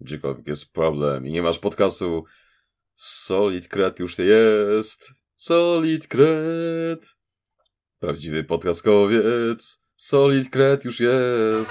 gdziekolwiek jest problem i nie masz podcastu, Solid Kret już jest. Solid Kret. Prawdziwy podcast Solid Kret już jest.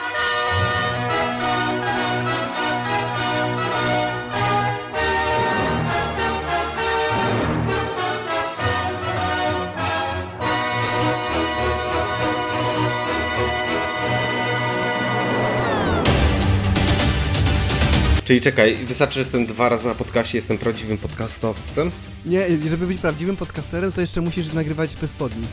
Czyli czekaj, wystarczy, że jestem dwa razy na podcaście, jestem prawdziwym podcastowcem? Nie, żeby być prawdziwym podcasterem, to jeszcze musisz nagrywać bez spodni.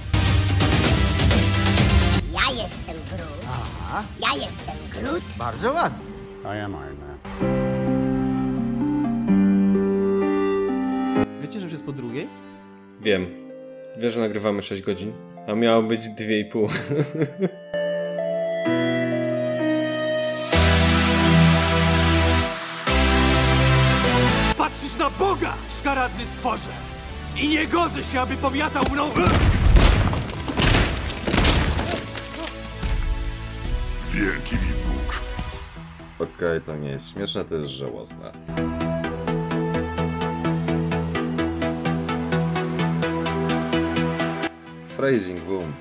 Ja jestem Groot. Aha. Ja jestem Groot. Bardzo ładnie. I am Iron Man. Wiecie, że już jest po drugiej? Wiem. Wiem, że nagrywamy 6 godzin, a miało być 2,5. za Boga, szkaradny stworze! I nie godzę się, aby pomiatał mną... Wielki mi Bóg. Okej, okay, to nie jest śmieszne, to jest żałosne. Phrasing boom.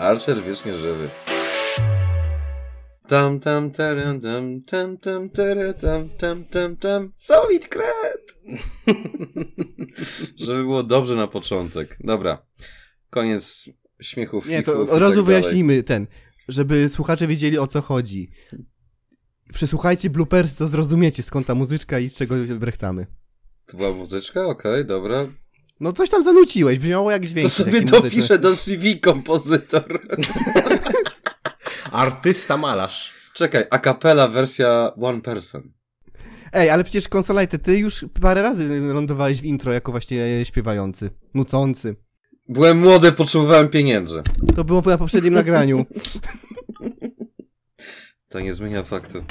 Archer wiecznie żywy. Tam, tam, taram, tam, tam, tam, tera, tam, tam, tam, tam. Solid kred! Żeby było dobrze na początek. Dobra. Koniec śmiechów. Nie, to od razu tak wyjaśnijmy ten, żeby słuchacze wiedzieli o co chodzi. Przesłuchajcie bloopers, to zrozumiecie skąd ta muzyczka i z czego brechtamy. To była muzyczka? Okej, okay, dobra. No coś tam zanuciłeś, brzmiało jak dźwięk. To sobie dopiszę do CV kompozytor. Artysta malarz. Czekaj, a kapela wersja one person. Ej, ale przecież konsolajty, ty już parę razy lądowałeś w intro jako właśnie śpiewający, nucący. Byłem młody, potrzebowałem pieniędzy. To było na poprzednim nagraniu. To nie zmienia faktu.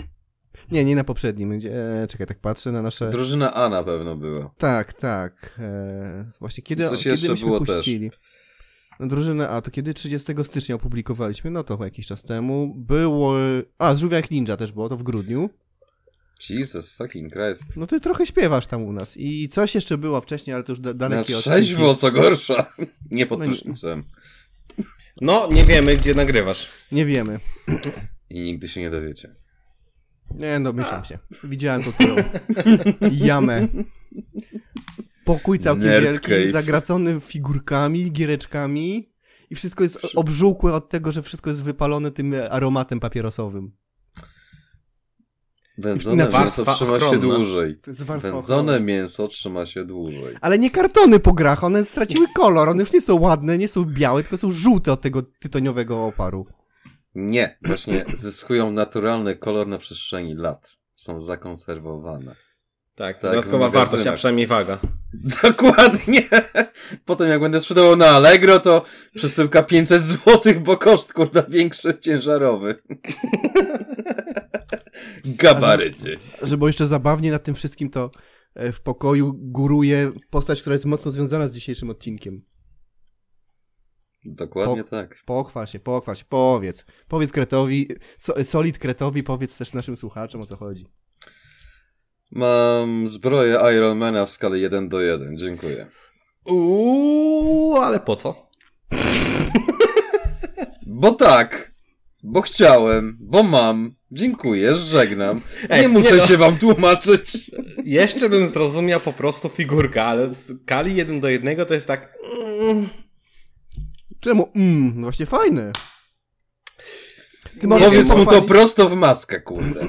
Nie, nie na poprzednim. E, czekaj, tak patrzę na nasze. Drużyna A na pewno była. Tak, tak. E, właśnie kiedy. Coś kiedy jeszcze było puścili? też. Drużyna A, to kiedy 30 stycznia opublikowaliśmy, no to jakiś czas temu, było... A, Żółwiak Ninja też było, to w grudniu. Jesus fucking Christ. No ty trochę śpiewasz tam u nas. I coś jeszcze było wcześniej, ale to już da daleki Na trzeźwo, było, co gorsza. Nie pod no, prysznicem. No, nie wiemy, gdzie nagrywasz. Nie wiemy. I nigdy się nie dowiecie. Nie, domyślam no, myślałem się. Widziałem to twoją jamę pokój całkiem Nerd wielki, cave. zagracony figurkami, giereczkami i wszystko jest obżółkłe od tego, że wszystko jest wypalone tym aromatem papierosowym. Wędzone mięso trzyma ochronna. się dłużej. Wędzone ochronna. mięso trzyma się dłużej. Ale nie kartony po grach, one straciły kolor, one już nie są ładne, nie są białe, tylko są żółte od tego tytoniowego oparu. Nie, właśnie zyskują naturalny kolor na przestrzeni lat. Są zakonserwowane. Tak, tak dodatkowa wartość, a tak. przynajmniej waga. Dokładnie. Potem jak będę sprzedawał na Allegro, to przesyłka 500 zł, bo koszt kurda większy ciężarowy. Gabaryty. Żeby, żeby jeszcze zabawnie nad tym wszystkim, to e, w pokoju góruje postać, która jest mocno związana z dzisiejszym odcinkiem. Dokładnie po, tak. Pochwal się, pochwal się, powiedz. Powiedz Kretowi, so, Solid Kretowi, powiedz też naszym słuchaczom o co chodzi. Mam zbroję Ironmana w skali 1 do 1, dziękuję. Uuu, ale po co? Bo tak, bo chciałem, bo mam, dziękuję, żegnam. Ej, nie muszę nie no. się no. wam tłumaczyć. Jeszcze bym zrozumiał po prostu figurkę, ale w skali 1 do 1 to jest tak... Mm. Czemu? Mm, no właśnie fajne. Powiedz mu to prosto w maskę, kurde.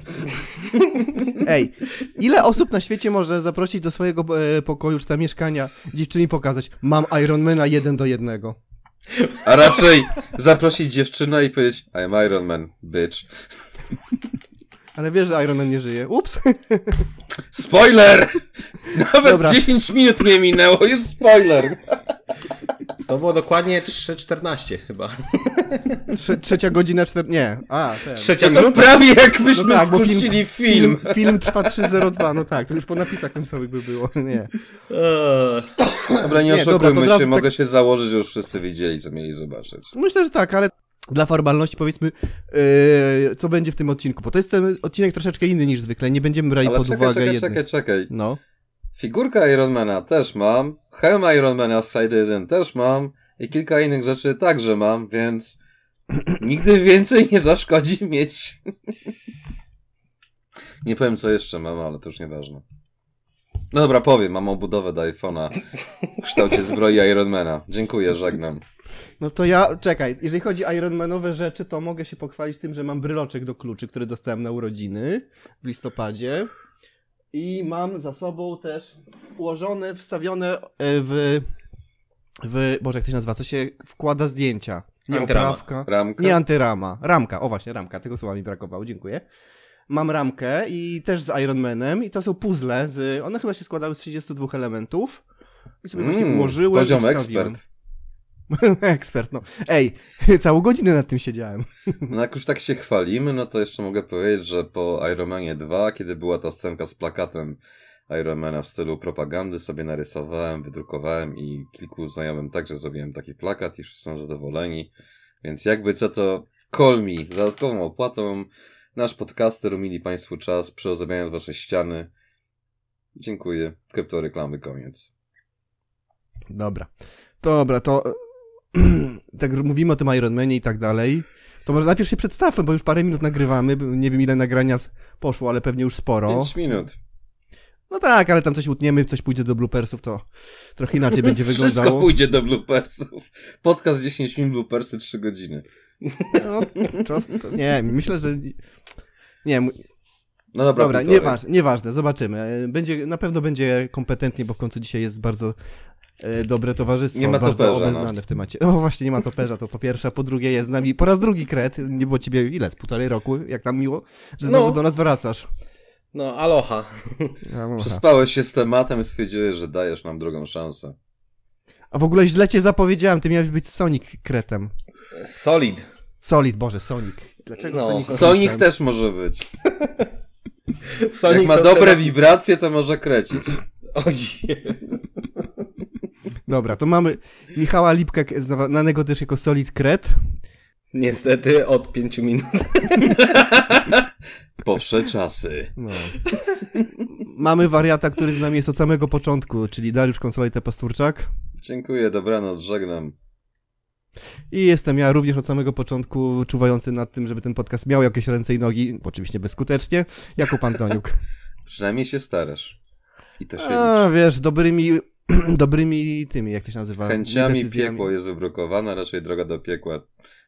Ej, ile osób na świecie może zaprosić do swojego e, pokoju czy tam mieszkania dziewczyni pokazać mam Ironmana jeden do jednego? A raczej zaprosić dziewczynę i powiedzieć I'm Iron Man, bitch. Ale wiesz, że Iron Man nie żyje. Ups! Spoiler! Nawet Dobra. 10 minut nie minęło, już spoiler! To było dokładnie 3.14 chyba. Trze, trzecia godzina, czter... nie, a, ten. Trzecia, no no to prawie jakbyśmy no tak, film, film. film. Film trwa 3.02, no tak, to już po napisach końcowych by było, nie. Dobra, nie, nie oszukujmy dobra, się, tak... mogę się założyć, że już wszyscy wiedzieli, co mieli zobaczyć. Myślę, że tak, ale dla formalności powiedzmy, yy, co będzie w tym odcinku, bo to jest ten odcinek troszeczkę inny niż zwykle, nie będziemy brali ale pod czekaj, uwagę czekaj, jednych. czekaj, czekaj, No. Figurkę Ironmana też mam, hełm Ironmana w Slide 1 też mam i kilka innych rzeczy także mam, więc nigdy więcej nie zaszkodzi mieć. nie powiem co jeszcze mam, ale to już nieważne. No dobra, powiem, mam obudowę do iPhone'a w kształcie zbroi Ironmana. Dziękuję, żegnam. No to ja, czekaj, jeżeli chodzi o Ironmanowe rzeczy, to mogę się pochwalić tym, że mam bryloczek do kluczy, który dostałem na urodziny w listopadzie. I mam za sobą też ułożone, wstawione e, w. w Boże, jak to się nazywa? Co się wkłada zdjęcia? Nie antyrama. Ramka. Nie antyrama. Ramka, o właśnie, ramka. Tego słowa mi brakowało, dziękuję. Mam ramkę i też z Manem, i to są puzzle. Z, one chyba się składały z 32 elementów. I sobie mm, właśnie ułożyłem. Poziom ekspert. Ekspert, no. Ej, całą godzinę nad tym siedziałem. No jak już tak się chwalimy, no to jeszcze mogę powiedzieć, że po Ironmanie 2, kiedy była ta scenka z plakatem Ironmana w stylu propagandy, sobie narysowałem, wydrukowałem i kilku znajomym także zrobiłem taki plakat i wszyscy są zadowoleni. Więc jakby co to call me. Za dodatkową opłatą nasz podcaster umili Państwu czas, przeozdabiając Wasze ściany. Dziękuję. Kryptoreklamy, koniec. Dobra. Dobra, to tak mówimy o tym Ironmanie i tak dalej, to może najpierw się przedstawmy, bo już parę minut nagrywamy, nie wiem ile nagrania poszło, ale pewnie już sporo. 5 minut. No tak, ale tam coś utniemy, coś pójdzie do bloopersów, to trochę inaczej będzie Wszystko wyglądało. Wszystko pójdzie do bloopersów. Podcast 10 minut, bloopersy 3 godziny. No, czas, nie, myślę, że... Nie, no dobra, dobra nieważne, nieważne, zobaczymy. Będzie, na pewno będzie kompetentnie, bo w końcu dzisiaj jest bardzo E, dobre towarzystwo. Nie ma bardzo toperza. Obeznane no. w temacie. No właśnie, nie ma toperza, to po pierwsze. Po drugie, jest z nami po raz drugi kret. Nie było ciebie ile? Z półtorej roku? Jak nam miło, że znowu no. do nas wracasz. No, aloha. aloha. Przespałeś się z tematem i stwierdziłeś, że dajesz nam drugą szansę. A w ogóle źle cię zapowiedziałem, ty miałeś być Sonic kretem. Solid. Solid, Boże, Sonic. Dlaczego no, Sonic? Sonic też może być. Sonic Jak ma dobre teraz... wibracje, to może krecić. Oj. Dobra, to mamy Michała Lipkę znanego też jako Solid Kret. Niestety od pięciu minut. Powsze czasy. No. Mamy wariata, który z nami jest od samego początku, czyli Dariusz Konsolajte Pasturczak. Dziękuję, dobranoc, żegnam. I jestem ja również od samego początku czuwający nad tym, żeby ten podcast miał jakieś ręce i nogi, oczywiście bezskutecznie, pan Antoniuk. Przynajmniej się starasz. I to się A, wiesz, dobrymi dobrymi tymi, jak to się nazywa? Chęciami piekło jest wybrukowane, raczej droga do piekła,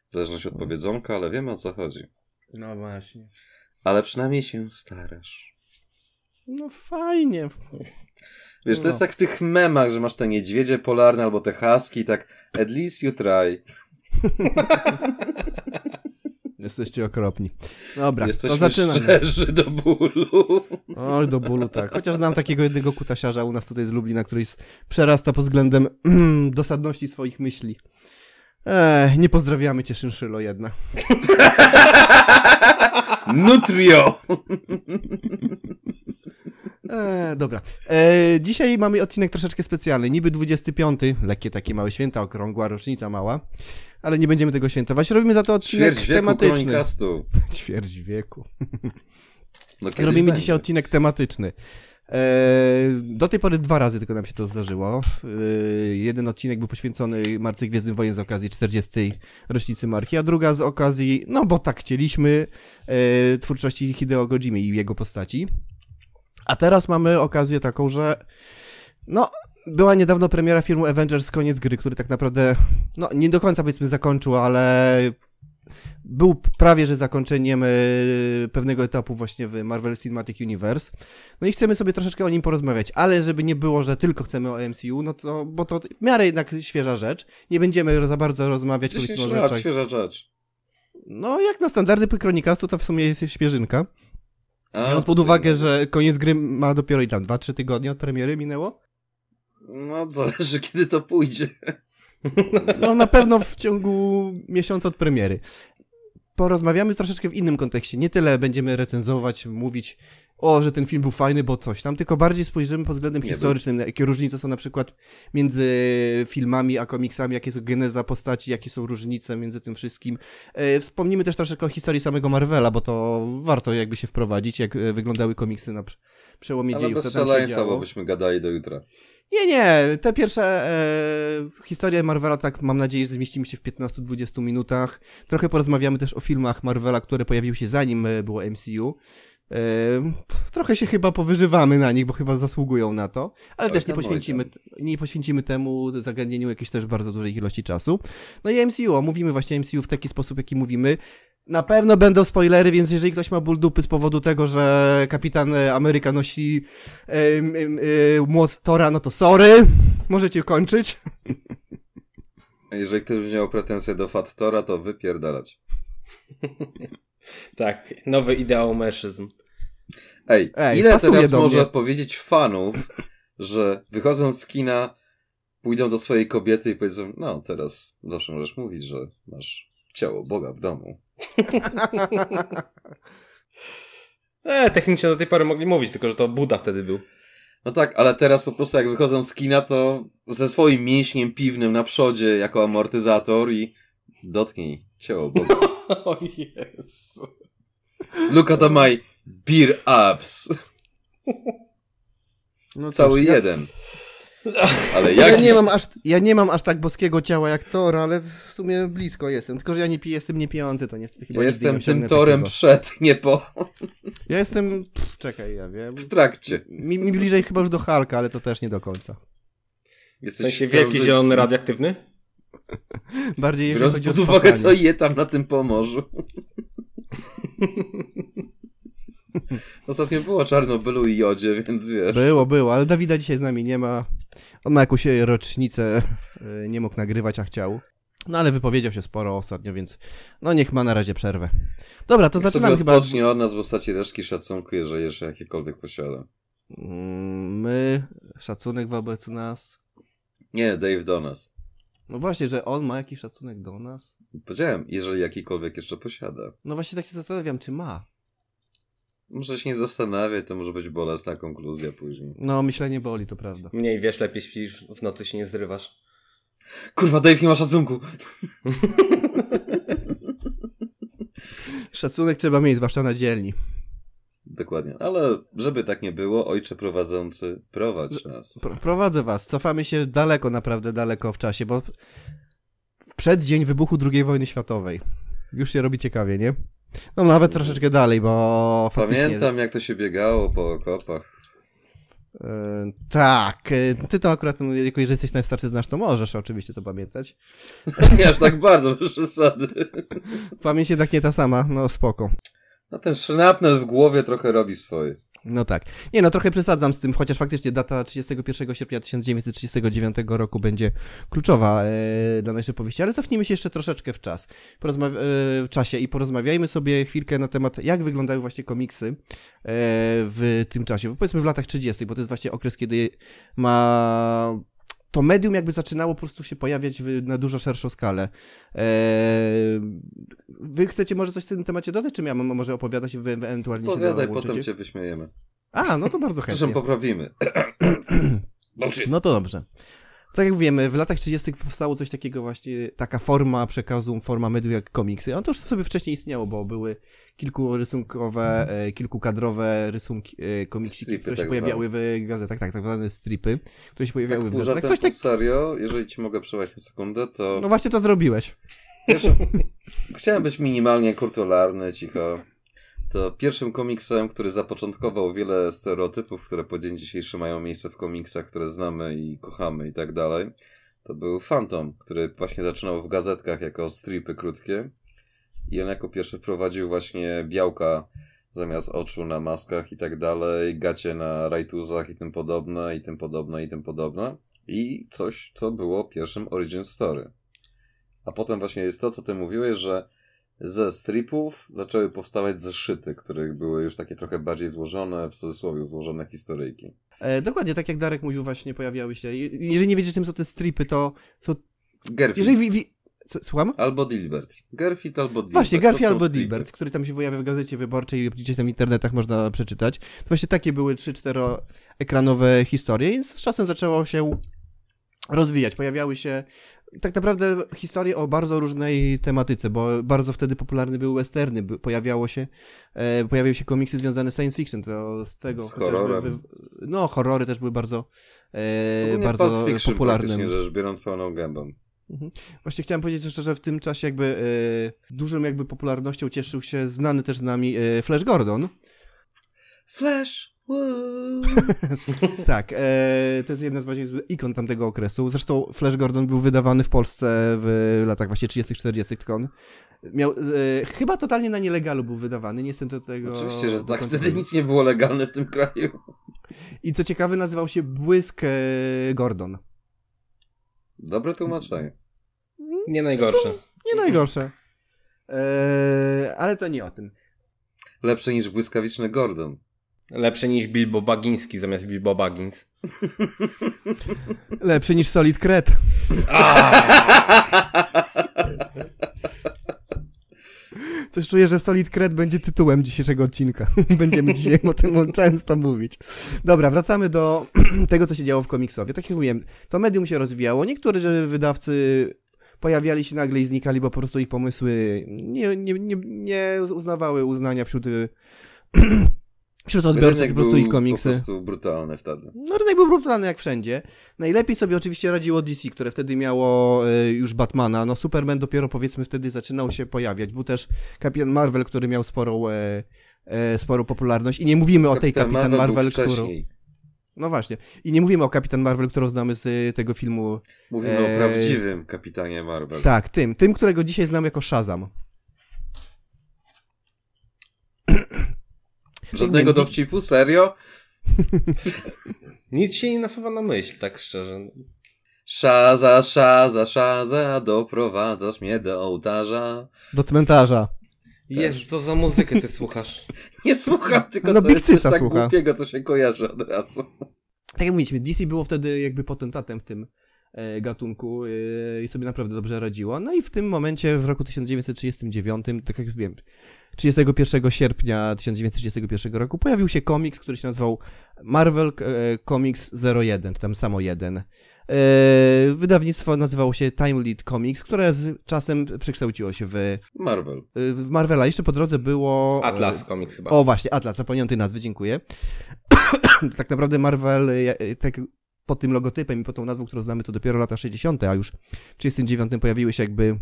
w zależności od no. powiedzonka, ale wiemy o co chodzi. No właśnie. Ale przynajmniej się starasz. No fajnie. Wiesz, no. to jest no. tak w tych memach, że masz te niedźwiedzie polarne albo te haski, tak at least you try. Jesteście okropni. Dobra, Jesteśmy to zaczynamy. do bólu. Oj, do bólu, tak. Chociaż znam takiego jednego kutasiarza u nas tutaj z Lublina, który przerasta pod względem mm, dosadności swoich myśli. Eee, nie pozdrawiamy cię, Szynszylo jedna. Nutrio! E, dobra. E, dzisiaj mamy odcinek troszeczkę specjalny. Niby 25, lekkie takie małe święta, okrągła rocznica mała, ale nie będziemy tego świętować. Robimy za to odcinek Ćwierć wieku tematyczny. Kronikastów. Ćwierć wieku. No, Robimy będzie. dzisiaj odcinek tematyczny. E, do tej pory dwa razy tylko nam się to zdarzyło. E, jeden odcinek był poświęcony Marcy Gwiezdnym Wojen z okazji 40. rocznicy marki, a druga z okazji, no bo tak chcieliśmy, e, twórczości Hideo Godzimy i jego postaci. A teraz mamy okazję taką, że no, była niedawno premiera filmu Avengers Koniec Gry, który tak naprawdę, no, nie do końca powiedzmy zakończył, ale był prawie, że zakończeniem y, pewnego etapu właśnie w Marvel Cinematic Universe. No i chcemy sobie troszeczkę o nim porozmawiać, ale żeby nie było, że tylko chcemy o MCU, no to, bo to w miarę jednak świeża rzecz. Nie będziemy za bardzo rozmawiać o rzeczach. świeża rzecz. No, jak na standardy kronikas, to to w sumie jest świeżynka. Biorąc pod uwagę, że koniec gry ma dopiero i tam 2-3 tygodnie od premiery minęło? No, zależy kiedy to pójdzie. No na pewno w ciągu miesiąca od premiery. Porozmawiamy troszeczkę w innym kontekście. Nie tyle będziemy recenzować, mówić o, że ten film był fajny, bo coś tam, tylko bardziej spojrzymy pod względem nie historycznym, był. jakie różnice są na przykład między filmami a komiksami, jakie są geneza postaci, jakie są różnice między tym wszystkim. E, wspomnimy też troszeczkę o historii samego Marvela, bo to warto jakby się wprowadzić, jak e, wyglądały komiksy na przełomie Ale dziejów. Ale bez szaleństwa, bo byśmy gadali do jutra. Nie, nie, te pierwsze e, historie Marvela, tak mam nadzieję, że zmieścimy się w 15-20 minutach. Trochę porozmawiamy też o filmach Marvela, które pojawiły się zanim e, było MCU. Trochę się chyba powyżywamy na nich, bo chyba zasługują na to, ale też nie poświęcimy, nie poświęcimy temu zagadnieniu jakiejś też bardzo dużej ilości czasu. No i MCU, omówimy właśnie MCU w taki sposób, jaki mówimy. Na pewno będą spoilery, więc jeżeli ktoś ma ból dupy z powodu tego, że kapitan e, Ameryka nosi yy, yy, młot Tora, no to sorry, możecie kończyć. Jeżeli ktoś wziął pretensję do Fat Tora, to wypierdalać. Tak, nowy ideał mężczyzn. Ej, Ej ile teraz może powiedzieć fanów, że wychodząc z kina pójdą do swojej kobiety i powiedzą, no teraz zawsze możesz mówić, że masz ciało Boga w domu. e, technicznie do tej pory mogli mówić, tylko że to Buda wtedy był. No tak, ale teraz po prostu jak wychodzą z kina, to ze swoim mięśniem piwnym na przodzie jako amortyzator i dotknij ciało Boga. O oh, yes. Look at my beer abs. No Cały jeden. Ale jak... ja, nie mam aż, ja nie mam aż tak boskiego ciała jak Thor, ale w sumie blisko jestem. Tylko, że ja nie piję, jestem niepijący, to niestety chyba ja Jestem tym Torem przed, nie po. Ja jestem, pff, czekaj, ja wiem. W trakcie. Mi, mi bliżej chyba już do Halka, ale to też nie do końca. Jesteś w sensie wielki, zielony, radioaktywny? Bardziej jeżeli Biorąc pod uwagę, co je tam na tym Pomorzu. Ostatnio było Czarnobylu i Jodzie, więc wiesz. Było, było, ale Dawida dzisiaj z nami nie ma. On ma jakąś e, rocznicę, e, nie mógł nagrywać, a chciał. No ale wypowiedział się sporo ostatnio, więc no niech ma na razie przerwę. Dobra, to zaczynamy chyba... odpocznie od nas w postaci reszki szacunku, jeżeli jeszcze jakiekolwiek posiada. Mm, my, szacunek wobec nas. Nie, Dave do nas. No właśnie, że on ma jakiś szacunek do nas. Powiedziałem, jeżeli jakikolwiek jeszcze posiada. No właśnie tak się zastanawiam, czy ma. Może się nie zastanawiać, to może być bolesna konkluzja później. No, myślenie boli, to prawda. Mniej wiesz, lepiej śpisz, w nocy się nie zrywasz. Kurwa, Dave nie ma szacunku! Szacunek trzeba mieć, zwłaszcza na dzielni. Dokładnie, ale żeby tak nie było, ojcze prowadzący, prowadź nas. prowadzę was, cofamy się daleko, naprawdę daleko w czasie, bo przed dzień wybuchu II wojny światowej. Już się robi ciekawie, nie? No nawet mhm. troszeczkę dalej, bo faktycznie... Pamiętam, jak to się biegało po okopach. Yy, tak, e, ty to akurat, no, jako że jesteś najstarszy, znasz, to możesz oczywiście to pamiętać. Nie aż tak bardzo, bez przesady. Pamięć jednak nie ta sama, no spoko. No ten sznapnel w głowie trochę robi swoje. No tak. Nie no, trochę przesadzam z tym, chociaż faktycznie data 31 sierpnia 1939 roku będzie kluczowa e, dla naszej powieści, ale cofnijmy się jeszcze troszeczkę w czas, Porozma- e, w czasie i porozmawiajmy sobie chwilkę na temat, jak wyglądały właśnie komiksy e, w tym czasie, powiedzmy w latach 30., bo to jest właśnie okres, kiedy ma to medium jakby zaczynało po prostu się pojawiać na dużo szerszą skalę. Eee, wy chcecie może coś w tym temacie dodać, czy ja mam może opowiadać i ewentualnie Opowiadaj, się potem cię wyśmiejemy. A, no to bardzo chętnie. Zresztą poprawimy. No to dobrze tak jak wiemy, w latach 30. powstało coś takiego właśnie, taka forma przekazu, forma mediów jak komiksy. On to już sobie wcześniej istniało, bo były kilkurysunkowe, mhm. E, kilkukadrowe rysunki, e, komiksy, które się tak pojawiały w gazetach, tak, tak zwane stripy, które się pojawiały tak, w gazetach. Coś tak serio, jeżeli ci mogę przerwać na sekundę, to... No właśnie to zrobiłeś. Wiesz, chciałem być minimalnie kurtularny, cicho to pierwszym komiksem, który zapoczątkował wiele stereotypów, które po dzień dzisiejszy mają miejsce w komiksach, które znamy i kochamy i tak dalej, to był Phantom, który właśnie zaczynał w gazetkach jako stripy krótkie i on jako pierwszy wprowadził właśnie białka zamiast oczu na maskach i tak dalej, gacie na rajtuzach i tym podobne, i tym podobne, i tym podobne. I coś, co było pierwszym origin story. A potem właśnie jest to, co ty mówiłeś, że ze stripów zaczęły powstawać zeszyty, których były już takie trochę bardziej złożone, w cudzysłowie złożone historyjki. E, dokładnie, tak jak Darek mówił, właśnie pojawiały się. Jeżeli nie wiecie, czym są te stripy, to. to... Gerfit. Jeżeli wi, wi... Słucham? Albo Dilbert. Garfield albo Dilbert. Właśnie, Garfield albo stripy. Dilbert, który tam się pojawia w gazecie wyborczej i gdzieś tam w internetach można przeczytać. To właśnie takie były 3-4 ekranowe historie i z czasem zaczęło się rozwijać. Pojawiały się tak naprawdę historie o bardzo różnej tematyce, bo bardzo wtedy popularny były westerny, pojawiało się, e, pojawiały się komiksy związane z science fiction, to z tego... Z horrorem. Wy, no, horrory też były bardzo, e, bardzo popularne. rzecz biorąc pełną gębą. Mhm. Właśnie chciałem powiedzieć jeszcze, że w tym czasie jakby e, dużym jakby popularnością cieszył się znany też z nami e, Flash Gordon. Flash! tak, e, to jest jedna z bardziej ikon tamtego okresu. Zresztą Flash Gordon był wydawany w Polsce w latach właśnie 30-40, tylko on miał, e, chyba totalnie na nielegalu był wydawany, nie jestem do tego... Oczywiście, że tak, wtedy nic nie było legalne w tym kraju. I co ciekawe, nazywał się Błysk e, Gordon. Dobre tłumaczenie. Nie najgorsze. Nie najgorsze. E, ale to nie o tym. Lepsze niż błyskawiczny Gordon. Lepszy niż Bilbo Bagiński zamiast Bilbo Bagins. Lepszy niż Solid Kret. Coś czuję, że Solid Kret będzie tytułem dzisiejszego odcinka. Będziemy dzisiaj o tym często mówić. Dobra, wracamy do tego, co się działo w komiksowie. Tak jak mówiłem, to medium się rozwijało. Niektórzy wydawcy pojawiali się nagle i znikali, bo po prostu ich pomysły nie, nie, nie, nie uznawały uznania wśród Wśród odbiorców rynek po prostu i komiksy. po prostu brutalny wtedy. No rynek był brutalny jak wszędzie. Najlepiej sobie oczywiście radziło DC, które wtedy miało y, już Batmana. No Superman dopiero powiedzmy wtedy zaczynał się pojawiać. Był też Kapitan Marvel, który miał sporą, e, e sporą popularność. I nie mówimy o tej Kapitan, Marvel, Marvel którą... No właśnie. I nie mówimy o Kapitan Marvel, którą znamy z e, tego filmu. Mówimy e... o prawdziwym Kapitanie Marvel. Tak, tym. Tym, którego dzisiaj znam jako Shazam. Żadnego dowcipu? Serio? Nic się nie nasuwa na myśl, tak szczerze. Szaza, szaza, szaza, doprowadzasz mnie do ołtarza. Do cmentarza. Jezu, co za muzykę ty słuchasz? nie słucham, no, tylko no, to jest coś tak słucha. głupiego, co się kojarzy od razu. Tak jak mówiliśmy, DC było wtedy jakby potentatem w tym e, gatunku e, i sobie naprawdę dobrze radziło. No i w tym momencie, w roku 1939, tak jak wiem, 31 sierpnia 1931 roku pojawił się komiks, który się nazywał Marvel e, Comics 01, czy tam samo 1. E, wydawnictwo nazywało się Time Lead Comics, które z czasem przekształciło się w e, Marvel. W Marvela. Jeszcze po drodze było... Atlas Comics chyba. O właśnie, Atlas, zapomniałem tej nazwy, dziękuję. tak naprawdę Marvel, tak pod tym logotypem i pod tą nazwą, którą znamy, to dopiero lata 60., a już w 1939 pojawiły się jakby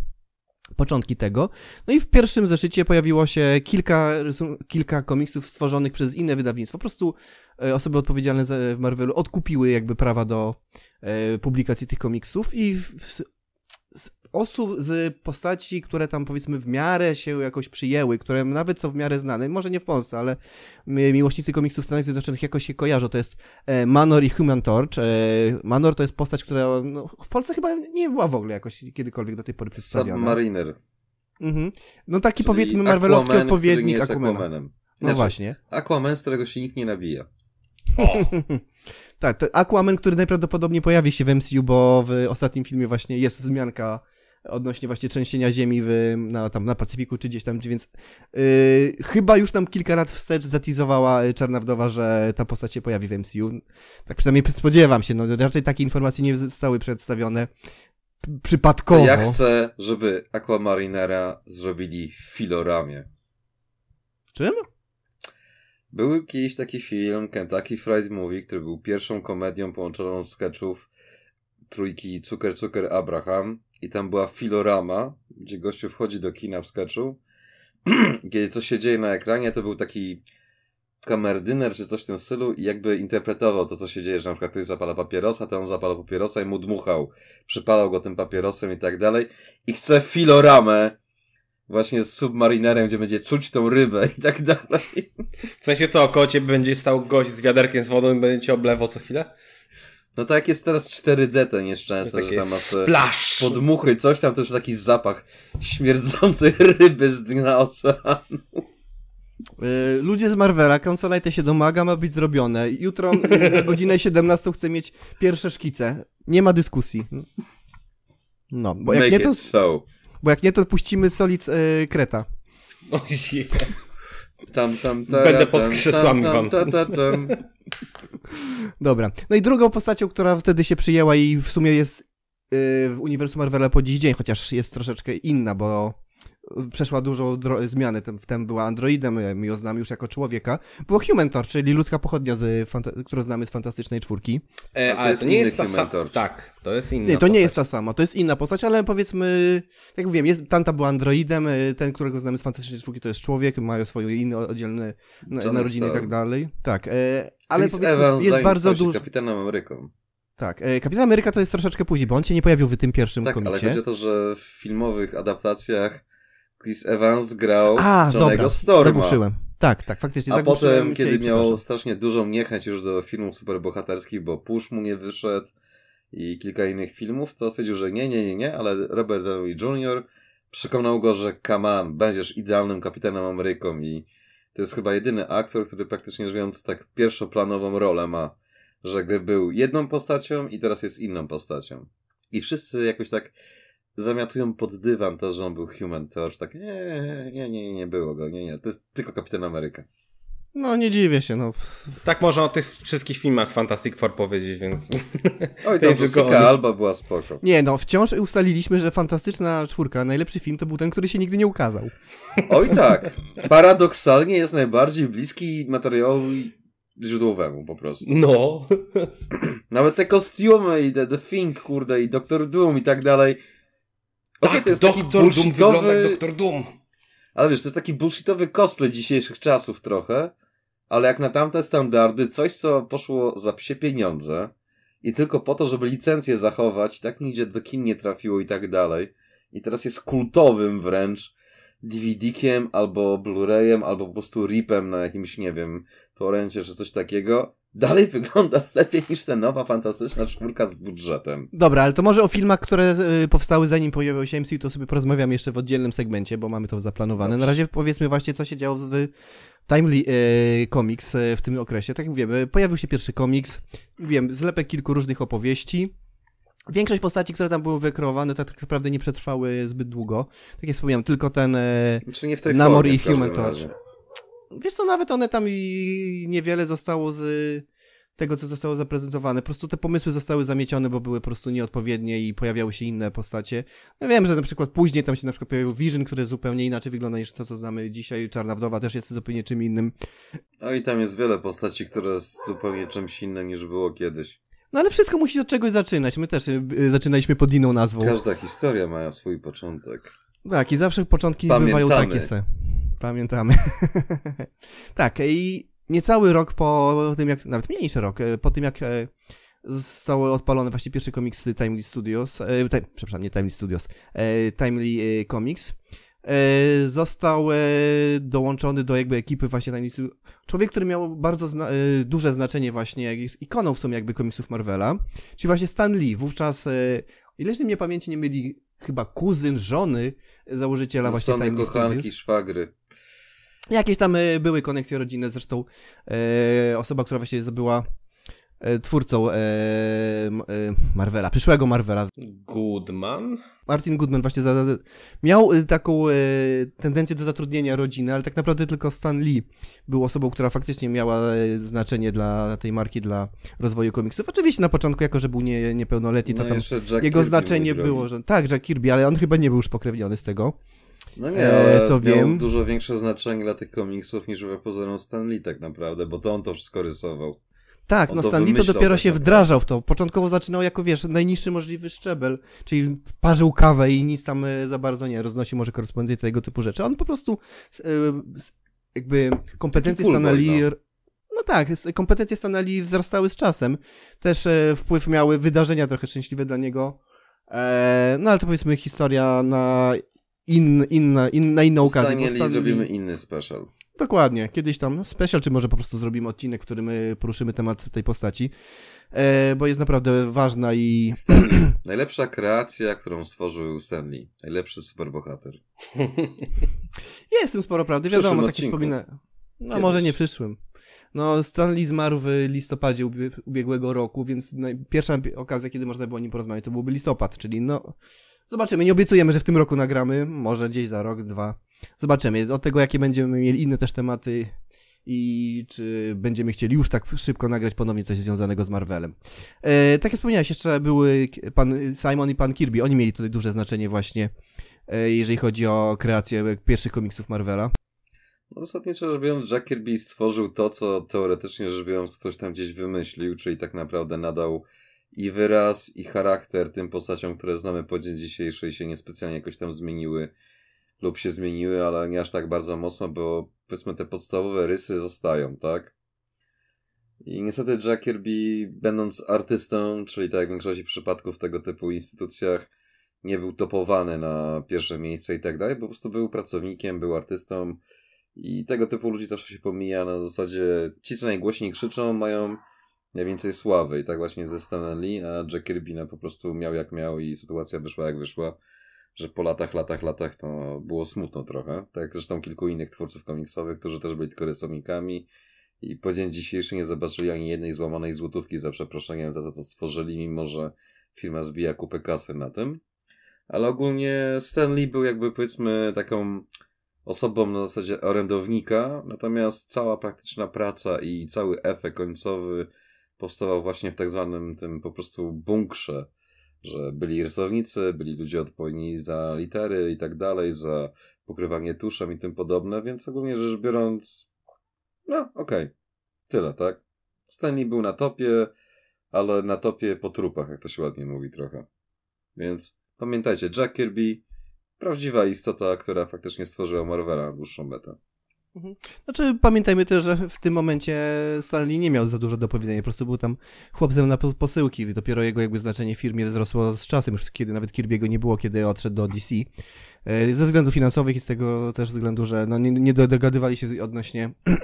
początki tego. No i w pierwszym zeszycie pojawiło się kilka, kilka komiksów stworzonych przez inne wydawnictwo. Po prostu e, osoby odpowiedzialne w Marvelu odkupiły jakby prawa do e, publikacji tych komiksów i osób z postaci, które tam powiedzmy w miarę się jakoś przyjęły, które nawet są w miarę znane, może nie w Polsce, ale miłośnicy komiksów Stanach Zjednoczonych jakoś się kojarzą, to jest e, Manor i Human Torch. E, Manor to jest postać, która no, w Polsce chyba nie była w ogóle jakoś kiedykolwiek do tej pory przedstawiona. Submariner. Mhm. No taki Czyli powiedzmy marvelowski Aquaman, odpowiednik który jest Aquamanem. No znaczy, no właśnie. Aquaman, z którego się nikt nie nabija. tak, to Aquaman, który najprawdopodobniej pojawi się w MCU, bo w ostatnim filmie właśnie jest wzmianka odnośnie właśnie trzęsienia ziemi w, na, tam, na Pacyfiku czy gdzieś tam, więc yy, chyba już tam kilka lat wstecz zatizowała y, Czarna Wdowa, że ta postać się pojawi w MCU. Tak przynajmniej spodziewam się, no raczej takie informacje nie zostały przedstawione przypadkowo. Ja chcę, żeby Aquamarinera zrobili w filoramie. Czym? Był kiedyś taki film Kentucky Fried Movie, który był pierwszą komedią połączoną z sketchów trójki Cuker Cuker Abraham i tam była filorama, gdzie gościu wchodzi do kina w sketchu. Kiedy coś się dzieje na ekranie, to był taki kamerdyner czy coś w tym stylu i jakby interpretował to, co się dzieje, że na przykład ktoś zapala papierosa, to on zapala papierosa i mu dmuchał, przypalał go tym papierosem i tak dalej. I chce filoramę właśnie z submarinerem, gdzie będzie czuć tą rybę i tak dalej. W sensie co, o kocie będzie stał gość z wiaderkiem z wodą i będzie cię oblewał co chwilę? No tak jest teraz 4D to nieszczęsny, że tam masz e, splash. podmuchy, coś tam też taki zapach śmierdzący ryby z dna oceanu. E, ludzie z Marvela, Consolite się domaga, ma być zrobione. Jutro na e, godzinę 17 chcę mieć pierwsze szkice. Nie ma dyskusji. No, bo jak Make nie to... So. Bo jak nie, to puścimy Solid Kreta. Oh, yeah. Tam, tam, tam. Będę pod krzesłami tam, tam, tam, tam, tam. Dobra. No i drugą postacią, która wtedy się przyjęła i w sumie jest y, w uniwersum Marvela po dziś dzień, chociaż jest troszeczkę inna, bo przeszła dużo zmiany, wtem była androidem, my ją znamy już jako człowieka, było Human Torch, czyli ludzka pochodnia, z którą znamy z Fantastycznej Czwórki. E, no, to ale to, to nie jest ta sama. Tak, to jest inna Nie, to postać. nie jest ta sama, to jest inna postać, ale powiedzmy, jak wiem, jest, Tanta była androidem, y, ten, którego znamy z Fantastycznej Czwórki to jest człowiek, mają swoje inne oddzielne narodziny i tak dalej. Tak, e, ale Chris Evans jest bardzo duży. Kapitanem Ameryką. Tak, e, Kapitan Ameryka to jest troszeczkę później, bo on się nie pojawił w tym pierwszym tak, ale chodzi o to, że w filmowych adaptacjach Chris Evans grał A, tak Storma. Zagłuszyłem. Tak, tak, faktycznie A potem, kiedy miał strasznie dużą niechęć już do filmów superbohaterskich, bo Push mu nie wyszedł i kilka innych filmów, to stwierdził, że nie, nie, nie, nie, ale Robert Downey Jr. przekonał go, że come on, będziesz idealnym kapitanem Ameryką i to jest chyba jedyny aktor, który praktycznie żyjąc tak pierwszoplanową rolę ma, że był jedną postacią i teraz jest inną postacią. I wszyscy jakoś tak zamiatują pod dywan to, że on był Human Torch, tak nie, nie, nie, nie było go, nie, nie, to jest tylko Kapitan Ameryka. No nie dziwię się, no. Tak można o tych wszystkich filmach Fantastic Four powiedzieć, więc... Oj, to Jessica Alba była spoko. Nie, no, wciąż ustaliliśmy, że Fantastyczna Czwórka, najlepszy film, to był ten, który się nigdy nie ukazał. Oj tak, paradoksalnie jest najbardziej bliski materiałowi źródłowemu po prostu. No. Nawet te kostiumy i The, The Thing, kurde, i Doktor Doom i tak dalej. Okay, tak, to jest taki bullshitowy... Doom Doktor Doom. Ale wiesz, to jest taki bullshitowy cosplay dzisiejszych czasów trochę ale jak na tamte standardy, coś co poszło za psie pieniądze i tylko po to, żeby licencję zachować, tak nigdzie do kin nie trafiło i tak dalej. I teraz jest kultowym wręcz DVD-kiem albo Blu-rayem, albo po prostu ripem na jakimś, nie wiem, torencie czy coś takiego dalej wygląda lepiej niż ta nowa, fantastyczna czwórka z budżetem. Dobra, ale to może o filmach, które y, powstały zanim pojawił się MCU, to sobie porozmawiam jeszcze w oddzielnym segmencie, bo mamy to zaplanowane. Dobrze. Na razie powiedzmy właśnie, co się działo w Timely e, Comics y, w tym okresie. Tak jak wiemy, pojawił się pierwszy komiks, wiem, zlepek kilku różnych opowieści. Większość postaci, które tam były wykreowane, tak naprawdę nie przetrwały zbyt długo. Tak jak wspomniałem, tylko ten e, Czy nie w tej Namor formie, i Human Torch wiesz co, nawet one tam i niewiele zostało z tego, co zostało zaprezentowane. Po prostu te pomysły zostały zamiecione, bo były po prostu nieodpowiednie i pojawiały się inne postacie. Ja no wiem, że na przykład później tam się na przykład pojawił Vision, który zupełnie inaczej wygląda niż to, co znamy dzisiaj. Czarna Wdowa też jest zupełnie czym innym. No i tam jest wiele postaci, które są zupełnie czymś innym niż było kiedyś. No ale wszystko musi od czegoś zaczynać. My też y, y, zaczynaliśmy pod inną nazwą. Każda historia ma swój początek. Tak, i zawsze początki Pamiętamy. bywają takie se. Pamiętamy. tak, i niecały rok po tym, jak, nawet mniej niż rok, e, po tym jak e, zostały odpalone właśnie pierwsze komiksy Timely Studios, e, przepraszam, nie Timely Studios, e, Timely Comics, e, został dołączony do jakby ekipy właśnie Timely Studios. Człowiek, który miał bardzo zna duże znaczenie właśnie, ikoną w sumie jakby komiksów Marvela, czyli właśnie Stan Lee, wówczas, e, ileś mnie pamięci nie myli, chyba kuzyn żony założyciela właśnie Sony Time kochanki, szwagry. Jakieś tam e, były koneksje rodzinne, zresztą e, osoba, która właśnie była e, twórcą e, e, Marvela, przyszłego Marvela. Goodman? Martin Goodman właśnie za, miał y, taką e, tendencję do zatrudnienia rodziny, ale tak naprawdę tylko Stan Lee był osobą, która faktycznie miała y, znaczenie dla tej marki, dla rozwoju komiksów. Oczywiście na początku, jako że był nie, niepełnoletni, to no tam jego Kirby znaczenie było, że tak, Jack Kirby, ale on chyba nie był już pokrewniony z tego. No e, nie, ale co miał wiem. dużo większe znaczenie dla tych komiksów niż wypozorom Stan Lee tak naprawdę, bo to on to wszystko rysował. Tak, no Stan Lee to dopiero tak się tak wdrażał w to. Początkowo zaczynał jako, wiesz, najniższy możliwy szczebel, czyli parzył kawę i nic tam e, za bardzo nie roznosił, może korespondencję tego typu rzeczy. On po prostu e, jakby kompetencje cool Lee... No. no. tak, kompetencje Stana Lee wzrastały z czasem. Też e, wpływ miały wydarzenia trochę szczęśliwe dla niego. no ale to powiedzmy historia na in, inna, in, na inną okazję. Stanie Lee zrobimy inny special. Dokładnie, kiedyś tam special, czy może po prostu zrobimy odcinek, w którym e, poruszymy temat tej postaci, e, bo jest naprawdę ważna i... Stanley. Najlepsza kreacja, którą stworzył Stanley. Najlepszy superbohater. jest w tym sporo prawdy, wiadomo, takie odcinku. wspomina... No Kiedyś. może nie przyszłym. No Stanley zmarł w listopadzie ubiegłego roku, więc pierwsza okazja, kiedy można było o nim porozmawiać, to byłby listopad, czyli no... Zobaczymy, nie obiecujemy, że w tym roku nagramy, może gdzieś za rok, dwa... Zobaczymy. Od tego, jakie będziemy mieli inne też tematy i czy będziemy chcieli już tak szybko nagrać ponownie coś związanego z Marvelem. E, tak jak wspomniałeś, jeszcze były pan Simon i pan Kirby. Oni mieli tutaj duże znaczenie właśnie, e, jeżeli chodzi o kreację pierwszych komiksów Marvela. No, zasadniczo rzecz biorąc, Jack Kirby stworzył to, co teoretycznie rzecz biorąc ktoś tam gdzieś wymyślił, czyli tak naprawdę nadał i wyraz, i charakter tym postaciom, które znamy po dzień dzisiejszy i się niespecjalnie jakoś tam zmieniły lub się zmieniły, ale nie aż tak bardzo mocno, bo powiedzmy te podstawowe rysy zostają, tak? I niestety Jack Kirby, będąc artystą, czyli tak jak w większości przypadków w tego typu instytucjach, nie był topowany na pierwsze miejsce i tak dalej, bo po prostu był pracownikiem, był artystą i tego typu ludzi zawsze się pomija na zasadzie ci, co najgłośniej krzyczą, mają najwięcej sławy i tak właśnie ze Stan Lee, a Jack Kirby no, po prostu miał jak miał i sytuacja wyszła jak wyszła że po latach, latach, latach to było smutno trochę. Tak jak zresztą kilku innych twórców komiksowych, którzy też byli tylko rysownikami i po dzień dzisiejszy nie zobaczyli ani jednej złamanej złotówki za przeproszeniem za to, co stworzyli, mimo że firma zbija kupę kasy na tym. Ale ogólnie Stanley był jakby powiedzmy taką osobą na zasadzie orędownika, natomiast cała praktyczna praca i cały efekt końcowy powstawał właśnie w tak zwanym tym po prostu bunkrze że byli rysownicy, byli ludzie odpowiedni za litery i tak dalej, za pokrywanie tuszem i tym podobne, więc ogólnie rzecz biorąc, no okej, okay. tyle, tak? Stanley był na topie, ale na topie po trupach, jak to się ładnie mówi trochę. Więc pamiętajcie, Jack Kirby, prawdziwa istota, która faktycznie stworzyła Marvela na dłuższą metę. Mhm. Znaczy, pamiętajmy też, że w tym momencie Stanley nie miał za dużo do powiedzenia, po prostu był tam chłopcem na posyłki, dopiero jego jakby znaczenie w firmie wzrosło z czasem, już kiedy nawet Kirby'ego nie było, kiedy odszedł do DC. E, ze względów finansowych i z tego też względu, że no nie, nie dogadywali się odnośnie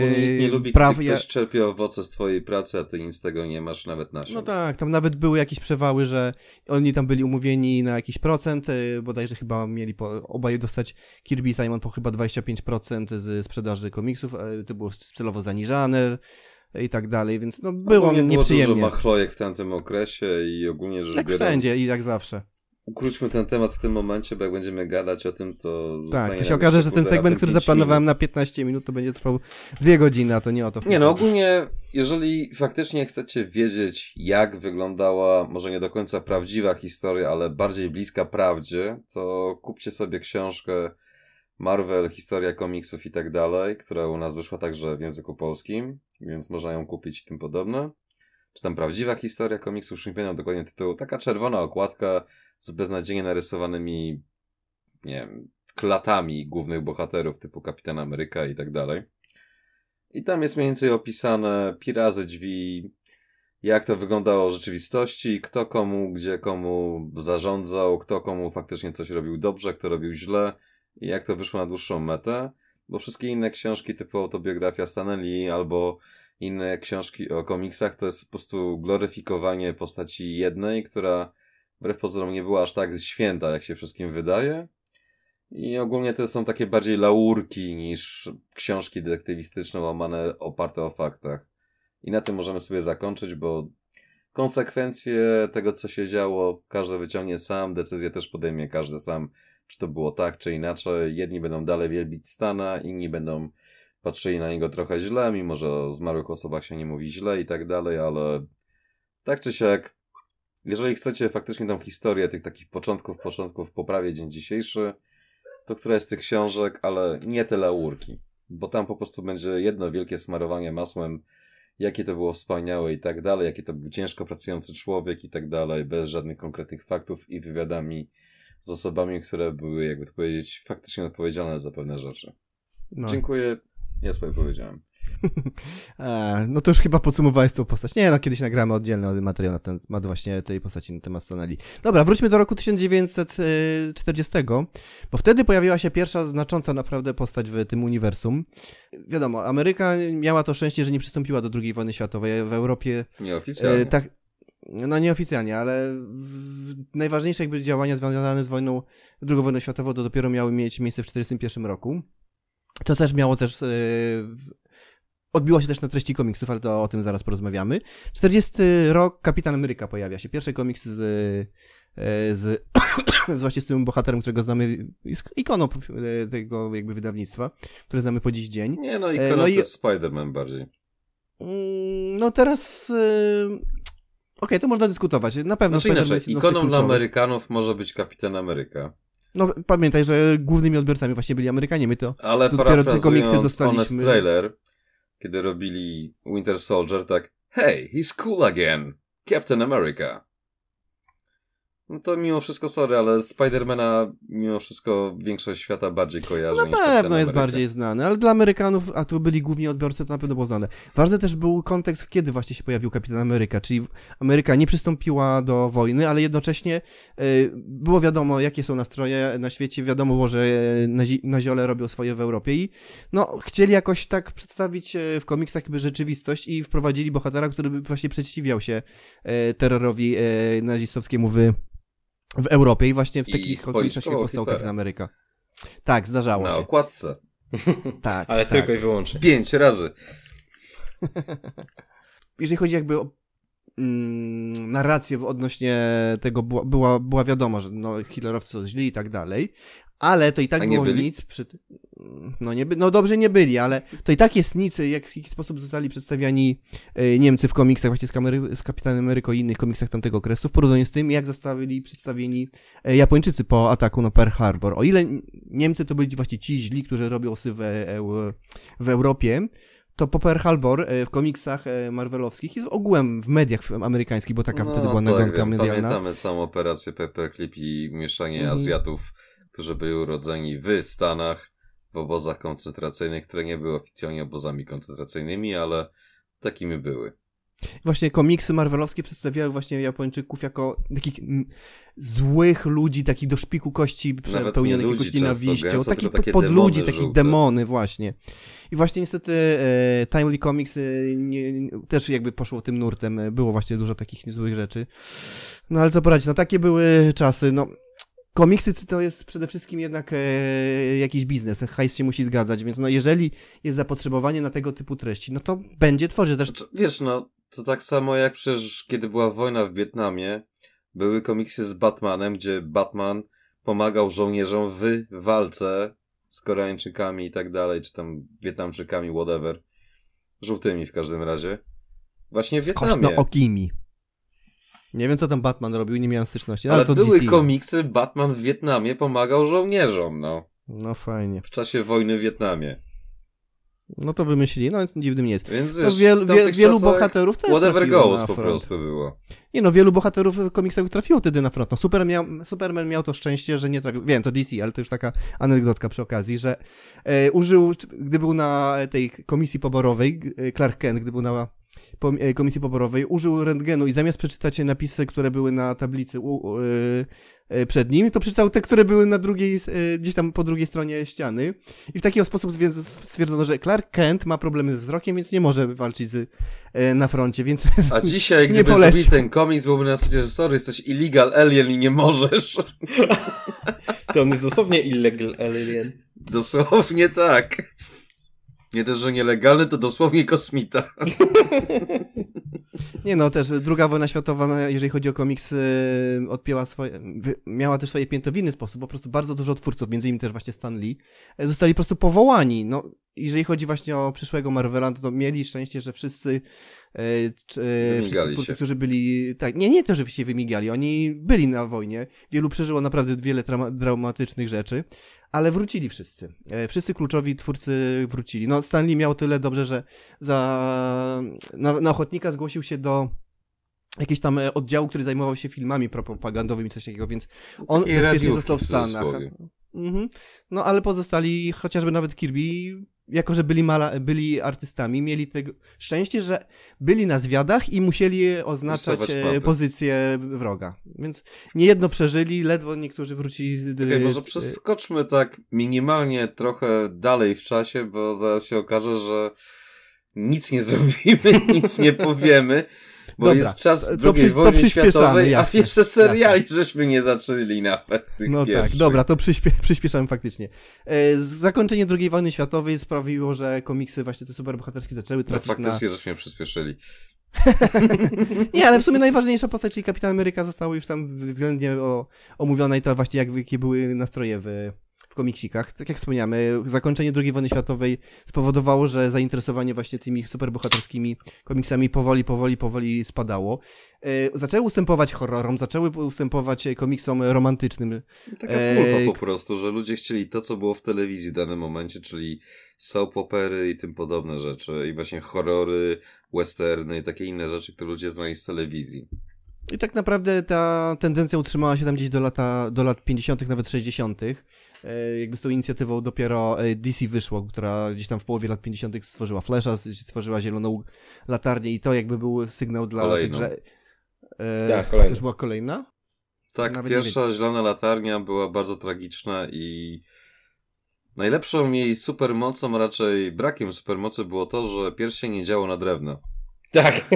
Bo nikt nie lubi, praw... gdy ktoś czerpie owoce z twojej pracy, a ty nic z tego nie masz, nawet naszego. No tak, tam nawet były jakieś przewały, że oni tam byli umówieni na jakiś procent, y, bodajże chyba mieli po, obaj dostać Kirby i Simon po chyba 25% z sprzedaży komiksów, to było celowo zaniżane y, i tak dalej, więc no było Nie nieprzyjemnie. Było dużo machlojek w tamtym okresie i ogólnie rzecz tak Jak wszędzie i jak zawsze ukróćmy ten temat w tym momencie, bo jak będziemy gadać o tym, to Tak, to się okaże, że ten segment, który zaplanowałem minut. na 15 minut, to będzie trwał dwie godziny, a to nie o to. Nie, no ogólnie, jeżeli faktycznie chcecie wiedzieć, jak wyglądała, może nie do końca prawdziwa historia, ale bardziej bliska prawdzie, to kupcie sobie książkę Marvel, historia komiksów i tak dalej, która u nas wyszła także w języku polskim, więc można ją kupić i tym podobne czy tam prawdziwa historia komiksu, już nie pamiętam dokładnie tytułu, taka czerwona okładka z beznadziejnie narysowanymi, nie wiem, klatami głównych bohaterów typu Kapitan Ameryka i tak dalej. I tam jest mniej więcej opisane pirazy drzwi, jak to wyglądało w rzeczywistości, kto komu, gdzie komu zarządzał, kto komu faktycznie coś robił dobrze, kto robił źle i jak to wyszło na dłuższą metę. Bo wszystkie inne książki typu autobiografia Stanley albo inne książki o komiksach, to jest po prostu gloryfikowanie postaci jednej, która wbrew pozorom nie była aż tak święta, jak się wszystkim wydaje. I ogólnie to są takie bardziej laurki niż książki detektywistyczne łamane oparte o faktach. I na tym możemy sobie zakończyć, bo konsekwencje tego, co się działo, każdy wyciągnie sam, decyzję też podejmie każdy sam, czy to było tak, czy inaczej. Jedni będą dalej wielbić Stana, inni będą patrzyli na niego trochę źle, mimo że o zmarłych osobach się nie mówi źle i tak dalej, ale tak czy siak, jeżeli chcecie faktycznie tą historię tych takich początków, początków poprawię dzień dzisiejszy, to która z tych książek, ale nie tyle urki, bo tam po prostu będzie jedno wielkie smarowanie masłem, jakie to było wspaniałe i tak dalej, jaki to był ciężko pracujący człowiek i tak dalej, bez żadnych konkretnych faktów i wywiadami z osobami, które były, jakby to powiedzieć, faktycznie odpowiedzialne za pewne rzeczy. No. Dziękuję ja sobie powiedziałem. A, no to już chyba podsumowałeś tą postać. Nie, no kiedyś nagramy oddzielny materiał na temat właśnie tej postaci, na temat Stanley. Dobra, wróćmy do roku 1940, y, bo wtedy pojawiła się pierwsza znacząca naprawdę postać w tym uniwersum. Wiadomo, Ameryka miała to szczęście, że nie przystąpiła do II wojny światowej. W Europie... Y, nieoficjalnie. Tak, no nieoficjalnie, ale najważniejsze jakby działania związane z wojną, II wojną światową to dopiero miały mieć miejsce w 1941 roku. To też miało też e, odbiło się też na treści komiksów, ale to o tym zaraz porozmawiamy. 40 rok Kapitan Ameryka pojawia się. Pierwszy komiks z, e, z, z właśnie z tym bohaterem, którego znamy, ikoną e, tego jakby wydawnictwa, które znamy po dziś dzień. Nie no, ikona no to i... jest Spider-Man bardziej. Mm, no teraz... Okej, okay, to można dyskutować. Na pewno. Znaczy inaczej, ikoną dla Amerykanów może być Kapitan Ameryka. No pamiętaj, że głównymi odbiorcami właśnie byli Amerykanie, my to Ale dopiero te miksy dostaliśmy. Honest trailer, kiedy robili Winter Soldier, tak Hey, he's cool again. Captain America. No to mimo wszystko sorry, ale Spidermana mimo wszystko większość świata bardziej kojarzy. No tak na pewno jest bardziej znany, ale dla Amerykanów, a tu byli główni odbiorcy, to na pewno było znane. Ważny też był kontekst, kiedy właśnie się pojawił Kapitan Ameryka, czyli Ameryka nie przystąpiła do wojny, ale jednocześnie y, było wiadomo, jakie są nastroje na świecie, wiadomo było, że e, na, ziole robią swoje w Europie i no, chcieli jakoś tak przedstawić e, w komiksach jakby rzeczywistość i wprowadzili bohatera, który by właśnie przeciwdziwiał się y, terrorowi y, nazistowskiemu w w Europie i właśnie w takich okolicznościach powstał na Ameryka. Tak, zdarzało Na się. Na okładce. tak. Ale tak. tylko i wyłącznie. Pięć razy. Jeżeli chodzi jakby o mm, narrację odnośnie tego, była, była, była wiadomo, że no, hitlerowcy są źli i tak dalej, ale to i tak było byli? nic. Przy... No, nie by... no dobrze nie byli, ale to i tak jest nic, jak w jaki sposób zostali przedstawiani e, Niemcy w komiksach, właśnie z, kamery... z Kapitanem Ameryką i innych komiksach tamtego okresu, w porównaniu z tym, jak zostali przedstawieni e, Japończycy po ataku na Pearl Harbor. O ile Niemcy to byli właśnie ci źli, którzy robią osy e, w, w Europie, to po Pearl Harbor w komiksach marvelowskich jest ogółem w mediach amerykańskich, bo taka no, wtedy była tak, nagonka medialna. Pamiętamy samą operację Clip i mieszanie mm. Azjatów którzy byli urodzeni w Stanach, w obozach koncentracyjnych, które nie były oficjalnie obozami koncentracyjnymi, ale takimi były. Właśnie komiksy marvelowskie przedstawiały właśnie Japończyków jako takich złych ludzi, takich do szpiku kości przepełnionych jakąś nienawiścią, takich takie podludzi, takich demony właśnie. I właśnie niestety e, Timely Comics e, nie, też jakby poszło tym nurtem, e, było właśnie dużo takich niezłych rzeczy. No ale co poradzić, no takie były czasy, no komiksy to jest przede wszystkim jednak e, jakiś biznes, hajs się musi zgadzać, więc no jeżeli jest zapotrzebowanie na tego typu treści, no to będzie tworzyć też. Znaczy, wiesz, no to tak samo jak przecież kiedy była wojna w Wietnamie, były komiksy z Batmanem, gdzie Batman pomagał żołnierzom w walce z Koreańczykami i tak dalej, czy tam Wietnamczykami, whatever. Żółtymi w każdym razie. Właśnie w Wietnamie. okimi. Nie wiem, co tam Batman robił, nie miałem styczności. Ale, ale były DC. komiksy, Batman w Wietnamie pomagał żołnierzom, no. No fajnie. W czasie wojny w Wietnamie. No to wymyślili, no więc dziwnym nie jest. Więc no, wiel, wie, wielu bohaterów też Whatever goes po prostu było. Nie no, wielu bohaterów komiksowych trafiło wtedy na front. No, Superman, miał, Superman miał to szczęście, że nie trafił. Wiem, to DC, ale to już taka anegdotka przy okazji, że e, użył, gdy był na tej komisji poborowej, Clark Kent, gdy był na E, komisji poborowej, użył rentgenu i zamiast przeczytać napisy, które były na tablicy e, e, przed nim, to przeczytał te, które były na drugiej, gdzieś tam po drugiej stronie ściany. I w taki sposób stwierdzono, że Clark Kent ma problemy ze wzrokiem, więc nie może walczyć z, na froncie, więc A dzisiaj, gdyby zrobili ten komiks, byłby na zasadzie, że sorry, jesteś illegal alien i nie możesz. to on jest dosłownie illegal alien. Dosłownie tak. Nie też, że nielegalny, to dosłownie kosmita. Nie no, też druga wojna światowa, no, jeżeli chodzi o komiksy, y, odpięła swoje, miała też swoje pięto w inny sposób, po prostu bardzo dużo twórców, między innymi też właśnie Stan Lee, e, zostali po prostu powołani. No, jeżeli chodzi właśnie o przyszłego Marvela, to, mieli szczęście, że wszyscy, e, e, wszyscy twórcy, którzy byli, tak, nie, nie to, że się wymigali, oni byli na wojnie, wielu przeżyło naprawdę wiele dramatycznych rzeczy, ale wrócili wszyscy. E, wszyscy kluczowi twórcy wrócili. No, Stanley miał tyle dobrze, że za, na, na ochotnika zgłosił się do jakiś tam e, oddziału, który zajmował się filmami propagandowymi, coś takiego, więc on bezpiecznie został w Stanach. W mhm. No ale pozostali, chociażby nawet Kirby, jako że byli, mala, byli artystami, mieli tego szczęście, że byli na zwiadach i musieli oznaczać e, pozycję wroga. Więc niejedno przeżyli, ledwo niektórzy wrócili z... Okay, e, może e, przeskoczmy tak minimalnie trochę dalej w czasie, bo zaraz się okaże, że nic nie zrobimy, nic nie powiemy bo Dobra, jest czas drugiej to, przy, wojny to światowej, jasne, a jeszcze seriali jasne. żeśmy nie zaczęli nawet tych No pierwszych. tak, dobra, to przyspie, przyspieszamy faktycznie. E, zakończenie II wojny światowej sprawiło, że komiksy właśnie te superbohaterskie zaczęły no trafić no, faktycznie na... żeśmy przyspieszyli. nie, ale w sumie najważniejsza postać, czyli Kapitan Ameryka została już tam względnie o, omówiona i to właśnie jak, jakie były nastroje w, komiksikach. Tak jak wspomniamy, e, zakończenie II wojny światowej spowodowało, że zainteresowanie właśnie tymi superbohaterskimi komiksami powoli, powoli, powoli spadało. E, zaczęły ustępować horrorom, zaczęły ustępować komiksom romantycznym. Taka pulpa e, po prostu, że ludzie chcieli to, co było w telewizji w danym momencie, czyli soap opery i tym podobne rzeczy. I właśnie horrory, westerny i takie inne rzeczy, które ludzie znali z telewizji. I tak naprawdę ta tendencja utrzymała się tam gdzieś do, lata, do lat 50., nawet 60. E, jakby z tą inicjatywą dopiero e, DC wyszło, która gdzieś tam w połowie lat 50. stworzyła Flasha, stworzyła zieloną latarnię i to jakby był sygnał dla kolejną. tych, że... E, kolejna. Tak, to już była kolejna? Tak, Nawet pierwsza zielona latarnia była bardzo tragiczna i najlepszą jej supermocą, raczej brakiem supermocy było to, że pierścień nie działo na drewno. Tak.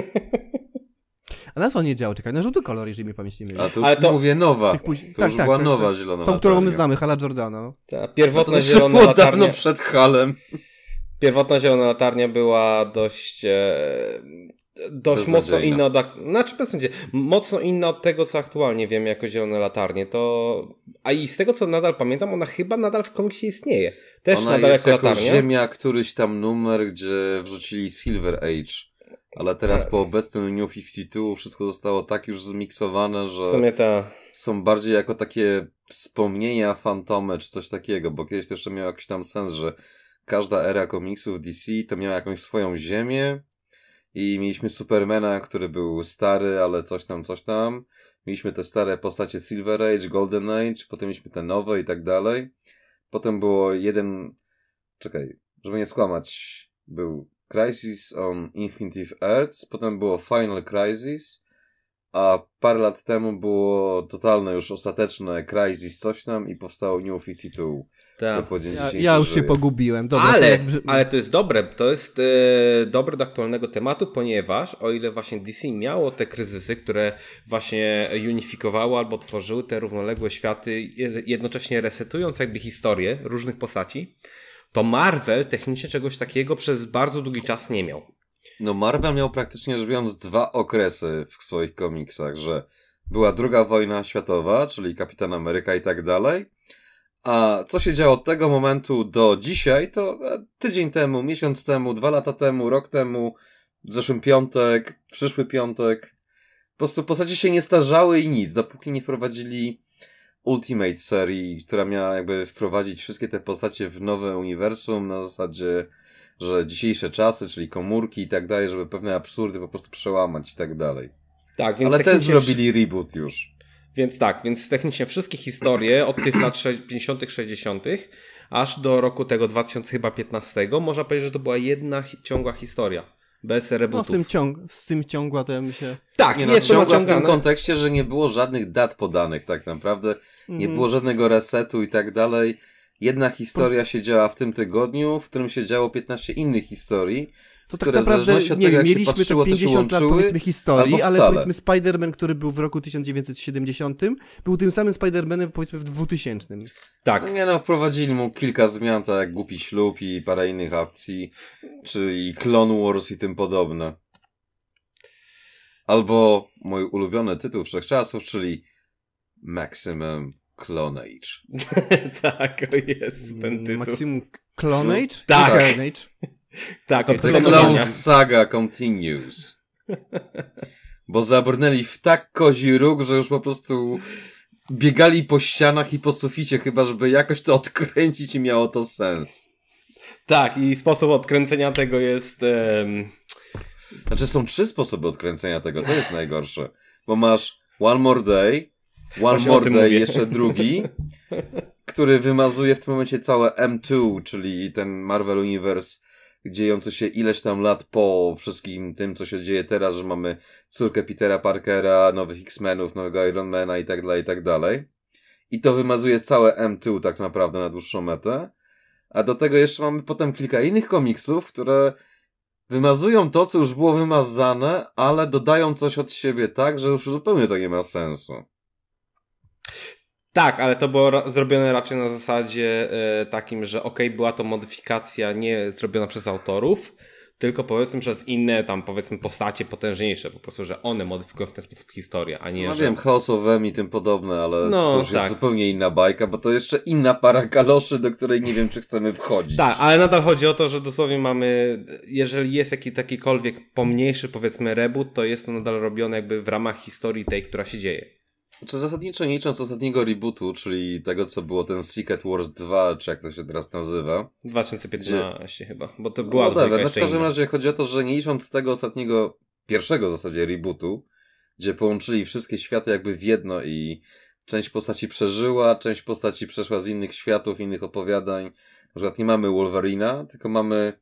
A na co nie działa? Czekaj, na żółty kolor, jeżeli mi pamięć nie myli. A to już Ale to... mówię nowa. Później... To tak, już tak, była tak, nowa tak. zielona Tą, którą my znamy, Hala Jordana. No. Ta pierwotna zielona było latarnia. dawno przed Halem. Pierwotna zielona latarnia była dość... E, dość mocno inna od... Znaczy, sensie Mocno inna od tego, co aktualnie wiemy jako zielone latarnie. To... A i z tego, co nadal pamiętam, ona chyba nadal w komiksie istnieje. Też ona nadal jest jako, jako latarnia. ziemia, któryś tam numer, gdzie wrzucili Silver Age ale teraz tak. po obecnym New 52 wszystko zostało tak już zmiksowane, że. W sumie ta. Są bardziej jako takie wspomnienia fantomy czy coś takiego, bo kiedyś to jeszcze miał jakiś tam sens, że każda era komiksów DC to miała jakąś swoją ziemię i mieliśmy Supermana, który był stary, ale coś tam, coś tam. Mieliśmy te stare postacie Silver Age, Golden Age, potem mieliśmy te nowe i tak dalej. Potem było jeden. Czekaj, żeby nie skłamać, był Crisis on Infinite Earths, potem było Final Crisis, a parę lat temu było totalne już ostateczne Crisis coś tam i powstało New 52. Tak. Ja, ja już żyje. się pogubiłem. Dobra, ale, to... ale to jest dobre, to jest e, dobre do aktualnego tematu, ponieważ o ile właśnie DC miało te kryzysy, które właśnie unifikowały albo tworzyły te równoległe światy, jednocześnie resetując jakby historię różnych postaci, to Marvel technicznie czegoś takiego przez bardzo długi czas nie miał. No Marvel miał praktycznie rzecz biorąc dwa okresy w swoich komiksach, że była druga wojna światowa, czyli Kapitan Ameryka i tak dalej. A co się działo od tego momentu do dzisiaj, to e, tydzień temu, miesiąc temu, dwa lata temu, rok temu, w zeszłym piątek, przyszły piątek. Po prostu postaci się nie starzały i nic, dopóki nie wprowadzili Ultimate serii, która miała jakby wprowadzić wszystkie te postacie w nowe uniwersum na zasadzie, że dzisiejsze czasy, czyli komórki i tak dalej, żeby pewne absurdy po prostu przełamać i tak dalej. Tak, więc Ale też zrobili reboot już. Więc tak, więc technicznie wszystkie historie od tych lat 50., 60., aż do roku tego 2015, można powiedzieć, że to była jedna ciągła historia bez rebootów. No, z, tym ciąg z tym ciągła to ja mi się... Tak, nie, no, jest ciągła w tym kontekście, że nie było żadnych dat podanych tak naprawdę, mm. nie mhm. było żadnego resetu i tak dalej. Jedna historia się działa w tym tygodniu, w którym się działo 15 innych historii to tak naprawdę, nie tego, wiem, mieliśmy patrzyło, 50 lat powiedzmy historii, ale powiedzmy Spider-Man, który był w roku 1970, był tym samym Spider-Manem powiedzmy w 2000. Tak. No nie no, wprowadzili mu kilka zmian, tak jak Głupi Ślub i parę innych akcji, czy i Clone Wars i tym podobne. Albo mój ulubiony tytuł wszechczasów, czyli Maximum Age. tak, o jest ten mm, tytuł. Maximum no, Age? Tak. tak. Tak, the Clone Saga continues. Bo zabrnęli w tak kozi róg, że już po prostu biegali po ścianach i po suficie, chyba żeby jakoś to odkręcić i miało to sens. Tak, i sposób odkręcenia tego jest... Um... Znaczy są trzy sposoby odkręcenia tego, to jest najgorsze. Bo masz One More Day, One Właśnie More Day, mówię. jeszcze drugi, który wymazuje w tym momencie całe M2, czyli ten Marvel Universe dziejące się ileś tam lat po wszystkim tym, co się dzieje teraz, że mamy córkę Petera Parkera, nowych X-Menów, nowego Ironmana i tak dalej, i tak dalej. I to wymazuje całe M2 tak naprawdę na dłuższą metę. A do tego jeszcze mamy potem kilka innych komiksów, które wymazują to, co już było wymazane, ale dodają coś od siebie tak, że już zupełnie to nie ma sensu. Tak, ale to było zrobione raczej na zasadzie y, takim, że ok, była to modyfikacja nie zrobiona przez autorów, tylko powiedzmy przez inne tam powiedzmy postacie potężniejsze, po prostu, że one modyfikują w ten sposób historię, a nie. No że... wiem, chaosowe of M i tym podobne, ale no, to już tak. jest zupełnie inna bajka, bo to jeszcze inna para kaloszy, do której nie wiem, czy chcemy wchodzić. Tak, ale nadal chodzi o to, że dosłownie mamy, jeżeli jest jakiś takikolwiek pomniejszy powiedzmy reboot, to jest to nadal robione jakby w ramach historii tej, która się dzieje. Czy zasadniczo nie licząc ostatniego rebootu, czyli tego, co było ten Secret Wars 2, czy jak to się teraz nazywa? 2015 gdzie... chyba, bo to no była no, no, W każdym razie chodzi o to, że nie licząc tego ostatniego, pierwszego w zasadzie rebootu, gdzie połączyli wszystkie światy jakby w jedno i część postaci przeżyła, część postaci przeszła z innych światów, innych opowiadań. Na przykład nie mamy Wolverina, tylko mamy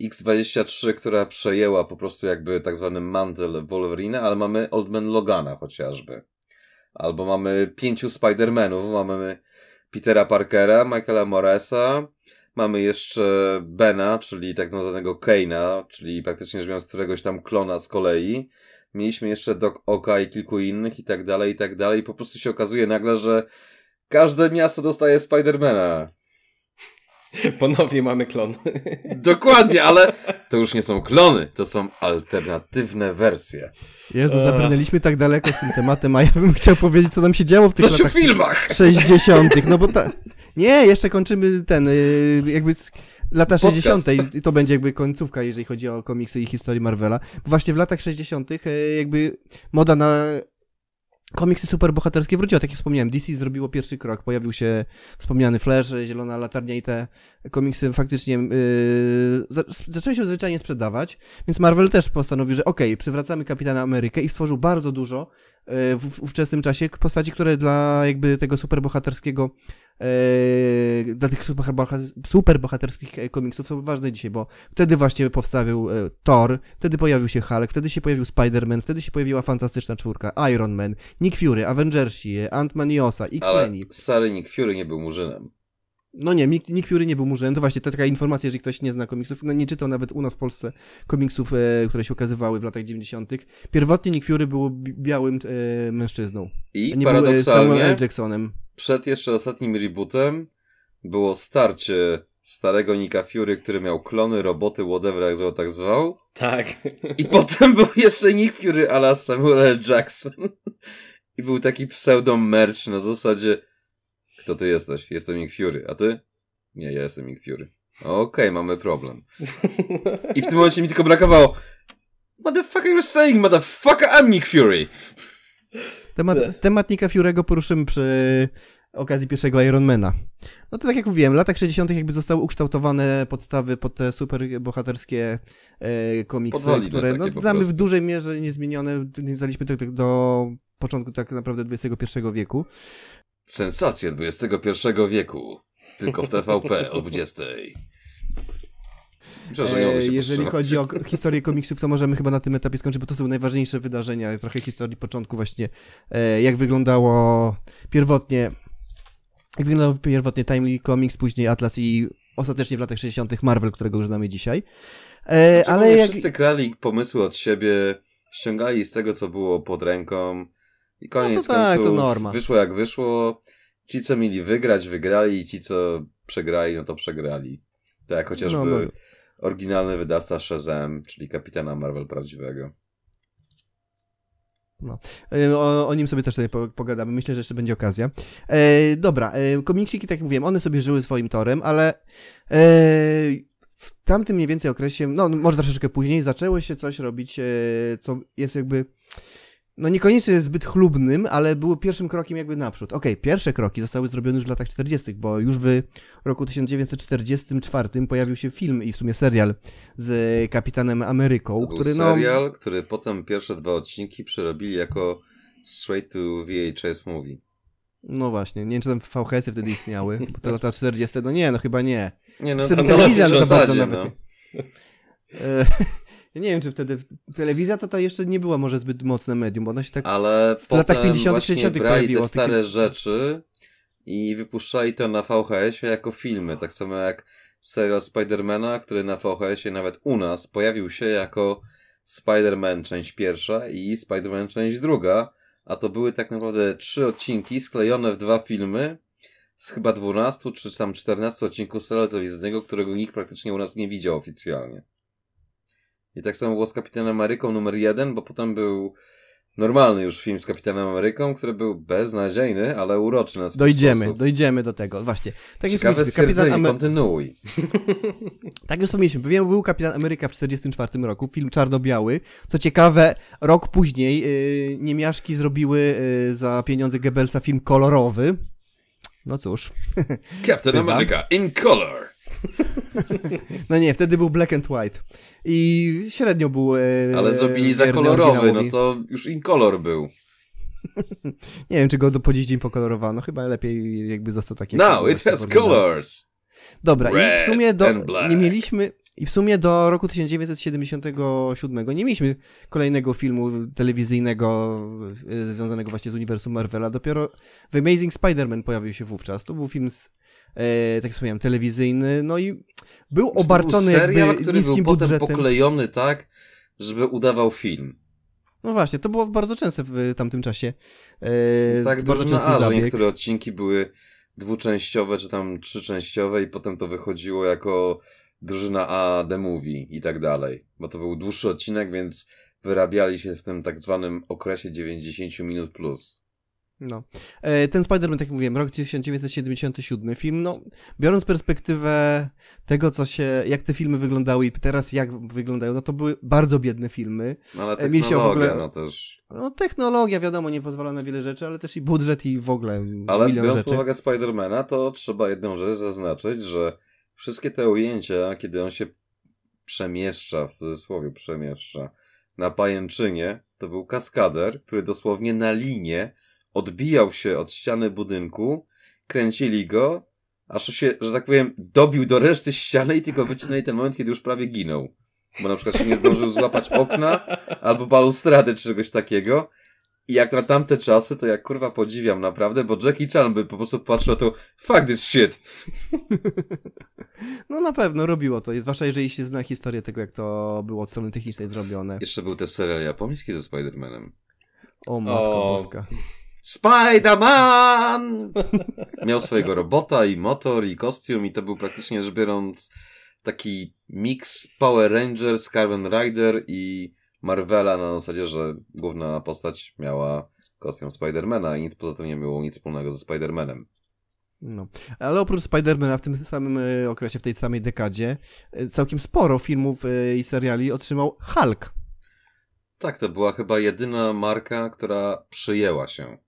X-23, która przejęła po prostu jakby tak zwany mantel Wolverina, ale mamy Oldman Logana chociażby. Albo mamy pięciu Spider-Manów. Mamy Petera Parkera, Michaela Morresa, mamy jeszcze Bena, czyli tak zwanego Kain'a, czyli praktycznie rzecz biorąc któregoś tam klona z kolei. Mieliśmy jeszcze Doc Oka i kilku innych i tak dalej, i tak dalej. Po prostu się okazuje nagle, że każde miasto dostaje Spidermana. Ponownie mamy klon. Dokładnie, ale to już nie są klony, to są alternatywne wersje. Jezu, e. zabrnęliśmy tak daleko z tym tematem, a ja bym chciał powiedzieć, co nam się działo w tych Coś latach w filmach! 60. No bo ta... Nie, jeszcze kończymy ten, y, jakby lata 60. i to będzie jakby końcówka, jeżeli chodzi o komiksy i historię Marvela. Właśnie w latach 60. Y, jakby moda na komiksy superbohaterskie wróciły, tak jak wspomniałem, DC zrobiło pierwszy krok, pojawił się wspomniany Flash, Zielona Latarnia i te komiksy faktycznie yy, zaczęły się zwyczajnie sprzedawać, więc Marvel też postanowił, że okej, okay, przywracamy Kapitana Amerykę i stworzył bardzo dużo yy, w, w ówczesnym czasie postaci, które dla jakby tego superbohaterskiego Yy, dla tych superbohaterskich super komiksów są ważne dzisiaj, bo wtedy właśnie powstawił e, Thor, wtedy pojawił się Hulk, wtedy się pojawił Spider-Man, wtedy się pojawiła Fantastyczna Czwórka, Iron Man, Nick Fury, Avengersi, e, Ant-Man i Osa, X-Meni. stary Nick Fury nie był murzynem. No nie, Nick, Fury nie był murzynem. To właśnie to taka informacja, jeżeli ktoś nie zna komiksów, no nie czytał nawet u nas w Polsce komiksów, e, które się ukazywały w latach 90. Pierwotnie Nick Fury był białym e, mężczyzną. I nie paradoksalnie, był e, Samuel L. Jacksonem przed jeszcze ostatnim rebootem było starcie starego Nika Fury, który miał klony, roboty, whatever, jak zwał, tak zwał. Tak. I potem był jeszcze Nick Fury ala Samuel L. Jackson. I był taki pseudo-merch na zasadzie kto ty jesteś? Jestem Nick Fury. A ty? Nie, ja jestem Nick Fury. Okej, okay, mamy problem. I w tym momencie mi tylko brakowało Motherfucker, you're saying motherfucker, I'm Nick Fury. Temat, temat Nika Fiurego poruszymy przy okazji pierwszego Ironmana. No to tak jak mówiłem, w latach 60. jakby zostały ukształtowane podstawy pod te super bohaterskie e, komiksy, Podwaliny które no, znamy w dużej mierze niezmienione, nie znaliśmy tak, do początku tak naprawdę XXI wieku. Sensacje XXI wieku. Tylko w TVP o 20. E, jeżeli chodzi o historię komiksów, to możemy chyba na tym etapie skończyć, bo to są najważniejsze wydarzenia, trochę historii początku właśnie, e, jak wyglądało pierwotnie, jak wyglądał pierwotnie Timely Comics, później Atlas i ostatecznie w latach 60. Marvel, którego już znamy dzisiaj. E, znaczy, ale jak... wszyscy krali pomysły od siebie, ściągali z tego, co było pod ręką i koniec no to tak, końców, to norma. wyszło jak wyszło. Ci, co mieli wygrać, wygrali, ci, co przegrali, no to przegrali. Tak, chociażby no, oryginalny wydawca Shazam, czyli kapitana Marvel prawdziwego. No. E, o, o, nim sobie też tutaj pogadamy. Myślę, że jeszcze będzie okazja. E, dobra, e, komiksiki, tak jak mówiłem, one sobie żyły swoim torem, ale e, w tamtym mniej więcej okresie, no może troszeczkę później, zaczęło się coś robić, e, co jest jakby no niekoniecznie zbyt chlubnym, ale było pierwszym krokiem jakby naprzód. Okej, okay, pierwsze kroki zostały zrobione już w latach 40., bo już w roku 1944 pojawił się film i w sumie serial z Kapitanem Ameryką, to który no, serial, no... który potem pierwsze dwa odcinki przerobili jako straight to VHS movie. No właśnie, nie wiem czy tam VHS-y wtedy istniały, bo te lata 40., no nie, no chyba nie. Nie, no, to nie. no, za bardzo no. Ja nie wiem, czy wtedy telewizja to, to jeszcze nie była może zbyt mocne medium, ono się tak Ale w latach 50 60 pojawiła. te stare rzeczy i wypuszczali to na VHS-ie jako filmy, tak samo jak serial Spidermana, który na VHS-ie nawet u nas pojawił się jako Spider-Man część pierwsza i Spider-Man część druga, a to były tak naprawdę trzy odcinki sklejone w dwa filmy z chyba 12 czy tam 14 odcinków serialu telewizyjnego, którego nikt praktycznie u nas nie widział oficjalnie. I tak samo było z Kapitanem Ameryką numer jeden, bo potem był normalny już film z Kapitanem Ameryką, który był beznadziejny, ale uroczy na swój Dojdziemy, sposób. dojdziemy do tego, właśnie. Tak Ciekawe stwierdzenie, Amer... kontynuuj. tak już wspomnieliśmy, wiem, był Kapitan Ameryka w 1944 roku, film czarno-biały. Co ciekawe, rok później yy, Niemiaszki zrobiły yy, za pieniądze Goebbelsa film kolorowy. No cóż. Captain America in color. No nie, wtedy był black and white. I średnio był. E, Ale zrobili za kolorowy, no to już inkolor był. nie wiem, czy go do po dziś dzień pokolorowano. Chyba lepiej jakby został taki. No, it has colors. Dobra, Red i w sumie do, nie mieliśmy. I w sumie do roku 1977 nie mieliśmy kolejnego filmu telewizyjnego e, związanego właśnie z uniwersum Marvela. Dopiero The Amazing Spider-Man pojawił się wówczas. To był film z E, tak jak telewizyjny, no i był obarczony był serial, jakby który był potem poklejony tak, żeby udawał film. No właśnie, to było bardzo częste w tamtym czasie. E, tak, bardzo często. A, że niektóre odcinki były dwuczęściowe, czy tam trzyczęściowe, i potem to wychodziło jako drużyna A, The Movie i tak dalej. Bo to był dłuższy odcinek, więc wyrabiali się w tym tak zwanym okresie 90 minut plus. No. E, ten Spider-Man, tak jak mówiłem, rok 1977 film, no, biorąc perspektywę tego, co się, jak te filmy wyglądały i teraz jak wyglądają, no to były bardzo biedne filmy. No, ale technologia, się w ogóle, no też. No, technologia, wiadomo, nie pozwala na wiele rzeczy, ale też i budżet i w ogóle Ale biorąc pod uwagę Spidermana, to trzeba jedną rzecz zaznaczyć, że wszystkie te ujęcia, kiedy on się przemieszcza, w cudzysłowie przemieszcza, na pajęczynie, to był kaskader, który dosłownie na linie odbijał się od ściany budynku, kręcili go, aż się, że tak powiem, dobił do reszty ściany i tylko wycinali ten moment, kiedy już prawie ginął. Bo na przykład się nie zdążył złapać okna albo balustrady czy czegoś takiego. I jak na tamte czasy, to ja kurwa podziwiam naprawdę, bo Jackie Chan by po prostu patrzył na to, fuck this shit. No na pewno robiło to, zwłaszcza jeżeli się zna historię tego, jak to było od strony technicznej zrobione. Jeszcze był ten serial japoński ze Spider-Manem. O matko o... boska. Spider-Man! Miał swojego robota i motor i kostium i to był praktycznie rzecz biorąc taki mix Power Rangers, Carven Rider i Marvela na zasadzie, że główna postać miała kostium Spidermana i nic poza tym nie było nic wspólnego ze Spidermanem. No. Ale oprócz Spidermana w tym samym e, okresie, w tej samej dekadzie, e, całkiem sporo filmów e, i seriali otrzymał Hulk. Tak, to była chyba jedyna marka, która przyjęła się.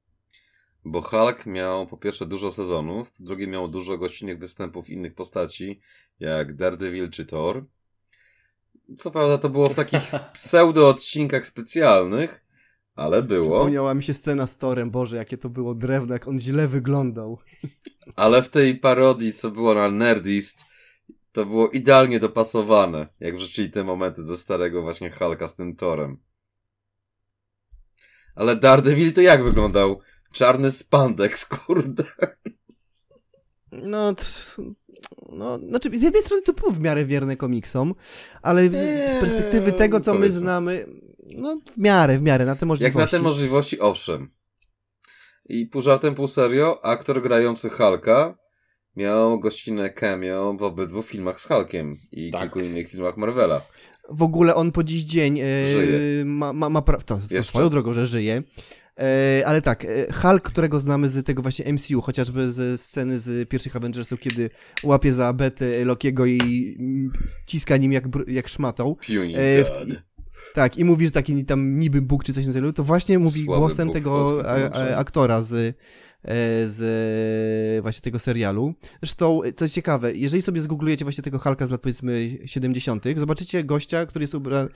Bo Hulk miał po pierwsze dużo sezonów, po drugie miał dużo gościnnych występów innych postaci, jak Daredevil czy Thor. Co prawda to było w takich pseudo-odcinkach specjalnych, ale było. Przypomniała mi się scena z Thorem, Boże, jakie to było drewno, jak on źle wyglądał. Ale w tej parodii, co było na Nerdist, to było idealnie dopasowane, jak wrzucili te momenty ze starego właśnie Hulka z tym Torem. Ale Daredevil to jak wyglądał? czarny spandex, kurde. No, no, znaczy z jednej strony to było w miarę wierne komiksom, ale eee, z perspektywy tego, co my znamy, no w miarę, w miarę, na te możliwości. Jak na te możliwości, owszem. I pół żartem, pół serio, aktor grający Halka miał gościnę cameo w obydwu filmach z Hulkiem i tak. kilku innych filmach Marvela. W ogóle on po dziś dzień yy, ma, ma, ma pra- to, to swoją drogą, że żyje. E, ale tak, e, Hulk, którego znamy z tego właśnie MCU, chociażby ze sceny z pierwszych Avengersów, kiedy łapie za bety Lokiego i mm, ciska nim jak, jak szmatą. E, w, tak, i mówi, że taki tam niby Bóg czy coś na celu, to właśnie mówi Słaby głosem Bóg tego e, e, aktora z, e, z właśnie tego serialu. Zresztą, co ciekawe, jeżeli sobie zgooglujecie właśnie tego Halka z lat powiedzmy 70., zobaczycie gościa, który jest ubra...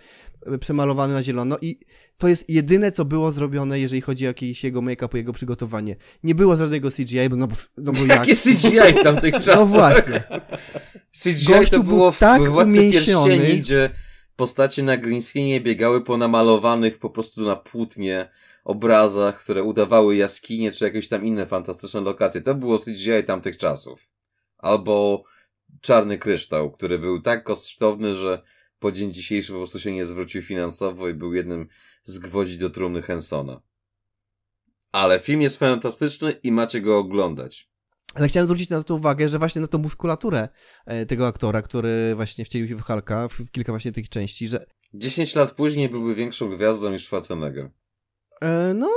przemalowany na zielono i to jest jedyne, co było zrobione, jeżeli chodzi o jakiś jego make-up, jego przygotowanie. Nie było żadnego CGI, bo no, bo, no bo jak? Jakie CGI w tamtych no czasach? No właśnie. CGI Gościu to było tak w Władcy Pierścieni, gdzie postacie na nie biegały po namalowanych po prostu na płótnie obrazach, które udawały jaskinie czy jakieś tam inne fantastyczne lokacje. To było CGI tamtych czasów. Albo czarny kryształ, który był tak kosztowny, że po dzień dzisiejszy po prostu się nie zwrócił finansowo i był jednym z gwoździ do trumny Hensona. Ale film jest fantastyczny i macie go oglądać. Ale chciałem zwrócić na to uwagę, że właśnie na tą muskulaturę e, tego aktora, który właśnie wcielił się w Halka, w kilka właśnie tych części, że... 10 lat później byłby większą gwiazdą niż Schwarzenegger. E, no,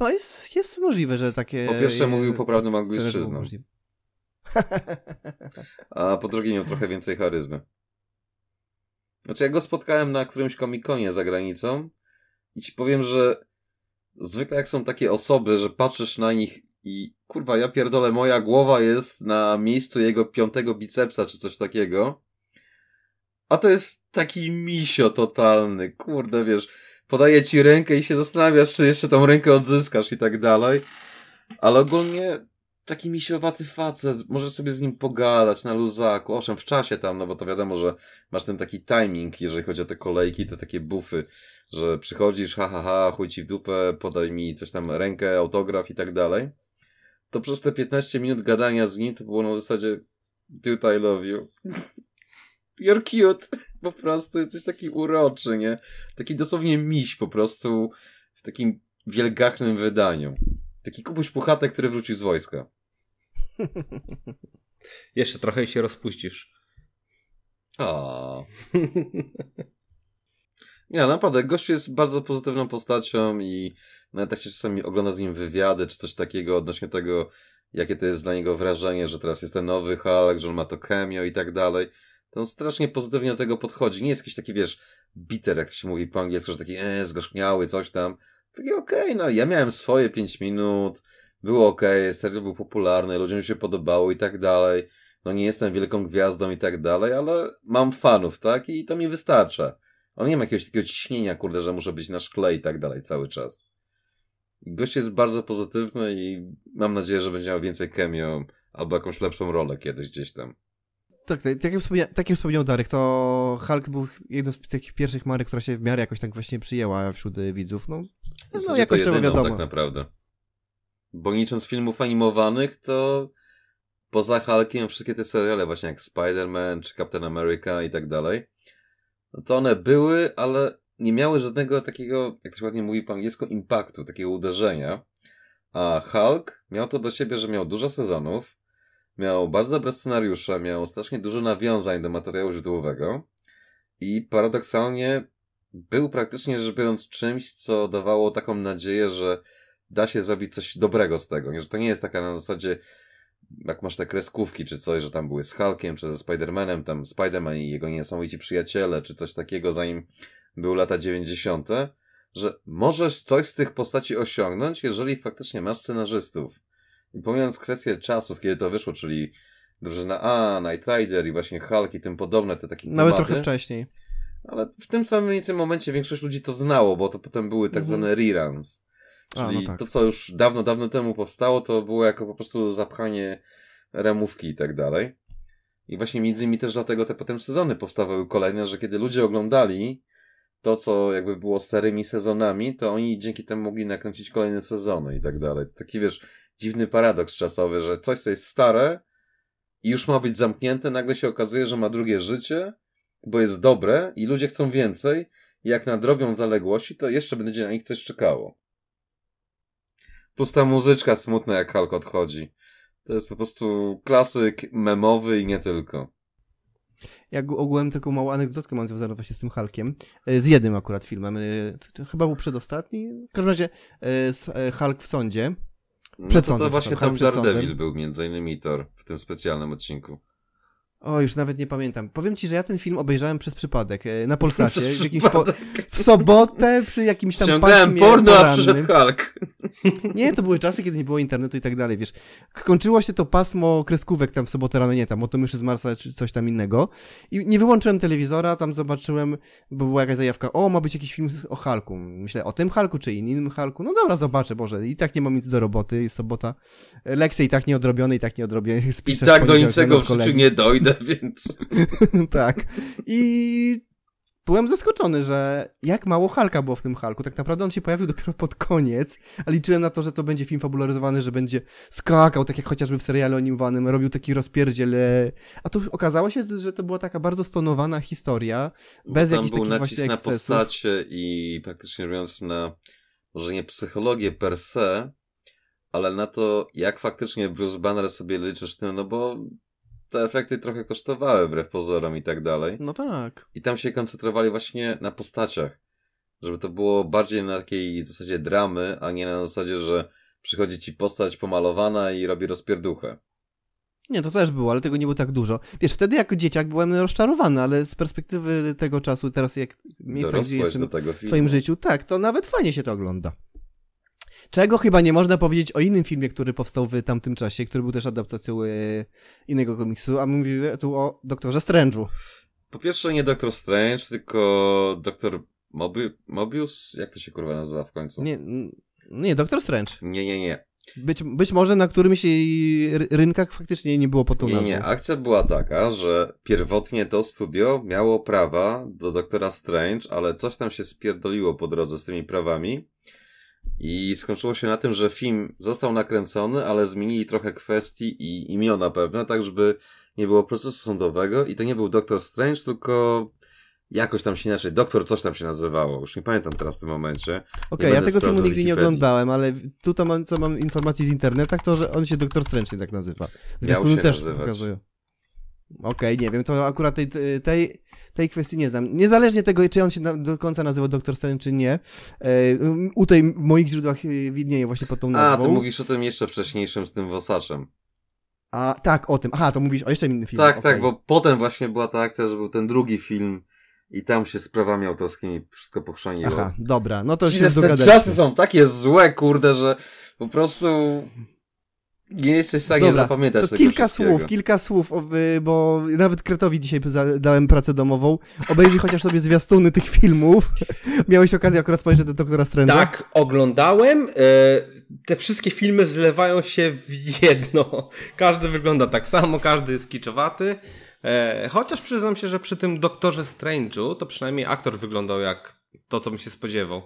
no, jest, jest możliwe, że takie... Po pierwsze jest... mówił poprawnym angielszczyzną. A po drugie miał trochę więcej charyzmy. Znaczy ja go spotkałem na którymś komikonie za granicą i ci powiem, że zwykle jak są takie osoby, że patrzysz na nich i kurwa, ja pierdolę, moja głowa jest na miejscu jego piątego bicepsa czy coś takiego. A to jest taki misio totalny, kurde, wiesz, podaje ci rękę i się zastanawiasz, czy jeszcze tą rękę odzyskasz i tak dalej. Ale ogólnie taki misiowaty facet, możesz sobie z nim pogadać na luzaku, owszem, w czasie tam, no bo to wiadomo, że masz ten taki timing, jeżeli chodzi o te kolejki, te takie bufy, że przychodzisz, ha, ha, ha, chuj ci w dupę, podaj mi coś tam, rękę, autograf i tak dalej to przez te 15 minut gadania z nim to było na zasadzie dude, I love you. You're cute. Po prostu jesteś taki uroczy, nie? Taki dosłownie miś po prostu w takim wielgachnym wydaniu. Taki kupuś puchatek, który wrócił z wojska. Jeszcze trochę się rozpuścisz. A. Nie, no, naprawdę, gość jest bardzo pozytywną postacią i nawet tak się czasami ogląda z nim wywiady czy coś takiego odnośnie tego, jakie to jest dla niego wrażenie, że teraz jest ten nowy Hulk, że on ma to chemio i tak dalej. To on strasznie pozytywnie do tego podchodzi. Nie jest jakiś taki, wiesz, bitter, jak się mówi po angielsku, że taki e, zgorzkniały, coś tam. Taki okej, okay, no ja miałem swoje 5 minut, było okej, okay, serial był popularny, ludziom się podobało i tak dalej. No nie jestem wielką gwiazdą i tak dalej, ale mam fanów, tak? I to mi wystarcza. On nie ma jakiegoś takiego ciśnienia, kurde, że muszę być na szkle i tak dalej cały czas. Gość jest bardzo pozytywny i mam nadzieję, że będzie miał więcej cameo albo jakąś lepszą rolę kiedyś gdzieś tam. Tak, tak, tak jak, wspomnia, tak jak wspomniał Darek, to Hulk był jedną z takich pierwszych marek, która się w miarę jakoś tak właśnie przyjęła wśród widzów. No, no, no jakoś to wiadomo. tak naprawdę. Bo licząc filmów animowanych, to poza Hulkiem wszystkie te seriale właśnie jak Spider-Man czy Captain America i tak dalej, no to one były, ale nie miały żadnego takiego, jak to się ładnie mówi po angielsku, impaktu, takiego uderzenia. A Hulk miał to do siebie, że miał dużo sezonów, miał bardzo dobre scenariusze, miał strasznie dużo nawiązań do materiału źródłowego i paradoksalnie był praktycznie rzecz biorąc czymś, co dawało taką nadzieję, że da się zrobić coś dobrego z tego. Że to nie jest taka na zasadzie, jak masz te kreskówki czy coś, że tam były z Hulkiem czy ze Spider-Manem, tam Spider-Man i jego niesamowici przyjaciele czy coś takiego, zanim były lata 90., że możesz coś z tych postaci osiągnąć, jeżeli faktycznie masz scenarzystów. I pomijając kwestię czasów, kiedy to wyszło, czyli drużyna A, Night Rider i właśnie Hulk i tym podobne, te takie Nawet tematy, trochę wcześniej. Ale w tym samym momencie większość ludzi to znało, bo to potem były tak mhm. zwane reruns. Czyli A, no tak. to, co już dawno, dawno temu powstało, to było jako po prostu zapchanie ramówki i tak dalej. I właśnie między innymi też dlatego te potem sezony powstawały kolejne, że kiedy ludzie oglądali to, co jakby było starymi sezonami, to oni dzięki temu mogli nakręcić kolejne sezony i tak dalej. Taki wiesz, dziwny paradoks czasowy, że coś, co jest stare i już ma być zamknięte, nagle się okazuje, że ma drugie życie, bo jest dobre i ludzie chcą więcej. I jak nadrobią zaległości, to jeszcze będzie na nich coś czekało. Plus ta muzyczka smutna, jak Hulk odchodzi. To jest po prostu klasyk memowy i nie tylko. Ja ogółem taką małą anegdotkę mam związaną właśnie z tym Hulkiem. E, z jednym akurat filmem. E, chyba był przedostatni. W każdym razie e, Hulk w sądzie. No przed no to, to właśnie tam Daredevil był między innymi Thor w tym specjalnym odcinku. O, już nawet nie pamiętam. Powiem ci, że ja ten film obejrzałem przez przypadek e, na Polsacie. W, jakimś po... w sobotę przy jakimś tam Ciągnąłem porno, a przyszedł Hulk. Nie, to były czasy, kiedy nie było internetu i tak dalej, wiesz. Kończyło się to pasmo kreskówek tam w sobotę rano, nie tam, o to już z Marsa czy coś tam innego. I nie wyłączyłem telewizora, tam zobaczyłem, bo była jakaś zajawka, o, ma być jakiś film o Hulku. Myślę, o tym Hulku czy innym Hulku. No dobra, zobaczę, Boże, i tak nie mam nic do roboty, jest sobota. E, lekcje i tak nieodrobione, i tak nieodrobione. I tak do niczego w życiu nie dojdę więc... tak. I byłem zaskoczony, że jak mało Halka było w tym Halku. Tak naprawdę on się pojawił dopiero pod koniec, a liczyłem na to, że to będzie film fabularyzowany, że będzie skakał, tak jak chociażby w serialu animowanym, robił taki rozpierdziel. E, a tu okazało się, że to była taka bardzo stonowana historia, bez Bo tam jakichś był takich nacisk właśnie na postacie i praktycznie mówiąc na, może nie psychologię per se, ale na to, jak faktycznie Bruce Banner sobie liczy z tym, no bo te efekty trochę kosztowały wbrew pozorom i tak dalej. No tak. I tam się koncentrowali właśnie na postaciach. Żeby to było bardziej na takiej zasadzie dramy, a nie na zasadzie, że przychodzi ci postać pomalowana i robi rozpierduchę. Nie, to też było, ale tego nie było tak dużo. Wiesz, wtedy jako dzieciak byłem rozczarowany, ale z perspektywy tego czasu, teraz jak miejsca, Dorosłeś gdzie jestem w życiu, tak, to nawet fajnie się to ogląda. Czego chyba nie można powiedzieć o innym filmie, który powstał w tamtym czasie, który był też adaptacją e, innego komiksu, a mówimy tu o Doktorze Strange'u. Po pierwsze nie Doktor Strange, tylko Doktor Mobius? Jak to się kurwa nazywa w końcu? Nie, nie Doktor Strange. Nie, nie, nie. Być, być może na którymś rynkach faktycznie nie było po Nie, nazwą. nie. Akcja była taka, że pierwotnie to studio miało prawa do Doktora Strange, ale coś tam się spierdoliło po drodze z tymi prawami i skończyło się na tym, że film został nakręcony, ale zmienili trochę kwestii i imiona pewne, tak żeby nie było procesu sądowego i to nie był Doktor Strange, tylko jakoś tam się inaczej, Doktor coś tam się nazywało, już nie pamiętam teraz w tym momencie. Okej, okay, ja tego filmu nigdy Wikipedii. nie oglądałem, ale tu to mam, co mam informacji z internetu, to że on się Doktor Strange nie tak nazywa. Zresztą Miał się też nazywać. pokazują. Okej, okay, nie wiem, to akurat tej, tej tej kwestii nie znam. Niezależnie tego, czy on się na, do końca nazywał Doktor Strange, czy nie, e, um, u tej, w moich źródłach e, widnieje właśnie pod tą nazwą. A, ty mówisz o tym jeszcze wcześniejszym z tym Wosaczem. A, tak, o tym. Aha, to mówisz o jeszcze innym filmie. Tak, okay. tak, bo potem właśnie była ta akcja, że był ten drugi film i tam się sprawami autorskimi wszystko pochrzaniło. Aha, dobra, no to Jesus, się Te czasy są takie złe, kurde, że po prostu nie jesteś w stanie Dobra, zapamiętać to tego kilka słów, kilka słów, y, bo nawet Kretowi dzisiaj dałem pracę domową. Obejrzyj chociaż sobie zwiastuny tych filmów. Miałeś okazję akurat spojrzeć do Doktora Strange'a. Tak, oglądałem. Y, te wszystkie filmy zlewają się w jedno. Każdy wygląda tak samo, każdy jest kiczowaty. E, chociaż przyznam się, że przy tym Doktorze Strange'u to przynajmniej aktor wyglądał jak to, co mi się spodziewał.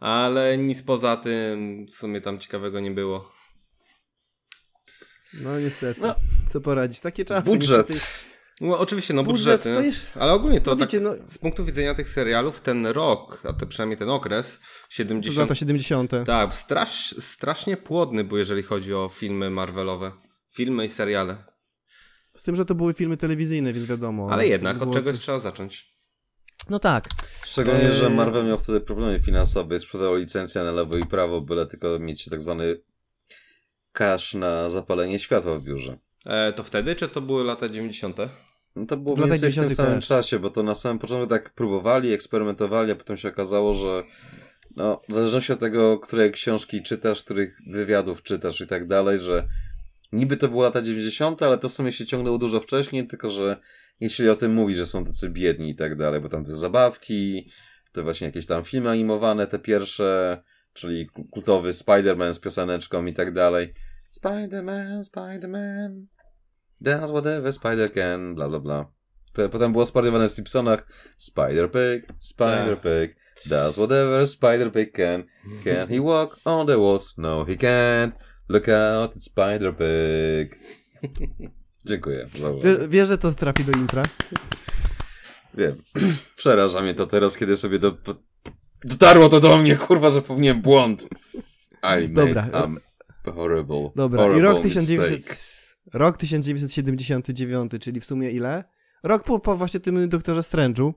Ale nic poza tym w sumie tam ciekawego nie było. No niestety. No, Co poradzić? Takie czasy. Budżet. Niestety... No, oczywiście, no budżety. budżet, budżety. Jest... Ale ogólnie to no, tak wiecie, tak, no... z punktu widzenia tych serialów ten rok, a to przynajmniej ten okres, 70... To lata 70. Tak, strasz, strasznie płodny był, jeżeli chodzi o filmy Marvelowe. Filmy i seriale. Z tym, że to były filmy telewizyjne, więc wiadomo. Ale jednak, od czegoś trzeba zacząć. No tak. Szczególnie, że eee. Marvel miał wtedy problemy finansowe, sprzedał licencję na lewo i prawo, byle tylko mieć tak zwany kasz na zapalenie światła w biurze. E, to wtedy, czy to były lata 90.? No to było w mniej więcej w tym samym czasie, bo to na samym początku tak próbowali, eksperymentowali, a potem się okazało, że no, w zależności od tego, które książki czytasz, których wywiadów czytasz i tak dalej, że niby to były lata 90., ale to w sumie się ciągnęło dużo wcześniej, tylko że jeśli o tym mówi, że są tacy biedni i tak dalej, bo tam te zabawki, te właśnie jakieś tam filmy animowane, te pierwsze, czyli kultowy Spider-Man z pioseneczką i tak dalej. Spider-Man, Spider-Man. whatever Spider can, bla bla bla. To potem było spardowane w Simpsonach. Spider-Pig, Spider-Pig, tak. does whatever Spider-Pig can. Can he walk on the walls? No, he can't. Look out, it's Spider-Pig. Dziękuję Wiesz, że to trafi do intra? Wiem. Przeraża mnie to teraz, kiedy sobie do... dotarło to do mnie, kurwa, że popełniłem błąd. I Dobra, a Horrible. Dobra, horrible i rok, 1900, rok 1979, czyli w sumie ile? Rok po, po właśnie tym doktorze Strange'u.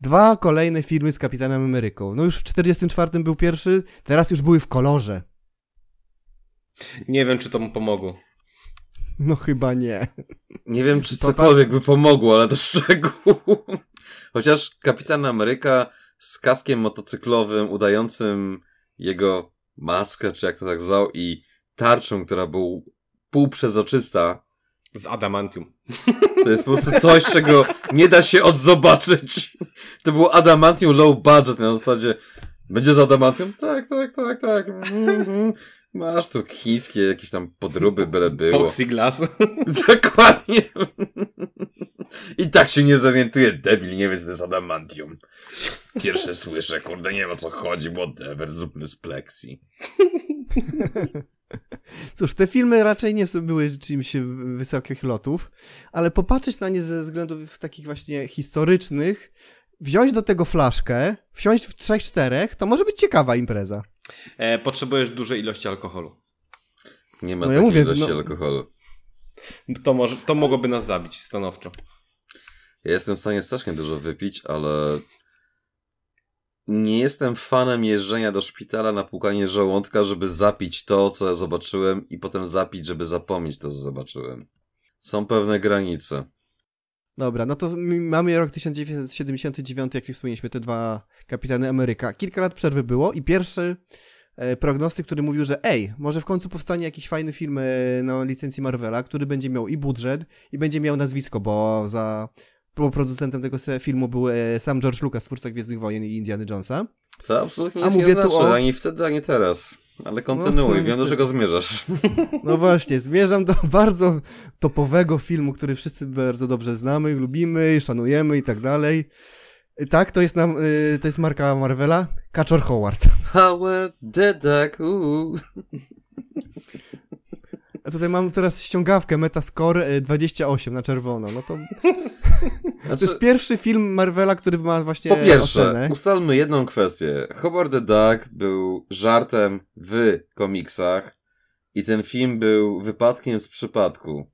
Dwa kolejne filmy z Kapitanem Ameryką. No już w 1944 był pierwszy, teraz już były w kolorze. Nie wiem, czy to mu pomogło. No chyba nie. Nie wiem, czy tak- cokolwiek by pomogło, ale do szczegółu. Chociaż Kapitan Ameryka z kaskiem motocyklowym udającym jego maskę, czy jak to tak zwał, i tarczą, która był półprzezoczysta. Z adamantium. To jest po prostu coś, czego nie da się odzobaczyć. To było adamantium low budget na zasadzie będzie z adamantium? Tak, tak, tak, tak. Mhm. Masz tu chińskie jakieś tam podróby byle było. Poxyglas. Dokładnie. I tak się nie zorientuje, debil, nie wie co to jest adamantium. Pierwsze słyszę, kurde, nie wiem o co chodzi, bo whatever, zróbmy z plexi. Cóż, te filmy raczej nie były czymś wysokich lotów, ale popatrzeć na nie ze względów takich właśnie historycznych, wziąć do tego flaszkę, wsiąść w trzech, czterech, to może być ciekawa impreza. E, potrzebujesz dużej ilości alkoholu. Nie ma no takiej ja mówię, ilości no... alkoholu. To, może, to mogłoby nas zabić stanowczo. Ja jestem w stanie strasznie dużo wypić, ale nie jestem fanem jeżdżenia do szpitala na pukanie żołądka, żeby zapić to, co ja zobaczyłem, i potem zapić, żeby zapomnieć to, co zobaczyłem. Są pewne granice. Dobra, no to mamy rok 1979, jak już wspomnieliśmy, te dwa kapitany Ameryka. Kilka lat przerwy było i pierwszy e, prognostyk, który mówił, że ej, może w końcu powstanie jakiś fajny film e, na licencji Marvela, który będzie miał i budżet, i będzie miał nazwisko, bo za producentem tego filmu był e, sam George Lucas, twórca Gwiezdnych Wojen i Indiana Jonesa. To absolutnie nic A mówię nie znaczy, o... ani wtedy, ani teraz. Ale kontynuuj, no, wiem do czego zmierzasz. No właśnie, zmierzam do bardzo topowego filmu, który wszyscy bardzo dobrze znamy, lubimy, szanujemy i tak dalej. E, tak, to jest, nam, e, to jest marka Marvela, Kaczor Howard. Howard the Duck. A tutaj mam teraz ściągawkę Metascore 28 na czerwono, no to Znaczy, to jest pierwszy film Marvela, który ma właśnie Po pierwsze, ocenę. ustalmy jedną kwestię. Howard the Duck był żartem w komiksach i ten film był wypadkiem z przypadku.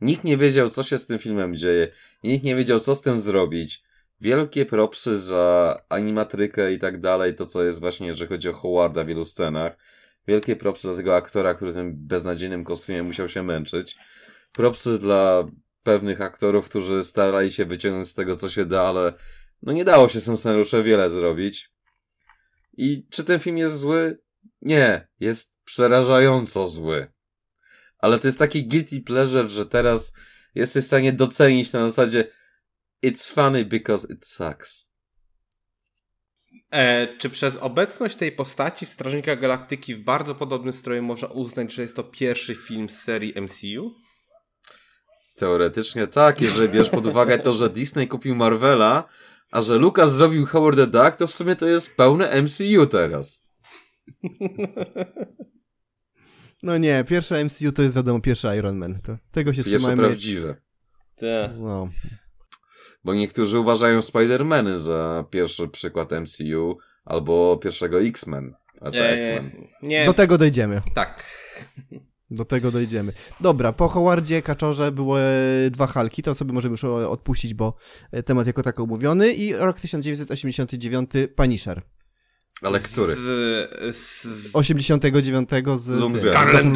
Nikt nie wiedział, co się z tym filmem dzieje. Nikt nie wiedział, co z tym zrobić. Wielkie propsy za animatrykę i tak dalej, to co jest właśnie, że chodzi o Howarda w wielu scenach. Wielkie propsy dla tego aktora, który tym beznadziejnym kostiumie musiał się męczyć. Propsy dla pewnych aktorów, którzy starali się wyciągnąć z tego, co się da, ale no nie dało się Samsonerusze wiele zrobić. I czy ten film jest zły? Nie, jest przerażająco zły. Ale to jest taki guilty pleasure, że teraz jesteś w stanie docenić na zasadzie it's funny because it sucks. E, czy przez obecność tej postaci w Strażnika Galaktyki w bardzo podobnym stroju można uznać, że jest to pierwszy film z serii MCU? Teoretycznie tak, jeżeli bierz pod uwagę to, że Disney kupił Marvela, a że Lucas zrobił Howard the Duck, to w sumie to jest pełne MCU teraz. No nie, pierwsze MCU to jest wiadomo, pierwszy Iron Man. To, tego się Pierwsze prawdziwe. Tak. No. Bo niektórzy uważają Spider-Many za pierwszy przykład MCU albo pierwszego X-Men. A co X-Men? Nie. Do tego dojdziemy. Tak. Do tego dojdziemy. Dobra, po Howardzie, Kaczorze były dwa Halki, to sobie możemy już odpuścić, bo e, temat jako tak omówiony i rok 1989 Punisher. Ale który? Z, z, z... 89 z Lundgren. Karlem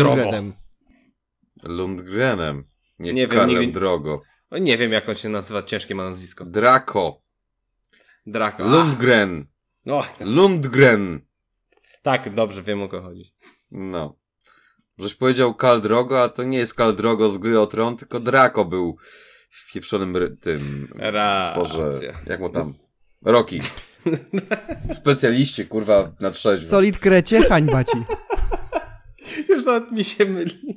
Lundgrenem. Nie, nie Karlem wiem, nigdy... Drogo. No nie wiem, jak on się nazywa, ciężkie ma nazwisko. Draco. Draco. Lundgren. Och, no, ten... Tak. Lundgren. Tak, dobrze, wiem o co chodzi. No. Żeś powiedział Kaldrogo, a to nie jest Kaldrogo z gry o tron, tylko Draco był w pieprzonym tym... Racja. Boże, jak mu tam... Roki. Specjaliści, kurwa, na trzeźwo. Solid krecie, hańba ci. Już nawet mi się myli.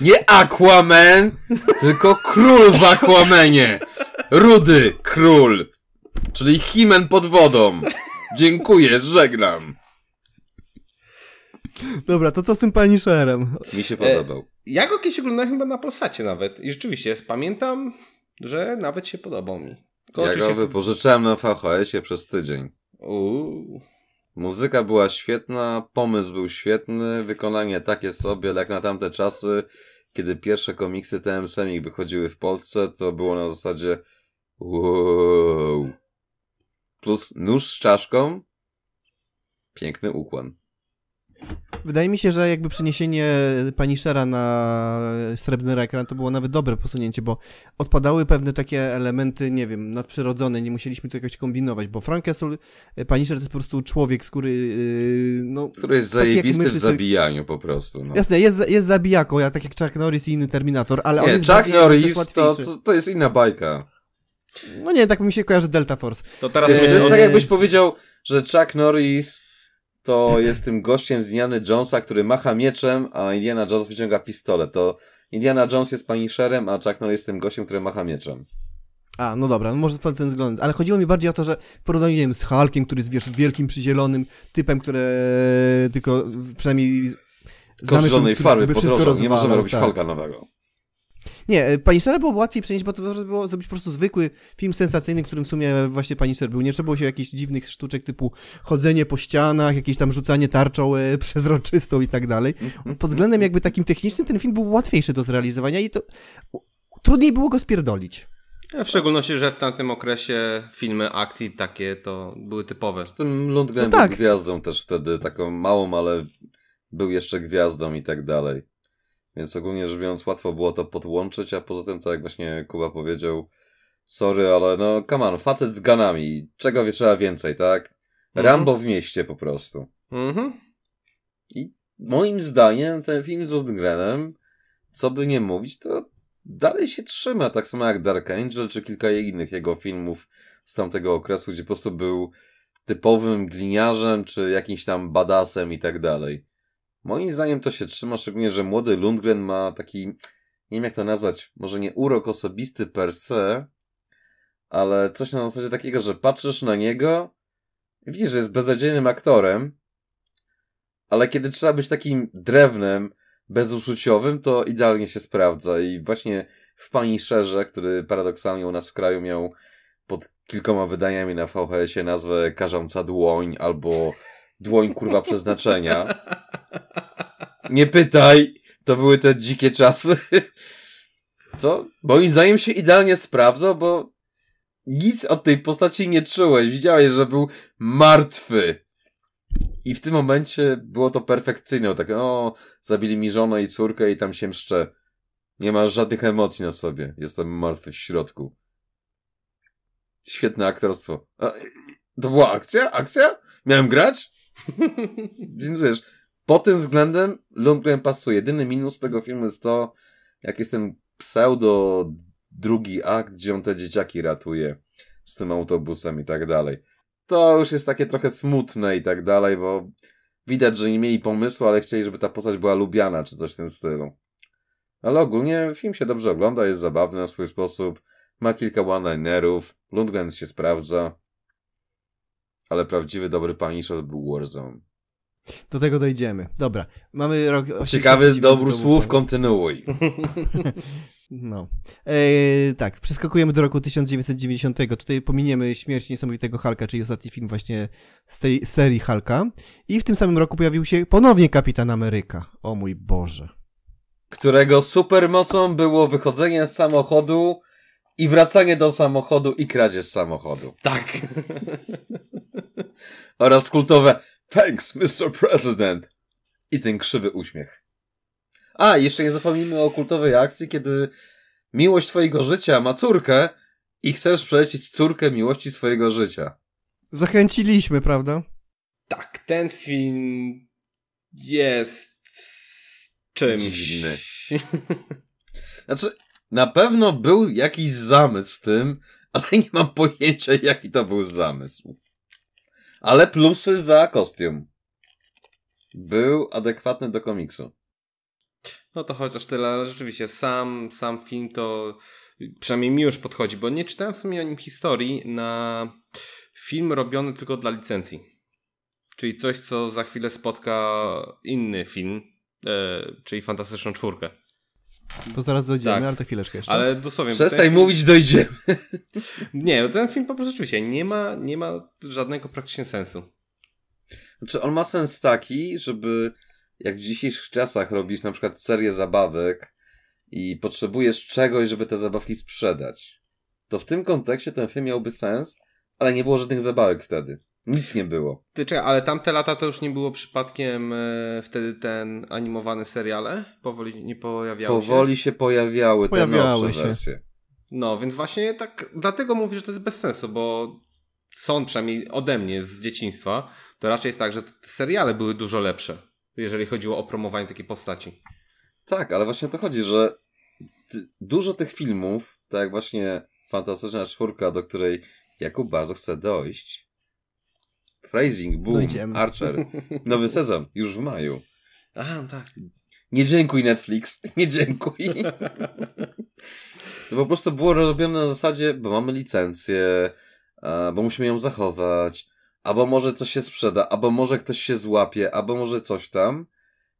Nie Aquaman, tylko król w Aquamanie. Rudy król. Czyli Himen pod wodą. Dziękuję, żegnam. Dobra, to co z tym Szerem? Mi się e, podobał. E, ja go kiedyś oglądałem chyba na Polsacie nawet i rzeczywiście pamiętam, że nawet się podobał mi. Jak ja go wypożyczyłem na VHS-ie przez tydzień. Uuu. Muzyka była świetna, pomysł był świetny, wykonanie takie sobie, ale jak na tamte czasy, kiedy pierwsze komiksy TM Semik wychodziły w Polsce, to było na zasadzie wow. Plus nóż z czaszką, piękny ukłon. Wydaje mi się, że jakby przeniesienie Shera na srebrny ekran to było nawet dobre posunięcie, bo odpadały pewne takie elementy, nie wiem, nadprzyrodzone, nie musieliśmy to jakoś kombinować, bo Frank Castle, Punisher to jest po prostu człowiek, który... Y, no, który jest tak zajebisty tak w zabijaniu po prostu. No. Jasne, jest, jest zabijaką, ja tak jak Chuck Norris i inny Terminator, ale nie, on jest Chuck Norris to, to, to, jest inna bajka. No nie, tak mi się kojarzy Delta Force. To teraz... Wiesz, to jest tak jakbyś powiedział, że Chuck Norris to jest tym gościem z Indiana Jonesa, który macha mieczem, a Indiana Jones wyciąga pistolet. To Indiana Jones jest Punisherem, a Chuck Norris jest tym gościem, który macha mieczem. A, no dobra, no może pod ten wzgląd. Ale chodziło mi bardziej o to, że w porównaniu, nie wiem, z Hulkiem, który jest, wiesz, wielkim, przyzielonym typem, który tylko przynajmniej... Kot zielonej farby, podrożą, nie możemy robić tak. Hulka nowego. Nie, e, Punisher było łatwiej przenieść, bo to można było zrobić po prostu zwykły film sensacyjny, którym w sumie właśnie Punisher był. Nie trzeba było się jakichś dziwnych sztuczek typu chodzenie po ścianach, jakieś tam rzucanie tarczą e, przezroczystą i tak dalej. Mhm, Pod mhm, względem mhm. jakby takim technicznym ten film był łatwiejszy do zrealizowania i to trudniej było go spierdolić. E, w szczególności, że w tamtym okresie filmy akcji takie to były typowe. Z tym Lundgren no tak. gwiazdą też wtedy, taką małą, ale był jeszcze gwiazdą i tak dalej. Więc ogólnie rzecz biorąc, łatwo było to podłączyć, a poza tym, tak jak właśnie Kuba powiedział, sorry, ale no, come on, facet z ganami, czego wie, trzeba więcej, tak? Mhm. Rambo w mieście po prostu. Mhm. I moim zdaniem ten film z Odgrenem, co by nie mówić, to dalej się trzyma, tak samo jak Dark Angel, czy kilka innych jego filmów z tamtego okresu, gdzie po prostu był typowym gliniarzem, czy jakimś tam badasem i tak dalej. Moim zdaniem to się trzyma, szczególnie, że młody Lundgren ma taki, nie wiem jak to nazwać, może nie urok osobisty per se, ale coś na zasadzie takiego, że patrzysz na niego, widzisz, że jest beznadziejnym aktorem, ale kiedy trzeba być takim drewnem bezuczuciowym, to idealnie się sprawdza. I właśnie w Pani Szerze, który paradoksalnie u nas w kraju miał pod kilkoma wydaniami na VHS-ie nazwę Karząca Dłoń albo dłoń kurwa przeznaczenia. Nie pytaj, to były te dzikie czasy. Co? Moim zdaniem się idealnie sprawdza, bo nic od tej postaci nie czułeś. Widziałeś, że był martwy. I w tym momencie było to perfekcyjne. Tak, o, zabili mi żonę i córkę i tam się mszczę. Nie masz żadnych emocji na sobie. Jestem martwy w środku. Świetne aktorstwo. A, to była akcja? Akcja? Miałem grać? Więc wiesz, pod tym względem Lundgren pasuje. Jedyny minus tego filmu jest to, jak jest ten pseudo drugi akt, gdzie on te dzieciaki ratuje z tym autobusem i tak dalej. To już jest takie trochę smutne i tak dalej, bo widać, że nie mieli pomysłu, ale chcieli, żeby ta postać była lubiana, czy coś w tym stylu. Ale ogólnie film się dobrze ogląda, jest zabawny na swój sposób, ma kilka one-linerów, Lundgren się sprawdza ale prawdziwy dobry Punisher był Warzone. Do tego dojdziemy. Dobra. Mamy rok. Ciekawy dobór słów, kontynuuj. No. Eee, tak, przeskakujemy do roku 1990. Tutaj pominiemy śmierć niesamowitego Halka, czyli ostatni film właśnie z tej serii Halka. I w tym samym roku pojawił się ponownie Kapitan Ameryka. O mój Boże. Którego supermocą było wychodzenie z samochodu i wracanie do samochodu i kradzież samochodu. Tak. Oraz kultowe Thanks, Mr. President. I ten krzywy uśmiech. A, jeszcze nie zapomnijmy o kultowej akcji, kiedy miłość twojego życia ma córkę i chcesz przelecieć córkę miłości swojego życia. Zachęciliśmy, prawda? Tak, ten film jest czymś. Dziwny. Znaczy, na pewno był jakiś zamysł w tym, ale nie mam pojęcia, jaki to był zamysł. Ale plusy za kostium. Był adekwatny do komiksu. No to chociaż tyle, ale rzeczywiście sam, sam film to przynajmniej mi już podchodzi, bo nie czytałem w sumie o nim historii na film robiony tylko dla licencji. Czyli coś, co za chwilę spotka inny film, e, czyli Fantastyczną Czwórkę. To zaraz dojdziemy, tak. ale to chwileczkę jeszcze. Ale dosłownie. Przestań film... mówić, dojdziemy. nie, ten film po prostu rzeczywiście nie ma, nie ma żadnego praktycznie sensu. Znaczy, on ma sens taki, żeby jak w dzisiejszych czasach robisz na przykład serię zabawek i potrzebujesz czegoś, żeby te zabawki sprzedać, to w tym kontekście ten film miałby sens, ale nie było żadnych zabawek wtedy. Nic nie było. Ty czekaj, ale tamte lata to już nie było przypadkiem e, wtedy ten animowany seriale? Powoli nie pojawiały się? Powoli się pojawiały, pojawiały te nowsze się. wersje. No, więc właśnie tak, dlatego mówię, że to jest bez sensu, bo są przynajmniej ode mnie z dzieciństwa, to raczej jest tak, że te seriale były dużo lepsze, jeżeli chodziło o promowanie takiej postaci. Tak, ale właśnie o to chodzi, że dużo tych filmów, tak jak właśnie Fantastyczna Czwórka, do której Jakub bardzo chce dojść, Phrasing, boom, no Archer. Nowy sezon, już w maju. Aha, tak. Nie dziękuj Netflix, nie dziękuj. To no po prostu było robione na zasadzie, bo mamy licencję, bo musimy ją zachować, albo może coś się sprzeda, albo może ktoś się złapie, albo może coś tam.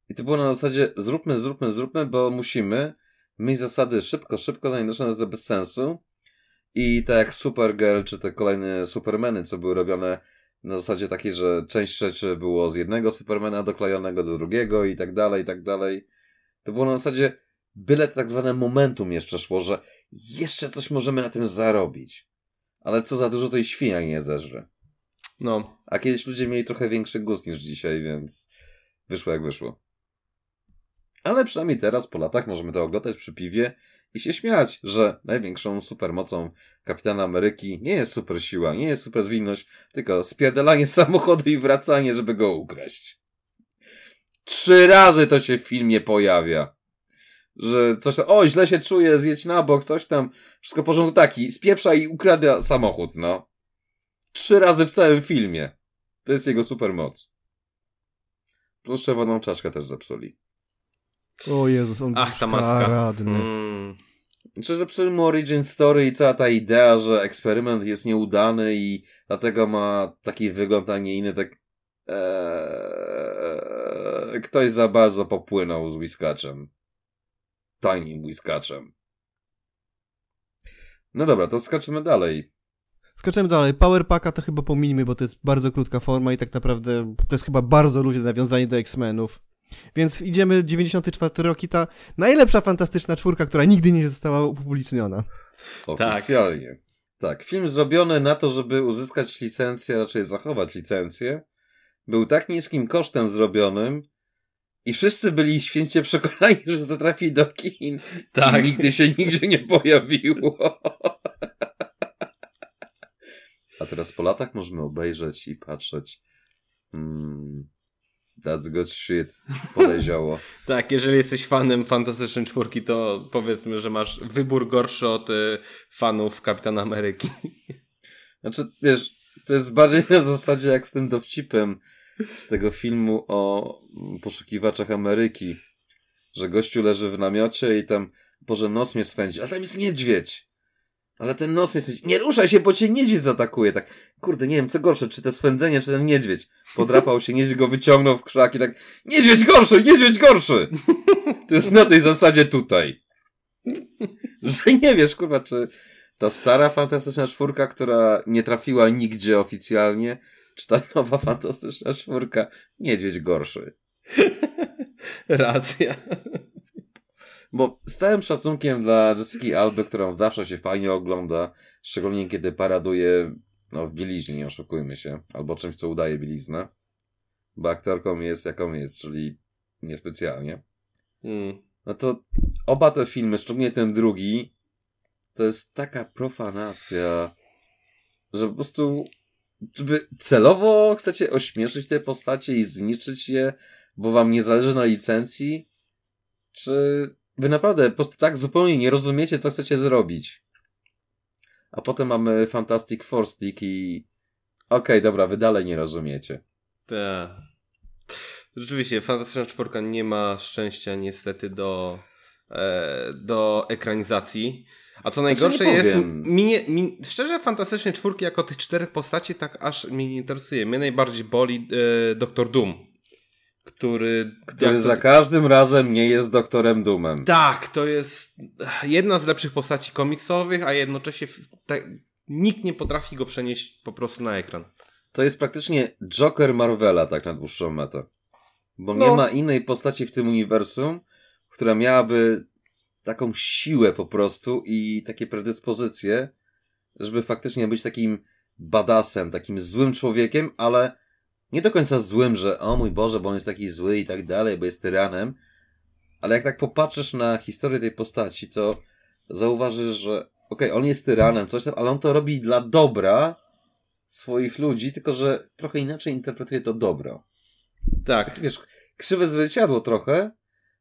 I to było na zasadzie zróbmy, zróbmy, zróbmy, bo musimy. Myśl zasady szybko, szybko, zanim doszło do bez sensu. I tak jak Supergirl, czy te kolejne Supermeny, co były robione na zasadzie takiej, że część rzeczy było z jednego Supermana doklejonego do drugiego i tak dalej, i tak dalej. To było na zasadzie byle tak zwane momentum jeszcze szło, że jeszcze coś możemy na tym zarobić. Ale co za dużo, to i świnia nie zeżre. No. A kiedyś ludzie mieli trochę większy gust niż dzisiaj, więc wyszło jak wyszło. Ale przynajmniej teraz, po latach, możemy to oglądać przy piwie i się śmiać, że największą supermocą kapitana Ameryki nie jest super siła, nie jest super zwinność, tylko spierdalanie samochodu i wracanie, żeby go ukraść. Trzy razy to się w filmie pojawia. Że coś tam, o, źle się czuję, zjedź na bok, coś tam, wszystko w porządku taki, spieprza i ukrada samochód, no. Trzy razy w całym filmie. To jest jego supermoc. Plus czerwoną czaszkę też zepsuli. O Jezus, on Ach, ta maska. Mm. Czy zepsuli mu Origin Story i cała ta idea, że eksperyment jest nieudany i dlatego ma taki wygląd, a nie inny, tak... Eee, ktoś za bardzo popłynął z whiskaczem. Tajnym whiskaczem. No dobra, to skaczymy dalej. Skaczymy dalej. Powerpacka to chyba pominimy, bo to jest bardzo krótka forma i tak naprawdę to jest chyba bardzo luźne nawiązanie do X-Menów. Więc idziemy 94 rok i ta najlepsza fantastyczna czwórka, która nigdy nie została upubliczniona. Oficjalnie. Tak. tak, film zrobiony na to, żeby uzyskać licencję, raczej zachować licencję, był tak niskim kosztem zrobionym, i wszyscy byli święcie przekonani, że to trafi do kin. Tak. nigdy się nigdzie nie pojawiło. A teraz po latach możemy obejrzeć i patrzeć. Hmm. That's good shit. Poleciało. tak, jeżeli jesteś fanem Fantastycznej Czwórki, to powiedzmy, że masz wybór gorszy od y, fanów Kapitana Ameryki. znaczy, wiesz, to jest bardziej na zasadzie jak z tym dowcipem z tego filmu o poszukiwaczach Ameryki, że gościu leży w namiocie i tam, Boże, nos mnie swędzi, a tam jest niedźwiedź. Ale ten nos mi coś... Nie ruszaj się, bo cię niedźwiedź zaatakuje. Tak, kurde, nie wiem, co gorsze, czy to swędzenie, czy ten niedźwiedź. Podrapał się, niedźwiedź go wyciągnął w krzak i tak... Niedźwiedź gorszy, niedźwiedź gorszy! To jest na tej zasadzie tutaj. Że nie wiesz, kurwa, czy ta stara fantastyczna czwórka, która nie trafiła nigdzie oficjalnie, czy ta nowa fantastyczna czwórka, niedźwiedź gorszy. Racja. Bo z całym szacunkiem dla Jessiki Alby, którą zawsze się fajnie ogląda, szczególnie kiedy paraduje no, w bieliźnie, nie oszukujmy się, albo czymś, co udaje bieliznę, bo aktorką jest jaką jest, czyli niespecjalnie. Mm. No to oba te filmy, szczególnie ten drugi, to jest taka profanacja, że po prostu czy wy celowo chcecie ośmieszyć te postacie i zniszczyć je, bo wam nie zależy na licencji? Czy Wy naprawdę po prostu tak zupełnie nie rozumiecie, co chcecie zrobić. A potem mamy Fantastic Four Stick i... Okej, okay, dobra, wy dalej nie rozumiecie. Tak. Rzeczywiście, Fantastyczna Czwórka nie ma szczęścia niestety do, e, do ekranizacji. A co znaczy, najgorsze znaczy jest, mi, mi, szczerze, fantastycznie czwórki jako tych czterech postaci tak aż mnie nie interesuje. Mnie najbardziej boli e, Doktor Doom który... Który to... za każdym razem nie jest doktorem Dumem. Tak, to jest jedna z lepszych postaci komiksowych, a jednocześnie te... nikt nie potrafi go przenieść po prostu na ekran. To jest praktycznie Joker Marvela tak na dłuższą metę. Bo no. nie ma innej postaci w tym uniwersum, która miałaby taką siłę po prostu i takie predyspozycje, żeby faktycznie być takim badasem, takim złym człowiekiem, ale nie do końca złym, że o mój Boże, bo on jest taki zły i tak dalej, bo jest tyranem, ale jak tak popatrzysz na historię tej postaci, to zauważysz, że okej, okay, on jest tyranem, coś tam, ale on to robi dla dobra swoich ludzi, tylko że trochę inaczej interpretuje to dobro. Tak. tak wiesz, krzywe zwierciadło trochę,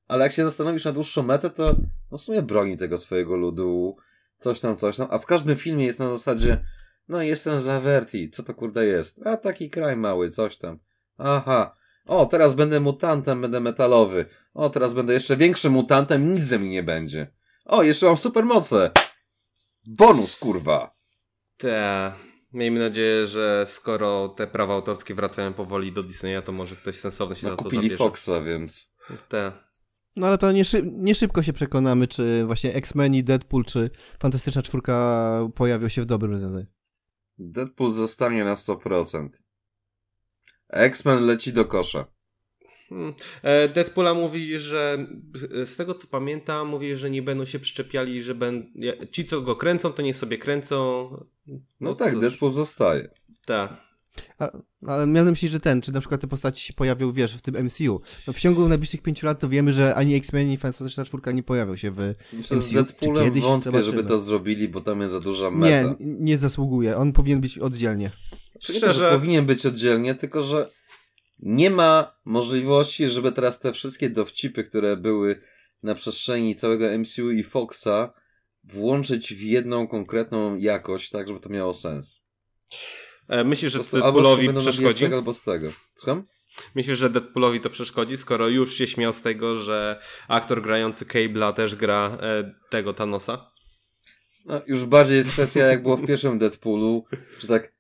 ale jak się zastanowisz na dłuższą metę, to no w sumie broni tego swojego ludu, coś tam, coś tam, a w każdym filmie jest na zasadzie no i jestem z Laverti. Co to kurde jest? A taki kraj mały, coś tam. Aha. O, teraz będę mutantem, będę metalowy. O, teraz będę jeszcze większym mutantem, nic ze mnie nie będzie. O, jeszcze mam supermoce. Bonus, kurwa. Te. Miejmy nadzieję, że skoro te prawa autorskie wracają powoli do Disneya, to może ktoś sensowny się no, za to kupili zabierze. Foxa, więc... Te. No ale to nie, szyb nie szybko się przekonamy, czy właśnie X-Men i Deadpool, czy Fantastyczna Czwórka pojawią się w dobrym rozwiązaniu. Deadpool zostanie na 100%. X-Men leci do kosza. Hmm. E, Deadpoola mówi, że e, z tego co pamiętam, mówi, że nie będą się przyczepiali, że ben... ci co go kręcą, to nie sobie kręcą. No, no tak, Deadpool zostaje. Tak. No, ale miałem na myśli, że ten, czy na przykład te postaci się pojawią, wiesz, w tym MCU. No w ciągu najbliższych pięciu lat to wiemy, że ani X-Men, ani Fantastyczna Czwórka nie pojawią się w Myślę, MCU. Z Deadpoolem kiedyś, wątpię, żeby to zrobili, bo tam jest za duża meta. Nie, nie zasługuje. On powinien być oddzielnie. Znaczy, Szczerze... Szczerze... powinien być oddzielnie, tylko że nie ma możliwości, żeby teraz te wszystkie dowcipy, które były na przestrzeni całego MCU i Foxa włączyć w jedną konkretną jakość, tak żeby to miało sens. E, myślisz, że Deadpoolowi przeszkodzi? Z tego, albo z tego. Słucham? Myślisz, że Deadpoolowi to przeszkodzi, skoro już się śmiał z tego, że aktor grający Cable'a też gra e, tego Thanosa? No, już bardziej jest kwestia, jak było w pierwszym Deadpoolu, że tak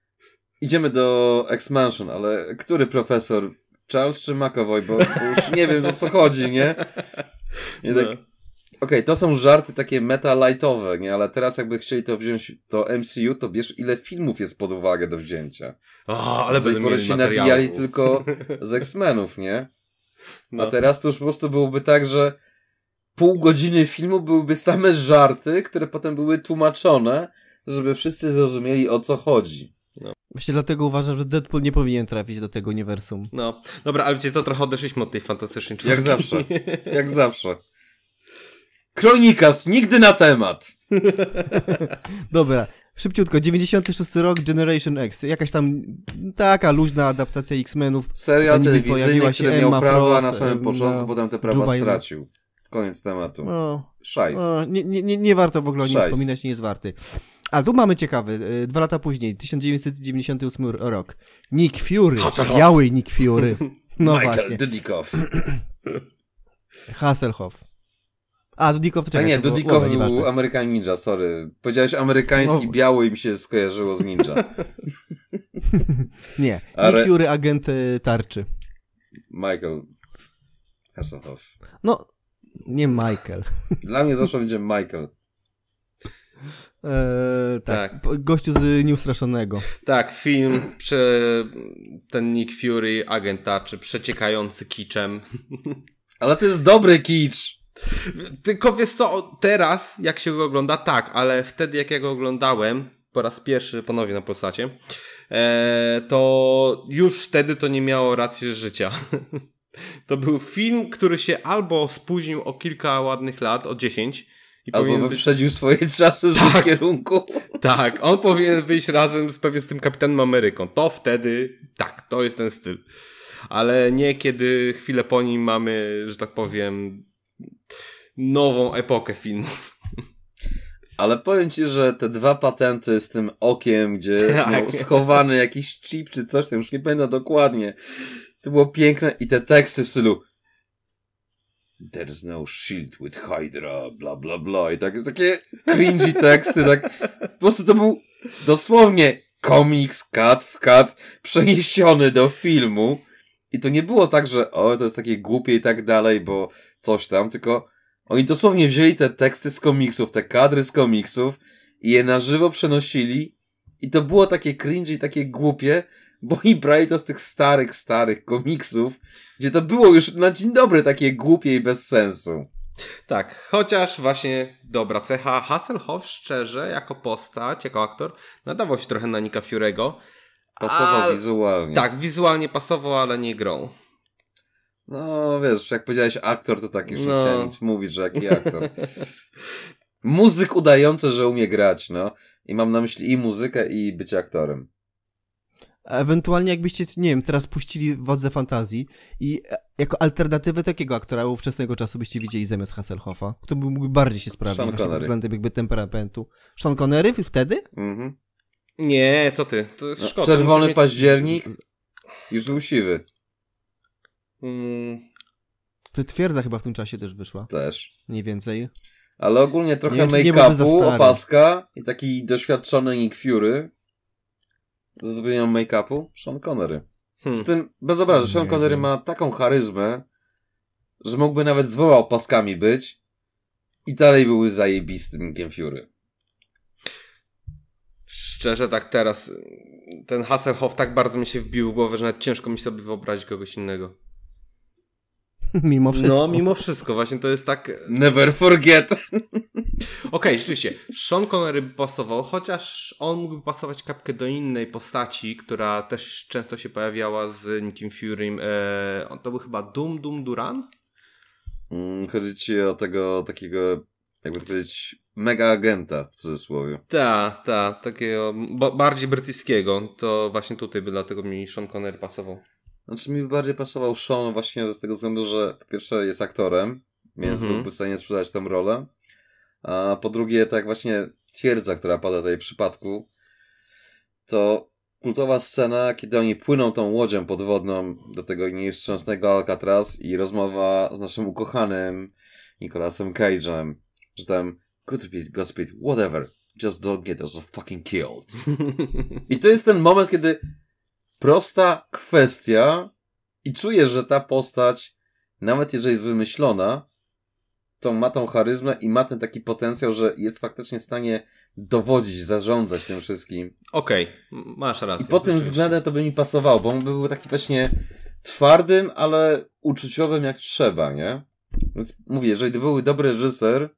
idziemy do Expansion, ale który profesor? Charles czy McAvoy? Bo, bo już nie wiem, o co chodzi, nie? I tak, no okay, to są żarty takie meta-lightowe, nie? Ale teraz jakby chcieli to wziąć, to MCU, to wiesz ile filmów jest pod uwagę do wzięcia. O, ale będą mieli się nabijali tylko z X-Menów, nie? No. A teraz to już po prostu byłoby tak, że pół godziny filmu byłyby same żarty, które potem były tłumaczone, żeby wszyscy zrozumieli o co chodzi. No. Właśnie dlatego uważam, że Deadpool nie powinien trafić do tego uniwersum. No, dobra, ale gdzie to trochę odeszliśmy od tej fantastycznej czwórki. Jak zawsze, jak zawsze. Kronikas, nigdy na temat. Dobra. Szybciutko, 96 rok, Generation X. Jakaś tam taka luźna adaptacja X-Menów. Seria telewizyjna który Emma prawa Frost, na samym początku, no, potem te prawa stracił. Koniec tematu. No, Szajs. No, nie, nie, nie warto w ogóle o nim wspominać, nie jest warty. A tu mamy ciekawy, e, dwa lata później, 1998 rok. Nick Fury, biały Nick Fury. No Michael właśnie. Dudikoff. Hasselhoff. A, Dudikow to czekaj. A nie, Dudikow był, był, był American Ninja, sorry. Powiedziałeś amerykański, no. biały i mi się skojarzyło z ninja. nie, Nick Fury, agent y, tarczy. Michael Hasselhoff. No, nie Michael. Dla mnie zawsze będzie Michael. Eee, tak. tak. Gościu z Nieustraszonego. Tak, film, prze, ten Nick Fury, agent tarczy, przeciekający kiczem. Ale to jest dobry kicz. Tylko wiesz co, teraz jak się go ogląda, tak, ale wtedy jak ja go oglądałem po raz pierwszy ponownie na Polsacie, e, to już wtedy to nie miało racji życia. To był film, który się albo spóźnił o kilka ładnych lat, o 10. I albo wyprzedził swoje czasy w tym tak. kierunku. Tak, on powinien wyjść razem z pewnie z tym Kapitanem Ameryką. To wtedy, tak, to jest ten styl. Ale nie kiedy chwilę po nim mamy, że tak powiem, nową epokę filmów. Ale powiem ci, że te dwa patenty z tym okiem, gdzie tak. schowany jakiś chip czy coś, tam już nie pamiętam dokładnie. To było piękne i te teksty w stylu There's no shield with Hydra, bla bla bla i tak, takie cringy teksty, tak. Po prostu to był dosłownie komiks kat w kat przeniesiony do filmu. I to nie było tak, że o, to jest takie głupie i tak dalej, bo coś tam, tylko oni dosłownie wzięli te teksty z komiksów, te kadry z komiksów i je na żywo przenosili i to było takie cringe i takie głupie, bo i brali to z tych starych, starych komiksów, gdzie to było już na dzień dobry takie głupie i bez sensu. Tak, chociaż właśnie dobra cecha Hasselhoff szczerze, jako postać, jako aktor, nadawał się trochę na Nika Fiurego, Pasował A, wizualnie. Tak, wizualnie pasował, ale nie grą. No, wiesz, jak powiedziałeś aktor, to tak już no. nie chciałem nic mówić, że jaki aktor. Muzyk udający, że umie grać, no. I mam na myśli i muzykę, i być aktorem. Ewentualnie jakbyście, nie wiem, teraz puścili Wodze Fantazji i e, jako alternatywę takiego aktora ówczesnego czasu byście widzieli zamiast Hasselhoffa, by mógł bardziej się sprawdzić względem jakby temperamentu. Sean Connery wtedy? Mhm. Nie, to ty? To jest no, szkoda. Czerwony mieć... październik, już był siwy. Mm. To ty twierdza chyba w tym czasie też wyszła. Też. Mniej więcej. Ale ogólnie trochę make-upu, opaska i taki doświadczony Nick Fury z odrobieniem make-upu Sean Connery. Hmm. Z tym, bez obrazu, Sean Connery ma taką charyzmę, że mógłby nawet z opaskami być i dalej byłby zajebistym Nickiem Fury szczerze, tak teraz ten Hasselhoff tak bardzo mi się wbił w głowę, że nawet ciężko mi sobie wyobrazić kogoś innego. Mimo wszystko. No, mimo wszystko, właśnie to jest tak. Never forget. Okej, okay, rzeczywiście. Sean Connery by pasował, chociaż on mógłby pasować kapkę do innej postaci, która też często się pojawiała z Nickiem Furym. Eee, to był chyba Dum Dum Duran? Chodzić mm, chodzi ci o tego takiego, jakby to powiedzieć, mega agenta w cudzysłowie. Ta, ta, takiego bardziej brytyjskiego, to właśnie tutaj by dlatego mi Sean Connery pasował. Znaczy mi bardziej pasował Sean właśnie z tego względu, że po pierwsze jest aktorem, więc mm -hmm. byłby w stanie sprzedać tę rolę, a po drugie tak właśnie twierdza, która pada w tej przypadku, to kultowa scena, kiedy oni płyną tą łodzią podwodną do tego nieszczęsnego Alcatraz i rozmowa z naszym ukochanym Nicolasem Cage'em, że tam be Godspeed, whatever. Just don't get us fucking killed. I to jest ten moment, kiedy prosta kwestia i czujesz, że ta postać, nawet jeżeli jest wymyślona, to ma tą charyzmę i ma ten taki potencjał, że jest faktycznie w stanie dowodzić, zarządzać tym wszystkim. Okej, okay. masz rację. I pod tym względem to by mi pasowało, bo on by był taki właśnie twardym, ale uczuciowym jak trzeba, nie? Więc mówię, jeżeli to byłby dobry reżyser,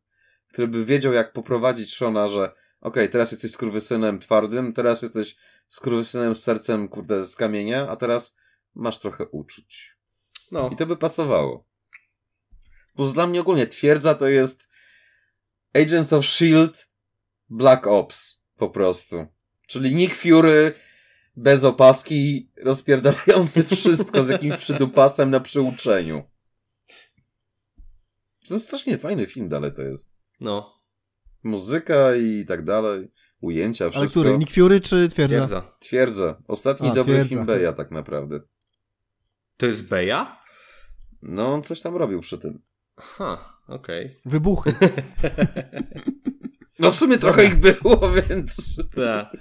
który by wiedział, jak poprowadzić Shona, że okej, okay, teraz jesteś skurwysynem twardym, teraz jesteś skurwysynem z sercem, kurde, z kamienia, a teraz masz trochę uczuć. No. I to by pasowało. Bo dla mnie ogólnie twierdza to jest Agents of S.H.I.E.L.D. Black Ops po prostu. Czyli Nick Fury bez opaski rozpierdalający wszystko z jakimś przydupasem na przyuczeniu. To strasznie fajny film dalej to jest. No. Muzyka i tak dalej, ujęcia, wszystko. Ale który? Nick Fury czy Twierdza? Twierdza. twierdza. Ostatni A, dobry twierdza. film Beja tak naprawdę. To jest Beja? No, on coś tam robił przy tym. Ha, okej. Okay. Wybuchy. no w sumie trochę ich było, więc... Tak.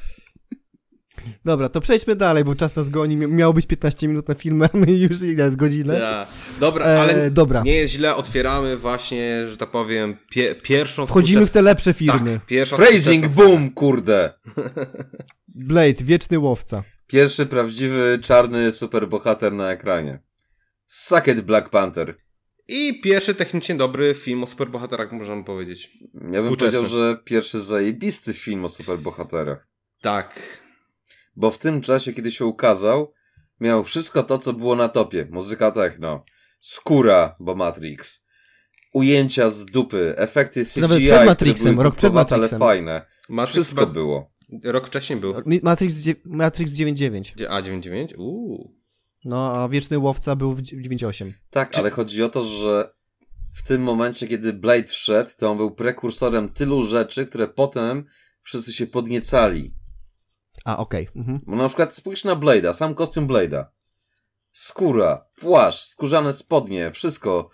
Dobra, to przejdźmy dalej, bo czas nas goni. Miało być 15 minut na film, a my już ile jest godzinę. Ja. Dobra, e, ale dobra. nie jest źle, otwieramy właśnie, że tak powiem, pie pierwszą Wchodzimy w te lepsze firmy. Tak, pierwsza Phrasing, boom, kurde. Blade, wieczny łowca. Pierwszy prawdziwy czarny superbohater na ekranie. Suck it, Black Panther. I pierwszy technicznie dobry film o superbohaterach, możemy powiedzieć. Ja bym powiedział, że pierwszy zajebisty film o superbohaterach. Tak, bo w tym czasie, kiedy się ukazał, miał wszystko to, co było na topie. Muzyka techno, skóra, bo Matrix, ujęcia z dupy, efekty CGI, Nawet przed Matrixem, rok przed Matrixem. ale fajne. Matrix wszystko było. Rok wcześniej był. Matrix, Matrix 99. A, 99? Uuu. No, a Wieczny Łowca był w 98. Tak, ale chodzi o to, że w tym momencie, kiedy Blade wszedł, to on był prekursorem tylu rzeczy, które potem wszyscy się podniecali. A, okej. Okay. Mhm. No, na przykład spójrz na Blade'a, sam kostium Blade'a. Skóra, płaszcz, skórzane spodnie, wszystko.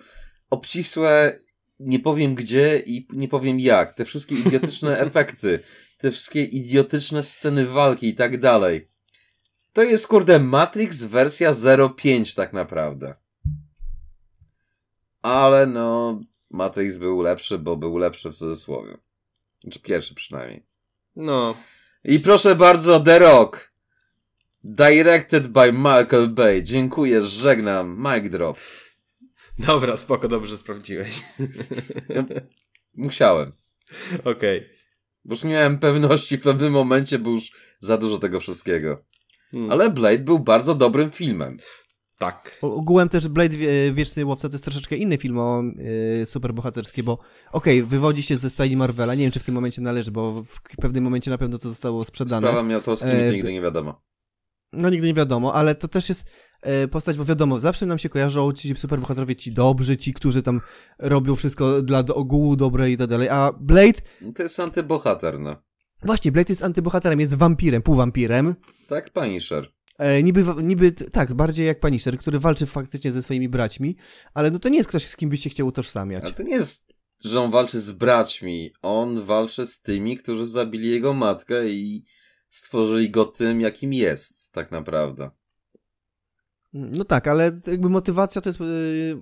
Obcisłe, nie powiem gdzie i nie powiem jak. Te wszystkie idiotyczne efekty, te wszystkie idiotyczne sceny walki i tak dalej. To jest kurde Matrix wersja 05 tak naprawdę. Ale no, Matrix był lepszy, bo był lepszy w cudzysłowie. Znaczy pierwszy przynajmniej. No, i proszę bardzo, The Rock. Directed by Michael Bay. Dziękuję, żegnam. Mic drop. Dobra, spoko, dobrze sprawdziłeś. Musiałem. Okej. Okay. Bo już nie miałem pewności w pewnym momencie, był już za dużo tego wszystkiego. Hmm. Ale Blade był bardzo dobrym filmem. Tak. Ogółem też Blade Wieczny Łowca to jest troszeczkę inny film o yy, superbohaterski, bo okej, okay, wywodzi się ze stajni Marvela, nie wiem czy w tym momencie należy, bo w pewnym momencie na pewno to zostało sprzedane. Sprawa miotowskimi e, nigdy nie wiadomo. No nigdy nie wiadomo, ale to też jest e, postać, bo wiadomo, zawsze nam się kojarzą ci superbohaterowie, ci dobrzy, ci, którzy tam robią wszystko dla do ogółu dobre i tak dalej, a Blade... To jest antybohater, no. Właśnie, Blade jest antybohaterem, jest wampirem, półwampirem. Tak, Punisher. E, niby, niby, tak, bardziej jak paniser, który walczy faktycznie ze swoimi braćmi, ale no to nie jest ktoś, z kim byście się chciał utożsamiać. Ale to nie jest, że on walczy z braćmi. On walczy z tymi, którzy zabili jego matkę i stworzyli go tym, jakim jest, tak naprawdę. No tak, ale jakby motywacja to jest y,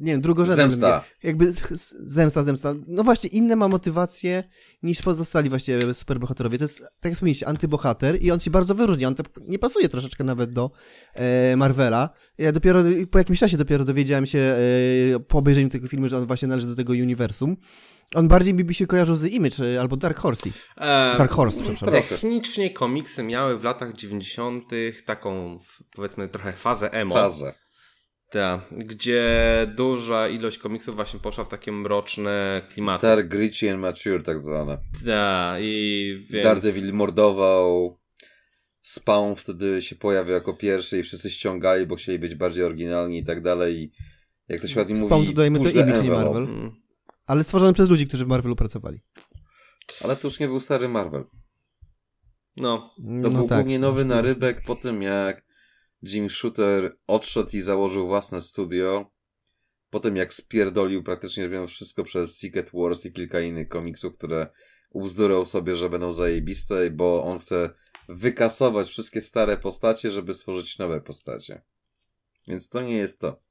nie wiem, drugorzędne. Zemsta. Jakby zemsta, zemsta. No właśnie, inne ma motywacje niż pozostali właśnie superbohaterowie. To jest, tak jak wspomnieliście, antybohater i on się bardzo wyróżnia. On nie pasuje troszeczkę nawet do e, Marvela. Ja dopiero, po jakimś czasie dopiero dowiedziałem się e, po obejrzeniu tego filmu, że on właśnie należy do tego uniwersum. On bardziej by się kojarzył z Image e, albo Dark Horse. E, Dark Horse, przepraszam. Technicznie komiksy miały w latach 90. taką, powiedzmy, trochę fazę emo. Fazę. Tak, gdzie duża ilość komiksów właśnie poszła w takie mroczne klimaty. Star gritty and mature tak zwane. Tak, i więc... Daredevil mordował, Spawn wtedy się pojawił jako pierwszy i wszyscy ściągali, bo chcieli być bardziej oryginalni i tak dalej. I jak to się ładnie mówi... Spawn dodajmy to imię, nie Marvel. Mhm. Ale stworzony przez ludzi, którzy w Marvelu pracowali. Ale to już nie był stary Marvel. No, to no był tak, głównie nowy narybek po tym, jak Jim Shooter odszedł i założył własne studio. Potem jak spierdolił praktycznie robiąc wszystko przez Secret Wars i kilka innych komiksów, które ubzdurał sobie, że będą zajebiste, bo on chce wykasować wszystkie stare postacie, żeby stworzyć nowe postacie. Więc to nie jest to.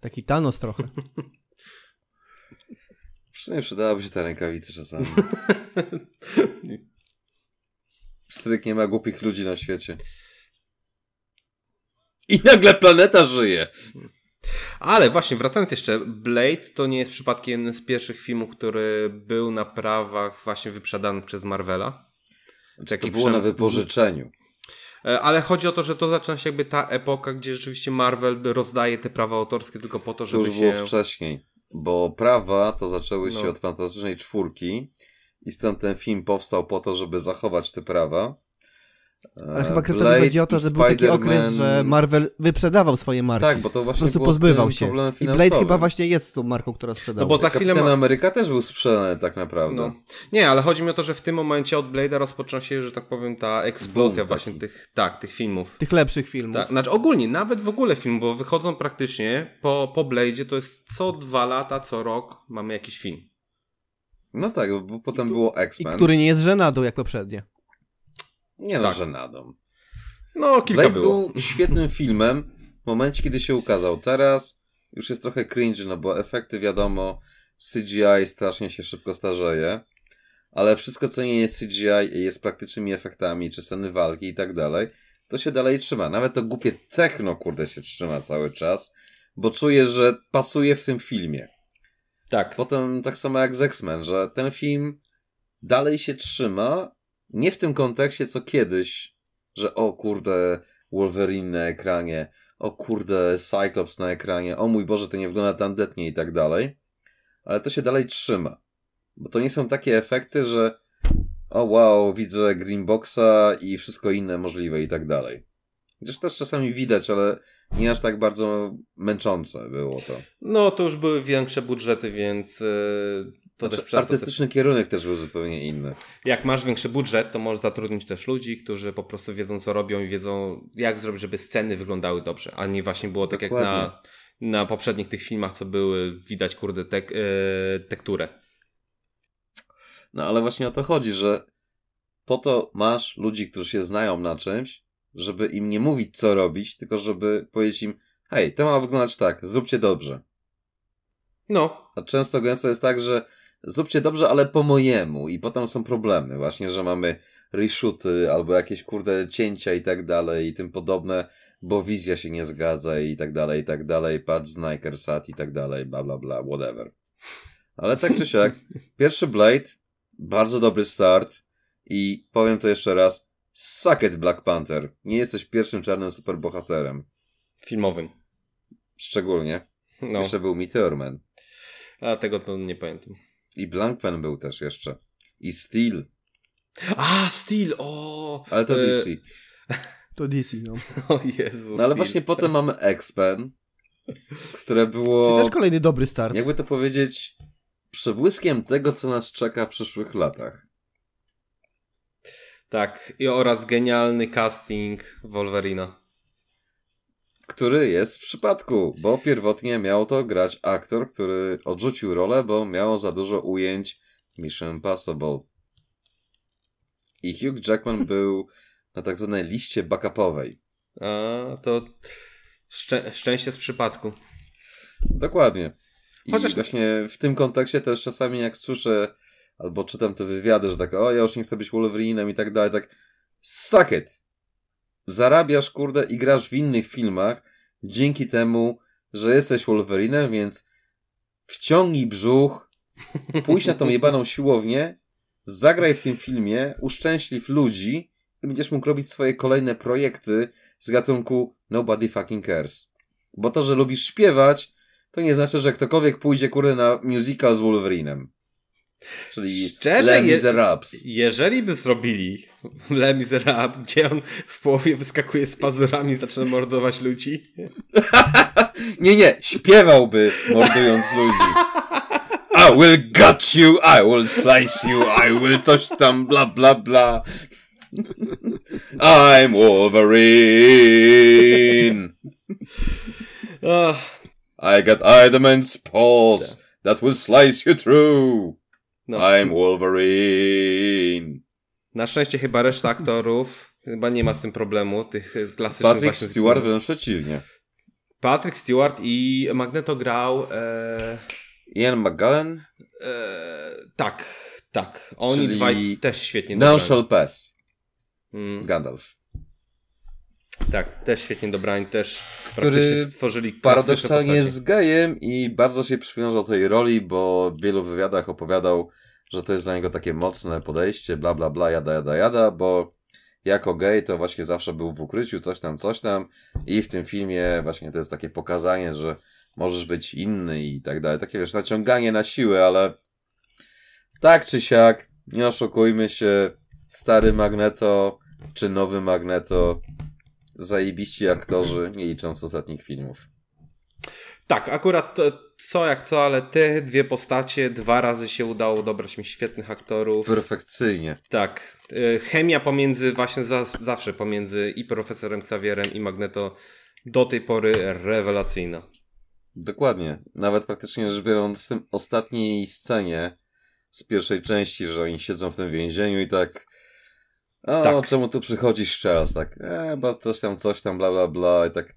Taki Thanos trochę. Przynajmniej przydałaby się ta rękawica czasami. Stryk nie ma głupich ludzi na świecie. I nagle planeta żyje. Ale właśnie, wracając jeszcze, Blade to nie jest przypadkiem jeden z pierwszych filmów, który był na prawach właśnie wyprzedany przez Marvela. Znaczy, to było na wypożyczeniu. E, ale chodzi o to, że to zaczyna się jakby ta epoka, gdzie rzeczywiście Marvel rozdaje te prawa autorskie tylko po to, żeby to już było się... wcześniej, bo prawa to zaczęły się no. od Fantastycznej Czwórki i stąd ten film powstał po to, żeby zachować te prawa. E, ale chyba Kretowi chodzi o to, że był taki okres, że Marvel wyprzedawał swoje marki. Tak, bo to właśnie po prostu pozbywał się. I Blade chyba właśnie jest tą marką, która sprzedała. No bo za chwilę ma... Ameryka też był sprzedany tak naprawdę. No. Nie, ale chodzi mi o to, że w tym momencie od Blade'a rozpoczyna się, że tak powiem, ta eksplozja właśnie tych, tak, tych filmów. Tych lepszych filmów. Tak, znaczy ogólnie, nawet w ogóle filmów, bo wychodzą praktycznie po, po Blade'zie to jest co dwa lata, co rok mamy jakiś film. No tak, bo potem tu, było X-Men. Który nie jest żenadą jak poprzednie. Nie no, tak. żenadą. No, kilka Blade było. był świetnym filmem w momencie, kiedy się ukazał. Teraz już jest trochę cringe, no bo efekty wiadomo, CGI strasznie się szybko starzeje, ale wszystko, co nie jest CGI jest praktycznymi efektami, czy sceny walki i tak dalej, to się dalej trzyma. Nawet to głupie techno, kurde, się trzyma cały czas, bo czuję, że pasuje w tym filmie. Tak. Potem tak samo jak z X-Men, że ten film dalej się trzyma, nie w tym kontekście, co kiedyś, że o kurde, Wolverine na ekranie, o kurde, Cyclops na ekranie, o mój Boże, to nie wygląda tandetnie i tak dalej. Ale to się dalej trzyma. Bo to nie są takie efekty, że o wow, widzę Greenboxa i wszystko inne możliwe i tak dalej. Chociaż też czasami widać, ale nie aż tak bardzo męczące było to. No, to już były większe budżety, więc y, to znaczy, artystyczny kierunek też był zupełnie inny. Jak masz większy budżet, to możesz zatrudnić też ludzi, którzy po prostu wiedzą, co robią i wiedzą, jak zrobić, żeby sceny wyglądały dobrze, a nie właśnie było tak Dokładnie. jak na, na poprzednich tych filmach, co były, widać, kurde, tek, e, tekturę. No ale właśnie o to chodzi, że po to masz ludzi, którzy się znają na czymś, żeby im nie mówić, co robić, tylko żeby powiedzieć im, hej, to ma wyglądać tak, zróbcie dobrze. No. A często gęsto jest tak, że zróbcie dobrze, ale po mojemu. I potem są problemy, właśnie, że mamy reshooty albo jakieś kurde cięcia i tak dalej i tym podobne, bo wizja się nie zgadza i tak dalej, i tak dalej. Patrz, Sniker Sat i tak dalej, bla bla bla, whatever. Ale tak czy siak, pierwszy Blade, bardzo dobry start i powiem to jeszcze raz. it Black Panther. Nie jesteś pierwszym czarnym superbohaterem. Filmowym. Szczególnie. No. Jeszcze był Meteor Man. A tego to nie pamiętam. I Blankman był też jeszcze. I Steel. A, Steel, o! Ale to e... DC. To DC, no. O Jezus. No ale Steel. właśnie potem mamy X-Pen, które było... Czyli też kolejny dobry start. Jakby to powiedzieć, przebłyskiem tego, co nas czeka w przyszłych latach. Tak, i oraz genialny casting Wolverina który jest w przypadku, bo pierwotnie miał to grać aktor, który odrzucił rolę, bo miało za dużo ujęć Mission Impossible. I Hugh Jackman był na tak zwanej liście backupowej. A, to szczę szczęście z przypadku. Dokładnie. I Chociaż... właśnie w tym kontekście też czasami jak słyszę albo czytam te wywiady, że tak o, ja już nie chcę być Wolverine'em i tak dalej, tak suck it zarabiasz, kurde, i grasz w innych filmach dzięki temu, że jesteś Wolverinem, więc wciągnij brzuch, pójdź na tą jebaną siłownię, zagraj w tym filmie, uszczęśliw ludzi i będziesz mógł robić swoje kolejne projekty z gatunku Nobody Fucking Cares. Bo to, że lubisz śpiewać, to nie znaczy, że ktokolwiek pójdzie, kurde, na musical z Wolverinem. Czyli Szczerze, Les Miserables. Je, jeżeli by zrobili Les Miserables, gdzie on w połowie wyskakuje z pazurami i zaczyna mordować ludzi. nie, nie, śpiewałby mordując ludzi. I will gut you, I will slice you, I will coś tam, bla, bla, bla. I'm Wolverine. I got Iron Man's paws tak. that will slice you through. No. I'm Wolverine. Na szczęście chyba reszta aktorów chyba nie ma z tym problemu, tych klasycznych Patrick Stewart wręcz przeciwnie. Patrick Stewart i Magneto grał... E... Ian McGallen? E... Tak, tak. Oni Czyli dwaj też świetnie. No shall pass. Mm. Gandalf tak, też świetnie dobrani, też który stworzyli paradoksalnie jest gejem i bardzo się przywiązał do tej roli, bo w wielu wywiadach opowiadał, że to jest dla niego takie mocne podejście, bla bla bla, jada, jada, jada, bo jako gej to właśnie zawsze był w ukryciu, coś tam, coś tam i w tym filmie właśnie to jest takie pokazanie, że możesz być inny i tak dalej. Takie wiesz, naciąganie na siłę, ale tak czy siak, nie oszukujmy się, stary Magneto czy nowy Magneto zajebiści aktorzy, nie licząc ostatnich filmów. Tak, akurat co jak co, ale te dwie postacie dwa razy się udało dobrać mi świetnych aktorów. Perfekcyjnie. Tak. Y, chemia pomiędzy, właśnie za, zawsze pomiędzy i profesorem Xavierem i Magneto do tej pory rewelacyjna. Dokładnie. Nawet praktycznie rzecz biorąc w tym ostatniej scenie z pierwszej części, że oni siedzą w tym więzieniu i tak o, tak. czemu tu przychodzisz teraz, tak? E, bo coś tam, coś tam, bla, bla, bla i tak.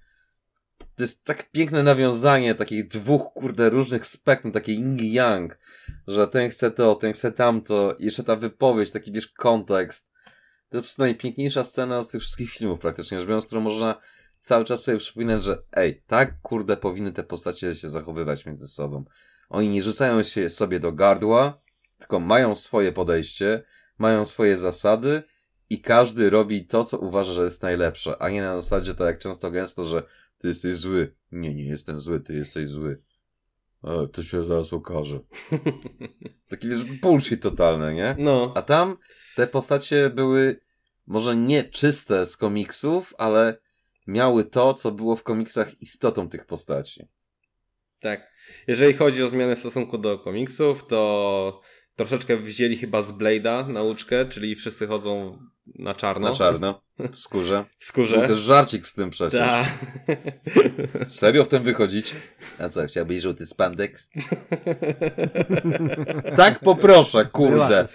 To jest tak piękne nawiązanie takich dwóch, kurde, różnych spektrum, takiej yin i yang, że ten chce to, ten chce tamto, jeszcze ta wypowiedź, taki, wiesz, kontekst. To jest najpiękniejsza scena z tych wszystkich filmów praktycznie, że biorąc, którą można cały czas sobie przypominać, że ej, tak, kurde, powinny te postacie się zachowywać między sobą. Oni nie rzucają się sobie do gardła, tylko mają swoje podejście, mają swoje zasady, i każdy robi to, co uważa, że jest najlepsze, a nie na zasadzie tak jak często gęsto, że ty jesteś zły. Nie, nie jestem zły, ty jesteś zły. E, to się zaraz okaże. Taki wiesz, bullshit totalny, nie? No. A tam te postacie były może nie czyste z komiksów, ale miały to, co było w komiksach istotą tych postaci. Tak. Jeżeli chodzi o zmianę w stosunku do komiksów, to troszeczkę wzięli chyba z Blade'a nauczkę, czyli wszyscy chodzą na czarno. Na czarno. W skórze. W skórze. Był też żarcik z tym przecież. Ta. Serio w tym wychodzić? A co, chciałbyś żółty spandex? tak poproszę, kurde.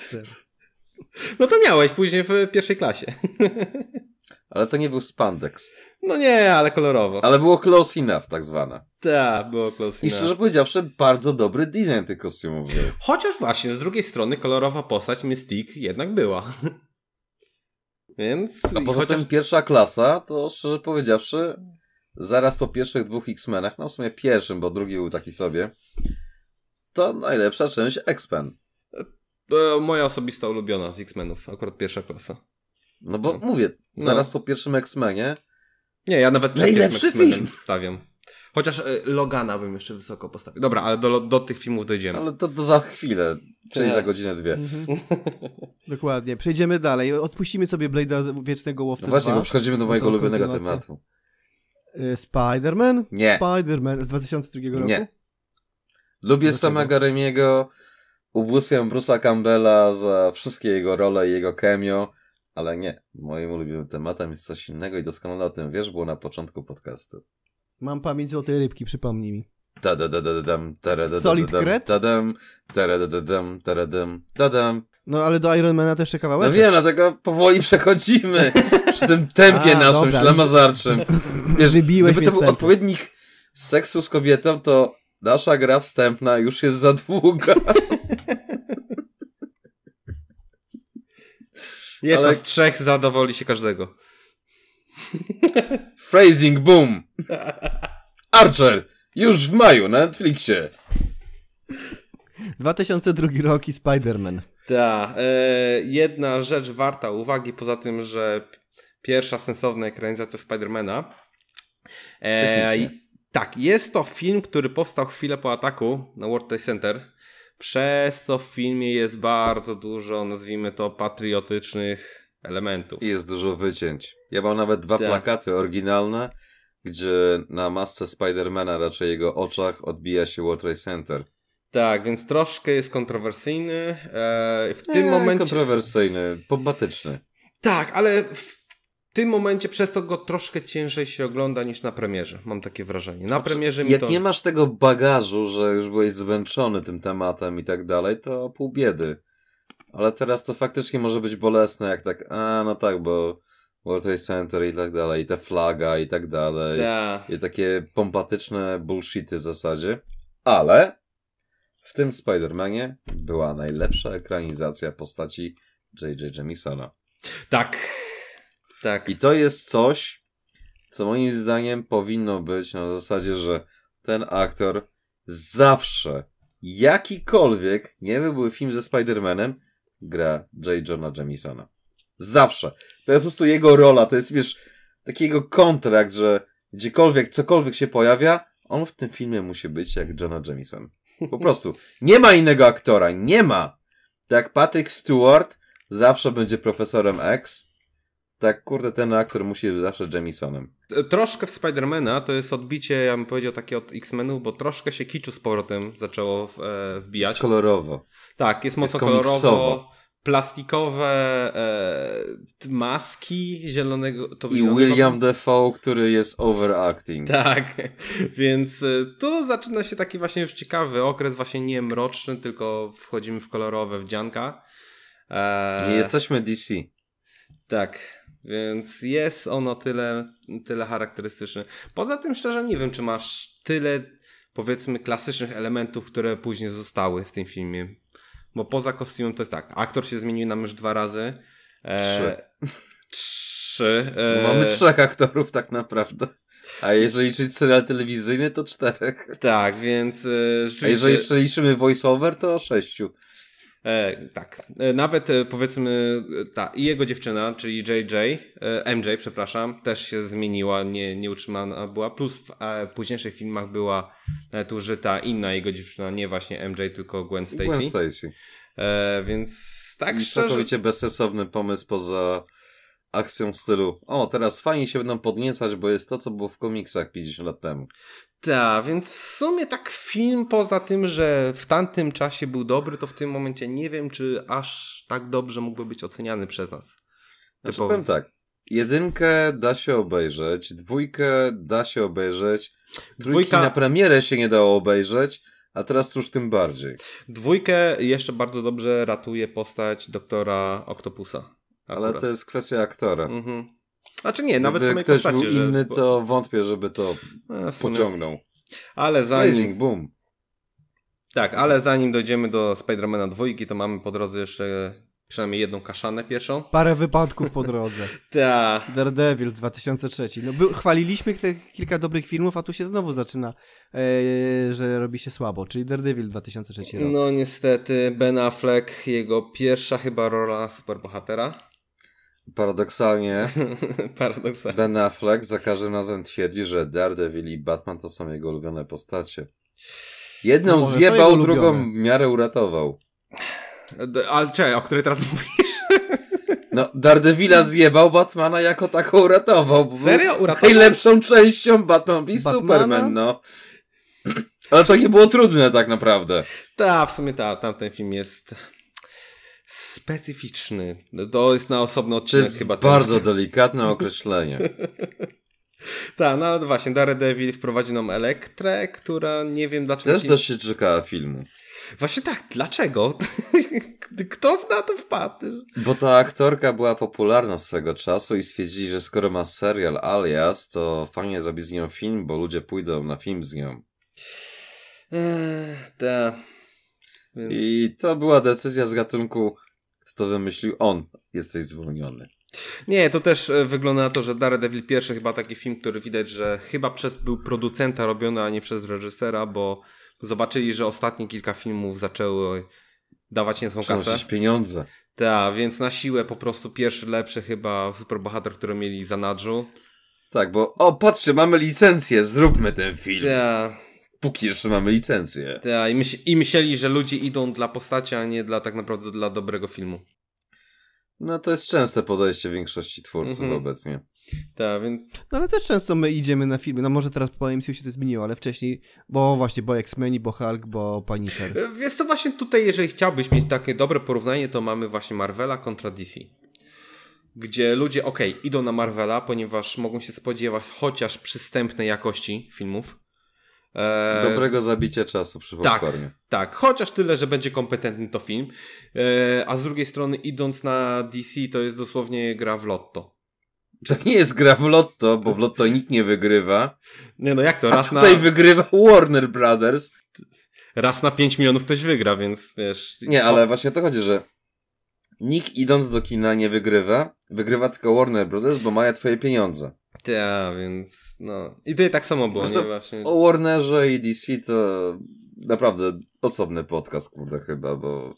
No to miałeś później w pierwszej klasie. Ale to nie był spandex. No nie, ale kolorowo. Ale było close enough, tak zwane. Tak, było close enough. I szczerze powiedziawszy, bardzo dobry design tych kostiumów Chociaż właśnie, z drugiej strony kolorowa postać Mystique jednak była. Więc. A poza chociaż... tym pierwsza klasa, to szczerze powiedziawszy, zaraz po pierwszych dwóch X-Menach, no w sumie pierwszym, bo drugi był taki sobie, to najlepsza część X-Men. moja osobista ulubiona z X-Menów, akurat pierwsza klasa. No bo no. mówię, no. zaraz no. po pierwszym X-Menie. Nie, ja nawet najlepszy film stawiam. Chociaż e, Logana bym jeszcze wysoko postawił. Dobra, ale do, do tych filmów dojdziemy. Ale to, to za chwilę, czyli ja. za godzinę, dwie. Mhm. Dokładnie, przejdziemy dalej. Odpuścimy sobie Blade'a Wiecznego Łowcy no Właśnie, 2. bo przechodzimy do mojego ulubionego tematu. E, Spider-Man? Nie. Spider-Man z 2002 roku? Nie. Lubię samego Remiego, ubóstwiam Bruce'a Campbella za wszystkie jego role i jego cameo, ale nie. Moim ulubionym tematem jest coś innego i doskonale o tym wiesz, było na początku podcastu. Mam pamięć złotej rybki, przypomnij mi. Solid Kret? No ale do Ironmana też jeszcze No wiem, dlatego powoli przechodzimy przy tym tempie A, naszym ślamazarczym. Wiesz, Wybiłeś gdyby to był odpowiednik seksu z kobietą, to nasza gra wstępna już jest za długa. Jest ale... trzech, zadowoli się każdego. Phrasing boom! Archer! Już w maju na Netflixie. 2002 rok i Spider-Man. Tak. jedna rzecz warta uwagi, poza tym, że pierwsza sensowna ekranizacja Spidermana. E, tak, jest to film, który powstał chwilę po ataku na World Trade Center, przez co w filmie jest bardzo dużo, nazwijmy to, patriotycznych elementów. I jest dużo wycięć. Ja mam nawet dwa tak. plakaty oryginalne, gdzie na masce Spidermana, raczej jego oczach, odbija się World Trade Center. Tak, więc troszkę jest kontrowersyjny. Eee, w tym eee, momencie. Kontrowersyjny, pobatyczny. Tak, ale w tym momencie przez to go troszkę ciężej się ogląda niż na premierze. Mam takie wrażenie. Na premierze to... Jak nie masz tego bagażu, że już byłeś zmęczony tym tematem i tak dalej, to pół biedy. Ale teraz to faktycznie może być bolesne, jak tak, a no tak, bo World Trade Center i tak dalej, i ta flaga i tak dalej. Ta. I takie pompatyczne bullshity w zasadzie. Ale w tym Spider-Manie była najlepsza ekranizacja postaci J.J. Jamesona. Tak. Tak. I to jest coś, co moim zdaniem powinno być na zasadzie, że ten aktor zawsze jakikolwiek, nie był film ze Spider-Manem, gra J. Johna Jamisona. Zawsze. Po prostu jego rola to jest, wiesz, taki jego kontrakt, że gdziekolwiek, cokolwiek się pojawia, on w tym filmie musi być jak Johna Jamison. Po prostu. Nie ma innego aktora. Nie ma. Tak Patrick Stewart zawsze będzie profesorem X. Tak, kurde, ten aktor musi być zawsze Jamisonem. Troszkę w Spidermana to jest odbicie, ja bym powiedział, takie od x menu bo troszkę się kiczu z powrotem zaczęło w, e, wbijać. Jest kolorowo. Tak, jest mocno jest kolorowo. Plastikowe e, maski zielonego. To I zielonego... William Defoe, który jest overacting. Tak, więc e, tu zaczyna się taki właśnie już ciekawy okres, właśnie nie mroczny, tylko wchodzimy w kolorowe wdzianka. E... Nie jesteśmy DC. Tak, więc jest ono tyle, tyle charakterystyczne. Poza tym szczerze nie wiem, czy masz tyle powiedzmy klasycznych elementów, które później zostały w tym filmie bo poza kostiumem to jest tak, aktor się zmienił nam już dwa razy. E, trzy. Trzy. E, no Mamy trzech aktorów tak naprawdę. A jeżeli liczyć serial telewizyjny, to czterech. Tak, więc e, rzeczywiście... A jeżeli jeszcze liczymy voiceover, to o sześciu. E, tak. E, nawet e, powiedzmy e, ta i jego dziewczyna, czyli JJ, MJ, e, przepraszam, też się zmieniła, nie, utrzymana była. Plus w e, późniejszych filmach była nawet użyta inna jego dziewczyna, nie właśnie MJ, tylko Gwen Stacy. Gwen Stacy. więc tak I szczerze... Całkowicie bezsensowny pomysł poza akcją w stylu o, teraz fajnie się będą podniecać, bo jest to, co było w komiksach 50 lat temu. Tak, więc w sumie tak film poza tym, że w tamtym czasie był dobry, to w tym momencie nie wiem, czy aż tak dobrze mógłby być oceniany przez nas. Znaczy, powiem tak, jedynkę da się obejrzeć, dwójkę da się obejrzeć, trójki Dwójka... na premierę się nie dało obejrzeć, a teraz cóż tym bardziej. Dwójkę jeszcze bardzo dobrze ratuje postać doktora Octopusa. Akurat. Ale to jest kwestia aktora. Mhm. Znaczy nie, nawet Gdyby ktoś postaci, był że... inny, to wątpię, żeby to A, pociągnął. Ale zanim... Blazing, boom. Tak, ale zanim dojdziemy do Spidermana dwójki, to mamy po drodze jeszcze przynajmniej jedną kaszanę pierwszą. Parę wypadków po drodze. tak. Daredevil 2003. No, był, chwaliliśmy te kilka dobrych filmów, a tu się znowu zaczyna, e, że robi się słabo, czyli Daredevil 2003 rok. No niestety Ben Affleck, jego pierwsza chyba rola superbohatera. Paradoksalnie, Paradoksalnie Ben Affleck za każdym razem twierdzi, że Daredevil i Batman to są jego ulubione postacie. Jedną no, zjebał, drugą w miarę uratował. Ale czekaj, o której teraz mówisz? No, Daredevila zjebał Batmana jako taką uratował. Serio? Uratował? Najlepszą częścią Batman i Superman, no. Ale to nie było trudne tak naprawdę. Tak, w sumie ta, tamten film jest specyficzny. No to jest na osobny odcinek to jest chyba. Bardzo ten. delikatne określenie. tak, no właśnie, Daredevil nam Elektrę, która nie wiem dlaczego... Też dość się czekała filmu. Właśnie tak, dlaczego? Kto na to wpadł? Bo ta aktorka była popularna swego czasu i stwierdzili, że skoro ma serial Alias, to fajnie zrobić z nią film, bo ludzie pójdą na film z nią. Eee, tak. Więc... I to była decyzja z gatunku to wymyślił on. Jesteś zwolniony. Nie, to też e, wygląda na to, że Daredevil pierwszy chyba taki film, który widać, że chyba przez był producenta robiony, a nie przez reżysera, bo zobaczyli, że ostatnie kilka filmów zaczęły dawać są kasę. pieniądze. Tak, więc na siłę po prostu pierwszy lepszy chyba superbohater, który mieli za nadrzu. Tak, bo o patrzcie, mamy licencję, zróbmy ten film. Tak póki jeszcze mamy licencję. Tak, i, myśl, i myśleli, że ludzie idą dla postaci, a nie dla tak naprawdę dla dobrego filmu. No to jest częste podejście większości twórców mhm. obecnie. Tak, więc... No ale też często my idziemy na filmy, no może teraz po MCU się to zmieniło, ale wcześniej, bo właśnie, bo x men bo Hulk, bo Punisher. Jest to właśnie tutaj, jeżeli chciałbyś mieć takie dobre porównanie, to mamy właśnie Marvela kontra DC. Gdzie ludzie, ok, idą na Marvela, ponieważ mogą się spodziewać chociaż przystępnej jakości filmów, Eee, Dobrego zabicia czasu przy tak, Tak, chociaż tyle, że będzie kompetentny to film. Eee, a z drugiej strony, idąc na DC, to jest dosłownie gra w lotto. To nie jest gra w lotto, bo w lotto nikt nie wygrywa. Nie no, jak to? Raz A tutaj na... wygrywa Warner Brothers. Raz na 5 milionów ktoś wygra, więc wiesz... Nie, ale właśnie o to chodzi, że nikt idąc do kina nie wygrywa, wygrywa tylko Warner Brothers, bo mają twoje pieniądze. Tak, więc no. I tutaj tak samo było, Zresztą nie właśnie. O Warnerze i DC to naprawdę osobny podcast, kurde, chyba, bo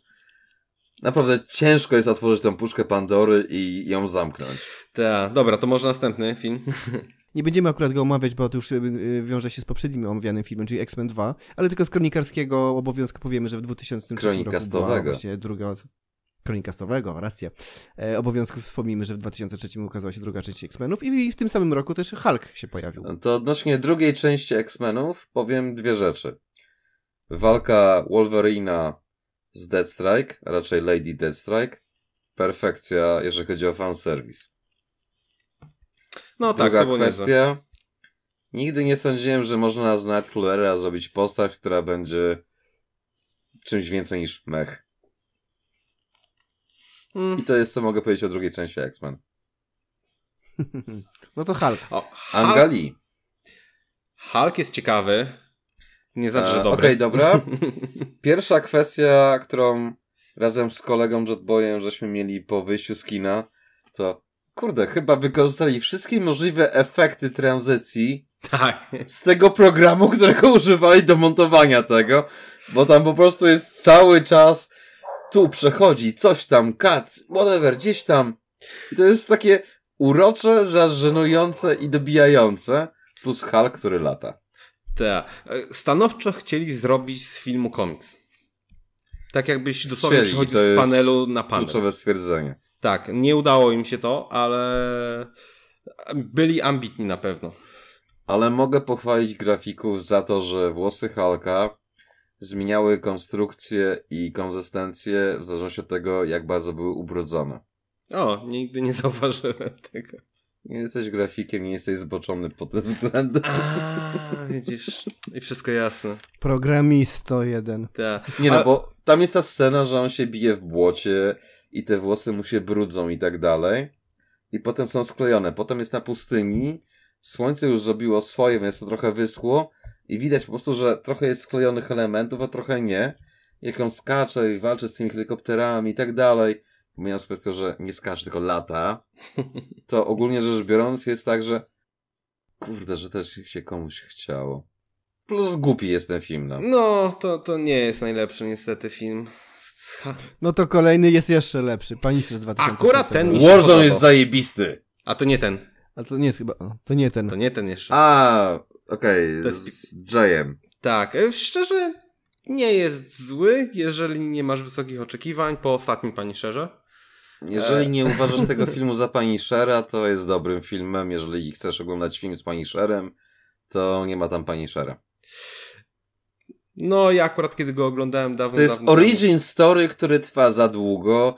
naprawdę ciężko jest otworzyć tą puszkę Pandory i ją zamknąć. Tak, dobra, to może następny film. Nie będziemy akurat go omawiać, bo to już y, y, wiąże się z poprzednim omawianym filmem, czyli X-Men 2, ale tylko z kronikarskiego obowiązku powiemy, że w 2003 roku była właśnie druga kronikastowego, rację, e, obowiązków wspomnijmy, że w 2003 ukazała się druga część X-Menów i w tym samym roku też Hulk się pojawił. To odnośnie drugiej części X-Menów powiem dwie rzeczy. Walka Wolverina z Deathstrike, raczej Lady Deathstrike, perfekcja, jeżeli chodzi o fanservice. No tak, Druga to kwestia. Nigdy nie sądziłem, że można z Nightcrawlera zrobić postać, która będzie czymś więcej niż mech. Mm. I to jest, co mogę powiedzieć o drugiej części X-Men. No to Hulk. O, Angali. Hulk. Hulk jest ciekawy. Nie znaczy, że e, dobry. Okej, okay, dobra. Pierwsza kwestia, którą razem z kolegą Jetboyem żeśmy mieli po wyjściu z kina, to kurde, chyba wykorzystali wszystkie możliwe efekty tranzycji tak. z tego programu, którego używali do montowania tego, bo tam po prostu jest cały czas tu przechodzi, coś tam, kat, whatever, gdzieś tam. I to jest takie urocze, zażenujące i dobijające, plus Hal, który lata. Tak. Stanowczo chcieli zrobić z filmu komiks. Tak jakbyś dosłownie przechodził z panelu na panel. Kluczowe stwierdzenie. Tak, nie udało im się to, ale byli ambitni na pewno. Ale mogę pochwalić grafików za to, że włosy Halka zmieniały konstrukcję i konsystencję w zależności od tego, jak bardzo były ubrudzone. O, nigdy nie zauważyłem tego. Nie jesteś grafikiem, nie jesteś zboczony pod tym względem. A, widzisz. I wszystko jasne. Programisto jeden. Tak. Nie no, A... no, bo tam jest ta scena, że on się bije w błocie i te włosy mu się brudzą i tak dalej. I potem są sklejone. Potem jest na pustyni. Słońce już zrobiło swoje, więc to trochę wyschło i widać po prostu, że trochę jest sklejonych elementów, a trochę nie. Jak on skacze i walczy z tymi helikopterami i tak dalej, pomijając kwestię, że nie skacze, tylko lata, to ogólnie rzecz biorąc jest tak, że kurde, że też się komuś chciało. Plus głupi jest ten film. No, no to, to nie jest najlepszy niestety film. No to kolejny jest jeszcze lepszy. Panisz z 2000. Akurat ten mi Warzone jest zajebisty. A to nie ten. A to nie jest chyba. To nie ten. To nie ten jeszcze. A, Okej, okay, z Jayem. Tak, e, szczerze nie jest zły, jeżeli nie masz wysokich oczekiwań po ostatnim pani Szerze. Jeżeli e. nie uważasz tego filmu za pani Punishera, to jest dobrym filmem. Jeżeli chcesz oglądać film z pani Szerem, to nie ma tam pani Punishera. No, ja akurat kiedy go oglądałem dawno. To jest dawno, origin story, który trwa za długo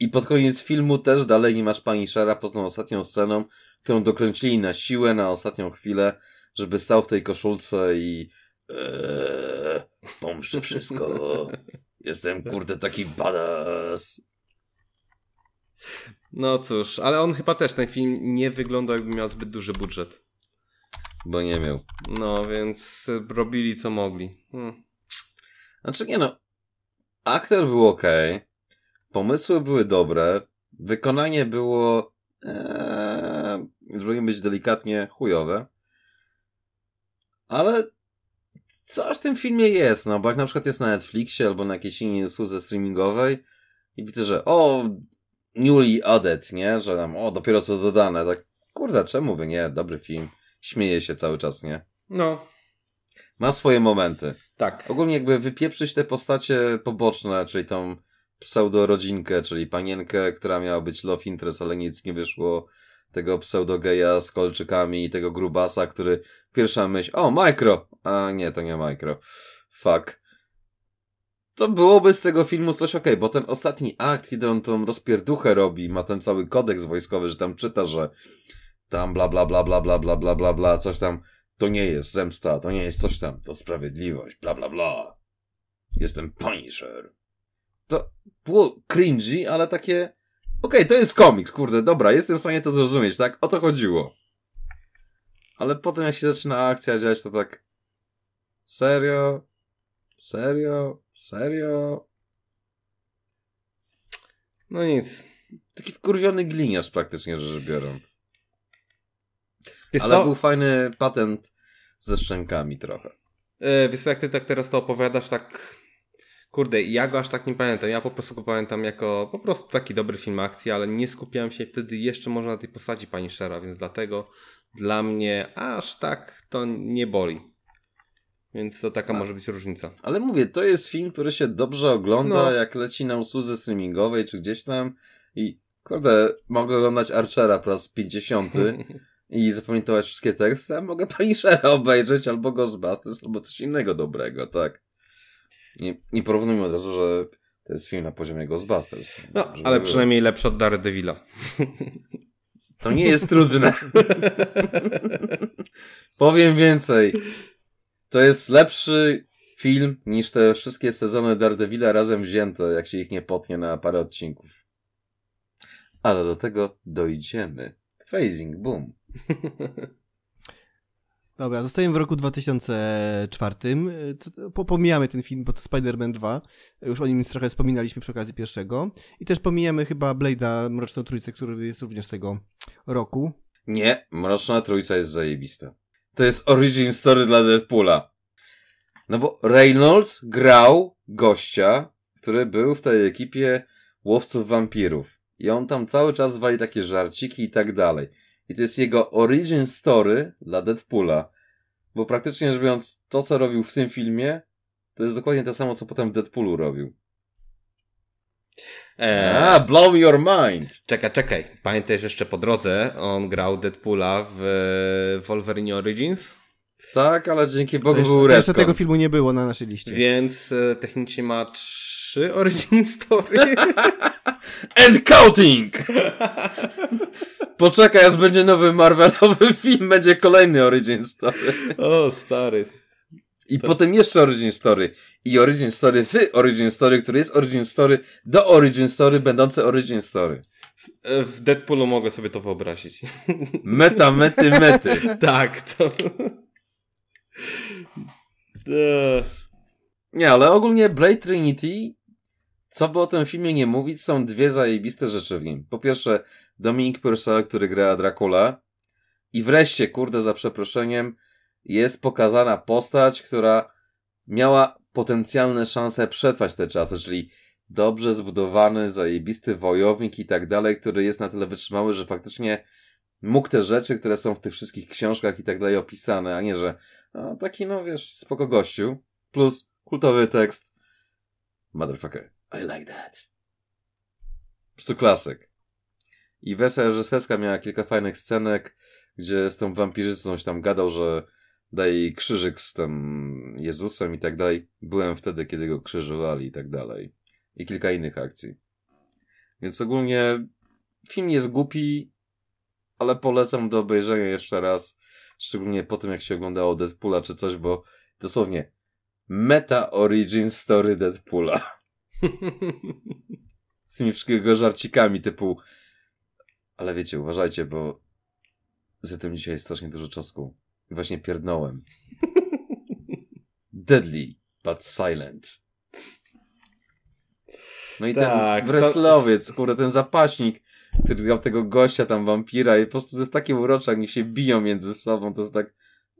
i pod koniec filmu też dalej nie masz pani Punishera poza tą ostatnią sceną, którą dokręcili na siłę na ostatnią chwilę żeby stał w tej koszulce i eee, wszystko. Jestem kurde taki badass. No cóż, ale on chyba też ten film nie wyglądał jakby miał zbyt duży budżet. Bo nie miał. No, więc robili co mogli. Hmm. Znaczy nie no, aktor był ok, pomysły były dobre, wykonanie było, ee, żeby być delikatnie, chujowe ale coś w tym filmie jest, no bo jak na przykład jest na Netflixie albo na jakiejś innej usłudze streamingowej i widzę, że o, newly added, nie? Że tam, o, dopiero co dodane, tak kurde, czemu by nie? Dobry film. Śmieje się cały czas, nie? No. Ma swoje momenty. Tak. Ogólnie jakby wypieprzyć te postacie poboczne, czyli tą pseudo-rodzinkę, czyli panienkę, która miała być love interest, ale nic nie wyszło tego pseudogeja z kolczykami i tego grubasa, który pierwsza myśl, o, micro! A nie, to nie micro. Fuck. To byłoby z tego filmu coś ok, bo ten ostatni akt, kiedy on tą rozpierduchę robi, ma ten cały kodeks wojskowy, że tam czyta, że tam bla bla bla bla bla bla bla bla bla, coś tam, to nie jest zemsta, to nie jest coś tam, to sprawiedliwość, bla bla bla. Jestem Punisher. To było cringy, ale takie Okej, okay, to jest komiks, kurde, dobra, jestem w stanie to zrozumieć, tak? O to chodziło. Ale potem jak się zaczyna akcja dziać, to tak... Serio? Serio? Serio? No nic. Taki wkurwiony gliniarz praktycznie rzecz biorąc. Wiesz Ale to... był fajny patent ze szczękami trochę. Yy, wiesz jak ty tak teraz to opowiadasz, tak Kurde, ja go aż tak nie pamiętam. Ja po prostu go pamiętam jako po prostu taki dobry film akcji, ale nie skupiałem się wtedy jeszcze może na tej postaci pani Shera, więc dlatego dla mnie aż tak to nie boli. Więc to taka A. Tak. może być różnica. Ale mówię, to jest film, który się dobrze ogląda, no. jak leci na usłudze streamingowej czy gdzieś tam i kurde, mogę oglądać Archera po raz 50 i zapamiętować wszystkie teksty, a mogę Punishera obejrzeć albo Ghostbusters albo coś innego dobrego, tak? Nie, nie porównujmy od razu, że to jest film na poziomie Ghostbusters. No, ale było... przynajmniej lepszy od Daredevila. To nie jest trudne. Powiem więcej. To jest lepszy film niż te wszystkie sezony Daredevila razem wzięte, jak się ich nie potnie na parę odcinków. Ale do tego dojdziemy. Phasing Boom. Dobra, zostajemy w roku 2004. Pomijamy ten film, bo to Spider-Man 2. Już o nim trochę wspominaliśmy przy okazji pierwszego. I też pomijamy chyba Blade'a Mroczną Trójcę, który jest również z tego roku. Nie, Mroczna Trójca jest zajebista. To jest origin story dla Deadpoola. No bo Reynolds grał gościa, który był w tej ekipie łowców wampirów. I on tam cały czas wali takie żarciki i tak dalej. I to jest jego origin story dla Deadpoola. Bo praktycznie rzecz biorąc, to co robił w tym filmie, to jest dokładnie to samo, co potem w Deadpoolu robił. Eee, A, blow your mind! Czekaj, czekaj. Pamiętasz jeszcze po drodze on grał Deadpoola w e, Wolverine Origins? Tak, ale dzięki Bogu też, był Jeszcze tego filmu nie było na naszej liście. Więc e, technicznie ma trzy Origin Story. And counting! Poczekaj, aż będzie nowy Marvelowy film, będzie kolejny Origin Story. O, stary. I potem jeszcze Origin Story. I Origin Story w Origin Story, który jest Origin Story do Origin Story będące Origin Story. W Deadpoolu mogę sobie to wyobrazić. Meta, mety, mety. tak, to... Nie, ale ogólnie Blade Trinity co by o tym filmie nie mówić, są dwie zajebiste rzeczy w nim. Po pierwsze, Dominik Purcell, który gra Dracula. I wreszcie, kurde, za przeproszeniem, jest pokazana postać, która miała potencjalne szanse przetrwać te czasy, czyli dobrze zbudowany, zajebisty wojownik i tak dalej, który jest na tyle wytrzymały, że faktycznie mógł te rzeczy, które są w tych wszystkich książkach i tak dalej opisane, a nie, że no, taki, no wiesz, spoko gościu, plus kultowy tekst, motherfucker. I like that. Po prostu klasyk. I wersja reżyserska miała kilka fajnych scenek, gdzie z tą wampirzycą się tam gadał, że daje jej krzyżyk z tym Jezusem i tak dalej. Byłem wtedy, kiedy go krzyżowali i tak dalej. I kilka innych akcji. Więc ogólnie film jest głupi, ale polecam do obejrzenia jeszcze raz, szczególnie po tym, jak się oglądało Deadpoola czy coś, bo dosłownie meta origin story Deadpoola. Z tymi wszystkiego żarcikami typu ale wiecie, uważajcie, bo tym dzisiaj strasznie dużo czosku i właśnie pierdnąłem. Deadly, but silent. No i tak, ten wreslowiec, kurde, ten zapaśnik, który miał tego gościa tam, wampira i po prostu to jest takie urocze, jak oni się biją między sobą, to jest tak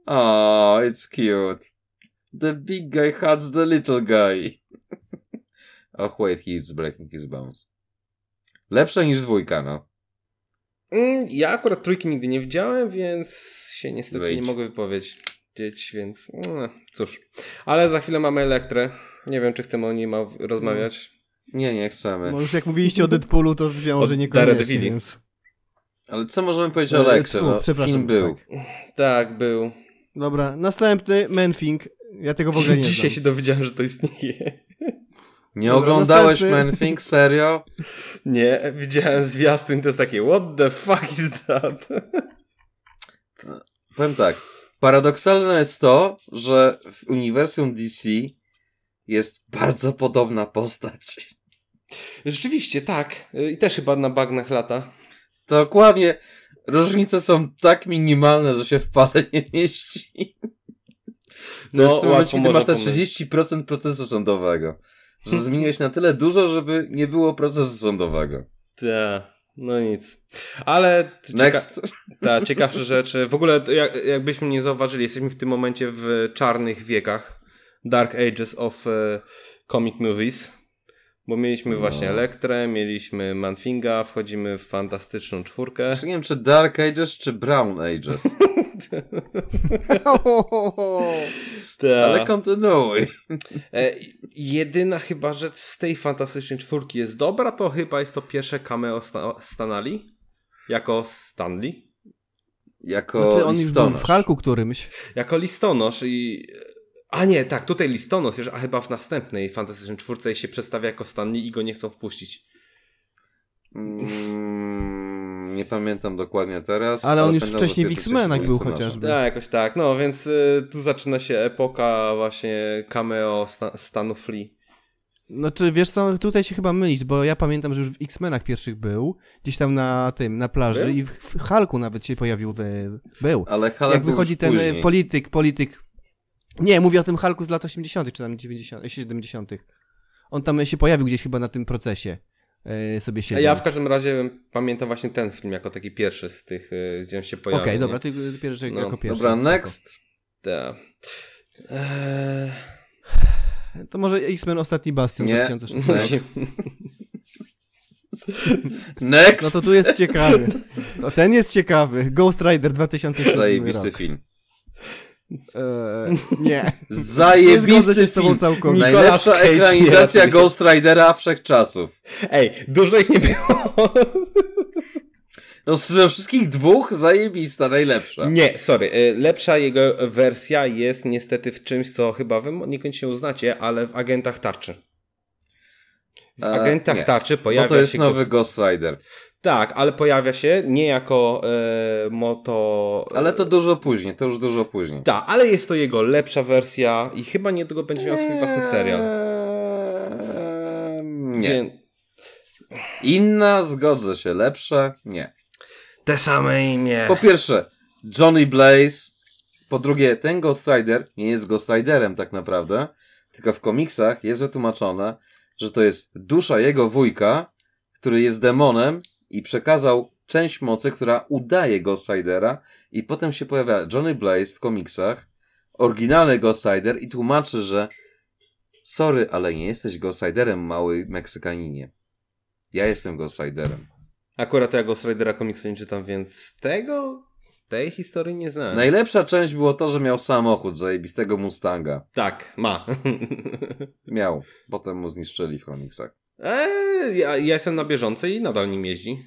oh, it's cute. The big guy hugs the little guy. Och, wait, he is breaking his bones. Lepsze niż dwójka, no. Mm, ja akurat trójki nigdy nie widziałem, więc się niestety nie mogę wypowiedzieć, więc no, cóż. Ale za chwilę mamy Elektrę. Nie wiem, czy chcemy o niej rozmawiać. Mm. Nie, nie chcemy. Bo no już jak mówiliście o Deadpoolu, to wziąłem, że niekoniecznie, więc... Ale co możemy powiedzieć o e, Elektrze? No, przepraszam. Film był. Tak. tak, był. Dobra, następny Manfing. Ja tego w ogóle nie Dzisiaj znam. się dowiedziałem, że to istnieje. Nie Dobra, oglądałeś Man Thing? Serio? Nie, widziałem zwiastun, to jest takie what the fuck is that? Powiem tak, paradoksalne jest to, że w uniwersum DC jest bardzo podobna postać. Rzeczywiście, tak. I też chyba na bagnach lata. Dokładnie. Różnice są tak minimalne, że się w pale nie mieści. No, to jest w momencie, kiedy masz te 30% procesu sądowego że zmieniłeś na tyle dużo, żeby nie było procesu sądowego. Tak. No nic. Ale Next. Cieka ta, ciekawsze rzeczy. W ogóle jak, jakbyśmy nie zauważyli, jesteśmy w tym momencie w czarnych wiekach. Dark Ages of e, Comic Movies. Bo mieliśmy no. właśnie Elektrę, mieliśmy Manfinga, wchodzimy w fantastyczną czwórkę. Czy nie wiem, czy Dark Ages, czy Brown Ages. Ta. Ale kontynuuj. E, jedyna chyba rzecz z tej fantastycznej czwórki jest dobra, to chyba jest to pierwsze cameo Stan Stanali. Jako Stanley. Jako znaczy on listonosz. Już był w Halku którymś. Jako listonosz i a nie, tak, tutaj listonos, a chyba w następnej Fantastycznej czwórce się przedstawia jako Stanley i go nie chcą wpuścić. Mm, nie pamiętam dokładnie teraz. Ale, ale on już wcześniej w X-Menach był chociażby. Tak, jakoś tak. No więc y, tu zaczyna się epoka właśnie cameo sta Stanu Flea. czy znaczy, wiesz co, tutaj się chyba mylisz, bo ja pamiętam, że już w X-Menach pierwszych był, gdzieś tam na tym, na plaży był? i w, w Halku nawet się pojawił, w, był. Ale Hulk Jak wychodzi ten y, później. polityk, polityk nie, mówię o tym Halku z lat 80. czy tam 90. 70. On tam się pojawił gdzieś chyba na tym procesie. Yy, sobie siedział. Ja w każdym razie pamiętam właśnie ten film jako taki pierwszy z tych, yy, gdzie on się pojawił. Okej, okay, dobra, ty pierwszy, no, jako pierwszy. Dobra, next. da. Eee... To może X-Men Ostatni Bastion Nie. 2016. Next! No to tu jest ciekawy. To ten jest ciekawy. Ghost Rider 2007 Zajebisty rok. film. Eee, nie. Zajebisty nie z tobą całkowicie. Najlepsza Cage ekranizacja Ghost Ridera wszechczasów. Ej, dużo ich nie było. No ze wszystkich dwóch zajebista, najlepsza. Nie, sorry. E, lepsza jego wersja jest niestety w czymś, co chyba wy niekoniecznie uznacie, ale w Agentach Tarczy. W e, Agentach Tarczy no pojawia się... No to jest nowy Ghost Rider. Tak, ale pojawia się nie jako e, moto. E, ale to dużo później, to już dużo później. Tak, ale jest to jego lepsza wersja i chyba niedługo będzie miał swój własny serial. Eee, nie. Inna, zgodzę się, lepsza, nie. Te same imię. Po pierwsze, Johnny Blaze. Po drugie, ten Ghost Rider nie jest Ghost Riderem tak naprawdę, tylko w komiksach jest wytłumaczone, że to jest dusza jego wujka, który jest demonem i przekazał część mocy, która udaje Ghost Ridera i potem się pojawia Johnny Blaze w komiksach, oryginalny Ghost Rider i tłumaczy, że sorry, ale nie jesteś Ghost Riderem, mały Meksykaninie. Ja jestem Ghost Riderem. Akurat ja Ghost Ridera komiksu nie czytam, więc tego, tej historii nie znam. Najlepsza część było to, że miał samochód zajebistego Mustanga. Tak, ma. miał. Potem mu zniszczyli w komiksach. Eee, ja, ja jestem na bieżąco i nadal nim jeździ.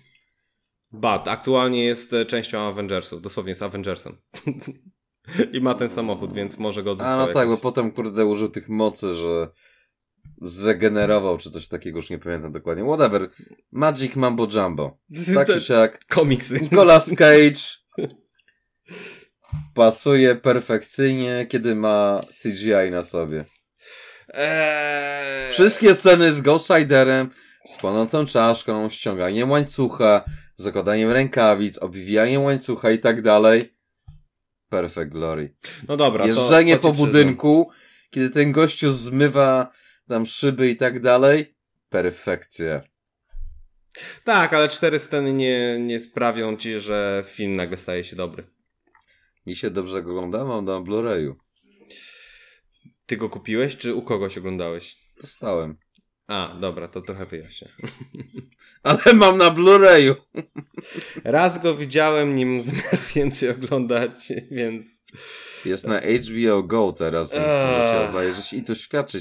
But aktualnie jest e, częścią Avengersów, dosłownie jest Avengersem. I ma ten samochód, więc może go odzyskać. A no tak, jakoś. tak, bo potem kurde użył tych mocy, że zregenerował czy coś takiego, już nie pamiętam dokładnie. Whatever. Magic Mambo Jumbo. Tak czy siak. Komiksy. Nicolas Cage pasuje perfekcyjnie, kiedy ma CGI na sobie. Eee... Wszystkie sceny z Ghost Riderem, z płonącą czaszką, ściąganiem łańcucha, zakładaniem rękawic, obwijaniem łańcucha i tak dalej. Perfect Glory. No dobra. Jeżdżenie to, to po budynku, przyznam. kiedy ten gościu zmywa tam szyby i tak dalej. Perfekcja. Tak, ale cztery sceny nie, nie sprawią ci, że film nagle staje się dobry. Mi się dobrze oglądam, mam na Blu-rayu. Ty go kupiłeś, czy u kogoś oglądałeś? Dostałem. A, dobra, to trochę wyjaśnię. Ale mam na Blu-rayu. Raz go widziałem, nie mógł więcej oglądać, więc... Jest na HBO Go teraz, więc eee. możecie obejrzeć i to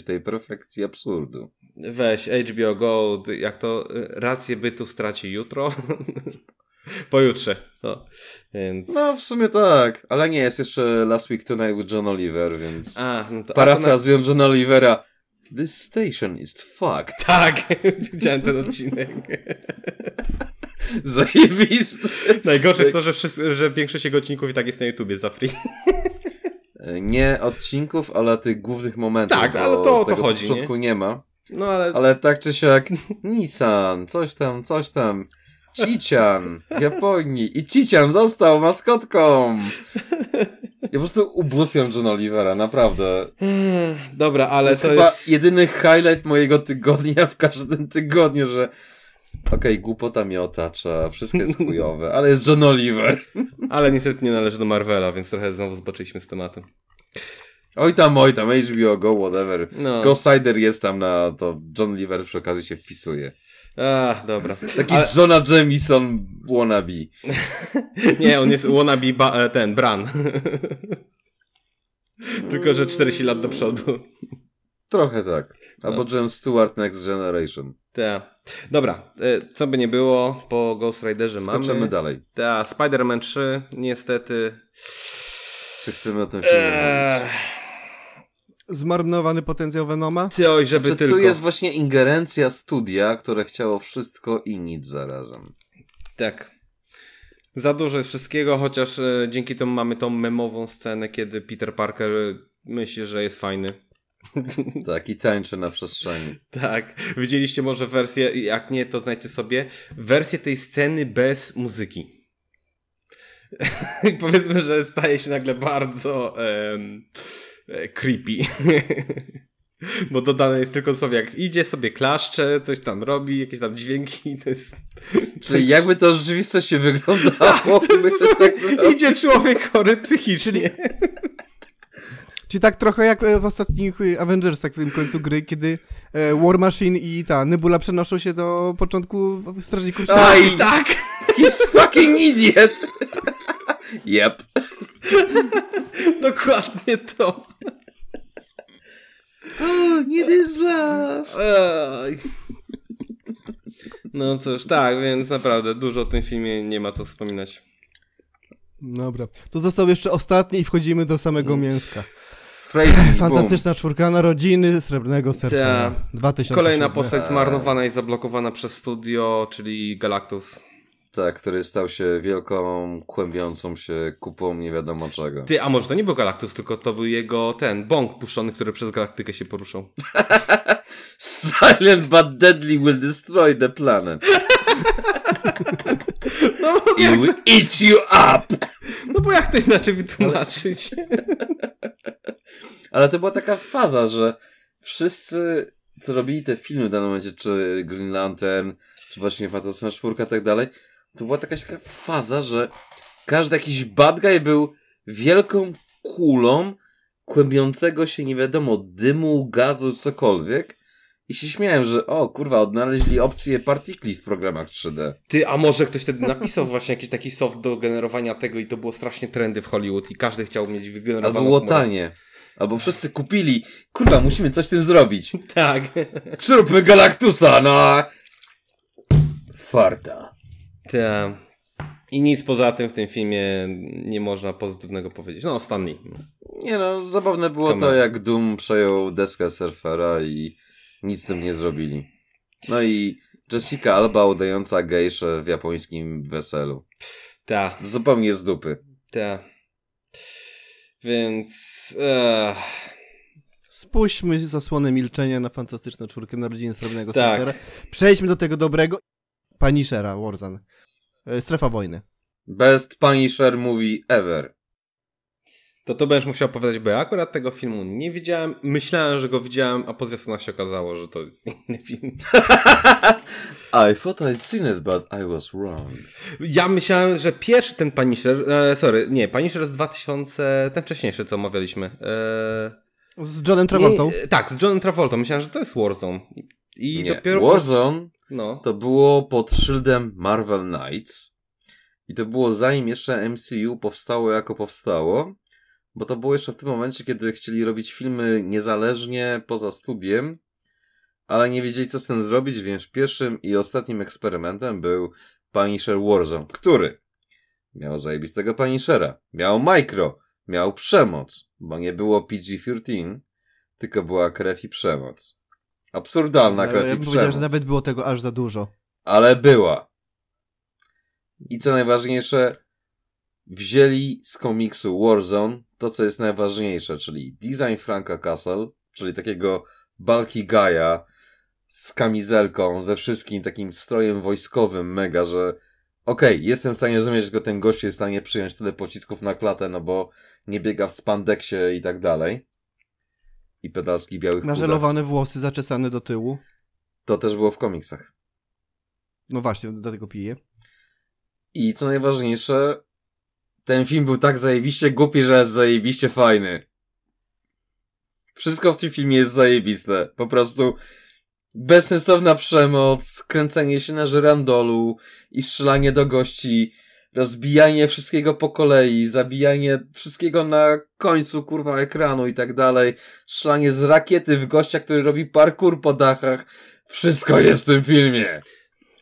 tej perfekcji absurdu. Weź, HBO Go, jak to y, rację bytu straci jutro. Pojutrze. No. Więc... no, w sumie tak, ale nie, jest jeszcze Last Week Tonight with John Oliver, więc a, no to, parafrazując na... John Olivera, This station is fucked. Tak, widziałem ten odcinek. Zajebisty. Najgorsze jest to, że, wszyscy, że większość jego odcinków i tak jest na YouTubie za free. Nie odcinków, ale tych głównych momentów. Tak, ale to o to chodzi. W początku nie, nie ma. No ale... ale tak czy siak, Nissan, coś tam, coś tam. Chichan w Japonii. I Chichan został maskotką. Ja po prostu ubóstwiam John Olivera, naprawdę. Dobra, ale to jest... To chyba jest... jedyny highlight mojego tygodnia w każdym tygodniu, że okej, okay, głupota mnie otacza, wszystko jest chujowe, ale jest John Oliver. ale niestety nie należy do Marvela, więc trochę znowu zobaczyliśmy z tematem. Oj tam, oj tam, HBO Go, whatever. No. Ghost Rider jest tam na to, John Oliver przy okazji się wpisuje. Ach, dobra. Taki Ale... Jonah Jamison wannabe. nie, on jest wannabe ba- e, ten, Bran. Tylko, że 40 lat do przodu. Trochę tak. Albo no. John Stewart Next Generation. Tak. Dobra, e, co by nie było, po Ghost Riderze mamy. Skoczymy dalej. Tak, Spider-Man 3, niestety. Czy chcemy o tym filmie eee... mówić? zmarnowany potencjał Venoma? Ty żeby znaczy, tylko. Tu jest właśnie ingerencja studia, które chciało wszystko i nic zarazem. Tak. Za dużo jest wszystkiego, chociaż e, dzięki temu mamy tą memową scenę, kiedy Peter Parker e, myśli, że jest fajny. Tak, i tańczy na przestrzeni. tak. Widzieliście może wersję, jak nie, to znajdźcie sobie wersję tej sceny bez muzyki. powiedzmy, że staje się nagle bardzo... E, creepy. Bo dodane jest tylko słowo jak idzie, sobie klaszcze, coś tam robi, jakieś tam dźwięki. To jest... Czyli jakby to rzeczywistość się wyglądało. Tak, to jest, tak idzie człowiek chory psychicznie. Czyli tak trochę jak e, w ostatnich e, Avengersach w tym końcu gry, kiedy War Machine i ta Nebula przenoszą się do początku Strażników. Aj, tak! He's fucking idiot! Yep. Dokładnie to. oh, nie is love. No cóż, tak, więc naprawdę dużo o tym filmie nie ma co wspominać. Dobra, to został jeszcze ostatni i wchodzimy do samego mm. mięska. Crazy, Fantastyczna boom. czwórka rodziny Srebrnego Serca. Tak. Kolejna postać zmarnowana i zablokowana przez studio, czyli Galactus. Tak, który stał się wielką, kłębiącą się kupą nie wiadomo czego. Ty, a może to nie był Galactus, tylko to był jego ten bąk puszczony, który przez galaktykę się poruszał. Silent but deadly will destroy the planet. No, bo It will eat you up! No bo jak to inaczej wytłumaczyć? Ale to była taka faza, że wszyscy, co robili te filmy w danym momencie, czy Green Lantern, czy właśnie Fantastyczna 4 i tak dalej, to była taka faza, że każdy jakiś bad guy był wielką kulą kłębiącego się nie wiadomo dymu, gazu, cokolwiek. I się śmiałem, że o kurwa, odnaleźli opcję partikli w programach 3D. Ty, a może ktoś wtedy napisał właśnie jakiś taki soft do generowania tego i to było strasznie trendy w Hollywood i każdy chciał mieć wygenerowane. Albo było humor. tanie. Albo wszyscy kupili. Kurwa, musimy coś z tym zrobić. Tak. Przyróbmy Galaktusa na... Farta. Tak. I nic poza tym w tym filmie nie można pozytywnego powiedzieć. No, ostatni. Nie no, zabawne było Kamer. to, jak Doom przejął deskę surfera i nic z tym nie zrobili. No i Jessica Alba udająca gejszę w japońskim weselu. Ta. Zupełnie z dupy. Ta. Więc... E... Spuśćmy zasłonę milczenia na fantastyczną czwórkę narodzin Srebrnego tak. Surfera. Przejdźmy do tego dobrego. Punishera, Warzone. E, strefa wojny. Best Punisher movie ever. To to będziesz musiał opowiadać, bo ja akurat tego filmu nie widziałem. Myślałem, że go widziałem, a po zwiastunach się okazało, że to jest inny film. I thought I'd seen it, but I was wrong. Ja myślałem, że pierwszy ten Punisher, e, sorry, nie, Punisher z 2000, ten wcześniejszy, co omawialiśmy. E, z Johnem Travolta. E, tak, z Johnem Travolta. Myślałem, że to jest Warzone. I nie, dopiero... Warzone no. To było pod szyldem Marvel Knights. I to było zanim jeszcze MCU powstało jako powstało. Bo to było jeszcze w tym momencie, kiedy chcieli robić filmy niezależnie, poza studiem. Ale nie wiedzieli, co z tym zrobić, więc pierwszym i ostatnim eksperymentem był Punisher Warzone, który miał zajebistego Punishera, miał micro, miał przemoc, bo nie było PG-13, tylko była krew i przemoc. Absurdalna no, akurat. E, ja bym że nawet było tego aż za dużo. Ale była. I co najważniejsze, wzięli z komiksu Warzone to, co jest najważniejsze, czyli design Franka Castle, czyli takiego balki gaja z kamizelką, ze wszystkim takim strojem wojskowym mega, że okej, okay, jestem w stanie zrozumieć, że ten gość jest w stanie przyjąć tyle pocisków na klatę, no bo nie biega w spandeksie i tak dalej i pedalskich białych Nażelowane pudach. włosy zaczesane do tyłu. To też było w komiksach. No właśnie, dlatego piję. I co najważniejsze, ten film był tak zajebiście głupi, że jest zajebiście fajny. Wszystko w tym filmie jest zajebiste. Po prostu bezsensowna przemoc, kręcenie się na żyrandolu i strzelanie do gości rozbijanie wszystkiego po kolei, zabijanie wszystkiego na końcu, kurwa, ekranu i tak dalej, strzelanie z rakiety w gościa, który robi parkour po dachach. Wszystko jest w tym filmie.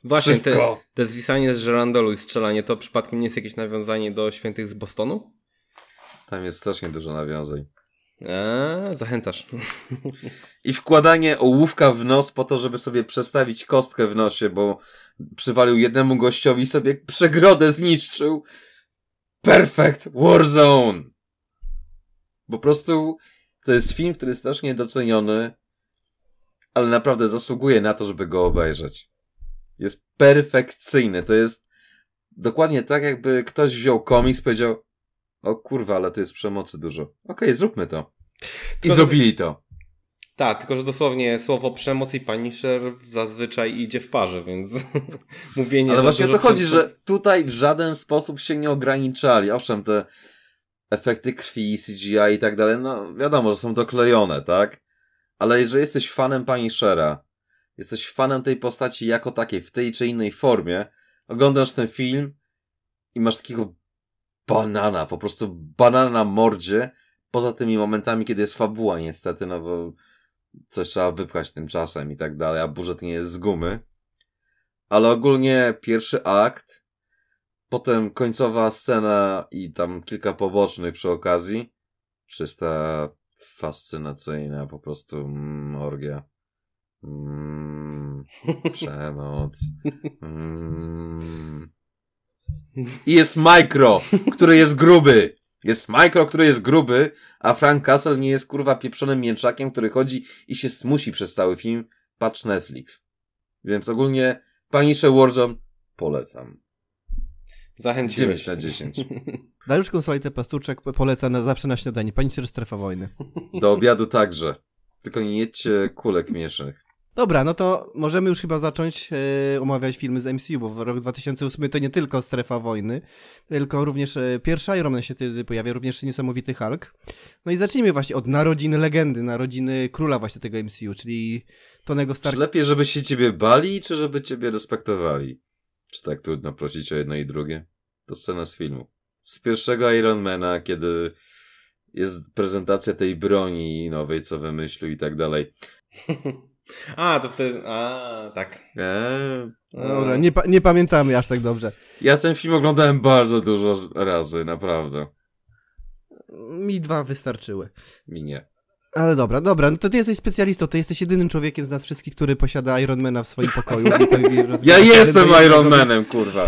Właśnie, Wszystko. Te, te zwisanie z żerandolu i strzelanie, to przypadkiem nie jest jakieś nawiązanie do Świętych z Bostonu? Tam jest strasznie dużo nawiązań. Eee, zachęcasz. I wkładanie ołówka w nos po to, żeby sobie przestawić kostkę w nosie, bo przywalił jednemu gościowi sobie przegrodę zniszczył. Perfect Warzone! Po prostu to jest film, który jest strasznie doceniony, ale naprawdę zasługuje na to, żeby go obejrzeć. Jest perfekcyjny. To jest dokładnie tak, jakby ktoś wziął komiks, powiedział o kurwa, ale to jest przemocy dużo. Okej, okay, zróbmy to. I zrobili to. Tak, tylko że dosłownie słowo przemoc i panisher zazwyczaj idzie w parze, więc mówienie... Ale właśnie o to chodzi, przemoc... że tutaj w żaden sposób się nie ograniczali. Owszem, te efekty krwi, CGI i tak dalej, no wiadomo, że są doklejone, tak? Ale jeżeli jesteś fanem Punishera, jesteś fanem tej postaci jako takiej, w tej czy innej formie, oglądasz ten film i masz takiego banana, po prostu banana na mordzie, poza tymi momentami, kiedy jest fabuła niestety, no bo coś trzeba wypchać tymczasem i tak dalej, a budżet nie jest z gumy. Ale ogólnie pierwszy akt, potem końcowa scena i tam kilka pobocznych przy okazji, czysta fascynacyjna po prostu mm, orgia. Mm, przemoc. Mm. I jest Micro, który jest gruby. Jest Micro, który jest gruby, a Frank Castle nie jest kurwa pieprzonym mięczakiem, który chodzi i się smusi przez cały film. Patrz Netflix. Więc ogólnie Panisze Warzone polecam. Zachęciłeś. 9 na 10. Dariusz Konsolite Pasturczek poleca na, zawsze na śniadanie. Panisze Strefa Wojny. Do obiadu także. Tylko nie jedźcie kulek miesznych. Dobra, no to możemy już chyba zacząć e, omawiać filmy z MCU, bo rok 2008 to nie tylko Strefa Wojny, tylko również e, pierwsza Iron Man się wtedy pojawia, również Niesamowity Hulk. No i zacznijmy właśnie od narodzin legendy, narodziny króla właśnie tego MCU, czyli Tonego Starka. Czy lepiej, żeby się ciebie bali, czy żeby ciebie respektowali? Czy tak trudno prosić o jedno i drugie? To scena z filmu. Z pierwszego Ironmana, kiedy jest prezentacja tej broni nowej, co wymyślił i tak dalej. A, to wtedy. A, tak. Eee, Dobra, nie, pa nie pamiętamy aż tak dobrze. Ja ten film oglądałem bardzo dużo razy, naprawdę. Mi dwa wystarczyły. Mi nie. Ale dobra, dobra, no to ty jesteś specjalistą, ty jesteś jedynym człowiekiem z nas wszystkich, który posiada Ironmana w swoim pokoju. ja jestem Ironmanem, kurwa.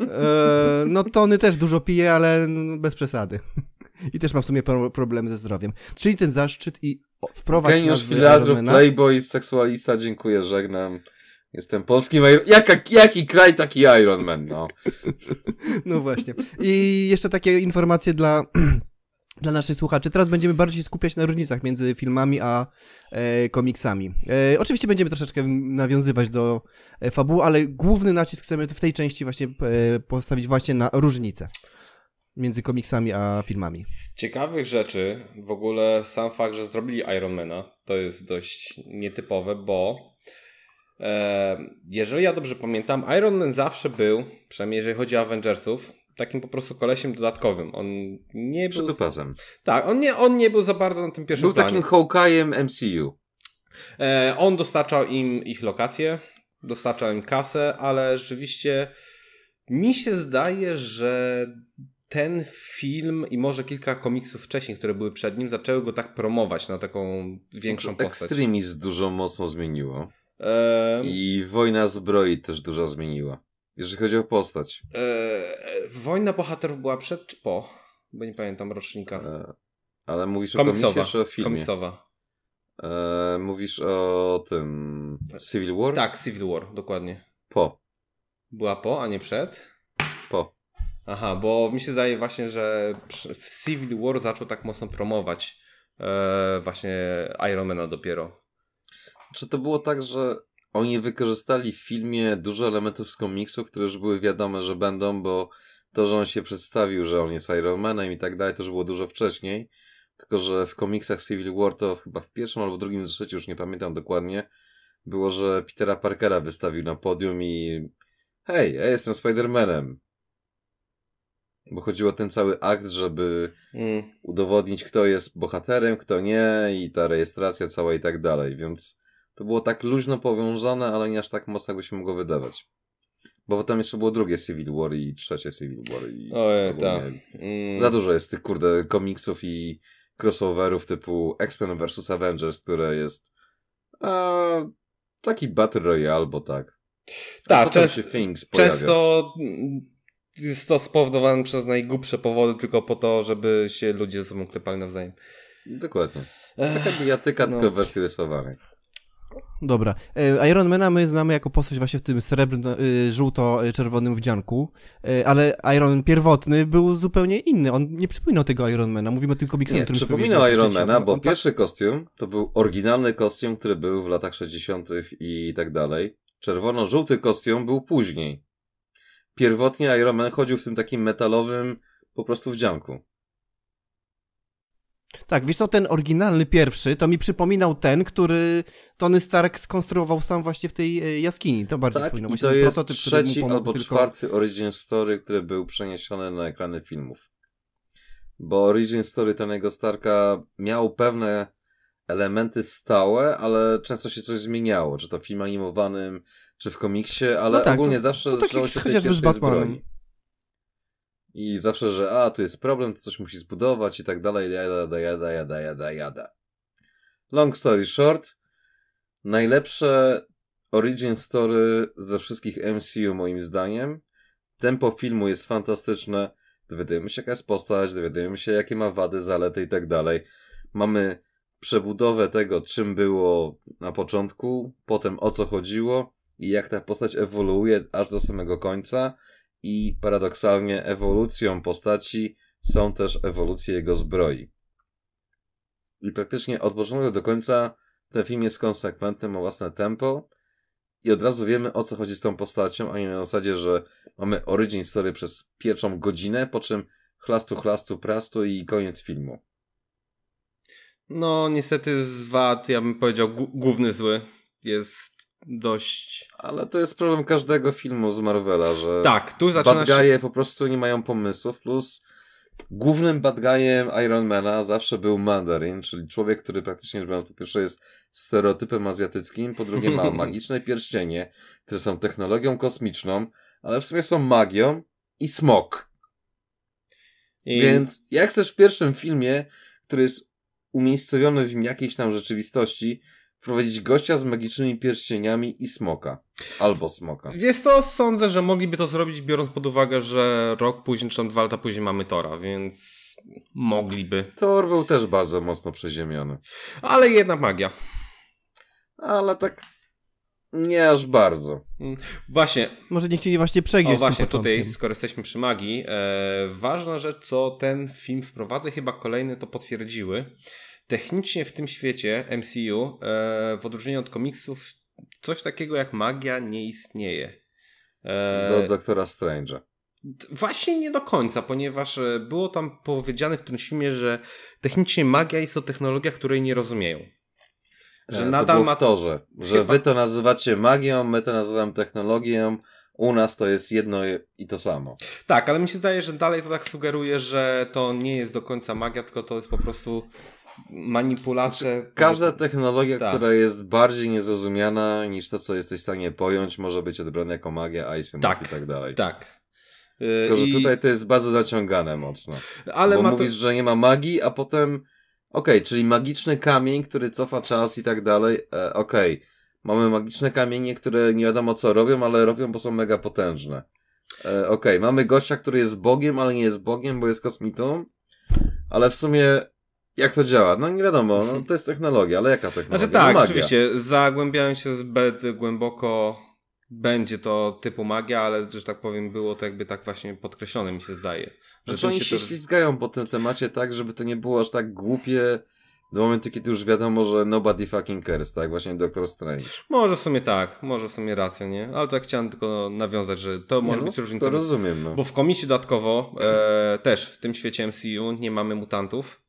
E, no Tony też dużo pije, ale no, bez przesady. I też ma w sumie pro problemy ze zdrowiem. Czyli ten zaszczyt i wprowadź Geniusz filadru, playboy, seksualista, dziękuję, żegnam. Jestem polskim Iron... Jaka, jaki kraj, taki Iron Man, no. No właśnie. I jeszcze takie informacje dla, dla naszych słuchaczy. Teraz będziemy bardziej skupiać na różnicach między filmami a e, komiksami. E, oczywiście będziemy troszeczkę nawiązywać do e, fabuły, ale główny nacisk chcemy w tej części właśnie e, postawić właśnie na różnice między komiksami a filmami. Z ciekawych rzeczy w ogóle sam fakt, że zrobili Ironmana, to jest dość nietypowe, bo e, jeżeli ja dobrze pamiętam, Ironman zawsze był, przynajmniej jeżeli chodzi o Avengersów, takim po prostu kolesiem dodatkowym. On nie był. Przedupasem. Tak, on nie, on nie był za bardzo na tym pierwszym Był planie. takim Hawkeye'em MCU. E, on dostarczał im ich lokacje, dostarczał im kasę, ale rzeczywiście mi się zdaje, że ten film i może kilka komiksów wcześniej, które były przed nim, zaczęły go tak promować na taką większą znaczy, postać. Ekstremizm dużo mocno zmieniło. Ehm... I Wojna Zbroi też dużo zmieniła. Jeżeli chodzi o postać. Ehm... Wojna bohaterów była przed czy po? Bo nie pamiętam rocznika. Ehm... Ale mówisz komiksowa. o komiksie czy o filmie? Komiksowa. E, mówisz o tym Civil War? Tak, Civil War, dokładnie. Po. Była po, a nie przed? Po. Aha, bo mi się zdaje właśnie, że w Civil War zaczął tak mocno promować e, właśnie Ironmana dopiero. Czy to było tak, że oni wykorzystali w filmie dużo elementów z komiksu, które już były wiadome, że będą, bo to, że on się przedstawił, że on jest Ironmanem i tak dalej, to już było dużo wcześniej. Tylko, że w komiksach Civil War to chyba w pierwszym albo drugim zeszycie, już nie pamiętam dokładnie, było, że Petera Parkera wystawił na podium i hej, ja jestem Spider-Manem. Bo chodziło o ten cały akt, żeby mm. udowodnić, kto jest bohaterem, kto nie, i ta rejestracja cała i tak dalej. Więc to było tak luźno powiązane, ale nie aż tak mocno, jakby się mogło wydawać. Bo potem jeszcze było drugie Civil War i trzecie Civil War. I e, tak. Mm. Za dużo jest tych, kurde, komiksów i crossoverów typu X-Men vs. Avengers, które jest a, taki Battle Royale, bo tak. A tak, często, często jest to spowodowane przez najgłupsze powody, tylko po to, żeby się ludzie ze sobą klepali nawzajem. Dokładnie. Taka bijatyka, no. tylko w wersji rysowanej. Dobra. E, Ironmana my znamy jako postać właśnie w tym srebrno, y, żółto-czerwonym wdzianku, e, ale Iron pierwotny był zupełnie inny. On nie przypominał tego Ironmana. Mówimy o tym komiksie, nie, którym przypominał Ironmana, bo tak... pierwszy kostium to był oryginalny kostium, który był w latach 60. i tak dalej. Czerwono-żółty kostium był później pierwotnie Iron Man chodził w tym takim metalowym po prostu wdzianku. Tak, wiesz co, ten oryginalny pierwszy, to mi przypominał ten, który Tony Stark skonstruował sam właśnie w tej e, jaskini. To bardzo tak, przypominał. I to jest prototyp, trzeci albo tylko... czwarty Origin Story, który był przeniesiony na ekrany filmów. Bo Origin Story Tony'ego Starka miał pewne elementy stałe, ale często się coś zmieniało, czy to film animowanym, czy w komiksie, ale no tak, ogólnie to, zawsze no tak się chociażby z Batmanem. I zawsze, że a, tu jest problem, to coś musi zbudować i tak dalej, jada, jada, jada, jada, jada. Long story short, najlepsze origin story ze wszystkich MCU moim zdaniem. Tempo filmu jest fantastyczne. Dowiadujemy się, jaka jest postać, dowiadujemy się, jakie ma wady, zalety i tak dalej. Mamy przebudowę tego, czym było na początku, potem o co chodziło, i jak ta postać ewoluuje aż do samego końca i paradoksalnie ewolucją postaci są też ewolucje jego zbroi. I praktycznie od początku do końca ten film jest konsekwentny, ma własne tempo i od razu wiemy o co chodzi z tą postacią, a nie na zasadzie, że mamy origin story przez pierwszą godzinę, po czym chlastu, chlastu, prastu i koniec filmu. No, niestety z wad, ja bym powiedział, główny zły jest dość. Ale to jest problem każdego filmu z Marvela, że. Tak, tu zaczyna się... po prostu nie mają pomysłów, plus głównym badgajem Ironmana zawsze był Mandarin, czyli człowiek, który praktycznie po pierwsze jest stereotypem azjatyckim, po drugie ma magiczne pierścienie, które są technologią kosmiczną, ale w sumie są magią i smok. I... Więc jak chcesz w pierwszym filmie, który jest umiejscowiony w jakiejś tam rzeczywistości, wprowadzić gościa z magicznymi pierścieniami i smoka. Albo smoka. Jest to, sądzę, że mogliby to zrobić, biorąc pod uwagę, że rok później, czy tam dwa lata później mamy Tora, więc mogliby. Tor był też bardzo mocno przeziemiony. Ale jedna magia. Ale tak nie aż bardzo. Mm, właśnie. Może nie chcieli właśnie przegiąć. właśnie, tutaj skoro jesteśmy przy magii, e, ważna rzecz, co ten film wprowadza, chyba kolejne to potwierdziły, technicznie w tym świecie MCU, e, w odróżnieniu od komiksów, coś takiego jak magia nie istnieje. E, do doktora Strange'a. Właśnie nie do końca, ponieważ e, było tam powiedziane w tym filmie, że technicznie magia jest to technologia, której nie rozumieją. Że to nadal ma. że, że wy to nazywacie magią, my to nazywamy technologią, u nas to jest jedno i to samo. Tak, ale mi się zdaje, że dalej to tak sugeruje, że to nie jest do końca magia, tylko to jest po prostu manipulacje. Znaczy, każda technologia, tak. która jest bardziej niezrozumiana niż to, co jesteś w stanie pojąć, może być odebrana jako magia, ice tak, i tak dalej. Tak. Y, Tylko, że I... tutaj to jest bardzo naciągane mocno. Ale bo mówisz, to... że nie ma magii, a potem okej, okay, czyli magiczny kamień, który cofa czas i tak dalej, e, okej. Okay. Mamy magiczne kamienie, które nie wiadomo co robią, ale robią, bo są mega potężne. E, okej, okay. mamy gościa, który jest bogiem, ale nie jest bogiem, bo jest kosmitą. Ale w sumie jak to działa? No nie wiadomo, no, to jest technologia, ale jaka technologia? Znaczy no, tak, no, oczywiście, zagłębiałem się zbyt głęboko, będzie to typu magia, ale że tak powiem, było to jakby tak właśnie podkreślone, mi się zdaje. Znaczy że znaczy oni się, się to... ślizgają po tym temacie tak, żeby to nie było aż tak głupie do momentu, kiedy już wiadomo, że nobody fucking cares, tak? Właśnie Doktor Strange. Może w sumie tak, może w sumie racja, nie? Ale tak chciałem tylko nawiązać, że to nie, może no, być różnicą. To rozumiem, no. Bo w komisji dodatkowo e, też w tym świecie MCU nie mamy mutantów,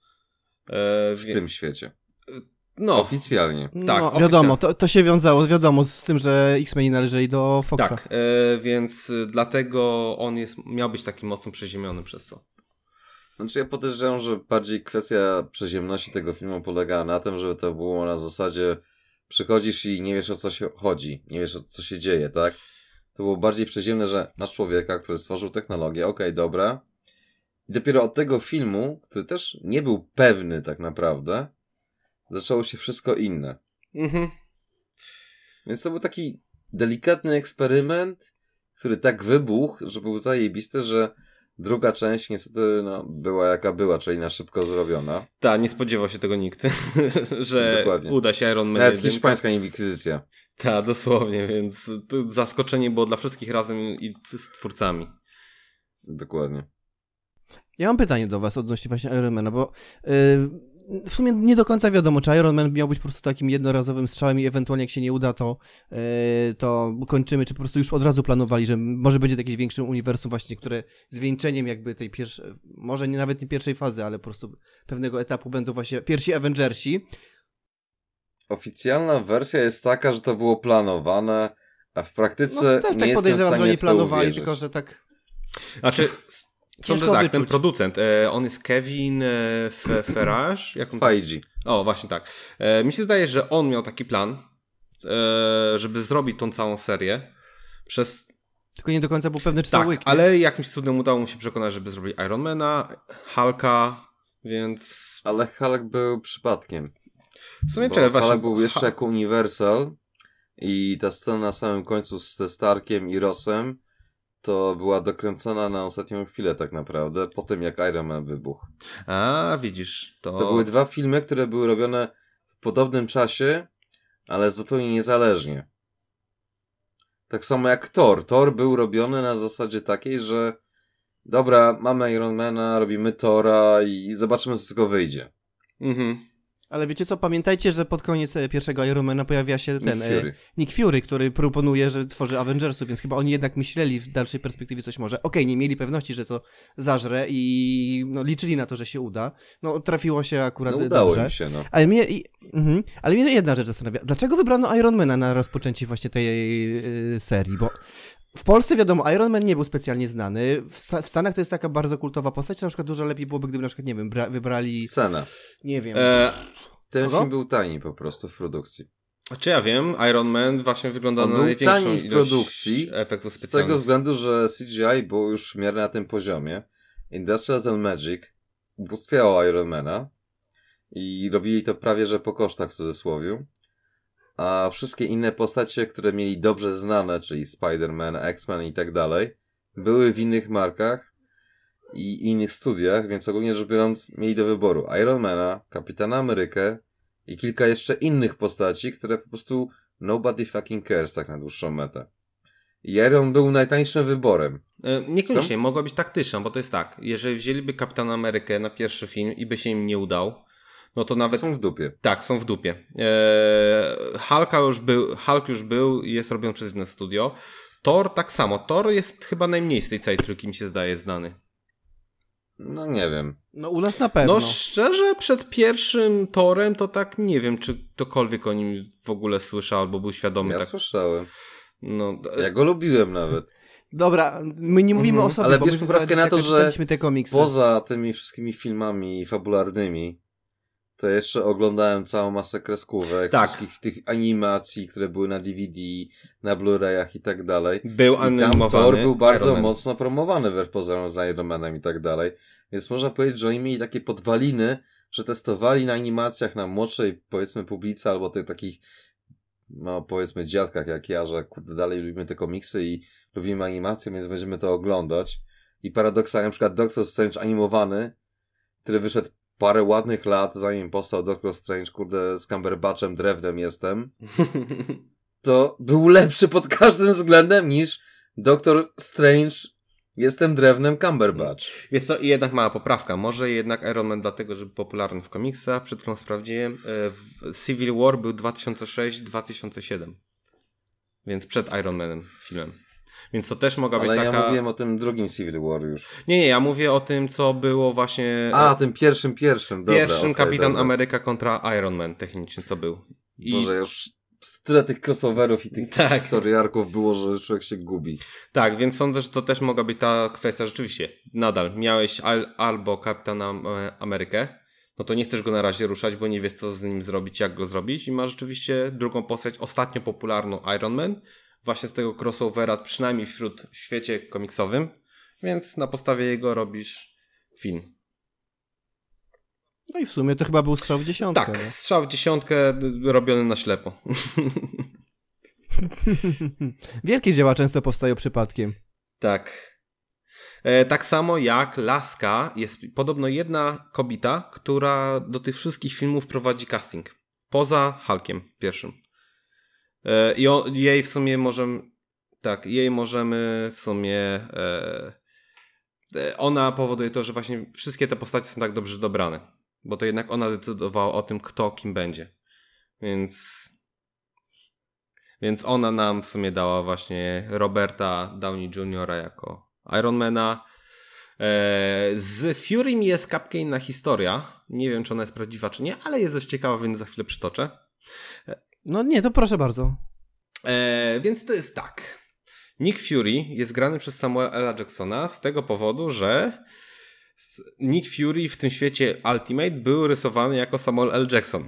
E, w tym świecie. E, no. Oficjalnie. Tak, no, tak, oficjalnie. wiadomo, to, to się wiązało, wiadomo, z tym, że X-Meni należeli do Foxa. Tak, e, więc e, dlatego on jest, miał być taki mocno przeziemiony przez to. Znaczy ja podejrzewam, że bardziej kwestia przeziemności tego filmu polegała na tym, żeby to było na zasadzie przychodzisz i nie wiesz o co się chodzi, nie wiesz o co się dzieje, tak? To było bardziej przeziemne, że nasz człowieka, który stworzył technologię, okej, okay, dobra, i dopiero od tego filmu, który też nie był pewny tak naprawdę, zaczęło się wszystko inne. Mhm. Więc to był taki delikatny eksperyment, który tak wybuchł, że był zajebisty, że druga część niestety no, była jaka była, czyli na szybko zrobiona. Tak, nie spodziewał się tego nikt, że Dokładnie. uda się Iron Man. Nawet hiszpańska inkwizycja. Tak, dosłownie, więc zaskoczenie było dla wszystkich razem i z twórcami. Dokładnie. Ja mam pytanie do was odnośnie właśnie Ironmana, bo yy, w sumie nie do końca wiadomo, czy Ironman miał być po prostu takim jednorazowym strzałem i ewentualnie jak się nie uda, to, yy, to kończymy, czy po prostu już od razu planowali, że może będzie jakieś większym uniwersum właśnie, które zwieńczeniem jakby tej pierwszej, może nie nawet nie pierwszej fazy, ale po prostu pewnego etapu będą właśnie pierwsi Avengersi. Oficjalna wersja jest taka, że to było planowane, a w praktyce no, też tak nie podejrzewam, że oni planowali, tylko że tak... Znaczy, Ciężko tak, ten producent, e, on jest Kevin e, Ferrage? Faiji. O, właśnie tak. E, mi się zdaje, że on miał taki plan, żeby zrobić tą całą serię przez... Tylko nie do końca był pewny, czy tak, to ale jakimś cudem udało mu się przekonać, żeby zrobić Ironmana, Hulka, więc... Ale Hulk był przypadkiem. W sumie czekaj, właśnie... Hulk był jeszcze jako Universal i ta scena na samym końcu z Starkiem i Rossem to była dokręcona na ostatnią chwilę tak naprawdę, po tym jak Iron Man wybuchł. A, widzisz, to... To były dwa filmy, które były robione w podobnym czasie, ale zupełnie niezależnie. Tak samo jak Thor. Thor był robiony na zasadzie takiej, że dobra, mamy Ironmana, robimy Tora i zobaczymy, co z tego wyjdzie. Mhm. Ale wiecie co, pamiętajcie, że pod koniec e, pierwszego Ironmana pojawia się ten Nick e, Fury, Nick Fury który proponuje, że tworzy Avengersów, więc chyba oni jednak myśleli w dalszej perspektywie coś może. Okej, okay, nie mieli pewności, że to zażre i no, liczyli na to, że się uda. No trafiło się akurat no, udało dobrze. im się, no. Ale mnie, i, mhm. Ale mnie jedna rzecz zastanawia. Dlaczego wybrano Ironmana na rozpoczęcie właśnie tej yy, serii? Bo w Polsce wiadomo, Iron Man nie był specjalnie znany. W, sta w Stanach to jest taka bardzo kultowa postać. Na przykład dużo lepiej byłoby, gdyby na przykład, nie wiem, wybrali. Cena. Nie wiem. E, ten Kogo? film był tani po prostu w produkcji. A czy ja wiem, Iron Man właśnie wyglądał na największą największą tani w produkcji efektów specjalnych. Z tego względu, że CGI było już w miarę na tym poziomie. Industrial and Magic ubóstwiało Mana i robili to prawie że po kosztach w cudzysłowie a wszystkie inne postacie, które mieli dobrze znane, czyli Spider-Man, X-Men i tak dalej, były w innych markach i innych studiach, więc ogólnie rzecz biorąc mieli do wyboru Ironmana, Kapitana Amerykę i kilka jeszcze innych postaci, które po prostu nobody fucking cares tak na dłuższą metę. Iron był najtańszym wyborem. E, niekoniecznie, mogła być taktyczna, bo to jest tak, jeżeli wzięliby Kapitana Amerykę na pierwszy film i by się im nie udał, no to nawet... Są w dupie. Tak, są w dupie. Eee, Hulka już był, Hulk już był i jest robiony przez inne studio. Thor tak samo. Thor jest chyba najmniej z tej całej trójki, mi się zdaje, znany. No nie wiem. No u nas na pewno. No szczerze, przed pierwszym torem to tak nie wiem, czy ktokolwiek o nim w ogóle słyszał albo był świadomy. Ja tak. słyszałem. No, ja go lubiłem nawet. Dobra, my nie mówimy mm o sobie, Ale bierz poprawkę na to, że poza tymi wszystkimi filmami fabularnymi to jeszcze oglądałem całą masę kreskówek, tak. wszystkich tych animacji, które były na DVD, na Blu-rayach i tak dalej. Był animowany. I Thor był bardzo mocno promowany wbrew pozorom z Ironmanem i tak dalej. Więc można powiedzieć, że oni mieli takie podwaliny, że testowali na animacjach na młodszej, powiedzmy, publice albo tych takich, no powiedzmy, dziadkach jak ja, że kurde, dalej lubimy te komiksy i lubimy animacje, więc będziemy to oglądać. I paradoksalnie na przykład Doctor Strange animowany, który wyszedł parę ładnych lat, zanim powstał Doctor Strange, kurde, z Cumberbatchem drewnem jestem, to był lepszy pod każdym względem niż Doctor Strange Jestem drewnem Cumberbatch. Jest to jednak mała poprawka. Może jednak Iron Man dlatego, że był popularny w komiksach, przed którą sprawdziłem, e, Civil War był 2006-2007. Więc przed Iron Manem filmem. Więc to też mogła Ale być taka... ja mówiłem o tym drugim Civil War już. Nie, nie, ja mówię o tym, co było właśnie... A, e, tym pierwszym, pierwszym, dobra, Pierwszym okay, Kapitan dobra. Ameryka kontra Iron Man technicznie, co był. I... Boże, już tyle tych crossoverów i tych tak. historiarków było, że człowiek się gubi. Tak, więc sądzę, że to też mogła być ta kwestia. Rzeczywiście, nadal miałeś al, albo Kapitana e, Amerykę, no to nie chcesz go na razie ruszać, bo nie wiesz co z nim zrobić, jak go zrobić i masz rzeczywiście drugą postać, ostatnio popularną Iron Man, właśnie z tego crossovera, przynajmniej wśród świecie komiksowym, więc na podstawie jego robisz film. No i w sumie to chyba był strzał w dziesiątkę. Tak, nie? strzał w dziesiątkę y, robiony na ślepo. Wielkie dzieła często powstają przypadkiem. Tak. E, tak samo jak Laska jest podobno jedna kobieta, która do tych wszystkich filmów prowadzi casting. Poza Hulkiem pierwszym. E, I jej w sumie możemy. Tak, jej możemy w sumie. E, e, ona powoduje to, że właśnie wszystkie te postacie są tak dobrze dobrane. Bo to jednak ona decydowała o tym, kto kim będzie. Więc. Więc ona nam w sumie dała właśnie Roberta Downey Jr. jako Ironmana. E, z Fury jest inna historia. Nie wiem, czy ona jest prawdziwa, czy nie, ale jest dość ciekawa, więc za chwilę przytoczę. No nie, to proszę bardzo. E, więc to jest tak. Nick Fury jest grany przez Samuela Jacksona z tego powodu, że Nick Fury w tym świecie Ultimate był rysowany jako Samuel L. Jackson.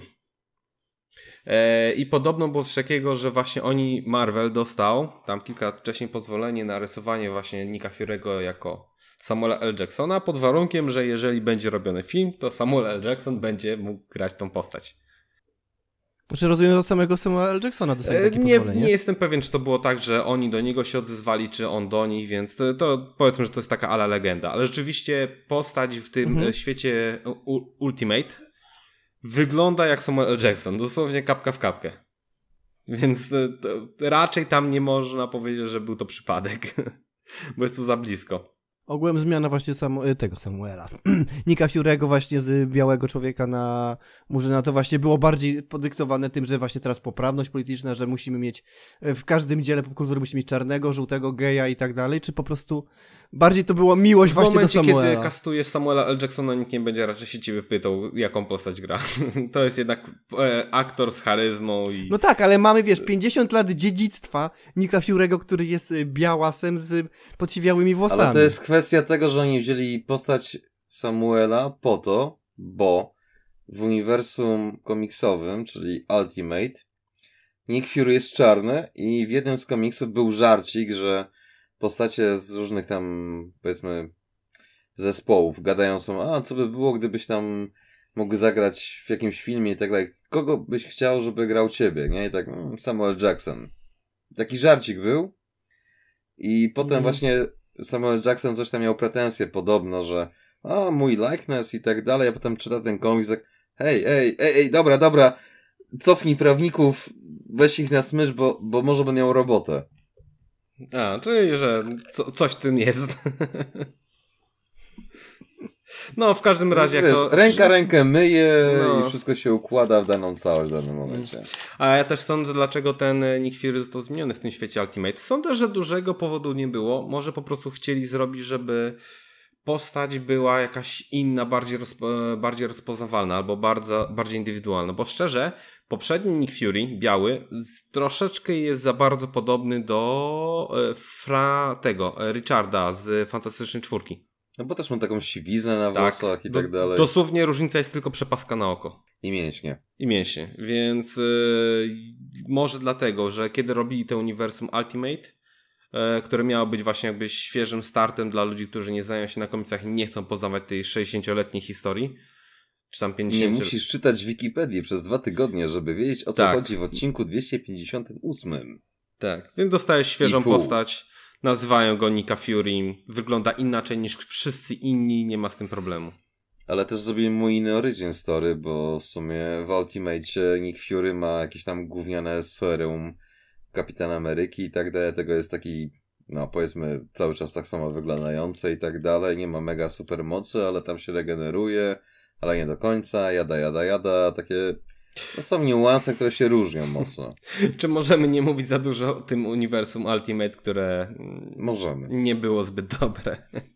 E, I podobno było z takiego, że właśnie oni, Marvel dostał tam kilka lat wcześniej pozwolenie na rysowanie właśnie Nicka Fury'ego jako Samuela L. Jacksona, pod warunkiem, że jeżeli będzie robiony film, to Samuel L. Jackson będzie mógł grać tą postać. Znaczy rozumiem od samego Samuela Jacksona dostali e, takie nie, nie jestem pewien, czy to było tak, że oni do niego się odzywali, czy on do nich, więc to, to powiedzmy, że to jest taka ala legenda. Ale rzeczywiście postać w tym mhm. E, świecie e, Ultimate wygląda jak Samuel L. Jackson, dosłownie kapka w kapkę. Więc raczej tam nie można powiedzieć, że był to przypadek, bo jest to za blisko. Ogółem zmiana właśnie y, tego Samuela. Nika Fiurego właśnie z białego człowieka na murzyna to właśnie było bardziej podyktowane tym, że właśnie teraz poprawność polityczna, że musimy mieć y, w każdym dziele popkultury musimy mieć czarnego, żółtego, geja i tak dalej, czy po prostu bardziej to było miłość w właśnie momencie, do Samuela. kiedy kastujesz Samuela L. Jacksona, nikt nie będzie raczej się ciebie pytał, jaką postać gra. to jest jednak e, aktor z charyzmą i... No tak, ale mamy, wiesz, 50 lat dziedzictwa Nika Fiurego, który jest y, białasem z podciwiałymi włosami. Ale to jest kwestia tego, że oni wzięli postać Samuela po to, bo w uniwersum komiksowym, czyli Ultimate, Nick Fury jest czarny i w jednym z komiksów był żarcik, że postacie z różnych tam, powiedzmy, zespołów gadają są, a co by było, gdybyś tam mógł zagrać w jakimś filmie i tak dalej. Kogo byś chciał, żeby grał ciebie, nie? I tak, mm, Samuel Jackson. Taki żarcik był. I potem mm. właśnie Samuel Jackson coś tam miał pretensje podobno, że a mój likeness i tak dalej, a potem czyta ten komiks tak hej, ej, ej, ej, dobra, dobra, cofnij prawników, weź ich na smycz, bo, bo może będą miał robotę. A, czyli, że co, coś w tym jest. No, w każdym no, razie. Wiesz, to... Ręka rękę myje no. i wszystko się układa w daną całość w danym momencie. Mm. A ja też sądzę, dlaczego ten e, Nick Fury został zmieniony w tym świecie Ultimate. Sądzę, że dużego powodu nie było. Może po prostu chcieli zrobić, żeby postać była jakaś inna, bardziej, rozpo, e, bardziej rozpoznawalna albo bardzo, bardziej indywidualna. Bo szczerze, poprzedni Nick Fury, biały, troszeczkę jest za bardzo podobny do e, fra tego Richarda z Fantastycznej Czwórki. No bo też mam taką siwiznę na tak, włosach i do, tak dalej. Dosłownie różnica jest tylko przepaska na oko. I mięśnie. I mięśnie, więc yy, może dlatego, że kiedy robili to uniwersum Ultimate, yy, które miało być właśnie jakby świeżym startem dla ludzi, którzy nie znają się na komiksach i nie chcą poznawać tej 60-letniej historii, czy tam 50 Nie musisz czytać Wikipedii przez dwa tygodnie, żeby wiedzieć o co tak. chodzi w odcinku 258. Tak, więc dostajesz świeżą postać nazywają go Nika Fury, wygląda inaczej niż wszyscy inni, nie ma z tym problemu. Ale też zrobili mu inny origin story, bo w sumie w Ultimate Nick Fury ma jakieś tam gówniane serum Kapitan Ameryki i tak dalej, tego jest taki, no powiedzmy, cały czas tak samo wyglądający i tak dalej, nie ma mega super mocy, ale tam się regeneruje, ale nie do końca, jada, jada, jada, takie to no są niuanse, które się różnią mocno. Czy możemy nie mówić za dużo o tym uniwersum Ultimate, które możemy. nie było zbyt dobre?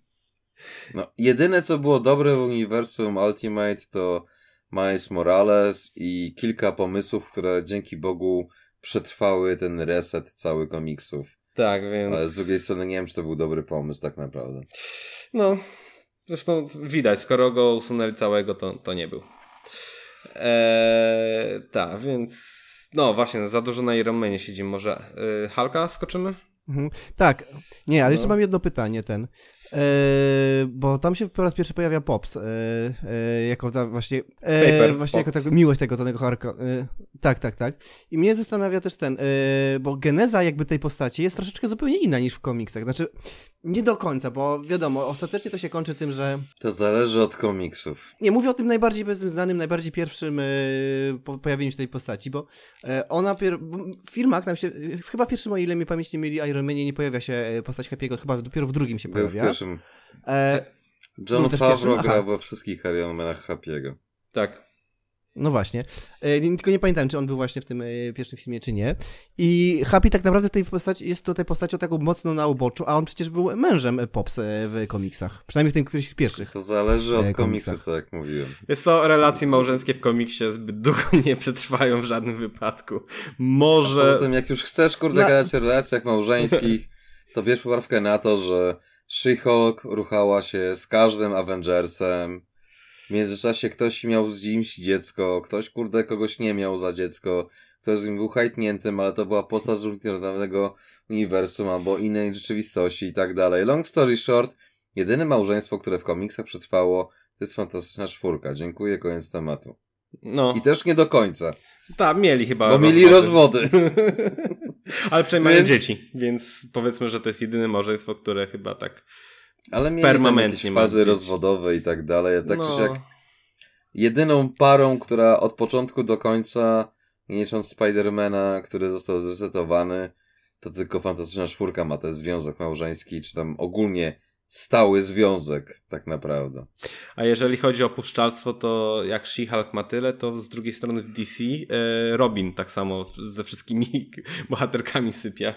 No, jedyne co było dobre w uniwersum Ultimate to Miles Morales i kilka pomysłów, które dzięki Bogu przetrwały ten reset cały komiksów. Tak, więc. Ale z drugiej strony nie wiem, czy to był dobry pomysł, tak naprawdę. No, zresztą widać, skoro go usunęli całego, to, to nie był. Eee, tak, więc no właśnie, za dużo na Iron siedzimy. Może yy, Halka skoczymy? Mhm. Tak. Nie, ale no. jeszcze mam jedno pytanie ten bo tam się po raz pierwszy pojawia Pops, e, e, jako ta właśnie, e, Paper, właśnie Pops. jako ta miłość tego Tonego Harka. tak, tak, tak. I mnie zastanawia też ten, bo geneza jakby tej postaci jest troszeczkę zupełnie inna niż w komiksach. Znaczy, nie do końca, bo wiadomo, ostatecznie to się kończy tym, że... To zależy od komiksów. Nie, mówię o tym najbardziej bezznanym, najbardziej pierwszym pojawieniu się tej postaci, bo ona pier... w filmach tam się, chyba pierwszy pierwszym, o ile mi pamięć nie mieli, Iron Manie nie pojawia się postać Happy'ego, chyba dopiero w drugim się pojawia przepraszam. E, John Favreau grał we wszystkich Harry Manach Happy'ego. Tak. No właśnie. E, tylko nie pamiętam, czy on był właśnie w tym e, pierwszym filmie, czy nie. I Happy tak naprawdę tej postaci, jest tutaj postacią taką mocno na uboczu, a on przecież był mężem Pops e, w komiksach. Przynajmniej w tym którymś pierwszych. To zależy od e, komiksów, tak jak mówiłem. Jest to, relacje małżeńskie w komiksie zbyt długo nie przetrwają w żadnym wypadku. Może... A poza tym, jak już chcesz, kurde, na... gadać o relacjach małżeńskich, to bierz poprawkę na to, że She-Hulk ruchała się z każdym Avengersem. W międzyczasie ktoś miał z kimś dziecko, ktoś kurde kogoś nie miał za dziecko, ktoś z nim był hajtniętym, ale to była postać z alternatywnego uniwersum albo innej rzeczywistości i tak dalej. Long story short, jedyne małżeństwo, które w komiksach przetrwało, to jest fantastyczna czwórka. Dziękuję, koniec tematu. No. I też nie do końca. Tak, mieli chyba. Bo mieli rozwody. Ale przynajmniej więc... dzieci, więc powiedzmy, że to jest jedyne małżeństwo, które chyba tak ale mieli permanentnie fazy rozwodowe i tak dalej. Tak no. czy jedyną parą, która od początku do końca, nie licząc Spidermana, który został zresetowany, to tylko fantastyczna czwórka ma ten związek małżeński, czy tam ogólnie stały związek, tak naprawdę. A jeżeli chodzi o puszczalstwo, to jak She-Hulk ma tyle, to z drugiej strony w DC e, Robin tak samo ze wszystkimi bohaterkami sypia.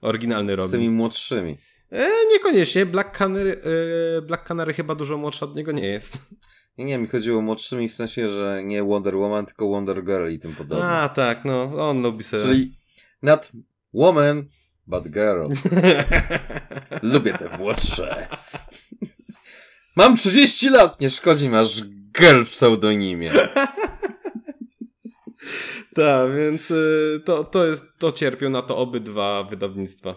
Oryginalny Robin. Z tymi młodszymi. E, niekoniecznie. Black Canary, e, Black Canary chyba dużo młodsza od niego nie jest. Nie, nie, mi chodziło o młodszymi w sensie, że nie Wonder Woman, tylko Wonder Girl i tym podobne. A, tak, no, on lubi sobie. Czyli nad Woman But girl. Lubię te młodsze. Mam 30 lat, nie szkodzi, masz girl w pseudonimie. tak, więc y, to, to, jest, to cierpią na to obydwa wydawnictwa.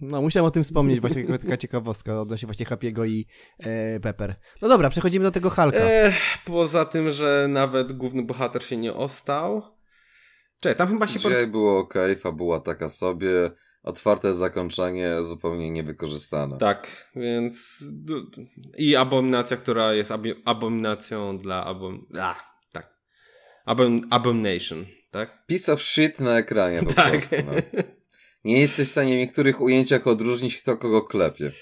No, musiałem o tym wspomnieć, właśnie taka ciekawostka odnośnie właśnie Hapiego i e, Pepper. No dobra, przechodzimy do tego Halka. E, poza tym, że nawet główny bohater się nie ostał, Czekaj, tam chyba CGI się... było ok, fabuła taka sobie, otwarte zakończenie zupełnie niewykorzystane. Tak, więc i abominacja, która jest ab... abominacją dla abom... Ach, tak. Abom... Abomination, tak? Piece of shit na ekranie po tak. prostu. No. Nie jesteś w stanie w niektórych ujęciach odróżnić, kto kogo klepie.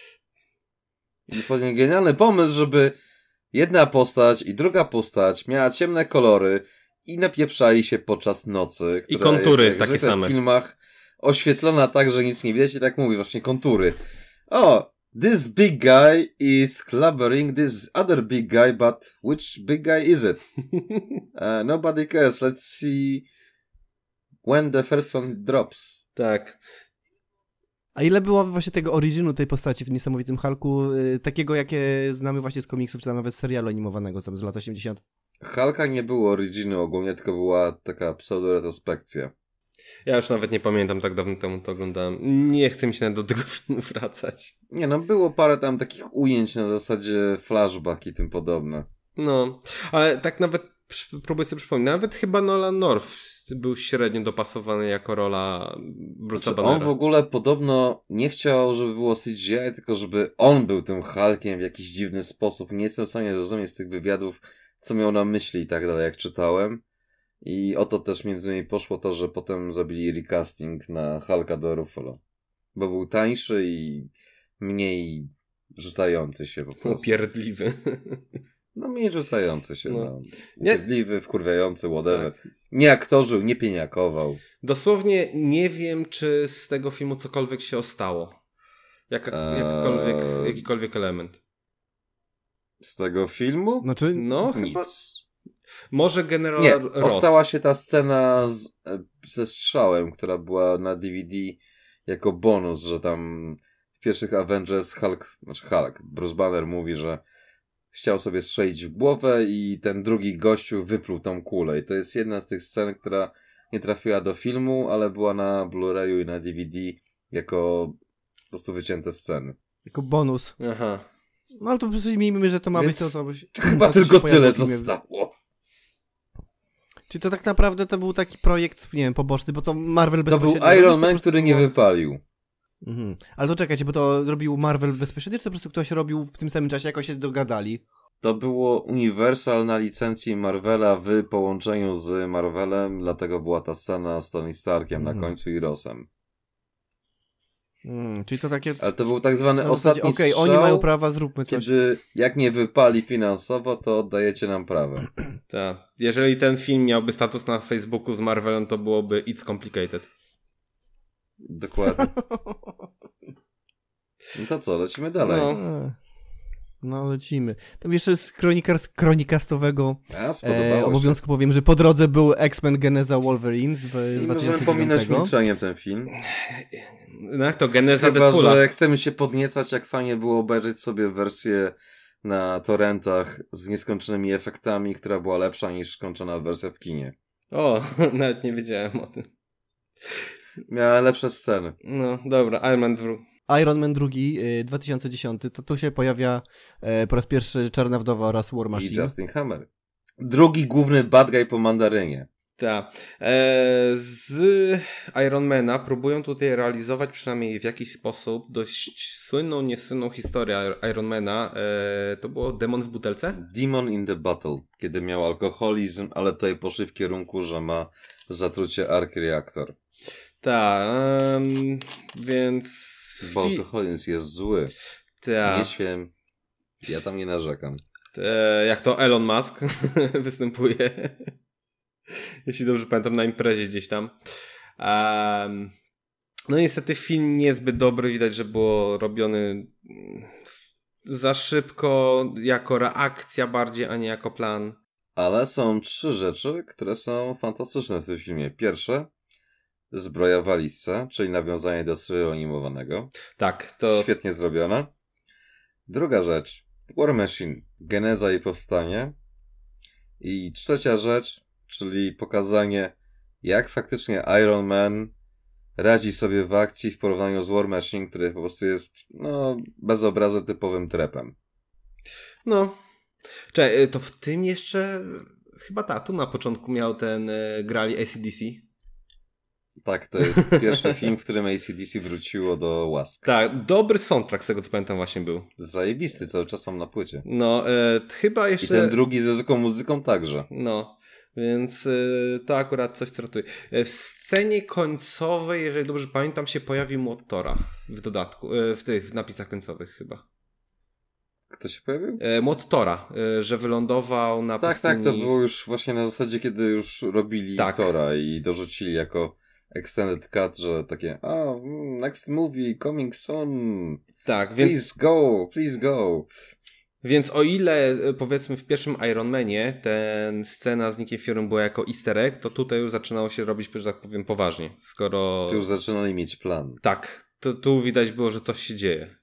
Genialny pomysł, żeby jedna postać i druga postać miała ciemne kolory, i napieprzali się podczas nocy. I kontury jest, takie same. w filmach oświetlona tak, że nic nie widać i tak mówi właśnie kontury. O, this big guy is clubbering this other big guy, but which big guy is it? Uh, nobody cares, let's see when the first one drops. Tak. A ile było właśnie tego originu tej postaci w Niesamowitym Halku, y, takiego jakie znamy właśnie z komiksów, czy tam nawet serialu animowanego z lat 80? Halka nie było originy ogólnie, tylko była taka pseudo-retrospekcja. Ja już nawet nie pamiętam, tak dawno temu to oglądałem. Nie chcę mi się nawet do tego wracać. Nie no, było parę tam takich ujęć na zasadzie flashback i tym podobne. No, ale tak nawet próbuję sobie przypomnieć, nawet chyba Nolan North był średnio dopasowany jako rola Bruce'a znaczy, Bannera. On w ogóle podobno nie chciał, żeby było CGI, tylko żeby on był tym Hulkiem w jakiś dziwny sposób. Nie jestem w stanie zrozumieć z tych wywiadów, co miał na myśli i tak dalej, jak czytałem. I o to też między innymi poszło to, że potem zrobili recasting na Halka do Ruffalo. Bo był tańszy i mniej rzucający się po prostu. Opierdliwy. No mniej rzucający się. No. No. Upierdliwy, wkurwiający, whatever. Tak. Nie aktorzył, nie pieniakował. Dosłownie nie wiem, czy z tego filmu cokolwiek się ostało. Jaka, eee... jakikolwiek element z tego filmu? Znaczy, no, nic. No, chyba. Może generał Nie, Ross. Ostała się ta scena z, e, ze strzałem, która była na DVD jako bonus, że tam w pierwszych Avengers Hulk, znaczy Hulk, Bruce Banner mówi, że chciał sobie strzelić w głowę i ten drugi gościu wypluł tą kulę. I to jest jedna z tych scen, która nie trafiła do filmu, ale była na Blu-rayu i na DVD jako po prostu wycięte sceny. Jako bonus. Aha. No ale to miejmy, że to ma Więc być to, co Chyba to, tylko tyle zostało. Czy to tak naprawdę to był taki projekt, nie wiem, poboczny, bo to Marvel bezpośrednio... To był Iron Man, który nie wypalił. Mhm. Ale to czekajcie, bo to robił Marvel bezpośrednio, czy to po prostu ktoś robił w tym samym czasie, jako się dogadali? To było Universal na licencji Marvela w połączeniu z Marvelem, dlatego była ta scena z Tony Starkiem mhm. na końcu i Rosem. Hmm, czyli to takie... Ale to był tak zwany ostatni okay, strzał, oni mają prawa, zróbmy coś. Kiedy jak nie wypali finansowo, to oddajecie nam prawo. tak. Jeżeli ten film miałby status na Facebooku z Marvelem, to byłoby It's Complicated. Dokładnie. No to co, lecimy dalej. No. Hmm. No, lecimy. Tam jeszcze z kronikars, kronikastowego A, e, obowiązku się. powiem, że po drodze był X-Men Geneza Wolverine z, z możemy pominąć milczeniem ten film. No to, Geneza Chyba, Deadpoola. że chcemy się podniecać, jak fajnie było obejrzeć sobie wersję na torrentach z nieskończonymi efektami, która była lepsza niż skończona wersja w kinie. O, nawet nie wiedziałem o tym. Miała lepsze sceny. No, dobra, Iron Man 2. Iron Man 2 2010, y, to tu się pojawia e, po raz pierwszy Czarna Wdowa oraz War Machine. I Justin Hammer. Drugi główny bad guy po mandarynie. Tak. Z z Ironmana próbują tutaj realizować przynajmniej w jakiś sposób dość słynną, niesłynną historię Ironmana. Mana. E, to było Demon w butelce? Demon in the Battle, kiedy miał alkoholizm, ale tutaj poszli w kierunku, że ma zatrucie ark reaktor. Tak, um, więc... Bo alkoholizm jest zły. Ta. Nie śmiem, ja tam nie narzekam. E, jak to Elon Musk występuje, jeśli dobrze pamiętam, na imprezie gdzieś tam. Um, no niestety film niezbyt dobry, widać, że było robiony mm, za szybko, jako reakcja bardziej, a nie jako plan. Ale są trzy rzeczy, które są fantastyczne w tym filmie. Pierwsze, zbroja w czyli nawiązanie do serialu animowanego. Tak, to... Świetnie zrobione. Druga rzecz, War Machine, geneza i powstanie. I trzecia rzecz, czyli pokazanie, jak faktycznie Iron Man radzi sobie w akcji w porównaniu z War Machine, który po prostu jest, no, bez obrazy typowym trepem. No. Czekaj, y, to w tym jeszcze chyba ta, tu na początku miał ten, y, grali ACDC. Tak, to jest pierwszy film, w którym ACDC wróciło do łask. Tak, dobry soundtrack z tego co pamiętam właśnie był. Zajebisty, cały czas mam na płycie. No, e, chyba jeszcze... I ten drugi z zwykłą muzyką także. No, więc e, to akurat coś co e, W scenie końcowej, jeżeli dobrze pamiętam, się pojawił Motora w dodatku, e, w tych w napisach końcowych chyba. Kto się pojawił? E, Motora, że wylądował na Tak, pustyni. tak, to było już właśnie na zasadzie, kiedy już robili tak. Tora i dorzucili jako extended cut, że takie, a, oh, mm, next movie coming soon. Tak, więc... Please go, please go. Więc o ile e, powiedzmy w pierwszym Iron Manie ten scena z Nickiem Fury była jako easter egg, to tutaj już zaczynało się robić, że tak powiem, poważnie. Skoro... Tu już zaczynali mieć plan. Tak, to, tu widać było, że coś się dzieje.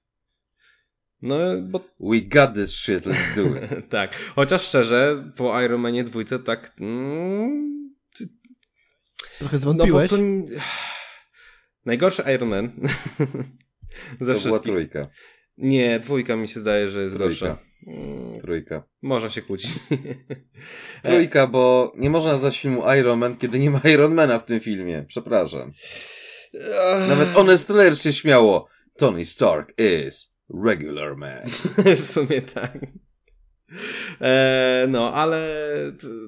No, e, bo... We got this shit, let's do it. tak, chociaż szczerze, po Iron Manie dwójce tak... Mm Trochę no zwątpiłeś. No to... Najgorszy Iron Man. Ze to była trójka. Nie, dwójka mi się zdaje, że jest trójka. gorsza. Mm, trójka. Można się kłócić. E, trójka, bo nie można nazwać filmu Iron Man, kiedy nie ma Ironmana w tym filmie. Przepraszam. Nawet Honest Ler się śmiało. Tony Stark is regular man. w sumie tak. E, no, ale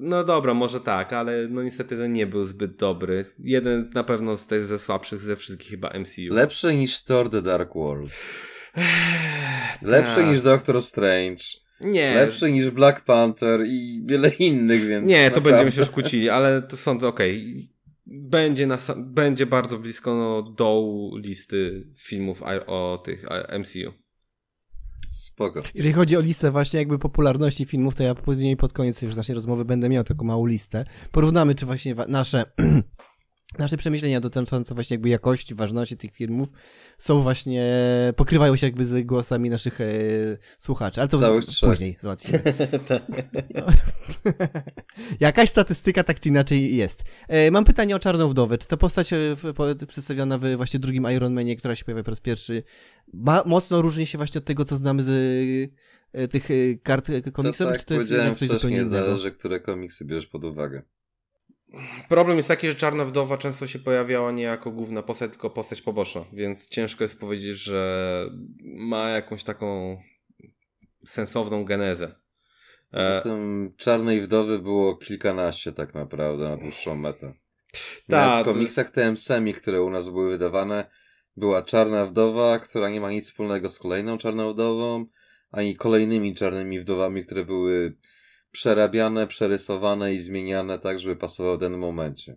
no dobra, może tak, ale no niestety ten nie był zbyt dobry. Jeden na pewno z tych ze słabszych ze wszystkich chyba MCU. Lepszy niż Thor The Dark World. Lepszy tak. niż Doctor Strange. Nie. Lepszy niż Black Panther i wiele innych, więc. Nie, to będziemy się już kłócili, ale to sądzę, okej. Okay. Będzie, na, będzie bardzo blisko no, dołu listy filmów o tych MCU spoko. Jeżeli chodzi o listę właśnie jakby popularności filmów, to ja później pod koniec już naszej rozmowy będę miał taką małą listę. Porównamy, czy właśnie nasze nasze przemyślenia dotyczące właśnie jakby jakości, ważności tych filmów są właśnie, pokrywają się jakby z głosami naszych e, słuchaczy, ale to Całych później trzech. załatwimy. Tak. Jakaś statystyka tak czy inaczej jest. E, mam pytanie o Czarną Wdowę. Czy to postać e, w, po, przedstawiona w właśnie drugim Iron Manie, która się pojawia po raz pierwszy, ma, mocno różni się właśnie od tego, co znamy z e, tych e, kart komiksowych? E, to, tak, czy to jest powiedziałem wcześniej, zupełnie zależy, które komiksy bierzesz pod uwagę. Problem jest taki, że Czarna Wdowa często się pojawiała nie jako główna postać, tylko postać poboczna, więc ciężko jest powiedzieć, że ma jakąś taką sensowną genezę. Zatem e, Czarnej Wdowy było kilkanaście tak naprawdę na dłuższą metę. Ta, w komiksach TM semi, które u nas były wydawane, była Czarna Wdowa, która nie ma nic wspólnego z kolejną Czarną Wdową, ani kolejnymi Czarnymi Wdowami, które były przerabiane, przerysowane i zmieniane tak, żeby pasowały w danym momencie.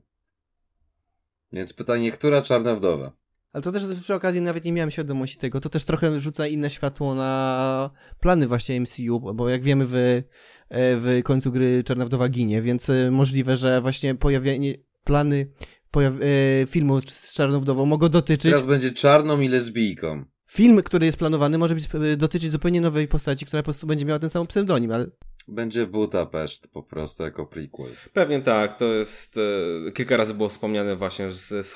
Więc pytanie, która czarna wdowa? Ale to też przy okazji nawet nie miałem świadomości tego. To też trochę rzuca inne światło na plany właśnie MCU, bo jak wiemy w, e, w końcu gry Czarna Wdowa ginie, więc e, możliwe, że właśnie pojawienie plany pojaw, e, filmu z Czarną Wdową mogą dotyczyć... Teraz będzie czarną i lesbijką. Film, który jest planowany, może być, dotyczyć zupełnie nowej postaci, która po prostu będzie miała ten sam pseudonim, ale będzie Budapeszt po prostu jako prequel. Pewnie tak, to jest. E, kilka razy było wspomniane właśnie z, z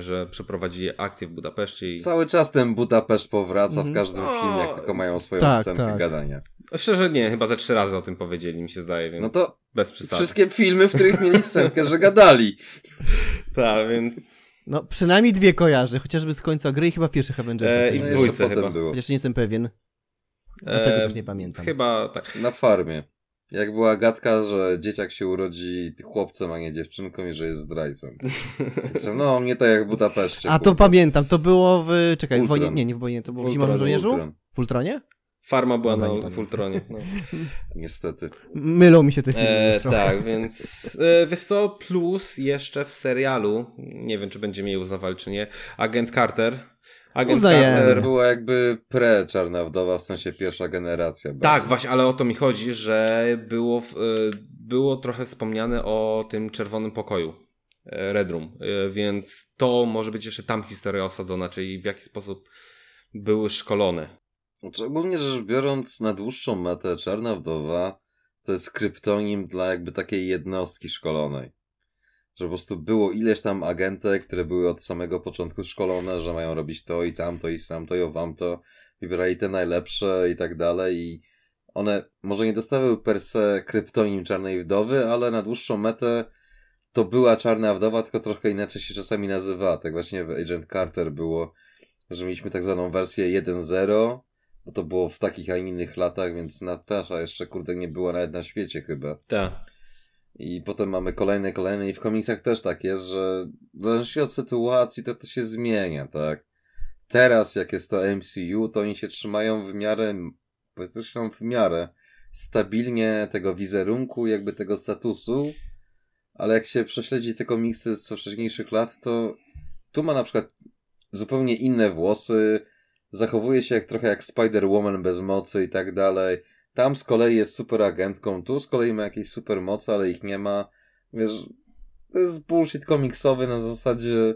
że przeprowadzili akcję w Budapeszcie. I... Cały czas ten Budapeszt powraca w mhm. każdym filmie, jak tylko mają swoją tak, scenkę tak. gadania. Szczerze nie, chyba ze trzy razy o tym powiedzieli, mi się zdaje, więc. No to. Bez przesady. Wszystkie filmy, w których mieli scenkę, że gadali. tak, więc. No, przynajmniej dwie kojarzy. chociażby z końca gry i chyba pierwszych e, Avengersów. E, I w no dwójce chyba. Było. Jeszcze nie jestem pewien. E, tego też e, nie pamiętam. Chyba tak. Na farmie. Jak była gadka, że dzieciak się urodzi chłopcem, a nie dziewczynką i że jest zdrajcą. no, mnie tak jak w Budapeszcie. A to pamiętam, to było w... Czekaj, w wojnie... Nie, nie w wojnie, to było w Zimowym Żołnierzu? W Ultronie? Farma była no, na Fultronie. No. Niestety. Mylą mi się te filmy. E, tak, więc e, plus jeszcze w serialu, nie wiem czy będziemy je uznawali czy nie, Agent Carter Agent Uznajemy. Carter była jakby pre-Czarna Wdowa, w sensie pierwsza generacja. Tak, bardziej. właśnie, ale o to mi chodzi, że było, w, e, było trochę wspomniane o tym czerwonym pokoju. E, Red Room, e, więc to może być jeszcze tam historia osadzona, czyli w jaki sposób były szkolone. Znaczy, ogólnie rzecz biorąc, na dłuższą metę Czarna Wdowa to jest kryptonim dla jakby takiej jednostki szkolonej. Że po prostu było ileś tam agentek, które były od samego początku szkolone, że mają robić to i tamto i to i wam to Wybierali te najlepsze i tak dalej i one może nie dostały per se kryptonim Czarnej Wdowy, ale na dłuższą metę to była Czarna Wdowa, tylko trochę inaczej się czasami nazywa. Tak właśnie w Agent Carter było, że mieliśmy tak zwaną wersję 1.0, bo to było w takich, a innych latach, więc Natasza jeszcze, kurde, nie była nawet na świecie chyba. Tak. I potem mamy kolejne, kolejne i w komiksach też tak jest, że w zależności od sytuacji to, to się zmienia, tak? Teraz jak jest to MCU, to oni się trzymają w miarę, powiedzmy w miarę stabilnie tego wizerunku, jakby tego statusu, ale jak się prześledzi te komiksy z wcześniejszych lat, to tu ma na przykład zupełnie inne włosy, zachowuje się jak, trochę jak Spider-Woman bez mocy i tak dalej. Tam z kolei jest super agentką, tu z kolei ma jakieś super moce, ale ich nie ma. Wiesz, to jest bullshit komiksowy na zasadzie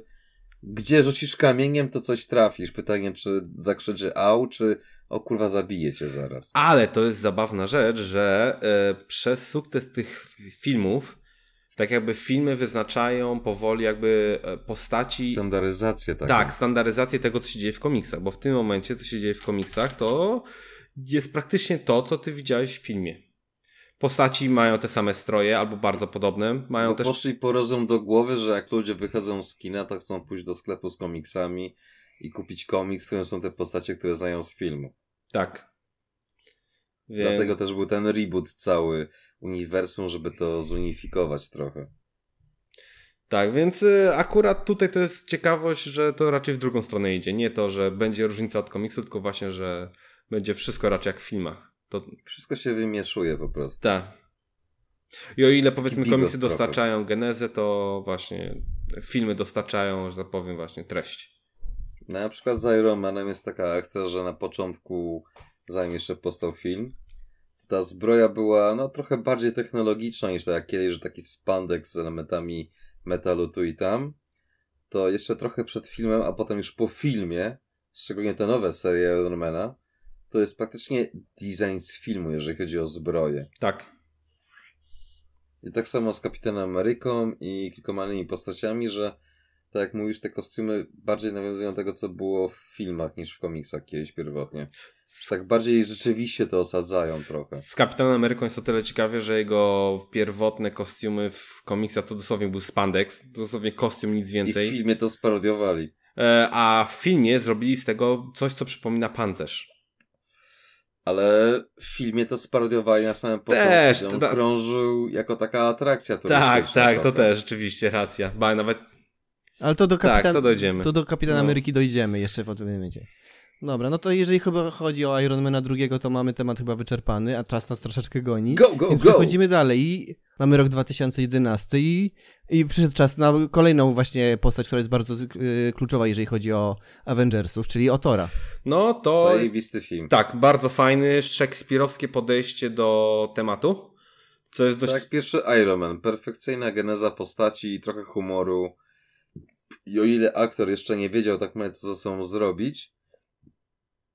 gdzie rzucisz kamieniem, to coś trafisz. Pytanie, czy zakrzyczy au, czy o kurwa zabije cię zaraz. Ale to jest zabawna rzecz, że y, przez sukces tych filmów tak jakby filmy wyznaczają powoli jakby e, postaci... Standaryzację tak. Tak, standaryzację tego, co się dzieje w komiksach, bo w tym momencie, co się dzieje w komiksach, to jest praktycznie to, co ty widziałeś w filmie. Postaci mają te same stroje, albo bardzo podobne. Mają no też... Poszli po rozum do głowy, że jak ludzie wychodzą z kina, to chcą pójść do sklepu z komiksami i kupić komiks, w którym są te postacie, które znają z filmu. Tak. Więc... Dlatego też był ten reboot cały uniwersum, żeby to zunifikować trochę. Tak, więc y, akurat tutaj to jest ciekawość, że to raczej w drugą stronę idzie. Nie to, że będzie różnica od komiksu, tylko właśnie, że będzie wszystko raczej jak w filmach. To... Wszystko się wymieszuje po prostu. Tak. I o ile powiedzmy komiksy dostarczają genezę, to właśnie filmy dostarczają, że tak powiem, właśnie treść. No, na przykład z Iron Manem jest taka akcja, że na początku, zanim jeszcze powstał film, ta zbroja była no, trochę bardziej technologiczna niż tak jak kiedyś, że taki spandex z elementami metalu tu i tam. To jeszcze trochę przed filmem, a potem już po filmie, szczególnie te nowe serie Iron Mana, to jest praktycznie design z filmu, jeżeli chodzi o zbroję. Tak. I tak samo z Kapitanem Ameryką i kilkoma innymi postaciami, że tak jak mówisz, te kostiumy bardziej nawiązują do tego, co było w filmach niż w komiksach kiedyś pierwotnie. Tak bardziej rzeczywiście to osadzają trochę. Z Kapitanem Ameryką jest o tyle ciekawie, że jego pierwotne kostiumy w komiksach to dosłownie był spandex, dosłownie kostium, nic więcej. I w filmie to sparodiowali. E, a w filmie zrobili z tego coś, co przypomina pancerz ale w filmie to sparodiowali na samym początku. Też, on ta... krążył jako taka atrakcja Tak, tak, to też, rzeczywiście, racja. Ba, nawet... Ale to do, kapitan... tak, to dojdziemy. To do Kapitana no. Ameryki dojdziemy jeszcze w odpowiednim momencie. Dobra, no to jeżeli chyba chodzi o Ironmana drugiego, to mamy temat chyba wyczerpany, a czas nas troszeczkę goni. Go, go, go! Przechodzimy dalej i mamy rok 2011 i, i przyszedł czas na kolejną właśnie postać, która jest bardzo y, kluczowa, jeżeli chodzi o Avengersów, czyli o Tora. No to... Zajebisty film. Tak, bardzo fajny, szekspirowskie podejście do tematu, co jest dość... Tak, pierwszy Iron Man, perfekcyjna geneza postaci i trochę humoru. I o ile aktor jeszcze nie wiedział tak naprawdę, co ze sobą zrobić,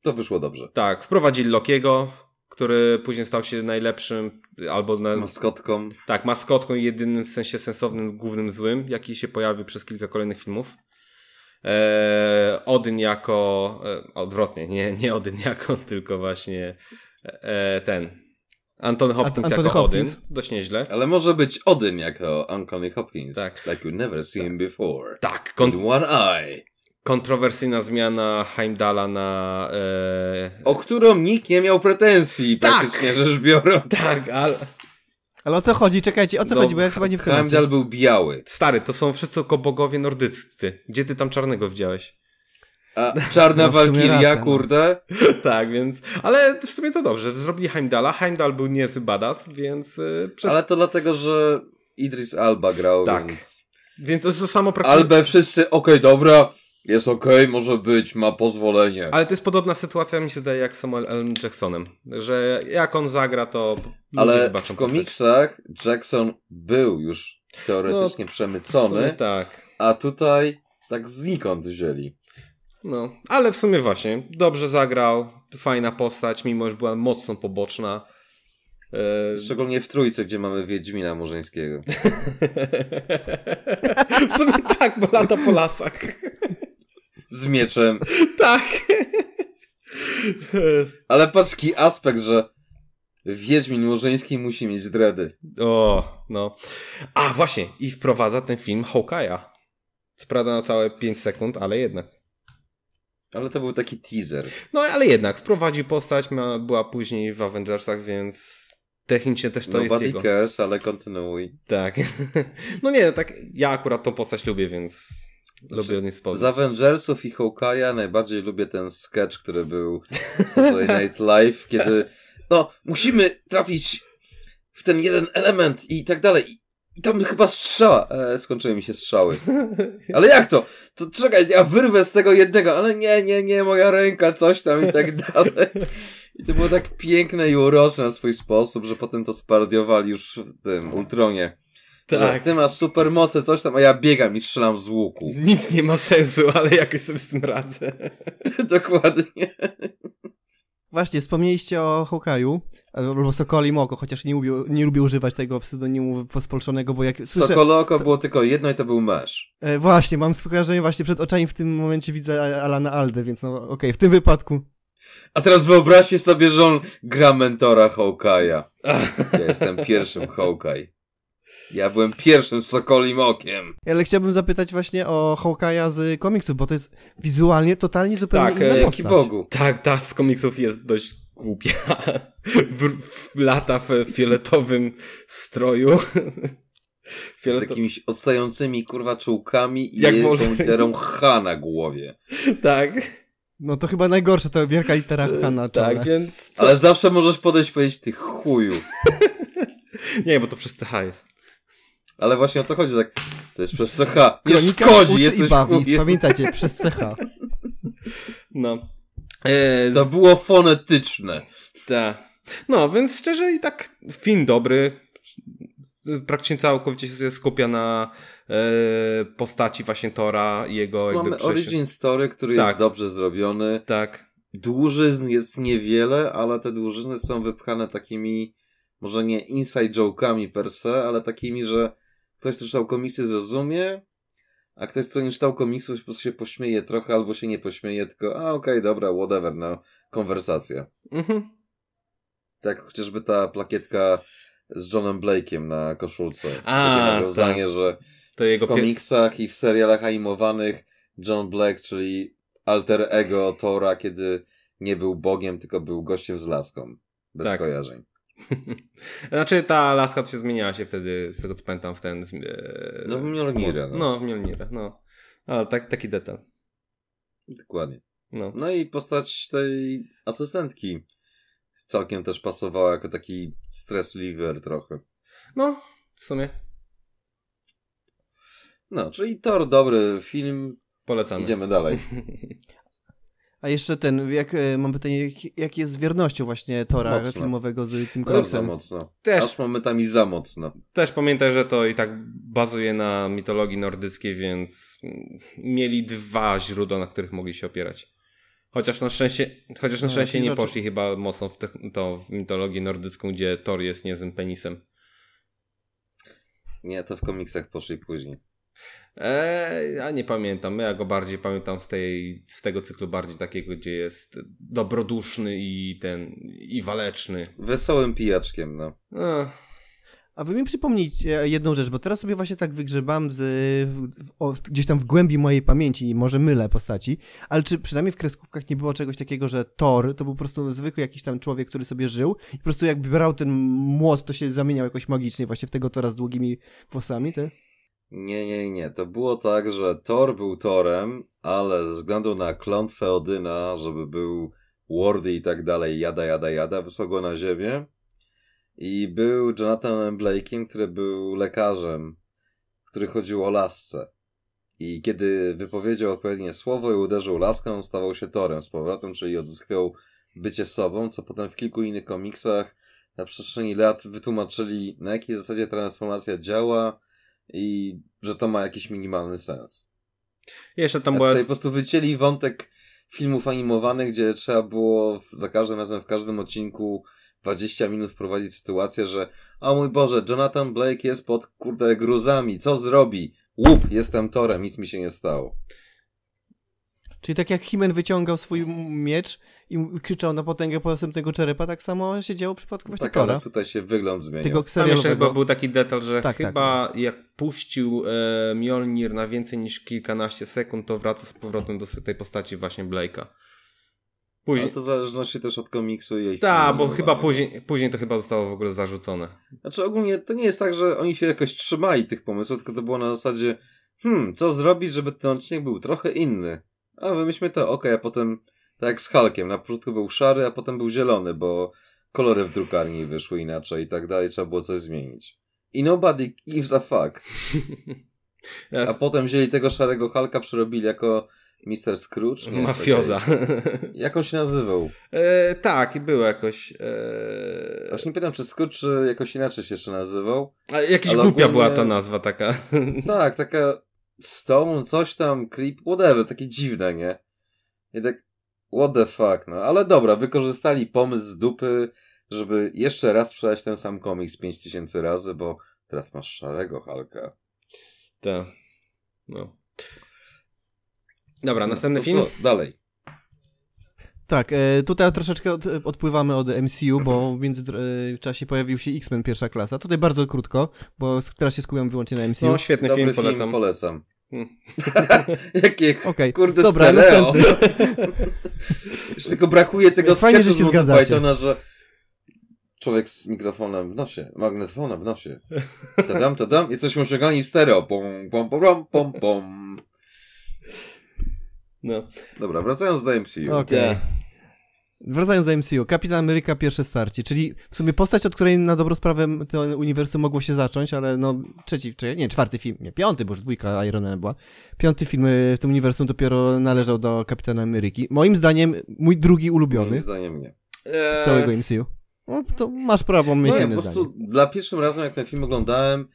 to wyszło dobrze. Tak, wprowadzili Lokiego, który później stał się najlepszym albo na... maskotką. Tak, maskotką jedynym w sensie sensownym głównym złym, jaki się pojawił przez kilka kolejnych filmów. Eee, Odyn jako e, odwrotnie, nie, nie Odyn jako, tylko właśnie e, ten Anton Hopkins Anthony jako Hopkins. Odyn, dość nieźle. Ale może być Odyn jako Anthony Hopkins. Tak. Like you never seen tak. before. Tak. Con... In one eye kontrowersyjna zmiana Heimdala na... E, o którą nikt nie miał pretensji, tak. praktycznie rzecz biorąc. Tak, ale... Ale o co chodzi? Czekajcie, o co no, chodzi, bo ja chyba nie w Heimdall był biały. Stary, to są wszystko bogowie nordyccy. Gdzie ty tam czarnego widziałeś? A, czarna no, walkiria, no. kurde. No. tak, więc. Ale w sumie to dobrze. Zrobili Heimdala. Heimdall był niezły badass, więc. E, ale to dlatego, że Idris Alba grał. Tak. Więc, więc to, to samo praktycznie. Albę wszyscy, okej, okay, dobra. Jest okej, okay, może być, ma pozwolenie. Ale to jest podobna sytuacja, mi się zdaje, jak z Samuel L. Jacksonem. Że jak on zagra, to. Ale w komiksach postać. Jackson był już teoretycznie no, przemycony. tak. A tutaj tak znikąd wzięli. No, ale w sumie właśnie, dobrze zagrał, fajna postać, mimo że była mocno poboczna. E, Szczególnie w trójce, gdzie mamy Wiedźmina Murzyńskiego. w sumie tak, bo lata po lasach z mieczem. Tak. Ale paczki aspekt, że Wiedźmin Łożeński musi mieć dready. O, no. A, właśnie. I wprowadza ten film Hokaja. Co prawda na całe 5 sekund, ale jednak. Ale to był taki teaser. No, ale jednak. Wprowadzi postać, ma, była później w Avengersach, więc technicznie też to Nobody jest jego. Nobody cares, ale kontynuuj. Tak. No nie, tak ja akurat tą postać lubię, więc znaczy, lubię znaczy, o nich Z Avengersów i Hawkeye'a najbardziej lubię ten sketch, który był w Saturday Night Live, kiedy no, musimy trafić w ten jeden element i tak dalej. I, tam chyba strzała. E, skończyły mi się strzały. Ale jak to? To czekaj, ja wyrwę z tego jednego, ale nie, nie, nie, moja ręka, coś tam i tak dalej. I to było tak piękne i urocze na swój sposób, że potem to spardiowali już w tym Ultronie. Tak. Że ty masz super mocę, coś tam, a ja biegam i strzelam z łuku. Nic nie ma sensu, ale jakoś sobie z tym radzę. Dokładnie. Właśnie, wspomnieliście o Hokaju, albo Sokoli Moko, chociaż nie, lubię, nie lubię używać tego pseudonimu pospolszonego, bo jak Sokoloko so... było tylko jedno i to był masz. E, właśnie, mam skojarzenie właśnie przed oczami w tym momencie widzę Alana Alde, więc no okej, okay, w tym wypadku. A teraz wyobraźcie sobie, że on gra mentora Hokaj'a. Ja jestem pierwszym Hokaj. Ja byłem pierwszym sokolim okiem. Ale chciałbym zapytać właśnie o Hawkeye'a z komiksów, bo to jest wizualnie totalnie zupełnie tak, e, inna dzięki Bogu. Tak, ta z komiksów jest dość głupia. W, w lata w fioletowym stroju. Z jakimiś odstającymi kurwa czułkami i Jak jedną literą H na głowie. Tak. No to chyba najgorsze, to wielka litera H na czole. Tak, więc... Co? Ale zawsze możesz podejść i powiedzieć, ty chuju. nie, bo to przez CH jest ale właśnie o to chodzi, tak. To jest przez CH. Nie Kronika szkodzi, jesteś bawi. Pamiętajcie, przez CH. No. Eee, to było fonetyczne. Tak. No, więc szczerze i tak film dobry. Praktycznie całkowicie się skupia na e, postaci właśnie Tora i jego... Mamy jakby origin story, który tak. jest dobrze zrobiony. Tak. Dłużyzn jest niewiele, ale te dłużyzny są wypchane takimi może nie inside joke'ami per se, ale takimi, że ktoś, kto czytał komiksy, zrozumie, a ktoś, kto nie czytał komiksów, po prostu się pośmieje trochę albo się nie pośmieje, tylko, a okej, okay, dobra, whatever, no, konwersacja. Mhm. Tak chociażby ta plakietka z Johnem Blake'iem na koszulce. A, Takie tak. nawiązanie, że to jego w komiksach i w serialach animowanych John Black, czyli alter ego Tora, kiedy nie był bogiem, tylko był gościem z laską. Bez tak. kojarzeń. znaczy ta laska to się zmieniała się wtedy, z tego co pamiętam, w ten... W, e, no w Mjolnirę. No. no, w Mjolnirę, no. Ale tak, taki detal. Dokładnie. No. no i postać tej asystentki całkiem też pasowała jako taki stress liver trochę. No, w sumie. No, czyli Thor, dobry film. Polecamy. Idziemy dalej. A jeszcze ten, jak, e, mam pytanie, jak, jak jest z wiernością właśnie Tora mocno. filmowego z tym Bardzo za mocno. Też, Aż momentami za mocno. Też pamiętaj, że to i tak bazuje na mitologii nordyckiej, więc mieli dwa źródła, na których mogli się opierać. Chociaż na szczęście, chociaż na no, szczęście no nie poszli chyba mocno w, te, to, w mitologię nordycką, gdzie Thor jest niezłym penisem. Nie, to w komiksach poszli później. Eee, a nie pamiętam. Ja go bardziej pamiętam z, tej, z tego cyklu, bardziej takiego, gdzie jest dobroduszny i ten, i waleczny. Wesołym pijaczkiem, no. Eee. A wy mi przypomnijcie jedną rzecz, bo teraz sobie właśnie tak wygrzebam z, o, gdzieś tam w głębi mojej pamięci i może mylę postaci, ale czy przynajmniej w kreskówkach nie było czegoś takiego, że Thor to był po prostu zwykły jakiś tam człowiek, który sobie żył i po prostu jak brał ten młot, to się zamieniał jakoś magicznie właśnie w tego Tora z długimi włosami, ty? Nie, nie, nie. To było tak, że Thor był Torem, ale ze względu na klątwę Odyna, żeby był wardy i tak dalej, jada, jada, jada, wysoko na ziemię. I był Jonathan Blake'iem, który był lekarzem, który chodził o lasce. I kiedy wypowiedział odpowiednie słowo i uderzył laską, stawał się torem z powrotem, czyli odzyskał bycie sobą, co potem w kilku innych komiksach na przestrzeni lat wytłumaczyli, na jakiej zasadzie transformacja działa, i że to ma jakiś minimalny sens. Jeszcze tam ja Tutaj po prostu wycięli wątek filmów animowanych, gdzie trzeba było za każdym razem, w każdym odcinku 20 minut prowadzić sytuację, że o mój Boże, Jonathan Blake jest pod, kurde, gruzami, co zrobi? Łup, jestem torem, nic mi się nie stało. Czyli tak jak Himen wyciągał swój miecz i krzyczał na potęgę po następnego czerepa, tak samo się działo w przypadku właśnie Tak, ale tutaj się wygląd zmienił. Tego Tam jeszcze chyba był taki detal, że tak, tak. chyba tak. jak puścił e, Mjolnir na więcej niż kilkanaście sekund, to wraca z powrotem do tej postaci właśnie Blake'a. Później... Ale to w zależności też od komiksu i jej Tak, bo chyba później, później to chyba zostało w ogóle zarzucone. Znaczy ogólnie to nie jest tak, że oni się jakoś trzymali tych pomysłów, tylko to było na zasadzie hmm, co zrobić, żeby ten odcinek był trochę inny a wymyślmy to, okej, a potem tak jak z Halkiem, na początku był szary, a potem był zielony, bo kolory w drukarni wyszły inaczej i tak dalej, trzeba było coś zmienić. I nobody gives a fuck. Yes. A potem wzięli tego szarego Halka, przerobili jako Mr. Scrooge? Nie, Mafioza. Okay. Jak on się nazywał? E, tak, było jakoś. E... Aż nie pytam, czy Scrooge czy jakoś inaczej się jeszcze nazywał. A jakiś głupia ogólnie... była ta nazwa taka. Tak, taka Stone, coś tam, clip whatever, takie dziwne, nie? I tak, what the fuck, no. Ale dobra, wykorzystali pomysł z dupy, żeby jeszcze raz sprzedać ten sam komiks 5000 razy, bo teraz masz szarego Halka. Tak. No. Dobra, no, następny no, film? Dalej. Tak, e, tutaj troszeczkę od, odpływamy od MCU, bo w międzyczasie e, pojawił się X-Men pierwsza klasa. Tutaj bardzo krótko, bo teraz się skupiam wyłącznie na MCU. No, świetny Dobry film, polecam. Film polecam. Jakie okay. kurde Dobra, stereo. Już tylko brakuje tego Fajnie, sketchu że się z Pythona, że człowiek z mikrofonem w nosie, magnetofonem w nosie. Tadam, tadam, jesteśmy osiągani stereo. Pom, pom, pom, pom, pom. No. Dobra, wracając do MCU. Okej. Okay. Yeah. Wracając do MCU, Kapitan Ameryka pierwsze starcie, czyli w sumie postać, od której na dobrą sprawę to uniwersum mogło się zacząć, ale no trzeci, czy nie, czwarty film, nie, piąty, bo już dwójka Iron Man była. Piąty film y, w tym uniwersum dopiero należał do Kapitana Ameryki. Moim zdaniem mój drugi ulubiony. Moim zdaniem nie. Z całego eee. MCU. No to masz prawo myśleć. No nie, po prostu zdanie. dla pierwszym razem jak ten film oglądałem,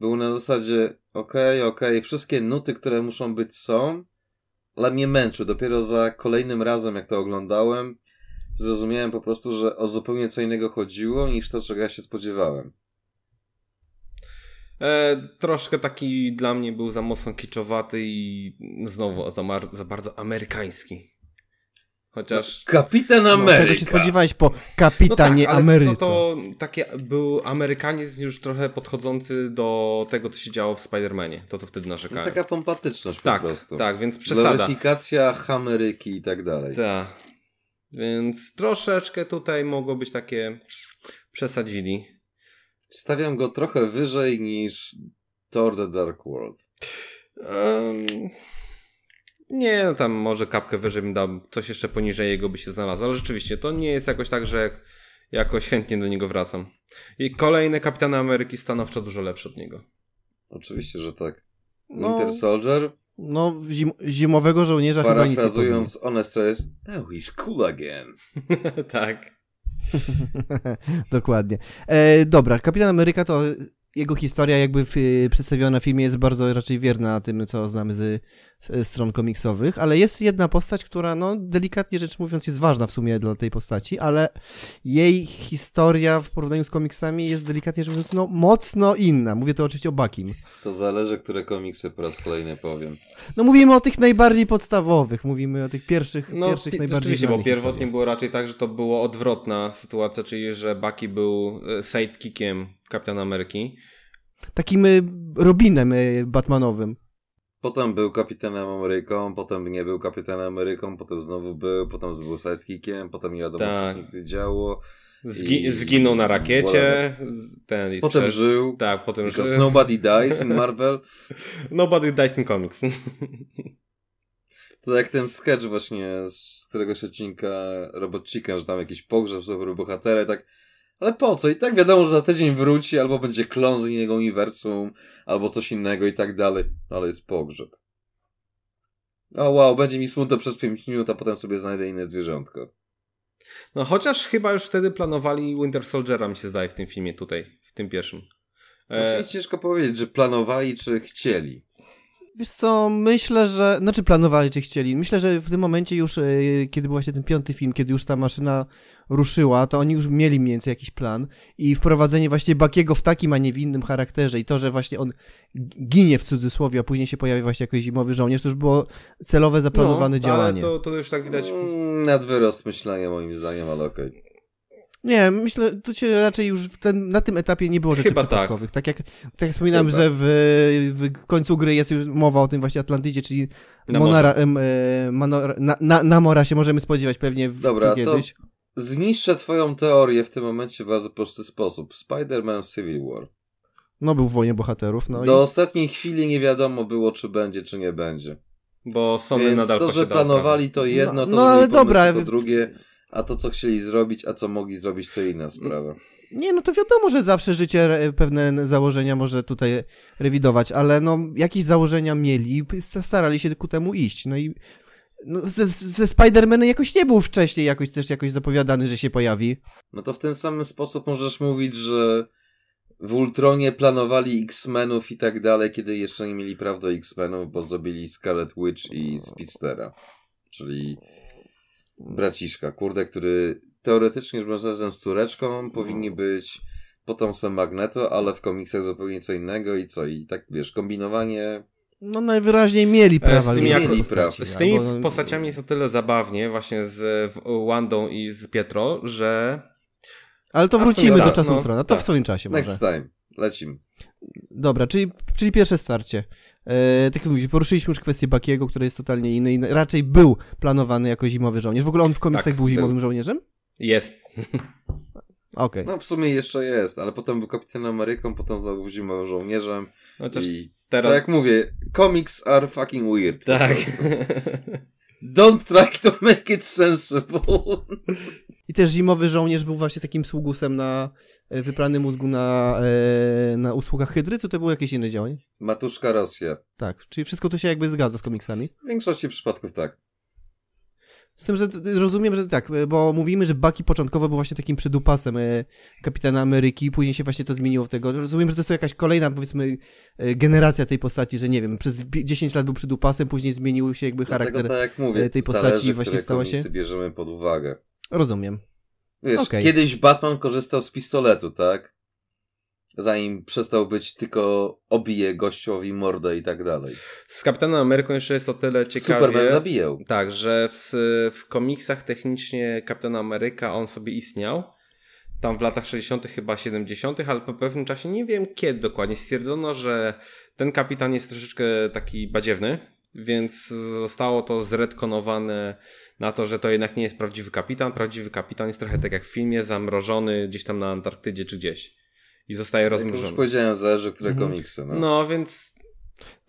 był na zasadzie okej, okay, okej, okay, wszystkie nuty, które muszą być są, ale mnie męczył. Dopiero za kolejnym razem, jak to oglądałem, zrozumiałem po prostu, że o zupełnie co innego chodziło niż to, czego ja się spodziewałem. E, troszkę taki dla mnie był za mocno kiczowaty i znowu za, za bardzo amerykański. Chociaż. Kapitan Ameryka. No, czego się spodziewałeś po Kapitanie no tak, Ameryce? No to taki był amerykanizm już trochę podchodzący do tego, co się działo w Spider-Manie. To, co wtedy narzekałem. No, taka pompatyczność tak, po prostu. Tak, więc przesada. Gloryfikacja Hameryki i tak dalej. Tak. Więc troszeczkę tutaj mogło być takie... Przesadzili. Stawiam go trochę wyżej niż Thor The Dark World. Um... Nie, no tam może kapkę wyżej bym dał, coś jeszcze poniżej jego by się znalazło, ale rzeczywiście to nie jest jakoś tak, że jakoś chętnie do niego wracam. I kolejne Kapitany Ameryki stanowczo dużo lepsze od niego. Oczywiście, że tak. No, Winter no, Soldier? No, zim, zimowego żołnierza Parafrazując chyba nic nie jest Now oh, he's cool again. tak. Dokładnie. E, dobra, Kapitan Ameryka to jego historia jakby w, przedstawiona w filmie jest bardzo raczej wierna tym, co znamy z E, stron komiksowych, ale jest jedna postać, która, no, delikatnie rzecz mówiąc, jest ważna w sumie dla tej postaci, ale jej historia w porównaniu z komiksami jest delikatnie rzecz mówiąc, no, mocno inna. Mówię to oczywiście o Bakim. To zależy, które komiksy po raz kolejny powiem. No, mówimy o tych najbardziej podstawowych, mówimy o tych pierwszych, no, pierwszych najbardziej Oczywiście, bo pierwotnie historii. było raczej tak, że to była odwrotna sytuacja, czyli że Baki był e, sidekickiem Kapitan Ameryki. Takim e, Robinem Batmanowym. Potem był kapitanem Ameryką, potem nie był kapitanem Ameryką, potem znowu był, potem był sidekickiem, potem nie wiadomo tak. co się tak. działo. Zgi zginął na rakiecie. Ten, potem żył. Tak, potem żył. Nobody Dies in Marvel. nobody Dies in Comics. to jak ten sketch właśnie z któregoś odcinka robotcika, że tam jakiś pogrzeb super bohatera i tak ale po co? I tak wiadomo, że za tydzień wróci, albo będzie klon z innego uniwersum, albo coś innego i tak dalej. No ale jest pogrzeb. O wow, będzie mi smutno przez 5 minut, a potem sobie znajdę inne zwierzątko. No chociaż chyba już wtedy planowali Winter Soldiera, mi się zdaje, w tym filmie tutaj, w tym pierwszym. E... Właśnie ciężko powiedzieć, że planowali, czy chcieli. Wiesz co, myślę, że. Znaczy planowali, czy chcieli. Myślę, że w tym momencie już, e, kiedy był właśnie ten piąty film, kiedy już ta maszyna ruszyła, to oni już mieli mniej więcej jakiś plan. I wprowadzenie właśnie Bakiego w takim, a nie w innym charakterze i to, że właśnie on ginie w cudzysłowie, a później się pojawia właśnie jako zimowy żołnierz, to już było celowe, zaplanowane no, działanie. Ale to, to już tak widać. Mm, nadwyrost myślenia moim zdaniem, ale okej. Okay. Nie, myślę, tu się raczej już ten, na tym etapie nie było rzeczy Chyba tak. przypadkowych. Tak. tak jak, tak jak wspominałem, Chyba. że tak. w, w końcu gry jest już mowa o tym właśnie Atlantydzie, czyli na Monara, e, na, na, się możemy spodziewać pewnie w, Dobra, kiedyś. To zniszczę twoją teorię w tym momencie w bardzo prosty sposób. Spider-Man Civil War. No był w Wojnie Bohaterów. No Do i... ostatniej chwili nie wiadomo było, czy będzie, czy nie będzie. Bo Sony Więc nadal to, że planowali prawo. to jedno, to, no, że no, ale dobra, to drugie a to, co chcieli zrobić, a co mogli zrobić, to inna sprawa. Nie, no to wiadomo, że zawsze życie e, pewne założenia może tutaj rewidować, ale no jakieś założenia mieli, starali się ku temu iść. No i no, ze, ze Spider-Manem jakoś nie był wcześniej jakoś też jakoś zapowiadany, że się pojawi. No to w ten sam sposób możesz mówić, że w Ultronie planowali X-Menów i tak dalej, kiedy jeszcze nie mieli praw do X-Menów, bo zrobili Scarlet Witch i no. Speedstera. Czyli braciszka, kurde, który teoretycznie już razem z córeczką no. powinni być potomstwem Magneto, ale w komiksach zupełnie co innego i co, i tak wiesz, kombinowanie... No najwyraźniej mieli e, prawa. Z tymi, jako, mieli z tymi albo... postaciami jest o tyle zabawnie właśnie z Wandą i z Pietro, że... Ale to wrócimy do czasu no, Ultrona, to tak. w swoim czasie może. Next time, lecimy. Dobra, czyli, czyli pierwsze starcie. E, tak jak mówisz, poruszyliśmy już kwestię Bakiego, który jest totalnie inny i raczej był planowany jako zimowy żołnierz. W ogóle on w komiksach tak, był zimowym żołnierzem? Jest. Okej. Okay. No w sumie jeszcze jest, ale potem był Kapitanem Ameryką, potem znowu był zimowym żołnierzem. Chociaż no i teraz... Tak jak mówię, comics are fucking weird. Tak. Don't try to make it sensible. I też zimowy żołnierz był właśnie takim sługusem na e, wyprany mózgu na, e, na usługach Hydry, to to było jakieś inne działanie? Matuszka Rosja. Tak, czyli wszystko to się jakby zgadza z komiksami? W większości przypadków tak. Z tym, że rozumiem, że tak, e, bo mówimy, że Bucky początkowo był właśnie takim przydupasem e, Kapitana Ameryki, później się właśnie to zmieniło w tego. Rozumiem, że to jest jakaś kolejna, powiedzmy, e, generacja tej postaci, że nie wiem, przez 10 lat był przydupasem, później zmienił się jakby charakter Dlatego, tak jak mówię, tej postaci zależy, właśnie stało się. bierzemy pod uwagę. Rozumiem. Wiesz, okay. kiedyś Batman korzystał z pistoletu, tak? zanim przestał być tylko obije gościowi mordę i tak dalej. Z Kapitanem Ameryką jeszcze jest o tyle ciekawie. Superman zabijał. Tak, że w, w komiksach technicznie Kapitan Ameryka on sobie istniał. Tam w latach 60., chyba 70., ale po pewnym czasie, nie wiem kiedy dokładnie, stwierdzono, że ten kapitan jest troszeczkę taki badziewny, więc zostało to zredkonowane na to, że to jednak nie jest prawdziwy kapitan. Prawdziwy kapitan jest trochę tak jak w filmie, zamrożony gdzieś tam na Antarktydzie czy gdzieś i zostaje rozmrożony. Jak już powiedziałem, zależy, które mhm. komiksy. No. no, więc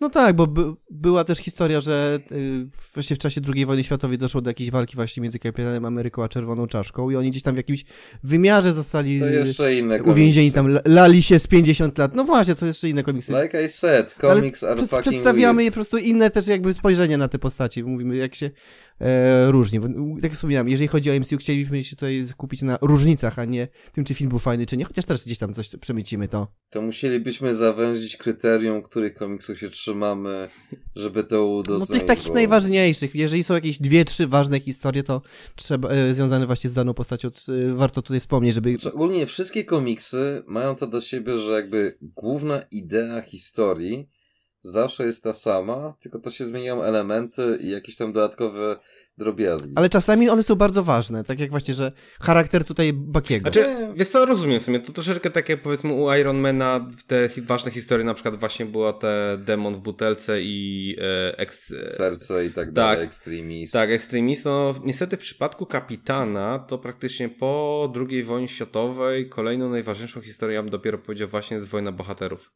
no tak, bo by, była też historia, że y, właśnie w czasie II wojny światowej doszło do jakiejś walki właśnie między kapitanem Ameryką a Czerwoną Czaszką i oni gdzieś tam w jakimś wymiarze zostali to jeszcze inne tak, uwięzieni komiksy. tam, lali się z 50 lat. No właśnie, co jeszcze inne komiksy. Like I said, comics Ale are przed, fucking Przedstawiamy weird. po prostu inne też jakby spojrzenie na te postaci. Mówimy, jak się e, różni. Bo, tak jak wspominałem, jeżeli chodzi o MCU, chcieliśmy się tutaj skupić na różnicach, a nie tym, czy film był fajny, czy nie. Chociaż teraz gdzieś tam coś przemycimy to. To musielibyśmy zawęzić kryterium, których komiksów się trzyma trzymamy, żeby to udostępnić. No tych takich najważniejszych. Jeżeli są jakieś dwie, trzy ważne historie, to trzeba, e, związane właśnie z daną postacią, e, warto tutaj wspomnieć, żeby... Ogólnie wszystkie komiksy mają to do siebie, że jakby główna idea historii zawsze jest ta sama, tylko to się zmieniają elementy i jakieś tam dodatkowe drobiazgi. Ale czasami one są bardzo ważne, tak jak właśnie, że charakter tutaj Bakiego. Znaczy, wiesz co, rozumiem w sumie, to troszeczkę takie powiedzmy u Ironmana te ważne historie, na przykład właśnie była te Demon w butelce i e, Serce i tak, tak. dalej, ekstremist. Tak, ekstremist. no niestety w przypadku Kapitana to praktycznie po II wojnie światowej kolejną najważniejszą historią, ja bym dopiero powiedział właśnie z Wojna Bohaterów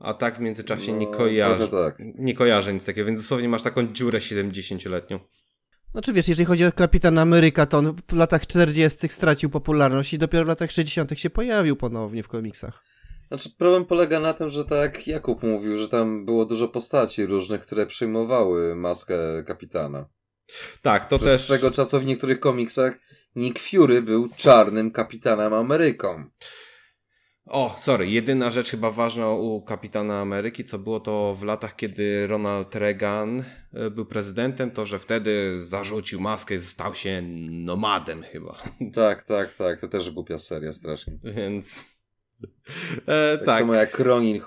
a tak w międzyczasie no, nie kojarzę. Tak. Nie kojarzę nic takiego, więc dosłownie masz taką dziurę 70-letnią. Znaczy no wiesz, jeżeli chodzi o Kapitan Ameryka, to on w latach 40. stracił popularność i dopiero w latach 60. się pojawił ponownie w komiksach. Znaczy, problem polega na tym, że tak Jakub mówił, że tam było dużo postaci różnych, które przyjmowały maskę kapitana. Tak, to Przez też. swego czasu w niektórych komiksach Nick Fury był czarnym kapitanem Ameryką. O, sorry, jedyna rzecz chyba ważna u kapitana Ameryki, co było to w latach, kiedy Ronald Reagan e, był prezydentem, to że wtedy zarzucił maskę i stał się nomadem chyba. Tak, tak, tak, to też głupia seria strasznie. Więc... E, tak, tak samo jak Ronin,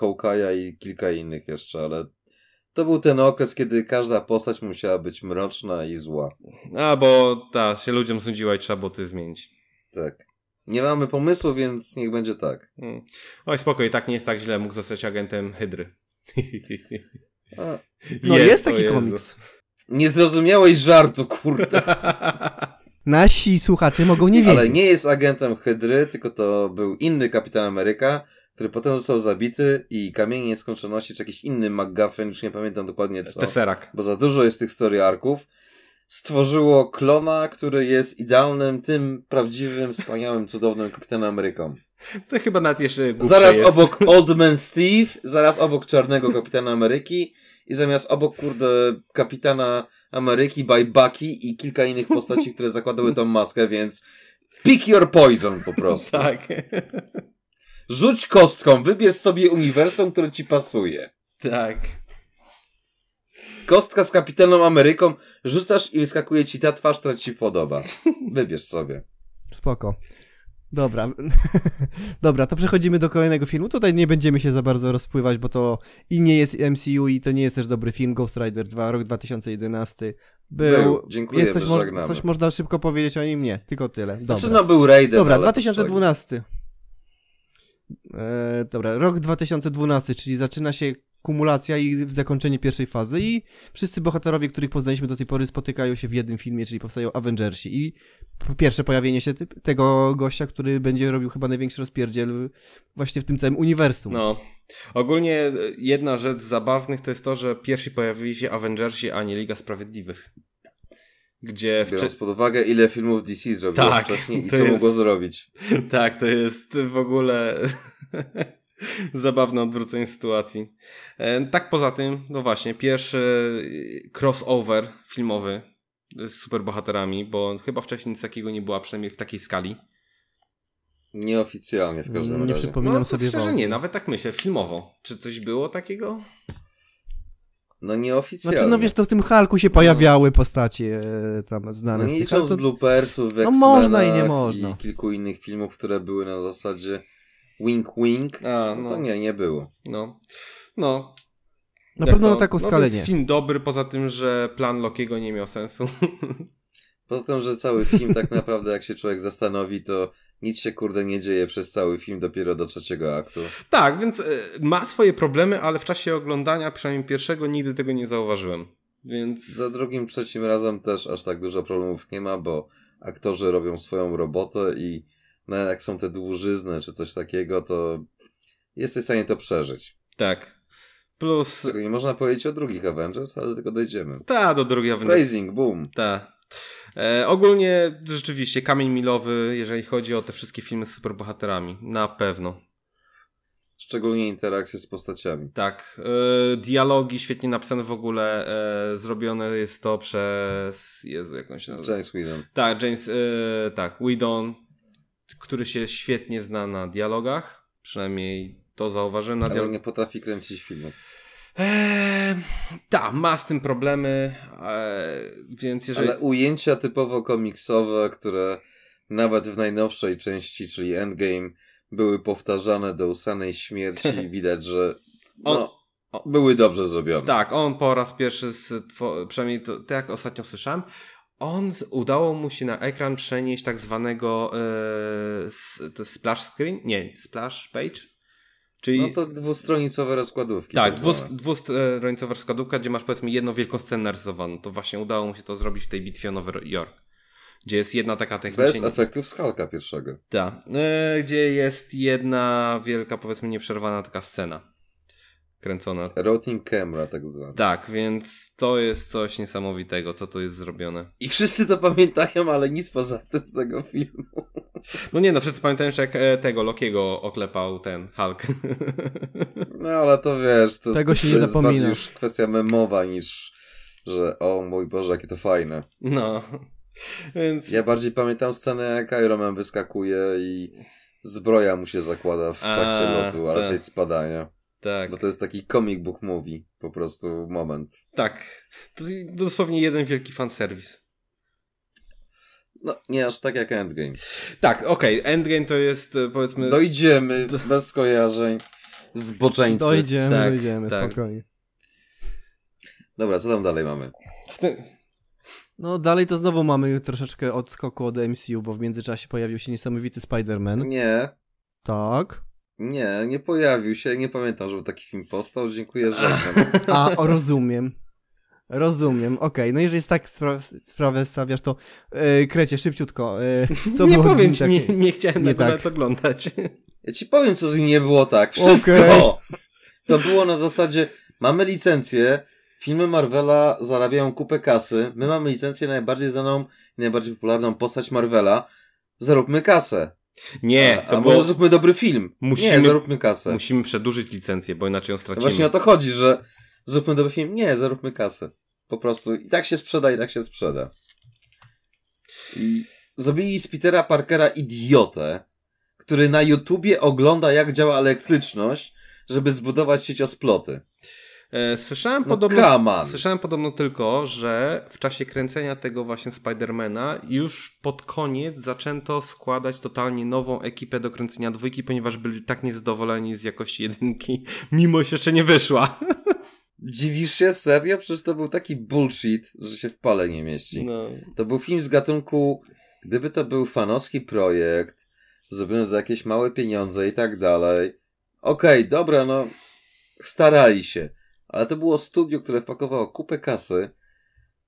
i kilka innych jeszcze, ale to był ten okres, kiedy każda postać musiała być mroczna i zła. A, bo ta, się ludziom sądziła i trzeba było coś zmienić. Tak. Nie mamy pomysłu, więc niech będzie tak. Hmm. Oj, spokoj, tak nie jest tak źle. Mógł zostać agentem Hydry. A, no jest, jest taki komiks. Nie zrozumiałeś żartu, kurde. Nasi słuchacze mogą nie wiedzieć. Ale nie jest agentem Hydry, tylko to był inny Kapitan Ameryka, który potem został zabity i kamienie nieskończoności, czy jakiś inny McGuffin, już nie pamiętam dokładnie co. Tesseract. Bo za dużo jest tych story arków stworzyło klona, który jest idealnym, tym prawdziwym, wspaniałym, cudownym Kapitanem Ameryką. To chyba nawet jeszcze Zaraz jest. obok Man Steve, zaraz obok Czarnego Kapitana Ameryki i zamiast obok, kurde, Kapitana Ameryki by Bucky i kilka innych postaci, które zakładały tą maskę, więc pick your poison po prostu. Tak. Rzuć kostką, wybierz sobie uniwersum, które ci pasuje. Tak kostka z kapitaną Ameryką, rzucasz i wyskakuje ci ta twarz, która ci podoba. Wybierz sobie. Spoko. Dobra. Dobra, to przechodzimy do kolejnego filmu. Tutaj nie będziemy się za bardzo rozpływać, bo to i nie jest MCU i to nie jest też dobry film Ghost Rider 2, rok 2011. Był. był. Dziękuję, jest coś, mo coś można szybko powiedzieć o nim? Nie, tylko tyle. Dobra. Znaczy no był Raider. Dobra, 2012. Tak- e, dobra, rok 2012, czyli zaczyna się kumulacja i zakończenie pierwszej fazy i wszyscy bohaterowie, których poznaliśmy do tej pory spotykają się w jednym filmie, czyli powstają Avengersi i pierwsze pojawienie się ty- tego gościa, który będzie robił chyba największy rozpierdziel właśnie w tym całym uniwersum. No. Ogólnie e, jedna rzecz zabawnych to jest to, że pierwsi pojawili się Avengersi, a nie Liga Sprawiedliwych. Gdzie Biorąc pod uwagę, ile filmów DC zrobiło tak, wcześniej i co jest... mogło zrobić. Tak, to jest w ogóle Zabawne odwrócenie sytuacji. E, tak poza tym, no właśnie, pierwszy e, crossover filmowy z superbohaterami, bo chyba wcześniej nic takiego nie było, przynajmniej w takiej skali. Nieoficjalnie w każdym razie. Nie przypominam no, sobie szczerze nie, nawet tak myślę, filmowo. Czy coś było takiego? No nieoficjalnie. Znaczy, no wiesz, to w tym Halku się pojawiały no. postacie e, tam znane. No nie licząc to... bloopersów, w No można i nie można. I kilku innych filmów, które były na zasadzie wink wink, A, no, no. to nie, nie było. No, no. Na pewno to, na taką no skalę no, nie. film dobry, poza tym, że plan Lokiego nie miał sensu. Poza tym, że cały film tak naprawdę, jak się człowiek zastanowi, to nic się kurde nie dzieje przez cały film dopiero do trzeciego aktu. Tak, więc y, ma swoje problemy, ale w czasie oglądania, przynajmniej pierwszego, nigdy tego nie zauważyłem. Więc... Za drugim, trzecim razem też aż tak dużo problemów nie ma, bo aktorzy robią swoją robotę i no jak są te dłużyzny czy coś takiego, to jesteś w stanie to przeżyć. Tak. Plus. Czego nie można powiedzieć o drugich Avengers, ale do tego dojdziemy. Ta, do drugich Avengers. Phrasing, boom. Ta. E, ogólnie rzeczywiście kamień milowy, jeżeli chodzi o te wszystkie filmy z superbohaterami. Na pewno. Szczególnie interakcje z postaciami. Tak. E, dialogi świetnie napisane w ogóle. E, zrobione jest to przez. Jezu, jakąś James Whedon. Tak, James. E, tak, Whedon który się świetnie zna na dialogach, przynajmniej to zauważyłem. Na dialog... Ale nie potrafi kręcić filmów. Eee, tak, ma z tym problemy, eee, więc jeżeli... Ale ujęcia typowo komiksowe, które nawet w najnowszej części, czyli Endgame, były powtarzane do usanej śmierci, widać, że no, on, były dobrze zrobione. Tak, on po raz pierwszy, z, przynajmniej to, to jak ostatnio słyszałem, on udało mu się na ekran przenieść tak zwanego yy, splash screen? Nie, splash page? Czyli... No to dwustronicowe rozkładówki. Tak, tak dwustronicowa rozkładówka, gdzie masz powiedzmy jedną wielką scenę narysowaną. To właśnie udało mu się to zrobić w tej bitwie o Nowy Jork. Gdzie jest jedna taka technika. Bez efektów skalka pierwszego. Tak. Yy, gdzie jest jedna wielka, powiedzmy, nieprzerwana taka scena kręcona. Routing camera tak zwana. Tak, więc to jest coś niesamowitego, co tu jest zrobione. I wszyscy to pamiętają, ale nic poza tym z tego filmu. No nie, no wszyscy pamiętają, że jak e, tego Lokiego oklepał ten Hulk. No ale to wiesz, to, tego się to nie jest zapomina. bardziej już kwestia memowa niż, że o mój Boże, jakie to fajne. No. Więc... Ja bardziej pamiętam scenę, jak Iron Man wyskakuje i zbroja mu się zakłada w trakcie lotu, a tak. raczej spadania. Tak. Bo to jest taki comic book movie, po prostu moment. Tak. To dosłownie jeden wielki fanserwis. No, nie aż tak jak Endgame. Tak, okej. Okay. Endgame to jest, e, powiedzmy... Dojdziemy, do... bez skojarzeń. Zboczeńcy. Dojdziemy, tak, dojdziemy, tak. spokojnie. Dobra, co tam dalej mamy? No dalej to znowu mamy troszeczkę odskoku od MCU, bo w międzyczasie pojawił się niesamowity Spider-Man. Nie. Tak. Nie, nie pojawił się. Nie pamiętam, żeby taki film powstał. Dziękuję, że. A, o, rozumiem. Rozumiem, okej. Okay. No jeżeli tak spra sprawę stawiasz, to yy, krecie, szybciutko. Yy, co nie było powiem ci, nie, nie chciałem nie tak. oglądać. Ja ci powiem, co z nim nie było tak. Wszystko! Okay. To było na zasadzie, mamy licencję, filmy Marvela zarabiają kupę kasy, my mamy licencję na najbardziej znaną, najbardziej popularną postać Marvela, zaróbmy kasę. Nie, a, to a było... może zróbmy dobry film. Musimy, nie, zaróbmy kasę. Musimy przedłużyć licencję, bo inaczej ją stracimy. No właśnie o to chodzi, że zróbmy dobry film. Nie, zaróbmy kasę. Po prostu i tak się sprzeda, i tak się sprzeda. I zrobili z Petera Parkera idiotę, który na YouTubie ogląda jak działa elektryczność, żeby zbudować sieciosplody. sploty. E, słyszałem, no podobno, słyszałem podobno tylko, że w czasie kręcenia tego właśnie Spidermana już pod koniec zaczęto składać totalnie nową ekipę do kręcenia dwójki, ponieważ byli tak niezadowoleni z jakości jedynki, mimo że jeszcze nie wyszła. Dziwisz się? Serio? Przecież to był taki bullshit, że się w pale nie mieści. No. To był film z gatunku, gdyby to był fanowski projekt, zrobiony za jakieś małe pieniądze i tak dalej. Okej, okay, dobra, no starali się ale to było studio, które wpakowało kupę kasy.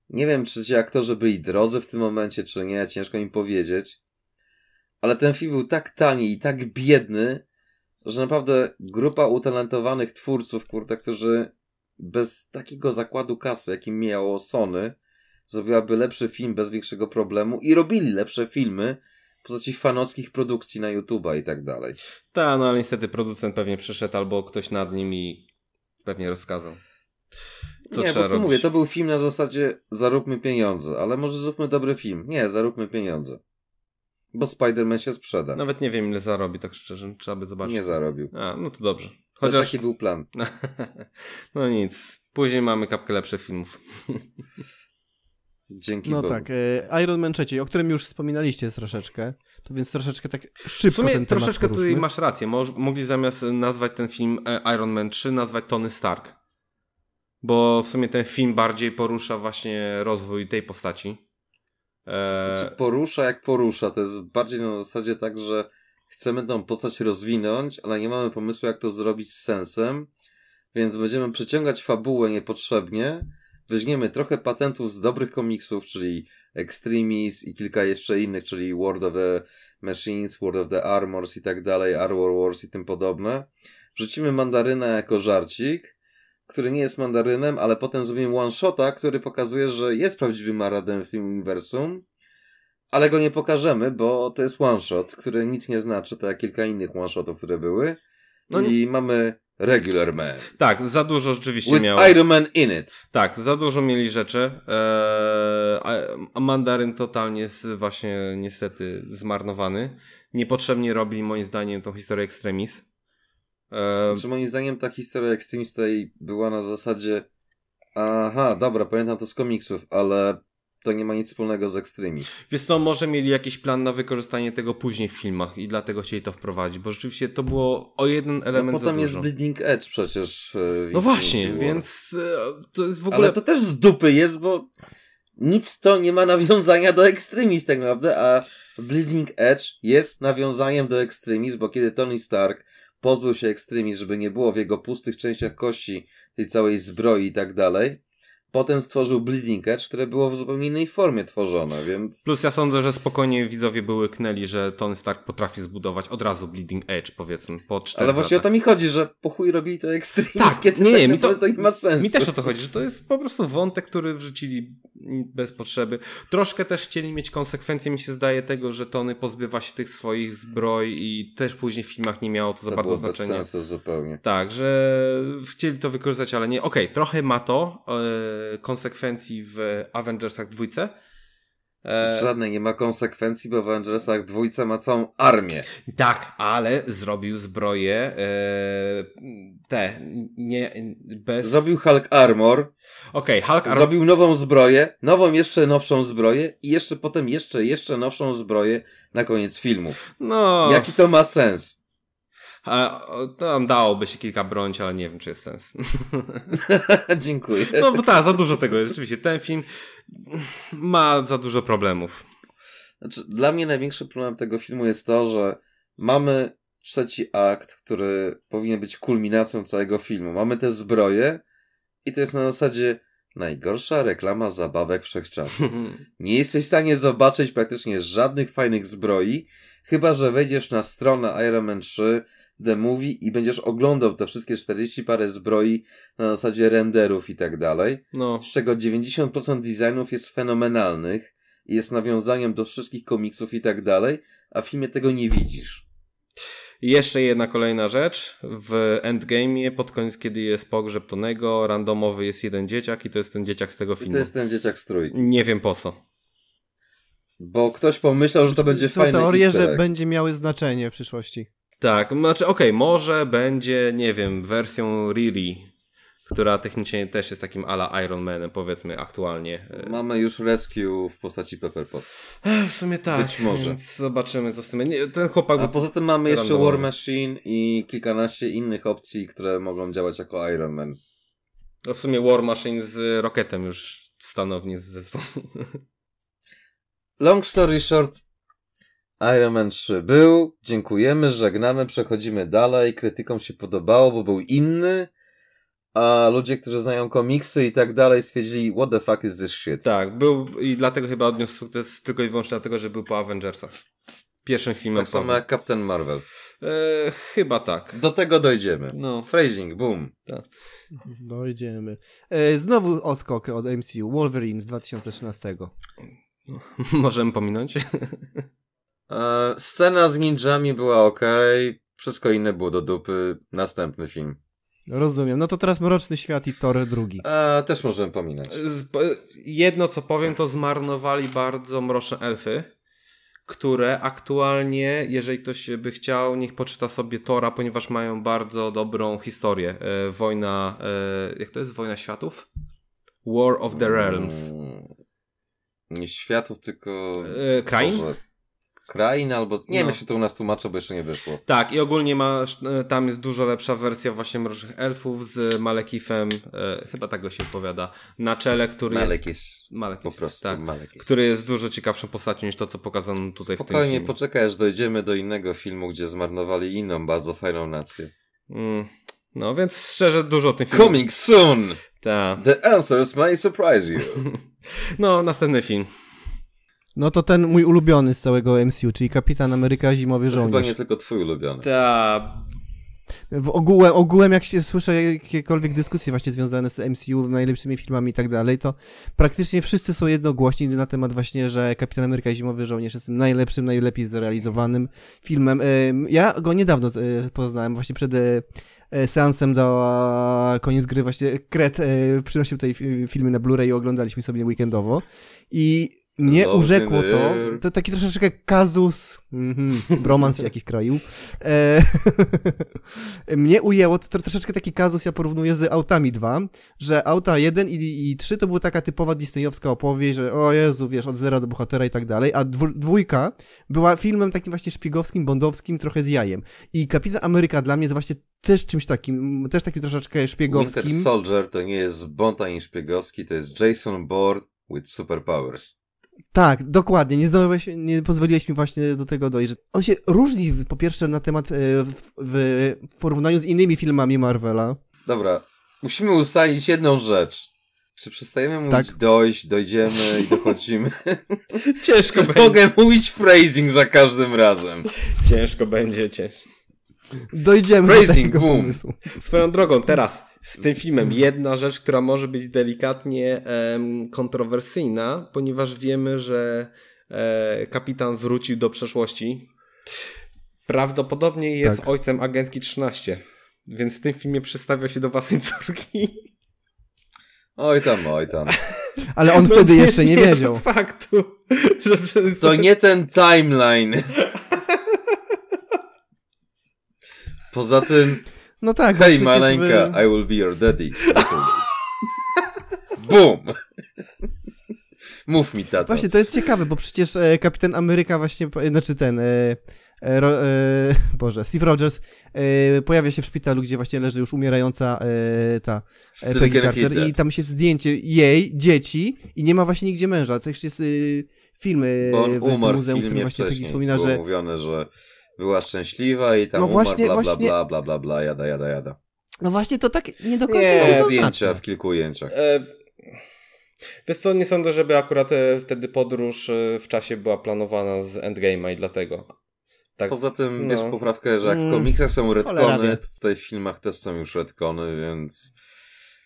Nie wiem, czy ci aktorzy byli drodzy w tym momencie, czy nie, ciężko im powiedzieć. Ale ten film był tak tani i tak biedny, że naprawdę grupa utalentowanych twórców, kurde, którzy bez takiego zakładu kasy, jakim miało Sony, zrobiłaby lepszy film bez większego problemu i robili lepsze filmy w postaci fanockich produkcji na YouTube'a i tak dalej. Tak, no ale niestety producent pewnie przyszedł albo ktoś nad nim i pewnie rozkazał. Co nie, po prostu robić? mówię, to był film na zasadzie zaróbmy pieniądze, ale może zróbmy dobry film. Nie, zaróbmy pieniądze. Bo Spider-Man się sprzeda. Nawet nie wiem, ile zarobi, tak szczerze, trzeba by zobaczyć. Nie zarobił. A, no to dobrze. Chociaż... To taki był plan. no nic, później mamy kapkę lepszych filmów. Dzięki No Bogu. tak, e, Iron Man 3, o którym już wspominaliście troszeczkę, to więc troszeczkę tak szybko W sumie ten temat troszeczkę poruszmy. tutaj masz rację, mogli zamiast nazwać ten film e, Iron Man 3, nazwać Tony Stark. Bo w sumie ten film bardziej porusza właśnie rozwój tej postaci. E... Znaczy porusza jak porusza, to jest bardziej na zasadzie tak, że chcemy tą postać rozwinąć, ale nie mamy pomysłu jak to zrobić z sensem, więc będziemy przyciągać fabułę niepotrzebnie, weźmiemy trochę patentów z dobrych komiksów, czyli Extremis i kilka jeszcze innych, czyli World of the Machines, World of the Armors i tak dalej, Armor Wars i tym podobne. Wrzucimy mandarynę jako żarcik, który nie jest mandarynem, ale potem zrobimy one-shota, który pokazuje, że jest prawdziwym Maradem w tym uniwersum, ale go nie pokażemy, bo to jest one-shot, który nic nie znaczy, to tak jak kilka innych one-shotów, które były. No i nie... mamy Regular Man. Tak, za dużo rzeczywiście With miało. Iron Man in it. Tak, za dużo mieli rzeczy. Eee, mandaryn totalnie jest właśnie niestety zmarnowany. Niepotrzebnie robi moim zdaniem tą historię Extremis. Eee... Czy moim zdaniem ta historia Extremis tutaj była na zasadzie aha, dobra, pamiętam to z komiksów, ale to nie ma nic wspólnego z ekstremizm. Więc to może mieli jakiś plan na wykorzystanie tego później w filmach i dlatego chcieli to wprowadzić, bo rzeczywiście to było o jeden element no, potem jest Bleeding Edge przecież. E, no właśnie, więc e, to jest w ogóle... Ale to też z dupy jest, bo nic to nie ma nawiązania do ekstremizm tak naprawdę, a Bleeding Edge jest nawiązaniem do ekstremizm, bo kiedy Tony Stark pozbył się ekstremizm, żeby nie było w jego pustych częściach kości tej całej zbroi i tak dalej, Potem stworzył Bleeding Edge, które było w zupełnie innej formie tworzone, więc... Plus ja sądzę, że spokojnie widzowie były knęli, że Tony Stark potrafi zbudować od razu Bleeding Edge, powiedzmy, po czterech Ale właśnie latach. o to mi chodzi, że po chuj robili to ekstremistycznie, tak, tak, nie, mi to, to nie ma sensu. Mi też o to chodzi, że to jest po prostu wątek, który wrzucili bez potrzeby. Troszkę też chcieli mieć konsekwencje, mi się zdaje, tego, że Tony pozbywa się tych swoich zbroj i też później w filmach nie miało to za to bardzo znaczenia. zupełnie. Tak, że chcieli to wykorzystać, ale nie. Okej, okay, trochę ma to... Yy Y, konsekwencji w Avengersach dwójce. E, Żadnej nie ma konsekwencji, bo w Avengersach dwójce ma całą armię. Tak, ale zrobił zbroję yy, e, te, nie, bez... Zrobił Hulk Armor. Okej, okay, Hulk Armor. Zrobił nową zbroję, nową, jeszcze nowszą zbroję i jeszcze potem jeszcze, jeszcze nowszą zbroję na koniec filmu. No... Jaki to ma sens? A, tam dałoby się kilka bronić, ale nie wiem, czy jest sens. Dziękuję. No bo tak, za dużo tego jest. Rzeczywiście, ten film ma za dużo problemów. Znaczy, dla mnie największy problem tego filmu jest to, że mamy trzeci akt, który powinien być kulminacją całego filmu. Mamy te zbroje i to jest na zasadzie najgorsza reklama zabawek wszechczasów. Nie jesteś w stanie zobaczyć praktycznie żadnych fajnych zbroi, chyba że wejdziesz na stronę Iron Man 3 The Movie i będziesz oglądał te wszystkie 40 parę zbroi na zasadzie renderów i tak dalej. No. Z czego 90% designów jest fenomenalnych i jest nawiązaniem do wszystkich komiksów i tak dalej, a w filmie tego nie widzisz. jeszcze jedna kolejna rzecz. W Endgame'ie pod koniec, kiedy jest pogrzeb Tonego, randomowy jest jeden dzieciak i to jest ten dzieciak z tego filmu. I to jest ten dzieciak z trójki. Nie wiem po co. Bo ktoś pomyślał, że to będzie fajnie. fajne teorie, że będzie miały znaczenie w przyszłości. Tak, znaczy okej, okay, może będzie, nie wiem, wersją Riri, która technicznie też jest takim ala Iron Manem, powiedzmy aktualnie. E, mamy już Rescue w postaci Pepper Potts. E, w sumie tak. Być może. Więc zobaczymy, co z tym. Nie, ten chłopak. A poza tym mamy jeszcze War Machine i kilkanaście innych opcji, które mogą działać jako Iron Man. No w sumie War Machine z Rocketem już stanownie z Long story short, Iron Man 3 był, dziękujemy, żegnamy, przechodzimy dalej. Krytykom się podobało, bo był inny, a ludzie, którzy znają komiksy i tak dalej, stwierdzili, what the fuck is this shit. Tak, był i dlatego chyba odniósł sukces tylko i wyłącznie dlatego, że był po Avengersach. Pierwszym filmem. Tak samo jak Captain Marvel. E, chyba tak. Do tego dojdziemy. No. Phrasing, boom. Tak. Dojdziemy. E, znowu oskok od MCU, Wolverine z 2013. Możemy pominąć? E, scena z ninjami była ok, wszystko inne było do dupy. Następny film. Rozumiem. No to teraz Mroczny Świat i Tory drugi. E, też możemy pominąć. Jedno co powiem, to zmarnowali bardzo Mroczne Elfy, które aktualnie, jeżeli ktoś by chciał, niech poczyta sobie Tora, ponieważ mają bardzo dobrą historię. E, wojna, jak to jest? Wojna Światów? War of the Realms. Mm, nie światów, tylko... krain? Boże krain, albo nie wiem, no. jak się to u nas tłumaczy, bo jeszcze nie wyszło. Tak, i ogólnie masz, e, tam jest dużo lepsza wersja właśnie mrożnych Elfów z Malekifem, e, chyba tak go się powiada, na czele, który Malekis. jest... Malekis. Po prostu tak, Malekis. Który jest dużo ciekawszą postacią niż to, co pokazano tutaj Spokojnie, w tym filmie. nie poczekaj, aż dojdziemy do innego filmu, gdzie zmarnowali inną, bardzo fajną nację. Mm. No, więc szczerze dużo o tym filmie. Coming soon! Ta. The answers may surprise you. no, następny film. No to ten mój ulubiony z całego MCU, czyli Kapitan Ameryka Zimowy Żołnierz. Chyba nie tylko twój ulubiony. Tak. W ogółem, ogółem jak się słyszę jakiekolwiek dyskusje właśnie związane z MCU, najlepszymi filmami i tak dalej, to praktycznie wszyscy są jednogłośni na temat właśnie, że Kapitan Ameryka Zimowy Żołnierz jest tym najlepszym, najlepiej zrealizowanym filmem. Ja go niedawno e, poznałem, właśnie przed e, e, seansem do koniec gry właśnie Kret przynosił tutaj filmy na Blu-ray i oglądaliśmy sobie weekendowo i mnie urzekło to. To taki troszeczkę kazus, mm -hmm, bromans jakiś kraju. E, mnie ujęło to troszeczkę taki kazus, ja porównuję z autami 2, że auta 1 i, i 3 to była taka typowa disneyowska opowieść, że o Jezu, wiesz, od zera do bohatera i tak dalej, a dwójka była filmem takim właśnie szpiegowskim, bondowskim, trochę z jajem. I Kapitan Ameryka dla mnie jest właśnie też czymś takim, też takim troszeczkę szpiegowskim. Winter Soldier to nie jest Bond ani szpiegowski, to jest Jason Bourne with superpowers. Tak, dokładnie. Nie, nie pozwoliłeś mi właśnie do tego dojść. On się różni po pierwsze na temat e, w, w porównaniu z innymi filmami Marvela. Dobra, musimy ustalić jedną rzecz. Czy przestajemy mówić tak. dojść, dojdziemy i dochodzimy? ciężko będzie. Mogę mówić phrasing za każdym razem. Ciężko będzie, ciężko. Dojdziemy Phrasing, do tego boom. pomysłu. Swoją drogą, teraz z tym filmem jedna rzecz, która może być delikatnie kontrowersyjna, ponieważ wiemy, że e, kapitan wrócił do przeszłości. Prawdopodobnie jest tak. ojcem agentki 13, więc w tym filmie przystawia się do własnej córki. Oj tam, oj tam. Ale on no wtedy jeszcze nie, nie wiedział. faktu, że przez... To nie ten timeline. Poza tym... No tak. Hej maleńka, wy... I will be your daddy. Boom! Mów mi, tato. Właśnie, to jest ciekawe, bo przecież e, Kapitan Ameryka właśnie, e, znaczy ten... E, e, Ro, e, Boże, Steve Rogers e, pojawia się w szpitalu, gdzie właśnie leży już umierająca e, ta e, Peggy Carter i tam się zdjęcie jej, dzieci i nie ma właśnie nigdzie męża. To jeszcze jest e, film w, muzeum, w którym właśnie Peggy wspomina, że... mówione, że była szczęśliwa i tam no właśnie, bla, bla, właśnie... bla, bla, bla, bla, jada, jada, jada. No właśnie, to tak nie do końca nie. Są zdjęcia w kilku ujęciach. E... Wiesz co, nie sądzę, żeby akurat e, wtedy podróż e, w czasie była planowana z Endgame'a i dlatego. Tak, Poza tym, no. wiesz, poprawkę, że jak w mm. komiksach są retcony, to tutaj w filmach też są już retcony, więc...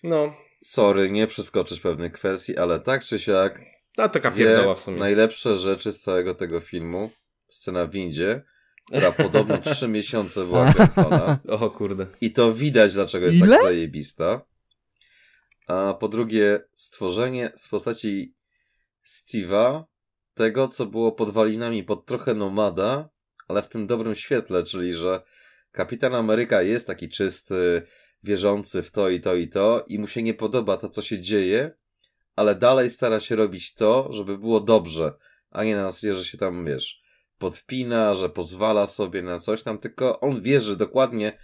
No. Sorry, nie przeskoczysz pewnych kwestii, ale tak czy siak... A taka pierdoła w sumie. Najlepsze rzeczy z całego tego filmu, scena w windzie, która podobno trzy miesiące była kręcona. O kurde. I to widać, dlaczego jest tak Ile? tak zajebista. A po drugie, stworzenie z postaci Steve'a tego, co było podwalinami pod trochę nomada, ale w tym dobrym świetle, czyli że Kapitan Ameryka jest taki czysty, wierzący w to i to i to i mu się nie podoba to, co się dzieje, ale dalej stara się robić to, żeby było dobrze, a nie na zasadzie, że się tam, wiesz, podpina, że pozwala sobie na coś tam, tylko on wierzy dokładnie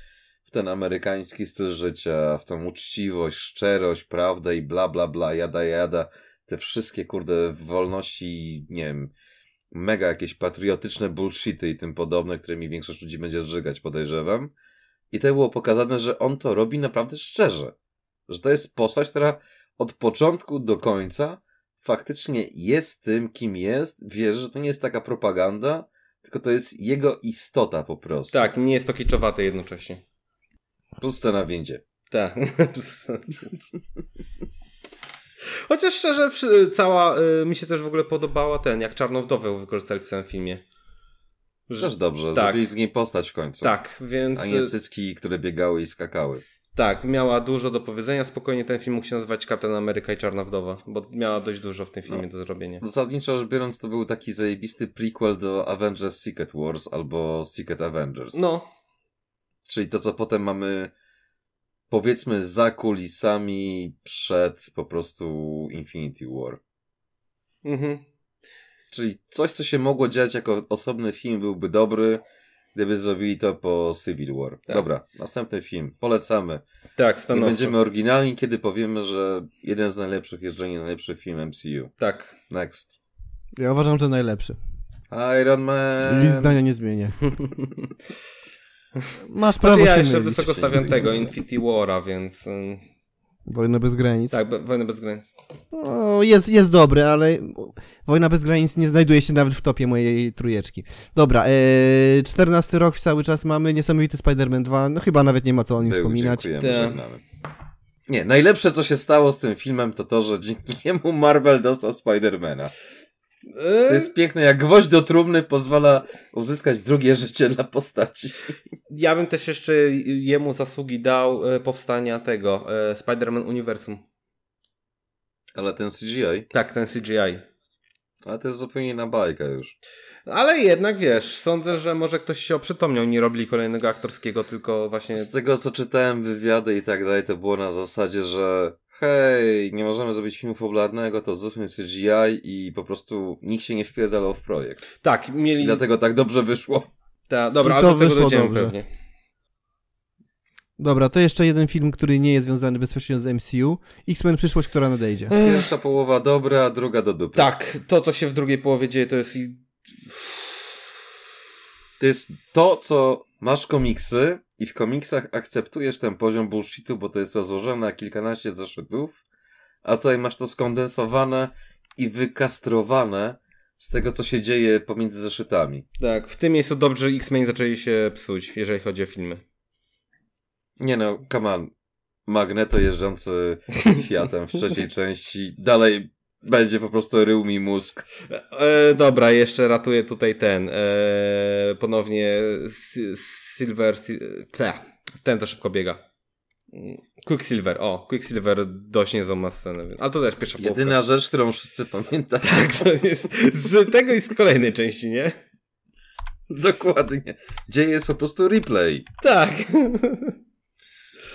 w ten amerykański styl życia, w tą uczciwość, szczerość, prawdę i bla, bla, bla, jada, jada. Te wszystkie, kurde, wolności, nie wiem, mega jakieś patriotyczne bullshity i tym podobne, którymi większość ludzi będzie żygać, podejrzewam. I to było pokazane, że on to robi naprawdę szczerze. Że to jest postać, która od początku do końca faktycznie jest tym, kim jest, wierzę, że to nie jest taka propaganda, tylko to jest jego istota po prostu. Tak, nie jest to kiczowate jednocześnie. Puste na windzie. Tak. Chociaż szczerze, cała y, mi się też w ogóle podobała ten, jak Czarnowdowę wykorzystali w samym filmie. Że, też dobrze, tak. zrobili z niej postać w końcu. Tak, więc... A nie y, cycki, które biegały i skakały. Tak, miała dużo do powiedzenia. Spokojnie ten film mógł się nazywać Captain America i Czarna Wdowa, bo miała dość dużo w tym no. filmie no. do zrobienia. Zasadniczo rzecz biorąc, to był taki zajebisty prequel do Avengers Secret Wars albo Secret Avengers. No. Czyli to, co potem mamy powiedzmy za kulisami przed po prostu Infinity War. Mhm. Czyli coś, co się mogło dziać jako osobny film, byłby dobry gdyby zrobili to po Civil War. Tak. Dobra, następny film, polecamy. Tak, stanowczo. I będziemy oryginalni, kiedy powiemy, że jeden z najlepszych, jeżeli najlepszy film MCU. Tak. Next. Ja uważam, że najlepszy. Iron Man. List zdania nie zmienię. Masz prawo znaczy, ja jeszcze wysoko stawiam tego Infinity Wara, więc Wojna bez granic. Tak, Wojna bez granic. O, no, jest, jest dobry, ale Wojna bez granic nie znajduje się nawet w topie mojej trujeczki. Dobra, e, 14 rok cały czas mamy, niesamowity Spider-Man 2, no chyba nawet nie ma co o nim Był, wspominać. Tak. nie, najlepsze co się stało z tym filmem to to, że dzięki niemu Marvel dostał Spidermana. To jest piękne, jak gwoźdź do trumny pozwala uzyskać drugie życie dla postaci. Ja bym też jeszcze jemu zasługi dał e, powstania tego e, Spider-Man Uniwersum. Ale ten CGI? Tak, ten CGI. Ale to jest zupełnie na bajkę już. Ale jednak wiesz, sądzę, że może ktoś się oprzytomniał, nie robili kolejnego aktorskiego, tylko właśnie. Z tego co czytałem, wywiady i tak dalej, to było na zasadzie, że hej, nie możemy zrobić filmu fabularnego, to zróbmy CGI i po prostu nikt się nie wpierdalał w projekt. Tak, mieli... I dlatego tak dobrze wyszło. Ta, dobra, I to ale wyszło dobrze. Pewnie. Dobra, to jeszcze jeden film, który nie jest związany bezpośrednio z MCU. X-Men Przyszłość, która nadejdzie. Pierwsza połowa dobra, druga do dupy. Tak, to co się w drugiej połowie dzieje to jest... To jest to, co masz komiksy, i w komiksach akceptujesz ten poziom bullshitu, bo to jest rozłożone na kilkanaście zeszytów, a tutaj masz to skondensowane i wykastrowane z tego, co się dzieje pomiędzy zeszytami. Tak, w tym miejscu dobrze X-Men zaczęli się psuć, jeżeli chodzi o filmy. Nie no, come on. Magneto jeżdżący Fiatem w trzeciej części dalej będzie po prostu rył mi mózg. E, e dobra, jeszcze ratuję tutaj ten. E, ponownie Silver, ten co szybko biega. Quicksilver, o, Quicksilver dość niezłą ma scenę, ale to też pierwsza Jedyna rzecz, którą wszyscy pamiętają. Tak, to jest z tego i z kolejnej części, nie? Dokładnie. Dzieje jest po prostu replay. Tak.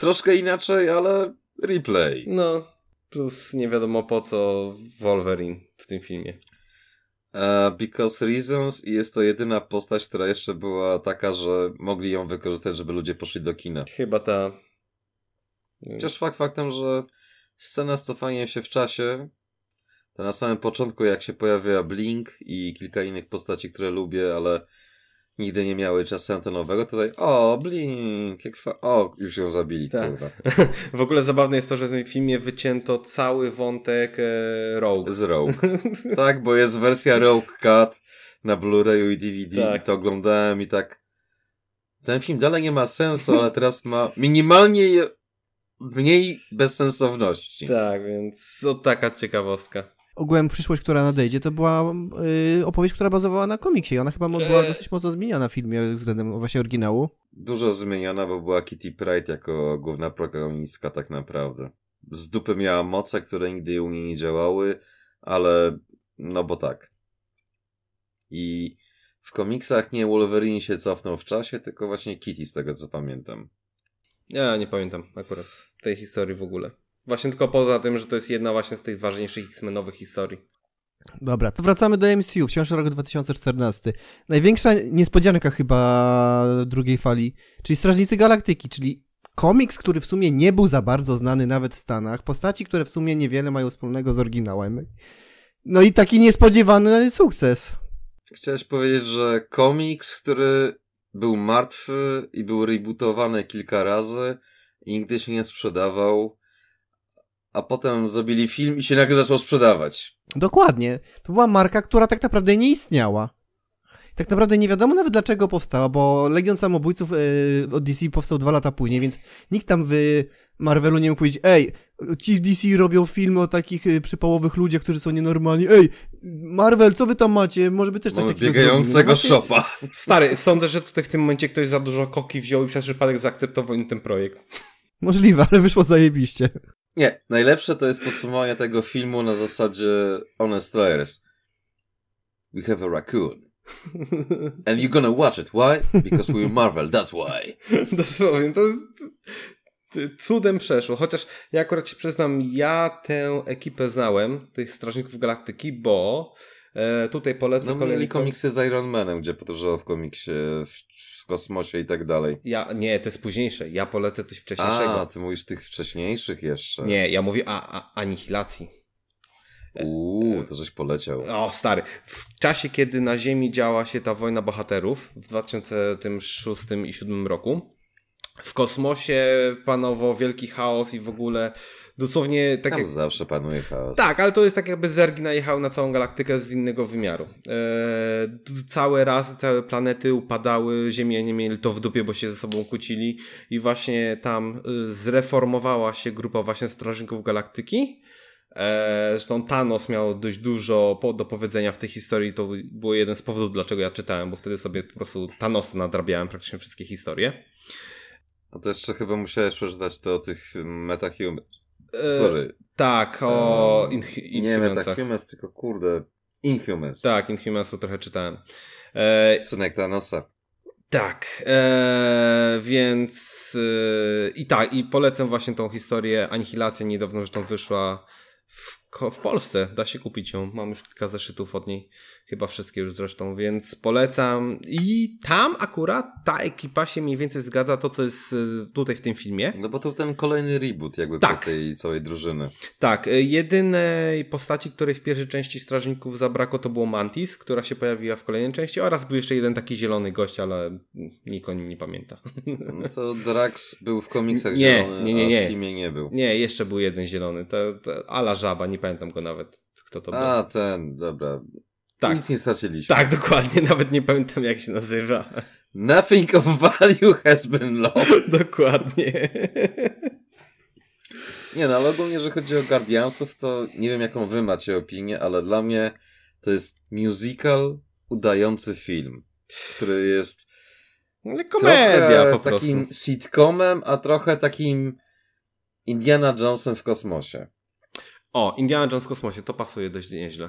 Troszkę inaczej, ale replay. No, plus nie wiadomo po co Wolverine w tym filmie. Uh, because Reasons i jest to jedyna postać, która jeszcze była taka, że mogli ją wykorzystać, żeby ludzie poszli do kina. Chyba ta. Chociaż fakt faktem, że scena z cofaniem się w czasie, to na samym początku jak się pojawia Blink i kilka innych postaci, które lubię, ale nigdy nie miały czasu antenowego, tutaj o, blink, jak fa- o, już ją zabili, tak. w ogóle zabawne jest to, że w tym filmie wycięto cały wątek e, Rogue. Z Rogue. tak, bo jest wersja Rogue Cut na Blu-rayu i DVD tak. i to oglądałem i tak ten film dalej nie ma sensu, ale teraz ma minimalnie mniej bezsensowności. Tak, więc o taka ciekawostka ogółem przyszłość, która nadejdzie, to była y, opowieść, która bazowała na komiksie. Ona chyba była e, dosyć mocno zmieniona w filmie względem właśnie oryginału. Dużo zmieniona, bo była Kitty Pride jako główna protagonistka tak naprawdę. Z dupy miała moce, które nigdy u niej nie działały, ale no bo tak. I w komiksach nie Wolverine się cofnął w czasie, tylko właśnie Kitty z tego co pamiętam. Ja nie pamiętam akurat tej historii w ogóle. Właśnie tylko poza tym, że to jest jedna właśnie z tych ważniejszych X-Menowych historii. Dobra, to wracamy do MCU, wciąż rok 2014. Największa niespodzianka chyba drugiej fali, czyli Strażnicy Galaktyki, czyli komiks, który w sumie nie był za bardzo znany nawet w Stanach, postaci, które w sumie niewiele mają wspólnego z oryginałem. No i taki niespodziewany sukces. Chciałeś powiedzieć, że komiks, który był martwy i był rebootowany kilka razy i nigdy się nie sprzedawał, a potem zrobili film i się nagle zaczął sprzedawać. Dokładnie. To była marka, która tak naprawdę nie istniała. Tak naprawdę nie wiadomo nawet dlaczego powstała, bo Legion Samobójców yy, od DC powstał dwa lata później, więc nikt tam w Marvelu nie mógł powiedzieć, ej, ci z DC robią filmy o takich yy, przypałowych ludziach, którzy są nienormalni, ej, Marvel, co wy tam macie? Może by też coś takiego biegającego szopa. Stary, sądzę, że tutaj w tym momencie ktoś za dużo koki wziął i przez przypadek zaakceptował ten projekt. Możliwe, ale wyszło zajebiście. Nie, najlepsze to jest podsumowanie tego filmu na zasadzie Honest Trailers. We have a raccoon. And you're gonna watch it. Why? Because we're Marvel, that's why. Dosłownie, to jest cudem przeszło. Chociaż ja akurat się przyznam, ja tę ekipę znałem, tych Strażników Galaktyki, bo e, tutaj polecam no, kolejny... komiksy z Iron Manem, gdzie podróżował w komiksie w kosmosie i tak dalej. Ja, nie, to jest późniejsze. Ja polecę coś wcześniejszego. A, ty mówisz tych wcześniejszych jeszcze. Nie, ja mówię o anihilacji. E, Uuu, e. to żeś poleciał. O, stary. W czasie, kiedy na Ziemi działa się ta wojna bohaterów w 2006 i 2007 roku, w kosmosie panował wielki chaos i w ogóle Dosłownie tak Tam jak... zawsze panuje chaos. Tak, ale to jest tak jakby Zergi najechał na całą galaktykę z innego wymiaru. Eee, całe razy, całe planety upadały, Ziemia nie mieli to w dupie, bo się ze sobą kłócili i właśnie tam y, zreformowała się grupa właśnie Strażników Galaktyki. Eee, zresztą Thanos miał dość dużo po, do powiedzenia w tej historii, to był jeden z powodów, dlaczego ja czytałem, bo wtedy sobie po prostu Thanosa nadrabiałem praktycznie wszystkie historie. A to jeszcze chyba musiałeś przeczytać to o tych metahumans. E, Sorry. Tak, o Inhumans. Nie wiem, tak Humans, tylko kurde. Inhumans. Tak, Inhumansu trochę czytałem. E, Synek Thanosa. Tak, e, więc e, i tak, i polecam właśnie tą historię Anihilacja, niedawno zresztą wyszła w w Polsce da się kupić ją. Mam już kilka zeszytów od niej, chyba wszystkie już zresztą, więc polecam. I tam akurat ta ekipa się mniej więcej zgadza to, co jest e, tutaj w tym filmie. No bo to ten kolejny reboot jakby tak. tej całej drużyny. Tak, e, jedynej postaci, której w pierwszej części Strażników zabrakło to było Mantis, która się pojawiła w kolejnej części oraz był jeszcze jeden taki zielony gość, ale nikt o nim nie pamięta. No to Drax był w komiksach nie, zielony, nie, nie, nie. a w filmie nie był. Nie, jeszcze był jeden zielony, ta to ala żaba, nie pamiętam go nawet, kto to był. A, ten, dobra. Tak. Nic nie straciliśmy. Tak, dokładnie, nawet nie pamiętam jak się nazywa. Nothing of value has been lost. dokładnie. nie no, ale ogólnie, że chodzi o Guardiansów, to nie wiem jaką wy macie opinię, ale dla mnie to jest musical udający film, który jest komedia po prostu. takim sitcomem, a trochę takim Indiana Jonesem w kosmosie. O, Indiana Jones w kosmosie, to pasuje dość nieźle.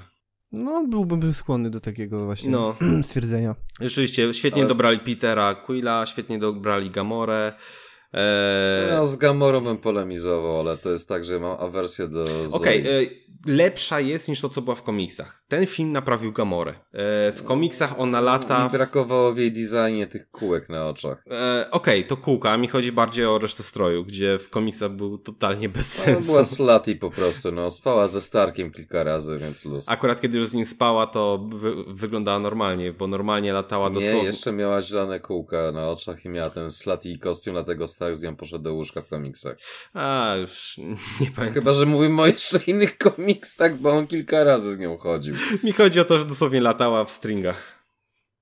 No, byłbym skłonny do takiego właśnie no. stwierdzenia. Rzeczywiście, świetnie Ale... dobrali Petera Quilla, świetnie dobrali Gamorę, Eee... Ja z Gamorą bym polemizował, ale to jest tak, że mam awersję do... Okej, okay, e, lepsza jest niż to, co była w komiksach. Ten film naprawił Gamorę. E, w komiksach ona lata... Brakowało w jej designie tych kółek na oczach. E, Okej, okay, to kółka, mi chodzi bardziej o resztę stroju, gdzie w komiksach był totalnie bez sensu. Ona była slaty po prostu, no. Spała ze Starkiem kilka razy, więc luz. Akurat kiedy już z nim spała, to wy wyglądała normalnie, bo normalnie latała dosłownie... Nie, jeszcze miała zielone kółka na oczach i miała ten slaty kostium, dlatego tak z nią poszedł do łóżka w komiksach. A, już nie pamiętam. Chyba, że mówimy o jeszcze innych komiksach, bo on kilka razy z nią chodził. Mi chodzi o to, że dosłownie latała w stringach.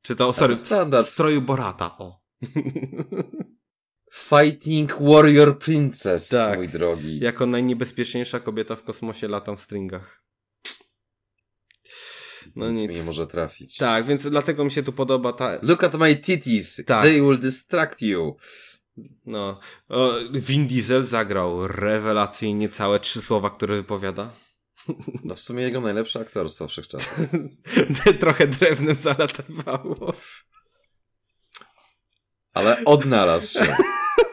Czy to, o, sorry, standard. w stroju Borata, o. Fighting Warrior Princess, tak. mój drogi. Jako najniebezpieczniejsza kobieta w kosmosie latam w stringach. No nic, nic. nie może trafić. Tak, więc dlatego mi się tu podoba ta... Look at my titties, tak. they will distract you. No. Vin Diesel zagrał rewelacyjnie całe trzy słowa, które wypowiada. No w sumie jego najlepsze aktorstwo wszechczasów. Trochę drewnem zalatywało. Ale odnalazł się.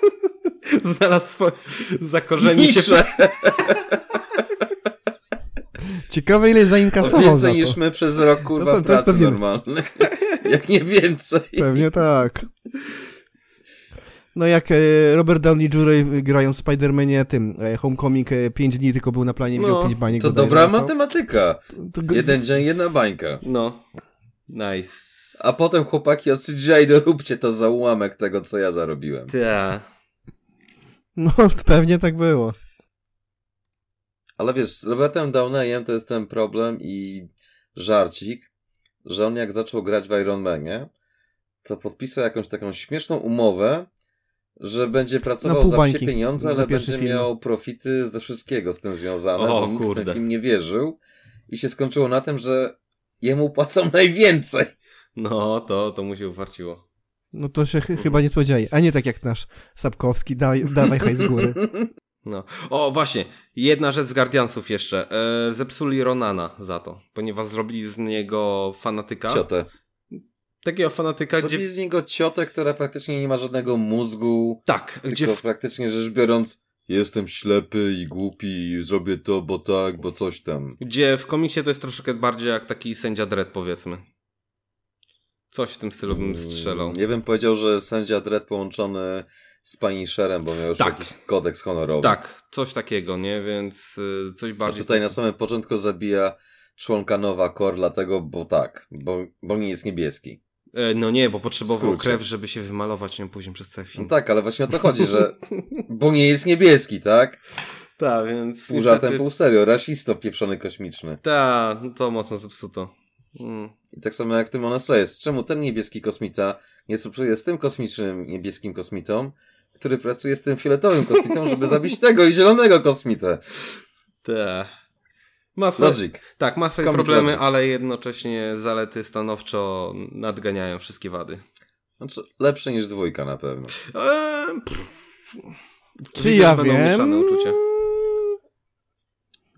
Znalazł swoje... Zakorzeni się... Ciekawe ile zainkasował o więcej za niż my przez rok no kurwa no to, to pracy normalnych. Jak nie więcej. Pewnie tak. No jak e, Robert Downey Jr. grając w Spider-Manie tym, e, Homecoming 5 e, dni tylko był na planie, wziął no, 5 baniek. To dobra matematyka. To, to... Jeden dzień, jedna bańka. No. Nice. A potem chłopaki od CGI doróbcie to za ułamek tego, co ja zarobiłem. Ta. No, pewnie tak było. Ale wiesz, z Robertem Downeyem to jest ten problem i żarcik, że on jak zaczął grać w Iron Manie, to podpisał jakąś taką śmieszną umowę, że będzie pracował za wsie pieniądze, ale będzie film. miał profity ze wszystkiego z tym związane, o, bo kurde. w ten film nie wierzył i się skończyło na tym, że jemu płacą najwięcej. No, to, to mu się uparciło. No to się ch mhm. chyba nie spodziewali, a nie tak jak nasz Sapkowski, dawaj, dawaj haj z góry. No. O, właśnie, jedna rzecz z Guardiansów jeszcze. E, zepsuli Ronana za to, ponieważ zrobili z niego fanatyka. Ciotę takiego fanatyka, Zrobili gdzie... z niego ciotę, która praktycznie nie ma żadnego mózgu. Tak. Gdzie praktycznie rzecz biorąc jestem ślepy i głupi i zrobię to, bo tak, bo coś tam. Gdzie w komiksie to jest troszeczkę bardziej jak taki sędzia Dredd, powiedzmy. Coś w tym stylu bym mm, strzelał. Nie bym powiedział, że sędzia Dredd połączony z Punisherem, bo miał już tak. jakiś kodeks honorowy. Tak, coś takiego, nie? Więc y, coś bardziej... A tutaj na samym początku zabija członka nowa Kor, dlatego, bo tak, bo, bo nie jest niebieski. E, no nie, bo potrzebował krew, żeby się wymalować nią później przez cały film. No tak, ale właśnie o to chodzi, że... bo nie jest niebieski, tak? Tak, więc... Pół żartem, niestety... pół serio. Rasisto pieprzony kosmiczny. Tak, to mocno zepsuto. Mm. I tak samo jak tym co jest. Czemu ten niebieski kosmita nie współpracuje z tym kosmicznym niebieskim kosmitą, który pracuje z tym fioletowym kosmitą, żeby zabić tego i zielonego kosmitę? Tak. Ma swoje, Logic. Tak, ma swoje Comic problemy, Logic. ale jednocześnie zalety stanowczo nadganiają wszystkie wady. Znaczy, lepsze niż dwójka na pewno. Eee, Czy ja wiem? mieszane uczucia.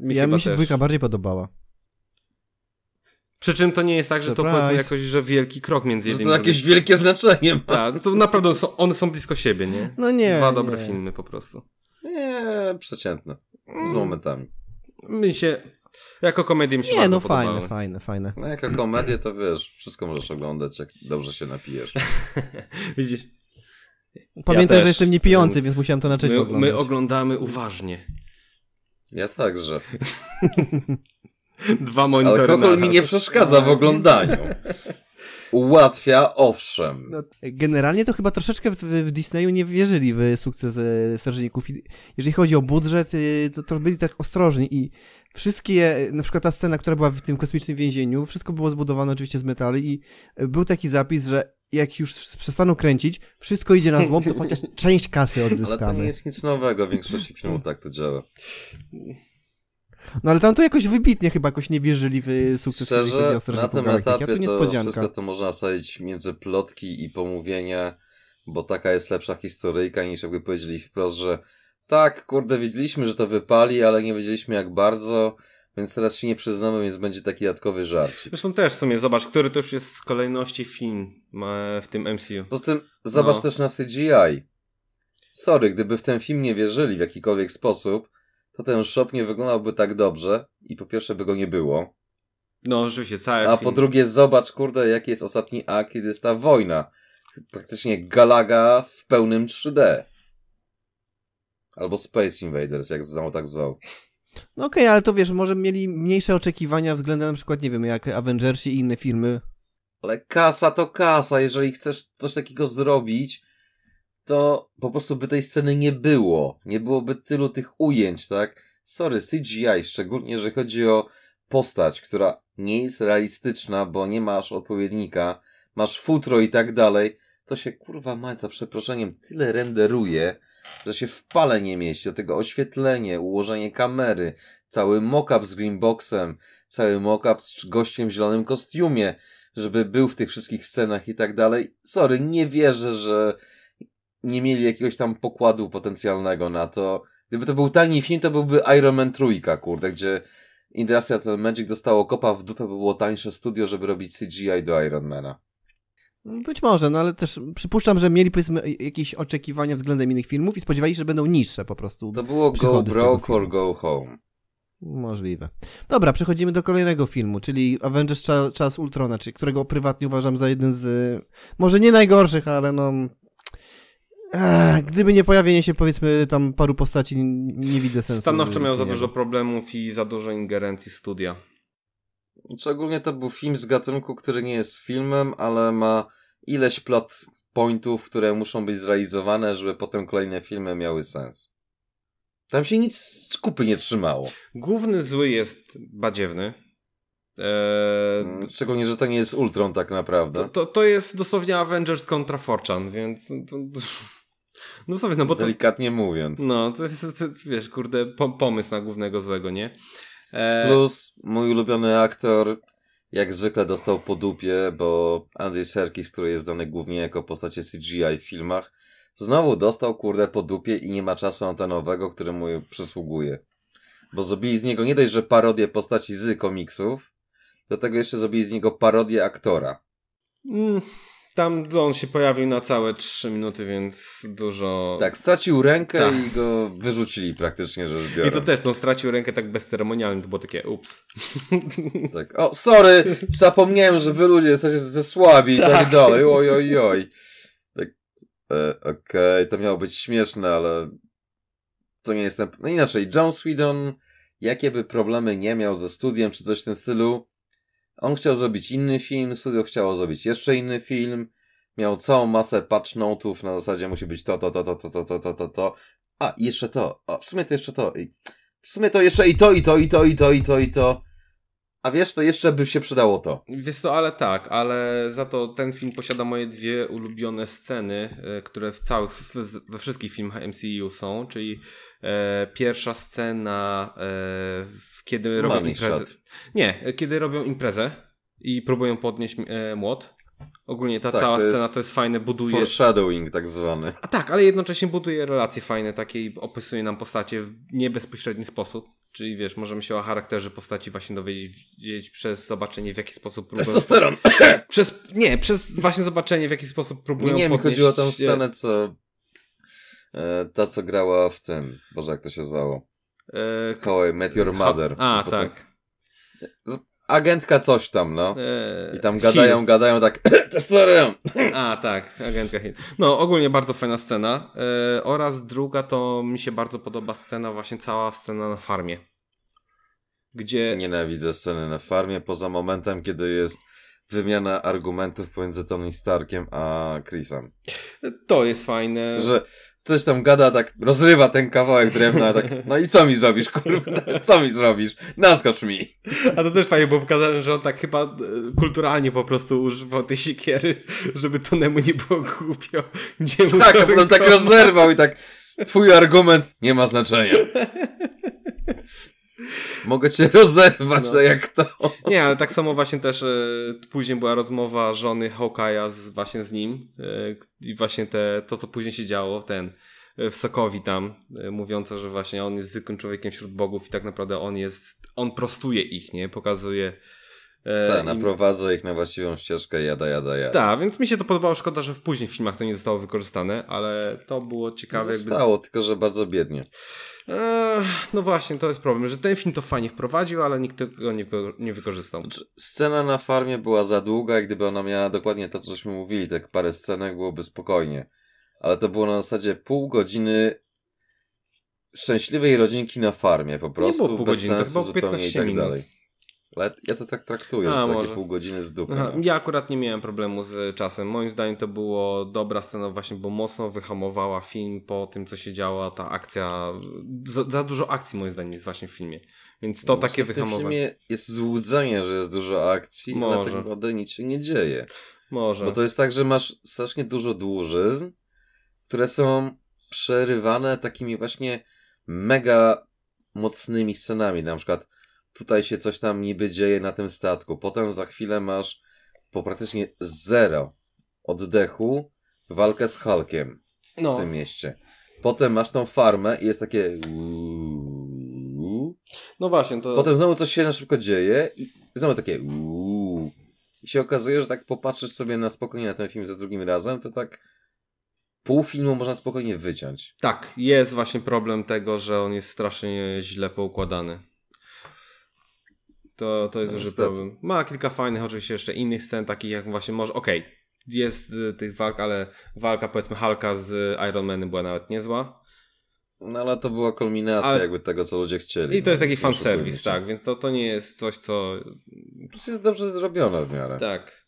Mi ja mi się też. dwójka bardziej podobała. Przy czym to nie jest tak, że to Surprise. powiedzmy jakoś, że wielki krok między jednymi. to jakieś wielkie znaczenie ma. Tak, to naprawdę są, one są blisko siebie, nie? No nie. Dwa dobre nie. filmy po prostu. Nie, przeciętne. Z mm. momentami. Mi się jako komedię mi się Nie, no fajne, podobały. fajne, fajne. No jako komedię to wiesz, wszystko możesz oglądać, jak dobrze się napijesz. Widzisz? Pamiętaj, ja że jestem niepijący, więc, więc musiałem to na cześć my, oglądać. My oglądamy uważnie. Ja także. Dwa monitory alkohol mi nie przeszkadza w oglądaniu. Ułatwia, owszem. No, generalnie to chyba troszeczkę w, w, Disneyu nie wierzyli w sukces e, Strażników. Jeżeli chodzi o budżet, e, to, to byli tak ostrożni i wszystkie, e, na przykład ta scena, która była w tym kosmicznym więzieniu, wszystko było zbudowane oczywiście z metali i e, był taki zapis, że jak już przestaną kręcić, wszystko idzie na złom, to chociaż część kasy odzyskamy. Ale to nie jest nic nowego, w większości filmów tak to działa. No ale tam to jakoś wybitnie chyba jakoś nie wierzyli w e, sukces Szczerze, na tym etapie ja to, to wszystko to można wsadzić między plotki i pomówienia, bo taka jest lepsza historyjka niż jakby powiedzieli wprost, że tak, kurde, wiedzieliśmy, że to wypali, ale nie wiedzieliśmy jak bardzo, więc teraz się nie przyznamy, więc będzie taki dodatkowy żart. Zresztą też w sumie, zobacz, który to już jest z kolejności film e, w tym MCU. Poza tym, zobacz no. też na CGI. Sorry, gdyby w ten film nie wierzyli w jakikolwiek sposób, to ten shop nie wyglądałby tak dobrze i po pierwsze by go nie było. No, rzeczywiście, cały A film. po drugie, zobacz, kurde, jaki jest ostatni akt, kiedy jest ta wojna. Praktycznie Galaga w pełnym 3D. Albo Space Invaders, jak znowu tak zwał. No okej, okay, ale to wiesz, może mieli mniejsze oczekiwania względem na przykład, nie wiem, jak Avengersi i inne filmy. Ale kasa to kasa, jeżeli chcesz coś takiego zrobić, to po prostu by tej sceny nie było. Nie byłoby tylu tych ujęć, tak? Sorry, CGI, szczególnie, że chodzi o postać, która nie jest realistyczna, bo nie masz odpowiednika, masz futro i tak dalej, to się kurwa mać za przeproszeniem tyle renderuje, że się w pale nie mieści. Do tego oświetlenie, ułożenie kamery, cały mock-up z greenboxem, cały mock-up z gościem w zielonym kostiumie, żeby był w tych wszystkich scenach i tak dalej. Sorry, nie wierzę, że nie mieli jakiegoś tam pokładu potencjalnego na to. Gdyby to był tani film, to byłby Iron Man trójka, kurde, gdzie Industrial Magic dostało kopa w dupę, by było tańsze studio, żeby robić CGI do Ironmana. Być może, no ale też przypuszczam, że mieli powiedzmy jakieś oczekiwania względem innych filmów i spodziewali się, że będą niższe po prostu. To było Go Broke or Go Home. Możliwe. Dobra, przechodzimy do kolejnego filmu, czyli Avengers Czas, Czas Ultrona, czyli którego prywatnie uważam za jeden z może nie najgorszych, ale no gdyby nie pojawienie się powiedzmy tam paru postaci, nie widzę sensu. Stanowczo miał za dużo problemów i za dużo ingerencji studia. Szczególnie znaczy to był film z gatunku, który nie jest filmem, ale ma ileś plot pointów, które muszą być zrealizowane, żeby potem kolejne filmy miały sens. Tam się nic z kupy nie trzymało. Główny zły jest badziewny. Eee, mm, Szczególnie, że to nie jest Ultron tak naprawdę. To, to, to jest dosłownie Avengers kontra Forchan, więc... To, no sobie, no bo to, Delikatnie mówiąc. No, to jest, to, wiesz, kurde, pomysł na głównego złego, nie? E, Plus mój ulubiony aktor jak zwykle dostał po dupie, bo Andy Serkis, który jest znany głównie jako postacie CGI w filmach, znowu dostał kurde po dupie i nie ma czasu antenowego, który mu przysługuje. Bo zrobili z niego nie dość, że parodię postaci z komiksów, do tego jeszcze zrobili z niego parodię aktora. Mm, tam on się pojawił na całe 3 minuty, więc dużo. Tak, stracił rękę tak. i go wyrzucili praktycznie rzecz biorąc. I to też, to on stracił rękę tak bezceremonialnie, to było takie ups. Tak, o, sorry, zapomniałem, że wy ludzie jesteście ze słabi i tak. tak dalej, oj, oj, oj. Tak, e, okej, okay. to miało być śmieszne, ale to nie jest. No inaczej, John Sweden, jakie by problemy nie miał ze studiem czy coś w tym stylu, on chciał zrobić inny film, studio chciało zrobić jeszcze inny film, miał całą masę patch note'ów, na zasadzie musi być to, to, to, to, to, to, to, to, to, to. A, jeszcze to, a w sumie to jeszcze to. I w sumie to jeszcze i to, i to, i to, i to, i to, i to. A wiesz, to jeszcze by się przydało to. Wiesz to, ale tak, ale za to ten film posiada moje dwie ulubione sceny, e, które w całych, we wszystkich filmach MCU są, czyli e, pierwsza scena, e, kiedy no robią Money imprezę. Shot. Nie, kiedy robią imprezę i próbują podnieść e, młot. Ogólnie ta tak, cała to scena jest to jest fajne, buduje. Foreshadowing tak zwany. A tak, ale jednocześnie buduje relacje fajne takie i opisuje nam postacie w niebezpośredni sposób. Czyli wiesz, możemy się o charakterze postaci właśnie dowiedzieć przez zobaczenie, w jaki sposób próbują... Testosteron! Przez, nie, przez właśnie zobaczenie, w jaki sposób próbują Nie, nie podnieść... mi chodziło o scenę, co... E, ta, co grała w tym... Boże, jak to się zwało? E... Meteor Mother. A, tak. Potem... Tak agentka coś tam, no. Eee, I tam gadają, Hill. gadają tak, testorują. A, tak, agentka Hill. No, ogólnie bardzo fajna scena. Eee, oraz druga to mi się bardzo podoba scena, właśnie cała scena na farmie. Gdzie... Nienawidzę sceny na farmie, poza momentem, kiedy jest wymiana argumentów pomiędzy Tony Starkiem a Chrisem. To jest fajne. Że coś tam gada, tak rozrywa ten kawałek drewna, tak, no i co mi zrobisz, kurwa, co mi zrobisz, naskocz mi. A to też fajnie, bo pokazałem, że on tak chyba e, kulturalnie po prostu używał tej siekiery, żeby to nemu nie było głupio. Gdzie tak, a potem tak rozerwał i tak, twój argument nie ma znaczenia. Mogę cię rozerwać, no. no. jak to. Nie, ale tak samo właśnie też y, później była rozmowa żony Hawkeye'a z, właśnie z nim y, i właśnie te, to, co później się działo, ten e, w Sokowi tam, mówiąca, że właśnie on jest zwykłym człowiekiem wśród bogów i tak naprawdę on jest, on prostuje ich, nie? Pokazuje. tak, naprowadza ich na właściwą ścieżkę, jada, jada, jada. Tak, więc mi się to podobało. Szkoda, że w później filmach to nie zostało wykorzystane, ale to było ciekawe. Zostało, jakby... tylko że bardzo biednie. Eee, no właśnie, to jest problem, że ten film to fajnie wprowadził, ale nikt tego nie, nie wykorzystał. Znaczy, scena na farmie była za długa i gdyby ona miała dokładnie to, cośmy mówili, tak parę scenek byłoby spokojnie. Ale to było na zasadzie pół godziny szczęśliwej rodzinki na farmie po prostu. Nie było pół bez godziny, sensu, to było 15 zupełnie minut. i tak dalej. Ale ja to tak traktuję, A, takie pół godziny z dupy. No. Ja akurat nie miałem problemu z czasem. Moim zdaniem to było dobra scena właśnie, bo mocno wyhamowała film po tym, co się działo, ta akcja, za, za dużo akcji moim zdaniem jest właśnie w filmie. Więc to no, takie wyhamowanie. W tym filmie jest złudzenie, że jest dużo akcji, Może. ale tak naprawdę nic się nie dzieje. Może. Bo to jest tak, że masz strasznie dużo dłużyzn, które są przerywane takimi właśnie mega mocnymi scenami, na przykład tutaj się coś tam niby dzieje na tym statku. Potem za chwilę masz po praktycznie zero oddechu walkę z Hulkiem no. w tym mieście. Potem masz tą farmę i jest takie. No właśnie, to. Potem znowu coś się na szybko dzieje i znowu takie. I się okazuje, że tak popatrzysz sobie na spokojnie na ten film za drugim razem, to tak pół filmu można spokojnie wyciąć. Tak, jest właśnie problem tego, że on jest strasznie źle poukładany. To, to jest duży problem. Ma kilka fajnych oczywiście jeszcze innych scen, takich jak właśnie może, okej, okay, jest y, tych walk, ale walka powiedzmy Halka z Iron Manem była nawet niezła. No ale to była kulminacja ale... jakby tego, co ludzie chcieli. I to no, jest taki fanserwis, tak, więc to, to nie jest coś, co... To jest dobrze zrobione w miarę. Tak.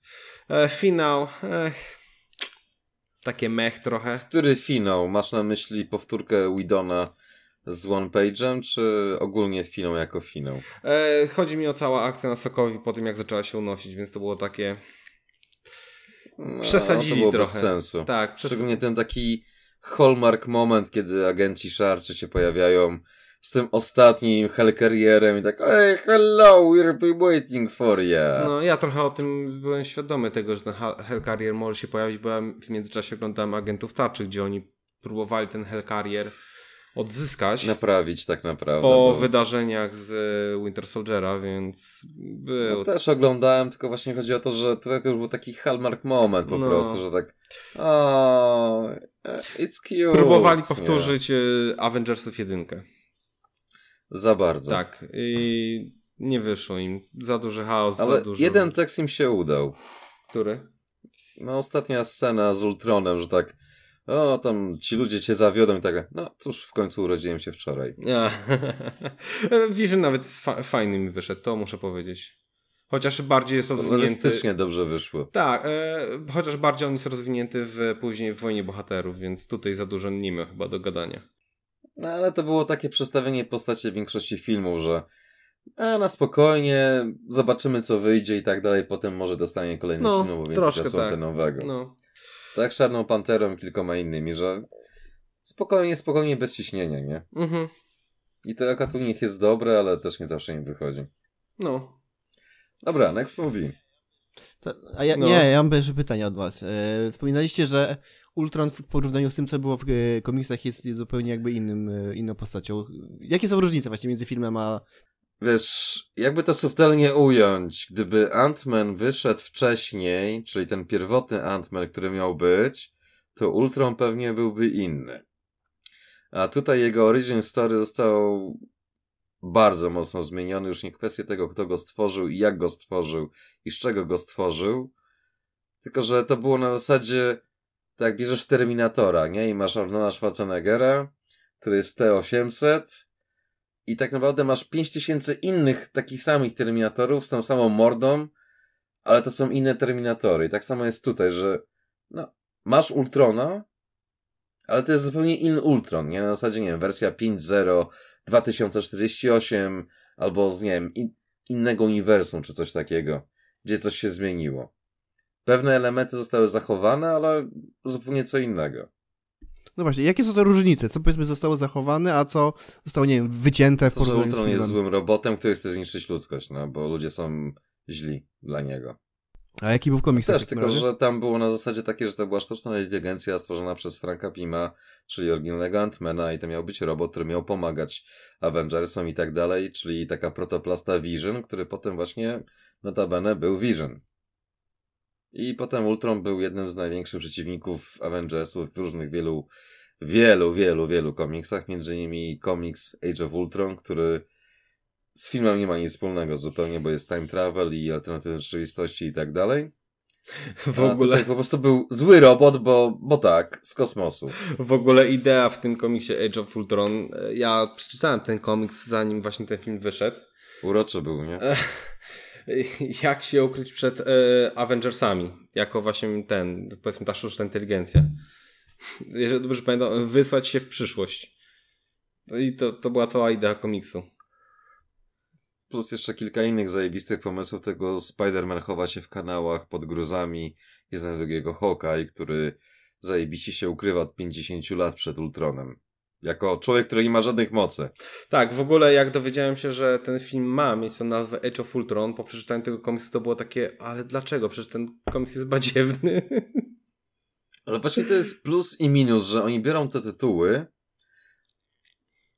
E, finał, ech. Takie mech trochę. Który finał? Masz na myśli powtórkę Widona z One Page'em, czy ogólnie finał jako finał? E, chodzi mi o cała akcja na Sokowi po tym, jak zaczęła się unosić, więc to było takie... No, przesadzili no, to było trochę. Bez sensu. Tak, przes... Szczególnie ten taki hallmark moment, kiedy agenci szarczy się pojawiają z tym ostatnim helikarierem i tak Hey, hello, we're be waiting for you. No, ja trochę o tym byłem świadomy tego, że ten helikarrier może się pojawić, bo ja w międzyczasie oglądałem Agentów Tarczy, gdzie oni próbowali ten Carrier odzyskać. Naprawić tak naprawdę. Po bo... No. wydarzeniach z e, Winter Soldiera, więc był... No też oglądałem, tylko właśnie chodzi o to, że to tak był taki hallmark moment po no. prostu, że tak Oh, it's cute. Próbowali powtórzyć e, Avengersów jedynkę. Za bardzo. Tak. I nie wyszło im. Za duży chaos, Ale za duży... jeden tekst im się udał. Który? No ostatnia scena z Ultronem, że tak o tam ci ludzie cię zawiodą i tak, no cóż, w końcu urodziłem się wczoraj. Ja. nawet fa fajny mi wyszedł, to muszę powiedzieć. Chociaż bardziej jest no, rozwinięty. Realistycznie dobrze wyszło. Tak, e, chociaż bardziej on jest rozwinięty w, później w Wojnie Bohaterów, więc tutaj za dużo nie chyba do gadania. No ale to było takie przedstawienie postaci w większości filmów, że a e, na spokojnie, zobaczymy co wyjdzie i tak dalej, potem może dostanie kolejny no, film, bo więcej czasu tak. antenowego. No. Tak, Czarną Panterą i kilkoma innymi, że spokojnie, spokojnie, bez ciśnienia, nie? Mhm. I to akurat u nich jest dobre, ale też nie zawsze im wychodzi. No. Dobra, next movie. To, a ja, no. Nie, ja mam jeszcze pytanie od was. E, wspominaliście, że Ultron w porównaniu z tym, co było w e, komiksach, jest zupełnie jakby innym, e, inną postacią. Jakie są różnice właśnie między filmem a Wiesz, jakby to subtelnie ująć, gdyby Ant-Man wyszedł wcześniej, czyli ten pierwotny Ant-Man, który miał być, to Ultron pewnie byłby inny. A tutaj jego origin story został bardzo mocno zmieniony, już nie kwestie tego, kto go stworzył i jak go stworzył i z czego go stworzył, tylko że to było na zasadzie, tak bierzesz Terminatora, nie? I masz Arnolda Schwarzeneggera, który jest T-800, i tak naprawdę masz 5000 innych takich samych Terminatorów z tą samą mordą, ale to są inne Terminatory. I tak samo jest tutaj, że no, masz Ultrona, ale to jest zupełnie inny Ultron, nie? Na zasadzie, nie wiem, wersja 5.0, 2048, albo z, nie wiem, in innego uniwersum, czy coś takiego, gdzie coś się zmieniło. Pewne elementy zostały zachowane, ale zupełnie co innego. No właśnie, jakie są te różnice? Co powiedzmy zostało zachowane, a co zostało, nie wiem, wycięte w to, porównaniu że Ultron jest złym robotem, który chce zniszczyć ludzkość, no bo ludzie są źli dla niego. A jaki był w komiksach? Też, tylko razie? że tam było na zasadzie takie, że to była sztuczna inteligencja stworzona przez Franka Pima, czyli oryginalnego Antmana i to miał być robot, który miał pomagać Avengersom i tak dalej, czyli taka protoplasta Vision, który potem właśnie notabene był Vision. I potem Ultron był jednym z największych przeciwników Avengersów w różnych wielu, wielu, wielu, wielu komiksach. Między innymi komiks Age of Ultron, który z filmem nie ma nic wspólnego zupełnie, bo jest time travel i alternatywne rzeczywistości i tak dalej. W A ogóle. po prostu był zły robot, bo, bo tak, z kosmosu. W ogóle idea w tym komiksie Age of Ultron. E, ja przeczytałem ten komiks zanim właśnie ten film wyszedł. Uroczy był, nie? jak się ukryć przed e, Avengersami, jako właśnie ten, powiedzmy ta sztuczna inteligencja. Jeżeli dobrze pamiętam, wysłać się w przyszłość. No I to, to była cała idea komiksu. Plus jeszcze kilka innych zajebistych pomysłów tego Spider-Man chowa się w kanałach pod gruzami i znajduje go Hawkeye, który zajebiście się ukrywa od 50 lat przed Ultronem. Jako człowiek, który nie ma żadnych mocy. Tak, w ogóle jak dowiedziałem się, że ten film ma mieć tą nazwę Age of Ultron, po przeczytaniu tego komiksu to było takie, ale dlaczego? Przecież ten komiks jest badziewny. Ale właśnie to jest plus i minus, że oni biorą te tytuły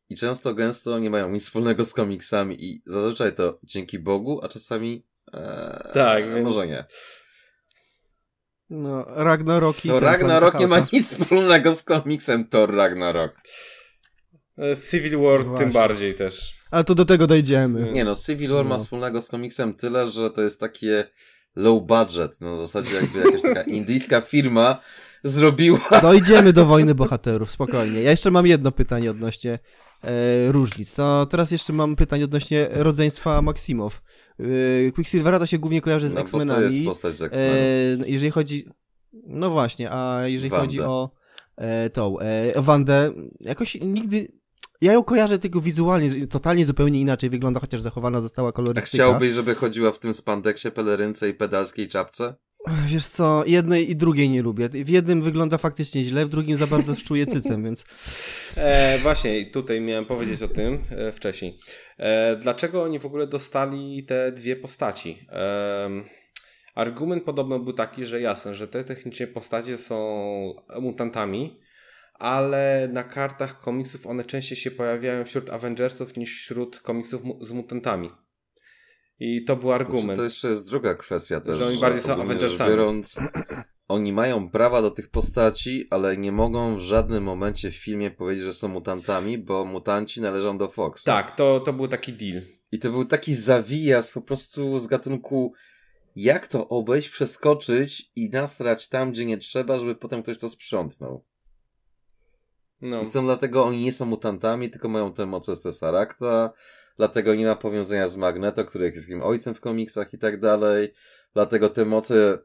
i często gęsto nie mają nic wspólnego z komiksami i zazwyczaj to dzięki Bogu, a czasami ee, tak, może więc... nie. No, Ragnarok i... No, Ragnarok nie ma nic wspólnego z komiksem Thor Ragnarok. E, Civil War Właśnie. tym bardziej też. Ale to do tego dojdziemy. Nie no, Civil War no. ma wspólnego z komiksem tyle, że to jest takie low budget, no w zasadzie jakby jakaś taka indyjska firma zrobiła. Dojdziemy do wojny bohaterów, spokojnie. Ja jeszcze mam jedno pytanie odnośnie e, różnic. To teraz jeszcze mam pytanie odnośnie rodzeństwa Maksimow. Yy, Quicksilvera to się głównie kojarzy z no, X-Menami. to jest postać z yy, X-Menów. Jeżeli chodzi... No właśnie, a jeżeli chodzi o e, tą e, Wandę, jakoś nigdy ja ją kojarzę tylko wizualnie, totalnie zupełnie inaczej wygląda, chociaż zachowana została kolorystyka. A chciałbyś, żeby chodziła w tym spandeksie, pelerynce i pedalskiej czapce? Wiesz co, jednej i drugiej nie lubię. W jednym wygląda faktycznie źle, w drugim za bardzo czuję cycem, więc... E, właśnie, tutaj miałem powiedzieć o tym e, wcześniej. E, dlaczego oni w ogóle dostali te dwie postaci? E, argument podobno był taki, że jasne, że te technicznie postacie są mutantami, ale na kartach komiksów one częściej się pojawiają wśród Avengersów niż wśród komiksów mu z mutantami. I to był znaczy, argument. Znaczy, to jeszcze jest druga kwestia też. Że oni bardziej są Avengersami. Biorąc, oni mają prawa do tych postaci, ale nie mogą w żadnym momencie w filmie powiedzieć, że są mutantami, bo mutanci należą do Fox. Tak, to, to był taki deal. I to był taki zawijas po prostu z gatunku jak to obejść, przeskoczyć i nasrać tam, gdzie nie trzeba, żeby potem ktoś to sprzątnął. No. I są dlatego oni nie są mutantami, tylko mają te moce z Tesseracta, dlatego nie ma powiązania z Magneto, który jest takim ojcem w komiksach i tak dalej, dlatego te mocy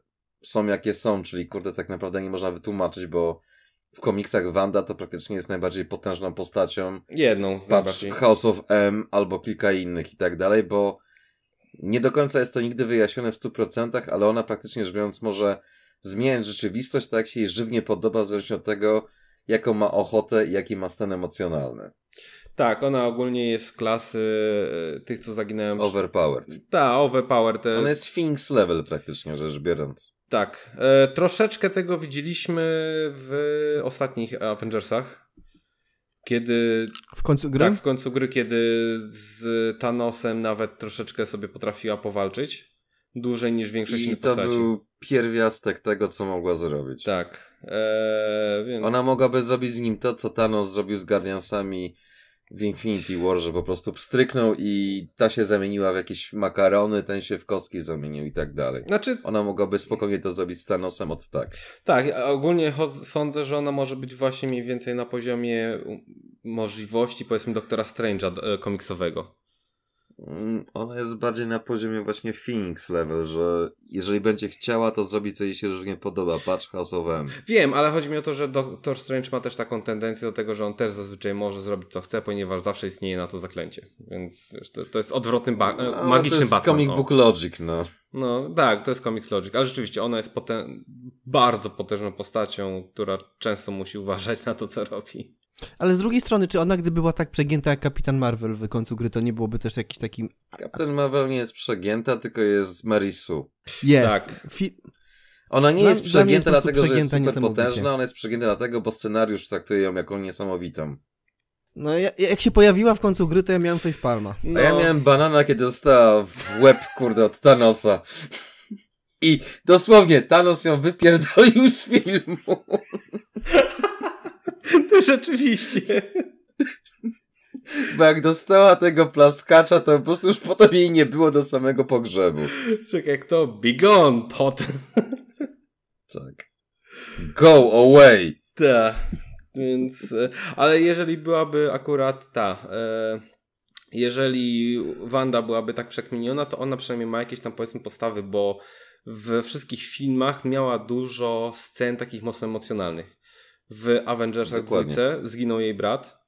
są jakie są, czyli kurde, tak naprawdę nie można wytłumaczyć, bo w komiksach Wanda to praktycznie jest najbardziej potężną postacią. Jedną z Patrz, House of M albo kilka innych i tak dalej, bo nie do końca jest to nigdy wyjaśnione w 100%, ale ona praktycznie rzecz biorąc może zmieniać rzeczywistość tak, się jej żywnie podoba, w zależności od tego, jaką ma ochotę i jaki ma stan emocjonalny. Tak, ona ogólnie jest z klasy e, tych, co zaginęłem. Overpowered. Tak, overpowered. E. Ona jest Sphinx level praktycznie rzecz biorąc. Tak. E, troszeczkę tego widzieliśmy w ostatnich Avengersach. Kiedy. W końcu gry? Tak, w końcu gry, kiedy z Thanosem nawet troszeczkę sobie potrafiła powalczyć. Dłużej niż większość I to postaci. był pierwiastek tego, co mogła zrobić. Tak. E, więc... Ona mogłaby zrobić z nim to, co Thanos zrobił z Guardiansami w Infinity War, że po prostu pstryknął i ta się zamieniła w jakieś makarony, ten się w kostki zamienił i tak dalej. Znaczy... Ona mogłaby spokojnie to zrobić z Thanosem od tak. Tak, ogólnie sądzę, że ona może być właśnie mniej więcej na poziomie możliwości powiedzmy doktora Strange'a e, komiksowego. Mm, ona jest bardziej na poziomie właśnie Phoenix level, że jeżeli będzie chciała, to zrobi co jej się już nie podoba. Patrz House Wiem, ale chodzi mi o to, że Doctor Strange ma też taką tendencję do tego, że on też zazwyczaj może zrobić co chce, ponieważ zawsze istnieje na to zaklęcie. Więc wiesz, to, to, jest odwrotny, ba- magiczny e, magiczny to jest Batman. comic no. book logic, no. No tak, to jest Comics Logic, ale rzeczywiście ona jest potę- bardzo potężną postacią, która często musi uważać na to, co robi. Ale z drugiej strony, czy ona gdyby była tak przegięta jak Kapitan Marvel w końcu gry, to nie byłoby też jakiś taki... Kapitan Marvel nie jest przegięta, tylko jest Marisu. Jest. Tak. Fi... Ona nie dla, jest przegięta jest dlatego, przegięta, że jest superpotężna, ona jest przegięta dlatego, bo scenariusz traktuje ją jako niesamowitą. No, jak się pojawiła w końcu gry, to ja miałem facepalma. No. A ja miałem banana, kiedy dostała w łeb, kurde, od Thanosa. I dosłownie Thanos ją wypierdolił z filmu. To rzeczywiście. Bo jak dostała tego plaskacza, to po prostu już potem jej nie było do samego pogrzebu. Czekaj, jak to? Bigon, tot. Tak. Go away. Tak. Więc, e, ale jeżeli byłaby akurat ta, e, jeżeli Wanda byłaby tak przekminiona, to ona przynajmniej ma jakieś tam powiedzmy podstawy, bo we wszystkich filmach miała dużo scen takich mocno emocjonalnych w Avengersach dwójce, zginął jej brat.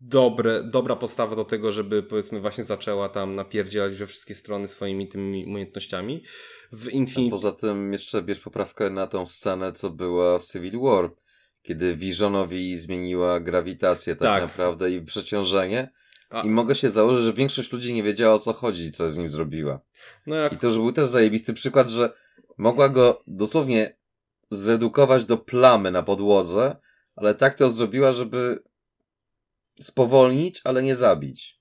Dobre, dobra podstawa do tego, żeby powiedzmy właśnie zaczęła tam napierdzielać we wszystkie strony swoimi tymi umiejętnościami. W Infinity... poza tym jeszcze bierz poprawkę na tą scenę, co była w Civil War, kiedy Visionowi zmieniła grawitację tak, tak. naprawdę i przeciążenie. A... I mogę się założyć, że większość ludzi nie wiedziała o co chodzi, co z nim zrobiła. No jak... I to już był też zajebisty przykład, że mogła go dosłownie zredukować do plamy na podłodze, ale tak to zrobiła, żeby spowolnić, ale nie zabić.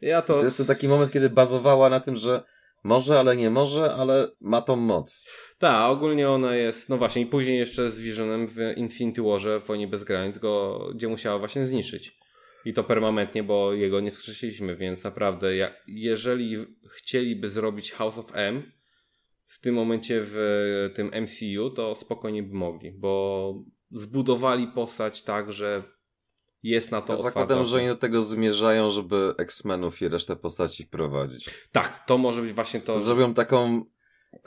Ja to... to jest to taki moment, kiedy bazowała na tym, że może, ale nie może, ale ma tą moc. Tak, ogólnie ona jest, no właśnie, i później jeszcze z Visionem w Infinity Warze, w Wojnie Bez Granic, go, gdzie musiała właśnie zniszczyć. I to permanentnie, bo jego nie wskrzesiliśmy, więc naprawdę, jak, jeżeli chcieliby zrobić House of M, w tym momencie w e, tym MCU, to spokojnie by mogli, bo zbudowali postać tak, że jest na to ja Zakładam, że oni do tego zmierzają, żeby X-Menów i resztę postaci wprowadzić. Tak, to może być właśnie to. Zrobią taką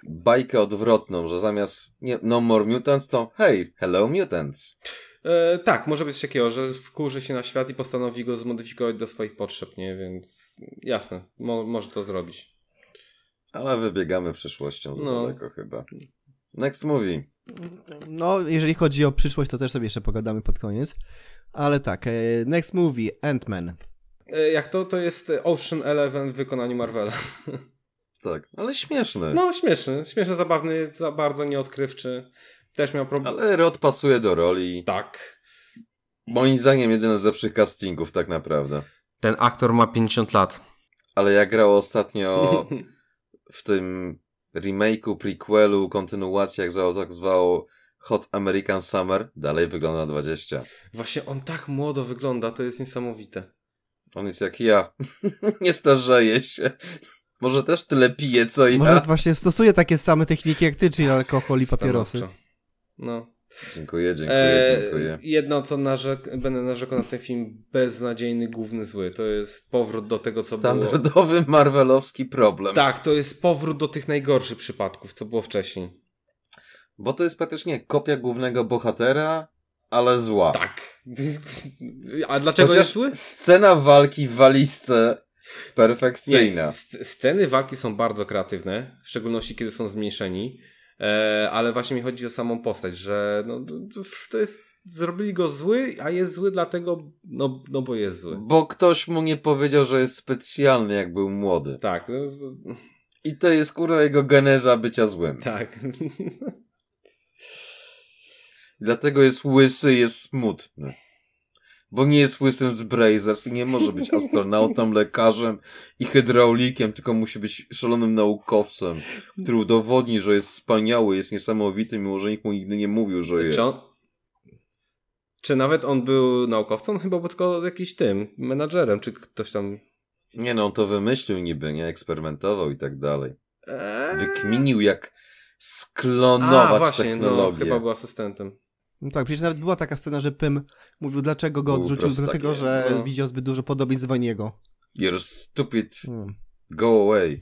bajkę odwrotną, że zamiast nie, No More Mutants to hey, Hello Mutants. E, tak, może być takiego, że wkurzy się na świat i postanowi go zmodyfikować do swoich potrzeb, nie? Więc jasne, mo może to zrobić. Ale wybiegamy przyszłością, za no. daleko chyba. Next movie. No, jeżeli chodzi o przyszłość, to też sobie jeszcze pogadamy pod koniec. Ale tak, e, next movie, Ant-Man. E, jak to? To jest Ocean Eleven w wykonaniu Marvela. Tak, ale śmieszny. No, śmieszny. Śmieszny, zabawny, za bardzo nieodkrywczy. Też miał problem. Ale Rod pasuje do roli. Tak. Moim zdaniem jeden z lepszych castingów tak naprawdę. Ten aktor ma 50 lat. Ale ja grał ostatnio w tym remake'u, prequelu, kontynuacji, jak zwał, tak zwał Hot American Summer, dalej wygląda na 20. Właśnie on tak młodo wygląda, to jest niesamowite. On jest jak ja. Nie starzeje się. Może też tyle pije, co ja. Może właśnie stosuje takie same techniki jak ty, czyli alkohol i papierosy. Stanowczo. No. Dziękuję, dziękuję, e, dziękuję. jedno, co narzek będę narzekał na ten film, beznadziejny główny zły. To jest powrót do tego, co Standardowy było... Standardowy marvelowski problem. Tak, to jest powrót do tych najgorszych przypadków, co było wcześniej. Bo to jest praktycznie kopia głównego bohatera, ale zła. Tak. A dlaczego Chociaż jest zły? scena walki w walizce perfekcyjna. Nie, sceny walki są bardzo kreatywne, w szczególności kiedy są zmniejszeni E, ale właśnie mi chodzi o samą postać, że no, to jest zrobili go zły, a jest zły dlatego, no, no bo jest zły. Bo ktoś mu nie powiedział, że jest specjalny, jak był młody. Tak. No z... I to jest kurwa jego geneza bycia złym. Tak. dlatego jest łysy, jest smutny bo nie jest łysym z Brazers i nie może być astronautą, lekarzem i hydraulikiem, tylko musi być szalonym naukowcem, który udowodni, że jest wspaniały, jest niesamowity, mimo że nikt mu nigdy nie mówił, że jest. Czy, nawet on był naukowcem? Chyba był tylko jakiś tym, menadżerem, czy ktoś tam... Nie no, on to wymyślił niby, nie? Eksperymentował i tak dalej. Eee? Wykminił jak sklonować A, właśnie, no, technologię. No, chyba był asystentem. No tak, przecież nawet była taka scena, że Pym mówił, dlaczego go odrzucił, dlatego, takie, że no. widział zbyt dużo podobieństw do niego. You're stupid. Hmm. Go away.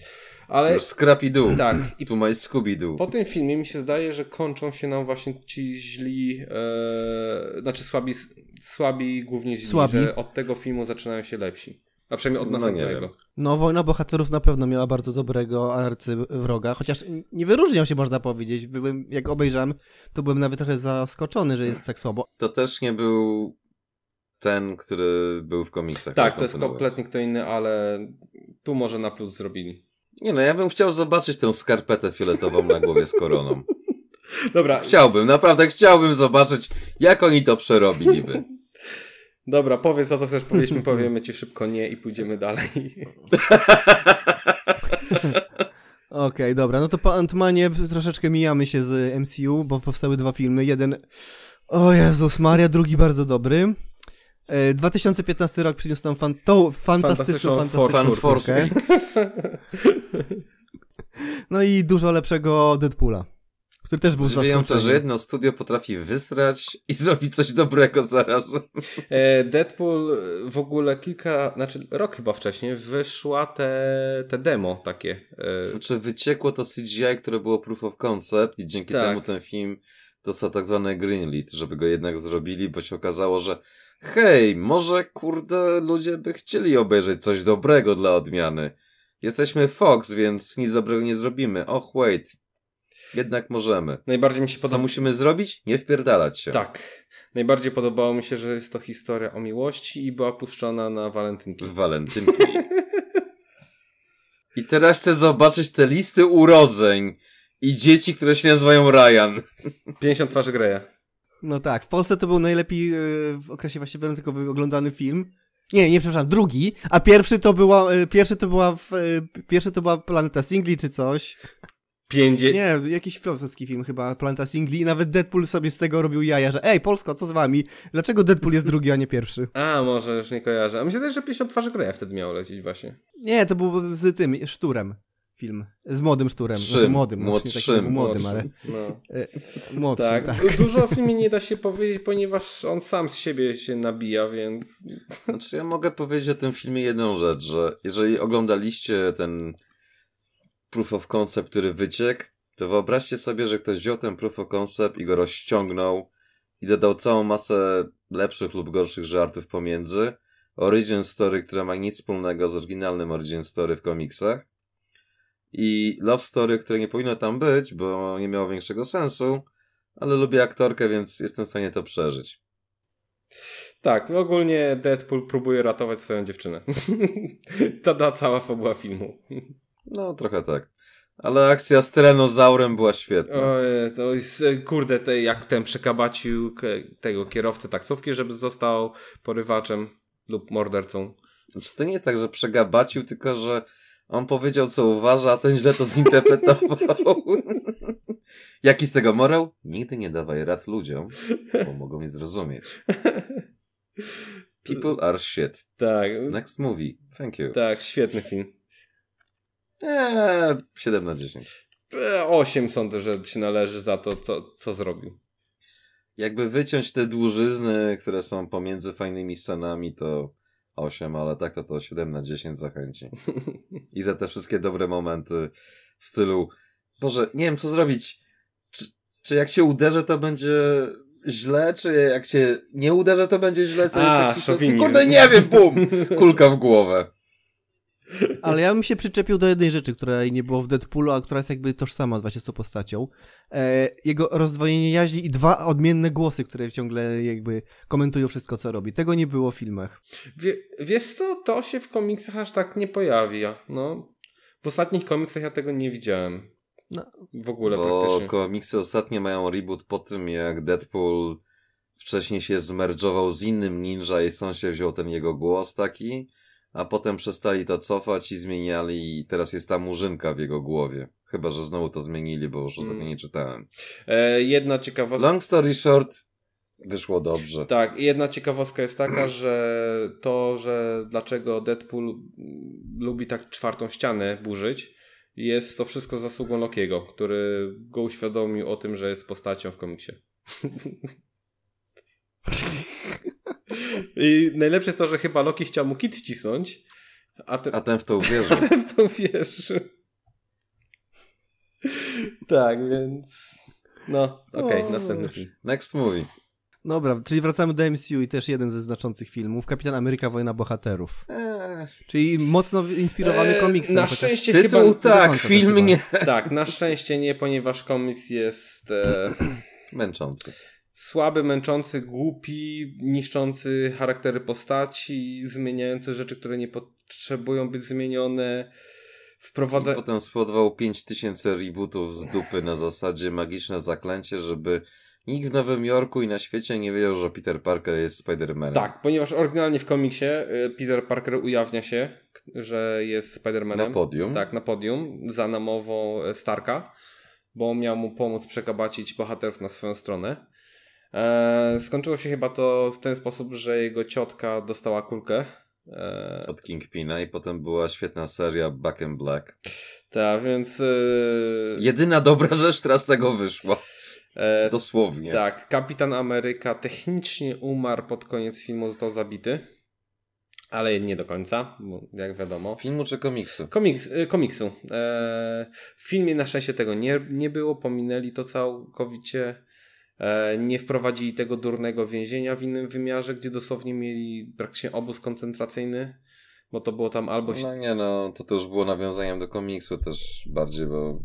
Ale... You're scrappy Tak. I tu my Scooby Doo. Po tym filmie mi się zdaje, że kończą się nam właśnie ci źli, e, znaczy słabi, słabi głównie źli, słabi. że od tego filmu zaczynają się lepsi. A przynajmniej od no następnego. No, no, Wojna Bohaterów na pewno miała bardzo dobrego arcywroga, chociaż nie wyróżniał się, można powiedzieć. Byłem, jak obejrzałem, to byłem nawet trochę zaskoczony, że jest tak słabo. To też nie był ten, który był w komiksach. Tak, to jest kompletnie kto inny, ale tu może na plus zrobili. Nie no, ja bym chciał zobaczyć tę skarpetę fioletową na głowie z koroną. Dobra. Chciałbym, naprawdę chciałbym zobaczyć, jak oni to przerobiliby. Dobra, powiedz za co chcesz, powiedzieć, powiedzmy, powiemy ci szybko nie i pójdziemy dalej. Okej, okay, dobra, no to po Antmanie troszeczkę mijamy się z MCU, bo powstały dwa filmy. Jeden, o Jezus Maria, drugi bardzo dobry. 2015 e, rok przyniósł nam fan, tą fantastyczną, fantastyczną fan No i dużo lepszego Deadpoola który też był Zwiją to, że jedno studio potrafi wysrać i zrobić coś dobrego zaraz. E, Deadpool e, w ogóle kilka, znaczy rok chyba wcześniej wyszła te, te demo takie. E, znaczy wyciekło to CGI, które było proof of concept i dzięki tak. temu ten film dostał tak zwany greenlit, żeby go jednak zrobili, bo się okazało, że hej, może kurde ludzie by chcieli obejrzeć coś dobrego dla odmiany. Jesteśmy Fox, więc nic dobrego nie zrobimy. Och, wait, jednak możemy. Najbardziej mi się podoba... Co musimy zrobić? Nie wpierdalać się. Tak. Najbardziej podobało mi się, że jest to historia o miłości i była puszczona na walentynki. Walentynki. I teraz chcę zobaczyć te listy urodzeń i dzieci, które się nazywają Ryan. 50 twarzy Greya. No tak, w Polsce to był najlepiej e, w okresie właśnie walentynkowy oglądany film. Nie, nie, przepraszam, drugi, a pierwszy to była, e, pierwszy to była, e, pierwszy to była Planeta Singli czy coś. 50... Nie, jakiś francuski film chyba, Planeta Singli i nawet Deadpool sobie z tego robił jaja, że ej, Polsko, co z wami? Dlaczego Deadpool jest drugi, a nie pierwszy? A, może już nie kojarzę. A myślę, że 50 twarzy Greya wtedy miał lecieć właśnie. Nie, to był z tym, Szturem film. Z młodym szturem. Czym? Znaczy tak młodym. Młodszym. młodym, ale... No. E, młodszym, tak. tak. Dużo o filmie nie da się powiedzieć, ponieważ on sam z siebie się nabija, więc... Znaczy ja mogę powiedzieć o tym filmie jedną rzecz, że jeżeli oglądaliście ten proof of concept, który wyciekł, to wyobraźcie sobie, że ktoś wziął ten proof of concept i go rozciągnął i dodał całą masę lepszych lub gorszych żartów pomiędzy. Origin Story, która ma nic wspólnego z oryginalnym Origin Story w komiksach. I Love Story, które nie powinno tam być, bo nie miało większego sensu, ale lubię aktorkę, więc jestem w stanie to przeżyć. Tak, ogólnie Deadpool próbuje ratować swoją dziewczynę. Ta cała fabuła filmu. No, trochę tak. Ale akcja z Trenozaurem była świetna. Oje, to jest, e, kurde, te, jak ten przekabacił tego kierowcę taksówki, żeby został porywaczem lub mordercą. Znaczy, to nie jest tak, że przegabacił, tylko że on powiedział, co uważa, a ten źle to zinterpretował. Jaki z tego morał? Nigdy nie dawaj rad ludziom, bo mogą mi zrozumieć. People are shit. Tak. Next movie. Thank you. Tak, świetny film. Eee, 7 na 10. 8 eee, sądzę, że się należy za to, co, co zrobił. Jakby wyciąć te dłużyzny, które są pomiędzy fajnymi scenami, to 8, ale tak to to 7 na 10 zachęci. I za te wszystkie dobre momenty w stylu Boże, nie wiem co zrobić. Czy, czy jak się uderzę, to będzie źle, czy jak się nie uderzę, to będzie źle, co jest jakiś Kurde, nie wiem, bum! Kulka w głowę. Ale ja bym się przyczepił do jednej rzeczy, której nie było w Deadpoolu, a która jest jakby tożsama właśnie z tą postacią. E, jego rozdwojenie jaźni i dwa odmienne głosy, które ciągle jakby komentują wszystko, co robi. Tego nie było w filmach. Wie, wiesz co, to się w komiksach aż tak nie pojawia. No. W ostatnich komiksach ja tego nie widziałem. No, w ogóle bo praktycznie. komiksy ostatnie mają reboot po tym, jak Deadpool wcześniej się zmerdżował z innym ninja i stąd się wziął ten jego głos taki a potem przestali to cofać i zmieniali i teraz jest ta murzynka w jego głowie. Chyba, że znowu to zmienili, bo już za mm. nie czytałem. E, jedna ciekawostka... Long story short, wyszło dobrze. Tak, jedna ciekawostka jest taka, że to, że dlaczego Deadpool lubi tak czwartą ścianę burzyć, jest to wszystko zasługą Lokiego, który go uświadomił o tym, że jest postacią w komiksie. I najlepsze jest to, że chyba Loki chciał mu kit wcisnąć, a ten, a ten w to uwierzył. A ten w to uwierzył. tak, więc... No, okej, okay, no. następny film. Next movie. Dobra, czyli wracamy do MCU i też jeden ze znaczących filmów, Kapitan Ameryka Wojna Bohaterów. Eee. Czyli mocno inspirowany eee, komiksem. Na szczęście tytuł, chyba... tak, film nie. Tak, na szczęście nie, ponieważ komiks jest... E, Męczący słaby, męczący, głupi, niszczący charaktery postaci, zmieniający rzeczy, które nie potrzebują być zmienione. Wprowadza... I potem spodwał 5000 rebootów z dupy na zasadzie magiczne zaklęcie, żeby nikt w Nowym Jorku i na świecie nie wiedział, że Peter Parker jest Spider-Manem. Tak, ponieważ oryginalnie w komiksie y, Peter Parker ujawnia się, że jest Spider-Manem. Na podium. Tak, na podium, za namową e, Starka, bo miał mu pomóc przekabacić bohaterów na swoją stronę. E, skończyło się chyba to w ten sposób, że jego ciotka dostała kulkę. E... Od Kingpina i potem była świetna seria Back and Black. Tak, więc... E... Jedyna dobra rzecz teraz tego wyszła. E, Dosłownie. Tak, Kapitan Ameryka technicznie umarł pod koniec filmu, został zabity. Ale nie do końca, jak wiadomo. Filmu czy komiksu? Komiks, e, komiksu. E, w filmie na szczęście tego nie, nie było, pominęli to całkowicie. E, nie wprowadzili tego durnego więzienia w innym wymiarze, gdzie dosłownie mieli praktycznie obóz koncentracyjny, bo to było tam albo... No nie no, to też było nawiązaniem do komiksu też bardziej, bo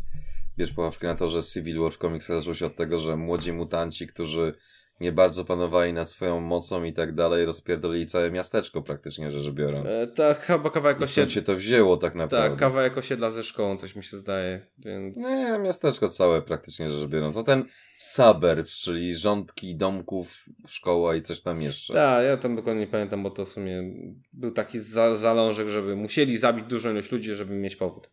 bierz poprawkę na to, że Civil War w komiksie zaczął się od tego, że młodzi mutanci, którzy nie bardzo panowali nad swoją mocą i tak dalej, rozpierdolili całe miasteczko praktycznie, rzecz biorąc. E, tak, chyba kawałek osiedla. Stąd się to wzięło tak, tak naprawdę. Tak, kawałek osiedla ze szkołą, coś mi się zdaje, więc... Nie, miasteczko całe praktycznie, rzecz biorąc. No ten suburb, czyli rządki, domków, szkoła i coś tam jeszcze. Tak, ja tam dokładnie nie pamiętam, bo to w sumie był taki za zalążek, żeby musieli zabić dużą ilość ludzi, żeby mieć powód.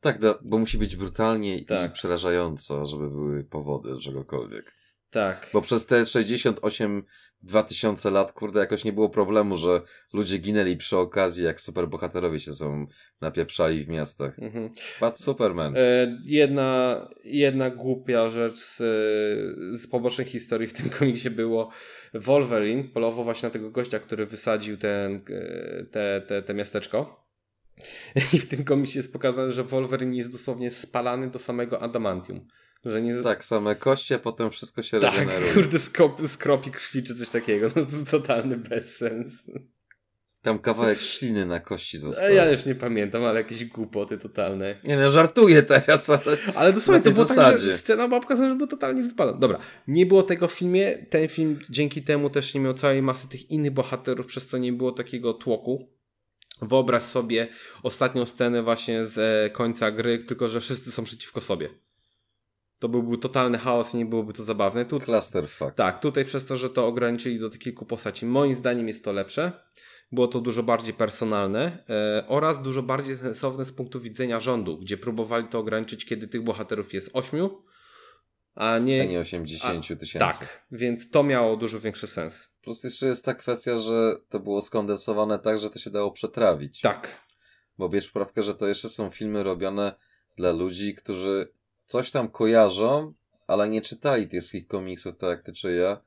Tak, no, bo musi być brutalnie tak. i przerażająco, żeby były powody czegokolwiek. Tak. Bo przez te 68 2000 lat, kurde, jakoś nie było problemu, że ludzie ginęli przy okazji, jak superbohaterowie się są napieprzali w miastach. Pat, mhm. Superman. E, jedna, jedna głupia rzecz z, z pobocznych historii w tym komiksie było Wolverine polował właśnie na tego gościa, który wysadził ten, e, te, te, te miasteczko. I w tym komiksie jest pokazane, że Wolverine jest dosłownie spalany do samego adamantium. Że nie... Tak, same koście, potem wszystko się tak, regeneruje. kurde, skop, skropi krwi czy coś takiego. No to totalny bezsens. Tam kawałek śliny na kości został. Ja już nie pamiętam, ale jakieś głupoty totalne. Nie no, żartuję teraz, ale. Ale dosłownie to było tak, zasadzie. tak, scena babka że bo totalnie wypada. Dobra, nie było tego w filmie. Ten film dzięki temu też nie miał całej masy tych innych bohaterów, przez co nie było takiego tłoku. Wyobraź sobie ostatnią scenę właśnie z e, końca gry, tylko że wszyscy są przeciwko sobie to byłby totalny chaos i nie byłoby to zabawne. Tu, Clusterfuck. Tak, tutaj przez to, że to ograniczyli do kilku postaci, moim zdaniem jest to lepsze. Było to dużo bardziej personalne e, oraz dużo bardziej sensowne z punktu widzenia rządu, gdzie próbowali to ograniczyć, kiedy tych bohaterów jest ośmiu, a nie, a nie 80 tysięcy. Tak, więc to miało dużo większy sens. Plus jeszcze jest ta kwestia, że to było skondensowane tak, że to się dało przetrawić. Tak. Bo bierz poprawkę, że to jeszcze są filmy robione dla ludzi, którzy coś tam kojarzą, ale nie czytali tych komiksów tak jak ty czy ja,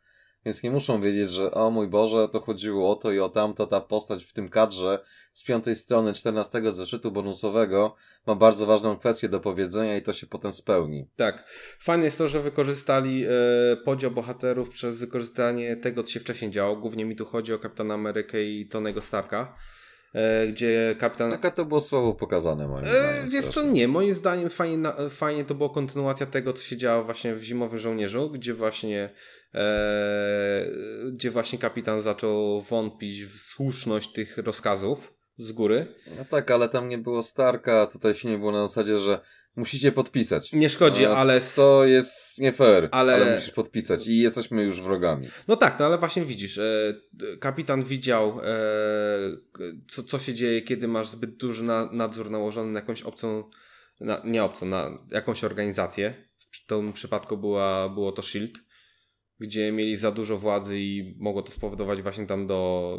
więc nie muszą wiedzieć, że o mój Boże, to chodziło o to i o tamto, ta postać w tym kadrze z piątej strony 14 zeszytu bonusowego ma bardzo ważną kwestię do powiedzenia i to się potem spełni. Tak. Fajne jest to, że wykorzystali e, podział bohaterów przez wykorzystanie tego, co się wcześniej działo. Głównie mi tu chodzi o Kapitana Amerykę i Tonego Starka E, gdzie kapitan... Taka to było słabo pokazane moim e, zdaniem. Wiesz co, nie. Moim zdaniem fajnie, fajnie to była kontynuacja tego, co się działo właśnie w Zimowym Żołnierzu, gdzie właśnie e, gdzie właśnie kapitan zaczął wątpić w słuszność tych rozkazów z góry. No tak, ale tam nie było Starka, tutaj się nie było na zasadzie, że musicie podpisać. Nie szkodzi, no, ale... To jest nie fair, ale... ale... musisz podpisać i jesteśmy już wrogami. No tak, no ale właśnie widzisz, e, kapitan widział, e, co, co się dzieje, kiedy masz zbyt duży na, nadzór nałożony na jakąś obcą, na, nie obcą, na jakąś organizację. W tym przypadku była, było to SHIELD, gdzie mieli za dużo władzy i mogło to spowodować właśnie tam do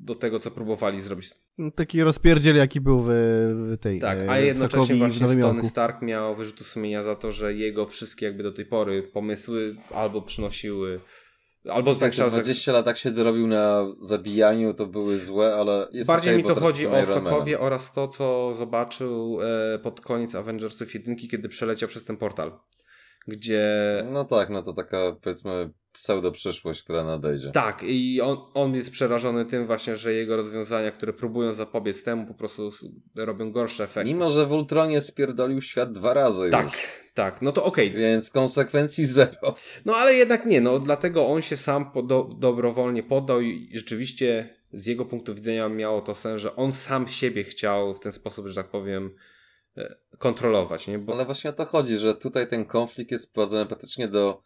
do tego, co próbowali zrobić. No, taki rozpierdziel, jaki był w, w tej Tak, e, a jednocześnie właśnie Stony Stark miał wyrzutu sumienia za to, że jego wszystkie jakby do tej pory pomysły albo przynosiły Albo tak, 20 lat tak się dorobił na zabijaniu, to były złe, ale jest Bardziej okay, mi to chodzi o Sokowie oraz to, co zobaczył e, pod koniec Avengersów 1, kiedy przeleciał przez ten portal. Gdzie. No tak, no to taka powiedzmy pseudo przyszłość, która nadejdzie. Tak, i on, on jest przerażony tym właśnie, że jego rozwiązania, które próbują zapobiec temu, po prostu robią gorsze efekty. Mimo, że w Ultronie spierdolił świat dwa razy tak, już. Tak, tak, no to okej. Okay. Więc konsekwencji zero. No ale jednak nie, no dlatego on się sam do, dobrowolnie podał i rzeczywiście z jego punktu widzenia miało to sens, że on sam siebie chciał w ten sposób, że tak powiem, e, kontrolować, nie? Bo... Ale właśnie o to chodzi, że tutaj ten konflikt jest prowadzony praktycznie do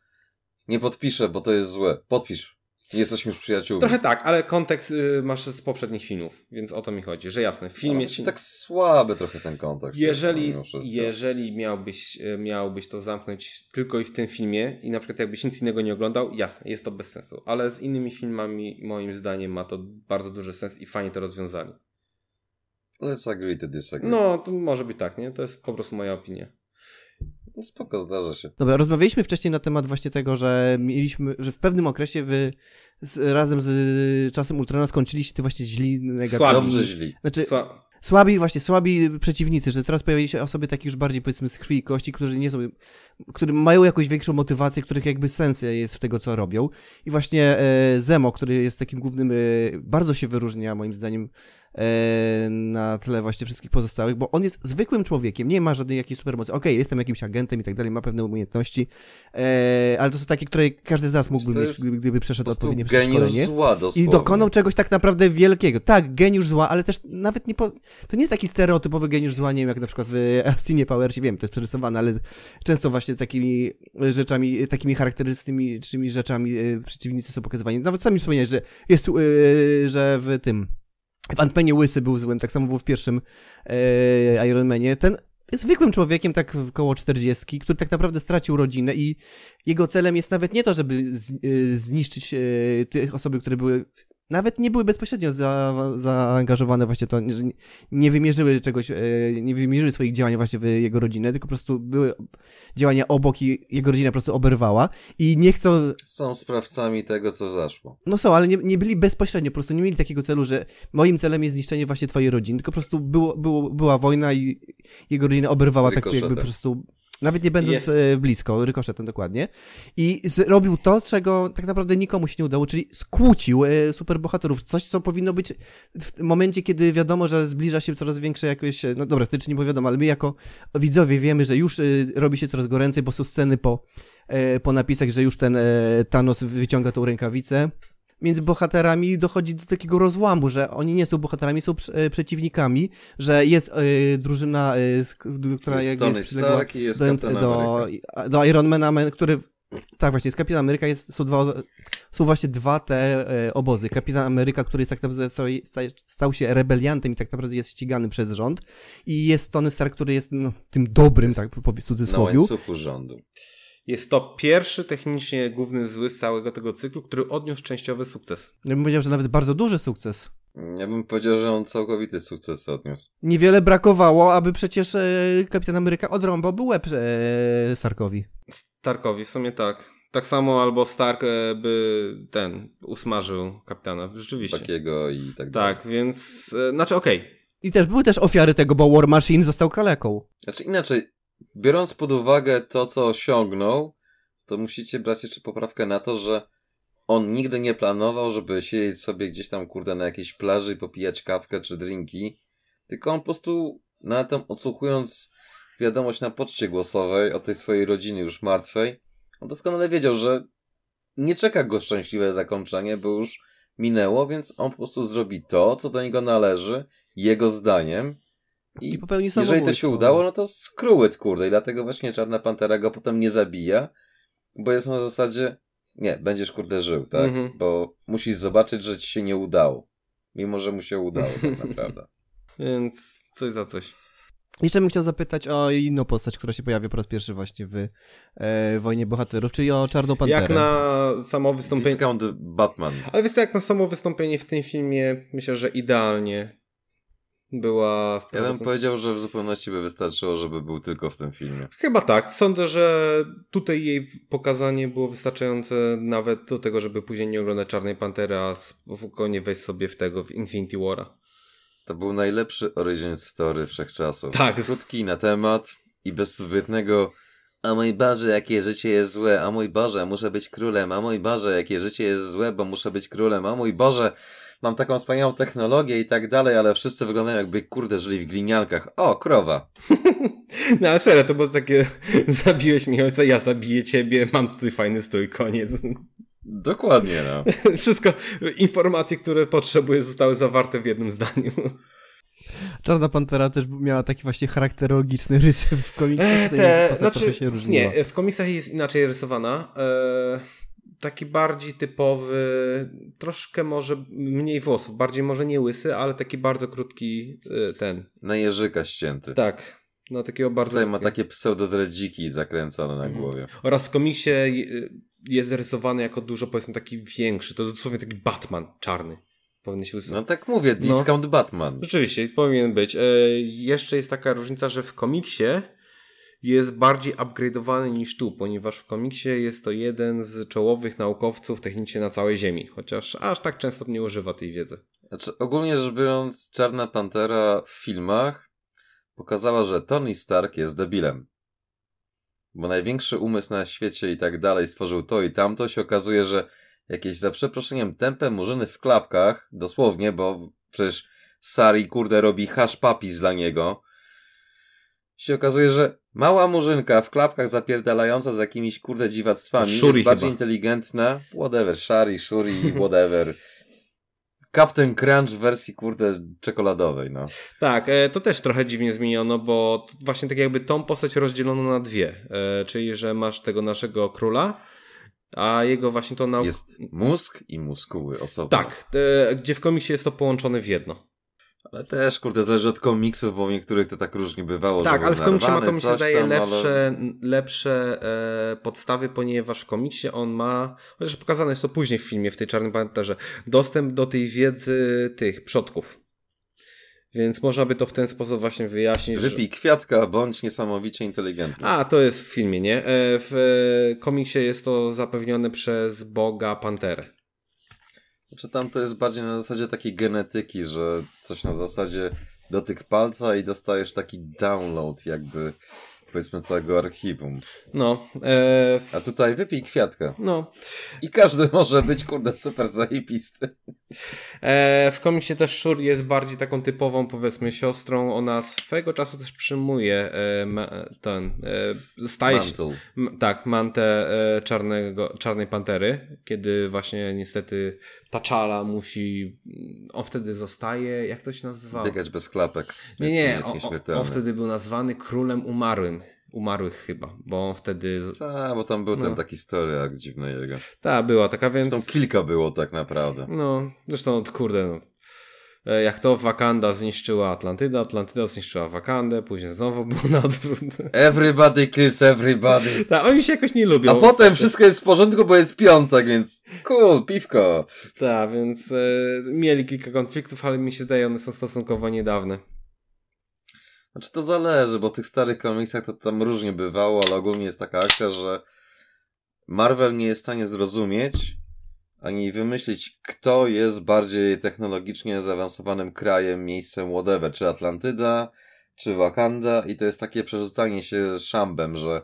nie podpiszę, bo to jest złe. Podpisz. Nie jesteśmy już przyjaciółmi. Trochę tak, ale kontekst y, masz z poprzednich filmów, więc o to mi chodzi, że jasne, w filmie... Ci... Tak słaby trochę ten kontekst. Jeżeli, jeżeli miałbyś, y, miałbyś to zamknąć tylko i w tym filmie i na przykład jakbyś nic innego nie oglądał, jasne, jest to bez sensu, ale z innymi filmami moim zdaniem ma to bardzo duży sens i fajnie to rozwiązali. Let's agree to disagree. No, to może być tak, nie? To jest po prostu moja opinia. No spoko, zdarza się. Dobra, rozmawialiśmy wcześniej na temat właśnie tego, że mieliśmy, że w pewnym okresie wy z, razem z czasem Ultrana skończyliście ty właśnie źli negatywni. źli. Znaczy, Sła... Słabi, właśnie, słabi przeciwnicy, że teraz pojawili się osoby takie już bardziej, powiedzmy, z krwi i kości, którzy nie są, które mają jakąś większą motywację, których jakby sens jest w tego, co robią. I właśnie e, Zemo, który jest takim głównym, e, bardzo się wyróżnia, moim zdaniem, E, na tle właśnie wszystkich pozostałych, bo on jest zwykłym człowiekiem, nie ma żadnej jakiejś supermocy. Okej, okay, jestem jakimś agentem i tak dalej, ma pewne umiejętności, e, ale to są takie, które każdy z nas mógłby mieć, gdyby przeszedł odpowiednie przeszkolenie. Zła, dosłownie. I dokonał czegoś tak naprawdę wielkiego. Tak, geniusz zła, ale też nawet nie po... To nie jest taki stereotypowy geniusz zła, nie wiem, jak na przykład w Astinie Powersie, wiem, to jest przerysowane, ale często właśnie takimi rzeczami, takimi charakterystycznymi rzeczami e, przeciwnicy są pokazywani. Nawet sami wspomniałeś, że jest, że w tym w Antmenie Łysy był złym, tak samo był w pierwszym e, Ironmanie. Ten zwykłym człowiekiem, tak koło 40, który tak naprawdę stracił rodzinę i jego celem jest nawet nie to, żeby e, zniszczyć e, tych osoby, które były nawet nie były bezpośrednio za, zaangażowane właśnie to, nie, nie wymierzyły czegoś, e, nie wymierzyły swoich działań właśnie w jego rodzinę, tylko po prostu były działania obok i jego rodzina po prostu oberwała i nie chcą... Są sprawcami tego, co zaszło. No są, ale nie, nie byli bezpośrednio, po prostu nie mieli takiego celu, że moim celem jest zniszczenie właśnie twojej rodziny, tylko po prostu było, było, była wojna i jego rodzina oberwała tak jakby po prostu nawet nie będąc Jest. E, blisko, rykoszetem dokładnie. I zrobił to, czego tak naprawdę nikomu się nie udało, czyli skłócił e, superbohaterów. Coś, co powinno być w momencie, kiedy wiadomo, że zbliża się coraz większe jakieś, no dobra, stycznie, nie powiadomo, ale my jako widzowie wiemy, że już e, robi się coraz goręcej, bo są sceny po, po napisach, że już ten Thanos wyciąga tą rękawicę między bohaterami dochodzi do takiego rozłamu, że oni nie są bohaterami, są prze e, przeciwnikami, że jest e, drużyna, e, która jest, jest, Stark i jest do, Captain do, do, Ironmana, który tak, właśnie, z Kapitan Ameryka jest, są, dwa, są właśnie dwa te e, obozy. Kapitan Ameryka, który jest tak naprawdę stał się rebeliantem i tak naprawdę jest ścigany przez rząd. I jest Tony Stark, który jest no, tym dobrym, jest tak po prostu cudzysłowie. Na łańcuchu rządu. Jest to pierwszy technicznie główny zły z całego tego cyklu, który odniósł częściowy sukces. Ja bym powiedział, że nawet bardzo duży sukces. Ja bym powiedział, że on całkowity sukces odniósł. Niewiele brakowało, aby przecież e, Kapitan Ameryka odrąbałby łeb e, Starkowi. Starkowi, w sumie tak. Tak samo albo Stark e, by ten usmażył kapitana, rzeczywiście. Takiego i tak dalej. Tak, więc, e, znaczy okej. Okay. I też były też ofiary tego, bo War Machine został kaleką. Znaczy inaczej, biorąc pod uwagę to, co osiągnął, to musicie brać jeszcze poprawkę na to, że on nigdy nie planował, żeby siedzieć sobie gdzieś tam, kurde, na jakiejś plaży i popijać kawkę czy drinki, tylko on po prostu na tym odsłuchując wiadomość na poczcie głosowej o tej swojej rodzinie już martwej, on doskonale wiedział, że nie czeka go szczęśliwe zakończenie, bo już minęło, więc on po prostu zrobi to, co do niego należy, jego zdaniem, i, I popełni samobójstwo. Jeżeli to się udało, no to skrułyt, kurde. I dlatego właśnie Czarna Pantera go potem nie zabija, bo jest na zasadzie, nie, będziesz kurde żył, tak? Mm -hmm. Bo musisz zobaczyć, że ci się nie udało. Mimo, że mu się udało, tak naprawdę. Więc coś za coś. Jeszcze bym chciał zapytać o inną postać, która się pojawia po raz pierwszy właśnie w e, Wojnie Bohaterów, czyli o Czarną Panterę. Jak na samo wystąpienie... Discount Batman. Ale wiesz jak na samo wystąpienie w tym filmie myślę, że idealnie była... W ja bym powiedział, że w zupełności by wystarczyło, żeby był tylko w tym filmie. Chyba tak. Sądzę, że tutaj jej pokazanie było wystarczające nawet do tego, żeby później nie oglądać Czarnej Pantery, a spokojnie wejść sobie w tego, w Infinity Wara. To był najlepszy origin story wszechczasów. Tak. Krótki na temat i bez zbytnego a mój Boże, jakie życie jest złe, a mój Boże, muszę być królem, a mój Boże, jakie życie jest złe, bo muszę być królem, a mój Boże mam taką wspaniałą technologię i tak dalej, ale wszyscy wyglądają jakby, kurde, żyli w gliniankach. O, krowa. no ale serio, to było takie, zabiłeś mi ojca, ja zabiję ciebie, mam tutaj fajny strój, koniec. Dokładnie, no. Wszystko, informacje, które potrzebuję, zostały zawarte w jednym zdaniu. Czarna Pantera też miała taki właśnie charakterologiczny rys w komiksach. E, te, znaczy, się różniła. nie, w komiksach jest inaczej rysowana. E taki bardziej typowy, troszkę może mniej włosów, bardziej może nie łysy, ale taki bardzo krótki y, ten. Na jeżyka ścięty. Tak. No takiego bardzo. Tutaj ma takie pseudodredziki zakręcone na mhm. głowie. Oraz w komiksie y, jest rysowany jako dużo, powiedzmy, taki większy. To dosłownie taki Batman czarny. Powinien się no usunąć. No tak mówię, no. discount no. Batman. Rzeczywiście, powinien być. E, jeszcze jest taka różnica, że w komiksie jest bardziej upgrade'owany niż tu, ponieważ w komiksie jest to jeden z czołowych naukowców technicznie na całej Ziemi, chociaż aż tak często nie używa tej wiedzy. Znaczy, ogólnie rzecz biorąc, Czarna Pantera w filmach pokazała, że Tony Stark jest debilem. Bo największy umysł na świecie i tak dalej stworzył to i tamto, się okazuje, że jakieś za przeproszeniem tępe murzyny w klapkach, dosłownie, bo przecież Sari kurde robi hash papis dla niego, się okazuje, że mała murzynka w klapkach zapierdalająca z jakimiś kurde dziwactwami Shuri jest bardziej inteligentna. Whatever, Shari, Shuri, whatever. Captain Crunch w wersji, kurde, czekoladowej, no. Tak, e, to też trochę dziwnie zmieniono, bo właśnie tak jakby tą postać rozdzielono na dwie. E, czyli, że masz tego naszego króla, a jego właśnie to nauk... Jest mózg i muskuły osobne. Tak, e, gdzie w komiksie jest to połączone w jedno. Ale też, kurde, zależy od komiksów, bo w niektórych to tak różnie bywało. Tak, ale w komiksie ma to mi się daje tam, lepsze, ale... lepsze e, podstawy, ponieważ w komiksie on ma, chociaż pokazane jest to później w filmie, w tej Czarnym Panterze, dostęp do tej wiedzy tych przodków. Więc można by to w ten sposób właśnie wyjaśnić. Wypij że... kwiatka, bądź niesamowicie inteligentny. A, to jest w filmie, nie? E, w e, komiksie jest to zapewnione przez Boga Panterę. Czy znaczy, tam to jest bardziej na zasadzie takiej genetyki, że coś na zasadzie dotyk palca i dostajesz taki download jakby powiedzmy całego archiwum. No. E, w... A tutaj wypij kwiatka. No. I każdy może być, kurde, super zajebisty. E, w komiksie też Shur jest bardziej taką typową, powiedzmy, siostrą. Ona swego czasu też przyjmuje e, ma, ten, e, staje Mantle. się... M, tak, mantę e, czarnego, czarnej pantery, kiedy właśnie niestety Taczala musi, mm, on wtedy zostaje, jak to się nazywa? Biegać bez klapek. Nie, nie, on, on wtedy był nazwany królem umarłym umarłych chyba, bo on wtedy... Tak, bo tam był no. ten taki story jak dziwny jego. Tak, była taka, więc... Zresztą kilka było tak naprawdę. No, zresztą, kurde, no, E, jak to Wakanda zniszczyła Atlantyda, Atlantyda zniszczyła Wakandę, później znowu było na odwrót. Everybody kills everybody. Tak, oni się jakoś nie lubią. A potem wszystko jest w porządku, bo jest piątek, więc cool, piwko. Tak, więc e, mieli kilka konfliktów, ale mi się zdaje, one są stosunkowo niedawne. Znaczy to zależy, bo w tych starych komiksach to tam różnie bywało, ale ogólnie jest taka akcja, że Marvel nie jest w stanie zrozumieć, ani wymyślić, kto jest bardziej technologicznie zaawansowanym krajem, miejscem, whatever, czy Atlantyda, czy Wakanda i to jest takie przerzucanie się szambem, że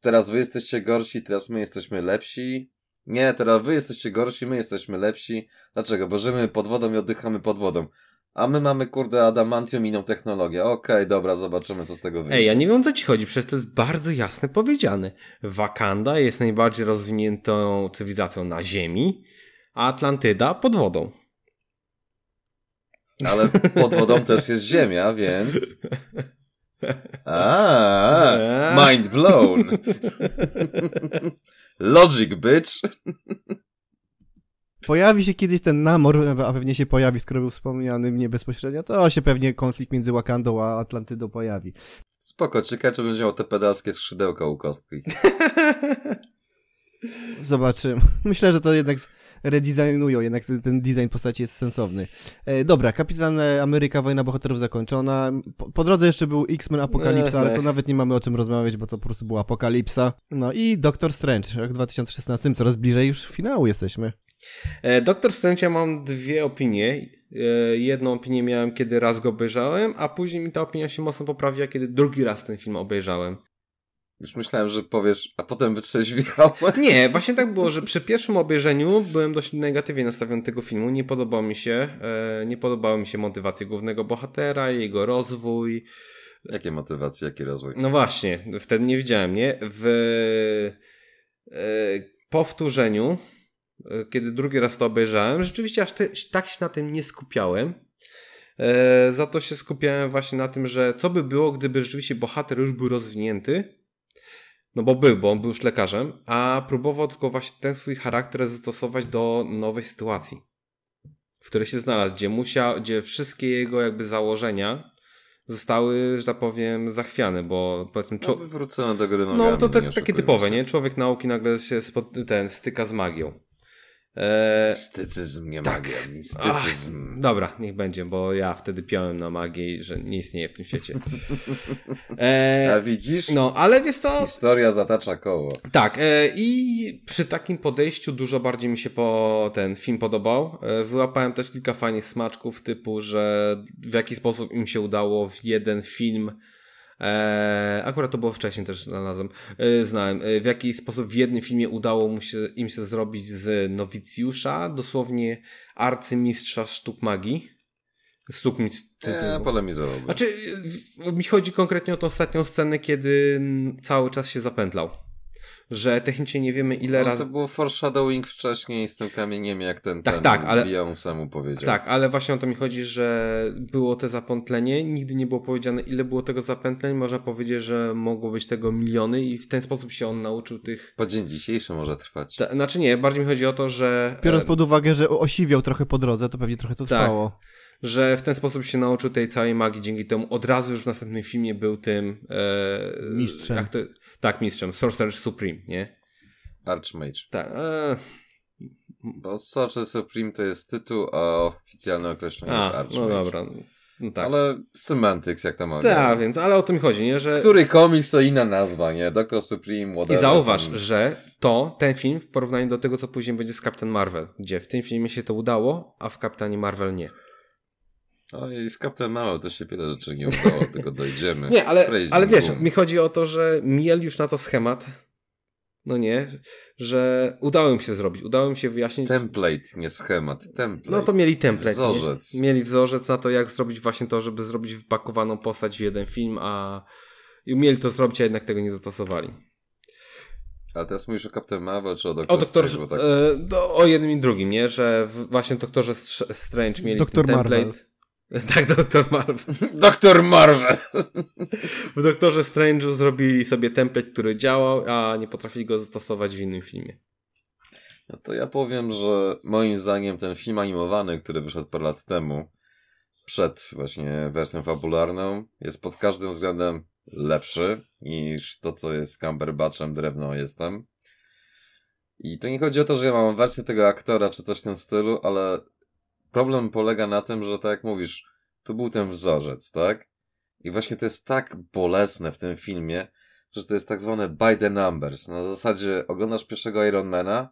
teraz wy jesteście gorsi, teraz my jesteśmy lepsi. Nie, teraz wy jesteście gorsi, my jesteśmy lepsi. Dlaczego? Bo żyjemy pod wodą i oddychamy pod wodą. A my mamy, kurde, adamantium inną technologię. Okej, okay, dobra, zobaczymy, co z tego wyjdzie. Ej, ja nie wiem, o co ci chodzi, przecież to jest bardzo jasne powiedziane. Wakanda jest najbardziej rozwiniętą cywilizacją na Ziemi, a Atlantyda pod wodą. Ale pod wodą też jest Ziemia, więc... A, mind blown. Logic, bitch pojawi się kiedyś ten Namor, a pewnie się pojawi, skoro był wspomniany mnie bezpośrednio, to się pewnie konflikt między Wakandą a Atlantydą pojawi. Spoko, czekaj, czy będzie miał te pedalskie skrzydełka u kostki. Zobaczymy. Myślę, że to jednak redesignują, jednak ten, design postaci jest sensowny. E, dobra, Kapitan e, Ameryka, Wojna Bohaterów zakończona. Po, po drodze jeszcze był X-Men Apokalipsa, ale to nawet nie mamy o czym rozmawiać, bo to po prostu była Apokalipsa. No i Doctor Strange, rok 2016, coraz bliżej już finału jesteśmy. E, doktor Strange'a mam dwie opinie. E, jedną opinię miałem, kiedy raz go obejrzałem, a później mi ta opinia się mocno poprawiła, kiedy drugi raz ten film obejrzałem. Już myślałem, że powiesz, a potem wytrzeźwiałem. Nie, właśnie tak było, że przy pierwszym obejrzeniu byłem dość negatywnie nastawiony tego filmu. Nie podobał mi się, e, nie podobały mi się motywacje głównego bohatera, jego rozwój. Jakie motywacje, jaki rozwój? No właśnie, wtedy nie widziałem, nie? W powtórzeniu E, kiedy drugi raz to obejrzałem, rzeczywiście aż te, tak się na tym nie skupiałem. E, za to się skupiałem właśnie na tym, że co by było, gdyby rzeczywiście bohater już był rozwinięty. No bo był, bo on był już lekarzem, a próbował tylko właśnie ten swój charakter zastosować do nowej sytuacji, w której się znalazł, gdzie musiał, gdzie wszystkie jego jakby założenia zostały, że tak powiem, zachwiane, bo powiedzmy... Czo- no, do gry No, no to takie typowe, nie? Człowiek nauki nagle się spod- ten, styka z magią. Eee, mistycyzm, nie tak. magia, mistycyzm. Ach, dobra, niech będzie, bo ja wtedy piąłem na magię że nie istnieje w tym świecie. E, A widzisz? No, ale wiesz to Historia zatacza koło. Tak, e, i przy takim podejściu dużo bardziej mi się po ten film podobał. E, wyłapałem też kilka fajnych smaczków typu, że w jaki sposób im się udało w jeden film E, akurat to było wcześniej też znalazłem, e, znałem, e, w jaki sposób w jednym filmie udało mu się, im się zrobić z nowicjusza, dosłownie arcymistrza sztuk magii. Sztuk mistycyzmu. Eee, polemizował. Znaczy, w, mi chodzi konkretnie o tą ostatnią scenę, kiedy cały czas się zapętlał że technicznie nie wiemy ile no, razy... to było foreshadowing wcześniej z tym kamieniem, jak ten, tak, ten tak, ale... samu powiedział. Tak, ale właśnie o to mi chodzi, że było te zapętlenie, nigdy nie było powiedziane ile było tego zapętleń, można powiedzieć, że mogło być tego miliony i w ten sposób się on nauczył tych... Po dzień dzisiejszy może trwać. Ta, znaczy nie, bardziej mi chodzi o to, że... E, Biorąc pod uwagę, że osiwiał trochę po drodze, to pewnie trochę to tak. trwało że w ten sposób się nauczył tej całej magii, dzięki temu od razu już w następnym filmie był tym e, mistrzem. Jak to, tak, mistrzem. Sorcerer Supreme, nie? Archmage. Tak. E... Bo Sorcerer Supreme to jest tytuł, a oficjalne określenie a, jest Archmage. No dobra. No tak. Ale semantyks, jak tam mamy. Tak, więc, ale o tym chodzi, nie? Że... Który komiks to inna nazwa, nie? Doctor Supreme, whatever. I zauważ, ten... że to, ten film w porównaniu do tego, co później będzie z Captain Marvel, gdzie w tym filmie się to udało, a w Captain Marvel nie. No i w Captain Marvel też się wiele rzeczy nie udało, tego dojdziemy. nie, ale, ale wiesz, mi chodzi o to, że mieli już na to schemat, no nie, że udało im się zrobić, udało im się wyjaśnić. Template, nie schemat, template. No to mieli template. Wzorzec. Nie? Mieli wzorzec na to, jak zrobić właśnie to, żeby zrobić wpakowaną postać w jeden film, a mieli to zrobić, a jednak tego nie zastosowali. Ale teraz mówisz o Captain Marvel czy o Doktorze? O Strange, tak... e, do, no, o jednym i drugim, nie? Że w, właśnie Doktorze Strange mieli ten template. Marvel. Tak, Doktor Marvel. Doktor Marvel. W Doktorze Strange'u zrobili sobie template, który działał, a nie potrafili go zastosować w innym filmie. No to ja powiem, że moim zdaniem ten film animowany, który wyszedł parę lat temu, przed właśnie wersją fabularną, jest pod każdym względem lepszy niż to, co jest z Cumberbatchem, drewno jestem. I to nie chodzi o to, że ja mam wersję tego aktora czy coś w tym stylu, ale problem polega na tym, że tak jak mówisz, to był ten wzorzec, tak? I właśnie to jest tak bolesne w tym filmie, że to jest tak zwane by the numbers. Na zasadzie oglądasz pierwszego Ironmana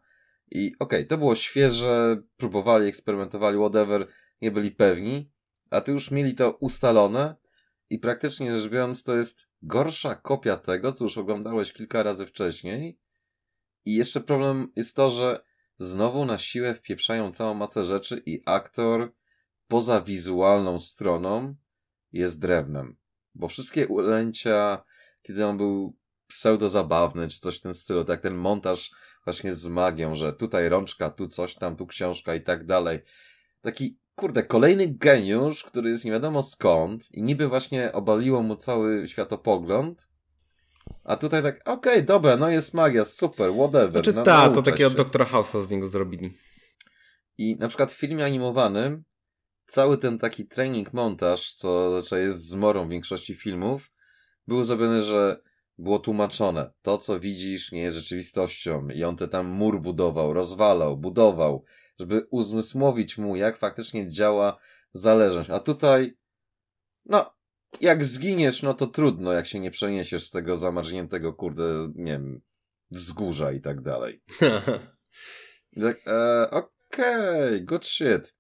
i okej, okay, to było świeże, próbowali, eksperymentowali, whatever, nie byli pewni, a ty już mieli to ustalone i praktycznie rzecz biorąc to jest gorsza kopia tego, co już oglądałeś kilka razy wcześniej. I jeszcze problem jest to, że znowu na siłę wpieprzają całą masę rzeczy i aktor poza wizualną stroną jest drewnem. Bo wszystkie ulęcia, kiedy on był pseudo zabawny, czy coś w tym stylu, tak ten montaż właśnie z magią, że tutaj rączka, tu coś tam, tu książka i tak dalej. Taki, kurde, kolejny geniusz, który jest nie wiadomo skąd i niby właśnie obaliło mu cały światopogląd, a tutaj tak, okej, okay, dobra, no jest magia, super, whatever. Znaczy no, ta, to takiego doktora House'a z niego zrobili. I na przykład w filmie animowanym cały ten taki training montaż, co znaczy jest zmorą większości filmów, był zrobiony, że było tłumaczone. To, co widzisz, nie jest rzeczywistością. I on te tam mur budował, rozwalał, budował, żeby uzmysłowić mu, jak faktycznie działa zależność. A tutaj, no, jak zginiesz, no to trudno, jak się nie przeniesiesz z tego zamarzniętego, kurde, nie wiem, wzgórza i tak dalej. tak, e, okej, okay, good shit.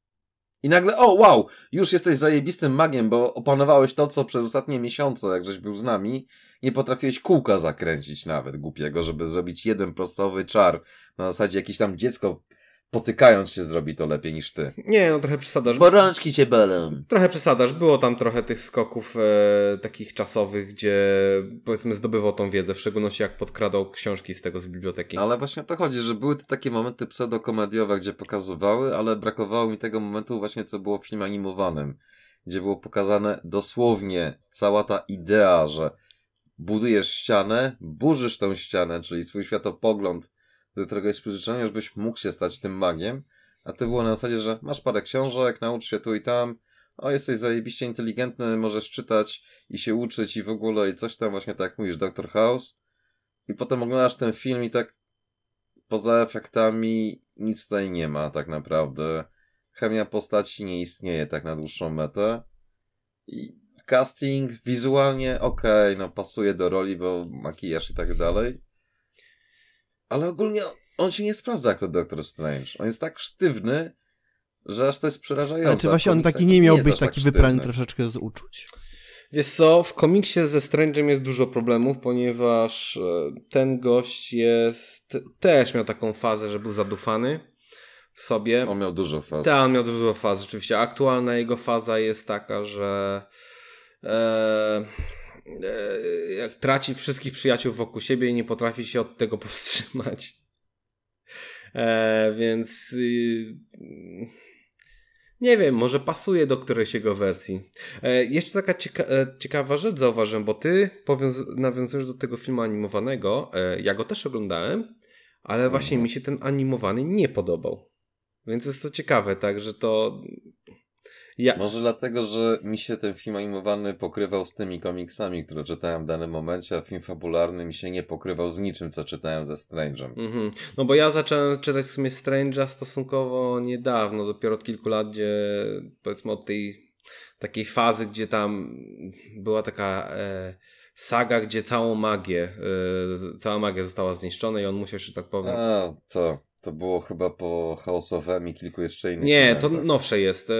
I nagle, o wow, już jesteś zajebistym magiem, bo opanowałeś to, co przez ostatnie miesiące, jak żeś był z nami, nie potrafiłeś kółka zakręcić nawet głupiego, żeby zrobić jeden prostowy czar. Na zasadzie jakieś tam dziecko potykając się zrobi to lepiej niż ty. Nie, no trochę przesadzasz. Porączki cię belem. Trochę przesadzasz. Było tam trochę tych skoków e, takich czasowych, gdzie powiedzmy zdobywał tą wiedzę, w szczególności jak podkradał książki z tego z biblioteki. Ale właśnie o to chodzi, że były te takie momenty pseudokomediowe, gdzie pokazywały, ale brakowało mi tego momentu właśnie, co było w filmie animowanym, gdzie było pokazane dosłownie cała ta idea, że budujesz ścianę, burzysz tą ścianę, czyli swój światopogląd, do którego jest przyzwyczajenie, żebyś mógł się stać tym magiem, a to było na zasadzie, że masz parę książek, naucz się tu i tam, o jesteś zajebiście inteligentny, możesz czytać i się uczyć i w ogóle i coś tam właśnie tak jak mówisz, Dr. House i potem oglądasz ten film i tak poza efektami nic tutaj nie ma tak naprawdę. Chemia postaci nie istnieje tak na dłuższą metę. I casting wizualnie ok, no pasuje do roli, bo makijaż i tak dalej. Ale ogólnie on się nie sprawdza jak to Doctor Strange. On jest tak sztywny, że aż to jest przerażające. Ale czy właśnie on taki nie miał nie być tak taki tak wyprany troszeczkę z uczuć? Wiesz co, w komiksie ze Strange'em jest dużo problemów, ponieważ e, ten gość jest, też miał taką fazę, że był zadufany w sobie. On miał dużo faz. Tak, on miał dużo faz, rzeczywiście. Aktualna jego faza jest taka, że... E, E, jak traci wszystkich przyjaciół wokół siebie i nie potrafi się od tego powstrzymać. E, więc y, nie wiem, może pasuje do którejś jego wersji. E, jeszcze taka cieka e, ciekawa rzecz zauważyłem, bo ty nawiązujesz do tego filmu animowanego. E, ja go też oglądałem, ale właśnie mhm. mi się ten animowany nie podobał. Więc jest to ciekawe, tak, że to ja... Może dlatego, że mi się ten film animowany pokrywał z tymi komiksami, które czytałem w danym momencie, a film fabularny mi się nie pokrywał z niczym, co czytałem ze Strange'em. Mm -hmm. No bo ja zacząłem czytać w sumie Strange'a stosunkowo niedawno, dopiero od kilku lat, gdzie powiedzmy od tej takiej fazy, gdzie tam była taka... E saga, gdzie całą magię, e, cała magia została zniszczona i on musiał, że tak powiem. A, to to było chyba po chaosowym i kilku jeszcze innych. Nie, to nowsze jest. E,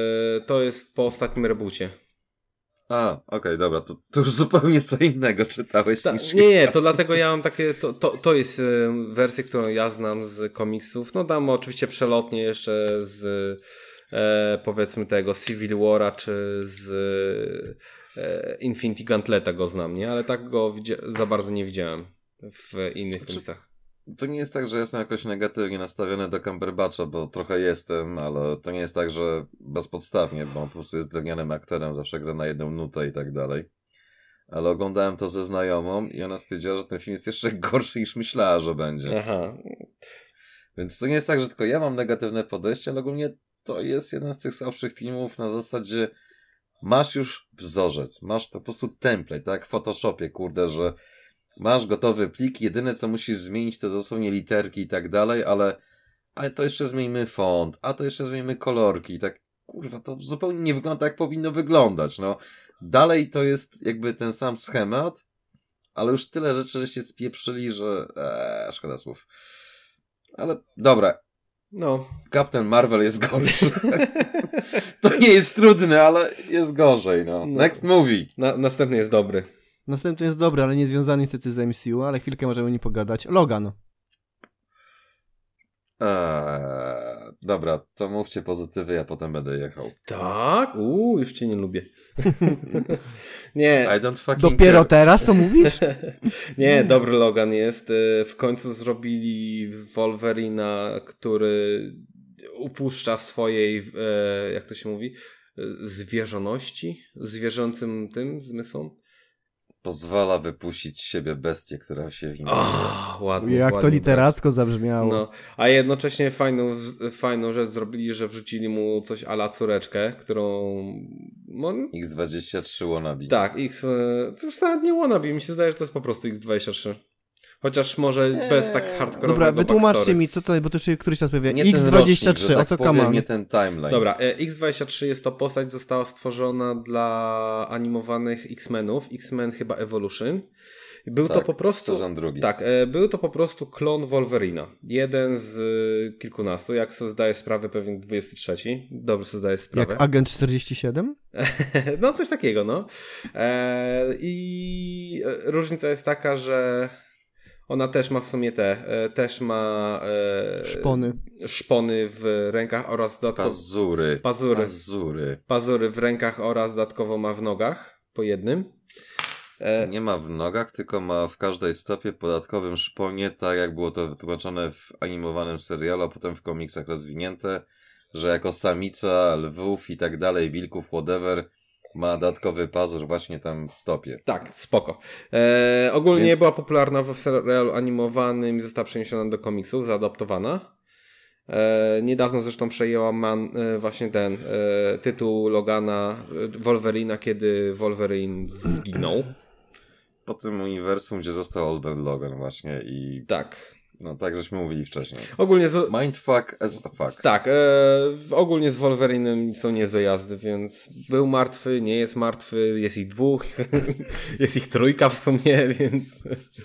to jest po ostatnim rebucie. A, okej, okay, dobra, to, to, już zupełnie co innego czytałeś Ta, niż Nie, nie, to dlatego ja mam takie, to, to, to jest e, wersja, którą ja znam z komiksów, no dam oczywiście przelotnie jeszcze z e, powiedzmy tego Civil War'a czy z e, Infinity Gauntleta go znam, nie? Ale tak go za bardzo nie widziałem w innych znaczy, komiksach to nie jest tak, że jestem jakoś negatywnie nastawiony do Cumberbatcha, bo trochę jestem, ale to nie jest tak, że bezpodstawnie, bo on po prostu jest drewnianym aktorem, zawsze gra na jedną nutę i tak dalej. Ale oglądałem to ze znajomą i ona stwierdziła, że ten film jest jeszcze gorszy niż myślała, że będzie. Aha. Więc to nie jest tak, że tylko ja mam negatywne podejście, ale ogólnie to jest jeden z tych słabszych filmów na zasadzie masz już wzorzec, masz to po prostu template, tak? W Photoshopie, kurde, że Masz gotowy plik, jedyne co musisz zmienić to dosłownie literki i tak dalej, ale, ale to jeszcze zmieńmy font, a to jeszcze zmieńmy kolorki, tak kurwa, to zupełnie nie wygląda jak powinno wyglądać, no. Dalej to jest jakby ten sam schemat, ale już tyle rzeczy żeście spieprzyli, że eee, szkoda słów. Ale dobra. No. Captain Marvel jest gorszy. to nie jest trudne, ale jest gorzej, no. no. Next movie. Na, następny jest dobry. Następny jest dobry, ale nie związany niestety z MCU, ale chwilkę możemy o nim pogadać. Logan. Eee, dobra, to mówcie pozytywy, ja potem będę jechał. Tak? Uuu, już cię nie lubię. nie. I don't fucking Dopiero care. teraz to mówisz? nie, dobry Logan jest. E, w końcu zrobili Wolverina, który upuszcza swojej, e, jak to się mówi, e, zwierzoności, zwierzęcym tym zmysłom pozwala wypuścić z siebie bestię, która się w nim oh, ładnie, Jak ładnie to literacko brać. zabrzmiało. No, a jednocześnie fajną, fajną rzecz zrobili, że wrzucili mu coś ala córeczkę, którą... No, X23 wannabe. Tak, X... E, to już nawet nie wannabe, mi się zdaje, że to jest po prostu X23. Chociaż może eee. bez tak eee. hardcore. Dobra, wytłumaczcie mi, co tutaj, bo to jeszcze któryś nas powie. Nie X23, rocznik, o co kaman? Tak nie ten timeline. Dobra, e, X23 jest to postać, została stworzona dla animowanych X-Menów, X-Men chyba Evolution. Był tak, to po prostu. za drugi. Tak, e, był to po prostu klon Wolverina. Jeden z e, kilkunastu, jak sobie zdaje sprawę, pewnie 23. Dobrze sobie zdaje sprawę. Jak agent 47? no, coś takiego, no. E, I e, różnica jest taka, że ona też ma w sumie te, e, też ma e, szpony. szpony w rękach oraz dodatkowo... Pazury. Pazury. Pazury. Pazury w rękach oraz dodatkowo ma w nogach po jednym. E... Nie ma w nogach, tylko ma w każdej stopie podatkowym szponie, tak jak było to wytłumaczone w animowanym serialu, a potem w komiksach rozwinięte, że jako samica lwów i tak dalej, wilków, whatever, ma dodatkowy pazur właśnie tam w stopie. Tak, spoko. E, ogólnie Więc... była popularna w serialu animowanym i została przeniesiona do komiksów, zaadoptowana. E, niedawno zresztą przejęła man, e, właśnie ten e, tytuł Logana e, Wolverina, kiedy Wolverine zginął. Po tym uniwersum, gdzie został Olden Logan właśnie i... Tak. No tak, żeśmy mówili wcześniej. Ogólnie z... Mindfuck as a fuck. Tak, e, ogólnie z Wolverinem są niezłe jazdy, więc był martwy, nie jest martwy, jest ich dwóch, jest ich trójka w sumie, więc...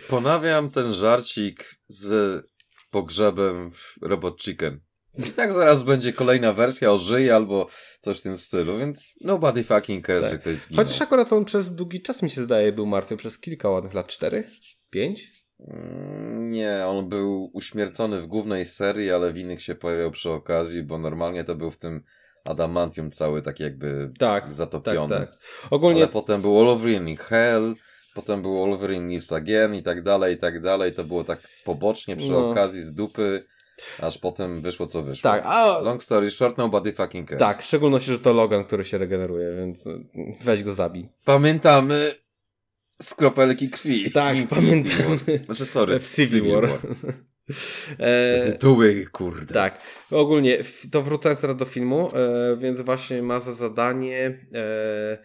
Ponawiam ten żarcik z pogrzebem w Robot Chicken. I tak zaraz będzie kolejna wersja o albo coś w tym stylu, więc nobody fucking cares, tak. że ktoś Chociaż akurat on przez długi czas mi się zdaje był martwy, przez kilka ładnych lat, cztery? Pięć? Nie, on był uśmiercony w głównej serii, ale w innych się pojawiał przy okazji, bo normalnie to był w tym adamantium cały tak jakby tak, tak zatopiony. Tak, tak. Ogólnie... Ale potem był Wolverine in Hell, potem był Wolverine Lives Again i tak dalej, i tak dalej. To było tak pobocznie przy no. okazji z dupy. Aż potem wyszło co wyszło. Tak, a... Long story short, nobody fucking cares. Tak, w szczególności, że to Logan, który się regeneruje, więc weź go zabij. Pamiętamy z kropelki krwi. Tak, Infinity pamiętam. War. Znaczy, sorry. W Civil, Civil War. War. E, Te tytuły, kurde. Tak. Ogólnie, to wrócając teraz do filmu, e, więc właśnie ma za zadanie e,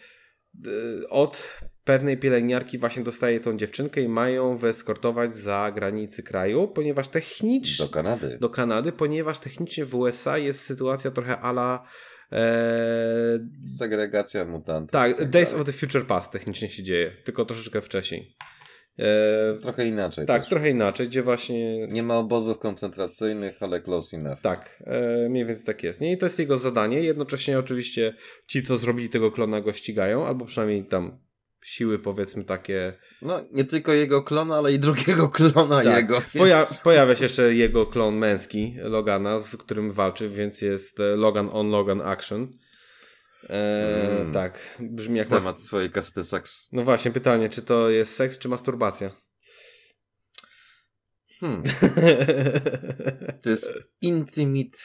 od pewnej pielęgniarki właśnie dostaje tą dziewczynkę i mają weskortować za granicy kraju, ponieważ technicznie... Do Kanady. Do Kanady, ponieważ technicznie w USA jest sytuacja trochę ala Eee, Segregacja mutantów. Tak, tak Days of the Future Past technicznie się dzieje, tylko troszeczkę wcześniej. Eee, trochę inaczej. Tak, też. trochę inaczej, gdzie właśnie. Nie ma obozów koncentracyjnych, ale close enough. Tak, e, mniej więcej tak jest. Nie? I to jest jego zadanie. Jednocześnie, oczywiście, ci, co zrobili tego klona, go ścigają, albo przynajmniej tam siły, powiedzmy takie. No, nie tylko jego klona, ale i drugiego klona tak. jego. Więc... Poja pojawia się jeszcze jego klon męski, Logana, z którym walczy, więc jest e, Logan on Logan Action. Eee, Tak, brzmi jak temat nas... swojej kasety seks. No właśnie, pytanie, czy to jest seks, czy masturbacja? Hmm. to jest Intimate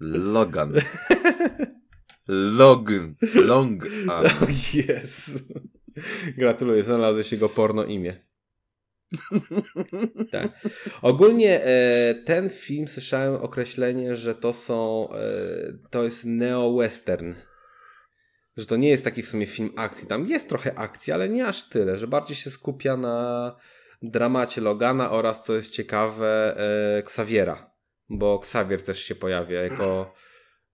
Logan. Logan. Long Arm. Jest. Gratuluję, znalazłeś jego porno imię. tak. Ogólnie e, ten film słyszałem określenie, że to są e, to jest neo-western. Że to nie jest taki w sumie film akcji. Tam jest trochę akcji, ale nie aż tyle, że bardziej się skupia na dramacie Logana oraz, co jest ciekawe, e, Xaviera. Bo Xavier też się pojawia jako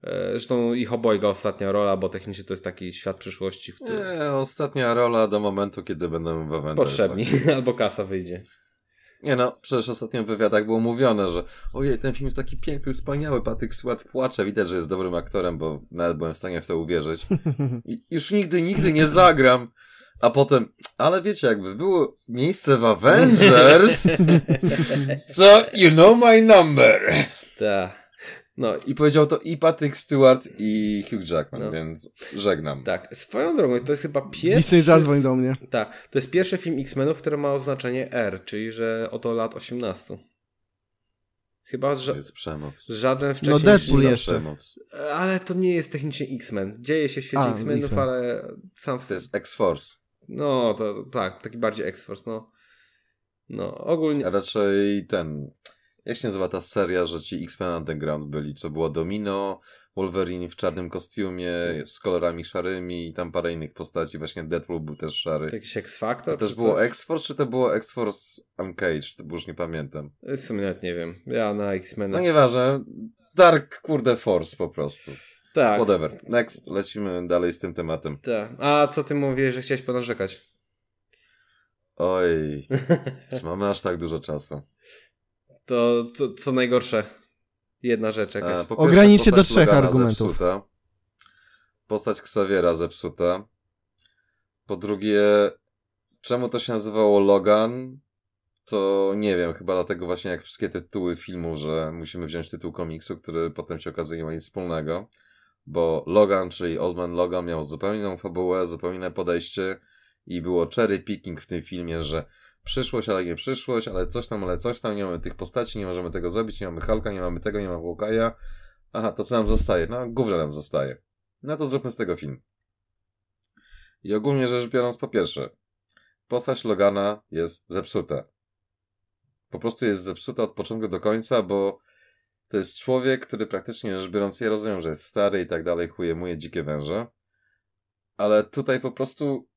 E, zresztą ich obojga ostatnia rola, bo technicznie to jest taki świat przyszłości. którym... Nie, ostatnia rola do momentu, kiedy będą w Avengersach. Potrzebni, albo kasa wyjdzie. Nie no, przecież ostatnio w wywiadach było mówione, że ojej, ten film jest taki piękny, wspaniały, Patryk Stewart płacze, widać, że jest dobrym aktorem, bo nawet byłem w stanie w to uwierzyć. I już nigdy, nigdy nie zagram. A potem, ale wiecie, jakby było miejsce w Avengers, to you know my number. Tak. No i powiedział to i Patrick Stewart i Hugh Jackman, no. więc żegnam. Tak, swoją drogą, to jest chyba pierwszy... Disney zadzwoń do mnie. Tak, to jest pierwszy film X-Menów, który ma oznaczenie R, czyli że oto lat 18. Chyba, że... To jest przemoc. Żaden wcześniej... No Deadpool jeszcze. Przemoc. Ale to nie jest technicznie X-Men. Dzieje się w świecie X-Menów, ale sam... To jest X-Force. No, to tak, taki bardziej X-Force, no. No, ogólnie... A raczej ten... Jak się nazywa ta seria, że ci X-Men Underground byli? Co było Domino, Wolverine w czarnym kostiumie, tak. z kolorami szarymi i tam parę innych postaci. Właśnie Deadpool był też szary. jakiś X-Factor? To też było X-Force, czy to było X-Force Uncaged? To już nie pamiętam. W sumie nawet nie wiem. Ja na x men No nieważne. Dark, kurde, Force po prostu. Tak. Whatever. Next. Lecimy dalej z tym tematem. Tak. A co ty mówisz, że chciałeś ponarzekać? Oj. Czy mamy aż tak dużo czasu? To co, co najgorsze. Jedna rzecz e, jakaś. E, pierwsze, Ogranicz się do trzech Logana argumentów. Zepsuta. Postać Xaviera zepsuta. Po drugie, czemu to się nazywało Logan? To nie wiem, chyba dlatego właśnie jak wszystkie tytuły filmu, że musimy wziąć tytuł komiksu, który potem się okazuje ma nic wspólnego. Bo Logan, czyli Old Man Logan miał zupełnie inną fabułę, zupełnie inne podejście i było cherry picking w tym filmie, że przyszłość, ale nie przyszłość, ale coś tam, ale coś tam, nie mamy tych postaci, nie możemy tego zrobić, nie mamy Halka, nie mamy tego, nie mamy Hawkeye'a. Aha, to co nam zostaje? No, gówno nam zostaje. No to zróbmy z tego film. I ogólnie rzecz biorąc, po pierwsze, postać Logana jest zepsuta. Po prostu jest zepsuta od początku do końca, bo to jest człowiek, który praktycznie rzecz biorąc, ja rozumiem, że jest stary i tak dalej, chuje moje dzikie węże, ale tutaj po prostu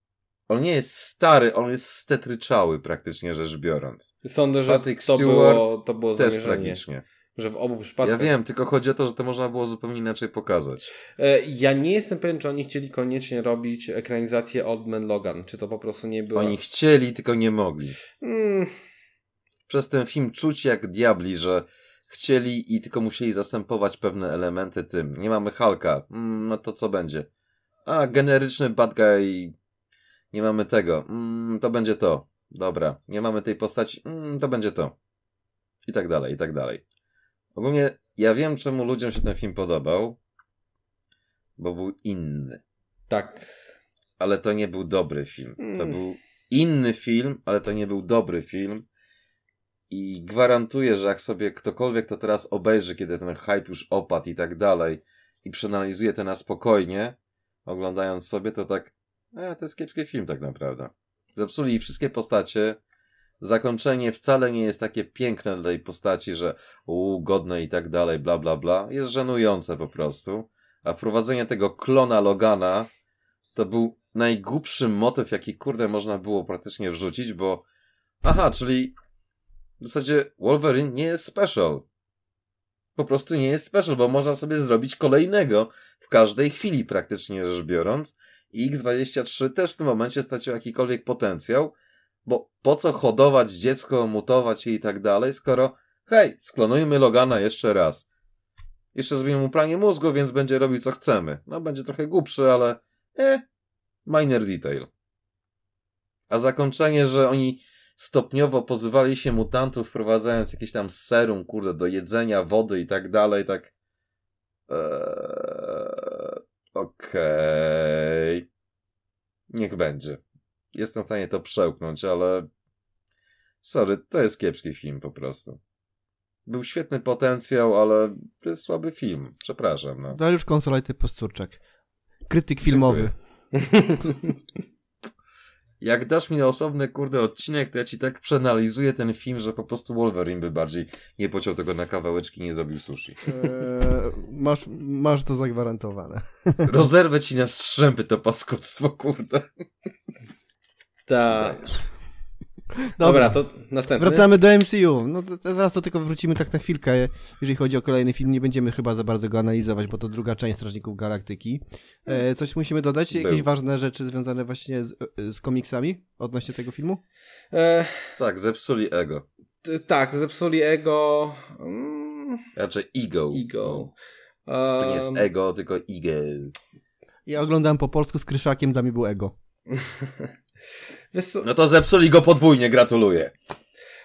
on nie jest stary, on jest stetryczały praktycznie rzecz biorąc. Sądzę, że Patrick to, Stewart było, to było też tragicznie. Że w obu przypadkach. Ja wiem, tylko chodzi o to, że to można było zupełnie inaczej pokazać. E, ja nie jestem pewien, czy oni chcieli koniecznie robić ekranizację od Men Logan. Czy to po prostu nie było. Oni chcieli, tylko nie mogli. Mm. Przez ten film czuć jak diabli, że chcieli i tylko musieli zastępować pewne elementy tym. Nie mamy Halka. Mm, no to co będzie? A generyczny bad guy nie mamy tego. Mm, to będzie to. Dobra. Nie mamy tej postaci. Mm, to będzie to. I tak dalej, i tak dalej. Ogólnie ja wiem, czemu ludziom się ten film podobał, bo był inny. Tak. Ale to nie był dobry film. Mm. To był inny film, ale to nie był dobry film. I gwarantuję, że jak sobie ktokolwiek to teraz obejrzy, kiedy ten hype już opadł i tak dalej, i przeanalizuje to na spokojnie, oglądając sobie, to tak E, to jest kiepski film tak naprawdę. Zepsuli wszystkie postacie. Zakończenie wcale nie jest takie piękne dla tej postaci, że u, godne i tak dalej, bla bla bla. Jest żenujące po prostu. A wprowadzenie tego klona Logana to był najgłupszy motyw, jaki kurde można było praktycznie wrzucić, bo aha, czyli w zasadzie Wolverine nie jest special. Po prostu nie jest special, bo można sobie zrobić kolejnego w każdej chwili praktycznie rzecz biorąc i X23 też w tym momencie stracił jakikolwiek potencjał, bo po co hodować dziecko, mutować je i tak dalej, skoro hej, sklonujmy Logana jeszcze raz. Jeszcze zrobimy mu pranie mózgu, więc będzie robił co chcemy. No, będzie trochę głupszy, ale eh, minor detail. A zakończenie, że oni stopniowo pozbywali się mutantów, wprowadzając jakieś tam serum, kurde, do jedzenia, wody i tak dalej, tak... Eee... Okej. Okay. Niech będzie. Jestem w stanie to przełknąć, ale. Sorry, to jest kiepski film po prostu. Był świetny potencjał, ale to jest słaby film. Przepraszam. No. Dariusz Konsolajty Posturczak. Krytyk filmowy. jak dasz mi osobny, kurde, odcinek, to ja ci tak przeanalizuję ten film, że po prostu Wolverine by bardziej nie pociął tego na kawałeczki i nie zrobił sushi. Eee, masz, masz to zagwarantowane. Rozerwę ci na strzępy to paskudstwo, kurde. Tak. Dobra, to następny. Wracamy do MCU. No teraz to tylko wrócimy tak na chwilkę. Jeżeli chodzi o kolejny film, nie będziemy chyba za bardzo go analizować, bo to druga część Strażników Galaktyki. E, coś musimy dodać? Jakieś Był. ważne rzeczy związane właśnie z, e, z, komiksami odnośnie tego filmu? E... Tak, zepsuli ego. T tak, zepsuli ego. Mm. Raczej ego. Ego. No. To nie jest um, ego, tylko ego. Ja oglądałem po polsku z Kryszakiem, dla mnie był ego. No to zepsuli go podwójnie, gratuluję.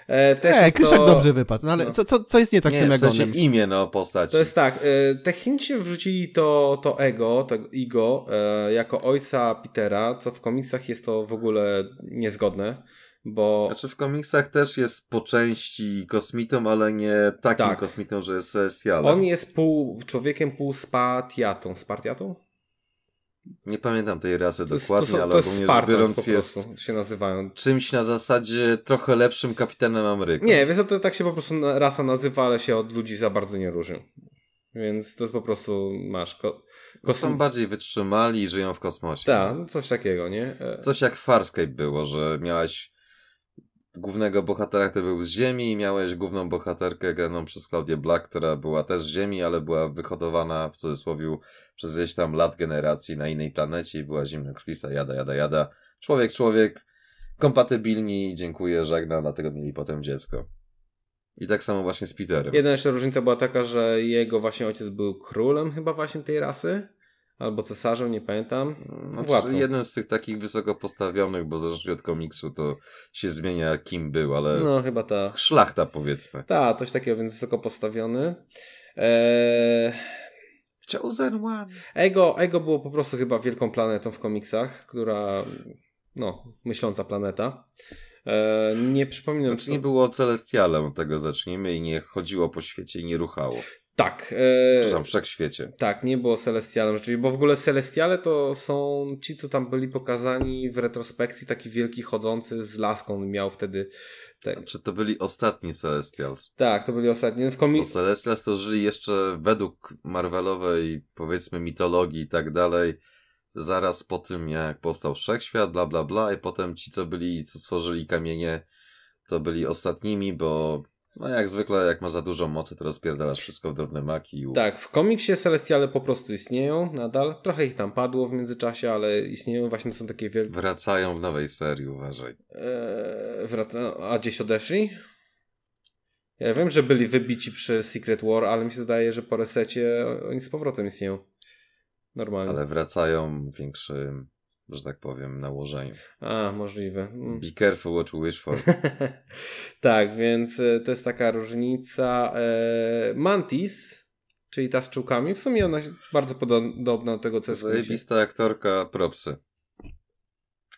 E, też e, Kryszak to... dobrze wypadł, no ale no. Co, co, jest nie tak nie, z tym W sensie imię no, postać. To jest tak, e, technicznie wrzucili to, to ego, to Igo, e, jako ojca Petera, co w komiksach jest to w ogóle niezgodne. Bo... Znaczy w komiksach też jest po części kosmitą, ale nie takim tak. kosmitą, że jest celestialem. On jest pół człowiekiem, pół spatiatą. Spartiatą? Nie pamiętam tej rasy to dokładnie, jest, to są, ale ogólnie rzecz biorąc jest się nazywają. czymś na zasadzie trochę lepszym kapitanem Ameryki. Nie, więc to tak się po prostu rasa nazywa, ale się od ludzi za bardzo nie różnią. Więc to jest po prostu masz. Ko kosm... Są bardziej wytrzymali i żyją w kosmosie. Tak, no coś takiego, nie? E, coś jak Farscape było, że miałeś głównego bohatera, który był z ziemi i miałeś główną bohaterkę graną przez Claudię Black, która była też z ziemi, ale była wyhodowana w cudzysłowie przez gdzieś tam lat generacji na innej planecie i była zimna krwisa, jada, jada, jada. Człowiek, człowiek, kompatybilni, dziękuję, żegnam, dlatego mieli potem dziecko. I tak samo właśnie z Peterem. Jedna jeszcze różnica była taka, że jego właśnie ojciec był królem chyba właśnie tej rasy albo cesarzem, nie pamiętam. No, Jeden z tych takich wysoko postawionych, bo zależnie od komiksu to się zmienia kim był, ale. No chyba ta. Szlachta powiedzmy. Ta, coś takiego, więc wysoko postawiony. Eee... Chosen One. Ego, Ego było po prostu chyba wielką planetą w komiksach, która. No, myśląca planeta. Eee, nie przypominam. Znaczy, co... nie było celestialem, tego zacznijmy, i nie chodziło po świecie i nie ruchało. Tak. E, Przepraszam, wszechświecie. Tak, nie było Celestialem rzeczywiście, bo w ogóle Celestiale to są ci, co tam byli pokazani w retrospekcji, taki wielki chodzący z laską miał wtedy... Te... Czy to byli ostatni Celestials? Tak, to byli ostatni. W komi... Bo Celestials to żyli jeszcze według Marvelowej, powiedzmy, mitologii i tak dalej, zaraz po tym, jak powstał Wszechświat, bla, bla, bla, i potem ci, co byli, co stworzyli kamienie, to byli ostatnimi, bo no jak zwykle, jak ma za dużo mocy, to rozpierdalasz wszystko w drobne maki i Tak, w komiksie Celestiale po prostu istnieją nadal. Trochę ich tam padło w międzyczasie, ale istnieją właśnie, to są takie wielkie... Wracają w nowej serii, uważaj. Eee, wraca... No, a gdzieś odeszli? Ja wiem, że byli wybici przy Secret War, ale mi się zdaje, że po resecie oni z powrotem istnieją. Normalnie. Ale wracają w większym że tak powiem, nałożeniu. A, możliwe. Mm. Be careful what you wish for. tak, więc e, to jest taka różnica. E, Mantis, czyli ta z czułkami, w sumie ona bardzo podobna do tego, co jest. Zajebista aktorka, propsy.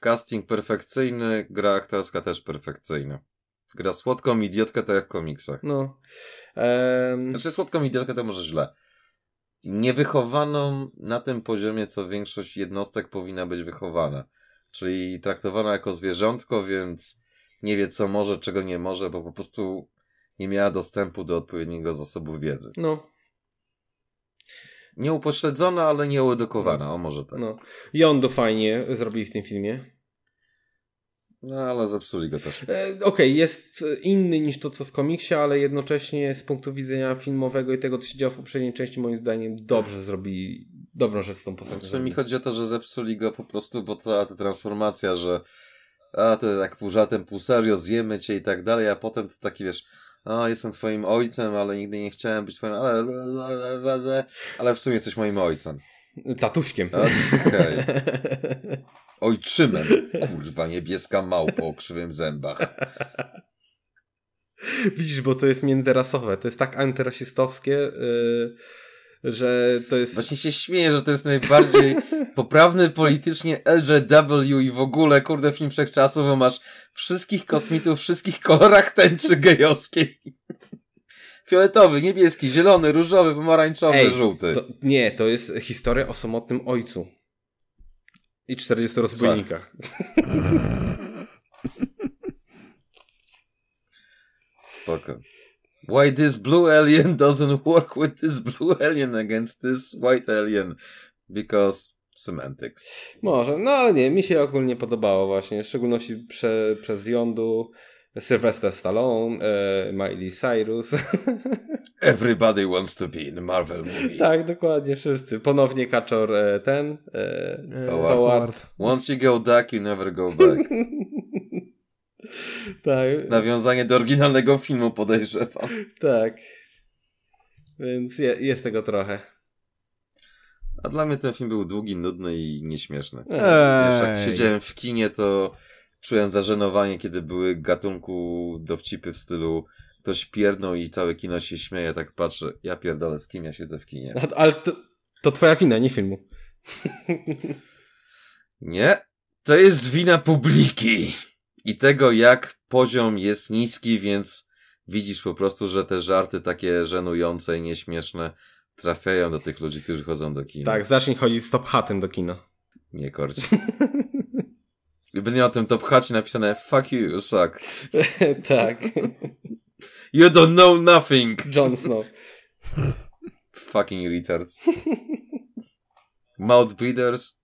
Casting perfekcyjny, gra aktorska też perfekcyjna. Gra słodką idiotkę, tak jak w komiksach. No. Um... Znaczy słodką idiotkę to może źle niewychowaną na tym poziomie, co większość jednostek powinna być wychowana. Czyli traktowana jako zwierzątko, więc nie wie co może, czego nie może, bo po prostu nie miała dostępu do odpowiedniego zasobu wiedzy. No. Nieupośledzona, ale nieedukowana, no. o może tak. No. Jondo fajnie zrobili w tym filmie. No, ale zepsuli go też. E, Okej, okay, jest inny niż to, co w komiksie, ale jednocześnie z punktu widzenia filmowego i tego, co się działo w poprzedniej części, moim zdaniem dobrze zrobili, dobrą rzecz z tą postacią. Znaczy mi chodzi o to, że zepsuli go po prostu, bo cała ta transformacja, że a, to tak pół żartem, pół serio, zjemy cię i tak dalej, a potem to taki, wiesz, a, jestem twoim ojcem, ale nigdy nie chciałem być twoim, ale, ale, ale w sumie jesteś moim ojcem. Tatuśkiem. Okej. Okay. Ojczymem. Kurwa, niebieska małpa o krzywym zębach. Widzisz, bo to jest międzyrasowe. To jest tak antyrasistowskie, yy, że to jest... Właśnie się śmieję, że to jest najbardziej poprawny politycznie LGW i w ogóle, kurde, film wszechczasów, bo masz wszystkich kosmitów, wszystkich kolorach tęczy gejowskiej fioletowy, niebieski, zielony, różowy, pomarańczowy, Ej, żółty. To, nie, to jest historia o samotnym ojcu. I 40 rozbójnikach. Spoko. Why this blue alien doesn't work with this blue alien against this white alien? Because semantics. Może, no ale nie, mi się ogólnie podobało właśnie, w szczególności prze, przez jądu. Sylvester Stallone, e, Miley Cyrus. Everybody wants to be in Marvel movie. Tak, dokładnie, wszyscy. Ponownie kaczor e, ten, e, Howard. Howard. Once you go duck, you never go back. tak. Nawiązanie do oryginalnego filmu podejrzewam. Tak. Więc je, jest tego trochę. A dla mnie ten film był długi, nudny i nieśmieszny. Eee. Jeszcze jak siedziałem w kinie, to czułem zażenowanie, kiedy były gatunku dowcipy w stylu ktoś pierdnął i całe kino się śmieje, tak patrzę, ja pierdolę, z kim ja siedzę w kinie. ale to, to twoja wina, nie filmu. nie, to jest wina publiki i tego, jak poziom jest niski, więc widzisz po prostu, że te żarty takie żenujące i nieśmieszne trafiają do tych ludzi, którzy chodzą do kina. Tak, zacznij chodzić z top hatem do kina. Nie korci. nie na tym top hacie napisane fuck you, you suck. tak. you don't know nothing. Jon Snow. Fucking retards. Mouth breeders.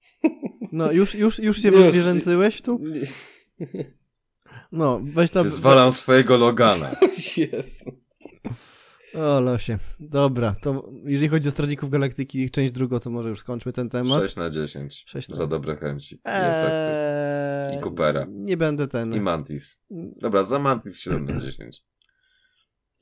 No, już, już, już się wyzwierzęcyłeś tu? No, weź tam... Zwalam swojego Logana. Jezu. O losie. Dobra, to jeżeli chodzi o Strażników Galaktyki, i część drugą, to może już skończmy ten temat. 6 na 10. 6 na... Za dobre chęci. Eee... I Coopera. Nie będę ten. I Mantis. Dobra, za Mantis 7 na 10.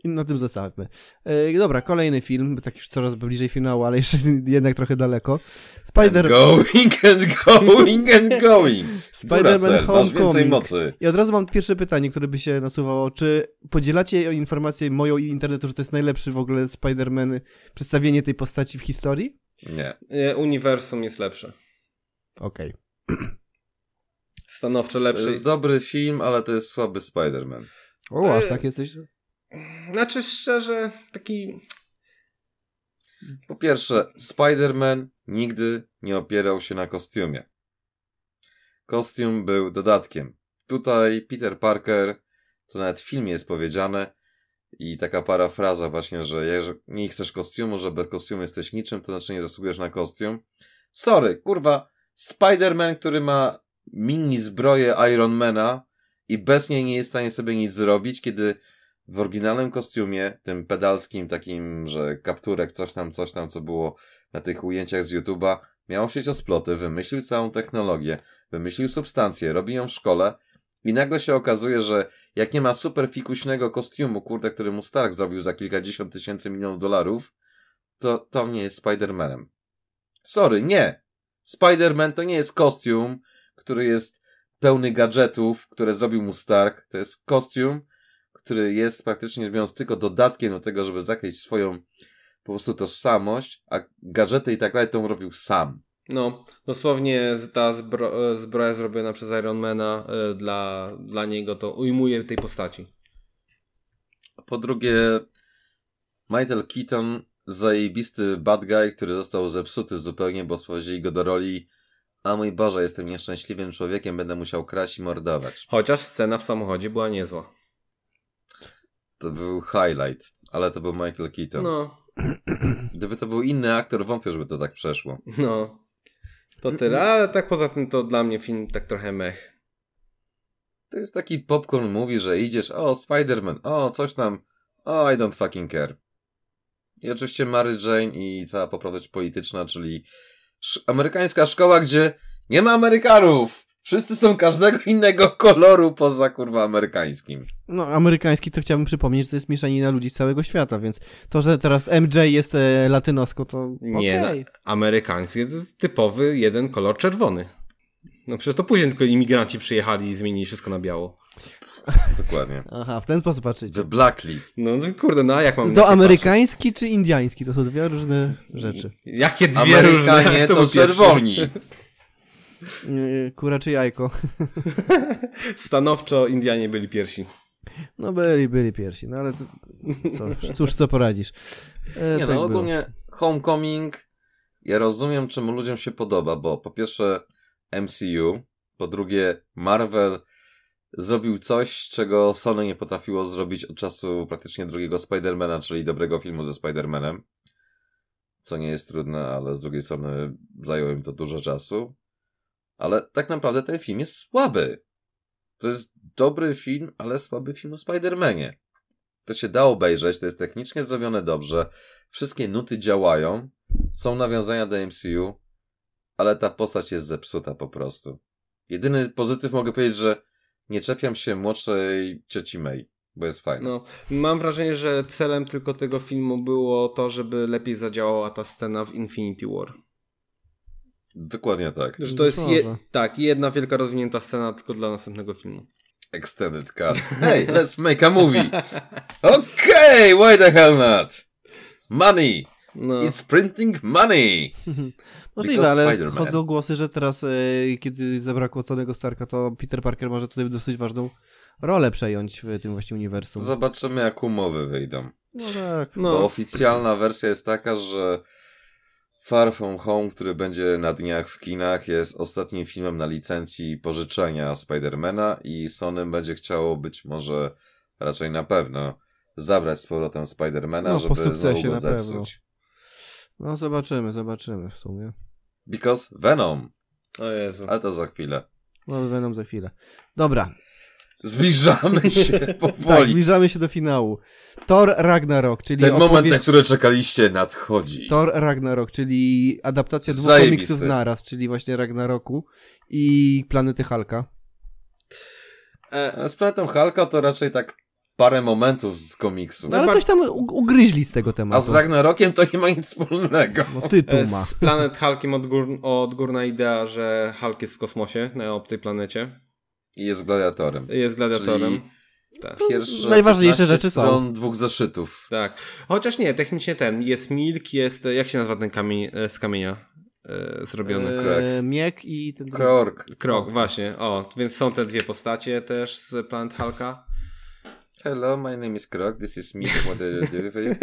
I na tym zostawmy. E, dobra, kolejny film, tak już coraz bliżej finału, ale jeszcze jednak trochę daleko. Spider and Going and going and going. Spider-Man Homecoming. I od razu mam pierwsze pytanie, które by się nasuwało. Czy podzielacie informację moją i internetu, że to jest najlepszy w ogóle Spider-Man, przedstawienie tej postaci w historii? Nie. E, uniwersum jest lepsze. Okej. Okay. Stanowczo lepszy. To jest dobry film, ale to jest słaby Spider-Man. O, aż e, tak jesteś? Znaczy szczerze, taki... Po pierwsze, Spider-Man nigdy nie opierał się na kostiumie. Kostium był dodatkiem. Tutaj Peter Parker, co nawet w filmie jest powiedziane, i taka parafraza właśnie, że jeżeli nie chcesz kostiumu, że bez kostiumu jesteś niczym, to znaczy nie zasługujesz na kostium. Sorry, kurwa, Spider-Man, który ma mini zbroję Ironmana i bez niej nie jest w stanie sobie nic zrobić, kiedy w oryginalnym kostiumie, tym pedalskim, takim, że kapturek, coś tam, coś tam, co było na tych ujęciach z YouTube'a, miał sieć o sploty, wymyślił całą technologię, wymyślił substancję, robi ją w szkole i nagle się okazuje, że jak nie ma super fikuśnego kostiumu, kurde, który mu Stark zrobił za kilkadziesiąt tysięcy milionów dolarów, to Tom nie jest Spider-Manem. Sorry, nie! Spider-Man to nie jest kostium, który jest pełny gadżetów, które zrobił mu Stark. To jest kostium, który jest praktycznie rzecz biorąc tylko dodatkiem do tego, żeby zakryć swoją po prostu tożsamość, a gadżety i tak dalej to on robił sam. No, dosłownie ta zbro zbroja zrobiona przez Ironmana y, dla, dla niego to ujmuje tej postaci. Po drugie, Michael Keaton, zajebisty bad guy, który został zepsuty zupełnie, bo sprowadzili go do roli a mój Boże, jestem nieszczęśliwym człowiekiem, będę musiał kraść i mordować. Chociaż scena w samochodzie była niezła. To był highlight, ale to był Michael Keaton. No. Gdyby to był inny aktor, wątpię, żeby to tak przeszło. No. To tyle, ale tak poza tym to dla mnie film tak trochę mech. To jest taki popcorn mówi, że idziesz, o Spider-Man, o coś tam, o I don't fucking care. I oczywiście Mary Jane i cała poprawność polityczna, czyli sz amerykańska szkoła, gdzie nie ma Amerykanów! Wszyscy są każdego innego koloru poza kurwa amerykańskim. No, amerykański to chciałbym przypomnieć, że to jest mieszanina ludzi z całego świata, więc to, że teraz MJ jest e, latynosko, to. Nie, no, okay. amerykański to jest typowy jeden kolor czerwony. No przecież to później tylko imigranci przyjechali i zmienili wszystko na biało. Dokładnie. Aha, w ten sposób patrzycie. The Blackly. No, no kurde, no a jak mam... To amerykański patrzeć? czy indiański? To są dwie różne rzeczy. Jakie dwie Amerykanie różne? To, to czerwoni. Yy, Kura czy jajko? Stanowczo Indianie byli pierwsi. No byli, byli pierwsi, no ale to, co, cóż, co poradzisz. E, Nie tak no, ogólnie było. Homecoming, ja rozumiem czemu ludziom się podoba, bo po pierwsze MCU, po drugie Marvel zrobił coś, czego Sony nie potrafiło zrobić od czasu praktycznie drugiego Spidermana, czyli dobrego filmu ze Spidermanem. Co nie jest trudne, ale z drugiej strony zajęło im to dużo czasu ale tak naprawdę ten film jest słaby. To jest dobry film, ale słaby film o Spider-Manie. To się da obejrzeć, to jest technicznie zrobione dobrze, wszystkie nuty działają, są nawiązania do MCU, ale ta postać jest zepsuta po prostu. Jedyny pozytyw mogę powiedzieć, że nie czepiam się młodszej cioci May, bo jest fajna. No, mam wrażenie, że celem tylko tego filmu było to, żeby lepiej zadziałała ta scena w Infinity War. Dokładnie tak. Że to jest je tak, jedna wielka rozwinięta scena tylko dla następnego filmu. Extended cut. Hey, let's make a movie. Okej, okay, why the hell not? Money. No. It's printing money. Możliwe, ale chodzą głosy, że teraz, e, kiedy zabrakło Tonego Starka, to Peter Parker może tutaj dosyć ważną rolę przejąć w tym właśnie uniwersum. Zobaczymy, jak umowy wyjdą. No tak. No. Bo oficjalna wersja jest taka, że Far From Home, który będzie na dniach w kinach, jest ostatnim filmem na licencji pożyczenia Spidermana i Sony będzie chciało być może, raczej na pewno, zabrać z powrotem Spidermana, no, żeby po znowu go zepsuć. No zobaczymy, zobaczymy w sumie. Because Venom. O Jezu. Ale to za chwilę. No Venom za chwilę. Dobra. Zbliżamy się powoli. tak, zbliżamy się do finału. Thor Ragnarok, czyli Ten opowieść... moment, na który czekaliście, nadchodzi. Thor Ragnarok, czyli adaptacja dwóch Zajebiste. komiksów naraz, czyli właśnie Ragnaroku i Planety Halka. E, z Planetą Halka to raczej tak parę momentów z komiksu. No, ale coś tam ugryźli z tego tematu. A z Ragnarokiem to nie ma nic wspólnego. No tytuł e, ma. Z Planet Hulkiem odgórna idea, że Hulk jest w kosmosie, na obcej planecie. I jest gladiatorem. I jest gladiatorem. Czyli no tak. Pierwsze, Najważniejsze rzeczy są. dwóch zeszytów. Tak. Chociaż nie, technicznie ten. Jest milk, jest. Jak się nazywa ten kamień e, z kamienia? E, zrobiony eee, Miek i ten Krok. Krok, właśnie. O, więc są te dwie postacie też z Planet Hulka. Hello, my name is Krok, this is me. what do you do for you?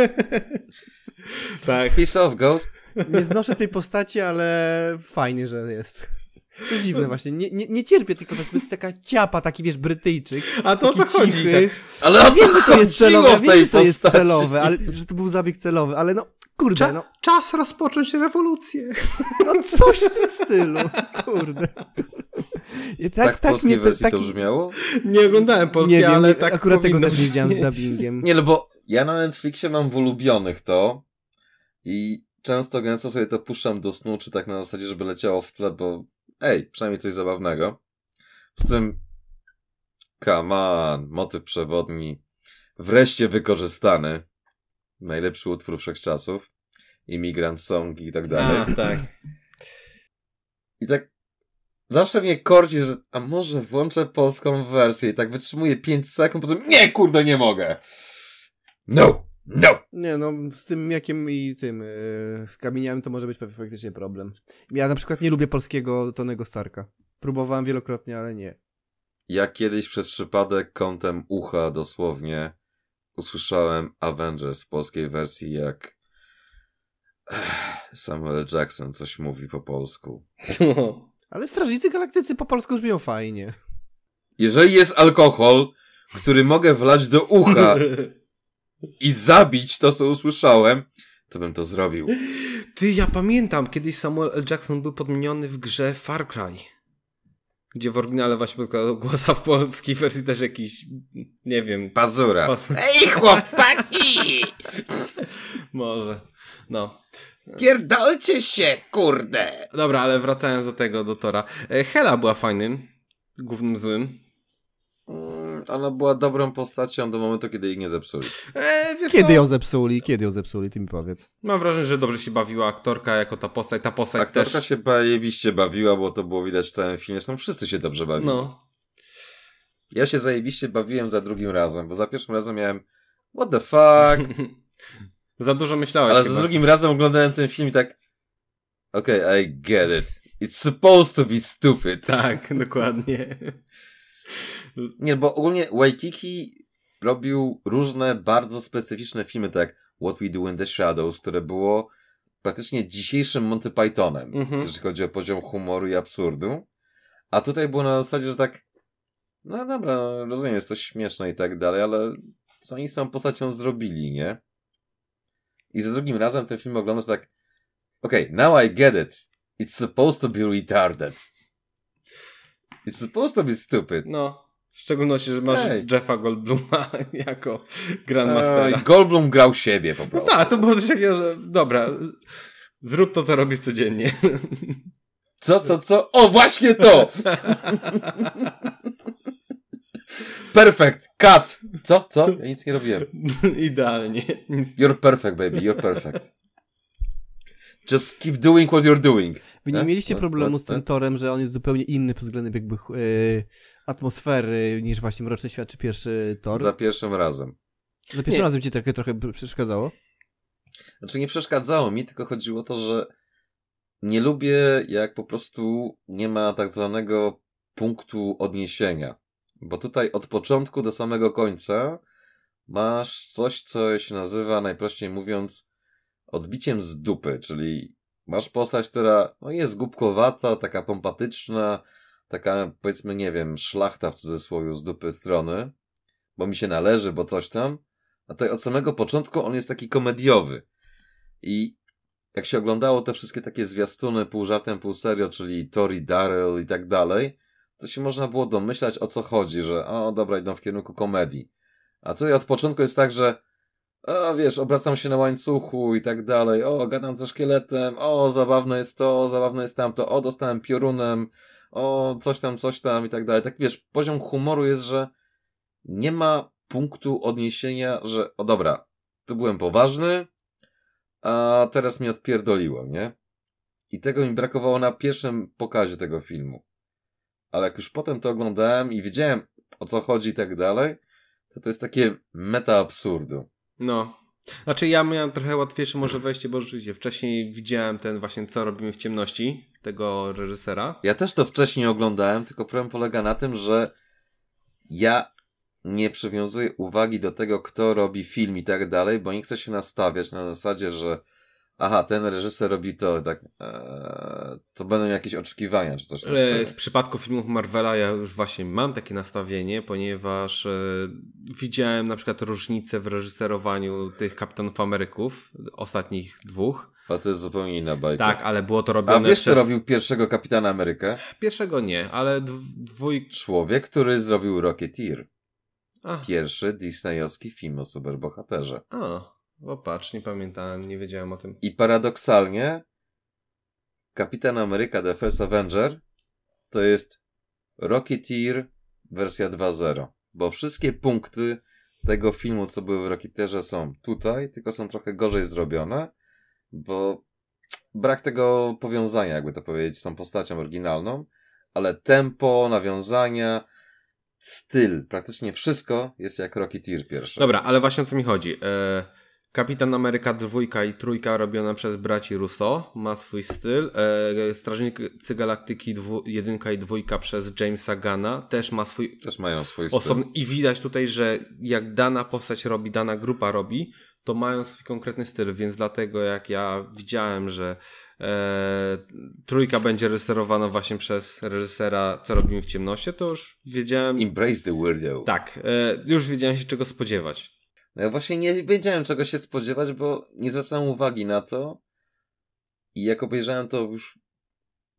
tak. Peace off, ghost. Nie znoszę tej postaci, ale fajnie, że jest. To jest dziwne właśnie. Nie, nie, nie cierpię tylko, że to jest taka ciapa, taki wiesz, Brytyjczyk. A to o to chodzi. Cichy. Tak. Ale ja wiem, że to jest celowe, ja wiem, że to jest celowe, ale, że to był zabieg celowy, ale no kurde. Cza no. Czas rozpocząć rewolucję. No coś w tym stylu. Kurde. I tak, tak, tak polskiej nie, wersji tak, to brzmiało? Nie oglądałem polskiej, nie wiem, ale tak Akurat tego też nie widziałem z dubbingiem. Nie, no bo ja na Netflixie mam w ulubionych to i często gęsto sobie to puszczam do snu, czy tak na zasadzie, żeby leciało w tle, bo ej, przynajmniej coś zabawnego. W tym, come on, motyw przewodni, wreszcie wykorzystany. Najlepszy utwór wszechczasów. Imigrant Song i tak dalej. A, tak, tak. I tak zawsze mnie korci, że a może włączę polską wersję i tak wytrzymuję 5 sekund, potem nie, kurde, nie mogę. No! No! Nie, no z tym jakim i tym yy, z kamieniami to może być faktycznie problem. Ja na przykład nie lubię polskiego Tonego Starka. Próbowałem wielokrotnie, ale nie. Ja kiedyś przez przypadek kątem ucha dosłownie usłyszałem Avengers w polskiej wersji, jak Samuel Jackson coś mówi po polsku. No. Ale Strażnicy Galaktycy po polsku brzmią fajnie. Jeżeli jest alkohol, który mogę wlać do ucha i zabić to, co usłyszałem, to bym to zrobił. Ty, ja pamiętam, kiedyś Samuel L. Jackson był podmieniony w grze Far Cry. Gdzie w oryginale właśnie podkładał głos, a w polskiej wersji też jakiś, nie wiem... Pazura. Ej, chłopaki! Może. No. Pierdolcie się, kurde! Dobra, ale wracając do tego, do Tora. E, Hela była fajnym, głównym złym. Mm, ona była dobrą postacią do momentu, kiedy jej nie zepsuli. E, kiedy co? ją zepsuli? Kiedy ją zepsuli? Ty mi powiedz. Mam wrażenie, że dobrze się bawiła aktorka jako ta postać. Ta postać aktorka też... się zajebiście bawiła, bo to było widać w całym filmie. Zresztą wszyscy się dobrze bawili. No. Ja się zajebiście bawiłem za drugim razem, bo za pierwszym razem miałem what the fuck? za dużo myślałeś. Ale chyba. za drugim razem oglądałem ten film i tak okej, okay, I get it. It's supposed to be stupid. Tak, dokładnie. Nie, bo ogólnie Waikiki robił różne bardzo specyficzne filmy, tak jak What We Do in the Shadows, które było praktycznie dzisiejszym Monty Pythonem, mhm. jeżeli chodzi o poziom humoru i absurdu. A tutaj było na zasadzie, że tak, no dobra, no rozumiem, jest to śmieszne i tak dalej, ale co oni z tą postacią zrobili, nie? I za drugim razem ten film oglądasz tak, okej, okay, now I get it. It's supposed to be retarded. It's supposed to be stupid. No. W szczególności, że masz Ej. Jeffa Goldbluma jako Grandmastera. Ej, Goldblum grał siebie po no prostu. No tak, to było coś takiego, że dobra, zrób to, co robisz codziennie. Co, co, co? O, właśnie to! Perfect, cut! Co, co? Ja nic nie robiłem. Idealnie. Nic... You're perfect, baby, you're perfect. Just keep doing what you're doing. Wy nie, tak? mieliście no, problemu z tak, tym tak. torem, że on jest zupełnie inny pod względem jakby yy, atmosfery niż właśnie Mroczny Świat czy pierwszy tor? Za pierwszym razem. Za pierwszym nie. razem ci takie trochę przeszkadzało? Znaczy nie przeszkadzało mi, tylko chodziło o to, że nie lubię jak po prostu nie ma tak zwanego punktu odniesienia. Bo tutaj od początku do samego końca masz coś, co się nazywa najprościej mówiąc odbiciem z dupy, czyli masz postać, która no, jest głupkowata, taka pompatyczna, taka powiedzmy, nie wiem, szlachta w cudzysłowie z dupy strony, bo mi się należy, bo coś tam. A tutaj od samego początku on jest taki komediowy. I jak się oglądało te wszystkie takie zwiastuny pół żartem, pół serio, czyli Tori, Daryl i tak dalej, to się można było domyślać o co chodzi, że o dobra, idą w kierunku komedii. A tutaj od początku jest tak, że a wiesz, obracam się na łańcuchu i tak dalej, o, gadam ze szkieletem, o, zabawne jest to, zabawne jest tamto, o, dostałem piorunem, o, coś tam, coś tam i tak dalej. Tak wiesz, poziom humoru jest, że nie ma punktu odniesienia, że o dobra, tu byłem poważny, a teraz mi odpierdoliło, nie? I tego mi brakowało na pierwszym pokazie tego filmu. Ale jak już potem to oglądałem i wiedziałem o co chodzi i tak dalej, to to jest takie meta absurdu. No. Znaczy ja miałem trochę łatwiejsze może wejście, bo rzeczywiście wcześniej widziałem ten właśnie co robimy w ciemności tego reżysera. Ja też to wcześniej oglądałem, tylko problem polega na tym, że ja nie przywiązuję uwagi do tego, kto robi film i tak dalej, bo nie chcę się nastawiać na zasadzie, że aha, ten reżyser robi to, tak, e, to będą jakieś oczekiwania, czy coś e, W przypadku filmów Marvela ja już właśnie mam takie nastawienie, ponieważ e, widziałem na przykład różnice w reżyserowaniu tych Kapitanów Ameryków, ostatnich dwóch. A to jest zupełnie inna bajka. Tak, ale było to robione A wiesz, przez... robił pierwszego Kapitana Amerykę? Pierwszego nie, ale dwój... Człowiek, który zrobił Rocketeer. A. Pierwszy disneyowski film o superbohaterze. A. Opatrz, nie pamiętałem, nie wiedziałem o tym. I paradoksalnie Kapitan Ameryka The First Avenger to jest Rocketeer wersja 2.0, bo wszystkie punkty tego filmu, co były w Rocketeerze, są tutaj, tylko są trochę gorzej zrobione, bo brak tego powiązania, jakby to powiedzieć, z tą postacią oryginalną, ale tempo, nawiązania, styl, praktycznie wszystko jest jak Rocketeer pierwszy. Dobra, ale właśnie o co mi chodzi. Yy Kapitan Ameryka dwójka i trójka robiona przez braci Russo ma swój styl. E, Strażnicy Galaktyki dwu, jedynka i dwójka przez Jamesa Gana też ma swój. Też mają swój osobny. styl. I widać tutaj, że jak dana postać robi, dana grupa robi, to mają swój konkretny styl, więc dlatego jak ja widziałem, że e, trójka będzie reżyserowana właśnie przez reżysera Co robimy w ciemności, to już wiedziałem... Embrace the weirdo. Tak, e, już wiedziałem się czego spodziewać. No właśnie nie wiedziałem czego się spodziewać, bo nie zwracałem uwagi na to. I jak obejrzałem to już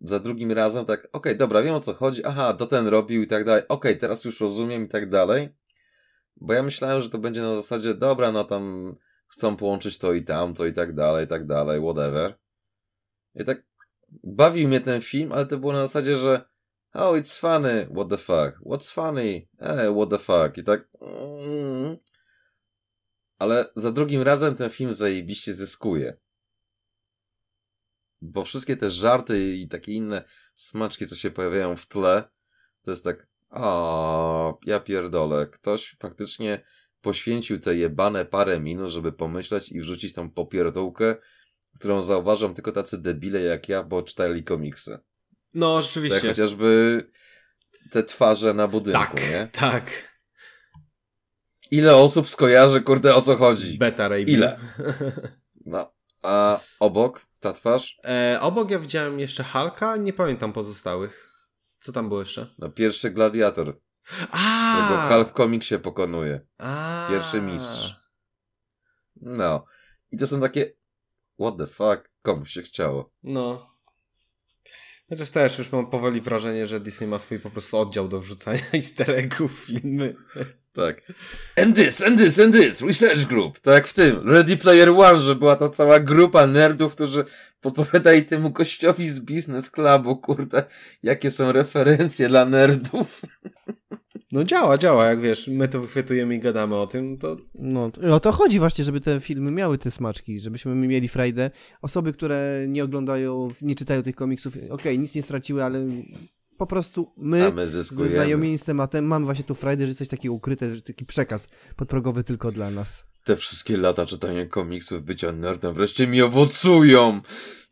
za drugim razem, tak, okej, okay, dobra, wiem o co chodzi, aha, to ten robił i tak dalej, okej, okay, teraz już rozumiem i tak dalej. Bo ja myślałem, że to będzie na zasadzie, dobra, no tam chcą połączyć to i tamto i tak dalej, i tak dalej, whatever. I tak bawił mnie ten film, ale to było na zasadzie, że oh, it's funny, what the fuck, what's funny, eh, what the fuck. I tak... Mm, ale za drugim razem ten film zajebiście zyskuje. Bo wszystkie te żarty i takie inne smaczki, co się pojawiają w tle, to jest tak, a ja pierdolę, ktoś faktycznie poświęcił te jebane parę minut, żeby pomyśleć i wrzucić tą popierdółkę, którą zauważam tylko tacy debile jak ja, bo czytali komiksy. No, rzeczywiście. Tak, chociażby te twarze na budynku, tak, nie? Tak. Ile osób skojarzy, kurde, o co chodzi? Beta Ray Ile? No. A obok ta twarz? E, obok ja widziałem jeszcze Halka, nie pamiętam pozostałych. Co tam było jeszcze? No pierwszy gladiator. A! Tego Hulk w komiksie pokonuje. A! Pierwszy mistrz. No. I to są takie what the fuck, komu się chciało. No. Chociaż też już mam powoli wrażenie, że Disney ma swój po prostu oddział do wrzucania easter eggów filmy. Tak. And this, and this, and this, research group. Tak jak w tym, Ready Player One, że była ta cała grupa nerdów, którzy podpowiadali temu gościowi z Business Clubu, kurde, jakie są referencje dla nerdów. No działa, działa, jak wiesz, my to wychwytujemy i gadamy o tym, to... No o to chodzi właśnie, żeby te filmy miały te smaczki, żebyśmy mieli frajdę. Osoby, które nie oglądają, nie czytają tych komiksów, okej, okay, nic nie straciły, ale po prostu my, my ze znajomymi z tematem mamy właśnie tu frajdę, że coś takiego ukryte, że taki przekaz podprogowy tylko dla nas. Te wszystkie lata czytania komiksów, bycia nerdem wreszcie mi owocują.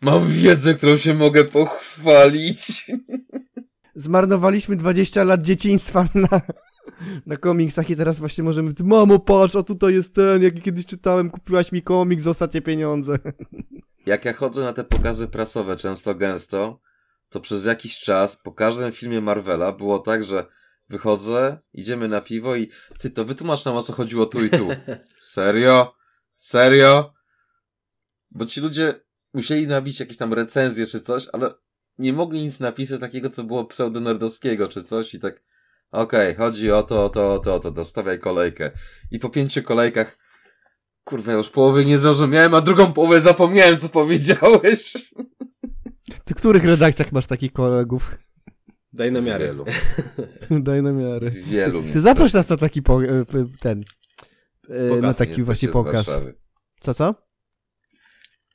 Mam wiedzę, którą się mogę pochwalić. Zmarnowaliśmy 20 lat dzieciństwa na, na komiksach i teraz właśnie możemy mamo patrz, a tutaj jest ten, jaki kiedyś czytałem, kupiłaś mi komiks za ostatnie pieniądze. Jak ja chodzę na te pokazy prasowe często gęsto, to przez jakiś czas po każdym filmie Marvela było tak, że wychodzę, idziemy na piwo i ty to wytłumacz nam o co chodziło tu i tu. Serio? Serio? Bo ci ludzie musieli nabić jakieś tam recenzje czy coś, ale nie mogli nic napisać takiego, co było pseudonerdowskiego czy coś i tak okej, okay, chodzi o to, o to, o to, o to, dostawiaj kolejkę. I po pięciu kolejkach kurwa, już połowy nie zrozumiałem, a drugą połowę zapomniałem, co powiedziałeś. Ty w których redakcjach masz takich kolegów? Daj na miarę. Wielu. Daj na miarę. Wielu. Ty zaproś nas na taki po, e, ten. E, pokaz. Na taki właśnie pokaz. Co, co?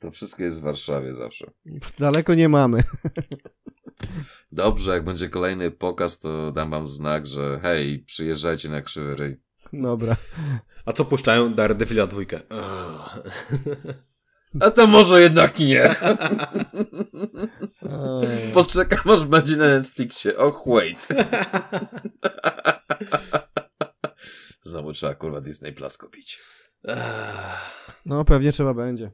To wszystko jest w Warszawie zawsze. Daleko nie mamy. Dobrze, jak będzie kolejny pokaz, to dam wam znak, że hej, przyjeżdżajcie na krzywy ryj. Dobra. A co puszczają? Daredevila dwójkę. Oh. A to może jednak nie. Poczekam aż będzie na Netflixie. Och, wait. Znowu trzeba kurwa Disney Plus kupić. No, pewnie trzeba będzie.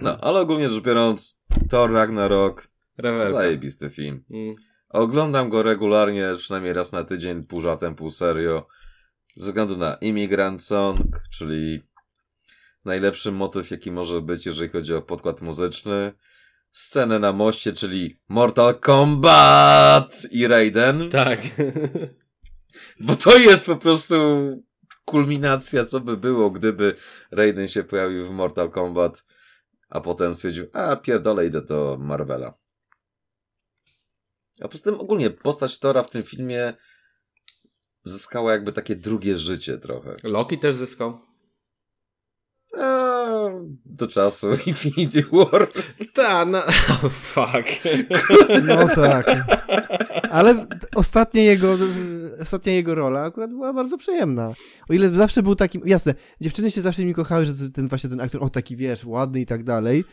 No, ale ogólnie rzecz biorąc, Thor Ragnarok, Rewerka. zajebisty film. Mm. Oglądam go regularnie, przynajmniej raz na tydzień, pół żartem, pół serio. Ze względu na Immigrant Song, czyli najlepszy motyw, jaki może być, jeżeli chodzi o podkład muzyczny. Scenę na moście, czyli Mortal Kombat i Raiden. Tak. Bo to jest po prostu kulminacja, co by było, gdyby Raiden się pojawił w Mortal Kombat, a potem stwierdził, a pierdolę, idę do Marvela. A poza tym ogólnie postać Tora w tym filmie zyskała jakby takie drugie życie trochę. Loki też zyskał do czasu Infinity War. Tak, no. Oh, fuck. No tak. Ale ostatnia jego, ostatnia jego rola akurat była bardzo przyjemna. O ile zawsze był takim. Jasne, dziewczyny się zawsze mi kochały, że ten właśnie ten aktor, o taki wiesz, ładny i tak dalej.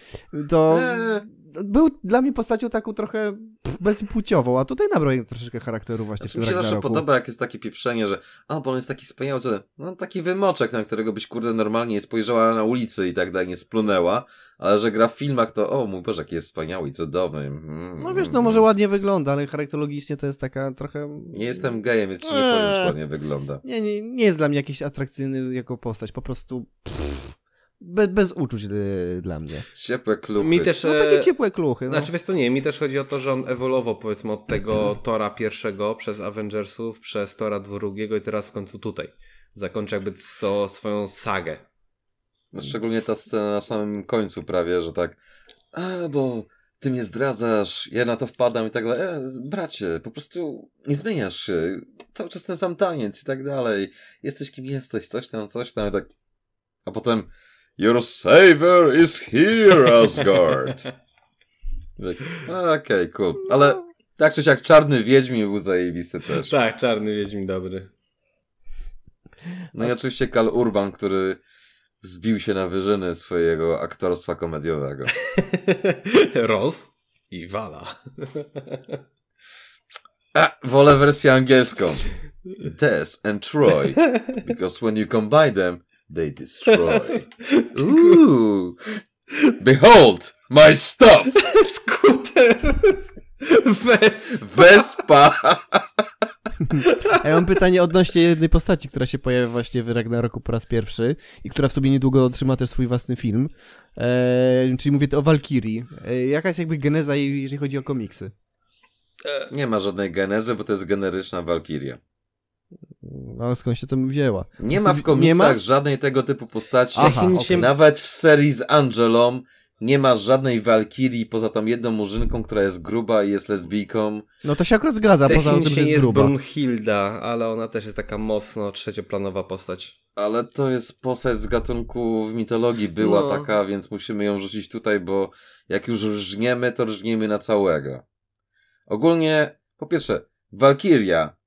To. Eee był dla mnie postacią taką trochę bezpłciową, a tutaj nabrał troszeczkę charakteru właśnie ja znaczy, w Mi się zawsze podoba, jak jest takie pieprzenie, że o, bo on jest taki wspaniały, że no taki wymoczek, na którego byś kurde normalnie spojrzała na ulicy i tak dalej, nie splunęła, ale że gra w filmach to o mój Boże, jaki jest wspaniały i cudowny. Mm, no wiesz, no hmm, może hmm. ładnie wygląda, ale charakterologicznie to jest taka trochę... Nie jestem gejem, więc eee. nie powiem, że eee. ładnie wygląda. Nie, nie, nie jest dla mnie jakiś atrakcyjny jako postać, po prostu... Pff Be, bez uczuć y, dla mnie. Ciepłe kluchy. Mi też, no takie e, ciepłe kluchy. No. Znaczy, wiesz to nie, mi też chodzi o to, że on ewolował powiedzmy od tego Tora pierwszego przez Avengersów, przez Tora drugiego i teraz w końcu tutaj. Zakończy jakby so, swoją sagę. No, szczególnie ta scena na samym końcu prawie, że tak a, bo ty mnie zdradzasz, ja na to wpadam i tak dalej. E, bracie, po prostu nie zmieniasz się. Cały czas ten sam taniec i tak dalej. Jesteś kim jesteś, coś tam, coś tam i tak. A potem Your savior is here, Asgard! Tak, okej, okay, cool. Ale tak czy siak Czarny Wiedźmin był zajebisty też. Tak, Czarny Wiedźmin dobry. No i oczywiście Kal Urban, który zbił się na wyżyny swojego aktorstwa komediowego. Roz i Wala. A, wolę wersję angielską. Tess and Troy. Because when you combine them, they destroy. Ooh! Behold my stuff! Skuter! Wespa! Wespa! Ja mam pytanie odnośnie jednej postaci, która się pojawia właśnie w Ragnaroku po raz pierwszy i która w sobie niedługo otrzyma też swój własny film. Eee, czyli mówię o Valkyrii. Eee, jaka jest jakby geneza, jeżeli chodzi o komiksy? Nie ma żadnej genezy, bo to jest generyczna Valkyria. No, ale skąd się tym wzięła? Nie ma w komiksach żadnej tego typu postaci. Aha, okay. Nawet w serii z Angelą nie ma żadnej Walkirii poza tą jedną murzynką, która jest gruba i jest lesbijką. No to się akurat zgadza, poza tym, że jest, jest gruba. Brunhilda, ale ona też jest taka mocno trzecioplanowa postać. Ale to jest postać z gatunku w mitologii była no. taka, więc musimy ją rzucić tutaj, bo jak już rżniemy, to rżniemy na całego. Ogólnie, po pierwsze, Walkiria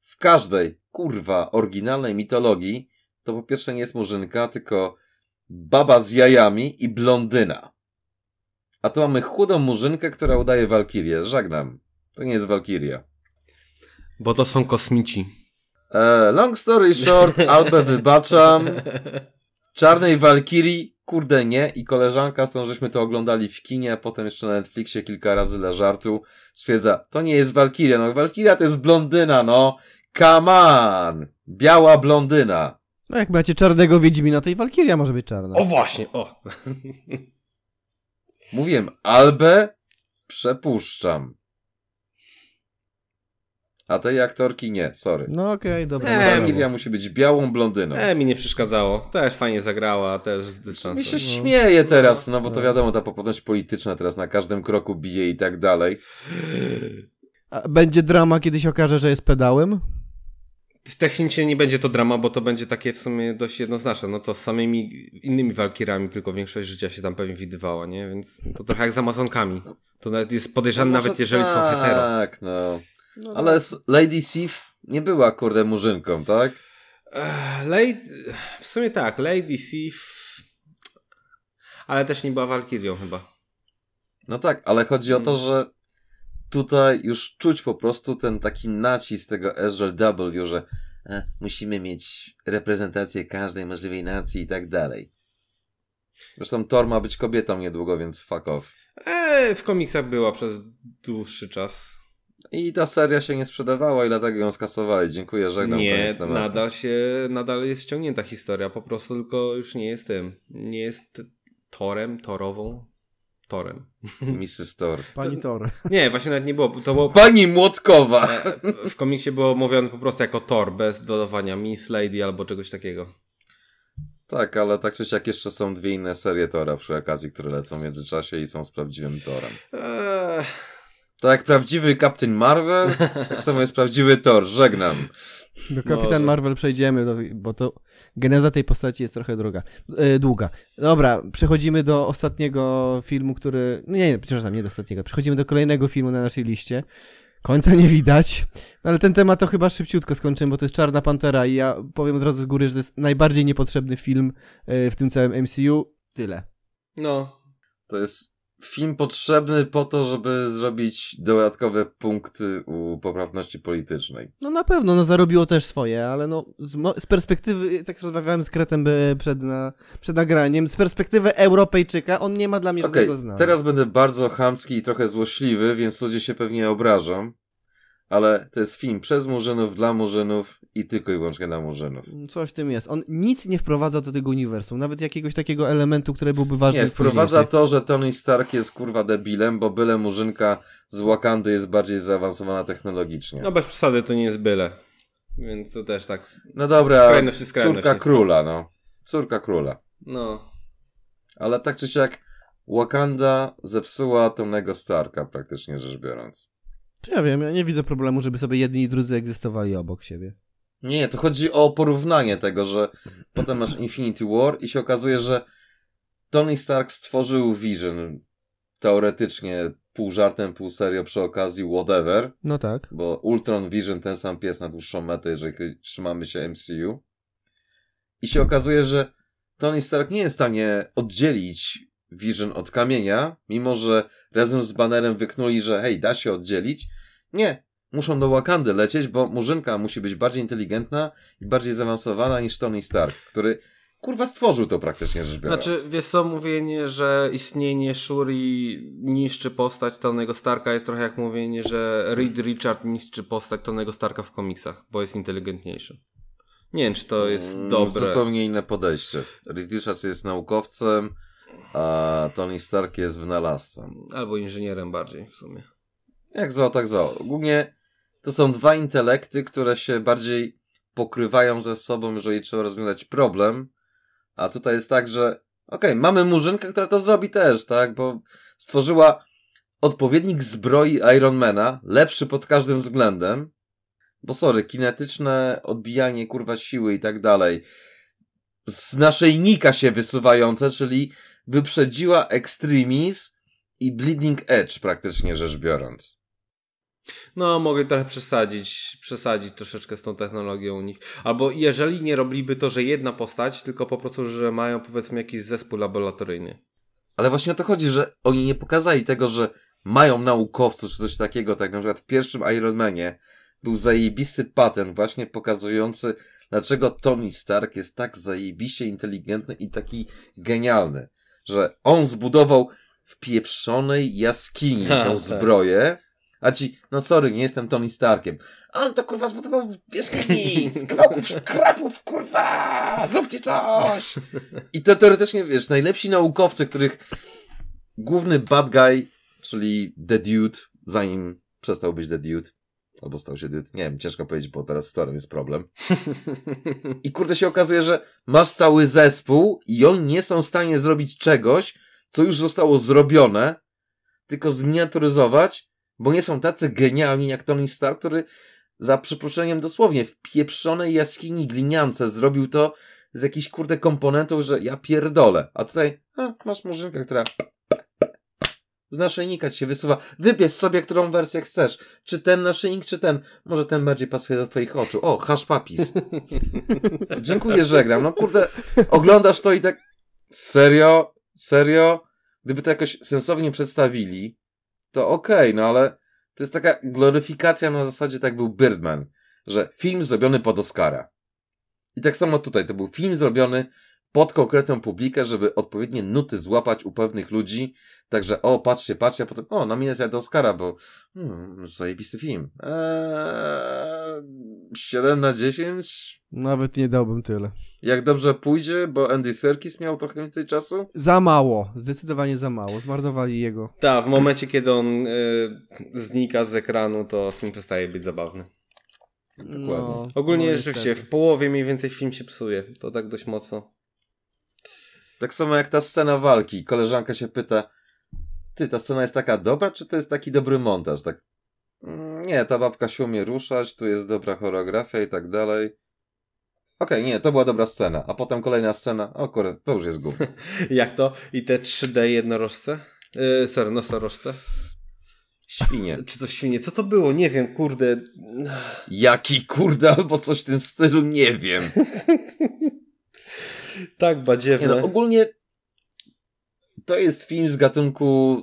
w każdej kurwa oryginalnej mitologii, to po pierwsze nie jest murzynka, tylko baba z jajami i blondyna. A tu mamy chudą murzynkę, która udaje walkirię. Żegnam. To nie jest walkiria. Bo to są kosmici. E, long story short, Albę wybaczam. Czarnej walkirii, kurde nie. I koleżanka, z którą żeśmy to oglądali w kinie, a potem jeszcze na Netflixie kilka razy dla żartu, stwierdza, to nie jest walkiria. No walkiria to jest blondyna, no. Come on! Biała blondyna. No jak macie czarnego Wiedźmina, to i Walkiria może być czarna. O właśnie, o! Mówiłem, Albę przepuszczam. A tej aktorki nie, sorry. No okej, okay, dobra. E, no Walkiria musi być białą blondyną. E, mi nie przeszkadzało. Też fajnie zagrała, też z dystansem. Mi się no. śmieje teraz, no bo to no. wiadomo, ta poprawność polityczna teraz na każdym kroku bije i tak dalej. A będzie drama, kiedy się okaże, że jest pedałem? Technicznie nie będzie to drama, bo to będzie takie w sumie dość jednoznaczne. No co, z samymi innymi walkierami, tylko większość życia się tam pewnie widywała, nie? Więc to trochę jak z Amazonkami. To nawet jest podejrzane, no nawet jeżeli tak, są hetero. Tak, no. Ale no. Lady Sif nie była, kurde, murzynką, tak? Lady... W sumie tak, Lady Sif... Ale też nie była walkirią chyba. No tak, ale chodzi o to, mm. że tutaj już czuć po prostu ten taki nacisk tego SJW, że e, musimy mieć reprezentację każdej możliwej nacji i tak dalej. Zresztą Thor ma być kobietą niedługo, więc fuck off. Eee, w komiksach była przez dłuższy czas. I ta seria się nie sprzedawała i dlatego ją skasowali. Dziękuję, żegnam. Nie, nadal, się, nadal jest ściągnięta historia, po prostu tylko już nie jestem. Nie jest torem, torową, torem. Mrs. Thor. Pani Thor. Nie, właśnie nawet nie było. To było Pani Młotkowa! E, w komiksie było mówione po prostu jako Thor, bez dodawania Miss Lady albo czegoś takiego. Tak, ale tak czy siak jeszcze są dwie inne serie Tora przy okazji, które lecą w międzyczasie i są z prawdziwym Torem. Eee... Tak jak prawdziwy Captain Marvel, tak samo jest prawdziwy Thor. Żegnam. Do Kapitan Marvel przejdziemy, bo to geneza tej postaci jest trochę droga, e, długa. Dobra, przechodzimy do ostatniego filmu, który. nie, no nie, przepraszam, nie do ostatniego. Przechodzimy do kolejnego filmu na naszej liście. Końca nie widać. No ale ten temat to chyba szybciutko skończymy, bo to jest Czarna Pantera i ja powiem od razu z góry, że to jest najbardziej niepotrzebny film e, w tym całym MCU. Tyle. No. To jest film potrzebny po to, żeby zrobić dodatkowe punkty u poprawności politycznej. No na pewno, no zarobiło też swoje, ale no z, z perspektywy, tak rozmawiałem z Kretem e, przed, na, przed nagraniem, z perspektywy Europejczyka on nie ma dla mnie okay, żadnego znaczenia. teraz będę bardzo chamski i trochę złośliwy, więc ludzie się pewnie obrażą ale to jest film przez Murzynów, dla Murzynów i tylko i wyłącznie dla Murzynów. Mm, coś w tym jest. On nic nie wprowadza do tego uniwersum, nawet jakiegoś takiego elementu, który byłby ważny. Nie, wprowadza to, że Tony Stark jest kurwa debilem, bo byle Murzynka z Wakandy jest bardziej zaawansowana technologicznie. No bez przesady to nie jest byle. Więc to też tak. No dobra, skrajność, skrajność córka króla, no. Córka króla. No. Ale tak czy siak Wakanda zepsuła Tomego Starka praktycznie rzecz biorąc. Ja wiem, ja nie widzę problemu, żeby sobie jedni i drudzy egzystowali obok siebie. Nie, to chodzi o porównanie tego, że potem masz Infinity War i się okazuje, że Tony Stark stworzył Vision. Teoretycznie pół żartem, pół serio przy okazji whatever. No tak. Bo Ultron Vision ten sam pies na dłuższą metę, jeżeli trzymamy się MCU. I się okazuje, że Tony Stark nie jest w stanie oddzielić Vision od kamienia, mimo że razem z banerem wyknuli, że hej, da się oddzielić. Nie, muszą do Wakandy lecieć, bo murzynka musi być bardziej inteligentna i bardziej zaawansowana niż Tony Stark, który kurwa stworzył to praktycznie rzecz biorąc. Znaczy, wiesz co, mówienie, że istnienie Shuri niszczy postać Tonego Starka jest trochę jak mówienie, że Reed Richard niszczy postać Tonego Starka w komiksach, bo jest inteligentniejszy. Nie wiem, czy to jest mm, dobre. Zupełnie inne podejście. Reed Richards jest naukowcem, a Tony Stark jest wynalazcą. Albo inżynierem bardziej w sumie. Jak zwał, tak zwał. Głównie to są dwa intelekty, które się bardziej pokrywają ze sobą, jeżeli trzeba rozwiązać problem. A tutaj jest tak, że okej, okay, mamy murzynkę, która to zrobi też, tak? Bo stworzyła odpowiednik zbroi Ironmana, lepszy pod każdym względem. Bo sorry, kinetyczne odbijanie kurwa siły i tak dalej. Z naszej nika się wysuwające, czyli wyprzedziła Extremis i Bleeding Edge praktycznie rzecz biorąc. No, mogę trochę przesadzić, przesadzić troszeczkę z tą technologią u nich. Albo jeżeli nie robiliby to, że jedna postać, tylko po prostu, że mają powiedzmy jakiś zespół laboratoryjny. Ale właśnie o to chodzi, że oni nie pokazali tego, że mają naukowców czy coś takiego, tak na przykład w pierwszym Ironmanie był zajebisty patent właśnie pokazujący, dlaczego Tony Stark jest tak zajebiście inteligentny i taki genialny że on zbudował w pieprzonej jaskini ha, tą tak. zbroję, a ci, no sorry, nie jestem Tony Starkiem. On to kurwa zbudował w jaskini, z kawałków szkrapów, kurwa, zróbcie coś! I to teoretycznie, wiesz, najlepsi naukowcy, których główny bad guy, czyli The Dude, zanim przestał być The Dude, Albo stał się diod. Nie wiem, ciężko powiedzieć, bo teraz z torem jest problem. I kurde się okazuje, że masz cały zespół i oni nie są w stanie zrobić czegoś, co już zostało zrobione, tylko zminiaturyzować, bo nie są tacy genialni jak Tony Stark, który za przeproszeniem dosłownie w pieprzonej jaskini gliniance zrobił to z jakichś kurde komponentów, że ja pierdolę. A tutaj a, masz murzynkę, która z naszyjnika ci się wysuwa. Wybierz sobie, którą wersję chcesz. Czy ten naszyjnik, czy ten. Może ten bardziej pasuje do twoich oczu. O, hash papis. Dziękuję, że gram. No kurde, oglądasz to i tak... Serio? Serio? Gdyby to jakoś sensownie przedstawili, to okej, okay, no ale to jest taka gloryfikacja na zasadzie tak był Birdman, że film zrobiony pod Oscara. I tak samo tutaj, to był film zrobiony pod konkretną publikę, żeby odpowiednie nuty złapać u pewnych ludzi. Także o, patrzcie, patrzcie, a potem o, nominacja do Oscara, bo hmm, zajebisty film. Eee, 7 na 10? Nawet nie dałbym tyle. Jak dobrze pójdzie, bo Andy Serkis miał trochę więcej czasu? Za mało, zdecydowanie za mało, zmarnowali jego. Tak, w momencie kiedy on y, znika z ekranu, to film przestaje być zabawny. Dokładnie. No, Ogólnie no, rzeczywiście, w połowie mniej więcej film się psuje, to tak dość mocno. Tak samo jak ta scena walki. Koleżanka się pyta, ty, ta scena jest taka dobra, czy to jest taki dobry montaż? Tak, mm, nie, ta babka się umie ruszać, tu jest dobra choreografia i tak dalej. Okej, okay, nie, to była dobra scena, a potem kolejna scena, o kurde, to już jest głupie. Jak to? I te 3D jednorożce? Yy, sorry, nosorożce? Świnie. Czy to świnie? Co to było? Nie wiem, kurde. Jaki kurde, albo coś w tym stylu, nie wiem. tak badziewne. Nie no, ogólnie to jest film z gatunku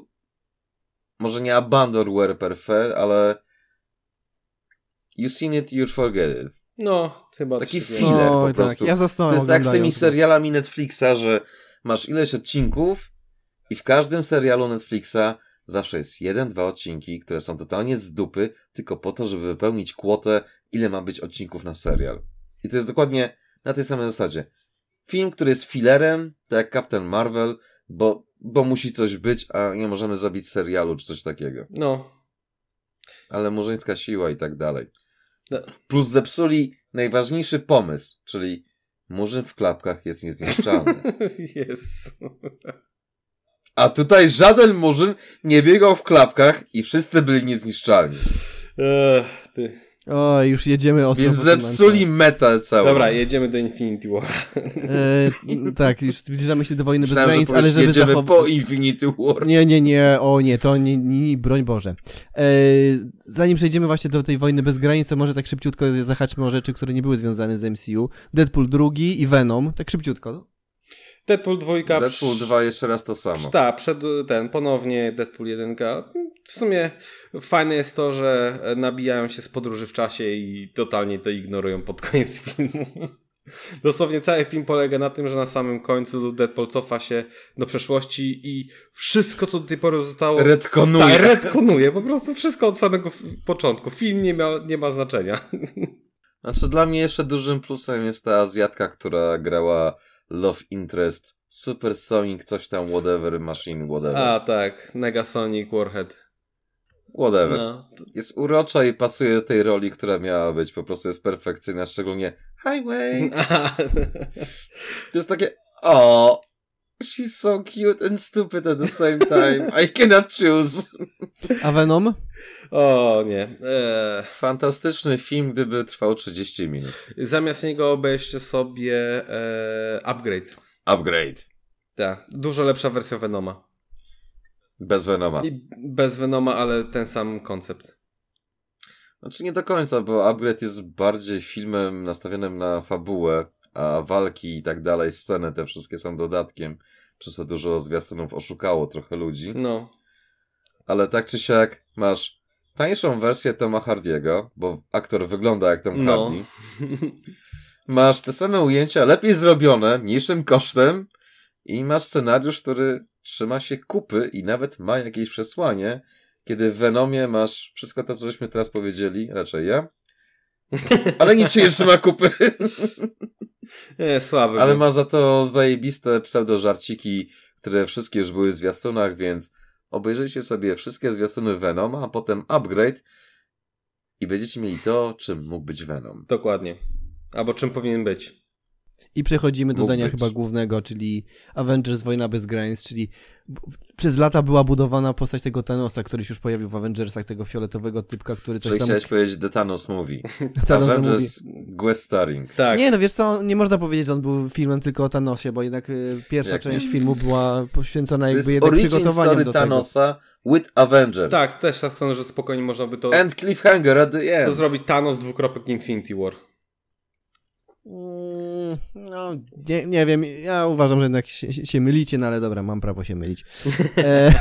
może nie Abandonware Perfect, ale You Seen It, You Forget It. No, chyba Taki filler no, po tak. prostu. Ja to jest tak z tymi serialami Netflixa, że masz ileś odcinków i w każdym serialu Netflixa zawsze jest jeden, dwa odcinki, które są totalnie z dupy, tylko po to, żeby wypełnić kwotę, ile ma być odcinków na serial. I to jest dokładnie na tej samej zasadzie. Film, który jest filerem, tak jak Captain Marvel, bo, bo musi coś być, a nie możemy zabić serialu czy coś takiego. No. Ale murzyńska siła i tak dalej. No. Plus zepsuli najważniejszy pomysł, czyli Murzyn w klapkach jest niezniszczalny. Jest. A tutaj żaden murzyn nie biegał w klapkach i wszyscy byli niezniszczalni. Ech, ty. O, już jedziemy ostro. Więc zepsuli metal cały. Dobra, jedziemy do Infinity War. E, tak, już zbliżamy się do wojny Myślałem, bez granic, że ale żeby jedziemy po Infinity War. Nie, nie, nie, o nie, to nie, nie broń Boże. E, zanim przejdziemy właśnie do tej wojny bez granic, to może tak szybciutko zahaczmy o rzeczy, które nie były związane z MCU. Deadpool 2 i Venom, tak szybciutko. Deadpool 2. Deadpool 2 jeszcze raz to samo. Tak, przed ten ponownie Deadpool 1 w sumie fajne jest to, że e, nabijają się z podróży w czasie i totalnie to ignorują pod koniec filmu. Dosłownie cały film polega na tym, że na samym końcu Deadpool cofa się do przeszłości i wszystko, co do tej pory zostało... Redkonuje. Tak, redkonuje. Po prostu wszystko od samego początku. Film nie, ma, nie ma znaczenia. Znaczy dla mnie jeszcze dużym plusem jest ta Azjatka, która grała Love Interest, Super Sonic, coś tam, whatever, Machine, whatever. A tak, Negasonic, Warhead whatever. No. Jest urocza i pasuje do tej roli, która miała być. Po prostu jest perfekcyjna, szczególnie Highway. to jest takie, o, she's so cute and stupid at the same time. I cannot choose. A Venom? O nie. E, Fantastyczny film, gdyby trwał 30 minut. Zamiast niego obejście sobie e, Upgrade. Upgrade. Tak, dużo lepsza wersja Venoma. Bez Venoma. I bez Venoma, ale ten sam koncept. Znaczy nie do końca, bo Upgrade jest bardziej filmem nastawionym na fabułę, a walki i tak dalej, sceny te wszystkie są dodatkiem, przez to dużo zwiastunów oszukało trochę ludzi. No. Ale tak czy siak masz tańszą wersję Toma Hardiego, bo aktor wygląda jak Tom no. Hardy. masz te same ujęcia, lepiej zrobione, mniejszym kosztem i masz scenariusz, który trzyma się kupy i nawet ma jakieś przesłanie, kiedy w Venomie masz wszystko to, co żeśmy teraz powiedzieli, raczej ja, ale nic się nie trzyma kupy. Nie, słaby. Ale masz za to zajebiste pseudożarciki, które wszystkie już były w zwiastunach, więc obejrzyjcie sobie wszystkie zwiastuny Venoma, a potem upgrade i będziecie mieli to, czym mógł być Venom. Dokładnie. Albo czym powinien być. I przechodzimy do dania chyba głównego, czyli Avengers Wojna bez granic, czyli przez lata była budowana postać tego Thanosa, który się już pojawił w Avengersach, tego fioletowego typka, który coś Czyli tam... chciałeś powiedzieć The Thanos Movie. Thanos Avengers guest starring. Tak. Nie, no wiesz co, nie można powiedzieć, że on był filmem tylko o Thanosie, bo jednak e, pierwsza Jak... część filmu była poświęcona jakby jednak przygotowaniu story do Thanosa tego. with Avengers. Tak, też tak sądzę, że spokojnie można by to... And cliffhanger at the end. To zrobić Thanos dwukropek Infinity War. Mm, no, nie, nie, wiem, ja uważam, że jednak się, się, mylicie, no ale dobra, mam prawo się mylić. E,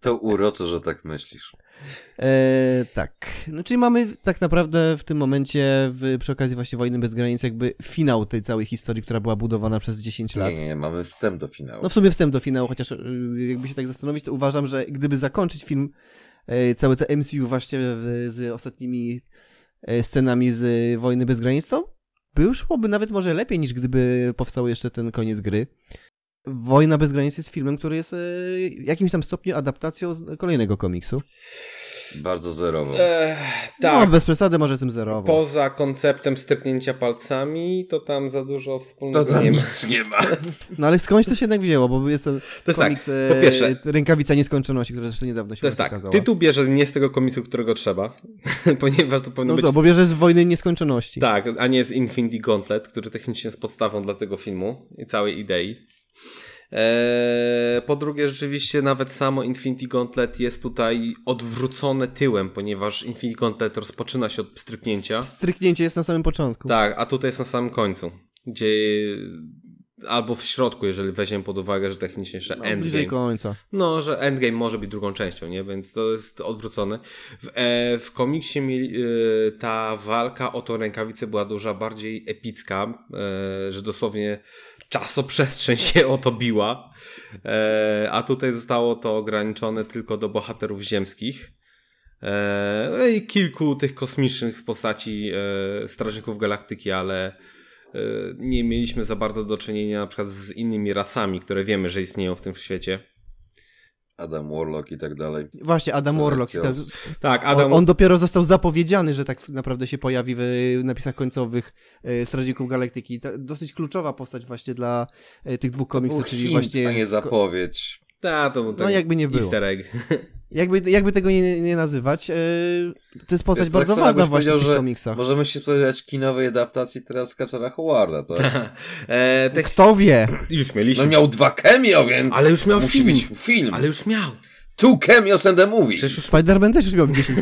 to urocze, że tak myślisz. E, tak. No, czyli mamy tak naprawdę w tym momencie, w, przy okazji właśnie Wojny Bez Granic, jakby finał tej całej historii, która była budowana przez 10 lat. Nie, nie, mamy wstęp do finału. No w sumie wstęp do finału, chociaż e, jakby się tak zastanowić, to uważam, że gdyby zakończyć film, e, całe to MCU właśnie w, z ostatnimi E, scenami z e, Wojny Bez Granicą? Był nawet może lepiej niż gdyby powstał jeszcze ten koniec gry. Wojna bez granic jest filmem, który jest e, w jakimś tam stopniu adaptacją kolejnego komiksu. Bardzo zerowo. E, tak. No, bez przesady może tym zerowo. Poza konceptem stepnięcia palcami, to tam za dużo wspólnego to tam nie, ma. Nic nie ma. No ale skądś to się jednak wzięło, bo jest to, to jest tak, komiks tak, po pierwsze, rękawica nieskończoności, która zresztą niedawno się To jest tak, Ty tytuł bierze nie z tego komiksu, którego trzeba, ponieważ to powinno no być... No to, bo bierze z Wojny Nieskończoności. Tak, a nie z Infinity Gauntlet, który technicznie jest podstawą dla tego filmu i całej idei. Eee, po drugie, rzeczywiście nawet samo Infinity Gauntlet jest tutaj odwrócone tyłem, ponieważ Infinity Gauntlet rozpoczyna się od stryknięcia. Stryknięcie jest na samym początku. Tak, a tutaj jest na samym końcu, gdzie albo w środku, jeżeli weźmiemy pod uwagę, że technicznie jeszcze no, endgame. końca. No, że endgame może być drugą częścią, nie? Więc to jest odwrócone. W, e, w komiksie e, ta walka o tą rękawicę była duża bardziej epicka, e, że dosłownie czasoprzestrzeń się o to biła, e, a tutaj zostało to ograniczone tylko do bohaterów ziemskich. E, no i kilku tych kosmicznych w postaci e, Strażników Galaktyki, ale e, nie mieliśmy za bardzo do czynienia na przykład z innymi rasami, które wiemy, że istnieją w tym świecie. Adam Warlock i tak dalej. Właśnie, Adam Warlock. Tak, tak, Adam... On, on, dopiero został zapowiedziany, że tak naprawdę się pojawi w napisach końcowych e, Strażników Galaktyki. Ta, dosyć kluczowa postać właśnie dla e, tych dwóch komiksów, czyli hint, właśnie... A nie zapowiedź. Ta, to był no, jakby nie było. easter egg. Jakby, jakby tego nie, nie nazywać, yy, to jest postać jest tak bardzo tak ważna właśnie w tych komiksach. Możemy się spodziewać kinowej adaptacji teraz Kaczara Howarda, tak? e, te... Kto wie? Już mieliśmy. No miał dwa cameo, więc... Ale już miał musi film. Być film. Ale już miał. Two cameos and a movie. Przecież już... Spider-Man też już miał 10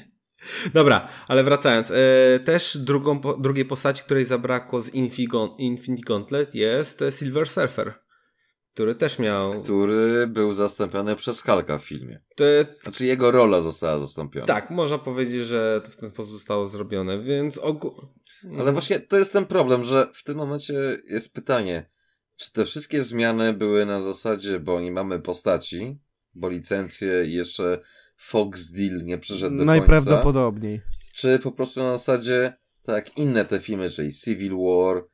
Dobra, ale wracając. E, też drugą, drugiej postaci, której zabrakło z Infinity Gauntlet jest Silver Surfer. Który też miał. Który był zastąpiony przez Halka w filmie. To... Znaczy jego rola została zastąpiona. Tak, można powiedzieć, że to w ten sposób zostało zrobione, więc ogół. Ale mhm. właśnie to jest ten problem, że w tym momencie jest pytanie, czy te wszystkie zmiany były na zasadzie, bo nie mamy postaci, bo licencje i jeszcze Fox Deal nie przeszedł do Najprawdopodobniej. końca. Najprawdopodobniej. Czy po prostu na zasadzie, tak, inne te filmy, czyli Civil War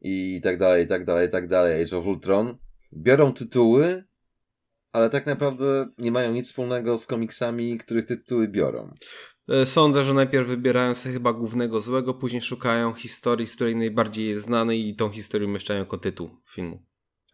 i tak dalej, i tak dalej, i tak dalej, Age of Ultron biorą tytuły, ale tak naprawdę nie mają nic wspólnego z komiksami, których tytuły biorą. E, sądzę, że najpierw wybierają sobie chyba głównego złego, później szukają historii, z której najbardziej jest znany i tą historię umieszczają jako tytuł filmu.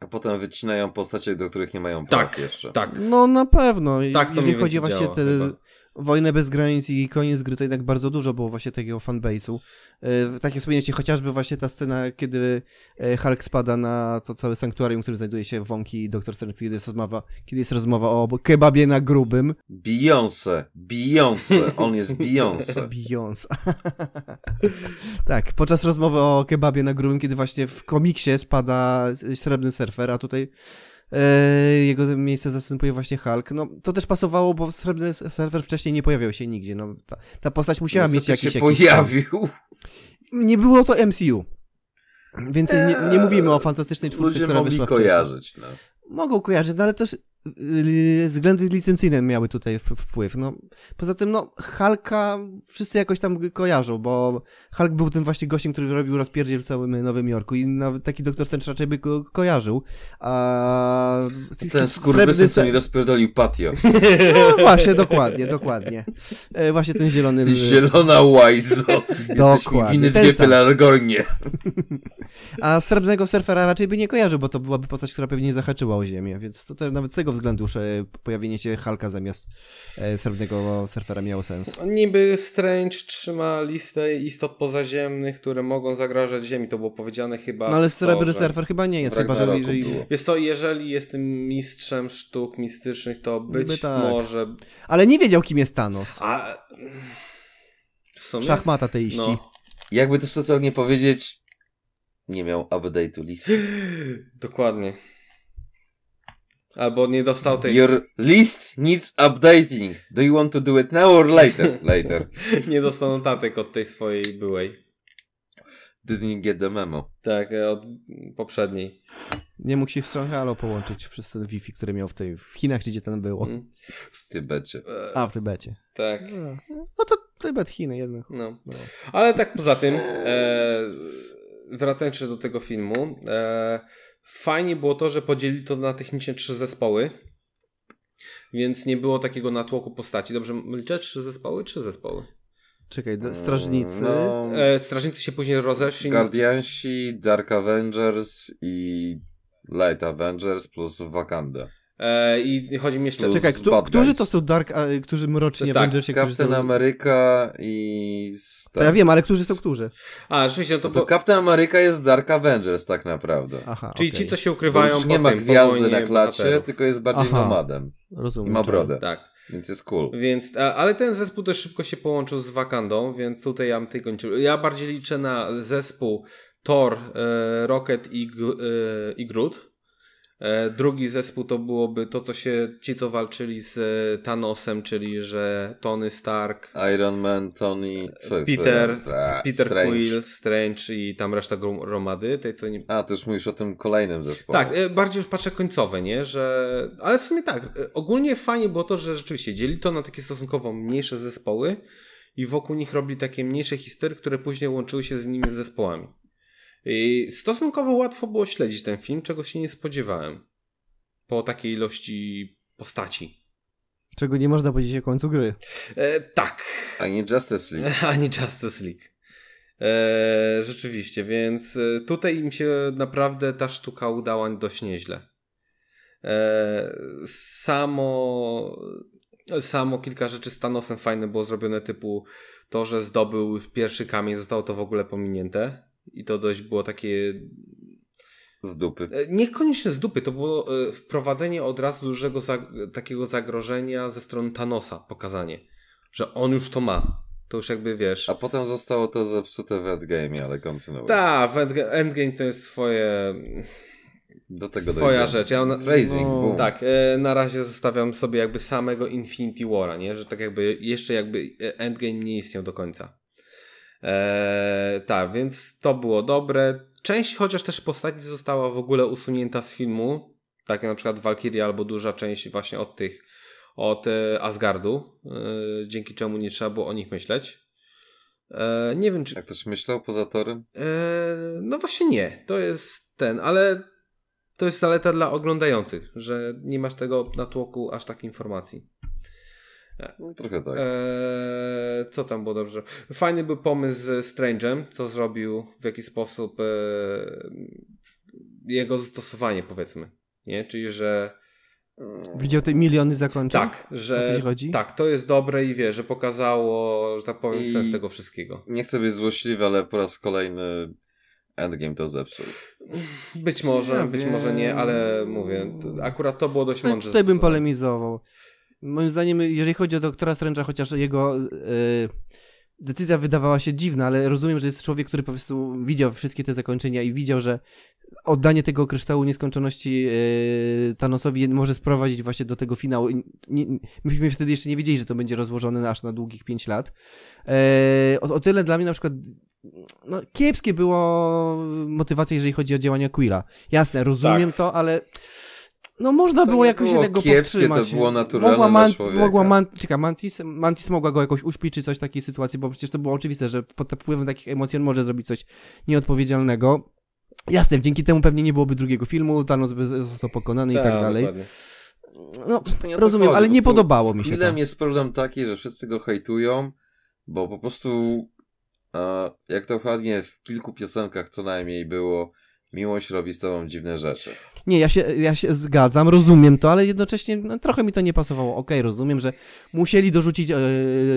A potem wycinają postacie, do których nie mają praw tak, jeszcze. Tak, No na pewno. Tak, to Jeżeli chodzi właśnie te, chyba. Wojnę bez granic i koniec gry to jednak bardzo dużo było właśnie takiego fanbase'u. E, tak jak wspomnieliście, chociażby właśnie ta scena, kiedy e, Hulk spada na to całe sanktuarium, w którym znajduje się Wonki i Doktor Strange, kiedy jest rozmowa, kiedy jest rozmowa o kebabie na grubym. Beyoncé, Beyoncé, on jest Beyoncé. Beyoncé. tak, podczas rozmowy o kebabie na grubym, kiedy właśnie w komiksie spada e, srebrny surfer, a tutaj E, jego miejsce zastępuje właśnie Hulk. No to też pasowało, bo srebrny serwer wcześniej nie pojawiał się nigdzie. No, ta, ta postać musiała no, mieć jakiś. się pojawił. Nie było to MCU. Więc eee, nie, nie, eee, mówimy o fantastycznej czwórce, która mogli kojarzyć, No. Mogą kojarzyć, no ale też Yy, względy licencyjne miały tutaj wpływ. No, poza tym, no, Hulka wszyscy jakoś tam kojarzą, bo Hulk był tym właśnie gościem, który robił rozpierdziel w całym Nowym Jorku i nawet taki doktor ten raczej by go kojarzył. A... Ten skurwysyn, co mi rozpierdolił patio. No właśnie, dokładnie, dokładnie. E, właśnie ten zielony... Ty zielona łajzo. Jesteś mi winny dwie pelargonie. A Srebrnego Surfera raczej by nie kojarzył, bo to byłaby postać, która pewnie zahaczyła o ziemię, więc to też nawet z tego względu, że pojawienie się Halka zamiast e, srebrnego surfera miało sens. No, niby Strange trzyma listę istot pozaziemnych, które mogą zagrażać Ziemi, to było powiedziane chyba. No ale srebrny surfer chyba nie jest, chyba że jeżeli. Jest to, jeżeli jest tym mistrzem sztuk mistycznych, to być tak. może. Ale nie wiedział, kim jest Thanos. A... W sumie... Szachmata teiści. No. Jakby to socjalnie powiedzieć, nie miał update'u listy. Dokładnie. Albo nie dostał tej. Your list needs updating. Do you want to do it now or later? Later. nie dostał notatek od tej swojej byłej. Didn't get the memo. Tak, e, od poprzedniej. Nie mógł się z Halo połączyć przez ten Wi-Fi, który miał w tej w Chinach, gdzie ten było. Mm. W Tybecie. E, A, w Tybecie. Tak. No, no to Tybet, Chiny jednak. No. no. Ale tak poza tym, e, wracając jeszcze do tego filmu, e, Fajnie było to, że podzielili to na technicznie trzy zespoły, więc nie było takiego natłoku postaci. Dobrze liczę? Trzy zespoły? Trzy zespoły. Czekaj, strażnicy. No, e, strażnicy się później rozeszli. Guardiansi, Dark Avengers i Light Avengers plus Wakanda. E, I chodzi mi jeszcze o Czekaj, kto, którzy to są Dark, a, którzy mrocznie tak, Avengersie, którzy Captain są... America i... Star... Ja wiem, ale którzy są którzy? A, rzeczywiście, no to... No to bo... Captain America jest Dark Avengers tak naprawdę. Aha, Czyli okay. ci, co się ukrywają... Bo nie ma gwiazdy na klacie, tylko jest bardziej Aha, nomadem. Rozumiem. I ma brodę. Tak. Więc jest cool. Więc, ale ten zespół też szybko się połączył z Wakandą, więc tutaj ja bym tej kończył. Ja bardziej liczę na zespół Thor, e, Rocket i, e, i Groot E, drugi zespół to byłoby to, co się ci, co walczyli z e, Thanosem, czyli że Tony Stark, Iron Man, Tony, Peter, Peter Strange. Quill, Strange i tam reszta gromady. Tej, co nie... A, ty już mówisz o tym kolejnym zespole. Tak, e, bardziej już patrzę końcowe, nie? Że... Ale w sumie tak, ogólnie fajnie było to, że rzeczywiście dzieli to na takie stosunkowo mniejsze zespoły i wokół nich robili takie mniejsze historie, które później łączyły się z nimi z zespołami. Stosunkowo łatwo było śledzić ten film, czego się nie spodziewałem. Po takiej ilości postaci. Czego nie można powiedzieć o końcu gry. E, tak. Ani Justice League. Ani Justice League. E, rzeczywiście, więc e, tutaj im się naprawdę ta sztuka udała dość nieźle. E, samo, samo kilka rzeczy z Thanosem fajne było zrobione, typu to, że zdobył pierwszy kamień, zostało to w ogóle pominięte. I to dość było takie. Z dupy. E, niekoniecznie z dupy, to było e, wprowadzenie od razu dużego za... takiego zagrożenia ze strony Thanosa, pokazanie, że on już to ma. To już jakby wiesz. A potem zostało to zepsute w Endgame, ale kontynuuj. Tak, w Endgame to jest swoje. Do tego Swoja dojdzie. rzecz. Ja na... Raising, no, tak, e, na razie zostawiam sobie jakby samego Infinity Wara, nie? Że tak jakby jeszcze jakby Endgame nie istniał do końca. Eee, tak, więc to było dobre. Część chociaż też postaci została w ogóle usunięta z filmu, tak jak na przykład Valkyria albo duża część właśnie od tych, od e, Asgardu, eee, dzięki czemu nie trzeba było o nich myśleć. Eee, nie wiem czy... Jak też myślał poza torem? no właśnie nie, to jest ten, ale to jest zaleta dla oglądających, że nie masz tego na tłoku aż tak informacji. Tak. No, trochę tak. Eee, co tam było dobrze? Fajny był pomysł z Strange'em, co zrobił, w jaki sposób eee, jego zastosowanie, powiedzmy. Nie? Czyli, że. Mm, Widział te miliony zakończeń? Tak, że tak, to jest dobre i wie, że pokazało, że tak powiem, I sens tego wszystkiego. Nie chcę być złośliwy, ale po raz kolejny Endgame to zepsuł. Być może, ja być wiem. może nie, ale mówię, akurat to było dość mądrze. Tutaj bym polemizował moim zdaniem, jeżeli chodzi o doktora Strange'a, chociaż jego yy, decyzja wydawała się dziwna, ale rozumiem, że jest człowiek, który po prostu widział wszystkie te zakończenia i widział, że oddanie tego kryształu nieskończoności yy, Thanosowi może sprowadzić właśnie do tego finału. Nie, myśmy wtedy jeszcze nie wiedzieli, że to będzie rozłożone aż na długich 5 lat. Yy, o, o tyle dla mnie na przykład no, kiepskie było motywacje, jeżeli chodzi o działania Quilla. Jasne, rozumiem tak. to, ale no można to było jakoś było jednego kiepskie, powstrzymać. to było naturalne mogła man, mogła man, Czeka, Mantis, Mantis mogła go jakoś uśpić czy coś w takiej sytuacji, bo przecież to było oczywiste, że pod wpływem takich emocji on może zrobić coś nieodpowiedzialnego. Jasne, dzięki temu pewnie nie byłoby drugiego filmu, Thanos by został pokonany Ta, i tak, tak dalej. Dokładnie. No, znaczy, rozumiem, chodzi, ale nie podobało mi się to. jest problem taki, że wszyscy go hejtują, bo po prostu, jak to ładnie w kilku piosenkach co najmniej było, Miłość robi z tobą dziwne rzeczy. Nie, ja się, ja się zgadzam, rozumiem to, ale jednocześnie no, trochę mi to nie pasowało. Okej, okay, rozumiem, że musieli dorzucić e,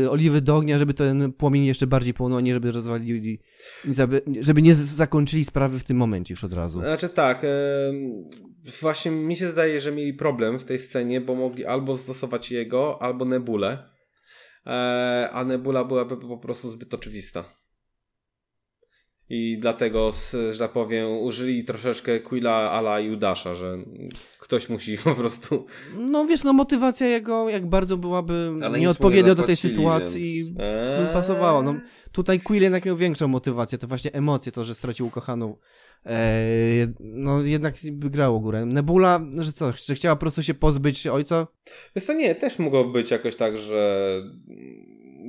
e, oliwy do ognia, żeby ten płomień jeszcze bardziej płonął, a nie żeby rozwalili, żeby, żeby nie zakończyli sprawy w tym momencie już od razu. Znaczy tak, e, właśnie mi się zdaje, że mieli problem w tej scenie, bo mogli albo stosować jego, albo Nebulę, a Nebula byłaby po prostu zbyt oczywista i dlatego, że tak powiem, użyli troszeczkę Quilla ala Judasza, że ktoś musi po prostu... No wiesz, no motywacja jego jak bardzo byłaby Ale nieodpowiednia do tej sytuacji więc... Eee. pasowała. No, tutaj Quill jednak miał większą motywację, to właśnie emocje, to, że stracił ukochaną Eee, no jednak grało górę. Nebula, no, że co, że chciała po prostu się pozbyć ojca? Wiesz co, nie, też mogło być jakoś tak, że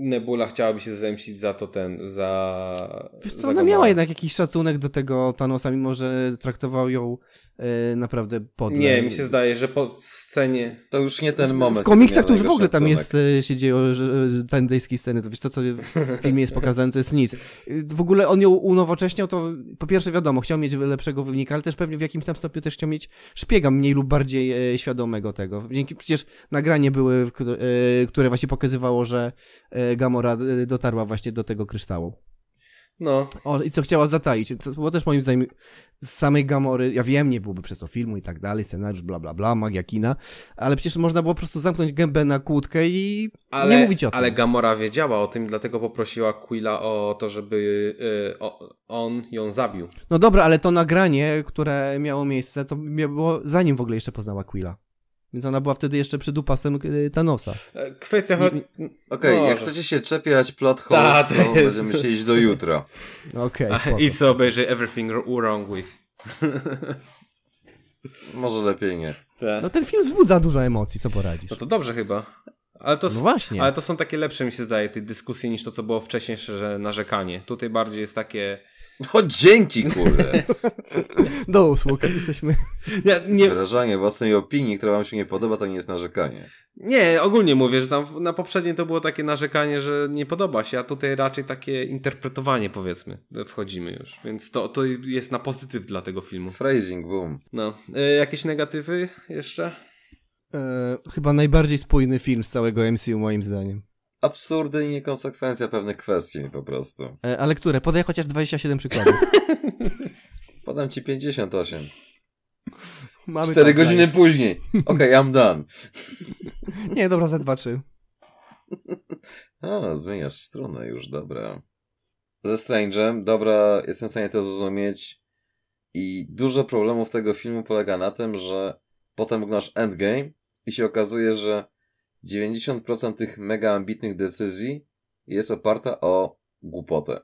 Nebula chciałaby się zemścić za to ten, za... Wiesz co, za ona miała jednak jakiś szacunek do tego Thanosa, mimo że traktował ją e, naprawdę podle. Nie, mi się zdaje, że po, scenie. To już nie ten moment. W komiksach to już w ogóle szacunek. tam jest, e, się dzieje że, e, tandejskiej sceny, to wiesz, to co w filmie jest pokazane, to jest nic. E, w ogóle on ją unowocześniał, to po pierwsze wiadomo, chciał mieć lepszego wynika, ale też pewnie w jakimś tam stopniu też chciał mieć szpiega mniej lub bardziej świadomego tego. Dzięki, przecież nagranie były, które właśnie pokazywało, że Gamora dotarła właśnie do tego kryształu. No. O, I co chciała zataić. To było też moim zdaniem z samej Gamory, ja wiem, nie byłoby przez to filmu i tak dalej, scenariusz, bla, bla, bla, magia kina, ale przecież można było po prostu zamknąć gębę na kłódkę i ale, nie mówić o tym. Ale Gamora wiedziała o tym, dlatego poprosiła Quilla o to, żeby yy, o, on ją zabił. No dobra, ale to nagranie, które miało miejsce, to było zanim w ogóle jeszcze poznała Quilla. Więc ona była wtedy jeszcze przed upasem y, Thanosa. E, kwestia chodzi... Okej, okay, no jak chcecie się czepiać plot holes, Ta, to, jest... będziemy się iść do jutra. No okej, okay, I co obejrzy Everything Wrong With. Może lepiej nie. Ta. No ten film wzbudza dużo emocji, co poradzisz. No to dobrze chyba. Ale to, no właśnie. Ale to są takie lepsze, mi się zdaje, tej dyskusji niż to, co było wcześniej, że narzekanie. Tutaj bardziej jest takie no dzięki, kurde. Do usług, jesteśmy... Ja, nie... Wyrażanie własnej opinii, która wam się nie podoba, to nie jest narzekanie. Nie, ogólnie mówię, że tam na poprzedniej to było takie narzekanie, że nie podoba się, a tutaj raczej takie interpretowanie, powiedzmy, wchodzimy już. Więc to, to jest na pozytyw dla tego filmu. Phrasing, boom. No. E, jakieś negatywy jeszcze? E, chyba najbardziej spójny film z całego MCU, moim zdaniem absurdy i niekonsekwencja pewnych kwestii po prostu. E, ale które? Podaj chociaż 27 przykładów. Podam ci 58. Mamy 4 godziny znaleźć. później. Okej, okay, I'm done. Nie, dobra, za dwa 3. A, zmieniasz stronę już, dobra. Ze Strange'em, dobra, jestem w stanie to zrozumieć. I dużo problemów tego filmu polega na tym, że potem oglądasz Endgame i się okazuje, że 90% tych mega ambitnych decyzji jest oparta o głupotę.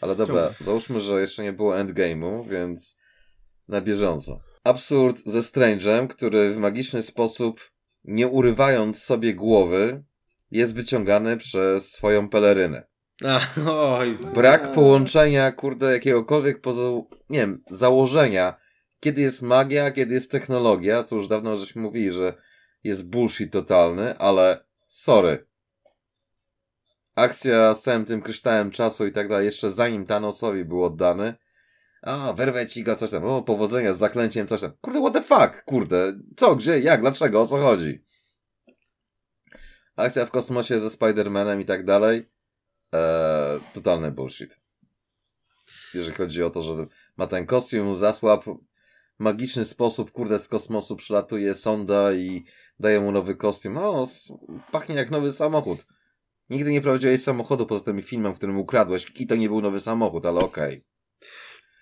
Ale dobra, załóżmy, że jeszcze nie było endgame'u, więc na bieżąco. Absurd ze Strange'em, który w magiczny sposób, nie urywając sobie głowy, jest wyciągany przez swoją pelerynę. oj. Brak połączenia, kurde, jakiegokolwiek poza, nie wiem, założenia, kiedy jest magia, kiedy jest technologia, co już dawno żeśmy mówili, że jest bullshit totalny, ale sorry. Akcja z całym tym kryształem czasu i tak dalej, jeszcze zanim Thanosowi był oddany. A, werwę ci go, coś tam, o, powodzenia z zaklęciem, coś tam. Kurde, what the fuck, kurde, co, gdzie, jak, dlaczego, o co chodzi? Akcja w kosmosie ze Spider-Manem i tak dalej. Eee, totalny bullshit. Jeżeli chodzi o to, że ma ten kostium, zasłab, magiczny sposób, kurde, z kosmosu przylatuje sonda i daje mu nowy kostium. O, pachnie jak nowy samochód. Nigdy nie prowadziłeś samochodu poza tym filmem, którym ukradłeś i to nie był nowy samochód, ale okej. Okay.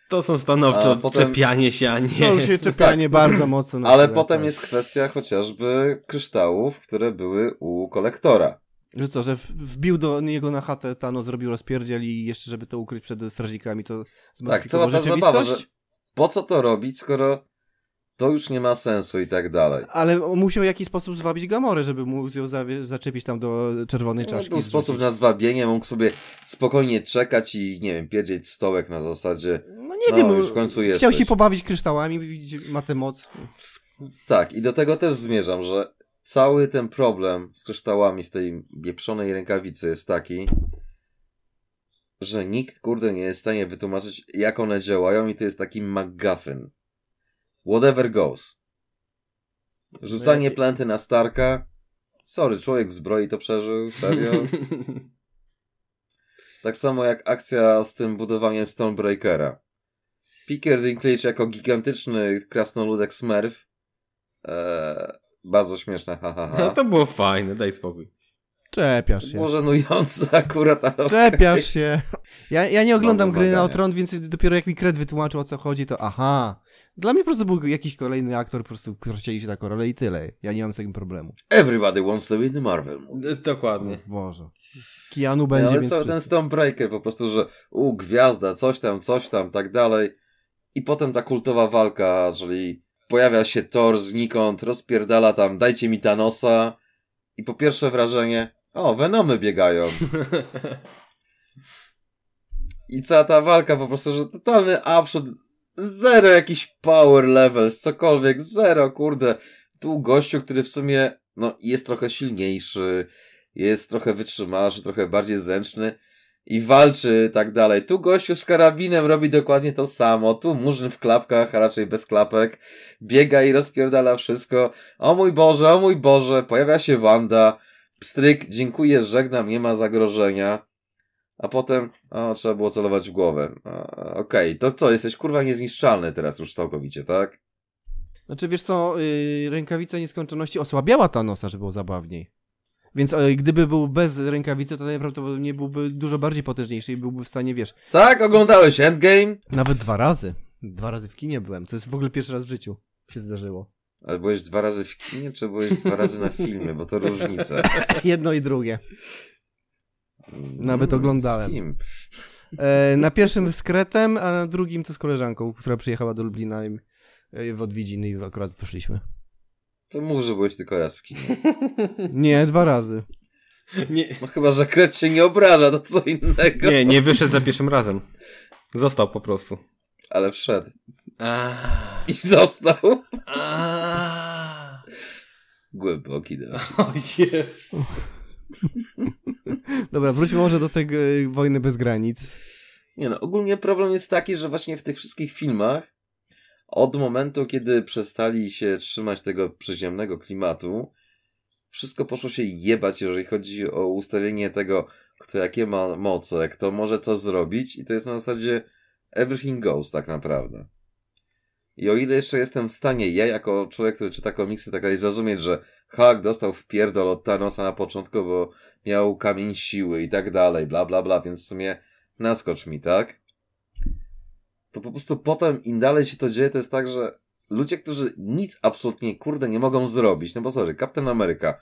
To są stanowczo potem... czepianie się, a nie... To się tak. czepianie tak. bardzo mocno. Ale potem tak. jest kwestia chociażby kryształów, które były u kolektora. Że co, że wbił do niego na chatę Tano zrobił rozpierdziel i jeszcze żeby to ukryć przed strażnikami, to... Tak, cała ta zabawa, że po co to robić, skoro to już nie ma sensu i tak dalej. Ale musiał w jakiś sposób zwabić Gamorę, żeby móc ją zaczepić tam do czerwonej no, czaszki. jakiś sposób na zwabienie, mógł sobie spokojnie czekać i, nie wiem, pierdzieć stołek na zasadzie... No nie no, wiem, już w końcu jest. Chciał jesteś. się pobawić kryształami, ma tę moc. Tak, i do tego też zmierzam, że cały ten problem z kryształami w tej wieprzonej rękawicy jest taki, że nikt, kurde, nie jest w stanie wytłumaczyć, jak one działają i to jest taki McGuffin. Whatever goes. Rzucanie no planty na Starka. Sorry, człowiek w zbroi to przeżył, serio. tak samo jak akcja z tym budowaniem Stonebreakera. Picker Dinklage jako gigantyczny krasnoludek Smurf. Eee, bardzo śmieszne, hahaha. Ha, ha. No to było fajne, daj spokój. Czepiasz się. Może nujące akurat, ale okay. Czepiasz się. Ja, ja nie oglądam gry na Tron, więc dopiero jak mi Kred wytłumaczył o co chodzi, to aha. Dla mnie po prostu był jakiś kolejny aktor, po prostu chcieli się taką rolę i tyle. Ja nie mam z tym problemu. Everybody wants to be in Marvel. Dokładnie. O Boże. Keanu będzie, no, Ale co, cały ten Stormbreaker po prostu, że u, gwiazda, coś tam, coś tam, tak dalej. I potem ta kultowa walka, czyli pojawia się Thor znikąd, rozpierdala tam, dajcie mi Thanosa. I po pierwsze wrażenie, o, Venomy biegają. I cała ta walka po prostu, że totalny absurd, zero jakiś power levels, cokolwiek, zero, kurde. Tu gościu, który w sumie, no, jest trochę silniejszy, jest trochę wytrzymalszy, trochę bardziej zręczny i walczy tak dalej. Tu gościu z karabinem robi dokładnie to samo. Tu murzyn w klapkach, a raczej bez klapek, biega i rozpierdala wszystko. O mój Boże, o mój Boże, pojawia się Wanda. Pstryk, dziękuję, żegnam, nie ma zagrożenia. A potem, o, trzeba było celować w głowę. Okej, okay, to co, jesteś kurwa niezniszczalny teraz już całkowicie, tak? Znaczy, wiesz co, yy, rękawica nieskończoności osłabiała ta nosa, żeby było zabawniej. Więc y, gdyby był bez rękawicy, to najprawdopodobniej byłby dużo bardziej potężniejszy i byłby w stanie, wiesz... Tak, oglądałeś Endgame? Nawet dwa razy. Dwa razy w kinie byłem, co jest w ogóle pierwszy raz w życiu się zdarzyło. Ale byłeś dwa razy w kinie, czy byłeś dwa razy na filmie? Bo to różnica. Jedno i drugie. Nawet mm, oglądałem. Z kim? E, na pierwszym z Kretem, a na drugim to z koleżanką, która przyjechała do Lublina e, w odwiedziny i akurat wyszliśmy. To mów, że byłeś tylko raz w kinie. Nie, dwa razy. Nie. No chyba, że Kret się nie obraża, to co innego. Nie, nie wyszedł za pierwszym razem. Został po prostu. Ale wszedł. I został. Głęboki do. O jest. Dobra, wróćmy może do tej y, wojny bez granic. Nie no, ogólnie problem jest taki, że właśnie w tych wszystkich filmach od momentu, kiedy przestali się trzymać tego przyziemnego klimatu, wszystko poszło się jebać, jeżeli chodzi o ustawienie tego, kto jakie ma moce, kto może co zrobić i to jest na zasadzie everything goes tak naprawdę. I o ile jeszcze jestem w stanie, ja jako człowiek, który czyta komiksy, tak dalej, zrozumieć, że Hulk dostał wpierdol od Thanosa na początku, bo miał kamień siły i tak dalej, bla bla bla, więc w sumie naskocz mi, tak? To po prostu potem im dalej się to dzieje, to jest tak, że ludzie, którzy nic absolutnie, kurde, nie mogą zrobić, no bo sorry, Captain America,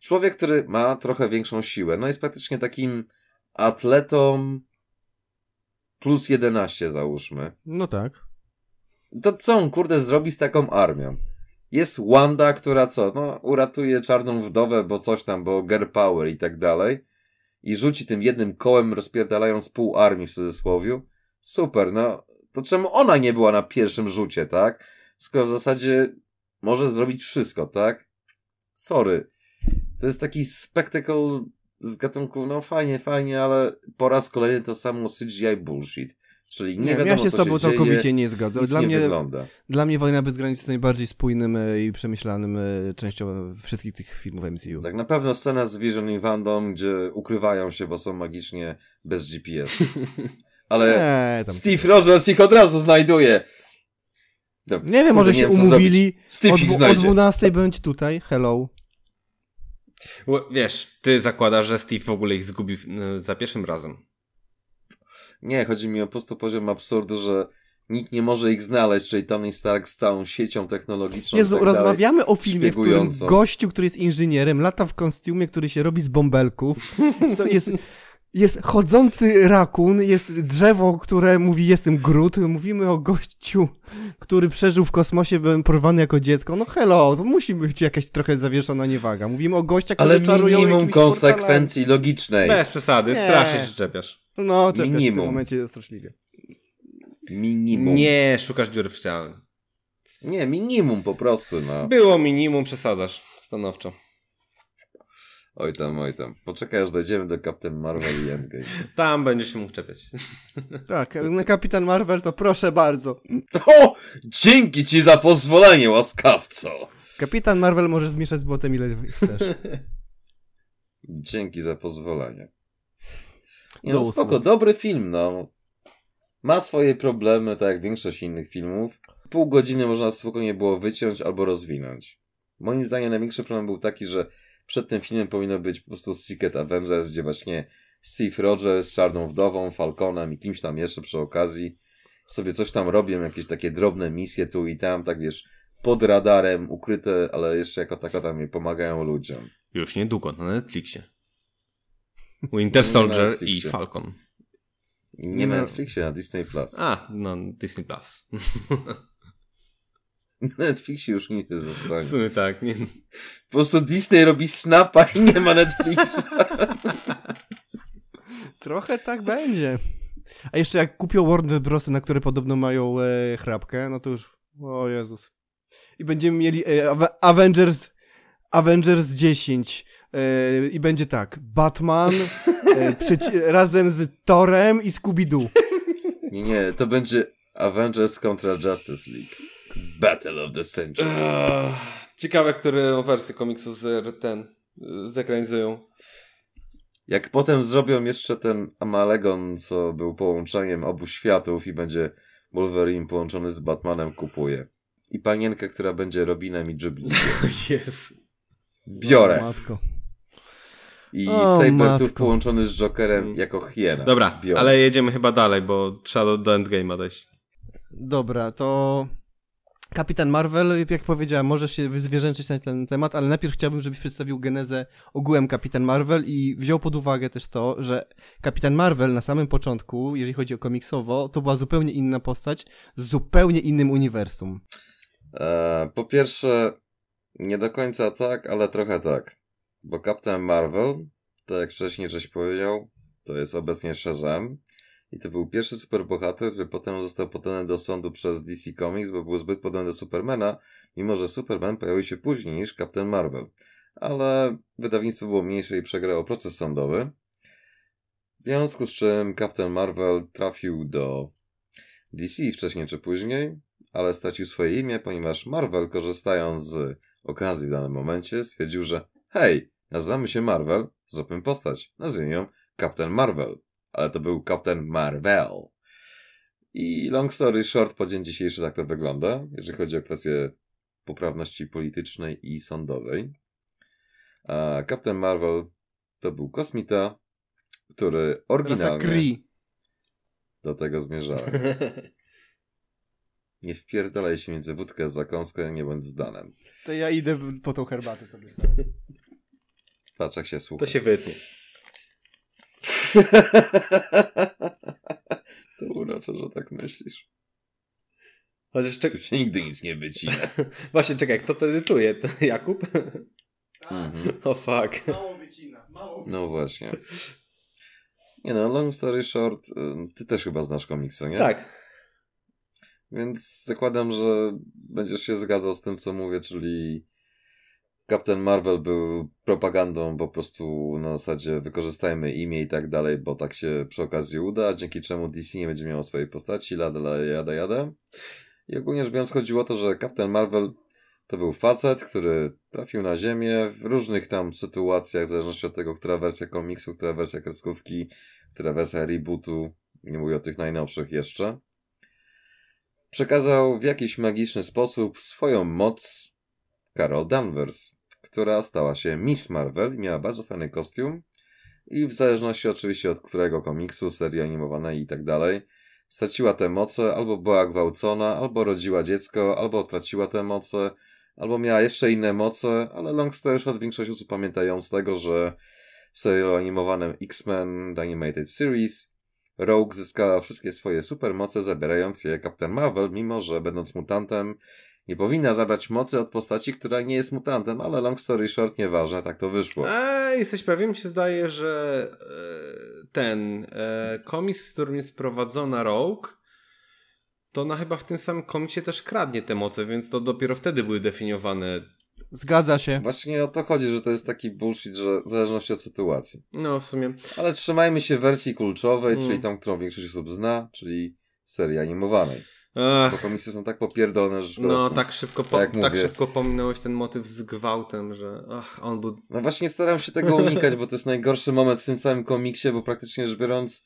człowiek, który ma trochę większą siłę, no jest praktycznie takim atletą plus 11 załóżmy. No tak to co on, kurde, zrobi z taką armią? Jest Wanda, która co? No, uratuje czarną wdowę, bo coś tam, bo girl power i tak dalej. I rzuci tym jednym kołem, rozpierdalając pół armii w cudzysłowie. Super, no. To czemu ona nie była na pierwszym rzucie, tak? Skoro w zasadzie może zrobić wszystko, tak? Sorry. To jest taki spektakl z gatunków, no fajnie, fajnie, ale po raz kolejny to samo CGI bullshit. Czyli nie, nie wiadomo, ja się z tobą całkowicie dzieje, nie zgadzam. Dla, nie mnie, dla mnie Wojna bez granic jest najbardziej spójnym e, i przemyślanym e, częścią wszystkich tych filmów MCU. Tak, na pewno scena z Vision i Wandą, gdzie ukrywają się, bo są magicznie bez GPS. Ale nie, Steve Rogers ich od razu znajduje. nie wiem, może się umówili. Steve ich znajdzie. O 12 będzie tutaj, hello. Wiesz, ty zakładasz, że Steve w ogóle ich zgubił no, za pierwszym razem. Nie, chodzi mi o po prostu poziom absurdu, że nikt nie może ich znaleźć, czyli Tony Stark z całą siecią technologiczną. Jezu, tak rozmawiamy o filmie, w którym gościu, który jest inżynierem, lata w kostiumie, który się robi z bąbelków, co jest... Jest chodzący rakun, jest drzewo, które mówi jestem grud, Mówimy o gościu, który przeżył w kosmosie, byłem porwany jako dziecko. No hello, to musi być jakaś trochę zawieszona niewaga. Mówimy o gościach, który Ale czarują minimum konsekwencji portalami. logicznej. Bez przesady, strasznie się czepiasz. No, czekasz, Minimum. w tym momencie jest straszliwie. Minimum. Nie, szukasz dziur w ciele. Nie, minimum po prostu, no. Było minimum, przesadzasz. Stanowczo. Oj tam, oj tam. Poczekaj, aż dojdziemy do Captain Marvel i Endgame. Tam będziesz się mógł czepiać. Tak, na Kapitan Marvel to proszę bardzo. O! Dzięki ci za pozwolenie, łaskawco! Kapitan Marvel możesz zmieszać z błotem ile chcesz. Dzięki za pozwolenie. Nie, no spoko, dobry film, no. Ma swoje problemy, tak jak większość innych filmów. Pół godziny można spokojnie było wyciąć albo rozwinąć. Moim zdaniem największy problem był taki, że przed tym filmem powinno być po prostu Secret Avengers, gdzie właśnie Steve Rogers z Czarną Wdową, Falconem i kimś tam jeszcze przy okazji sobie coś tam robią, jakieś takie drobne misje tu i tam, tak wiesz, pod radarem, ukryte, ale jeszcze jako taka tam pomagają ludziom. Już niedługo na Netflixie. Winter Soldier i Falcon. Nie na Netflixie, na Disney Plus. A, no Disney Plus. Na Netflixie już nic nie zostanie. W sumie tak. Nie. Po prostu Disney robi snapa i nie ma Netflixa. Trochę tak będzie. A jeszcze jak kupią Warner Bros., na które podobno mają e, chrapkę, no to już, o Jezus. I będziemy mieli e, Avengers Avengers 10, E, I będzie tak, Batman e, razem z Torem i Scooby-Doo. Nie, nie, to będzie Avengers contra Justice League. Battle of the Century. ciekawe, które wersje komiksu z, ten zekranizują. Jak potem zrobią jeszcze ten Amalegon, co był połączeniem obu światów i będzie Wolverine połączony z Batmanem kupuje. I panienkę, która będzie Robinem i Jubilee. Jest. Biorę. matko i o, Sabertooth połączony z Jokerem mm. jako hiena. Dobra, ale jedziemy chyba dalej, bo trzeba do endgame'a dojść. Dobra, to Kapitan Marvel, jak powiedziałem, możesz się zwierzęczyć na ten temat, ale najpierw chciałbym, żebyś przedstawił genezę ogółem Kapitan Marvel i wziął pod uwagę też to, że Kapitan Marvel na samym początku, jeżeli chodzi o komiksowo, to była zupełnie inna postać z zupełnie innym uniwersum. Eee, po pierwsze, nie do końca tak, ale trochę tak. Bo Captain Marvel, tak jak wcześniej żeś powiedział, to jest obecnie Shazam. I to był pierwszy superbohater, który potem został podany do sądu przez DC Comics, bo był zbyt podobny do Supermana, mimo że Superman pojawił się później niż Captain Marvel. Ale wydawnictwo było mniejsze i przegrało proces sądowy. W związku z czym Captain Marvel trafił do DC wcześniej czy później, ale stracił swoje imię, ponieważ Marvel, korzystając z okazji w danym momencie, stwierdził, że hej, Nazywamy się Marvel, zróbmy postać. Nazwijmy ją Captain Marvel. Ale to był Captain Marvel. I long story short, po dzień dzisiejszy tak to wygląda, jeżeli chodzi o kwestię poprawności politycznej i sądowej. A Captain Marvel to był kosmita, który tak oryginalnie... Do tego zmierzałem. Nie wpierdalaj się między wódkę, zakąską, nie bądź zdanem. To ja idę po tą herbatę sobie. Patrz, jak się słucha. To się wytnie. to urocze, że tak myślisz. Chociaż czek... Tu się nigdy nic nie wycina. Właśnie, czekaj, kto to edytuje? To Jakub? Tak. Mhm. O oh, fuck. Mało wycina, mało No właśnie. Nie no, long story short, ty też chyba znasz komiksu, nie? Tak. Więc zakładam, że będziesz się zgadzał z tym, co mówię, czyli Captain Marvel był propagandą po prostu na zasadzie wykorzystajmy imię i tak dalej, bo tak się przy okazji uda, dzięki czemu DC nie będzie miało swojej postaci, lada, jada, jada. I ogólnie rzecz biorąc chodziło o to, że Captain Marvel to był facet, który trafił na ziemię w różnych tam sytuacjach, w zależności od tego, która wersja komiksu, która wersja kreskówki, która wersja rebootu, nie mówię o tych najnowszych jeszcze. Przekazał w jakiś magiczny sposób swoją moc Carol Danvers, która stała się Miss Marvel i miała bardzo fajny kostium. I w zależności oczywiście od którego komiksu, serii animowanej i tak dalej, straciła te moce, albo była gwałcona, albo rodziła dziecko, albo traciła te moce, albo miała jeszcze inne moce, ale od większość osób pamiętają z tego, że w serialu animowanym X-Men The Animated Series Rogue zyskała wszystkie swoje supermoce, zabierając je Captain Marvel, mimo że będąc mutantem nie powinna zabrać mocy od postaci, która nie jest mutantem, ale long story short, nieważne, tak to wyszło. Eee, jesteś pewien? Mi się zdaje, że e, ten e, komis, w którym jest prowadzona Rogue, to ona chyba w tym samym komisie też kradnie te moce, więc to dopiero wtedy były definiowane. Zgadza się. Właśnie o to chodzi, że to jest taki bullshit, że w zależności od sytuacji. No, w sumie. Ale trzymajmy się wersji kulczowej, mm. czyli tą, którą większość osób zna, czyli serii animowanej. Ach. Bo komisje są tak popierdolone, że No, tak szybko, tak po, tak, tak szybko pominąłeś ten motyw z gwałtem, że ach, on był... No właśnie staram się tego unikać, bo to jest najgorszy moment w tym całym komiksie, bo praktycznie rzecz biorąc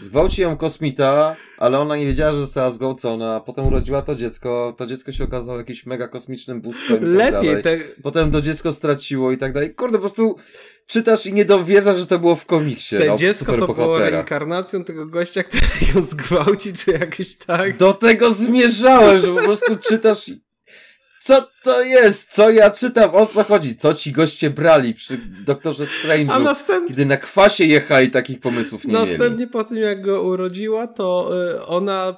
Zgwałci ją kosmita, ale ona nie wiedziała, że została zgwałcona. Potem urodziła to dziecko, to dziecko się okazało jakimś mega kosmicznym bóstwem tak Lepiej, dalej. te... Potem to dziecko straciło i tak dalej. Kurde, po prostu czytasz i nie dowiedzasz, że to było w komiksie. To no, dziecko to było reinkarnacją tego gościa, który ją zgwałci, czy jakieś tak. Do tego zmierzałem, że po prostu czytasz i co to jest? Co ja czytam? O co chodzi? Co ci goście brali przy doktorze Strange'u, następ... kiedy na kwasie jechali takich pomysłów nie Następnie mieli. po tym, jak go urodziła, to y, ona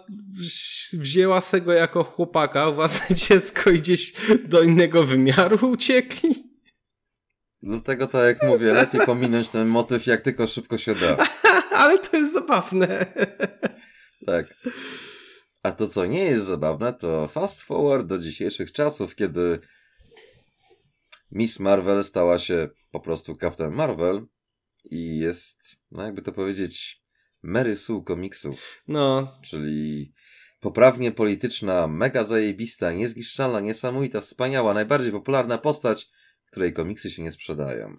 wzięła sego jako chłopaka, własne dziecko i gdzieś do innego wymiaru uciekli. Dlatego no tak jak mówię, lepiej pominąć ten motyw jak tylko szybko się da. Ale to jest zabawne. Tak. A to, co nie jest zabawne, to fast forward do dzisiejszych czasów, kiedy Miss Marvel stała się po prostu Captain Marvel i jest, no jakby to powiedzieć, Mary Sue komiksów. No. Czyli poprawnie polityczna, mega zajebista, niezniszczalna, niesamowita, wspaniała, najbardziej popularna postać, której komiksy się nie sprzedają.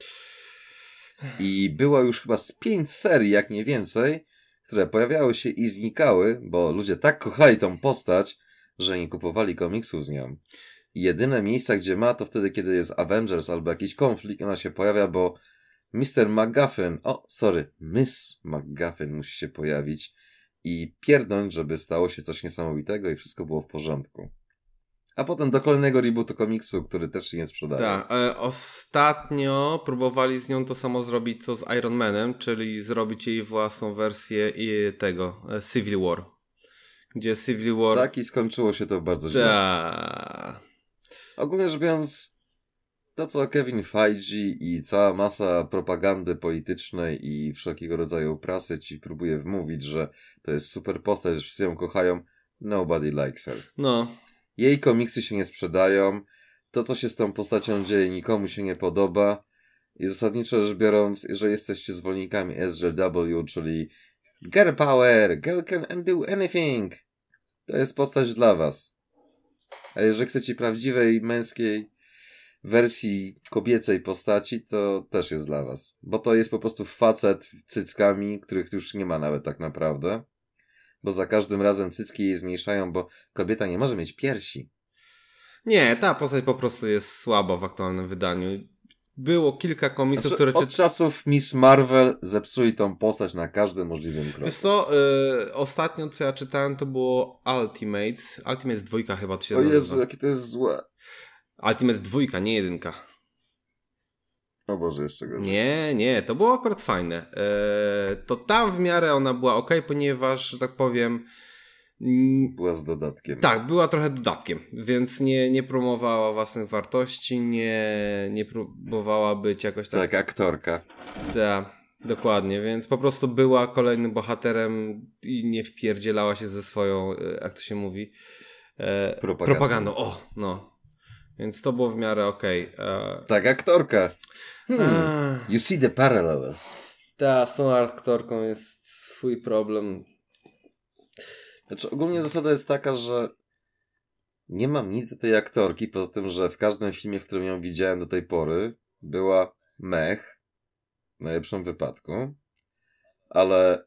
I była już chyba z pięć serii, jak nie więcej, które pojawiały się i znikały, bo ludzie tak kochali tą postać, że nie kupowali komiksów z nią. I jedyne miejsca, gdzie ma, to wtedy, kiedy jest Avengers albo jakiś konflikt, ona się pojawia, bo Mr. McGuffin, o, sorry, Miss McGuffin musi się pojawić i pierdnąć, żeby stało się coś niesamowitego i wszystko było w porządku. A potem do kolejnego rebootu komiksu, który też się nie sprzedaje. Tak. E, ostatnio próbowali z nią to samo zrobić co z Iron Manem, czyli zrobić jej własną wersję i tego e, Civil War. Gdzie Civil War. Tak, i skończyło się to bardzo źle. Tak. Ogólnie rzecz biorąc, to co Kevin Feige i cała masa propagandy politycznej i wszelkiego rodzaju prasy ci próbuje wmówić, że to jest super postać, wszyscy ją kochają. Nobody likes her. No, jej komiksy się nie sprzedają, to co się z tą postacią dzieje nikomu się nie podoba i zasadniczo rzecz biorąc, jeżeli jesteście zwolennikami SJW, czyli Girl Power, Girl Can Do Anything, to jest postać dla was. A jeżeli chcecie prawdziwej, męskiej wersji kobiecej postaci, to też jest dla was. Bo to jest po prostu facet z cyckami, których już nie ma nawet tak naprawdę bo za każdym razem cycki jej zmniejszają, bo kobieta nie może mieć piersi. Nie, ta postać po prostu jest słaba w aktualnym wydaniu. Było kilka komisów, znaczy, które... Od czy... czasów Miss Marvel zepsuli tą postać na każdym możliwym kroku. Wiesz co, y, ostatnio co ja czytałem to było Ultimates. Ultimates dwójka chyba to się O nazywa. jakie to jest złe. Ultimates dwójka, nie jedynka. O Boże, jeszcze go. Nie, nie, to było akurat fajne. E, to tam w miarę ona była ok, ponieważ, że tak powiem... Była z dodatkiem. Tak, była trochę dodatkiem, więc nie, nie promowała własnych wartości, nie, nie próbowała być jakoś tak... Tak, aktorka. Tak, dokładnie, więc po prostu była kolejnym bohaterem i nie wpierdzielała się ze swoją, e, jak to się mówi... E, propagandą. propagandą. O, no, więc to było w miarę okej. Okay. E. Tak, aktorka. Hmm. Ah. You see the parallels. Ta, z tą aktorką jest swój problem. Znaczy, ogólnie zasada jest taka, że nie mam nic do tej aktorki, poza tym, że w każdym filmie, w którym ją widziałem do tej pory, była mech, w najlepszym wypadku, ale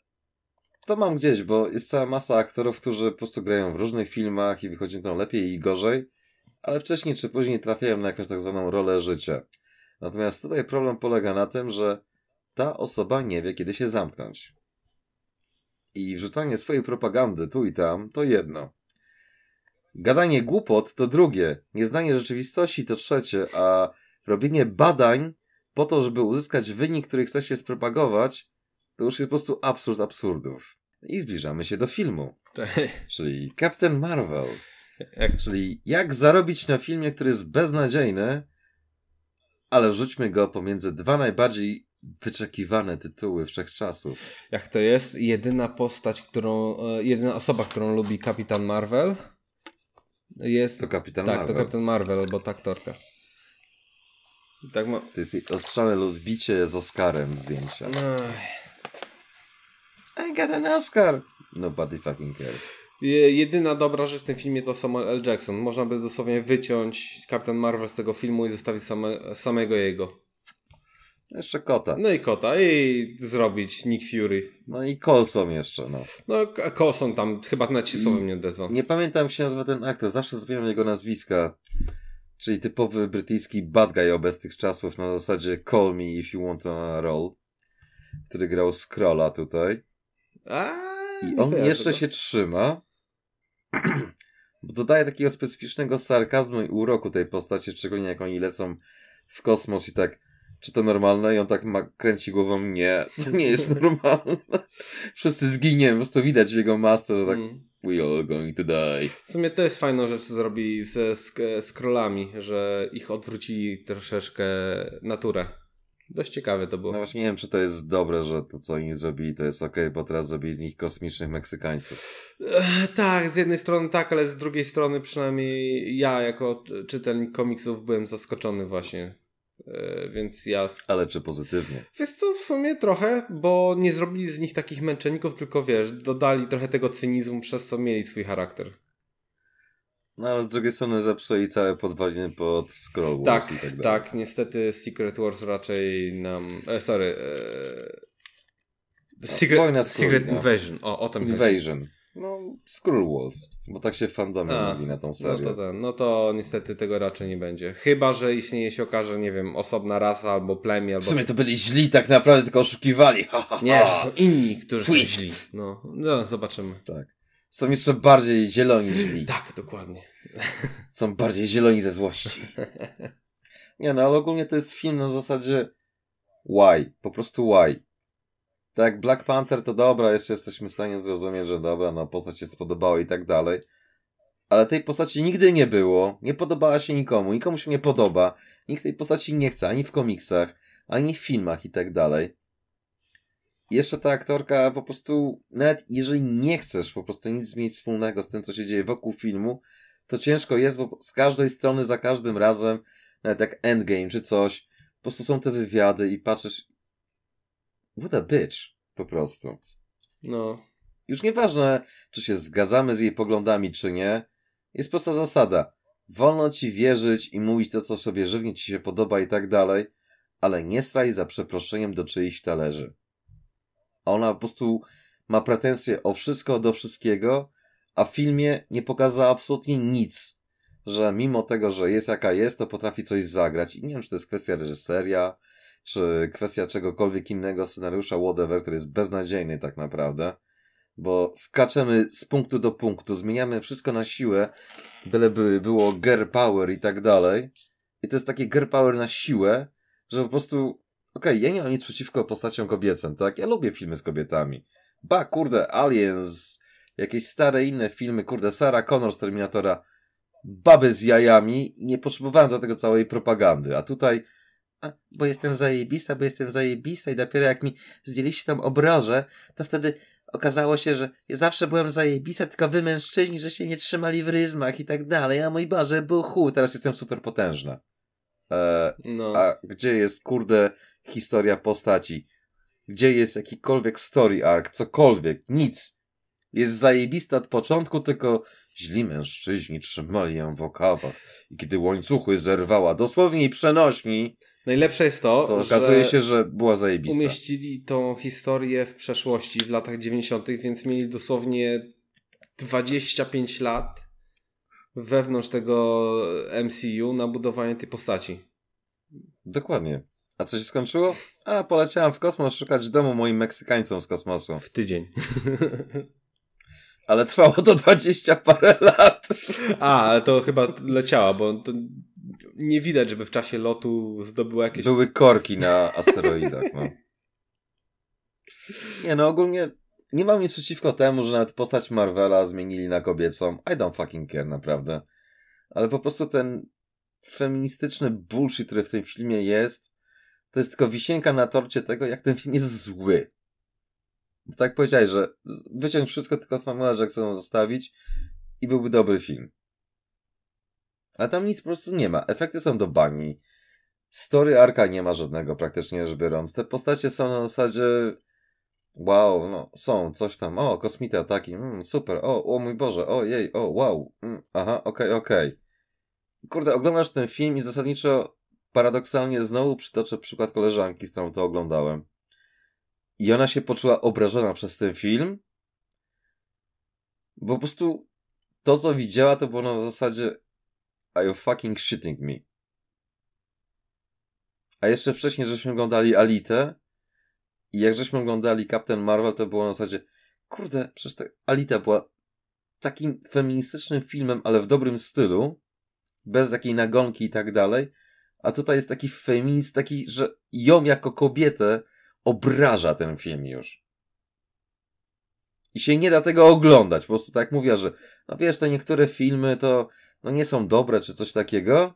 to mam gdzieś, bo jest cała masa aktorów, którzy po prostu grają w różnych filmach i wychodzi tam lepiej i gorzej, ale wcześniej czy później trafiają na jakąś tak zwaną rolę życia. Natomiast tutaj problem polega na tym, że ta osoba nie wie, kiedy się zamknąć. I wrzucanie swojej propagandy tu i tam to jedno. Gadanie głupot to drugie, nieznanie rzeczywistości to trzecie, a robienie badań po to, żeby uzyskać wynik, który chce się spropagować, to już jest po prostu absurd absurdów. I zbliżamy się do filmu, tak. czyli Captain Marvel. Czyli jak zarobić na filmie, który jest beznadziejny, ale rzućmy go pomiędzy dwa najbardziej wyczekiwane tytuły wszechczasów. Jak to jest? Jedyna postać, którą, e, jedyna osoba, którą lubi Kapitan Marvel jest... To Kapitan tak, Marvel. Tak, to Kapitan Marvel albo ta aktorka. Tak ma... To jest ostrzane odbicie z Oscarem zdjęcia. No. I got an Oscar! Nobody fucking cares. Jedyna dobra rzecz w tym filmie to Samuel L. Jackson. Można by dosłownie wyciąć Captain Marvel z tego filmu i zostawić same, samego jego. Jeszcze kota. No i kota. I zrobić Nick Fury. No i Colson jeszcze, no. No, Colson tam chyba na słowem nie odezwał. Nie pamiętam, jak się nazywa ten aktor. Zawsze zapomniałem jego nazwiska. Czyli typowy brytyjski bad guy obecnych czasów na zasadzie call me if you want a role Który grał Scrolla tutaj. Aaaa! I on jeszcze tego. się trzyma. bo Dodaje takiego specyficznego sarkazmu i uroku tej postaci, szczególnie jak oni lecą w kosmos i tak czy to normalne? I on tak ma, kręci głową, nie, to nie jest normalne. Wszyscy zginiemy, po prostu widać w jego masce, że tak mm. we all going to die. W sumie to jest fajna rzecz, co zrobi z, z, że ich odwrócili troszeczkę naturę. Dość ciekawe to było. No właśnie nie wiem, czy to jest dobre, że to co oni zrobili to jest ok, bo teraz zrobili z nich kosmicznych Meksykańców. tak, z jednej strony tak, ale z drugiej strony przynajmniej ja jako czytelnik komiksów byłem zaskoczony właśnie. więc ja... Ale czy pozytywnie? Wiesz co, w sumie trochę, bo nie zrobili z nich takich męczenników, tylko wiesz, dodali trochę tego cynizmu, przez co mieli swój charakter. No ale z drugiej strony zepsuje całe podwaliny pod Scroll Wars tak, tak, tak niestety Secret Wars raczej nam... E, sorry. E... Secret, Wojna Secret Invasion. O, o tam Invasion. No, Scroll Wars, bo tak się w fandomie mówi na tą no serię. No to, ten, no to niestety tego raczej nie będzie. Chyba, że istnieje się okaże, nie wiem, osobna rasa albo plemię. Albo... W sumie to byli źli tak naprawdę, tylko oszukiwali. Ha, ha, ha. Nie, są inni, którzy Twist. są źli. No, no, zobaczymy. Tak są jeszcze bardziej zieloni niż mi. Tak, dokładnie. Są bardziej zieloni ze złości. Nie no, ale ogólnie to jest film na zasadzie why, po prostu why. Tak, Black Panther to dobra, jeszcze jesteśmy w stanie zrozumieć, że dobra, no postać się spodobała i tak dalej. Ale tej postaci nigdy nie było, nie podobała się nikomu, nikomu się nie podoba, nikt tej postaci nie chce, ani w komiksach, ani w filmach i tak dalej jeszcze ta aktorka po prostu, nawet jeżeli nie chcesz po prostu nic mieć wspólnego z tym, co się dzieje wokół filmu, to ciężko jest, bo z każdej strony, za każdym razem, nawet jak Endgame czy coś, po prostu są te wywiady i patrzysz what a bitch, po prostu. No. Już nieważne, czy się zgadzamy z jej poglądami, czy nie, jest prosta zasada. Wolno ci wierzyć i mówić to, co sobie żywnie ci się podoba i tak dalej, ale nie straj za przeproszeniem do czyichś talerzy a ona po prostu ma pretensje o wszystko, do wszystkiego, a w filmie nie pokazała absolutnie nic. Że mimo tego, że jest jaka jest, to potrafi coś zagrać. I nie wiem, czy to jest kwestia reżyseria, czy kwestia czegokolwiek innego, scenariusza, whatever, który jest beznadziejny tak naprawdę. Bo skaczemy z punktu do punktu, zmieniamy wszystko na siłę, byleby było girl power i tak dalej. I to jest takie girl power na siłę, że po prostu Okej, okay, ja nie mam nic przeciwko postaciom kobiecym, tak? Ja lubię filmy z kobietami. Ba, kurde, Aliens, jakieś stare inne filmy, kurde, Sarah Connor z Terminatora, baby z jajami, nie potrzebowałem do tego całej propagandy, a tutaj a, bo jestem zajebista, bo jestem zajebista i dopiero jak mi zdjęliście tam obroże, to wtedy okazało się, że ja zawsze byłem zajebista, tylko wy mężczyźni, że się nie trzymali w ryzmach i tak dalej, a mój Boże, buchu, teraz jestem superpotężna. Eee, no. A gdzie jest, kurde, historia postaci, gdzie jest jakikolwiek story arc, cokolwiek, nic. Jest zajebista od początku, tylko źli mężczyźni trzymali ją w okawach. I kiedy łańcuchy zerwała dosłownie i przenośni, Najlepsze jest to, to że okazuje się, że była zajebista. Umieścili tą historię w przeszłości, w latach 90., więc mieli dosłownie 25 lat wewnątrz tego MCU na budowanie tej postaci. Dokładnie. A co się skończyło? A, poleciałem w kosmos szukać domu moim Meksykańcom z kosmosu. W tydzień. Ale trwało to dwadzieścia parę lat. A, to chyba leciała, bo to nie widać, żeby w czasie lotu zdobyła jakieś... Były korki na asteroidach, no. Nie, no ogólnie nie mam nic przeciwko temu, że nawet postać Marvela zmienili na kobiecą. I don't fucking care, naprawdę. Ale po prostu ten feministyczny bullshit, który w tym filmie jest, to jest tylko wisienka na torcie tego, jak ten film jest zły. Bo tak powiedziałeś, że wyciąć wszystko, tylko Samuela Jacksona zostawić i byłby dobry film. A tam nic po prostu nie ma. Efekty są do bani. Story arka nie ma żadnego praktycznie rzecz biorąc. Te postacie są na zasadzie wow, no są, coś tam, o, kosmite ataki, mm, super, o, o mój Boże, o jej, o, wow, mm, aha, okej, okay, okej. Okay. Kurde, oglądasz ten film i zasadniczo paradoksalnie znowu przytoczę przykład koleżanki, z którą to oglądałem. I ona się poczuła obrażona przez ten film, bo po prostu to, co widziała, to było na zasadzie Are you fucking shitting me? A jeszcze wcześniej, żeśmy oglądali Alitę i jak żeśmy oglądali Captain Marvel, to było na zasadzie kurde, przecież ta Alita była takim feministycznym filmem, ale w dobrym stylu, bez jakiej nagonki i tak dalej, a tutaj jest taki feminizm, taki, że ją jako kobietę obraża ten film już. I się nie da tego oglądać. Po prostu tak mówię, że no wiesz, to niektóre filmy to no nie są dobre czy coś takiego,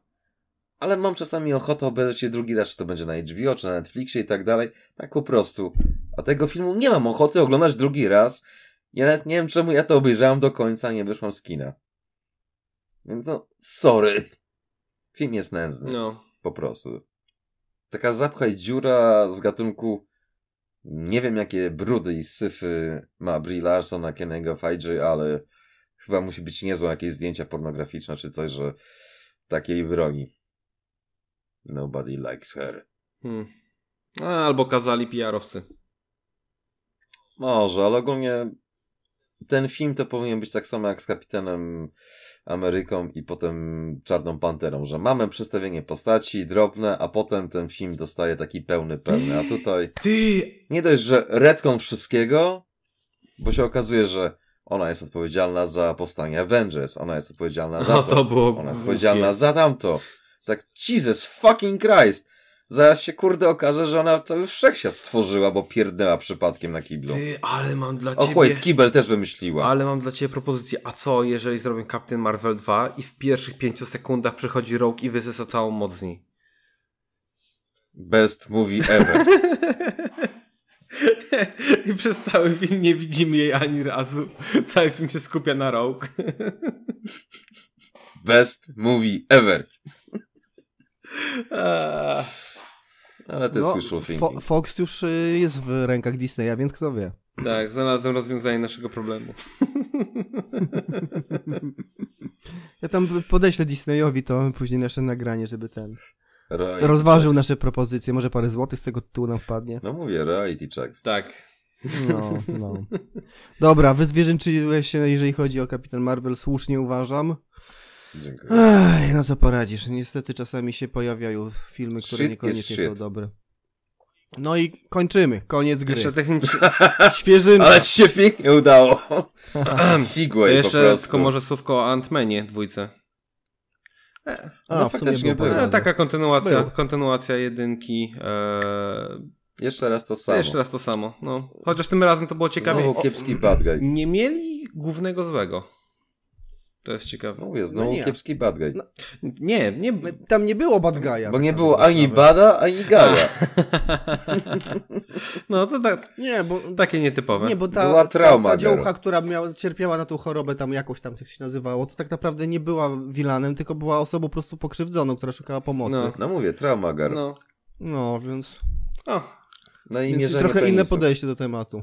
ale mam czasami ochotę obejrzeć je drugi raz, czy to będzie na HBO, czy na Netflixie i tak dalej. Tak po prostu. A tego filmu nie mam ochoty oglądać drugi raz. Ja nawet nie wiem, czemu ja to obejrzałem do końca, nie wyszłam z kina. Więc no, sorry. Film jest nędzny. No. Po prostu. Taka zapchaj dziura z gatunku nie wiem jakie brudy i syfy ma Brie Larson na Kennego Fajdży, ale chyba musi być niezłe jakieś zdjęcia pornograficzne czy coś, że takiej broni. Nobody likes her. Hmm. A, albo kazali PR-owcy. Może, ale ogólnie ten film to powinien być tak samo jak z Kapitanem Ameryką i potem Czarną Panterą, że mamy przedstawienie postaci drobne, a potem ten film dostaje taki pełny, pełny. A tutaj nie dość, że retką wszystkiego, bo się okazuje, że ona jest odpowiedzialna za powstanie Avengers, ona jest odpowiedzialna za no to, ona jest odpowiedzialna za tamto. Tak, Jesus fucking Christ! Zaraz się kurde okaże, że ona cały wszechświat stworzyła, bo pierdnęła przypadkiem na kiblu. Ty, ale mam dla ciebie... Ochłajt kibel też wymyśliła. Ale mam dla ciebie propozycję. A co, jeżeli zrobię Captain Marvel 2 i w pierwszych pięciu sekundach przychodzi Rogue i wysysa całą moc z niej? Best movie ever. I przez cały film nie widzimy jej ani razu. Cały film się skupia na Rogue. Best movie ever. Ah. Ale to jest no, wishful thinking. Fo Fox już y, jest w rękach Disneya, więc kto wie. Tak, znalazłem rozwiązanie naszego problemu. Ja tam podeślę Disneyowi to później nasze nagranie, żeby ten. rozważył checks. nasze propozycje. Może parę złotych z tego tu nam wpadnie. No mówię, reality checks. Tak. No, no. Dobra, wyzwierzęczyłeś się, jeżeli chodzi o Kapitan Marvel, słusznie uważam. Dziękuję. Ej, no co poradzisz. Niestety czasami się pojawiają filmy, które shit niekoniecznie są dobre. No i kończymy. Koniec gry. Jeszcze technicznie. Świeżymy. Ale ci się pięknie udało. Segway Jeszcze tylko może słówko o Ant-Manie dwójce. E, A, no faktycznie nie E, taka kontynuacja, kontynuacja jedynki. E... Jeszcze raz to samo. Jeszcze raz to samo. No. Chociaż tym razem to było ciekawie. Znowu kiepski bad guy. Nie mieli głównego złego. To jest ciekawe. No znowu no, nie. kiepski bad guy. No, nie, nie, tam nie było bad guy'a. Bo tak nie było ani bada, ani gaja. no to tak, nie, bo takie nietypowe. Nie, bo ta, była trauma. Ta, ta która miała, cierpiała na tą chorobę tam jakoś tam, coś się nazywało, to tak naprawdę nie była wilanem, tylko była osobą po prostu pokrzywdzoną, która szukała pomocy. No, no mówię, trauma, gar. No. no, więc... O. No i więc trochę penisów. inne podejście do tematu.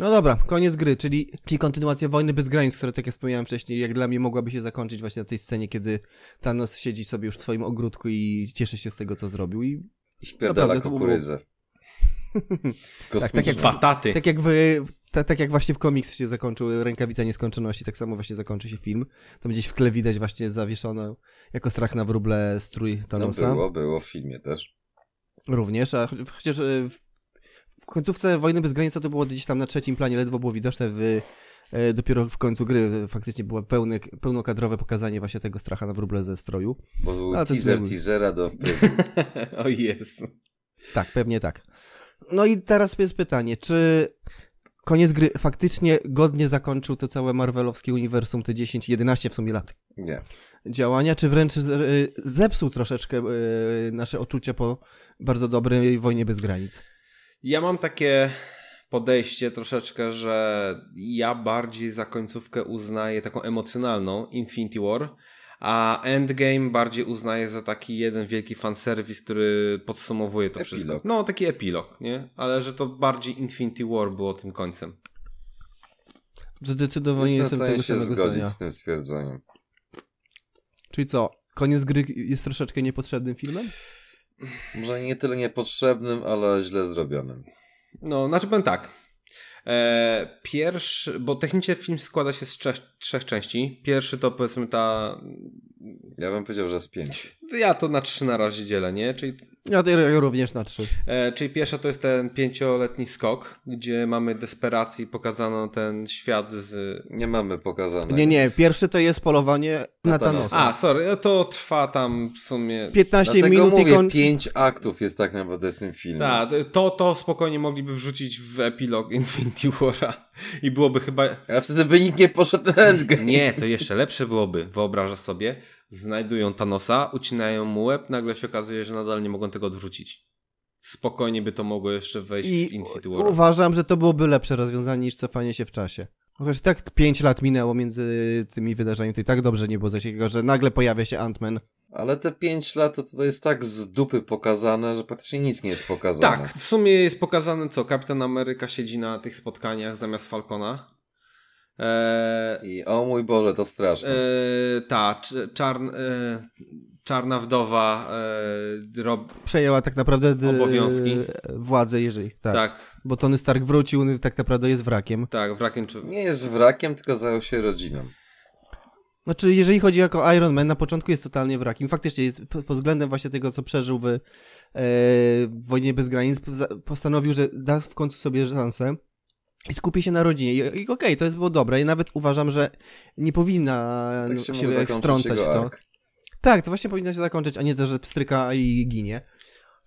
No dobra, koniec gry, czyli, czyli kontynuacja wojny bez granic, która, tak jak wspomniałem wcześniej, jak dla mnie mogłaby się zakończyć właśnie na tej scenie, kiedy Thanos siedzi sobie już w swoim ogródku i cieszy się z tego, co zrobił i... I kukurydzę. Było... tak, tak, jak, Fataty. tak jak wy, tak, tak jak właśnie w komiks się zakończył Rękawica Nieskończoności, tak samo właśnie zakończy się film. Tam gdzieś w tle widać właśnie zawieszone jako strach na wróble strój Thanosa. No było, było w filmie też. Również, a chociaż e, w w końcówce Wojny Bez Granic to było gdzieś tam na trzecim planie, ledwo było widoczne w e, dopiero w końcu gry faktycznie było pełne, pełnokadrowe pokazanie właśnie tego stracha na wróble ze stroju. Bo był Ale no, teaser to... teasera do... o jest. Tak, pewnie tak. No i teraz jest pytanie, czy koniec gry faktycznie godnie zakończył to całe marvelowskie uniwersum, te 10, 11 w sumie lat? Nie. Działania, czy wręcz e, zepsuł troszeczkę e, nasze odczucia po bardzo dobrej Wojnie Bez Granic? Ja mam takie podejście troszeczkę, że ja bardziej za końcówkę uznaję taką emocjonalną Infinity War, a Endgame bardziej uznaję za taki jeden wielki fanserwis, który podsumowuje to epilog. wszystko. No, taki epilog, nie? Ale że to bardziej Infinity War było tym końcem. Zdecydowanie jestem tego się zgodzić zdania. z tym stwierdzeniem. Czyli co? Koniec gry jest troszeczkę niepotrzebnym filmem? może nie tyle niepotrzebnym, ale źle zrobionym. No, znaczy powiem tak. Eee, pierwszy, bo technicznie film składa się z trzech, trzech części. Pierwszy to powiedzmy ta. Ja bym powiedział, że z pięć. Ja to na trzy na razie dzielę, nie? Czyli ja również na trzy. E, czyli pierwsza to jest ten pięcioletni skok, gdzie mamy desperację i pokazano ten świat z... Nie mamy pokazane. Nie, nie. Pierwszy to jest polowanie na Thanosa. A, sorry. No to trwa tam w sumie... 15 Dlatego minut mówię, i kon... 5 aktów jest tak naprawdę w tym filmie. Tak, to, to spokojnie mogliby wrzucić w epilog Infinity War'a i byłoby chyba... A wtedy by nikt nie poszedł na Endgame. Nie, to jeszcze lepsze byłoby, wyobrażasz sobie, znajdują Thanosa, ucinają mu łeb, nagle się okazuje, że nadal nie mogą tego odwrócić. Spokojnie by to mogło jeszcze wejść I w Infinity War. Uważam, że to byłoby lepsze rozwiązanie niż cofanie się w czasie. Chociaż tak 5 lat minęło między tymi wydarzeniami, to i tak dobrze nie było coś takiego, że nagle pojawia się Ant-Man. Ale te 5 lat to, to jest tak z dupy pokazane, że praktycznie nic nie jest pokazane. Tak, w sumie jest pokazane co? Kapitan Ameryka siedzi na tych spotkaniach zamiast Falcona Eee, I o mój Boże, to straszne. Eee, ta, eee, czarna wdowa e, rob... przejęła tak naprawdę d... E, obowiązki władzę jeżeli tak. tak. Bo Tony Stark wrócił, no tak naprawdę jest wrakiem. Tak, wrakiem czy... nie jest wrakiem, tylko zajął się rodziną. Znaczy, jeżeli chodzi jako Iron Man, na początku jest totalnie wrakiem. Faktycznie, pod względem właśnie tego, co przeżył w, e, w Wojnie Bez Granic, postanowił, że da w końcu sobie szansę i skupię się na rodzinie. I, i okej, okay, to jest było dobre. I nawet uważam, że nie powinna tak się, się wtrącać w to. Ark. Tak, to właśnie powinno się zakończyć, a nie to, że pstryka i ginie.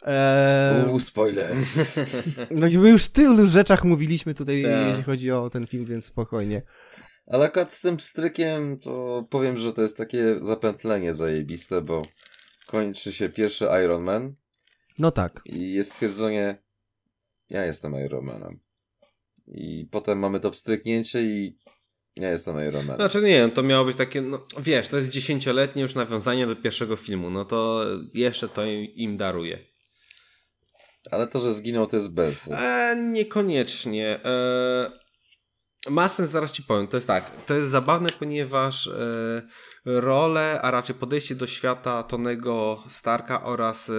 Eee... Uuu, spoiler. No my już w tylu rzeczach mówiliśmy tutaj, Ta. jeśli chodzi o ten film, więc spokojnie. Ale akurat z tym pstrykiem to powiem, że to jest takie zapętlenie zajebiste, bo kończy się pierwszy Iron Man. No tak. I jest stwierdzenie, ja jestem Iron Manem. I potem mamy to pstryknięcie i nie jestem Iron Man. Znaczy nie, to miało być takie, no wiesz, to jest dziesięcioletnie już nawiązanie do pierwszego filmu, no to jeszcze to im, im daruje. Ale to, że zginął, to jest bez. E, niekoniecznie. E, ma sens, zaraz ci powiem. To jest tak, to jest zabawne, ponieważ e, role, a raczej podejście do świata Tonego Starka oraz e,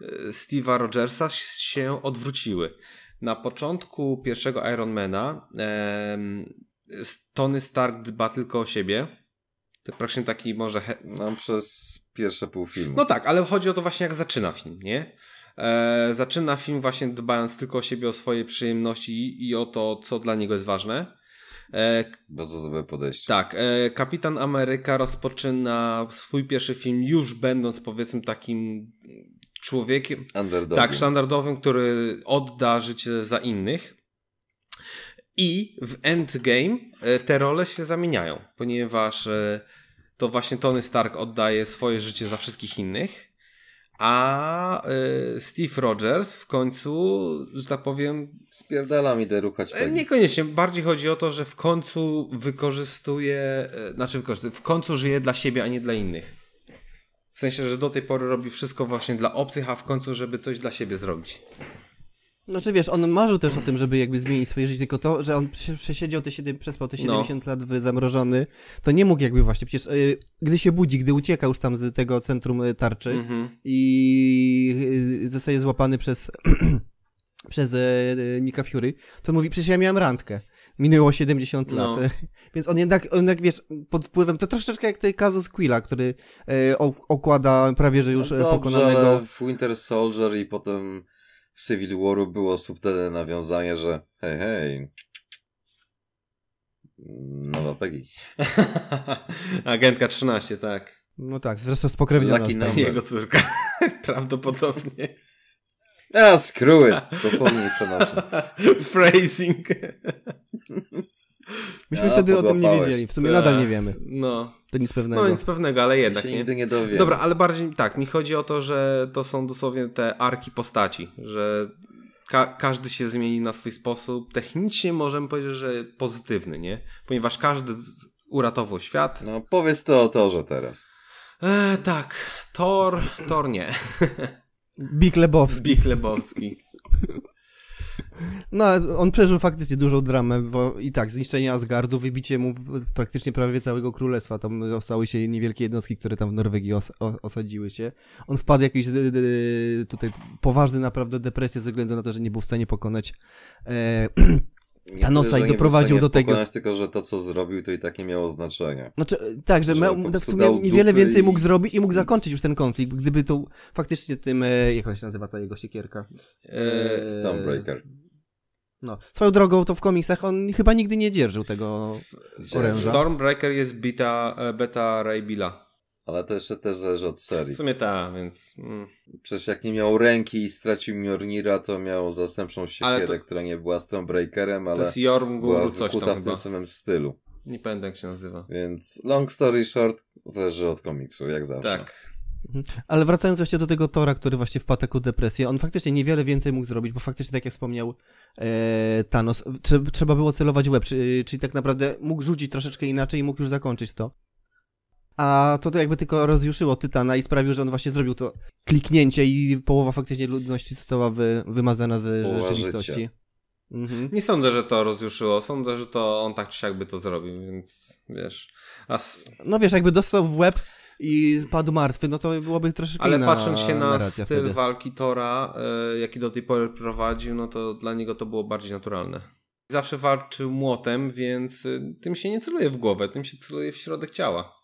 e Steve'a Rogersa się odwróciły. Na początku pierwszego Ironmana e, Tony Stark dba tylko o siebie. To praktycznie taki może... He... No, przez pierwsze pół filmu. No tak, ale chodzi o to właśnie jak zaczyna film, nie? E, zaczyna film właśnie dbając tylko o siebie, o swoje przyjemności i, i o to, co dla niego jest ważne. E, Bardzo złe podejście. Tak. E, Kapitan Ameryka rozpoczyna swój pierwszy film już będąc powiedzmy takim człowiekiem. Underdogiem. Tak, standardowym, który odda życie za innych. I w endgame e, te role się zamieniają, ponieważ e, to właśnie Tony Stark oddaje swoje życie za wszystkich innych, a e, Steve Rogers w końcu, że tak powiem. Spierdalami idę ruchać. Niekoniecznie. Bardziej chodzi o to, że w końcu wykorzystuje, znaczy wykorzystuje, w końcu żyje dla siebie, a nie dla innych. W sensie, że do tej pory robi wszystko właśnie dla obcych, a w końcu, żeby coś dla siebie zrobić. no czy wiesz, on marzył też o tym, żeby jakby zmienić swoje życie, tylko to, że on przesiedział te 7, przespał te 70 no. lat w zamrożony, to nie mógł jakby właśnie, przecież y, gdy się budzi, gdy ucieka już tam z tego centrum y, tarczy mm -hmm. i y, zostaje złapany przez, przez y, y, Nika Fury, to mówi, przecież ja miałem randkę minęło 70 no. lat. Więc on jednak, on jednak, wiesz, pod wpływem, to troszeczkę jak ten kazus Quilla, który e, okłada prawie, że już no dobrze, pokonanego. Ale w Winter Soldier i potem w Civil Waru było subtelne nawiązanie, że hej, hej, nowa Peggy. Agentka 13, tak. No tak, zresztą spokrewniona. Lucky Jego córka, prawdopodobnie. A, screw it. Dosłownie nie przenoszę. Phrasing. Myśmy wtedy o tym nie wiedzieli. W sumie Ta. nadal nie tak. wiemy. No. To nic pewnego. No nic pewnego, ale jednak. Ja się nie. nigdy nie dowiem. Dobra, ale bardziej tak, mi chodzi o to, że to są dosłownie te arki postaci, że ka każdy się zmieni na swój sposób. Technicznie możemy powiedzieć, że pozytywny, nie? Ponieważ każdy uratował świat. No powiedz to o Torze teraz. E, tak, Tor, Tor nie. Big Lebowski. Big Lebowski. No, on przeżył faktycznie dużą dramę, bo i tak, zniszczenie Asgardu, wybicie mu praktycznie prawie całego królestwa, tam ostały się niewielkie jednostki, które tam w Norwegii os osadziły się. On wpadł w jakiś e, e, tutaj poważny naprawdę depresję ze względu na to, że nie był w stanie pokonać e Thanosa i doprowadził do tego. tylko, że to, co zrobił, to i takie miało znaczenie. Znaczy, e, tak, że, że miał, w sumie niewiele więcej i... mógł zrobić i mógł zakończyć już ten konflikt, gdyby to faktycznie tym, e, jak on się nazywa ta jego siekierka? Eee, Stonebreaker. E, no. Swoją drogą to w komiksach on chyba nigdy nie dzierżył tego oręża. Stormbreaker jest beta, beta Ray Billa. Ale to jeszcze też zależy od serii. W sumie ta, więc... Mm. Przecież jak nie miał ręki i stracił Mjornira, to miał zastępczą siekierę, to... która nie była Stonebreakerem, ale to jest Jormgur, była coś tam w tym chyba. samym stylu. Nie pamiętam jak się nazywa. Więc long story short, zależy od komiksu, jak zawsze. Tak. Mhm. Ale wracając właśnie do tego Tora, który właśnie wpadł taką depresję, on faktycznie niewiele więcej mógł zrobić, bo faktycznie, tak jak wspomniał e, Thanos, trzeba było celować w łeb, czyli, czyli tak naprawdę mógł rzucić troszeczkę inaczej i mógł już zakończyć to a to, to jakby tylko rozjuszyło Tytana i sprawiło, że on właśnie zrobił to kliknięcie i połowa faktycznie ludności została wy, wymazana z połowa rzeczywistości. Mhm. Nie sądzę, że to rozjuszyło. Sądzę, że to on tak czy siak by to zrobił, więc wiesz. No wiesz, jakby dostał w łeb i padł martwy, no to byłoby troszeczkę Ale patrząc się na styl wtedy. walki Tora, y, e, jaki do tej pory prowadził, no to dla niego to było bardziej naturalne. Zawsze walczył młotem, więc y, tym się nie celuje w głowę, tym się celuje w środek ciała.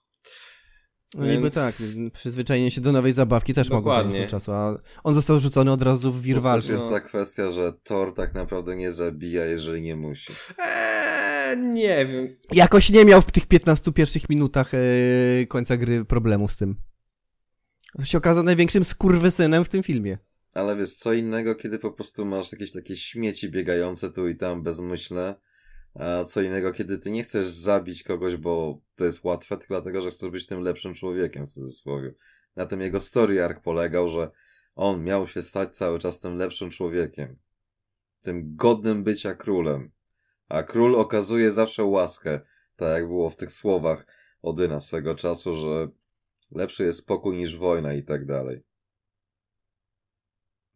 No Więc... tak, przyzwyczajenie się do nowej zabawki też Dokładnie. mogło zająć czasu, a on został rzucony od razu w To walki. jest no. ta kwestia, że Thor tak naprawdę nie zabija, jeżeli nie musi. Eee, nie wiem. Jakoś nie miał w tych 15 pierwszych minutach yy, końca gry problemu z tym. On się okazał największym skurwysynem w tym filmie. Ale wiesz, co innego, kiedy po prostu masz jakieś takie śmieci biegające tu i tam bezmyślne, a co innego, kiedy ty nie chcesz zabić kogoś, bo to jest łatwe, tylko dlatego, że chcesz być tym lepszym człowiekiem w cudzysłowie. Na tym jego story arc polegał, że on miał się stać cały czas tym lepszym człowiekiem. Tym godnym bycia królem. A król okazuje zawsze łaskę, tak jak było w tych słowach Odyna swego czasu, że lepszy jest spokój niż wojna i tak dalej.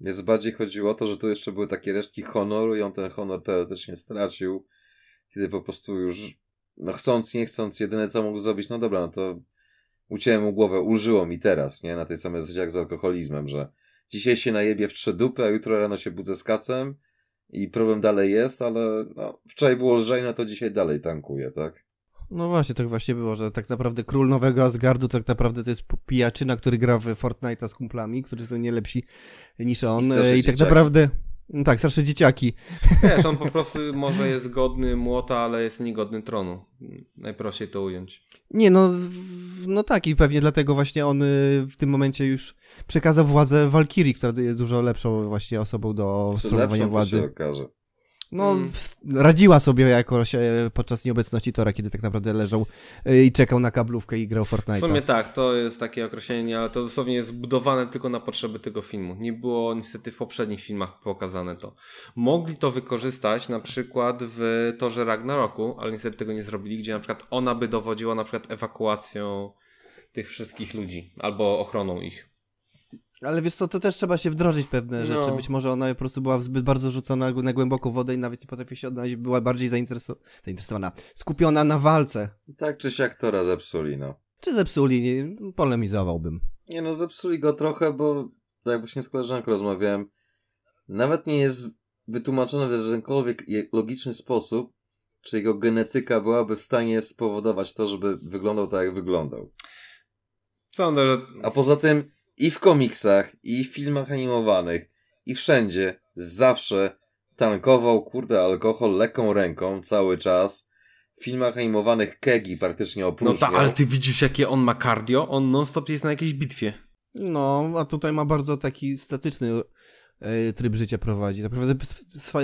Więc bardziej chodziło o to, że tu jeszcze były takie resztki honoru i on ten honor teoretycznie stracił, kiedy po prostu już, no chcąc, nie chcąc, jedyne co mógł zrobić, no dobra, no to ucięłem mu głowę, ulżyło mi teraz, nie? Na tej samej zasadzie jak z alkoholizmem, że dzisiaj się najebie w trzy dupy, a jutro rano się budzę z kacem i problem dalej jest, ale no, wczoraj było lżej, no to dzisiaj dalej tankuję, tak? No właśnie, tak właśnie było, że tak naprawdę król nowego Asgardu tak naprawdę to jest pijaczyna, który gra w Fortnite'a z kumplami, którzy są nie lepsi niż on. I, e, I tak naprawdę... No tak, starsze dzieciaki. Wiesz, on po prostu może jest godny młota, ale jest niegodny tronu. Najprościej to ująć. Nie, no, no tak i pewnie dlatego właśnie on y, w tym momencie już przekazał władzę Walkirii, która jest dużo lepszą właśnie osobą do znaczy, sprawowania władzy. się okaże no, mm. radziła sobie jakoś podczas nieobecności Tora, kiedy tak naprawdę leżał y, i czekał na kablówkę i grał Fortnite. W sumie tak, to jest takie określenie, ale to dosłownie jest zbudowane tylko na potrzeby tego filmu. Nie było niestety w poprzednich filmach pokazane to. Mogli to wykorzystać na przykład w Torze Ragnaroku, ale niestety tego nie zrobili, gdzie na przykład ona by dowodziła na przykład ewakuacją tych wszystkich ludzi albo ochroną ich. Ale wiesz co, to też trzeba się wdrożyć pewne no. rzeczy. Być może ona po prostu była zbyt bardzo rzucona na głęboką wodę i nawet nie potrafi się odnaleźć. Była bardziej zainteresowana, zainteresowana skupiona na walce. Tak czy siak to zepsuli, no. Czy zepsuli? Nie, polemizowałbym. Nie no, zepsuli go trochę, bo tak właśnie z koleżanką rozmawiałem. Nawet nie jest wytłumaczone w żadenkolwiek logiczny sposób, czy jego genetyka byłaby w stanie spowodować to, żeby wyglądał tak, jak wyglądał. Sądzę, że... A poza tym i w komiksach, i w filmach animowanych, i wszędzie, zawsze tankował, kurde, alkohol lekką ręką cały czas. W filmach animowanych kegi praktycznie opuścił No tak, ale ty widzisz jakie on ma cardio? On non-stop jest na jakiejś bitwie. No, a tutaj ma bardzo taki statyczny e, tryb życia prowadzi. Naprawdę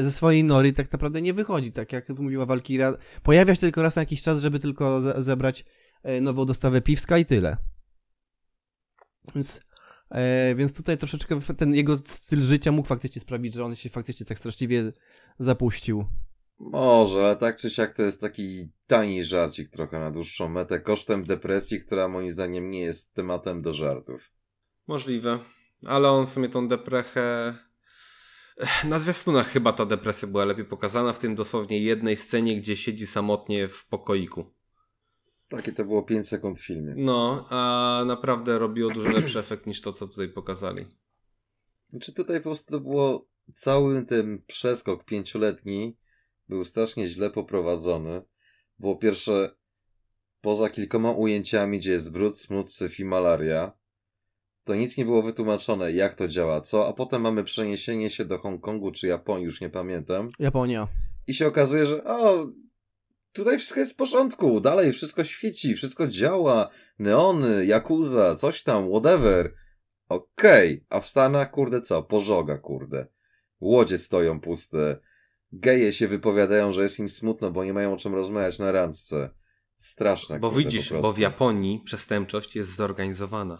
ze swojej nory tak naprawdę nie wychodzi, tak jak mówiła Walkira. Pojawia się tylko raz na jakiś czas, żeby tylko zebrać e, nową dostawę piwska i tyle. Więc E, więc tutaj troszeczkę ten jego styl życia mógł faktycznie sprawić, że on się faktycznie tak straszliwie zapuścił. Może, ale tak czy siak to jest taki tani żarcik trochę na dłuższą metę, kosztem depresji, która moim zdaniem nie jest tematem do żartów. Możliwe, ale on w sumie tą deprechę... Eh, na zwiastunach chyba ta depresja była lepiej pokazana, w tym dosłownie jednej scenie, gdzie siedzi samotnie w pokoiku. Takie to było 5 sekund w filmie. No, a naprawdę robiło dużo lepszy efekt niż to, co tutaj pokazali. Znaczy tutaj po prostu to było cały ten przeskok pięcioletni był strasznie źle poprowadzony. Było pierwsze poza kilkoma ujęciami, gdzie jest brud, smut, syf i malaria, to nic nie było wytłumaczone, jak to działa, co, a potem mamy przeniesienie się do Hongkongu czy Japonii, już nie pamiętam. Japonia. I się okazuje, że o, tutaj wszystko jest w porządku, dalej wszystko świeci, wszystko działa, neony, jakuza, coś tam, whatever. Okej, okay. a w Stanach, kurde, co? Pożoga, kurde. Łodzie stoją puste. Geje się wypowiadają, że jest im smutno, bo nie mają o czym rozmawiać na randce. Straszna Bo widzisz, bo w Japonii przestępczość jest zorganizowana.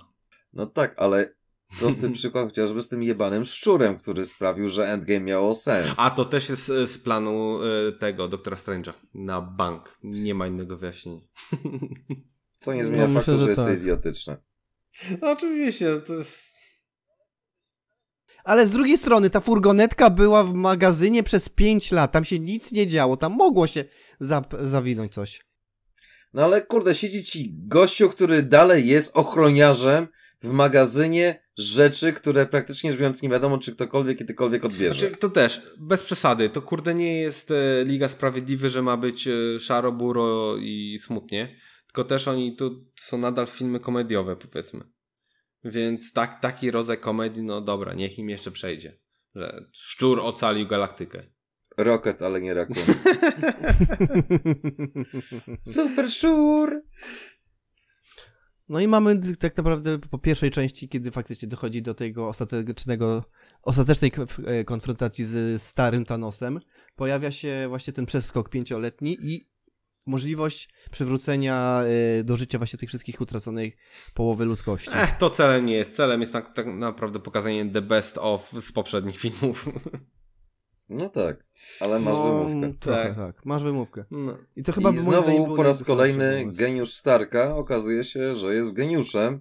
No tak, ale Prosty przykład chociażby z tym jebanym szczurem, który sprawił, że Endgame miało sens. A to też jest e, z planu e, tego doktora Strange'a na bank. Nie ma innego wyjaśnienia. Co nie no, zmienia no, faktu, że, jest to tak. idiotyczne. No, oczywiście, to jest... Ale z drugiej strony, ta furgonetka była w magazynie przez 5 lat, tam się nic nie działo, tam mogło się zawinąć coś. No ale kurde, siedzi ci gościu, który dalej jest ochroniarzem, w magazynie rzeczy, które praktycznie żyjąc nie wiadomo, czy ktokolwiek kiedykolwiek odbierze. Znaczy, to też, bez przesady, to kurde nie jest e, Liga Sprawiedliwy, że ma być e, szaro, buro i smutnie, tylko też oni tu są nadal filmy komediowe, powiedzmy. Więc tak, taki rodzaj komedii, no dobra, niech im jeszcze przejdzie. Że szczur ocalił galaktykę. Rocket, ale nie rakun. Super szczur! No i mamy tak naprawdę po pierwszej części, kiedy faktycznie dochodzi do tego ostatecznego, ostatecznej e, konfrontacji z starym Thanosem, pojawia się właśnie ten przeskok pięcioletni i możliwość przywrócenia e, do życia właśnie tych wszystkich utraconych połowy ludzkości. Ech, to celem nie jest. Celem jest tak, tak naprawdę pokazanie the best of z poprzednich filmów. No tak, ale masz no, wymówkę. Tak. Trochę, tak. tak, masz wymówkę. No. I to chyba I znowu po raz kolejny geniusz Starka okazuje się, że jest geniuszem.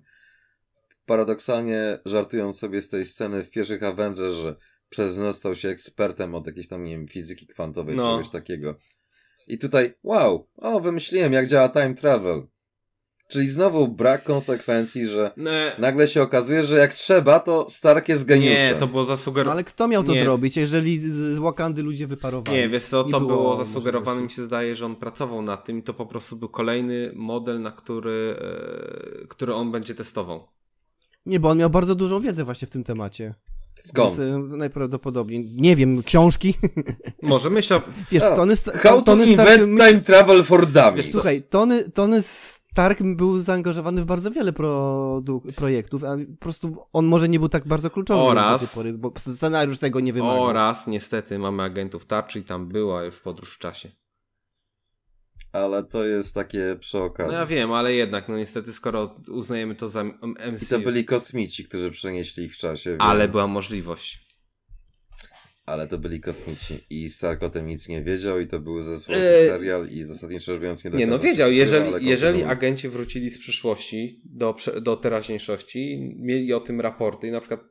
Paradoksalnie żartują sobie z tej sceny w pierwszych Avengers, że przez noc stał się ekspertem od jakiejś tam, nie wiem, fizyki kwantowej no. czy czegoś takiego. I tutaj, wow, o, wymyśliłem jak działa time travel. Czyli znowu brak konsekwencji, że nagle się okazuje, że jak trzeba, to Stark jest geniuszem. Nie, to było zasugerowane. No, ale kto miał to nie. zrobić, jeżeli z Wakandy ludzie wyparowali? Nie, wiesz co, to było, było zasugerowane, mi się zdaje, że on pracował nad tym i to po prostu był kolejny model, na który, e, który on będzie testował. Nie, bo on miał bardzo dużą wiedzę właśnie w tym temacie. Skąd? Więc, e, najprawdopodobniej, nie wiem, książki? Może myślał... Wiesz, tony, sta... How to invent time travel for dummies. Słuchaj, tony, tony Targ był zaangażowany w bardzo wiele projektów, a po prostu on może nie był tak bardzo kluczowy oraz, do tej pory, bo scenariusz tego nie wymaga. Oraz niestety mamy agentów tarczy i tam była już podróż w czasie. Ale to jest takie przy okazji. No ja wiem, ale jednak, no niestety, skoro uznajemy to za MCU. I to byli kosmici, którzy przenieśli ich w czasie. Więc... Ale była możliwość. Ale to byli kosmici i Stark o tym nic nie wiedział i to był zespół eee... serial i zasadniczo robiąc nie Nie no wiedział, jeżeli, jeżeli agenci wrócili z przyszłości do, do teraźniejszości, mieli o tym raporty i na przykład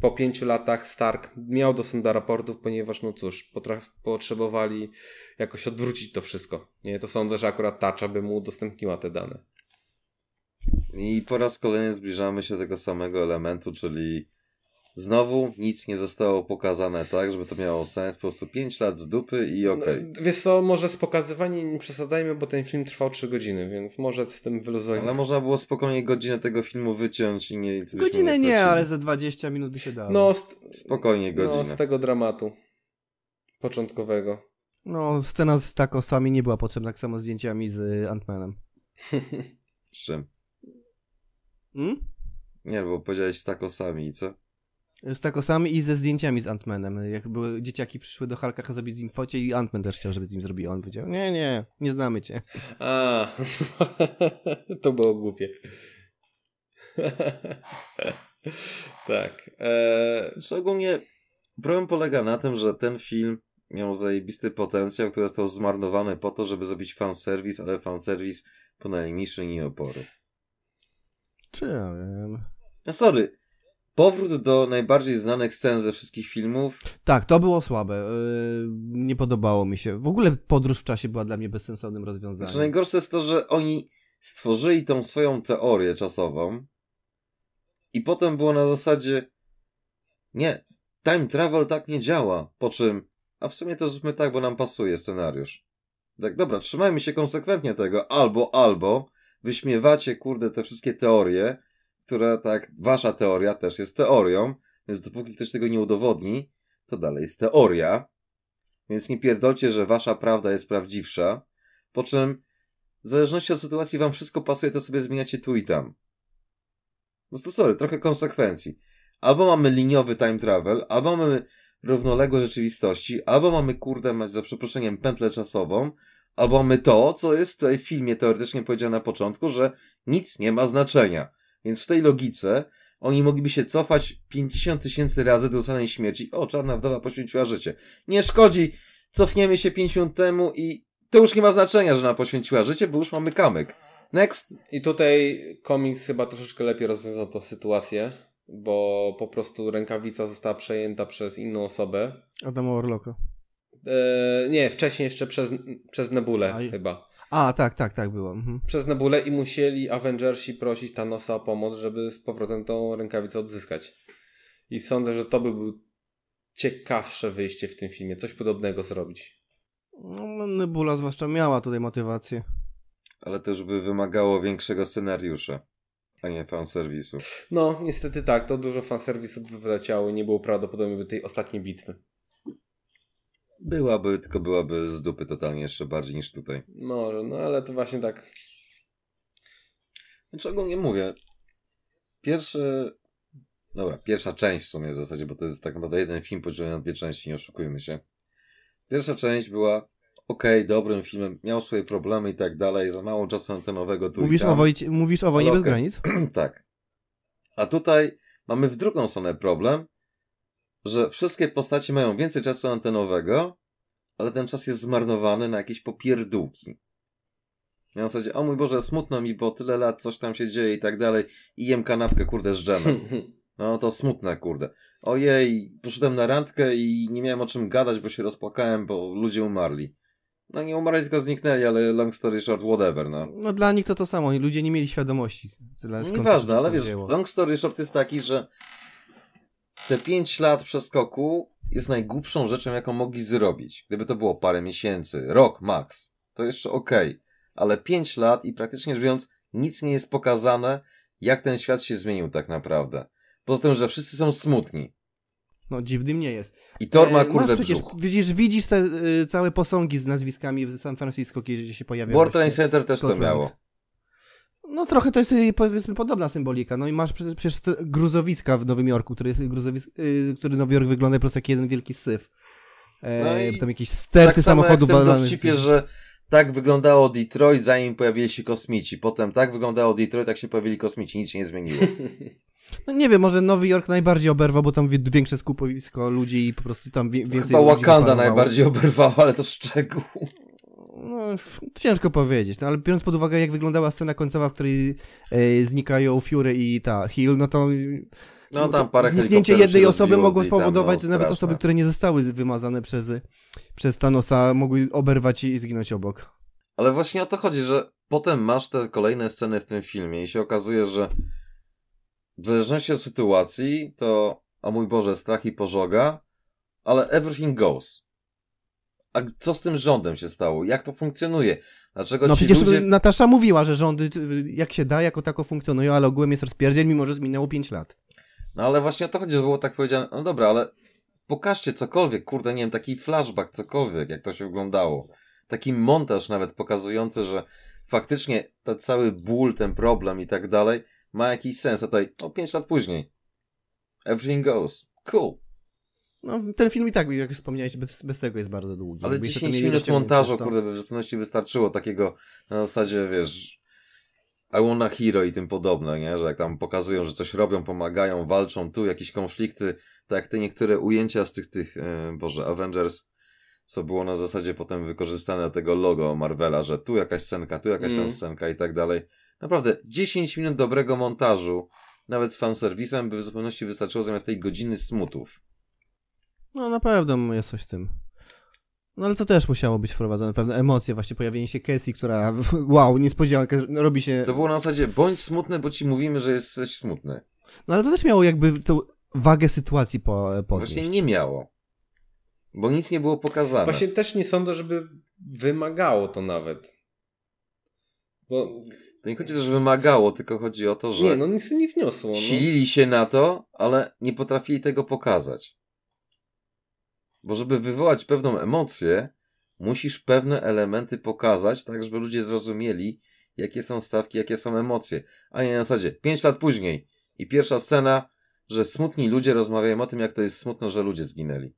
po pięciu latach Stark miał dostęp do raportów, ponieważ no cóż, potraf, potrzebowali jakoś odwrócić to wszystko. Nie, to sądzę, że akurat Tacza by mu udostępniła te dane. I po raz kolejny zbliżamy się do tego samego elementu, czyli Znowu nic nie zostało pokazane, tak, żeby to miało sens. Po prostu 5 lat z dupy i no, okej. Okay. No, wiesz co, może z pokazywaniem nie przesadzajmy, bo ten film trwał 3 godziny, więc może z tym wyluzujmy. Ale można było spokojnie godzinę tego filmu wyciąć i nie... Godzinę nie, ale ze 20 minut by się dało. No, spokojnie no, godzinę. No, z tego dramatu początkowego. No, scena z takosami nie była potrzebna, tak samo zdjęciami z y, Ant-Manem. z czym? Hmm? Nie, bo powiedziałeś z takosami i co? Z takosami i ze zdjęciami z Antmanem. Jak były dzieciaki przyszły do Halka zrobić z nim focie i Antman też chciał, żeby z nim zrobił. On powiedział, nie, nie, nie znamy cię. A, to było głupie. tak. Eee, ogólnie problem polega na tym, że ten film miał zajebisty potencjał, który został zmarnowany po to, żeby zrobić fanserwis, ale fanserwis po najmniejszej linii Czy ja wiem. No sorry, Powrót do najbardziej znanych scen ze wszystkich filmów. Tak, to było słabe. E, nie podobało mi się. W ogóle podróż w czasie była dla mnie bezsensownym rozwiązaniem. Znaczy, najgorsze jest to, że oni stworzyli tą swoją teorię czasową i potem było na zasadzie nie, time travel tak nie działa. Po czym, a w sumie to zróbmy tak, bo nam pasuje scenariusz. Tak, dobra, trzymajmy się konsekwentnie tego. Albo, albo wyśmiewacie, kurde, te wszystkie teorie które tak, wasza teoria też jest teorią, więc dopóki ktoś tego nie udowodni, to dalej jest teoria. Więc nie pierdolcie, że wasza prawda jest prawdziwsza. Po czym, w zależności od sytuacji, wam wszystko pasuje, to sobie zmieniacie tu i tam. No to sorry, trochę konsekwencji. Albo mamy liniowy time travel, albo mamy równoległe rzeczywistości, albo mamy, kurde, mać za przeproszeniem, pętlę czasową, albo mamy to, co jest tutaj w filmie teoretycznie powiedziane na początku, że nic nie ma znaczenia. Więc w tej logice oni mogliby się cofać 50 tysięcy razy do samej śmierci. O, czarna wdowa poświęciła życie. Nie szkodzi, cofniemy się 50 temu i to już nie ma znaczenia, że ona poświęciła życie, bo już mamy kamyk. Next. I tutaj komiks chyba troszeczkę lepiej rozwiązał tę sytuację, bo po prostu rękawica została przejęta przez inną osobę. Adama Orloka. E, nie, wcześniej jeszcze przez, przez Nebulę Aj. chyba. A, tak, tak, tak było. Mhm. Przez Nebulę i musieli Avengersi prosić Thanosa o pomoc, żeby z powrotem tą rękawicę odzyskać. I sądzę, że to by było ciekawsze wyjście w tym filmie. Coś podobnego zrobić. No, Nebula zwłaszcza miała tutaj motywację. Ale też by wymagało większego scenariusza, a nie fanserwisu. No, niestety tak. To dużo fanserwisu by wyleciało i nie było prawdopodobnie tej ostatniej bitwy. Byłaby, tylko byłaby z dupy totalnie jeszcze bardziej niż tutaj. Może, no ale to właśnie tak. Dlaczego znaczy nie mówię, pierwszy... Dobra, pierwsza część w sumie w zasadzie, bo to jest tak naprawdę jeden film podzielony na dwie części, nie oszukujmy się. Pierwsza część była okej, okay, dobrym filmem, miał swoje problemy i tak dalej, za mało czasu antenowego tu mówisz i tam. O wojcie, mówisz o Wojnie bez granic? tak. A tutaj mamy w drugą stronę problem, że wszystkie postacie mają więcej czasu antenowego, ale ten czas jest zmarnowany na jakieś popierdółki. W zasadzie, o mój Boże, smutno mi, bo tyle lat coś tam się dzieje i tak dalej i jem kanapkę, kurde, z dżemem. No to smutne, kurde. Ojej, poszedłem na randkę i nie miałem o czym gadać, bo się rozpłakałem, bo ludzie umarli. No nie umarli, tylko zniknęli, ale long story short, whatever, no. No dla nich to to samo, ludzie nie mieli świadomości. Tyle, Nieważne, ale wiesz, long story short jest taki, że te 5 lat przeskoku jest najgłupszą rzeczą, jaką mogli zrobić. Gdyby to było parę miesięcy, rok max, to jeszcze okej. Ale 5 lat i praktycznie rzecz biorąc, nic nie jest pokazane, jak ten świat się zmienił tak naprawdę. Poza tym, że wszyscy są smutni. No, dziwnym nie jest. I Thor ma e, kurde Masz, brzuch. Widzisz, widzisz te y, całe posągi z nazwiskami w San Francisco, kiedy się pojawiają. Wartrain Center też to miało no trochę to jest y, powiedzmy podobna symbolika. No i masz przecież, przecież gruzowiska w Nowym Jorku, który jest gruzowisk, y, który Nowy Jork wygląda po prostu jak jeden wielki syf. E, no tam jakieś sterty tak samochodów. Tak samo dowcipie, że tak wyglądało Detroit, zanim pojawili się kosmici. Potem tak wyglądało Detroit, tak się pojawili kosmici. Nic się nie zmieniło. No nie wiem, może Nowy Jork najbardziej oberwał, bo tam większe skupowisko ludzi i po prostu tam więcej Chyba Wakanda najbardziej oberwała, ale to szczegół no, ciężko powiedzieć, no, ale biorąc pod uwagę, jak wyglądała scena końcowa, w której e, znikają Fury i ta Hill, no to. No, tam parę Zniknięcie jednej osoby mogło spowodować, że no, nawet osoby, które nie zostały wymazane przez, przez Thanosa, mogły oberwać i zginąć obok. Ale właśnie o to chodzi, że potem masz te kolejne sceny w tym filmie i się okazuje, że w zależności od sytuacji to, o mój Boże, strach i pożoga, ale everything goes. A co z tym rządem się stało? Jak to funkcjonuje? Dlaczego no przecież ludzie... Natasza mówiła, że rządy jak się da, jako tako funkcjonują, ale ogółem jest rozpierdzień, mimo że minęło 5 lat. No ale właśnie o to chodzi, że było tak powiedziane, no dobra, ale pokażcie cokolwiek, kurde, nie wiem, taki flashback, cokolwiek, jak to się wyglądało. Taki montaż nawet pokazujący, że faktycznie ten cały ból, ten problem i tak dalej ma jakiś sens. A tutaj, o no, 5 lat później, everything goes, cool. No, ten film i tak, jak już wspomniałeś, bez, bez tego jest bardzo długi. Ale 10 minut montażu, kurde, by w zupełności wystarczyło takiego na zasadzie, wiesz, I wanna hero i tym podobne, nie? Że jak tam pokazują, że coś robią, pomagają, walczą, tu jakieś konflikty, tak te niektóre ujęcia z tych, tych, yy, Boże, Avengers, co było na zasadzie potem wykorzystane tego logo Marvela, że tu jakaś scenka, tu jakaś mm. tam mhm. scenka i tak dalej. Naprawdę, 10 minut dobrego montażu, nawet z fanserwisem, by w zupełności wystarczyło zamiast tej godziny smutów. No na pewno jest coś w tym. No ale to też musiało być wprowadzone, pewne emocje, właśnie pojawienie się Cassie, która wow, niespodzianka, robi się... To było na zasadzie, bądź smutny, bo ci mówimy, że jesteś smutny. No ale to też miało jakby tą wagę sytuacji po, podnieść. Właśnie nie miało, bo nic nie było pokazane. Właśnie też nie sądzę, żeby wymagało to nawet, bo... To nie chodzi o to, że wymagało, tylko chodzi o to, że... Nie, no nic nie wniosło. No. Silili się na to, ale nie potrafili tego pokazać. Bo żeby wywołać pewną emocję, musisz pewne elementy pokazać, tak żeby ludzie zrozumieli, jakie są stawki, jakie są emocje. A nie na zasadzie 5 lat później i pierwsza scena, że smutni ludzie rozmawiają o tym, jak to jest smutno, że ludzie zginęli.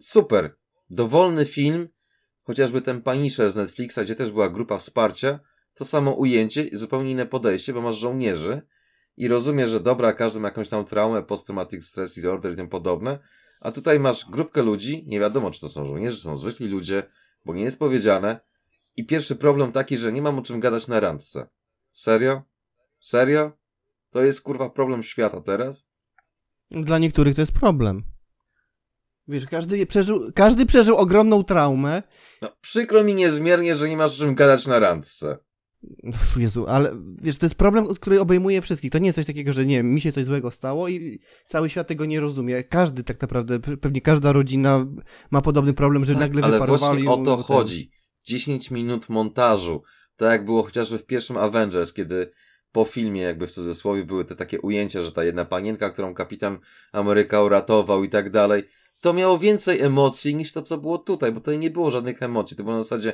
Super! Dowolny film, chociażby ten Punisher z Netflixa, gdzie też była grupa wsparcia, to samo ujęcie i zupełnie inne podejście, bo masz żołnierzy i rozumiesz, że dobra, każdy ma jakąś tam traumę, posttraumatic stress disorder i tym podobne, a tutaj masz grupkę ludzi, nie wiadomo czy to są żołnierze, czy są zwykli ludzie, bo nie jest powiedziane. I pierwszy problem taki, że nie mam o czym gadać na randce. Serio? Serio? To jest kurwa problem świata teraz? Dla niektórych to jest problem. Wiesz, każdy przeżył, każdy przeżył ogromną traumę. No, przykro mi niezmiernie, że nie masz o czym gadać na randce. No Jezu, ale wiesz, to jest problem, który obejmuje wszystkich. To nie jest coś takiego, że nie mi się coś złego stało i cały świat tego nie rozumie. Każdy tak naprawdę, pewnie każda rodzina ma podobny problem, że tak, nagle ale wyparowali... Ale o to ten... chodzi. 10 minut montażu. Tak jak było chociażby w pierwszym Avengers, kiedy po filmie, jakby w cudzysłowie, były te takie ujęcia, że ta jedna panienka, którą kapitan Ameryka uratował i tak dalej. To miało więcej emocji niż to, co było tutaj, bo tutaj nie było żadnych emocji. To było na zasadzie,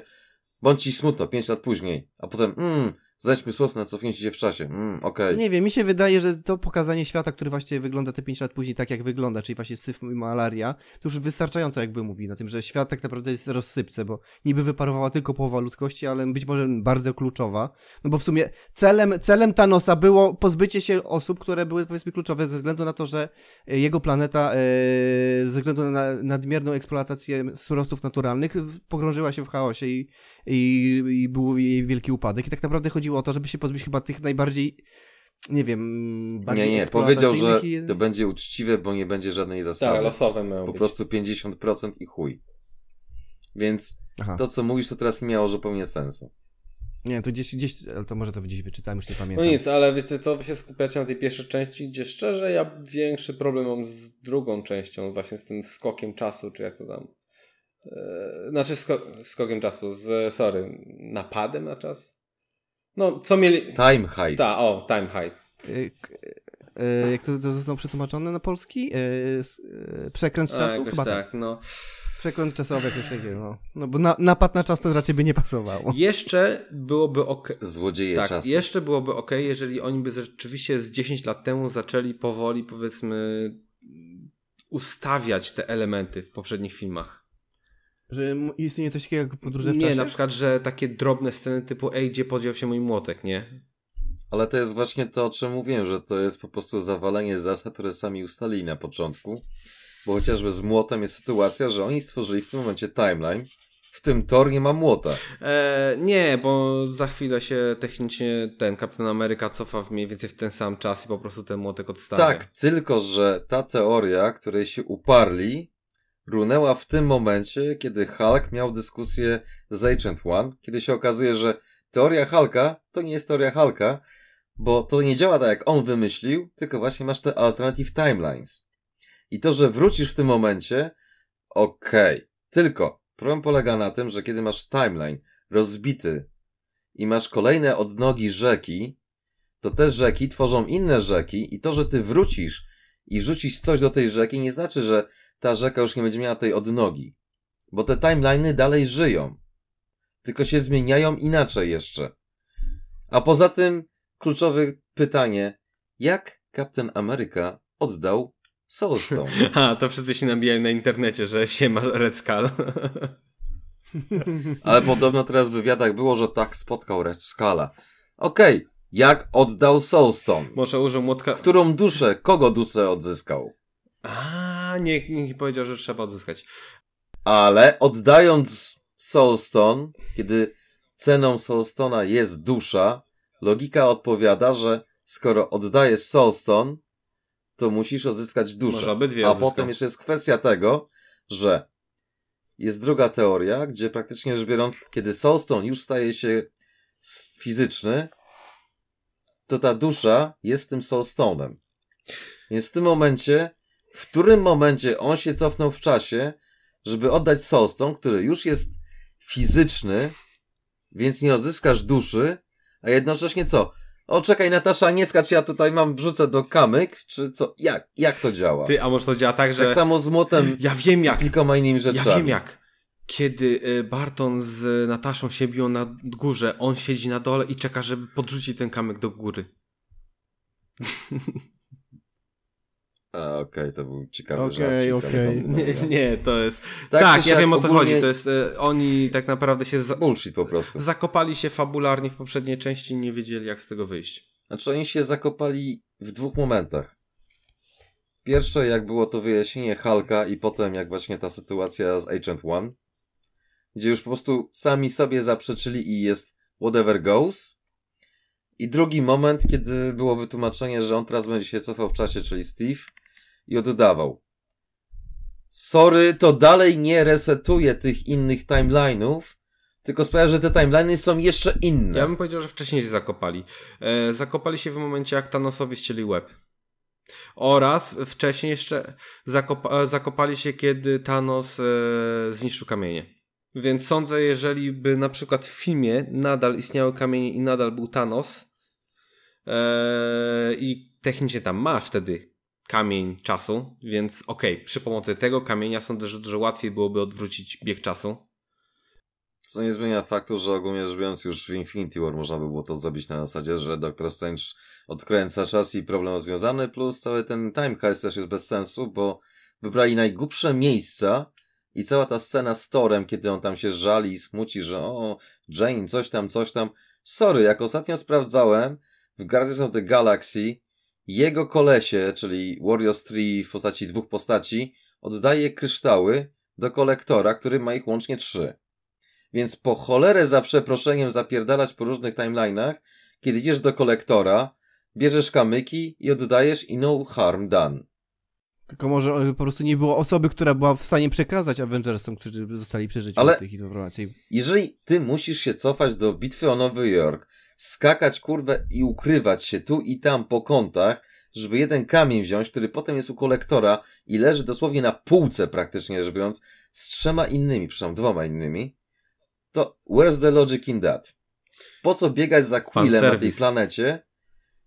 Bądź ci smutno, pięć lat później, a potem, mmm, Znajdźmy słów na cofnięcie się w czasie. Mm, okej. Okay. Nie wiem, mi się wydaje, że to pokazanie świata, który właśnie wygląda te 5 lat później tak, jak wygląda, czyli właśnie syf i malaria, to już wystarczająco jakby mówi na tym, że świat tak naprawdę jest rozsypce, bo niby wyparowała tylko połowa ludzkości, ale być może bardzo kluczowa, no bo w sumie celem, celem Thanosa było pozbycie się osób, które były powiedzmy kluczowe ze względu na to, że e, jego planeta yy, ze względu na nadmierną eksploatację surowców naturalnych pogrążyła się w chaosie i, i, i był jej wielki upadek i tak naprawdę chodzi chodziło o to, żeby się pozbyć chyba tych najbardziej nie wiem. Nie, nie, powiedział, że i... to będzie uczciwe, bo nie będzie żadnej tak, zasady. Tak, losowe mają Po być. prostu 50% i chuj. Więc Aha. to, co mówisz, to teraz miało zupełnie sensu. Nie, to gdzieś, gdzieś, ale to może to gdzieś wyczytałem, już nie pamiętam. No nic, ale wiecie co, się skupiacie na tej pierwszej części, gdzie szczerze ja większy problem mam z drugą częścią, właśnie z tym skokiem czasu, czy jak to tam. Yy, znaczy sko skokiem czasu, z, sorry, napadem na czas? No, co mieli... Time Heist. Ta, o, Time Heist. Y, y, jak to, to zostało przetłumaczone na polski? Y, y przekręt czasu? A, chyba tak, tak, no. Przekręt czasowy, jakoś takiego, no. No bo na, napad na czas to raczej by nie pasowało. Jeszcze byłoby ok. Złodzieje tak, czasu. jeszcze byłoby ok, jeżeli oni by rzeczywiście z 10 lat temu zaczęli powoli, powiedzmy, ustawiać te elementy w poprzednich filmach. Że istnieje coś takiego jak podróże w czasie? Nie, na przykład, że takie drobne sceny typu ej, gdzie podział się mój młotek, nie? Ale to jest właśnie to, o czym mówiłem, że to jest po prostu zawalenie zasad, które sami ustalili na początku. Bo chociażby z młotem jest sytuacja, że oni stworzyli w tym momencie timeline, w tym tor nie ma młota. E, nie, bo za chwilę się technicznie ten Kapitan Ameryka cofa w mniej więcej w ten sam czas i po prostu ten młotek odstaje Tak, tylko że ta teoria, której się uparli, runęła w tym momencie, kiedy Hulk miał dyskusję z Agent One, kiedy się okazuje, że teoria Hulka to nie jest teoria Hulka, bo to nie działa tak, jak on wymyślił, tylko właśnie masz te alternative timelines. I to, że wrócisz w tym momencie, okej. Okay. Tylko problem polega na tym, że kiedy masz timeline rozbity i masz kolejne odnogi rzeki, to te rzeki tworzą inne rzeki i to, że ty wrócisz i wrzucisz coś do tej rzeki, nie znaczy, że ta rzeka już nie będzie miała tej odnogi. Bo te timeliny dalej żyją. Tylko się zmieniają inaczej jeszcze. A poza tym kluczowe pytanie, jak Captain America oddał Soulstone? A, to wszyscy się nabijają na internecie, że się ma Red Skull. Ale podobno teraz w wywiadach było, że tak spotkał Red Skulla. Okej, okay, jak oddał Soulstone? Może użył młotka... Którą duszę, kogo duszę odzyskał? A nie nikt nie powiedział, że trzeba odzyskać. Ale oddając Soulstone, kiedy ceną Soulstona jest dusza, logika odpowiada, że skoro oddajesz Soulstone, to musisz odzyskać duszę. Może obydwie A potem jeszcze jest kwestia tego, że jest druga teoria, gdzie praktycznie rzecz biorąc, kiedy Soulstone już staje się fizyczny, to ta dusza jest tym Soulstone'em. Więc w tym momencie w którym momencie on się cofnął w czasie, żeby oddać Soulstone, który już jest fizyczny, więc nie odzyskasz duszy, a jednocześnie co? O, czekaj, Natasza, nie skacz, ja tutaj mam, wrzucę do kamyk, czy co? Jak, jak to działa? Ty, a może to działa tak, że... Tak samo z młotem ja wiem jak. kilkoma innymi rzeczami. Ja wiem jak. Kiedy y, Barton z Nataszą się biją na górze, on siedzi na dole i czeka, żeby podrzucić ten kamyk do góry. A, okej, okay, to był ciekawy okay, żart. Okej, okay. nie, nie, to jest... Tak, tak ja wiem o co chodzi, to jest... E, oni tak naprawdę się... Za... Bullshit po prostu. Zakopali się fabularnie w poprzedniej części i nie wiedzieli jak z tego wyjść. Znaczy oni się zakopali w dwóch momentach. Pierwsze jak było to wyjaśnienie Halka i potem jak właśnie ta sytuacja z Agent One, gdzie już po prostu sami sobie zaprzeczyli i jest whatever goes. I drugi moment, kiedy było wytłumaczenie, że on teraz będzie się cofał w czasie, czyli Steve, i oddawał. Sorry, to dalej nie resetuje tych innych timeline'ów, tylko sprawia, że te timeliny są jeszcze inne. Ja bym powiedział, że wcześniej się zakopali. E, zakopali się w momencie, jak Thanosowi ścieli łeb. Oraz wcześniej jeszcze zakopa e, zakopali się, kiedy Thanos e, zniszczył kamienie. Więc sądzę, jeżeli by na przykład w filmie nadal istniały kamienie i nadal był Thanos e, i technicznie tam ma wtedy kamień czasu, więc okej, okay, przy pomocy tego kamienia sądzę, że dużo łatwiej byłoby odwrócić bieg czasu. Co nie zmienia faktu, że ogólnie rzecz biorąc już w Infinity War można by było to zrobić na zasadzie, że Doctor Strange odkręca czas i problem rozwiązany, plus cały ten time heist też jest bez sensu, bo wybrali najgłupsze miejsca i cała ta scena z Torem, kiedy on tam się żali i smuci, że o, Jane, coś tam, coś tam. Sorry, jak ostatnio sprawdzałem, w Guardians of the Galaxy jego kolesie, czyli Warriors 3 w postaci dwóch postaci, oddaje kryształy do kolektora, który ma ich łącznie trzy. Więc po cholerę za przeproszeniem zapierdalać po różnych timeline'ach, kiedy idziesz do kolektora, bierzesz kamyki i oddajesz i no harm done. Tylko może e, po prostu nie było osoby, która była w stanie przekazać Avengersom, którzy zostali przy Ale tych informacji. Jeżeli ty musisz się cofać do bitwy o Nowy Jork, skakać kurwę i ukrywać się tu i tam po kątach, żeby jeden kamień wziąć, który potem jest u kolektora i leży dosłownie na półce praktycznie rzecz biorąc, z trzema innymi, przynajmniej dwoma innymi, to where's the logic in that? Po co biegać za chwilę na tej planecie,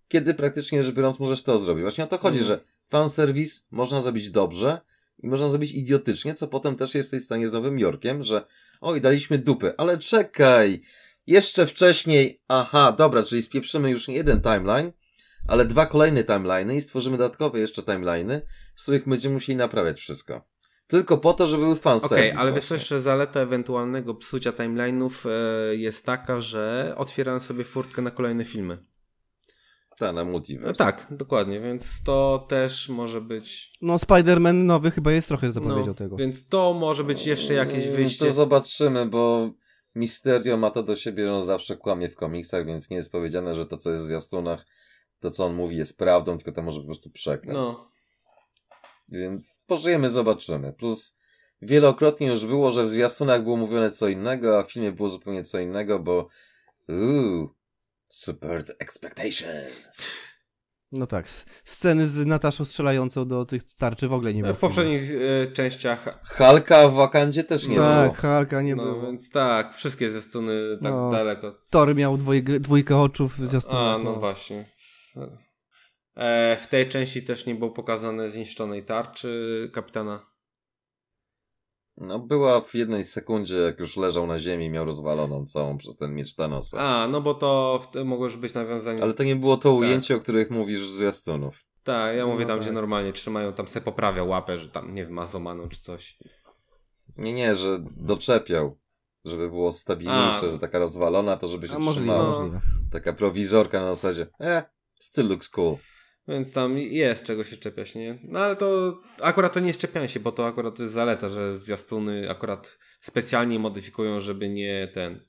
kiedy praktycznie rzecz biorąc możesz to zrobić? Właśnie o to chodzi, mhm. że fanserwis można zrobić dobrze i można zrobić idiotycznie, co potem też jest w tej stanie z Nowym Jorkiem, że oj, daliśmy dupy, ale czekaj, jeszcze wcześniej, aha, dobra, czyli spieprzymy już nie jeden timeline, ale dwa kolejne timeliny i stworzymy dodatkowe jeszcze timeliny, z których będziemy musieli naprawiać wszystko. Tylko po to, żeby był fanserwis. Okej, okay, ale wiesz jeszcze zaleta ewentualnego psucia timeline'ów e, jest taka, że otwieram sobie furtkę na kolejne filmy. Ta, na multiverse. E, tak, dokładnie, więc to też może być... No Spider-Man nowy chyba jest trochę zapowiedział no, tego. Więc to może być jeszcze jakieś mm, wyjście. to zobaczymy, bo Misterio ma to do siebie, że on zawsze kłamie w komiksach, więc nie jest powiedziane, że to, co jest w zwiastunach, to, co on mówi, jest prawdą, tylko to może po prostu przekleć. No. Więc pożyjemy, zobaczymy. Plus wielokrotnie już było, że w zwiastunach było mówione co innego, a w filmie było zupełnie co innego, bo uuu, Super Expectations. No tak, sceny z Nataszą strzelającą do tych tarczy w ogóle nie było. W poprzednich y, częściach. Halka w Wakandzie też nie tak, było. Tak, Halka nie no, było. więc tak, wszystkie strony tak no, daleko. Thor miał dwójkę oczów w zwiastunach. A, no, no. właśnie. E, w tej części też nie było pokazane zniszczonej tarczy kapitana no była w jednej sekundzie, jak już leżał na ziemi miał rozwaloną całą przez ten miecz Thanosa. A, no bo to w, mogło już być nawiązanie... Ale to nie było to tak. ujęcie, tak. o których mówisz z Jastunów. Tak, ja mówię no tam, tak. gdzie normalnie trzymają, tam se poprawia łapę, że tam, nie wiem, mazomaną czy coś. Nie, nie, że doczepiał żeby było stabilniejsze, A. że taka rozwalona, to żeby się A, trzymała. Możliwe, Taka prowizorka na zasadzie, eh, still looks cool. Więc tam jest czego się czepiać, nie? No ale to akurat to nie szczepiam się, bo to akurat to jest zaleta, że zwiastuny akurat specjalnie modyfikują, żeby nie ten,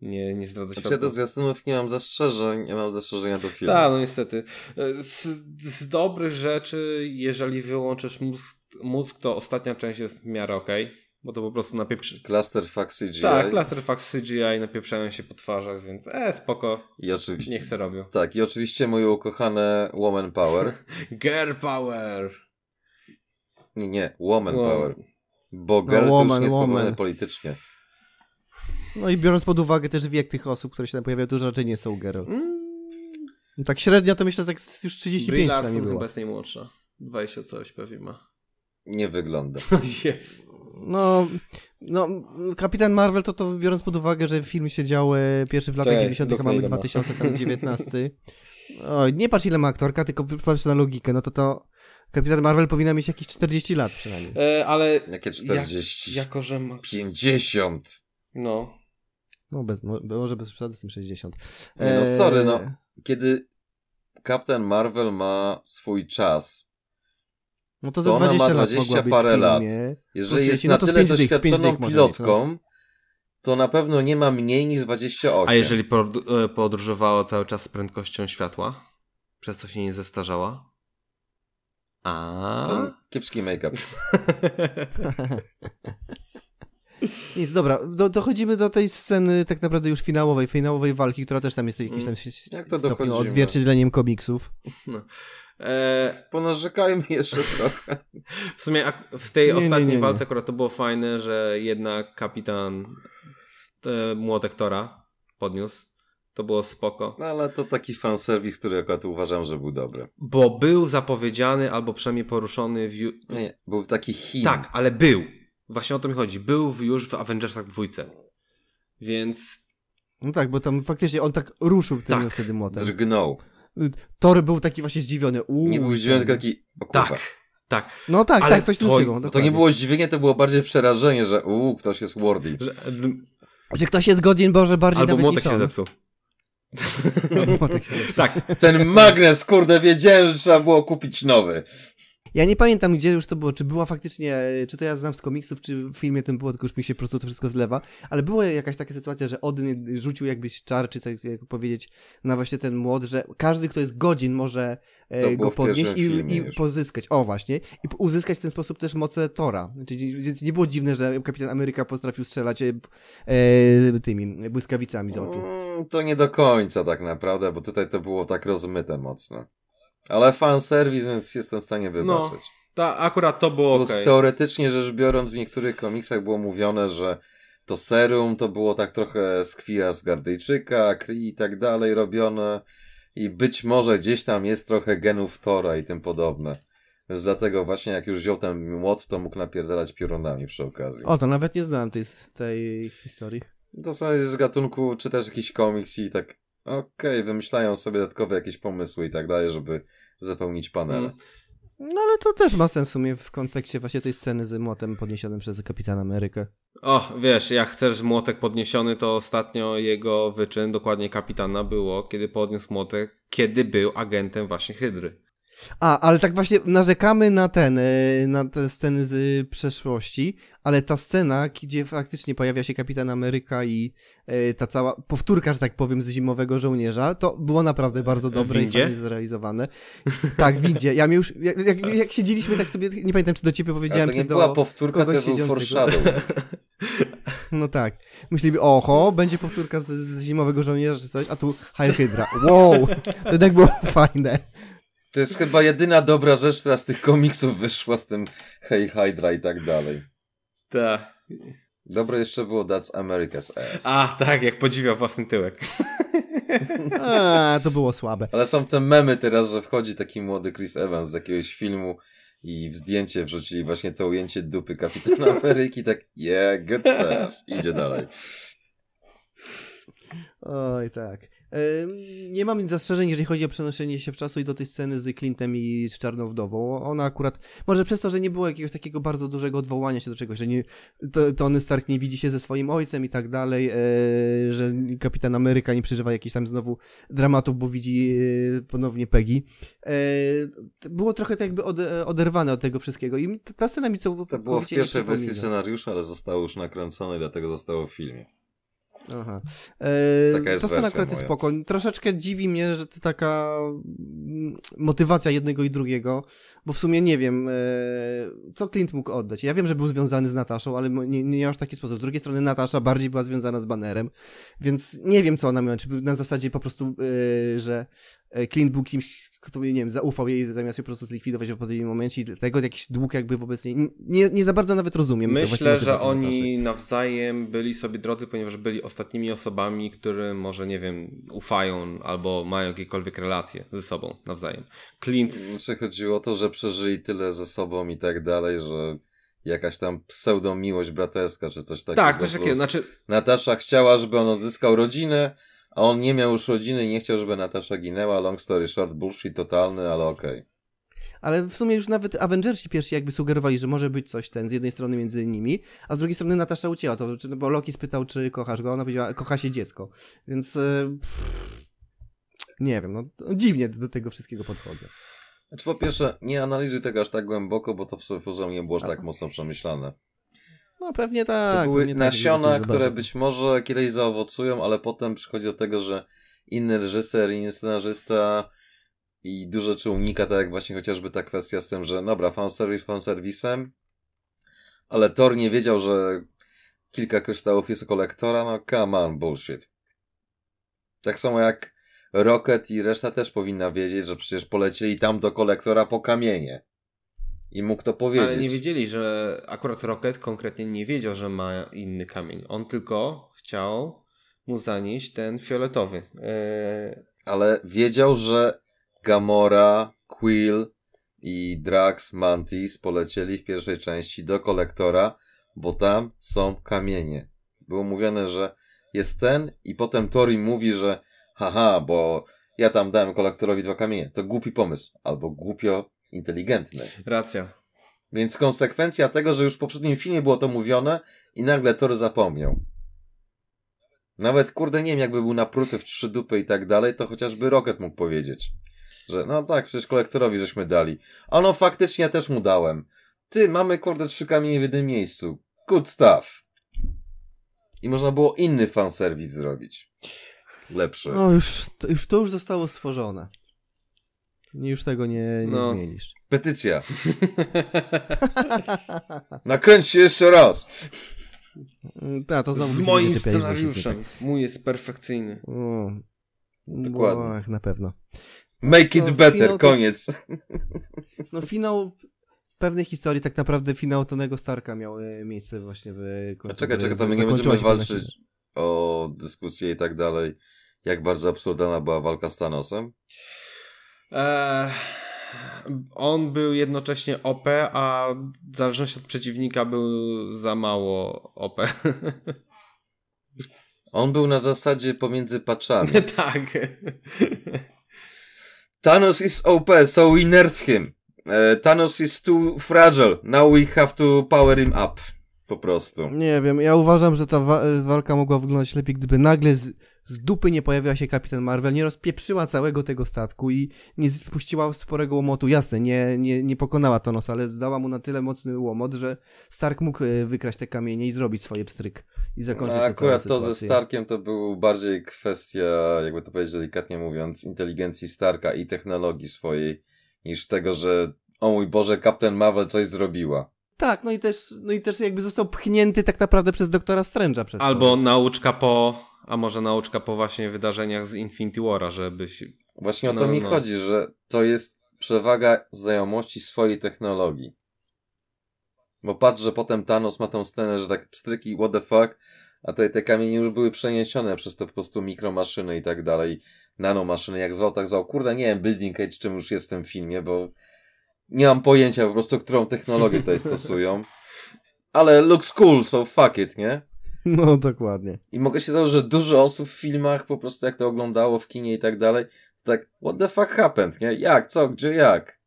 nie, nie zdradzać. znaczy, światła. Ja do zwiastunów nie mam zastrzeżeń, nie mam zastrzeżenia do filmu. Tak, no niestety. E, z, z, dobrych rzeczy, jeżeli wyłączysz mózg, mózg, to ostatnia część jest w miarę okej. Okay. Bo to po prostu napieprzy... Clusterfuck CGI. Tak, Clusterfuck CGI napieprzają się po twarzach, więc e, spoko. I oczywiście... Niech se robią. Tak, i oczywiście moje ukochane Woman Power. Girl Power! Nie, nie, Woman Power. Bo no, girl no, woman, to już nie woman. politycznie. No i biorąc pod uwagę też wiek tych osób, które się tam pojawiają, to już raczej nie są girl. Mm. No tak średnia to myślę, że tak już 35 lat. Brie Larson chyba jest najmłodsza. 20 coś pewnie ma. Nie wygląda. Jest. No, no, Kapitan Marvel to to biorąc pod uwagę, że filmy się działy pierwszy w latach 90., tak, a mamy 2019. Oj, nie patrz ile ma aktorka, tylko patrz na logikę, no to to Kapitan Marvel powinna mieć jakieś 40 lat przynajmniej. E, ale... Jakie 40? Jak, jako, że ma... 50! No. No, bez, może bez przesady z tym 60. E... Nie no, sorry, e, no. Kiedy Kapitan Marvel ma swój czas, no to za to ona ma 20 lat parę lat. Jeżeli jest no na tyle doświadczoną dych, no. pilotką, to na pewno nie ma mniej niż 28. A jeżeli e, podróżowała cały czas z prędkością światła, przez co się nie zestarzała? A. To kiepski make-up. Nic, dobra, do, dochodzimy do tej sceny tak naprawdę już finałowej, finałowej walki, która też tam jest jakimś tam mm. Jak to dochodzimy? odzwierciedleniem komiksów. No. E, ponarzekajmy jeszcze trochę. W sumie w tej nie, ostatniej nie, nie, walce akurat to było fajne, że jednak kapitan e, Tora podniósł. To było spoko. No, ale to taki fanserwis, który akurat uważam, że był dobry. Bo był zapowiedziany albo przynajmniej poruszony w... Nie, był taki hit. Tak, ale był. Właśnie o to mi chodzi. Był już w Avengersach dwójce. Więc... No tak, bo tam faktycznie on tak ruszył tym tak. wtedy młotem. Drgnął. Tory był taki właśnie zdziwiony. Uuu, nie był zdziwiony, tylko taki, o Tak. Tak. No tak, Ale tak, coś to, tego. To nie było zdziwienie, to było bardziej przerażenie, że uuu, ktoś jest wordy. Że, że ktoś jest godzin Boże bardziej Albo nawet młotek się zepsuł. się zepsuł. tak. Ten magnes, kurde, wiedziałem, że trzeba było kupić nowy. Ja nie pamiętam, gdzie już to było, czy była faktycznie, e, czy to ja znam z komiksów, czy w filmie tym było, tylko już mi się po prostu to wszystko zlewa, ale była jakaś taka sytuacja, że Odyn rzucił jakbyś czar, czy tak jak powiedzieć, na właśnie ten młot, że każdy, kto jest godzin, może e, to go podnieść i, i pozyskać. O, właśnie. I uzyskać w ten sposób też moce Tora. Czyli znaczy, więc nie było dziwne, że Kapitan Ameryka potrafił strzelać e, e, tymi błyskawicami z oczu. Mm, to nie do końca tak naprawdę, bo tutaj to było tak rozmyte mocno. Ale fanserwis, więc jestem w stanie no, wybaczyć. No, ta, akurat to było Plus, okay. Teoretycznie rzecz biorąc, w niektórych komiksach było mówione, że to serum to było tak trochę z z Gardyjczyka, Kree i tak dalej robione i być może gdzieś tam jest trochę genów Tora i tym podobne. Więc dlatego właśnie jak już wziął ten młot, to mógł napierdalać piorunami przy okazji. O, to nawet nie znałem tej, tej historii. To są z gatunku, czy też jakiś komiks i tak Okej, okay, wymyślają sobie dodatkowe jakieś pomysły i tak dalej, żeby zapełnić panele. Mm. No ale to też ma sens w sumie w kontekście właśnie tej sceny z młotem podniesionym przez Kapitan Amerykę. O, wiesz, jak chcesz młotek podniesiony, to ostatnio jego wyczyn, dokładnie kapitana, było, kiedy podniósł młotek, kiedy był agentem właśnie Hydry. A, ale tak właśnie narzekamy na ten, y, na te sceny z przeszłości, ale ta scena, gdzie faktycznie pojawia się Kapitan Ameryka i y, ta cała powtórka, że tak powiem, z Zimowego Żołnierza, to było naprawdę bardzo dobre windzie? i fajnie zrealizowane. Tak, windzie. Ja mi już, jak, jak, jak, siedzieliśmy tak sobie, nie pamiętam czy do ciebie powiedziałem, to nie była powtórka, to był No tak. Myśleliby, oho, będzie powtórka z, z Zimowego Żołnierza czy coś, a tu High Hydra. Wow! To jednak było fajne. To jest chyba jedyna dobra rzecz, która z tych komiksów wyszła z tym Hey Hydra i tak dalej. Tak. Dobre jeszcze było That's America's Ass. A, tak, jak podziwia własny tyłek. A, to było słabe. Ale są te memy teraz, że wchodzi taki młody Chris Evans z jakiegoś filmu i w zdjęcie wrzucili właśnie to ujęcie dupy kapitana Ameryki, tak yeah, good stuff, idzie dalej. Oj, tak. Nie mam nic zastrzeżeń, jeżeli chodzi o przenoszenie się w czasu i do tej sceny z Clintem i z Czarną Wdową. Ona akurat, może przez to, że nie było jakiegoś takiego bardzo dużego odwołania się do czegoś, że nie, to, Tony Stark nie widzi się ze swoim ojcem i tak dalej, e, że Kapitan Ameryka nie przeżywa jakichś tam znowu dramatów, bo widzi e, ponownie Peggy. E, było trochę tak jakby oderwane od tego wszystkiego i ta scena mi co... To było w pierwszej wersji scenariusza, ale zostało już nakręcone, dlatego zostało w filmie. Aha. E, taka jest to wersja akurat jest spoko. Troszeczkę dziwi mnie, że to taka mm, motywacja jednego i drugiego, bo w sumie nie wiem, e, co Clint mógł oddać. Ja wiem, że był związany z Nataszą, ale nie, nie aż w taki sposób. Z drugiej strony Natasza bardziej była związana z banerem, więc nie wiem, co ona miała. Czy na zasadzie po prostu, e, że e, Clint był kimś, który, nie wiem, zaufał jej zamiast ją po prostu zlikwidować w odpowiednim momencie i dlatego jakiś dług jakby wobec niej, nie, nie za bardzo nawet rozumiem. Myślę, że oni nawzajem byli sobie drodzy, ponieważ byli ostatnimi osobami, które może, nie wiem, ufają albo mają jakiekolwiek relacje ze sobą nawzajem. Clint... Znaczy chodziło o to, że przeżyli tyle ze sobą i tak dalej, że jakaś tam pseudo miłość braterska, czy coś takiego. Tak, coś takiego, znaczy... Natasza chciała, żeby on odzyskał rodzinę, a on nie miał już rodziny, i nie chciał, żeby Natasza ginęła. Long story short, bullshit totalny, ale okej. Okay. Ale w sumie już nawet Avengersi pierwsi jakby sugerowali, że może być coś ten z jednej strony między nimi, a z drugiej strony Natasza ucięła to, no bo Loki spytał, czy kochasz go, ona powiedziała, kocha się dziecko. Więc e, pff, nie wiem, no, no dziwnie do tego wszystkiego podchodzę. Znaczy po pierwsze, nie analizuj tego aż tak głęboko, bo to w nie było aż tak mocno przemyślane. No pewnie tak. To były pewnie tak, nasiona, tak, które być może kiedyś zaowocują, ale potem przychodzi do tego, że inny reżyser, inny scenarzysta i dużo czy unika, tak jak właśnie chociażby ta kwestia z tym, że dobra, fanserwis fanserwisem, ale Thor nie wiedział, że kilka kryształów jest u kolektora, no come on, bullshit. Tak samo jak Rocket i reszta też powinna wiedzieć, że przecież polecieli tam do kolektora po kamienie i mógł to powiedzieć. Ale nie wiedzieli, że akurat Rocket konkretnie nie wiedział, że ma inny kamień. On tylko chciał mu zanieść ten fioletowy. E, Ale wiedział, że Gamora, Quill i Drax Mantis polecieli w pierwszej części do kolektora, bo tam są kamienie. Było mówione, że jest ten i potem Tori mówi, że haha, bo ja tam dałem kolektorowi dwa kamienie. To głupi pomysł. Albo głupio inteligentny. Racja. Więc konsekwencja tego, że już w poprzednim filmie było to mówione i nagle Thor zapomniał. Nawet kurde nie wiem, jakby był napruty w trzy dupy i tak dalej, to chociażby Rocket mógł powiedzieć. Że no tak, przecież kolektorowi żeśmy dali. A no faktycznie ja też mu dałem. Ty, mamy kurde trzy kamienie w jednym miejscu. Good stuff. I można było inny fanserwis zrobić. Lepszy. No już, to już, to już zostało stworzone. Już tego nie, nie no. zmienisz. Petycja. się jeszcze raz. Ta, to znowu Z moim scenariuszem. Mój jest perfekcyjny. O, Dokładnie. Ach, na pewno. Make it no, better, koniec. No finał pewnej historii, tak naprawdę finał Tonego Starka miał e, miejsce właśnie w... A czekaj, czekaj, my nie będziemy walczyć o dyskusję i tak dalej. Jak bardzo absurdalna była walka z Thanosem? on był jednocześnie OP, a w zależności od przeciwnika był za mało OP. On był na zasadzie pomiędzy paczami. tak. Thanos is OP, so we nerf him. E, Thanos is too fragile, now we have to power him up. Po prostu. Nie wiem, ja uważam, że ta wa walka mogła wyglądać lepiej, gdyby nagle z z dupy nie pojawiła się kapitan Marvel, nie rozpieprzyła całego tego statku i nie spuściła sporego łomotu. Jasne, nie, nie, nie pokonała Thanos, ale zdała mu na tyle mocny łomot, że Stark mógł e, wykraść te kamienie i zrobić swoje pstryk i zakończyć no, A akurat to ze Starkiem to był bardziej kwestia, jakby to powiedzieć delikatnie mówiąc, inteligencji Starka i technologii swojej, niż tego, że o mój Boże, Captain Marvel coś zrobiła. Tak, no i też, no i też jakby został pchnięty tak naprawdę przez doktora Strange'a. Przez Albo to. nauczka po a może nauczka po właśnie wydarzeniach z Infinity Wara, żeby się... Właśnie o to no, mi no. chodzi, że to jest przewaga znajomości swojej technologii. Bo patrz, że potem Thanos ma tą scenę, że tak pstryki, what the fuck, a tutaj te kamienie już były przeniesione przez te po prostu mikromaszyny i tak dalej, nanomaszyny, jak zwał, tak zwał. Kurde, nie wiem, Building Age czym już jest w tym filmie, bo nie mam pojęcia po prostu, którą technologię tutaj stosują. Ale looks cool, so fuck it, nie? No, dokładnie. I mogę się założyć, że dużo osób w filmach po prostu jak to oglądało w kinie i tak dalej, to tak, what the fuck happened, nie? Jak, co, gdzie, jak?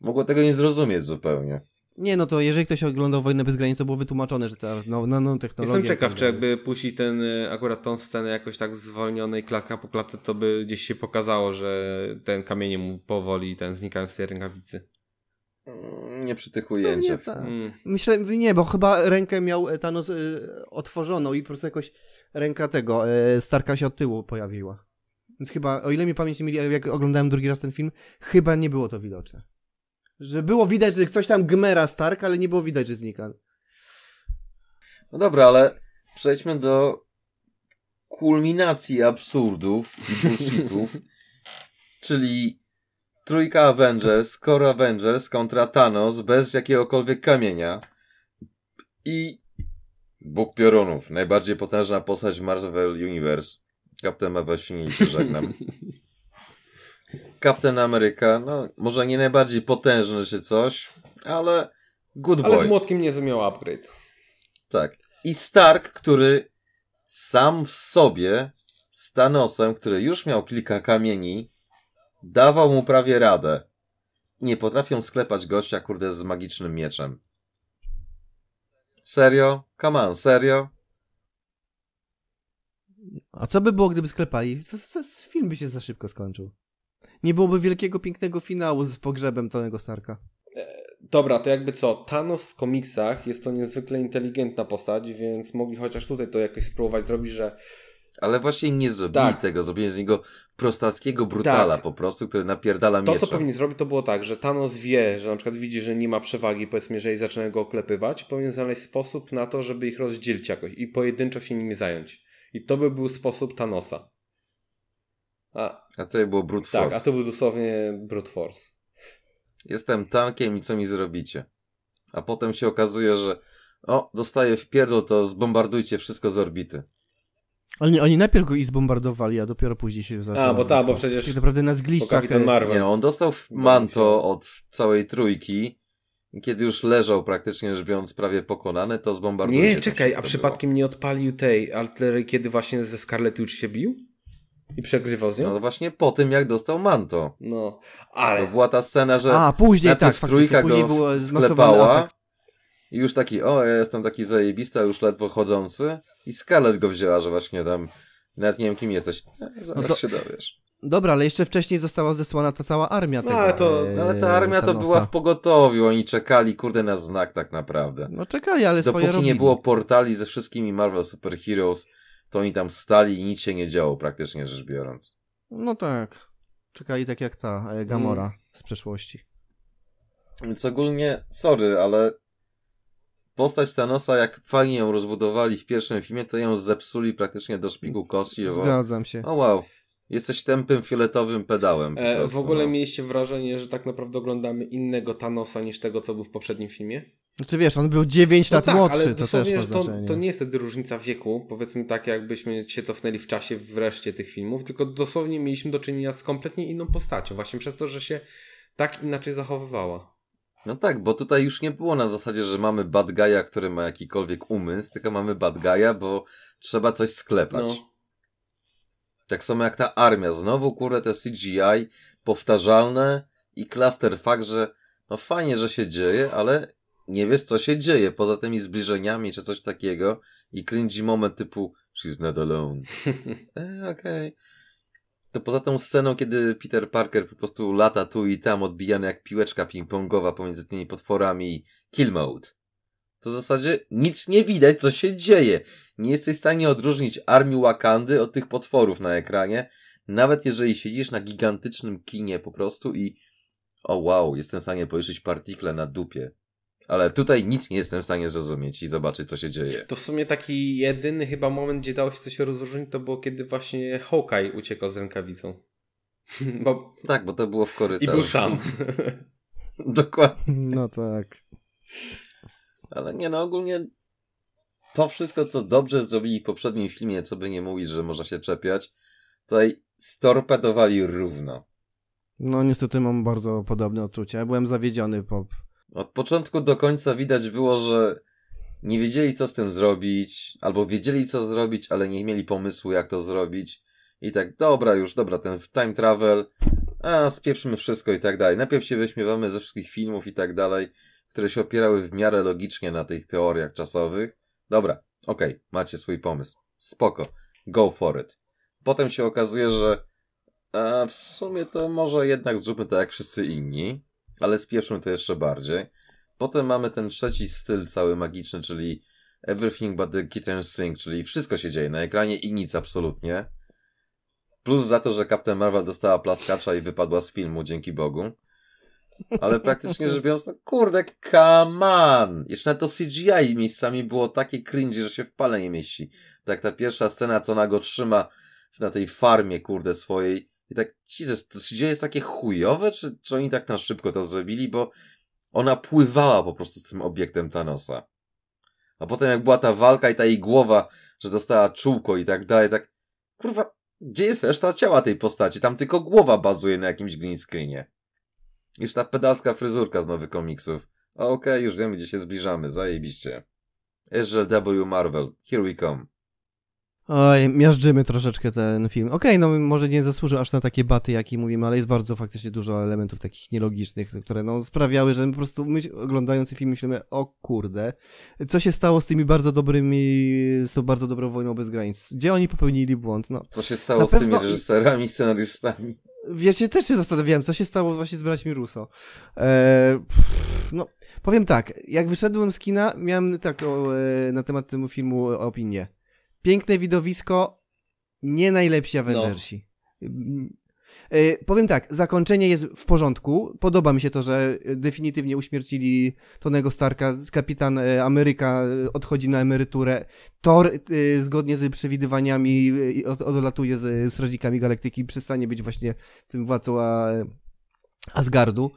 Mogło tego nie zrozumieć zupełnie. Nie, no to jeżeli ktoś oglądał Wojnę bez granic, to było wytłumaczone, że ta no, no, no technologia... Jestem ciekaw, tak czy jakby puścić ten, y, akurat tą scenę jakoś tak zwolnionej klatka po klatce, to by gdzieś się pokazało, że ten kamieniem powoli ten znikają z tej rękawicy. Mm, nie przy tych ujęciach. No, tak. nie, hmm. Myślę, nie, bo chyba rękę miał e, Thanos e, otworzoną i po prostu jakoś ręka tego e, Starka się od tyłu pojawiła. Więc chyba, o ile mi pamięć nie mieli, jak oglądałem drugi raz ten film, chyba nie było to widoczne. Że było widać, że ktoś tam gmera Stark, ale nie było widać, że znika. No dobra, ale przejdźmy do kulminacji absurdów i bullshitów, czyli Trójka Avengers, Core Avengers kontra Thanos bez jakiegokolwiek kamienia. I Bóg Piorunów, najbardziej potężna postać w Marvel Universe. Kapten Awaśnicy, żegnam. Kapitan Ameryka, no może nie najbardziej potężny czy coś, ale good boy. Ale z młotkiem nie miał upgrade. Tak. I Stark, który sam w sobie z Thanosem, który już miał kilka kamieni, Dawał mu prawie radę. Nie potrafią sklepać gościa, kurde, z magicznym mieczem. Serio? Come on, serio? A co by było, gdyby sklepali? Film by się za szybko skończył. Nie byłoby wielkiego, pięknego finału z pogrzebem Tonego Starka. E, dobra, to jakby co? Thanos w komiksach jest to niezwykle inteligentna postać, więc mogli chociaż tutaj to jakoś spróbować zrobić, że ale właśnie nie zrobili tak. tego, zrobili z niego prostackiego brutala tak. po prostu, który napierdala To, co powinien zrobić, to było tak, że Thanos wie, że na przykład widzi, że nie ma przewagi, powiedzmy, jeżeli zaczyna go oklepywać, powinien znaleźć sposób na to, żeby ich rozdzielić jakoś i pojedynczo się nimi zająć. I to by był sposób Thanosa. A, a tutaj było brute tak, force. Tak, a to był dosłownie brute force. Jestem tankiem i co mi zrobicie? A potem się okazuje, że o, dostaję w pierdol, to zbombardujcie wszystko z orbity. Ale oni najpierw go i zbombardowali, a dopiero później się zaczęło. A, bo ta, bo przecież... Tak naprawdę na zgliszczach... E, nie, on dostał manto od całej trójki. Kiedy już leżał praktycznie rzecz biorąc prawie pokonany, to zbombardował Nie, czekaj, a przypadkiem było. nie odpalił tej artylerii, kiedy właśnie ze Scarlet już się bił? I przegrywał z nią? No właśnie po tym, jak dostał manto. No, ale... To była ta scena, że... A, później tak, w trójka później go było e, sklepała. Atak i już taki, o, ja jestem taki zajebista, już ledwo chodzący. I skalet go wzięła, że właśnie tam, nawet nie wiem kim jesteś. E, zaraz no to... się dowiesz. Dobra, ale jeszcze wcześniej została zesłana ta cała armia. No, tego, ale, to, e, ale ta armia Thanosa. to była w pogotowiu, oni czekali, kurde, na znak tak naprawdę. No czekali, ale Dopóki swoje nie było portali ze wszystkimi Marvel Super Heroes, to oni tam stali i nic się nie działo praktycznie rzecz biorąc. No tak. Czekali tak jak ta e, Gamora hmm. z przeszłości. Więc ogólnie, sorry, ale postać Thanosa, jak fajnie ją rozbudowali w pierwszym filmie, to ją zepsuli praktycznie do szpiku kości. Bo... Zgadzam się. O wow. Jesteś tępym, fioletowym pedałem. E, w ogóle no. mieliście wrażenie, że tak naprawdę oglądamy innego Thanosa niż tego, co był w poprzednim filmie? Znaczy wiesz, on był 9 no lat tak, młodszy, ale to też wiesz, to, to nie jest wtedy różnica wieku, powiedzmy tak, jakbyśmy się cofnęli w czasie w reszcie tych filmów, tylko dosłownie mieliśmy do czynienia z kompletnie inną postacią, właśnie przez to, że się tak inaczej zachowywała. No tak, bo tutaj już nie było na zasadzie, że mamy bad guy'a, który ma jakikolwiek umysł, tylko mamy bad guy'a, bo trzeba coś sklepać. No. Tak samo jak ta armia. Znowu, kurde, te CGI powtarzalne i klaster fakt, że no fajnie, że się dzieje, ale nie wiesz, co się dzieje. Poza tymi zbliżeniami czy coś takiego i cringy moment typu she's not alone. e, okej. Okay to poza tą sceną, kiedy Peter Parker po prostu lata tu i tam odbijany jak piłeczka ping-pongowa pomiędzy tymi potworami kill mode, to w zasadzie nic nie widać, co się dzieje. Nie jesteś w stanie odróżnić armii Wakandy od tych potworów na ekranie, nawet jeżeli siedzisz na gigantycznym kinie po prostu i o wow, jestem w stanie pojrzeć partikle na dupie ale tutaj nic nie jestem w stanie zrozumieć i zobaczyć, co się dzieje. To w sumie taki jedyny chyba moment, gdzie dało się coś rozróżnić, to było kiedy właśnie Hawkeye uciekał z rękawicą. bo... Tak, bo to było w korytarzu. I był sam. Dokładnie. No tak. Ale nie, no ogólnie to wszystko, co dobrze zrobili w poprzednim filmie, co by nie mówić, że można się czepiać, tutaj storpedowali równo. No niestety mam bardzo podobne odczucia. Ja byłem zawiedziony po od początku do końca widać było, że nie wiedzieli, co z tym zrobić, albo wiedzieli, co zrobić, ale nie mieli pomysłu, jak to zrobić. I tak, dobra, już, dobra, ten time travel, a spieprzmy wszystko i tak dalej. Najpierw się wyśmiewamy ze wszystkich filmów i tak dalej, które się opierały w miarę logicznie na tych teoriach czasowych. Dobra, okej, okay, macie swój pomysł. Spoko, go for it. Potem się okazuje, że a w sumie to może jednak zróbmy tak jak wszyscy inni ale z pierwszym to jeszcze bardziej. Potem mamy ten trzeci styl cały magiczny, czyli Everything but the kitchen sink, czyli wszystko się dzieje na ekranie i nic absolutnie. Plus za to, że Captain Marvel dostała plaskacza i wypadła z filmu, dzięki Bogu. Ale praktycznie rzecz biorąc, no kurde, come on! Jeszcze na to CGI miejscami było takie cringe, że się w pale nie mieści. Tak ta pierwsza scena, co ona go trzyma na tej farmie, kurde, swojej i tak, Jesus, to CGI jest takie chujowe, czy, czy oni tak na szybko to zrobili, bo ona pływała po prostu z tym obiektem Thanosa. A potem jak była ta walka i ta jej głowa, że dostała czółko i tak dalej, tak, kurwa, gdzie jest reszta ciała tej postaci? Tam tylko głowa bazuje na jakimś green screenie. Iż ta pedalska fryzurka z nowych komiksów. Okej, okay, już wiemy, gdzie się zbliżamy, zajebiście. SJW Marvel, here we come. Oj, miażdżymy troszeczkę ten film. Okej, okay, no może nie zasłużył aż na takie baty, jaki mówimy, ale jest bardzo faktycznie dużo elementów takich nielogicznych, które no sprawiały, że po prostu my oglądając film myślimy, o kurde, co się stało z tymi bardzo dobrymi, z tą bardzo dobrą wojną bez granic? Gdzie oni popełnili błąd? No, co się stało z pewno... tymi reżyserami, scenarzystami? Wiecie, też się zastanawiałem, co się stało właśnie z braćmi Russo. Eee, pff, no, powiem tak, jak wyszedłem z kina, miałem tak o, e, na temat tego filmu opinię piękne widowisko, nie najlepsi no. Avengersi. No. powiem tak, zakończenie jest w porządku. Podoba mi się to, że y, definitywnie uśmiercili Tonego Starka. Kapitan y, Ameryka odchodzi na emeryturę. Thor, zgodnie z przewidywaniami, od, odlatuje z Strażnikami Galaktyki. i Przestanie być właśnie tym władcą a, Asgardu.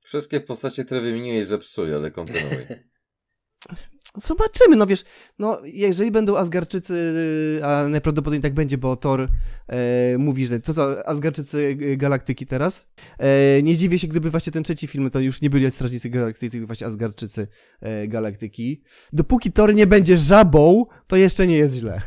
Wszystkie postacie, które wymieniłeś, zepsuję, ale kontynuuj. Zobaczymy, no wiesz, no jeżeli będą Asgarczycy, a najprawdopodobniej tak będzie, bo Thor e, mówi, że co co, Asgarczycy Galaktyki teraz. E, nie dziwię się, gdyby właśnie ten trzeci film to już nie byli Strażnicy Galaktyki, tylko właśnie Asgarczycy e, Galaktyki. Dopóki Thor nie będzie żabą, to jeszcze nie jest źle.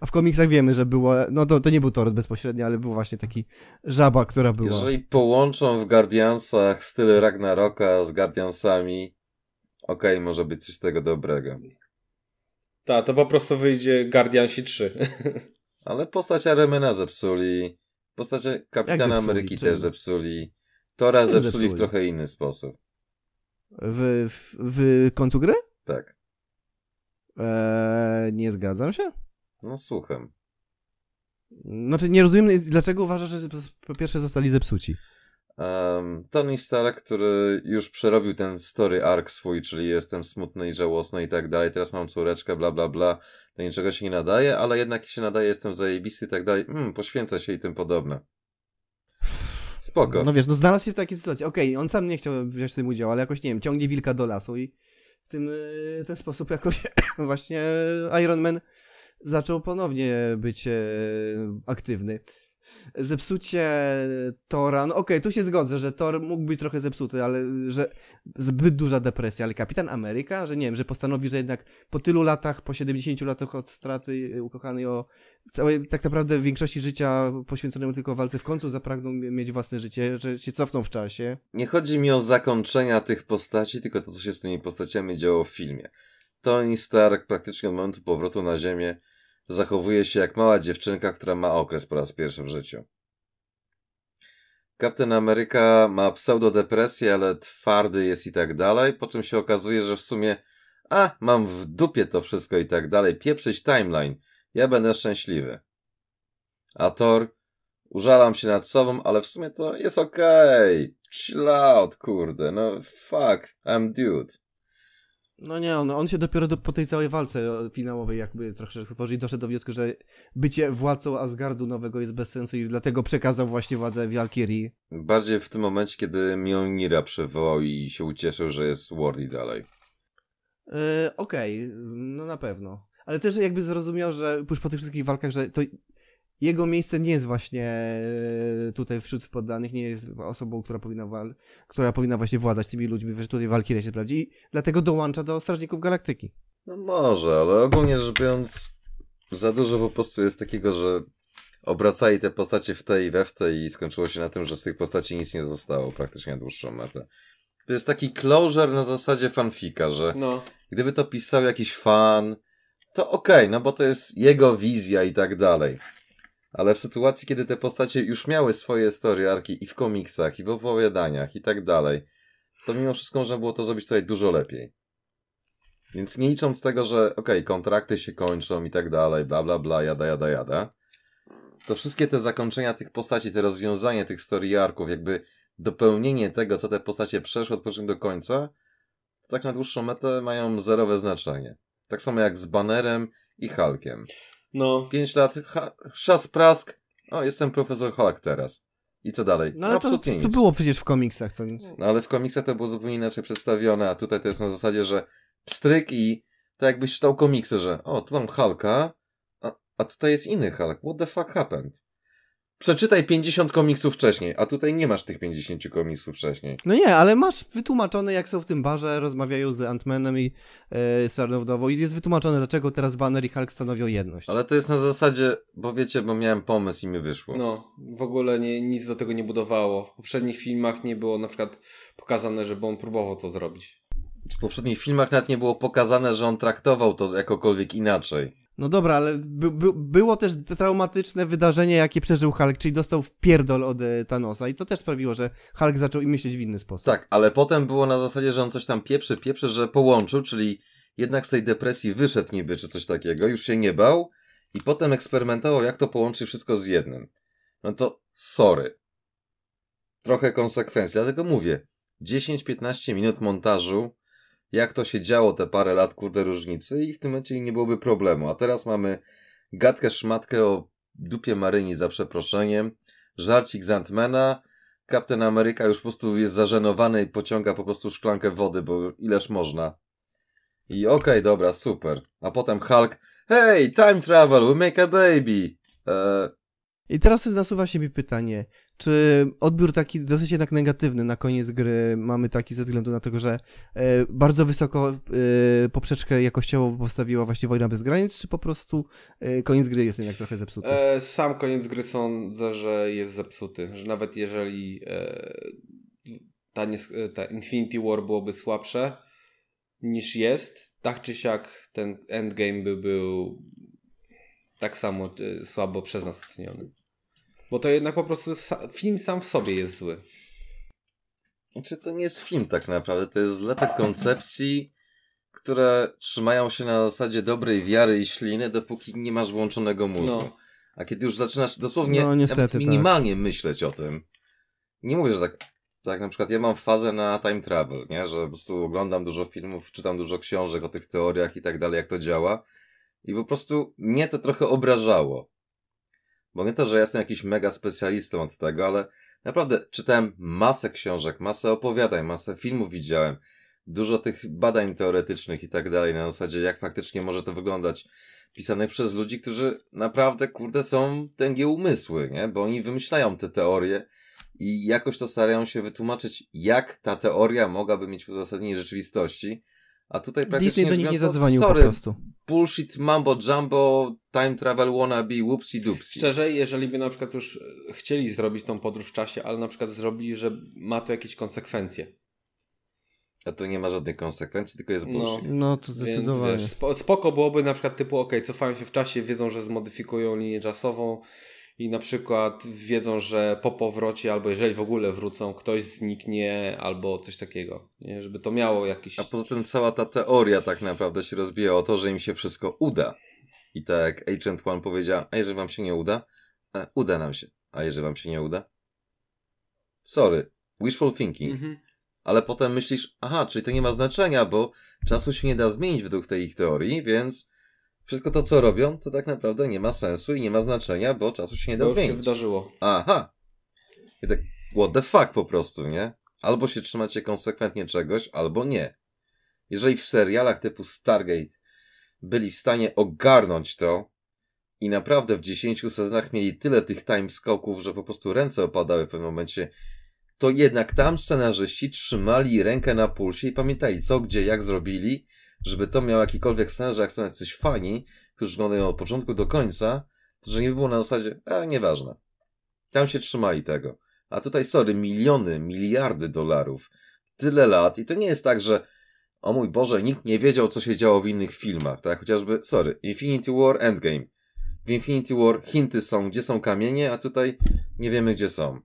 A w komiksach wiemy, że było, no to, to nie był Thor bezpośrednio, ale był właśnie taki żaba, która była. Jeżeli połączą w Guardiansach styl Ragnaroka z Guardiansami, okej, okay, może być coś z tego dobrego. Tak, to po prostu wyjdzie Guardiansi 3. Ale postać Aremena zepsuli, postać Kapitana zepsuli? Ameryki też zepsuli, Tora zepsuli, zepsuli, w trochę inny sposób. W, w, w końcu gry? Tak. Eee, nie zgadzam się. No słucham. Znaczy nie rozumiem, dlaczego uważasz, że po pierwsze zostali zepsuci. Um, Tony Stark, który już przerobił ten story arc swój, czyli jestem smutny i żałosny i tak dalej, teraz mam córeczkę, bla bla bla, do niczego się nie nadaje, ale jednak się nadaje, jestem zajebisty i tak dalej, mm, poświęca się i tym podobne. Spoko. No wiesz, no znalazł się w takiej sytuacji, okej, okay, on sam nie chciał wziąć w tym udziału, ale jakoś, nie wiem, ciągnie wilka do lasu i w tym, y, ten sposób jakoś właśnie Iron Man zaczął ponownie być e, aktywny zepsucie e, Tora, no okej, okay, tu się zgodzę, że Tor mógł być trochę zepsuty, ale e, że zbyt duża depresja, ale Kapitan Ameryka, że nie wiem, że postanowił, że jednak po tylu latach, po 70 latach od straty e, ukochanej o całej, tak naprawdę większości życia poświęconemu tylko walce, w końcu zapragną mieć własne życie, że się cofną w czasie. Nie chodzi mi o zakończenia tych postaci, tylko to, co się z tymi postaciami działo w filmie. Tony Stark praktycznie od momentu powrotu na Ziemię zachowuje się jak mała dziewczynka, która ma okres po raz pierwszy w życiu. Kapitan Ameryka ma pseudodepresję, ale twardy jest i tak dalej, po czym się okazuje, że w sumie a, mam w dupie to wszystko i tak dalej, pieprzyć timeline, ja będę szczęśliwy. A Thor, użalam się nad sobą, ale w sumie to jest okej, okay. chill out, kurde, no fuck, I'm dude. No nie, on, on się dopiero do, po tej całej walce e, finałowej jakby trochę tworzy i doszedł do wniosku, że bycie władcą Asgardu nowego jest bez sensu i dlatego przekazał właśnie władzę Valkyrie. Bardziej w tym momencie, kiedy Mjolnira przywołał i się ucieszył, że jest Wardy dalej. Yy, Okej, okay, no na pewno. Ale też jakby zrozumiał, że już po tych wszystkich walkach, że to jego miejsce nie jest właśnie e, tutaj wśród poddanych, nie jest osobą, która powinna, wal- która powinna właśnie władać tymi ludźmi, że tutaj Walkiria się sprawdzi i dlatego dołącza do Strażników Galaktyki. No może, ale ogólnie rzecz biorąc za dużo po prostu jest takiego, że obracali te postacie w tej i we w tej i skończyło się na tym, że z tych postaci nic nie zostało praktycznie na dłuższą metę. To jest taki closure na zasadzie fanfika, że no. gdyby to pisał jakiś fan, to okej, okay, no bo to jest jego wizja i tak dalej ale w sytuacji, kiedy te postacie już miały swoje story arki i w komiksach, i w opowiadaniach, i tak dalej, to mimo wszystko można było to zrobić tutaj dużo lepiej. Więc nie licząc tego, że okej, okay, kontrakty się kończą i tak dalej, bla bla bla, jada, jada, jada, to wszystkie te zakończenia tych postaci, te rozwiązanie tych story arków, jakby dopełnienie tego, co te postacie przeszły od początku do końca, tak na dłuższą metę mają zerowe znaczenie. Tak samo jak z banerem i Hulkiem. No. 5 lat, ha, szas prask. O, jestem profesor Hulk teraz. I co dalej? No ale Absolutnie to, to, to było przecież w komiksach. To... No ale w komiksach to było zupełnie inaczej przedstawione, a tutaj to jest na zasadzie, że stryk i tak jakbyś czytał komiksy, że o, tu mam Hulka, a, a tutaj jest inny Hulk. What the fuck happened? przeczytaj 50 komiksów wcześniej, a tutaj nie masz tych 50 komiksów wcześniej. No nie, ale masz wytłumaczone, jak są w tym barze, rozmawiają z Antmanem i e, Sarnowdową i jest wytłumaczone, dlaczego teraz Banner i Hulk stanowią jedność. Ale to jest na zasadzie, bo wiecie, bo miałem pomysł i mi wyszło. No, w ogóle nie, nic do tego nie budowało. W poprzednich filmach nie było na przykład pokazane, żeby on próbował to zrobić. Czy w poprzednich filmach nawet nie było pokazane, że on traktował to jakokolwiek inaczej. No dobra, ale by, by, było też traumatyczne wydarzenie, jakie przeżył Hulk, czyli dostał w pierdol od e, Thanosa i to też sprawiło, że Hulk zaczął i myśleć w inny sposób. Tak, ale potem było na zasadzie, że on coś tam pieprzy, pieprzy, że połączył, czyli jednak z tej depresji wyszedł niby, czy coś takiego, już się nie bał i potem eksperymentował, jak to połączyć wszystko z jednym. No to sorry. Trochę konsekwencji, dlatego mówię, 10-15 minut montażu jak to się działo te parę lat, kurde, różnicy i w tym momencie nie byłoby problemu. A teraz mamy gadkę szmatkę o dupie Maryni za przeproszeniem, żarcik z Antmana, Kapitan Ameryka już po prostu jest zażenowany i pociąga po prostu szklankę wody, bo ileż można. I okej, okay, dobra, super. A potem Hulk, hey, time travel, we make a baby. Eee... I teraz nasuwa się mi pytanie, czy odbiór taki dosyć jednak negatywny na koniec gry mamy taki ze względu na to, że e, bardzo wysoko e, poprzeczkę jakościowo postawiła właśnie Wojna Bez Granic, czy po prostu e, koniec gry jest jednak trochę zepsuty? sam koniec gry sądzę, że jest zepsuty, że nawet jeżeli ta, ta Infinity War byłoby słabsze niż jest, tak czy siak ten endgame by był tak samo słabo przez nas oceniony. Bo to jednak po prostu film sam w sobie jest zły. Znaczy, to nie jest film tak naprawdę, to jest zlepek koncepcji, które trzymają się na zasadzie dobrej wiary i śliny, dopóki nie masz włączonego mózgu. No. A kiedy już zaczynasz dosłownie no, niestety, tak. minimalnie tak. myśleć o tym, nie mówię, że tak, tak na przykład ja mam fazę na time travel, nie? że po prostu oglądam dużo filmów, czytam dużo książek o tych teoriach i tak dalej, jak to działa. I po prostu mnie to trochę obrażało. Bo nie to, że jestem jakiś mega specjalistą od tego, ale naprawdę czytałem masę książek, masę opowiadań, masę filmów widziałem. Dużo tych badań teoretycznych i tak dalej na zasadzie, jak faktycznie może to wyglądać. Pisanych przez ludzi, którzy naprawdę, kurde, są tęgie umysły, nie? Bo oni wymyślają te teorie i jakoś to starają się wytłumaczyć, jak ta teoria mogłaby mieć uzasadnienie rzeczywistości. A tutaj praktycznie Disney do nich nie zadzwonił sorry, po prostu. Bullshit, mambo, jumbo, time travel wannabe, whoopsie dupsie. Szczerze, jeżeli by na przykład już chcieli zrobić tą podróż w czasie, ale na przykład zrobili, że ma to jakieś konsekwencje. A to nie ma żadnych konsekwencji, tylko jest no. bullshit. No, no to zdecydowanie. Więc, wiesz, spoko byłoby na przykład typu, ok, cofają się w czasie, wiedzą, że zmodyfikują linię czasową, i na przykład wiedzą, że po powrocie, albo jeżeli w ogóle wrócą, ktoś zniknie, albo coś takiego, nie? żeby to miało jakiś. A poza tym cała ta teoria tak naprawdę się rozbija o to, że im się wszystko uda. I tak Agent One powiedział, a jeżeli wam się nie uda, e, uda nam się. A jeżeli wam się nie uda? Sorry, wishful thinking. Mhm. Ale potem myślisz, aha, czyli to nie ma znaczenia, bo czasu się nie da zmienić według tej ich teorii, więc wszystko to, co robią, to tak naprawdę nie ma sensu i nie ma znaczenia, bo czasu się nie da bo zmienić. się wydarzyło. Aha. I tak, what the fuck po prostu, nie? Albo się trzymacie konsekwentnie czegoś, albo nie. Jeżeli w serialach typu Stargate byli w stanie ogarnąć to i naprawdę w 10 sezonach mieli tyle tych timeskoków, że po prostu ręce opadały w pewnym momencie, to jednak tam scenarzyści trzymali rękę na pulsie i pamiętali co, gdzie, jak zrobili, żeby to miało jakikolwiek sens, że jak są jacyś fani, którzy oglądają od początku do końca, to że nie było na zasadzie, a e, nieważne. Tam się trzymali tego. A tutaj, sorry, miliony, miliardy dolarów, tyle lat i to nie jest tak, że o mój Boże, nikt nie wiedział, co się działo w innych filmach, tak? Chociażby, sorry, Infinity War Endgame. W Infinity War hinty są, gdzie są kamienie, a tutaj nie wiemy, gdzie są.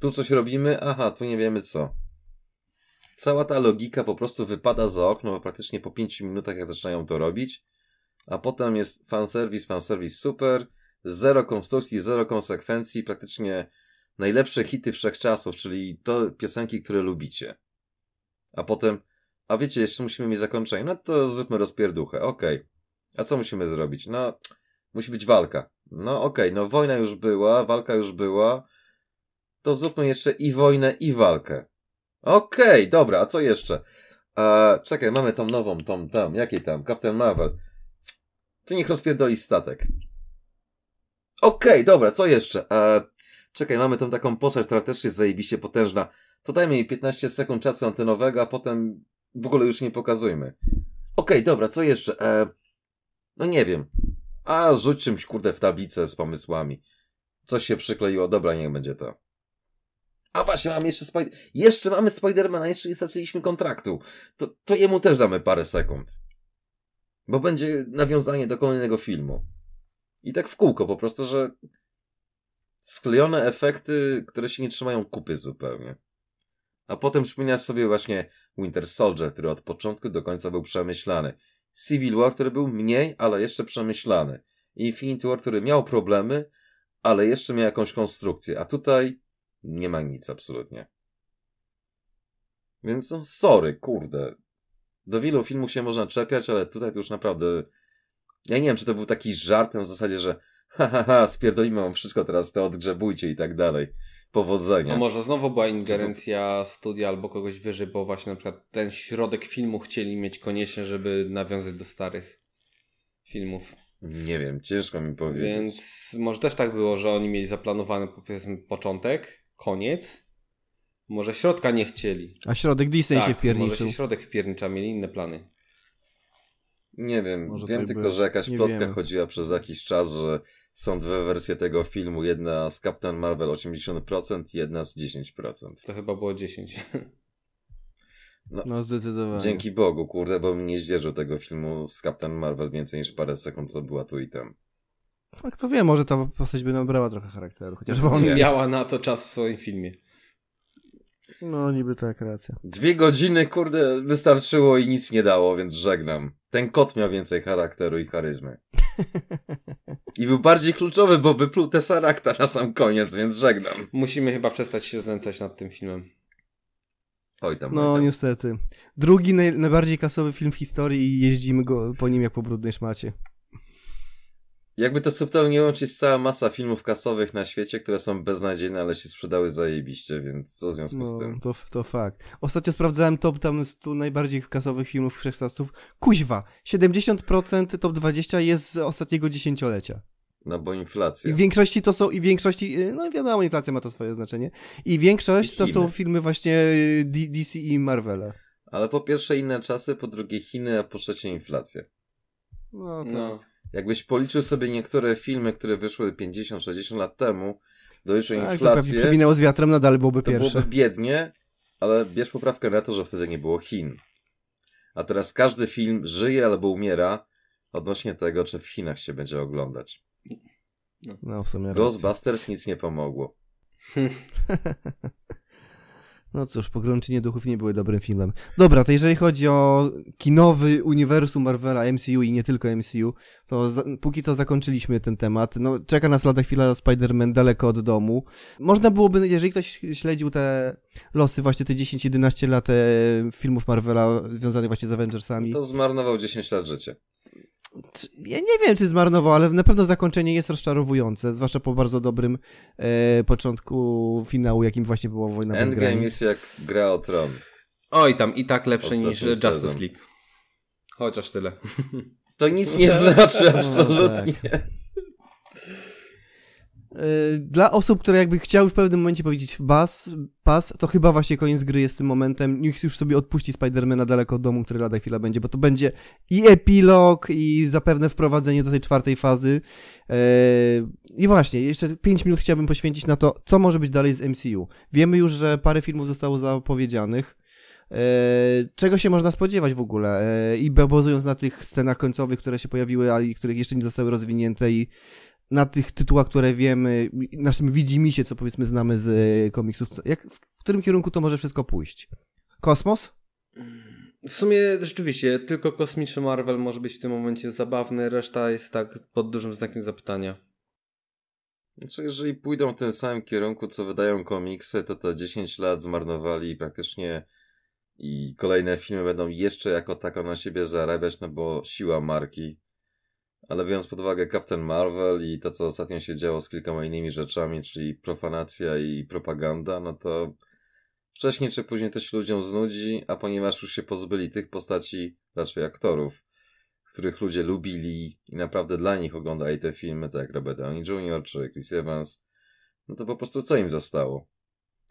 Tu coś robimy, aha, tu nie wiemy co cała ta logika po prostu wypada za okno praktycznie po 5 minutach, jak zaczynają to robić. A potem jest fanservice, fanservice super, zero konstrukcji, zero konsekwencji, praktycznie najlepsze hity wszechczasów, czyli to piosenki, które lubicie. A potem, a wiecie, jeszcze musimy mieć zakończenie, no to zróbmy rozpierduchę, okej. Okay. A co musimy zrobić? No, musi być walka. No okej, okay, no wojna już była, walka już była, to zróbmy jeszcze i wojnę, i walkę. Okej, okay, dobra, a co jeszcze? czekaj, mamy tą nową, tą tam, jakiej tam? Captain Marvel. Ty niech rozpierdoli statek. Okej, okay, dobra, co jeszcze? czekaj, mamy tą taką postać, która też jest zajebiście potężna. To dajmy jej 15 sekund czasu antenowego, a potem w ogóle już nie pokazujmy. Okej, okay, dobra, co jeszcze? E, no nie wiem. A rzuć czymś, kurde, w tablicę z pomysłami. Coś się przykleiło, dobra, niech będzie to. A właśnie, mam jeszcze Spider... Jeszcze mamy Spidermana, jeszcze nie straciliśmy kontraktu. To, to jemu też damy parę sekund. Bo będzie nawiązanie do kolejnego filmu. I tak w kółko po prostu, że sklejone efekty, które się nie trzymają kupy zupełnie. A potem przypomina sobie właśnie Winter Soldier, który od początku do końca był przemyślany. Civil War, który był mniej, ale jeszcze przemyślany. Infinity War, który miał problemy, ale jeszcze miał jakąś konstrukcję. A tutaj nie ma nic absolutnie. Więc no sorry, kurde. Do wielu filmów się można czepiać, ale tutaj to już naprawdę... Ja nie wiem, czy to był taki żart w zasadzie, że ha, ha, ha, spierdolimy wam wszystko, teraz to odgrzebujcie i tak dalej. Powodzenia. A może znowu była ingerencja studia albo kogoś wyżej, bo właśnie na przykład ten środek filmu chcieli mieć koniecznie, żeby nawiązać do starych filmów. Nie wiem, ciężko mi powiedzieć. Więc może też tak było, że oni mieli zaplanowany powiedzmy początek, koniec. Może środka nie chcieli. A środek Disney tak, się wpierniczył. Może się środek wpiernicza, mieli inne plany. Nie wiem, może wiem tylko, że jakaś nie plotka wiemy. chodziła przez jakiś czas, że są dwie wersje tego filmu. Jedna z Captain Marvel 80%, jedna z 10%. To chyba było 10. No, no zdecydowanie. Dzięki Bogu, kurde, bo mnie zdzierzył tego filmu z Captain Marvel więcej niż parę sekund, co była tu i tam. A tak, kto wie, może ta postać by nabrała trochę charakteru. Chociaż nie miała na to czas w swoim filmie. No, niby tak, racja. Dwie godziny, kurde, wystarczyło i nic nie dało, więc żegnam. Ten kot miał więcej charakteru i charyzmy. I był bardziej kluczowy, bo wypluł sarakta na sam koniec, więc żegnam. Musimy chyba przestać się znęcać nad tym filmem. Oj tam, no, oj tam. niestety. Drugi naj, najbardziej kasowy film w historii i jeździmy go po nim jak po brudnej szmacie. Jakby to subtelnie łączyć z cała masa filmów kasowych na świecie, które są beznadziejne, ale się sprzedały zajebiście, więc co w związku no, z tym? To, to fakt. Ostatnio sprawdzałem top tam 100 najbardziej kasowych filmów wszechczasów. Kuźwa! 70% top 20 jest z ostatniego dziesięciolecia. No bo inflacja. I w większości to są, i większości, y, no wiadomo, inflacja ma to swoje znaczenie. I większość I to są filmy właśnie y, DC i Marvela. Ale po pierwsze inne czasy, po drugie Chiny, a po trzecie inflacja. No, tak. no. Jakbyś policzył sobie niektóre filmy, które wyszły 50-60 lat temu, doliczył tak, inflację. Przewinęło z wiatrem, nadal byłoby to pierwsze. byłoby biednie, ale bierz poprawkę na to, że wtedy nie było Chin. A teraz każdy film żyje albo umiera odnośnie tego, czy w Chinach się będzie oglądać. No, w sumie Ghostbusters nic nie pomogło. No cóż, pogrączenie Duchów nie były dobrym filmem. Dobra, to jeżeli chodzi o kinowy uniwersum Marvela, MCU i nie tylko MCU, to za, póki co zakończyliśmy ten temat. No, czeka nas lada chwila Spider-Man daleko od domu. Można byłoby, jeżeli ktoś śledził te losy, właśnie te 10-11 lat e, filmów Marvela związanych właśnie z Avengersami. To zmarnował 10 lat życia ja nie wiem, czy zmarnował, ale na pewno zakończenie jest rozczarowujące, zwłaszcza po bardzo dobrym e, początku finału, jakim właśnie była Wojna Endgame jest jak gra o tron. Oj, tam i tak lepsze niż sezon. Justice League. Chociaż tyle. To nic nie znaczy no tak. absolutnie. Y, dla osób, które jakby chciały w pewnym momencie powiedzieć bas, pas, to chyba właśnie koniec gry jest tym momentem. Niech już sobie odpuści Spidermana daleko od domu, który lada chwila będzie, bo to będzie i epilog, i zapewne wprowadzenie do tej czwartej fazy. Y, I właśnie, jeszcze 5 minut chciałbym poświęcić na to, co może być dalej z MCU. Wiemy już, że parę filmów zostało zapowiedzianych. Y, czego się można spodziewać w ogóle? I bazując na tych scenach końcowych, które się pojawiły, ale których jeszcze nie zostały rozwinięte i na tych tytułach, które wiemy, naszym się, co powiedzmy znamy z e, komiksów, jak, w którym kierunku to może wszystko pójść? Kosmos? Mm, w sumie rzeczywiście, tylko kosmiczny Marvel może być w tym momencie zabawny, reszta jest tak pod dużym znakiem zapytania. Znaczy, jeżeli pójdą w tym samym kierunku, co wydają komiksy, to te 10 lat zmarnowali praktycznie i kolejne filmy będą jeszcze jako tako na siebie zarabiać, no bo siła marki ale biorąc pod uwagę Captain Marvel i to, co ostatnio się działo z kilkoma innymi rzeczami, czyli profanacja i propaganda, no to wcześniej czy później to się ludziom znudzi, a ponieważ już się pozbyli tych postaci, raczej aktorów, których ludzie lubili i naprawdę dla nich oglądali te filmy, tak jak Robert Downey Jr. czy Chris Evans, no to po prostu co im zostało?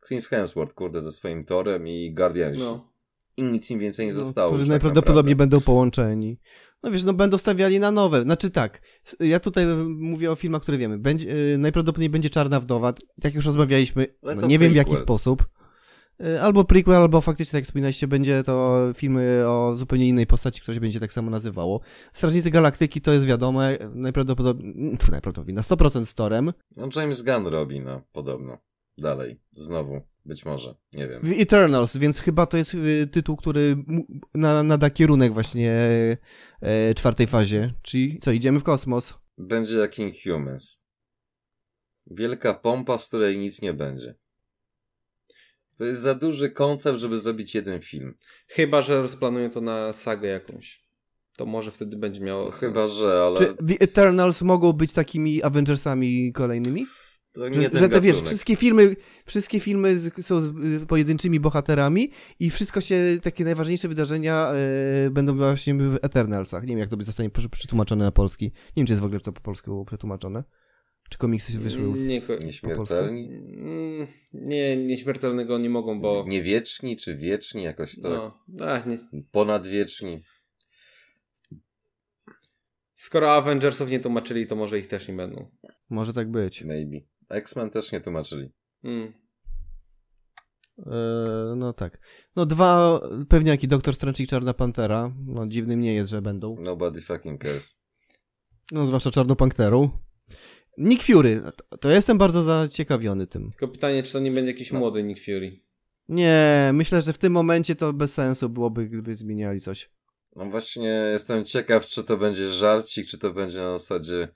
Chris Hemsworth, kurde, ze swoim torem i Guardiansi. No. I nic im więcej nie no, zostało. No, którzy tak najprawdopodobniej tak będą połączeni. No wiesz, no będą stawiali na nowe. Znaczy tak, ja tutaj mówię o filmach, które wiemy. Będzie, yy, najprawdopodobniej będzie Czarna Wdowa, tak już rozmawialiśmy, no, nie prequel. wiem w jaki sposób. Yy, albo prequel, albo faktycznie, tak jak wspominaliście, będzie to filmy o zupełnie innej postaci, która się będzie tak samo nazywało. Strażnicy Galaktyki to jest wiadome, najprawdopodobniej, pf, najprawdopodobniej na 100% storem. No James Gunn robi, no, podobno dalej. Znowu, być może, nie wiem. The Eternals, więc chyba to jest y, tytuł, który nada na, na kierunek właśnie e, czwartej fazie. Czyli co, idziemy w kosmos. Będzie jak Inhumans. Wielka pompa, z której nic nie będzie. To jest za duży koncept, żeby zrobić jeden film. Chyba, że rozplanuję to na sagę jakąś. To może wtedy będzie miało. Chyba, sens. że, ale. Czy The Eternals mogą być takimi Avengersami kolejnymi? że, że te wiesz, wszystkie filmy, wszystkie filmy z, są z, y, pojedynczymi bohaterami i wszystko się, takie najważniejsze wydarzenia y, będą właśnie w Eternalsach. Nie wiem, jak to zostanie przetłumaczone na polski. Nie wiem, czy jest w ogóle to po polsku przetłumaczone. Czy komiksy się wyszły w, nie, ko nieśmiertelni? Mm, nie, nieśmiertelnego nie mogą, bo... Niewieczni czy wieczni jakoś to tak? No. Ach, nie... Ponadwieczni. Skoro Avengersów nie tłumaczyli, to może ich też nie będą. Może tak być. Maybe. X-Men też nie tłumaczyli. Mm. no tak. No dwa pewniaki, Doktor Strange i Czarna Pantera. No dziwnym nie jest, że będą. Nobody fucking cares. No zwłaszcza Czarną Panterą. Nick Fury. To jestem bardzo zaciekawiony tym. Tylko pytanie, czy to nie będzie jakiś no. młody Nick Fury? Nie, myślę, że w tym momencie to bez sensu byłoby, gdyby zmieniali coś. No właśnie, jestem ciekaw, czy to będzie żarcik, czy to będzie na zasadzie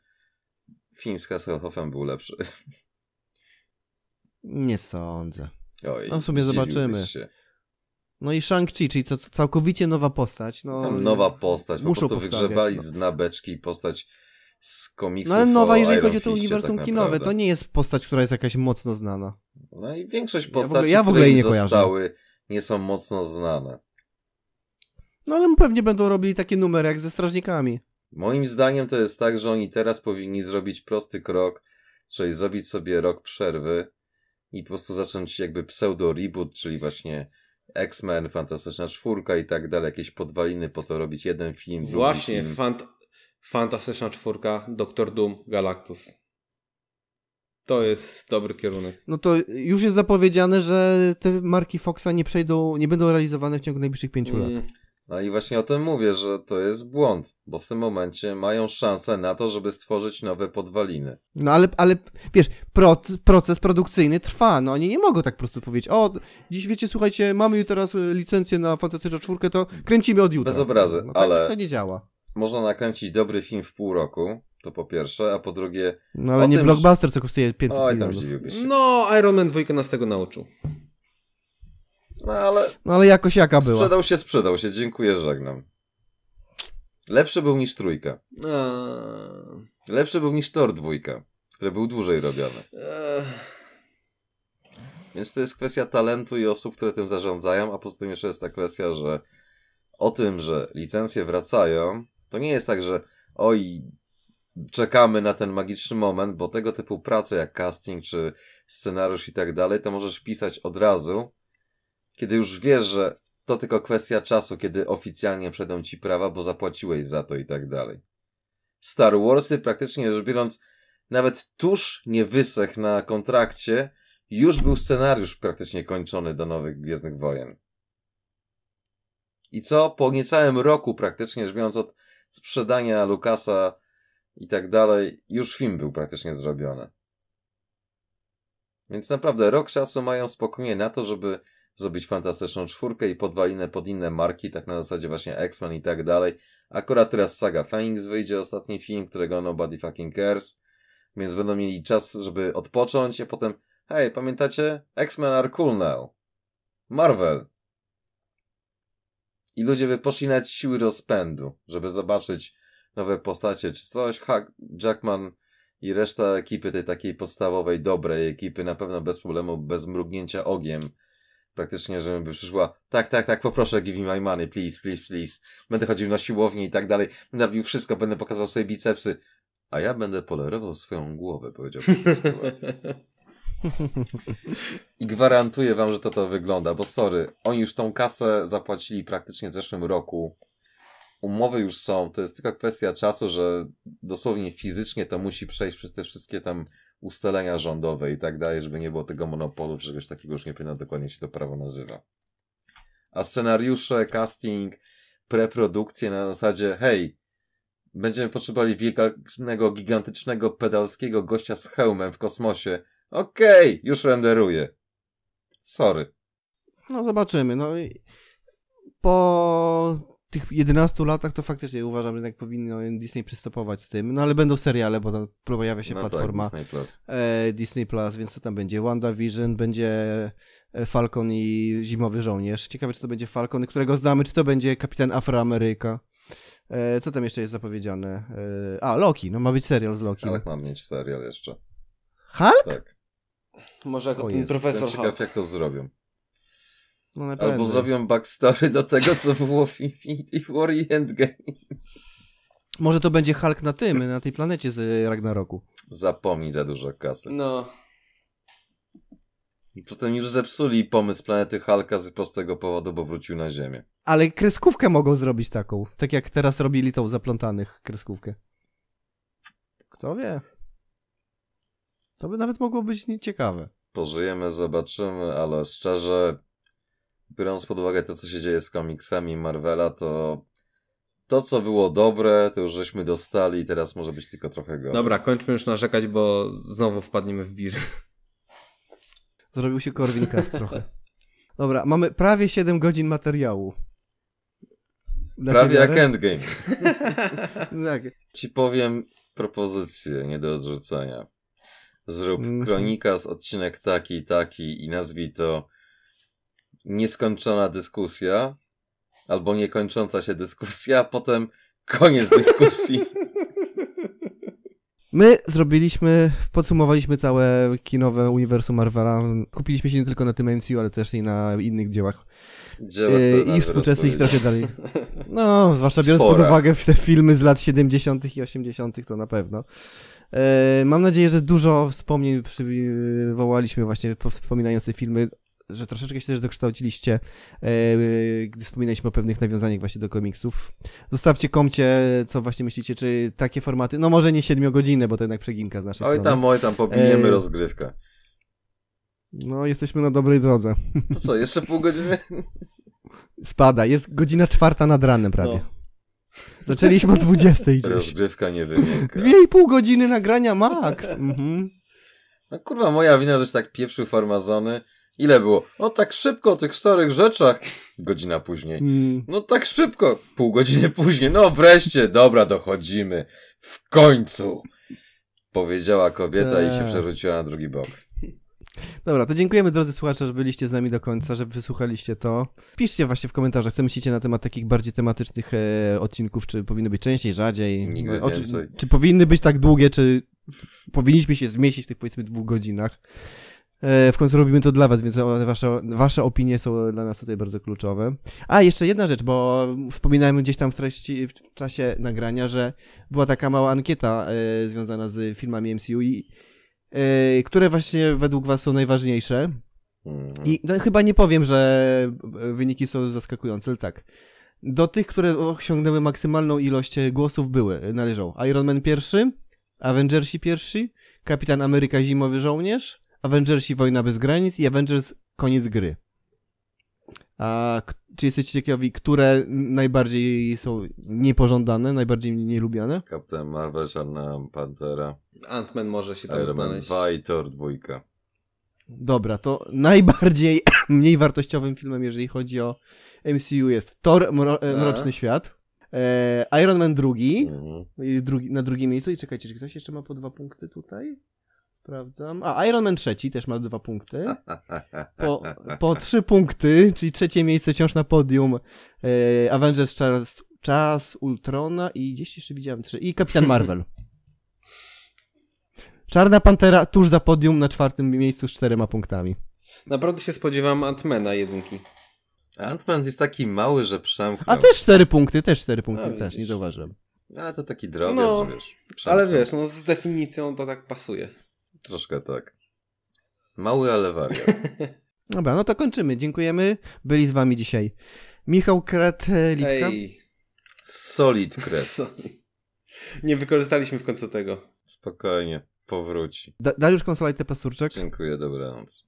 film z Hasselhoffem był lepszy. Nie sądzę. Oj, no w sumie zobaczymy. Się. No i Shang-Chi, czyli to, całkowicie nowa postać. No, Tam nowa postać, po prostu wygrzebali no. z nabeczki postać z komiksów. No ale nowa, jeżeli Iron chodzi o to uniwersum tak kinowe, to nie jest postać, która jest jakaś mocno znana. No i większość postaci, ja w ogóle, ja w ogóle nie zostały, kojarzę. nie są mocno znane. No ale pewnie będą robili taki numer jak ze strażnikami. Moim zdaniem to jest tak, że oni teraz powinni zrobić prosty krok, czyli zrobić sobie rok przerwy i po prostu zacząć jakby pseudo-reboot, czyli właśnie X-Men, Fantastyczna Czwórka i tak dalej, jakieś podwaliny po to robić jeden film, Właśnie, film. Fant Fantastyczna Czwórka, Doktor Doom, Galactus. To jest dobry kierunek. No to już jest zapowiedziane, że te marki Foxa nie przejdą, nie będą realizowane w ciągu najbliższych pięciu mm. lat. No i właśnie o tym mówię, że to jest błąd, bo w tym momencie mają szansę na to, żeby stworzyć nowe podwaliny. No ale, ale wiesz, proces produkcyjny trwa, no oni nie mogą tak po prostu powiedzieć, o, dziś wiecie, słuchajcie, mamy już teraz e, licencję na Fantastyczną Czwórkę, to kręcimy od jutra. Bez obrazy, no, no tak, ale... Tak to nie działa. Można nakręcić dobry film w pół roku, to po pierwsze, a po drugie... No ale nie tym, blockbuster, co kosztuje 500 milionów. tam No, Iron Man 2 nas tego nauczył. No ale... No ale jakoś jaka była. Sprzedał się, sprzedał się. Dziękuję, żegnam. Lepszy był niż trójka. No. Lepszy był niż Tor dwójka, który był dłużej robiony. Więc to jest kwestia talentu i osób, które tym zarządzają, a poza tym jeszcze jest ta kwestia, że o tym, że licencje wracają, to nie jest tak, że oj, czekamy na ten magiczny moment, bo tego typu prace jak casting czy scenariusz i tak dalej, to możesz pisać od razu, kiedy już wiesz, że to tylko kwestia czasu, kiedy oficjalnie przedą ci prawa, bo zapłaciłeś za to i tak dalej. Star Warsy praktycznie rzecz biorąc, nawet tuż nie wysech na kontrakcie, już był scenariusz praktycznie kończony do nowych Gwiezdnych Wojen. I co? Po niecałym roku praktycznie, rzecz biorąc od sprzedania Lukasa i tak dalej, już film był praktycznie zrobiony. Więc naprawdę rok czasu mają spokojnie na to, żeby zrobić fantastyczną czwórkę i podwalinę pod inne marki, tak na zasadzie właśnie X-Men i tak dalej. Akurat teraz Saga Phoenix wyjdzie, ostatni film, którego nobody fucking cares, więc będą mieli czas, żeby odpocząć, a potem hej, pamiętacie? X-Men are cool now. Marvel. I ludzie by poszli nawet siły rozpędu, żeby zobaczyć nowe postacie czy coś. Ha, Jackman i reszta ekipy tej takiej podstawowej, dobrej ekipy na pewno bez problemu, bez mrugnięcia ogiem praktycznie, żeby przyszła, tak, tak, tak, poproszę, give me my money, please, please, please. Będę chodził na siłownię i tak dalej, będę robił wszystko, będę pokazywał swoje bicepsy, a ja będę polerował swoją głowę, powiedział I gwarantuję wam, że to to wygląda, bo sorry, oni już tą kasę zapłacili praktycznie w zeszłym roku. Umowy już są, to jest tylko kwestia czasu, że dosłownie fizycznie to musi przejść przez te wszystkie tam ustalenia rządowe i tak dalej, żeby nie było tego monopolu, czegoś takiego, już nie pamiętam dokładnie się to prawo nazywa. A scenariusze, casting, preprodukcje na zasadzie, hej, będziemy potrzebowali wielkiego, gigantycznego, pedalskiego gościa z hełmem w kosmosie. Okej, okay, już renderuję. Sorry. No zobaczymy, no i po tych 11 latach to faktycznie uważam, że jednak powinno Disney przystopować z tym, no ale będą seriale, bo tam pojawia się no tak, platforma tak, Disney, Plus. E, Disney Plus, więc co tam będzie? WandaVision, będzie e, Falcon i Zimowy Żołnierz. Ciekawe, czy to będzie Falcon, którego znamy, czy to będzie Kapitan Afroameryka. E, co tam jeszcze jest zapowiedziane? E, a, Loki, no ma być serial z Loki. Ale ma mieć serial jeszcze. Hulk? Tak. Może jako o ten profesor Jestem ciekaw, Hulk. jak to zrobią. No Albo zrobią backstory do tego, co było w Infinity War i Endgame. Może to będzie Hulk na tym, na tej planecie z Ragnaroku. Zapomnij za dużo kasy. No. Potem już zepsuli pomysł planety Hulka z prostego powodu, bo wrócił na Ziemię. Ale kreskówkę mogą zrobić taką. Tak jak teraz robili tą zaplątanych kreskówkę. Kto wie? To by nawet mogło być ciekawe. Pożyjemy, zobaczymy, ale szczerze biorąc pod uwagę to, co się dzieje z komiksami Marvela, to to, co było dobre, to już żeśmy dostali i teraz może być tylko trochę gorzej. Dobra, kończmy już narzekać, bo znowu wpadniemy w wir. Zrobił się Corvin Cast trochę. Dobra, mamy prawie 7 godzin materiału. Dla prawie jak Endgame. tak. Ci powiem propozycję nie do odrzucenia. Zrób mm -hmm. kronikas, odcinek taki i taki i nazwij to nieskończona dyskusja, albo niekończąca się dyskusja, a potem koniec dyskusji. My zrobiliśmy, podsumowaliśmy całe kinowe uniwersum Marvela. Kupiliśmy się nie tylko na tym MCU, ale też i na innych dziełach. Dzieła, y, I współczesnych trochę dalej. No, zwłaszcza biorąc pod uwagę te filmy z lat 70. i 80., to na pewno. Y, mam nadzieję, że dużo wspomnień przywołaliśmy właśnie wspominając te filmy że troszeczkę się też dokształciliście, e, gdy wspominaliśmy o pewnych nawiązaniach właśnie do komiksów. Zostawcie komcie, co właśnie myślicie, czy takie formaty, no może nie 7 godziny, bo to jednak przeginka z naszej oj strony. Oj tam, oj tam, popijemy e... rozgrywkę. No, jesteśmy na dobrej drodze. To co, jeszcze pół godziny? Spada, jest godzina czwarta nad ranem prawie. No. Zaczęliśmy o 20 gdzieś. Rozgrywka nie wymienka. Dwie i pół godziny nagrania max. Mhm. No kurwa, moja wina, żeś tak pieprzył farmazony. Ile było? No tak szybko o tych starych rzeczach. Godzina później. Mm. No tak szybko. Pół godziny później. No wreszcie, dobra, dochodzimy. W końcu. Powiedziała kobieta eee. i się tak. przerzuciła na drugi bok. Dobra, to dziękujemy drodzy słuchacze, że byliście z nami do końca, że wysłuchaliście to. Piszcie właśnie w komentarzach, co myślicie na temat takich bardziej tematycznych e, odcinków, czy powinny być częściej, rzadziej. Nigdy o, więcej. Czy, czy powinny być tak długie, czy powinniśmy się zmieścić w tych powiedzmy dwóch godzinach. E, w końcu robimy to dla was, więc wasze, wasze opinie są dla nas tutaj bardzo kluczowe. A, jeszcze jedna rzecz, bo wspominałem gdzieś tam w, treści, w czasie nagrania, że była taka mała ankieta y, związana z filmami MCU i y, które właśnie według was są najważniejsze. Mm. I no, chyba nie powiem, że wyniki są zaskakujące, ale tak. Do tych, które osiągnęły maksymalną ilość głosów były, należą Iron Man pierwszy, Avengersi pierwszy, Kapitan Ameryka Zimowy Żołnierz, Avengersi Wojna Bez Granic i Avengers Koniec Gry. A czy jesteście ciekawi, które najbardziej są niepożądane, najbardziej nielubiane? Captain Marvel, Czarna Pantera. Ant-Man może się tam Iron znaleźć. 2 i Thor 2. Dobra, to najbardziej mniej wartościowym filmem, jeżeli chodzi o MCU jest Thor Mro e, tak. Mroczny Świat. E, Iron Man drugi, mhm. drugi, na drugim miejscu i czekajcie, czy ktoś jeszcze ma po dwa punkty tutaj? Sprawdzam. A, Iron Man trzeci też ma dwa punkty. Po, po trzy punkty, czyli trzecie miejsce wciąż na podium. E, Avengers Czas, Czas Ultrona i gdzieś jeszcze widziałem trzy. I Kapitan Marvel. Czarna Pantera tuż za podium na czwartym miejscu z czterema punktami. Naprawdę się spodziewam Antmana jedynki. Antman jest taki mały, że przemknął. A też cztery punkty, też cztery punkty, A, też nie zauważyłem. A to taki drobiazg, no, wiesz. Przemknął. Ale wiesz, no z definicją to tak pasuje. Troszkę tak. Mały, ale wariat. Dobra, no to kończymy. Dziękujemy. Byli z wami dzisiaj Michał Kret, e, Lipka. Solid Kret. Nie wykorzystaliśmy w końcu tego. Spokojnie, powróci. Da Dariusz Konsolajte Pasturczak. Dziękuję, dobranoc.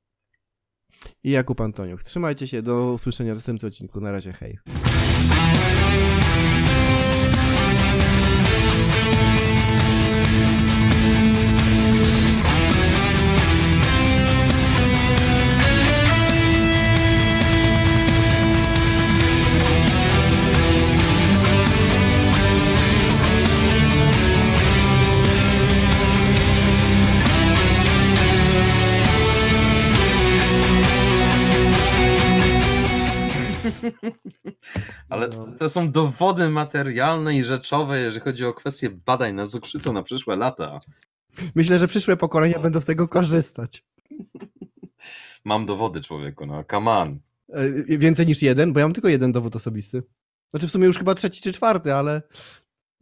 I Jakub Antoniuk. Trzymajcie się, do usłyszenia w następnym odcinku. Na razie, hej. Ale no. to są dowody materialne i rzeczowe, jeżeli chodzi o kwestie badań na cukrzycą na przyszłe lata. Myślę, że przyszłe pokolenia będą z tego korzystać. Mam dowody, człowieku, no come on. E, więcej niż jeden, bo ja mam tylko jeden dowód osobisty. Znaczy w sumie już chyba trzeci czy czwarty, ale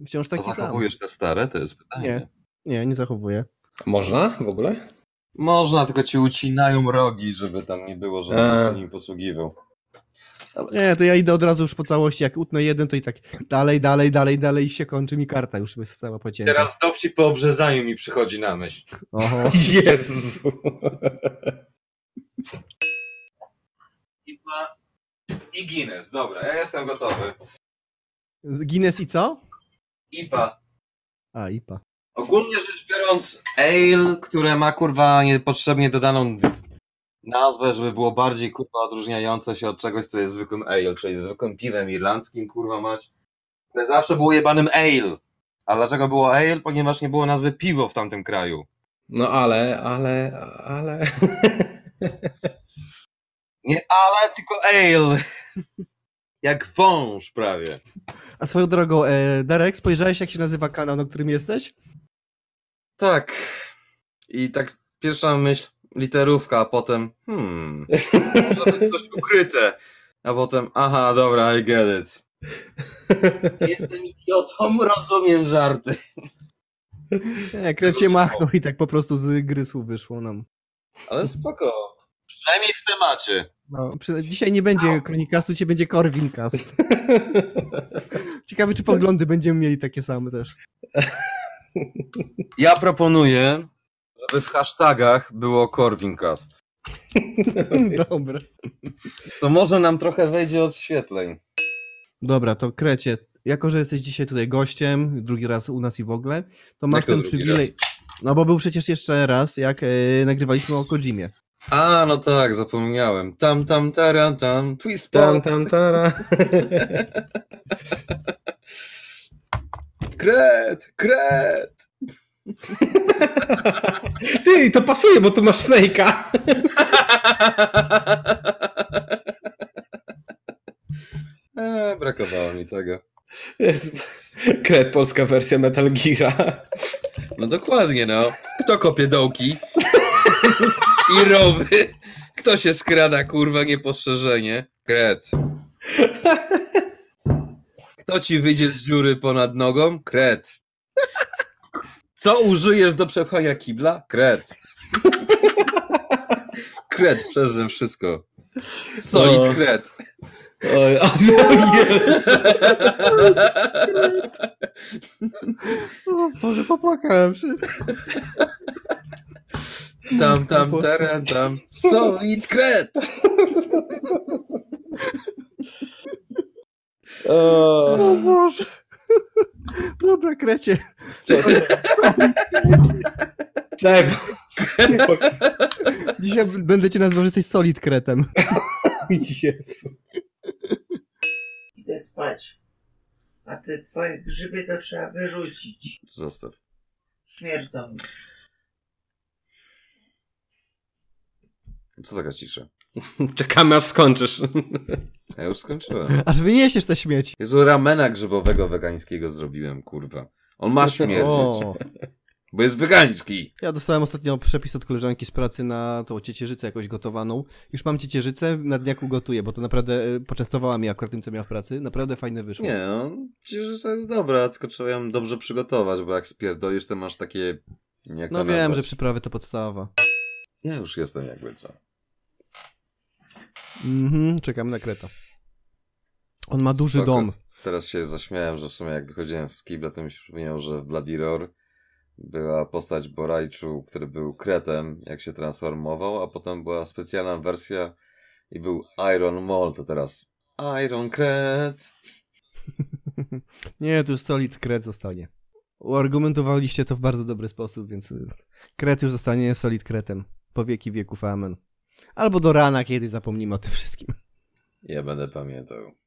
wciąż taki sam. Zachowujesz te stare? To jest pytanie. Nie, nie, nie zachowuję. Można w ogóle? Można, tylko ci ucinają rogi, żeby tam nie było, żeby się nim posługiwał. Nie, to ja idę od razu już po całości. Jak utnę jeden, to i tak dalej, dalej, dalej, dalej i się kończy mi karta. Już jest cała pocięta. Teraz dowcip po obrzezaniu mi przychodzi na myśl. Oho. Jezu. I Guinness, dobra, ja jestem gotowy. Guinness i co? IPA. A, IPA. Ogólnie rzecz biorąc, ale, które ma kurwa niepotrzebnie dodaną nazwę, żeby było bardziej kurwa odróżniające się od czegoś, co jest zwykłym ale, czyli zwykłym piwem irlandzkim, kurwa mać. Ale zawsze było jebanym ale. A dlaczego było ale? Ponieważ nie było nazwy piwo w tamtym kraju. No ale, ale, ale. Nie ale, tylko ale. Jak wąż prawie. A swoją drogą, e, Darek, spojrzałeś jak się nazywa kanał, na którym jesteś? Tak. I tak pierwsza myśl, literówka, a potem hmm, może być coś ukryte, a potem aha, dobra, I get it. Jestem idiotą, rozumiem żarty. Nie, kret się machnął i tak po prostu z grysu wyszło nam. Ale spoko. Przynajmniej w temacie. No, dzisiaj nie będzie kronikastu, no. dzisiaj będzie korwinkast. Ciekawe, czy poglądy będziemy mieli takie same też. Ja proponuję, żeby w hashtagach było Corvincast. Dobra. To może nam trochę wejdzie odświetleń. Dobra, to Krecie, jako że jesteś dzisiaj tutaj gościem, drugi raz u nas i w ogóle, to masz ten przywilej... Raz? No bo był przecież jeszcze raz, jak yy, nagrywaliśmy o Kodzimie. A, no tak, zapomniałem. Tam, tam, taram, tam, twist Tam, tam, tara. kret, kret! Ty, to pasuje, bo tu masz Snake'a. E, brakowało mi tego. Jest kret polska wersja Metal Gear'a. No dokładnie, no. Kto kopie dołki? I rowy. Kto się skrada, kurwa, niepostrzeżenie? Kret. Kto ci wyjdzie z dziury ponad nogą? Kret. Co użyjesz do przepchania kibla? Kret. Kret przeżył wszystko. Solid o. kret. Oj, o, o jest. O Boże, popłakałem się. Tam, tam, teren, tam. Solid kret. O, o Boże. Dobra, no, krecie. Cześć. Dzisiaj będę cię nazywał, że jesteś solid kretem. Jezu. Idę spać. A te twoje grzyby to trzeba wyrzucić. Zostaw. Śmierdzą Co taka cisza? Czekamy aż skończysz. Ja już skończyłem. Aż wyniesiesz te śmieci. Jezu, ramena grzybowego wegańskiego zrobiłem, kurwa. On ma śmierć. Bo jest wegański. Ja dostałem ostatnio przepis od koleżanki z pracy na tą ciecierzycę jakoś gotowaną. Już mam ciecierzycę, na dniaku gotuję, bo to naprawdę e, poczęstowała mi akurat tym, co miałem w pracy. Naprawdę fajne wyszło. Nie, no, ciecierzyca jest dobra, tylko trzeba ją dobrze przygotować, bo jak spierdolisz, to masz takie... Jak no wiem, nazwać? że przyprawy to podstawa. Ja już jestem jakby co. Mhm, czekam na Kreta. On ma duży Spoko. dom. Teraz się zaśmiałem, że w sumie jak wychodziłem z kibla, to mi się przypomniał, że w Bloody Roar była postać Borajczu, który był Kretem, jak się transformował, a potem była specjalna wersja i był Iron Mall, to teraz Iron Kret. Nie, to już solid Kret zostanie. Uargumentowaliście to w bardzo dobry sposób, więc Kret już zostanie solid Kretem. Po wieki wieków, amen albo do rana, kiedy zapomnimy o tym wszystkim. Ja będę pamiętał.